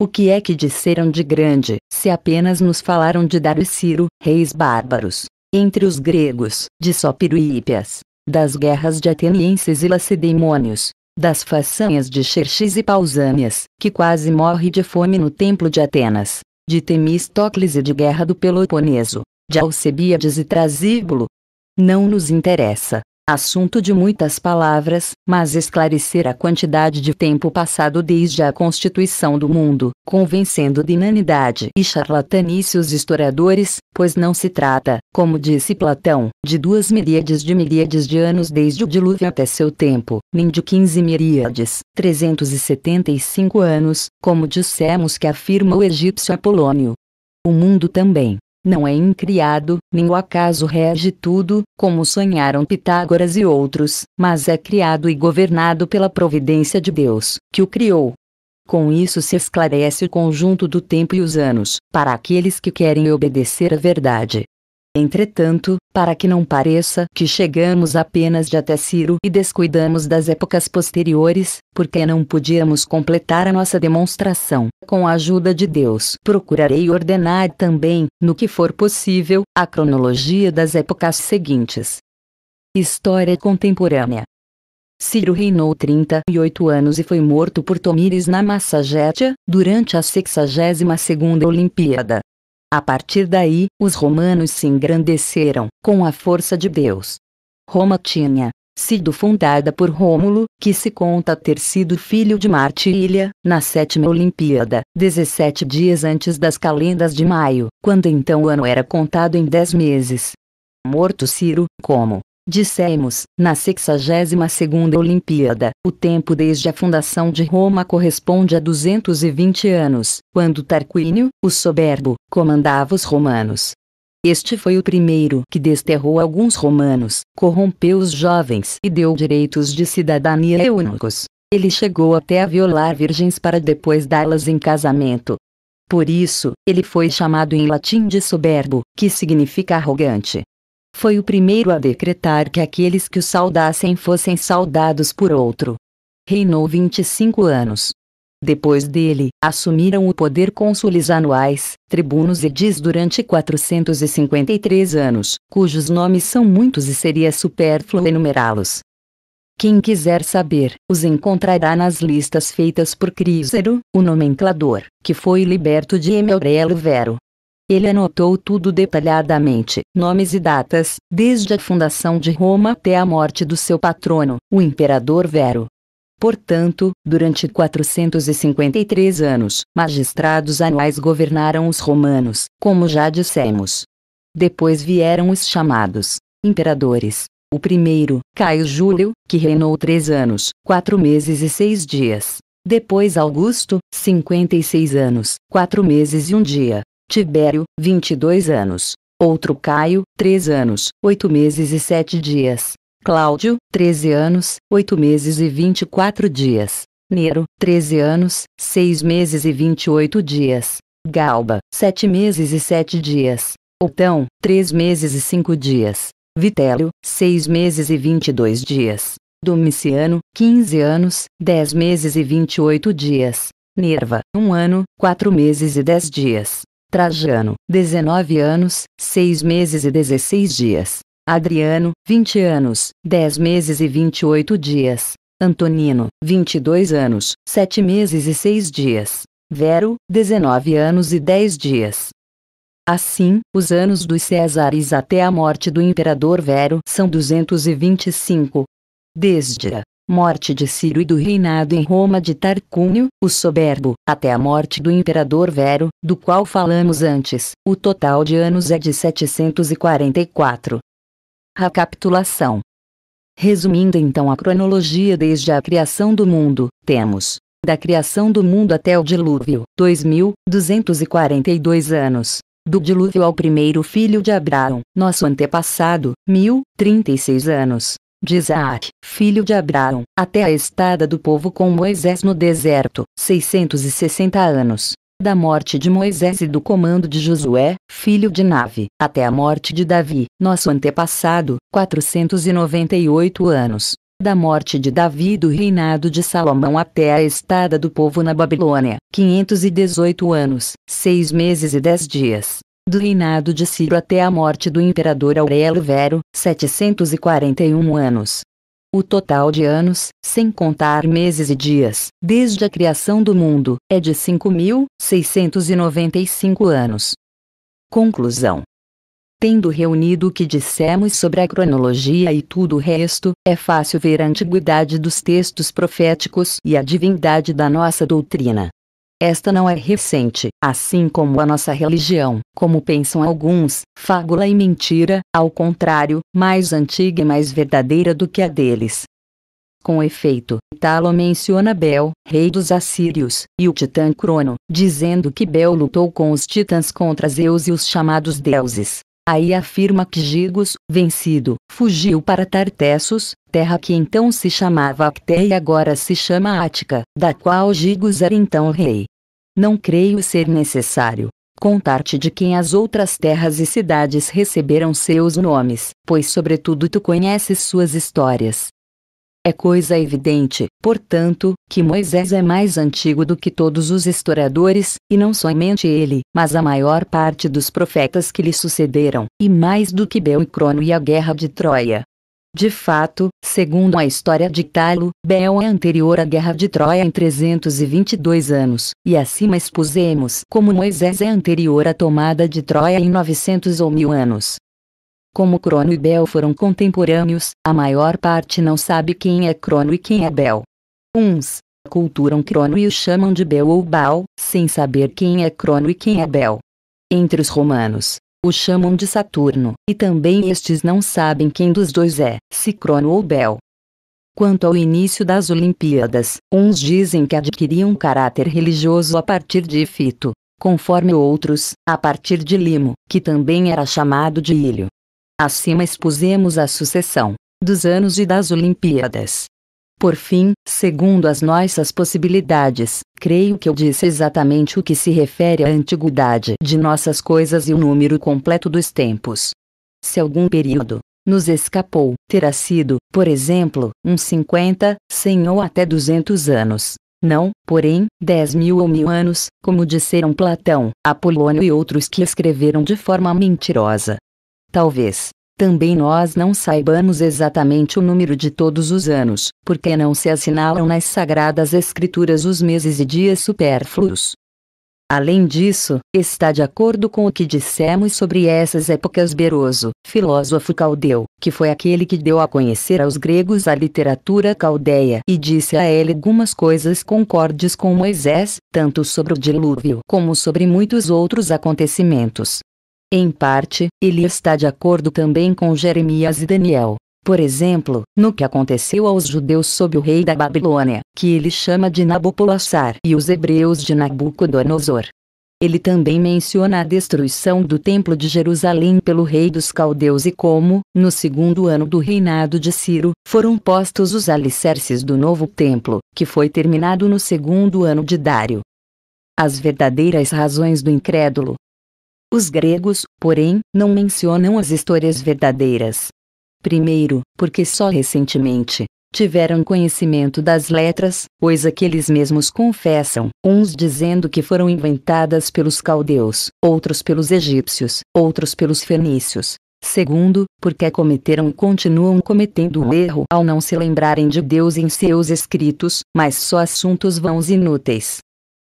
O que é que disseram de grande, se apenas nos falaram de Dário e Ciro, reis bárbaros? entre os gregos, de e Sopiruípias, das guerras de atenienses e lacedemônios, das façanhas de Xerxes e Pausânias, que quase morre de fome no templo de Atenas, de Temistocles e de guerra do Peloponeso, de Alcebíades e Trasíbulo. Não nos interessa, assunto de muitas palavras, mas esclarecer a quantidade de tempo passado desde a constituição do mundo, convencendo de inanidade e charlatanice os historiadores, pois não se trata, como disse Platão, de duas miríades de miríades de anos desde o dilúvio até seu tempo, nem de quinze miríades, 375 anos, como dissemos que afirma o egípcio Apolônio. O mundo também não é incriado, nem o acaso rege tudo, como sonharam Pitágoras e outros, mas é criado e governado pela providência de Deus, que o criou. Com isso se esclarece o conjunto do tempo e os anos, para aqueles que querem obedecer à verdade, Entretanto, para que não pareça que chegamos apenas de até Ciro e descuidamos das épocas posteriores, porque não podíamos completar a nossa demonstração, com a ajuda de Deus, procurarei ordenar também, no que for possível, a cronologia das épocas seguintes. História contemporânea. Ciro reinou 38 anos e foi morto por Tomires na Massagétia, durante a 62ª Olimpíada. A partir daí, os romanos se engrandeceram, com a força de Deus. Roma tinha sido fundada por Rômulo, que se conta ter sido filho de Marte Ilha, na sétima Olimpíada, 17 dias antes das calendas de maio, quando então o ano era contado em 10 meses. Morto Ciro, como Dissemos, na 62ª Olimpíada, o tempo desde a fundação de Roma corresponde a 220 anos, quando Tarquínio, o soberbo, comandava os romanos. Este foi o primeiro que desterrou alguns romanos, corrompeu os jovens e deu direitos de cidadania a eunucos. Ele chegou até a violar virgens para depois dá-las em casamento. Por isso, ele foi chamado em latim de soberbo, que significa arrogante foi o primeiro a decretar que aqueles que o saudassem fossem saudados por outro. Reinou 25 anos. Depois dele, assumiram o poder cônsules anuais, tribunos edis durante 453 anos, cujos nomes são muitos e seria supérfluo enumerá-los. Quem quiser saber, os encontrará nas listas feitas por Crícero, o nomenclador, que foi liberto de Emeurelo Vero, ele anotou tudo detalhadamente, nomes e datas, desde a fundação de Roma até a morte do seu patrono, o imperador Vero. Portanto, durante 453 anos, magistrados anuais governaram os romanos, como já dissemos. Depois vieram os chamados imperadores. O primeiro, Caio Júlio, que reinou três anos, quatro meses e seis dias. Depois Augusto, 56 anos, quatro meses e um dia. Tibério, 22 anos. Outro Caio, 3 anos, 8 meses e 7 dias. Cláudio, 13 anos, 8 meses e 24 dias. Nero, 13 anos, 6 meses e 28 dias. Galba, 7 meses e 7 dias. Otão, 3 meses e 5 dias. Vitélio, 6 meses e 22 dias. Domiciano, 15 anos, 10 meses e 28 dias. Nerva, 1 ano, 4 meses e 10 dias. Trajano, 19 anos, 6 meses e 16 dias. Adriano, 20 anos, 10 meses e 28 dias. Antonino, 22 anos, 7 meses e 6 dias. Vero, 19 anos e 10 dias. Assim, os anos dos Césares até a morte do imperador Vero são 225. Desde a morte de Ciro e do reinado em Roma de Tarcúnio, o soberbo, até a morte do imperador Vero, do qual falamos antes. O total de anos é de 744. Recapitulação. Resumindo então a cronologia desde a criação do mundo, temos da criação do mundo até o dilúvio, 2242 anos. Do dilúvio ao primeiro filho de Abraão, nosso antepassado, 1036 anos de Isaac, filho de Abraão, até a estada do povo com Moisés no deserto, 660 anos. Da morte de Moisés e do comando de Josué, filho de Nave, até a morte de Davi, nosso antepassado, 498 anos. Da morte de Davi e do reinado de Salomão até a estada do povo na Babilônia, 518 anos, 6 meses e 10 dias do reinado de Ciro até a morte do imperador Aurelio Vero, 741 anos. O total de anos, sem contar meses e dias, desde a criação do mundo, é de 5.695 anos. Conclusão. Tendo reunido o que dissemos sobre a cronologia e tudo o resto, é fácil ver a antiguidade dos textos proféticos e a divindade da nossa doutrina. Esta não é recente, assim como a nossa religião, como pensam alguns, fábula e mentira, ao contrário, mais antiga e mais verdadeira do que a deles. Com efeito, Talo menciona Bel, rei dos assírios, e o titã Crono, dizendo que Bel lutou com os titãs contra Zeus e os chamados deuses. Aí afirma que Gigos, vencido, fugiu para Tartessos, terra que então se chamava Acté e agora se chama Ática, da qual Gigos era então rei. Não creio ser necessário contar-te de quem as outras terras e cidades receberam seus nomes, pois sobretudo tu conheces suas histórias. É coisa evidente, portanto, que Moisés é mais antigo do que todos os historiadores, e não somente ele, mas a maior parte dos profetas que lhe sucederam, e mais do que Bel e a Guerra de Troia. De fato, segundo a história de Talo, Bel é anterior à Guerra de Troia em 322 anos, e acima expusemos como Moisés é anterior à tomada de Troia em 900 ou mil anos. Como Crono e Bel foram contemporâneos, a maior parte não sabe quem é Crono e quem é Bel. Uns culturam Crono e o chamam de Bel ou Baal, sem saber quem é Crono e quem é Bel. Entre os romanos, o chamam de Saturno, e também estes não sabem quem dos dois é, se Crono ou Bel. Quanto ao início das Olimpíadas, uns dizem que adquiriam um caráter religioso a partir de Fito, conforme outros, a partir de Limo, que também era chamado de Ilho. Acima expusemos a sucessão dos anos e das Olimpíadas. Por fim, segundo as nossas possibilidades, creio que eu disse exatamente o que se refere à antiguidade de nossas coisas e o número completo dos tempos. Se algum período nos escapou, terá sido, por exemplo, uns 50, 100 ou até 200 anos. Não, porém, 10 mil ou mil anos, como disseram Platão, Apolônio e outros que escreveram de forma mentirosa. Talvez também nós não saibamos exatamente o número de todos os anos, porque não se assinalam nas Sagradas Escrituras os meses e dias supérfluos. Além disso, está de acordo com o que dissemos sobre essas épocas Beroso, filósofo caldeu, que foi aquele que deu a conhecer aos gregos a literatura caldeia e disse a ele algumas coisas concordes com Moisés, tanto sobre o dilúvio como sobre muitos outros acontecimentos. Em parte, ele está de acordo também com Jeremias e Daniel. Por exemplo, no que aconteceu aos judeus sob o rei da Babilônia, que ele chama de Nabopolassar, e os hebreus de Nabucodonosor. Ele também menciona a destruição do Templo de Jerusalém pelo rei dos caldeus e como, no segundo ano do reinado de Ciro, foram postos os alicerces do novo templo, que foi terminado no segundo ano de Dário. As verdadeiras razões do incrédulo, os gregos, porém, não mencionam as histórias verdadeiras. Primeiro, porque só recentemente tiveram conhecimento das letras, coisa que eles mesmos confessam, uns dizendo que foram inventadas pelos caldeus, outros pelos egípcios, outros pelos fenícios. Segundo, porque cometeram e continuam cometendo o erro ao não se lembrarem de Deus em seus escritos, mas só assuntos vãos e inúteis.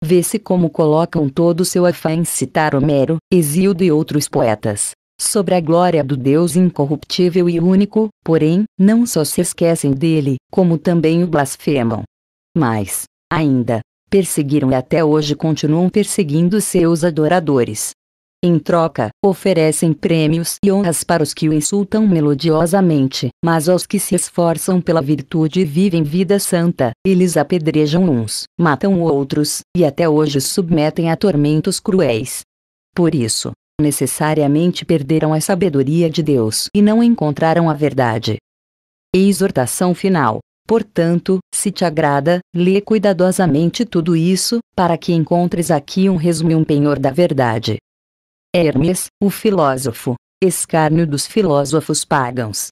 Vê-se como colocam todo o seu afã em citar Homero, Exildo e outros poetas. Sobre a glória do Deus incorruptível e único, porém, não só se esquecem dele, como também o blasfemam. Mas, ainda, perseguiram e até hoje continuam perseguindo seus adoradores. Em troca, oferecem prêmios e honras para os que o insultam melodiosamente, mas aos que se esforçam pela virtude e vivem vida santa, eles apedrejam uns, matam outros, e até hoje submetem a tormentos cruéis. Por isso, necessariamente perderam a sabedoria de Deus e não encontraram a verdade. Exortação final. Portanto, se te agrada, lê cuidadosamente tudo isso, para que encontres aqui um resumo e um penhor da verdade. Hermes, o filósofo, escárnio dos filósofos pagãos.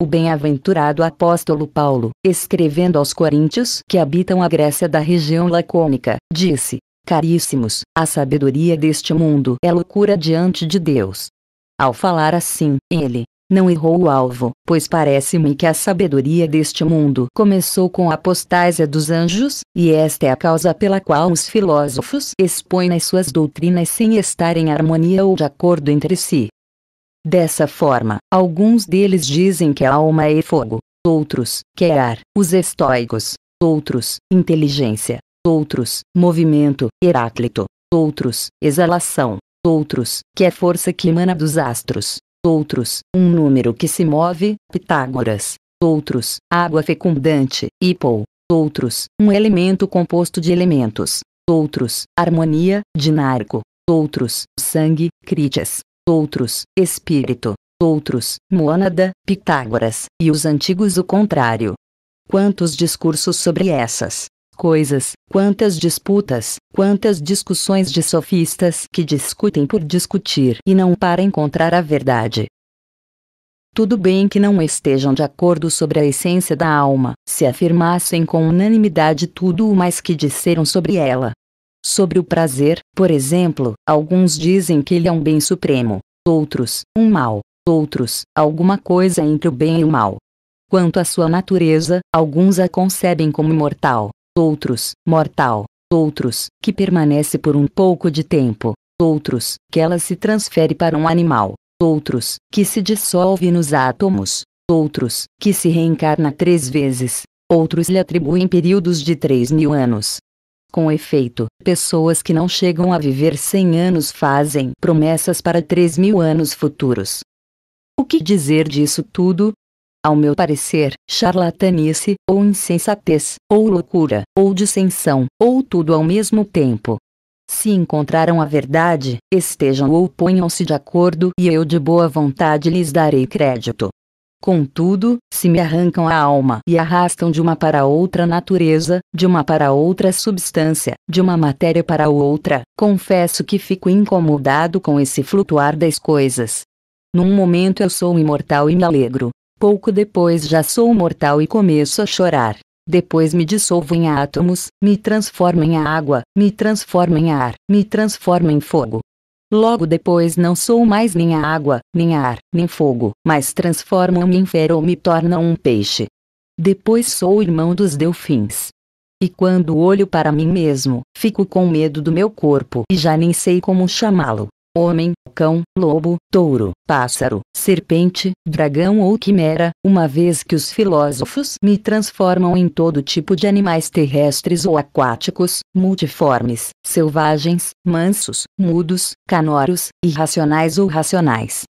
O bem-aventurado apóstolo Paulo, escrevendo aos coríntios que habitam a Grécia da região lacônica, disse: Caríssimos, a sabedoria deste mundo é loucura diante de Deus. Ao falar assim, ele, não errou o alvo, pois parece-me que a sabedoria deste mundo começou com a apostasia dos anjos, e esta é a causa pela qual os filósofos expõem as suas doutrinas sem estar em harmonia ou de acordo entre si. Dessa forma, alguns deles dizem que a alma é fogo, outros, que é ar, os estoicos, outros, inteligência, outros, movimento, Heráclito, outros, exalação, outros, que é força que emana dos astros, outros, um número que se move, Pitágoras, outros, água fecundante, Hippo, outros, um elemento composto de elementos, outros, harmonia, dinarco, outros, sangue, Critias, outros, espírito, outros, mônada, Pitágoras, e os antigos o contrário. Quantos discursos sobre essas coisas, quantas disputas, quantas discussões de sofistas que discutem por discutir e não para encontrar a verdade. Tudo bem que não estejam de acordo sobre a essência da alma, se afirmassem com unanimidade tudo o mais que disseram sobre ela. Sobre o prazer, por exemplo, alguns dizem que ele é um bem supremo, outros, um mal, outros, alguma coisa entre o bem e o mal. Quanto à sua natureza, alguns a concebem como mortal, outros, mortal, outros, que permanece por um pouco de tempo, outros, que ela se transfere para um animal, outros, que se dissolve nos átomos, outros, que se reencarna três vezes, outros lhe atribuem períodos de três mil anos. Com efeito, pessoas que não chegam a viver cem anos fazem promessas para três mil anos futuros. O que dizer disso tudo? ao meu parecer, charlatanice, ou insensatez, ou loucura, ou dissensão, ou tudo ao mesmo tempo. Se encontraram a verdade, estejam ou ponham-se de acordo e eu de boa vontade lhes darei crédito. Contudo, se me arrancam a alma e arrastam de uma para outra natureza, de uma para outra substância, de uma matéria para outra, confesso que fico incomodado com esse flutuar das coisas. Num momento eu sou imortal e me alegro, Pouco depois já sou mortal e começo a chorar. Depois me dissolvo em átomos, me transformo em água, me transformo em ar, me transformo em fogo. Logo depois não sou mais nem água, nem ar, nem fogo, mas transformo-me em fera ou me torno um peixe. Depois sou irmão dos delfins. E quando olho para mim mesmo, fico com medo do meu corpo e já nem sei como chamá-lo homem, cão, lobo, touro, pássaro, serpente, dragão ou quimera, uma vez que os filósofos me transformam em todo tipo de animais terrestres ou aquáticos, multiformes, selvagens, mansos, mudos, canoros, irracionais ou racionais.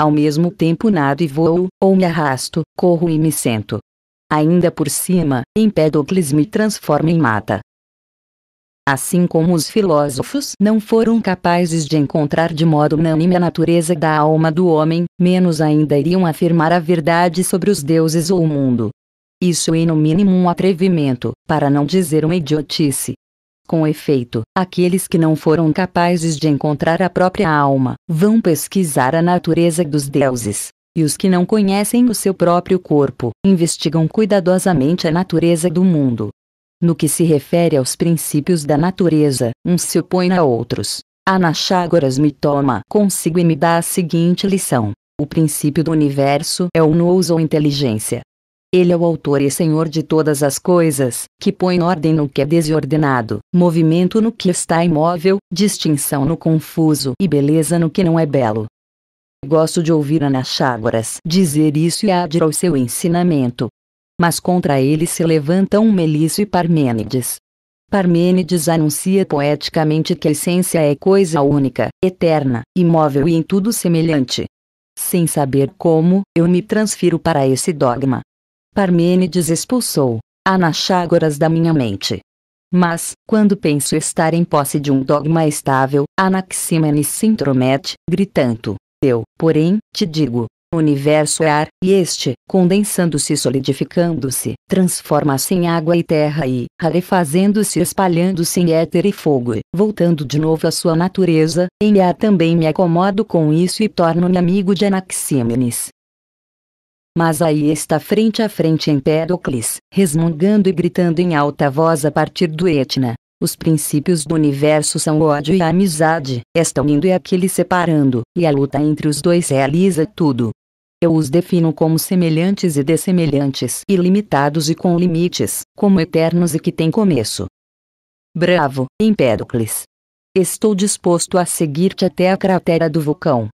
Ao mesmo tempo nado e voo, ou me arrasto, corro e me sento. Ainda por cima, Empédocles me transforma em mata assim como os filósofos não foram capazes de encontrar de modo unânime a natureza da alma do homem, menos ainda iriam afirmar a verdade sobre os deuses ou o mundo. Isso é no mínimo um atrevimento, para não dizer uma idiotice. Com efeito, aqueles que não foram capazes de encontrar a própria alma, vão pesquisar a natureza dos deuses. E os que não conhecem o seu próprio corpo, investigam cuidadosamente a natureza do mundo. No que se refere aos princípios da natureza, um se opõe a outros. Anaxágoras me toma consigo e me dá a seguinte lição: o princípio do universo é o nous ou inteligência. Ele é o autor e senhor de todas as coisas, que põe ordem no que é desordenado, movimento no que está imóvel, distinção no confuso e beleza no que não é belo. Gosto de ouvir Anaxágoras dizer isso e adir ao seu ensinamento, mas contra ele se levantam Melício e Parmênides. Parmênides anuncia poeticamente que a essência é coisa única, eterna, imóvel e em tudo semelhante. Sem saber como, eu me transfiro para esse dogma. Parmênides expulsou Anaxágoras da minha mente. Mas, quando penso estar em posse de um dogma estável, Anaxímenes se intromete, gritando: Eu, porém, te digo, o universo é ar, e este, condensando-se e solidificando-se, transforma-se em água e terra e, rarefazendo-se espalhando-se em éter e fogo, voltando de novo à sua natureza, em ar também me acomodo com isso e torno-me amigo de Anaxímenes. Mas aí está frente a frente Empédocles, resmungando e gritando em alta voz a partir do Etna. Os princípios do universo são o ódio e a amizade, esta unindo e aquele separando, e a luta entre os dois realiza tudo. Eu os defino como semelhantes e dessemelhantes, ilimitados e com limites, como eternos e que têm começo. Bravo, Empédocles. Estou disposto a seguir-te até a cratera do vulcão.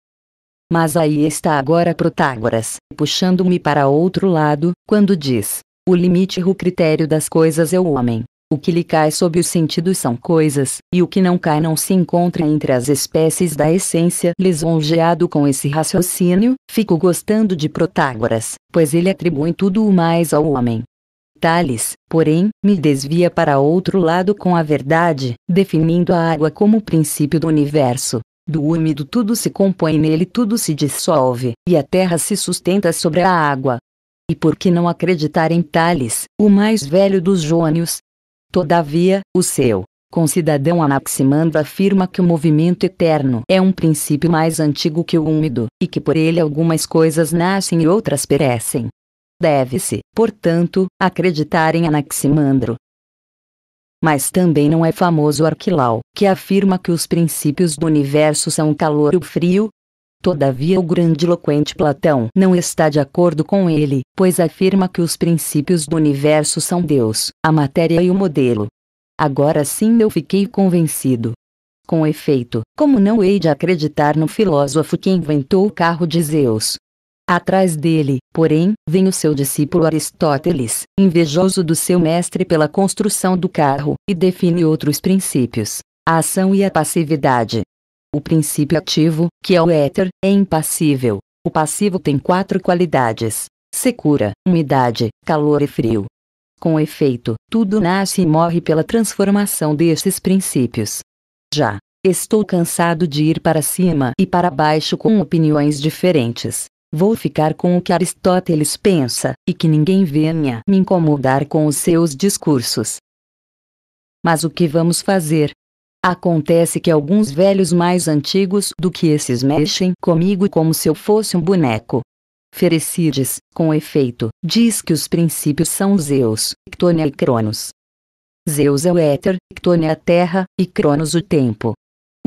Mas aí está agora Protágoras, puxando-me para outro lado, quando diz: O limite e o critério das coisas é o homem. O que lhe cai sob os sentidos são coisas, e o que não cai não se encontra entre as espécies da essência. Lisonjeado com esse raciocínio, fico gostando de Protágoras, pois ele atribui tudo o mais ao homem. Tales, porém, me desvia para outro lado com a verdade, definindo a água como o princípio do universo. Do úmido tudo se compõe nele, tudo se dissolve, e a terra se sustenta sobre a água. E por que não acreditar em Tales, o mais velho dos Jônios, Todavia, o seu concidadão Anaximandro afirma que o movimento eterno é um princípio mais antigo que o úmido, e que por ele algumas coisas nascem e outras perecem. Deve-se, portanto, acreditar em Anaximandro. Mas também não é famoso Arquilau, que afirma que os princípios do universo são o calor e o frio, Todavia, o grandiloquente Platão não está de acordo com ele, pois afirma que os princípios do universo são Deus, a matéria e o modelo. Agora sim eu fiquei convencido. Com efeito, como não hei de acreditar no filósofo que inventou o carro de Zeus? Atrás dele, porém, vem o seu discípulo Aristóteles, invejoso do seu mestre pela construção do carro, e define outros princípios, a ação e a passividade. O princípio ativo, que é o éter, é impassível. O passivo tem quatro qualidades: secura, umidade, calor e frio. Com efeito, tudo nasce e morre pela transformação destes princípios. Já estou cansado de ir para cima e para baixo com opiniões diferentes. Vou ficar com o que Aristóteles pensa, e que ninguém venha me incomodar com os seus discursos. Mas o que vamos fazer, Acontece que alguns velhos mais antigos do que esses mexem comigo como se eu fosse um boneco. Ferecides, com efeito, diz que os princípios são Zeus, Ictônia e Cronos. Zeus é o éter, Ictônia é a terra, e Cronos o tempo.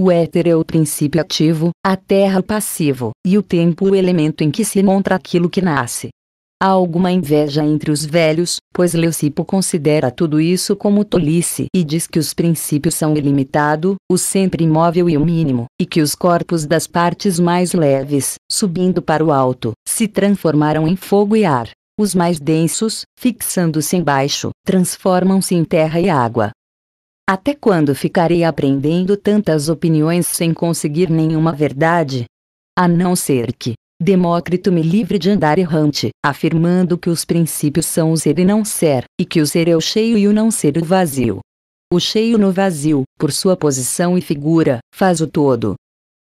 O éter é o princípio ativo, a terra o passivo, e o tempo o elemento em que se encontra aquilo que nasce. Há alguma inveja entre os velhos, pois Leucipo considera tudo isso como tolice e diz que os princípios são ilimitado, o sempre imóvel e o mínimo, e que os corpos das partes mais leves, subindo para o alto, se transformaram em fogo e ar. Os mais densos, fixando-se embaixo, transformam-se em terra e água. Até quando ficarei aprendendo tantas opiniões sem conseguir nenhuma verdade? A não ser que, Demócrito me livre de andar errante, afirmando que os princípios são o ser e não ser, e que o ser é o cheio e o não ser o vazio. O cheio no vazio, por sua posição e figura, faz o todo.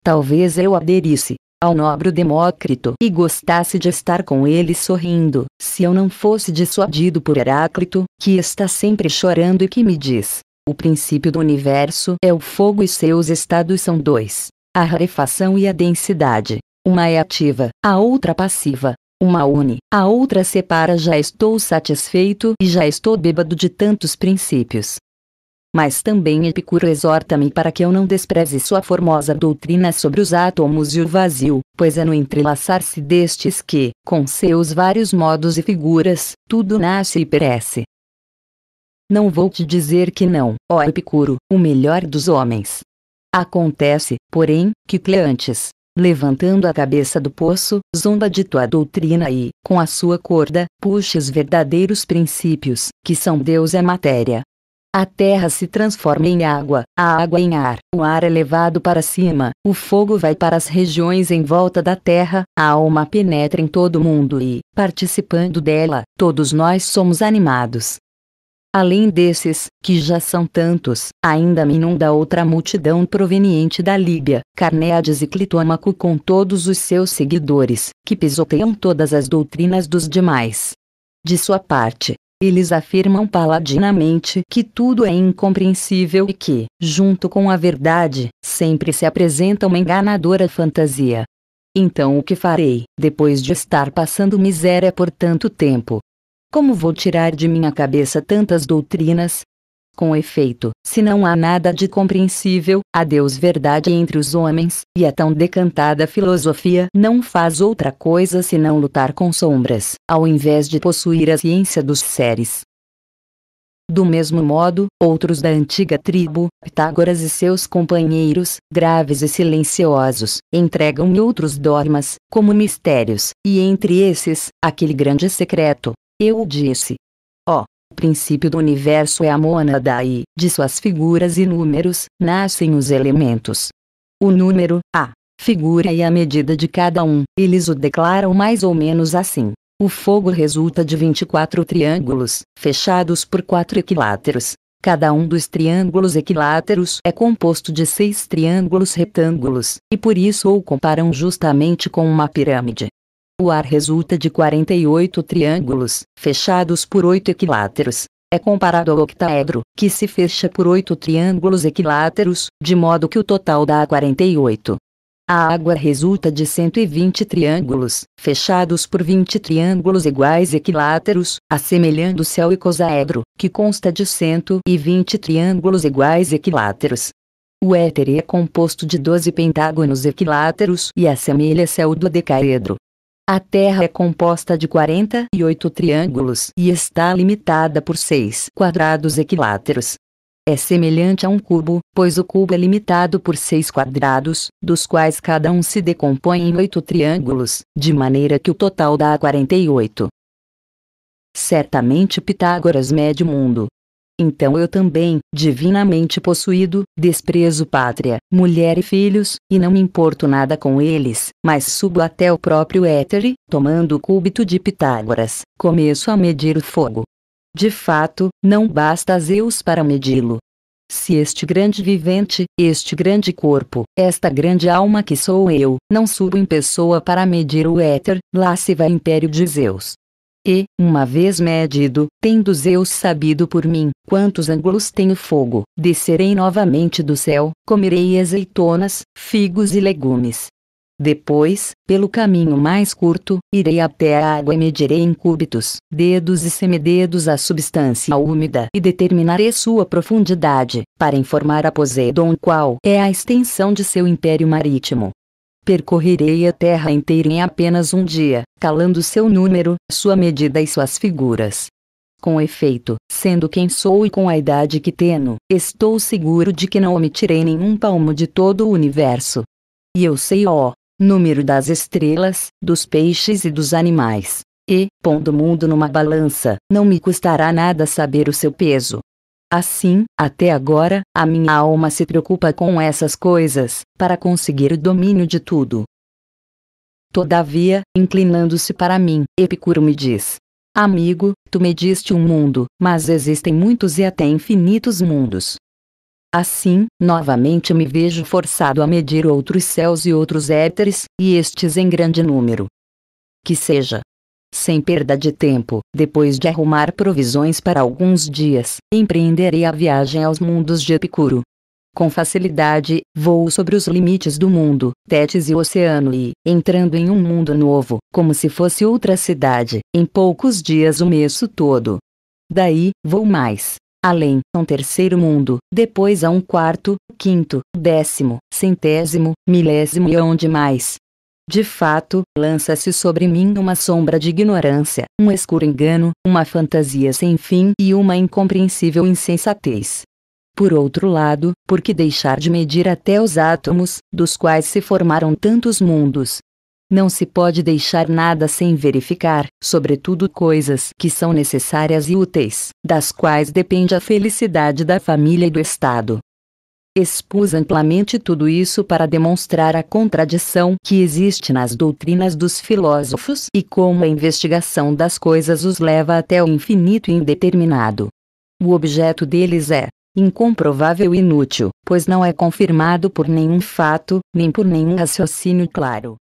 Talvez eu aderisse ao nobre Demócrito e gostasse de estar com ele sorrindo, se eu não fosse dissuadido por Heráclito, que está sempre chorando e que me diz: o princípio do universo é o fogo e seus estados são dois: a rarefação e a densidade. Uma é ativa, a outra passiva. Uma une, a outra separa. Já estou satisfeito e já estou bêbado de tantos princípios. Mas também Epicuro exorta-me para que eu não despreze sua formosa doutrina sobre os átomos e o vazio, pois é no entrelaçar-se destes que, com seus vários modos e figuras, tudo nasce e perece. Não vou te dizer que não, ó Epicuro, o melhor dos homens. Acontece, porém, que Cleantes, levantando a cabeça do poço, zomba de tua doutrina e, com a sua corda, puxa os verdadeiros princípios, que são Deus é matéria. A terra se transforma em água, a água em ar, o ar é levado para cima, o fogo vai para as regiões em volta da terra, a alma penetra em todo o mundo e, participando dela, todos nós somos animados, Além desses, que já são tantos, ainda me inunda outra multidão proveniente da Líbia, Carneades e Clitômaco com todos os seus seguidores, que pisoteiam todas as doutrinas dos demais. De sua parte, eles afirmam paladinamente que tudo é incompreensível e que, junto com a verdade, sempre se apresenta uma enganadora fantasia. Então o que farei, depois de estar passando miséria por tanto tempo, como vou tirar de minha cabeça tantas doutrinas? Com efeito, se não há nada de compreensível, a Deus verdade entre os homens, e a tão decantada filosofia não faz outra coisa senão lutar com sombras, ao invés de possuir a ciência dos seres. Do mesmo modo, outros da antiga tribo, Pitágoras e seus companheiros, graves e silenciosos, entregam-me outros dogmas, como mistérios, e entre esses, aquele grande secreto, eu o disse. Ó, oh, o princípio do universo é a mônada e, de suas figuras e números, nascem os elementos. O número, a figura e a medida de cada um, eles o declaram mais ou menos assim. O fogo resulta de 24 triângulos, fechados por quatro equiláteros. Cada um dos triângulos equiláteros é composto de seis triângulos retângulos, e por isso o comparam justamente com uma pirâmide. O ar resulta de 48 triângulos, fechados por oito equiláteros. É comparado ao octaedro, que se fecha por oito triângulos equiláteros, de modo que o total dá 48. A água resulta de 120 triângulos, fechados por 20 triângulos iguais equiláteros, assemelhando-se ao icosaedro, que consta de 120 triângulos iguais equiláteros. O éter é composto de 12 pentágonos equiláteros e assemelha-se ao dodecaedro, a Terra é composta de 48 triângulos e está limitada por seis quadrados equiláteros. É semelhante a um cubo, pois o cubo é limitado por seis quadrados, dos quais cada um se decompõe em oito triângulos, de maneira que o total dá 48. Certamente Pitágoras mede o mundo, então eu também, divinamente possuído, desprezo pátria, mulher e filhos, e não me importo nada com eles, mas subo até o próprio éter e, tomando o cúbito de Pitágoras, começo a medir o fogo. De fato, não basta Zeus para medi-lo. Se este grande vivente, este grande corpo, esta grande alma que sou eu, não subo em pessoa para medir o éter, lá se vai império de Zeus. E, uma vez medido, tendo Zeus sabido por mim quantos ângulos tem o fogo, descerei novamente do céu, comerei azeitonas, figos e legumes. Depois, pelo caminho mais curto, irei até a água e medirei em cúbitos, dedos e semidedos a substância úmida e determinarei sua profundidade, para informar a Poseidon qual é a extensão de seu império marítimo. Percorrerei a terra inteira em apenas um dia, calando seu número, sua medida e suas figuras. Com efeito, sendo quem sou e com a idade que tenho, estou seguro de que não omitirei nenhum palmo de todo o universo. E eu sei, ó, número das estrelas, dos peixes e dos animais. E, pondo o mundo numa balança, não me custará nada saber o seu peso. Assim, até agora, a minha alma se preocupa com essas coisas, para conseguir o domínio de tudo. Todavia, inclinando-se para mim, Epicuro me diz: Amigo, tu me diste um mundo, mas existem muitos e até infinitos mundos. Assim, novamente me vejo forçado a medir outros céus e outros éteres, e estes em grande número. Que seja, sem perda de tempo, depois de arrumar provisões para alguns dias, empreenderei a viagem aos mundos de Epicuro. Com facilidade, voo sobre os limites do mundo, Tétis e oceano e, entrando em um mundo novo, como se fosse outra cidade, em poucos dias o mês todo. Daí, vou mais. Além, a um terceiro mundo, depois a um quarto, quinto, décimo, centésimo, milésimo e onde mais. De fato, lança-se sobre mim uma sombra de ignorância, um escuro engano, uma fantasia sem fim e uma incompreensível insensatez. Por outro lado, por que deixar de medir até os átomos, dos quais se formaram tantos mundos? Não se pode deixar nada sem verificar, sobretudo coisas que são necessárias e úteis, das quais depende a felicidade da família e do Estado expus amplamente tudo isso para demonstrar a contradição que existe nas doutrinas dos filósofos e como a investigação das coisas os leva até o infinito e indeterminado. O objeto deles é incomprovável e inútil, pois não é confirmado por nenhum fato, nem por nenhum raciocínio claro.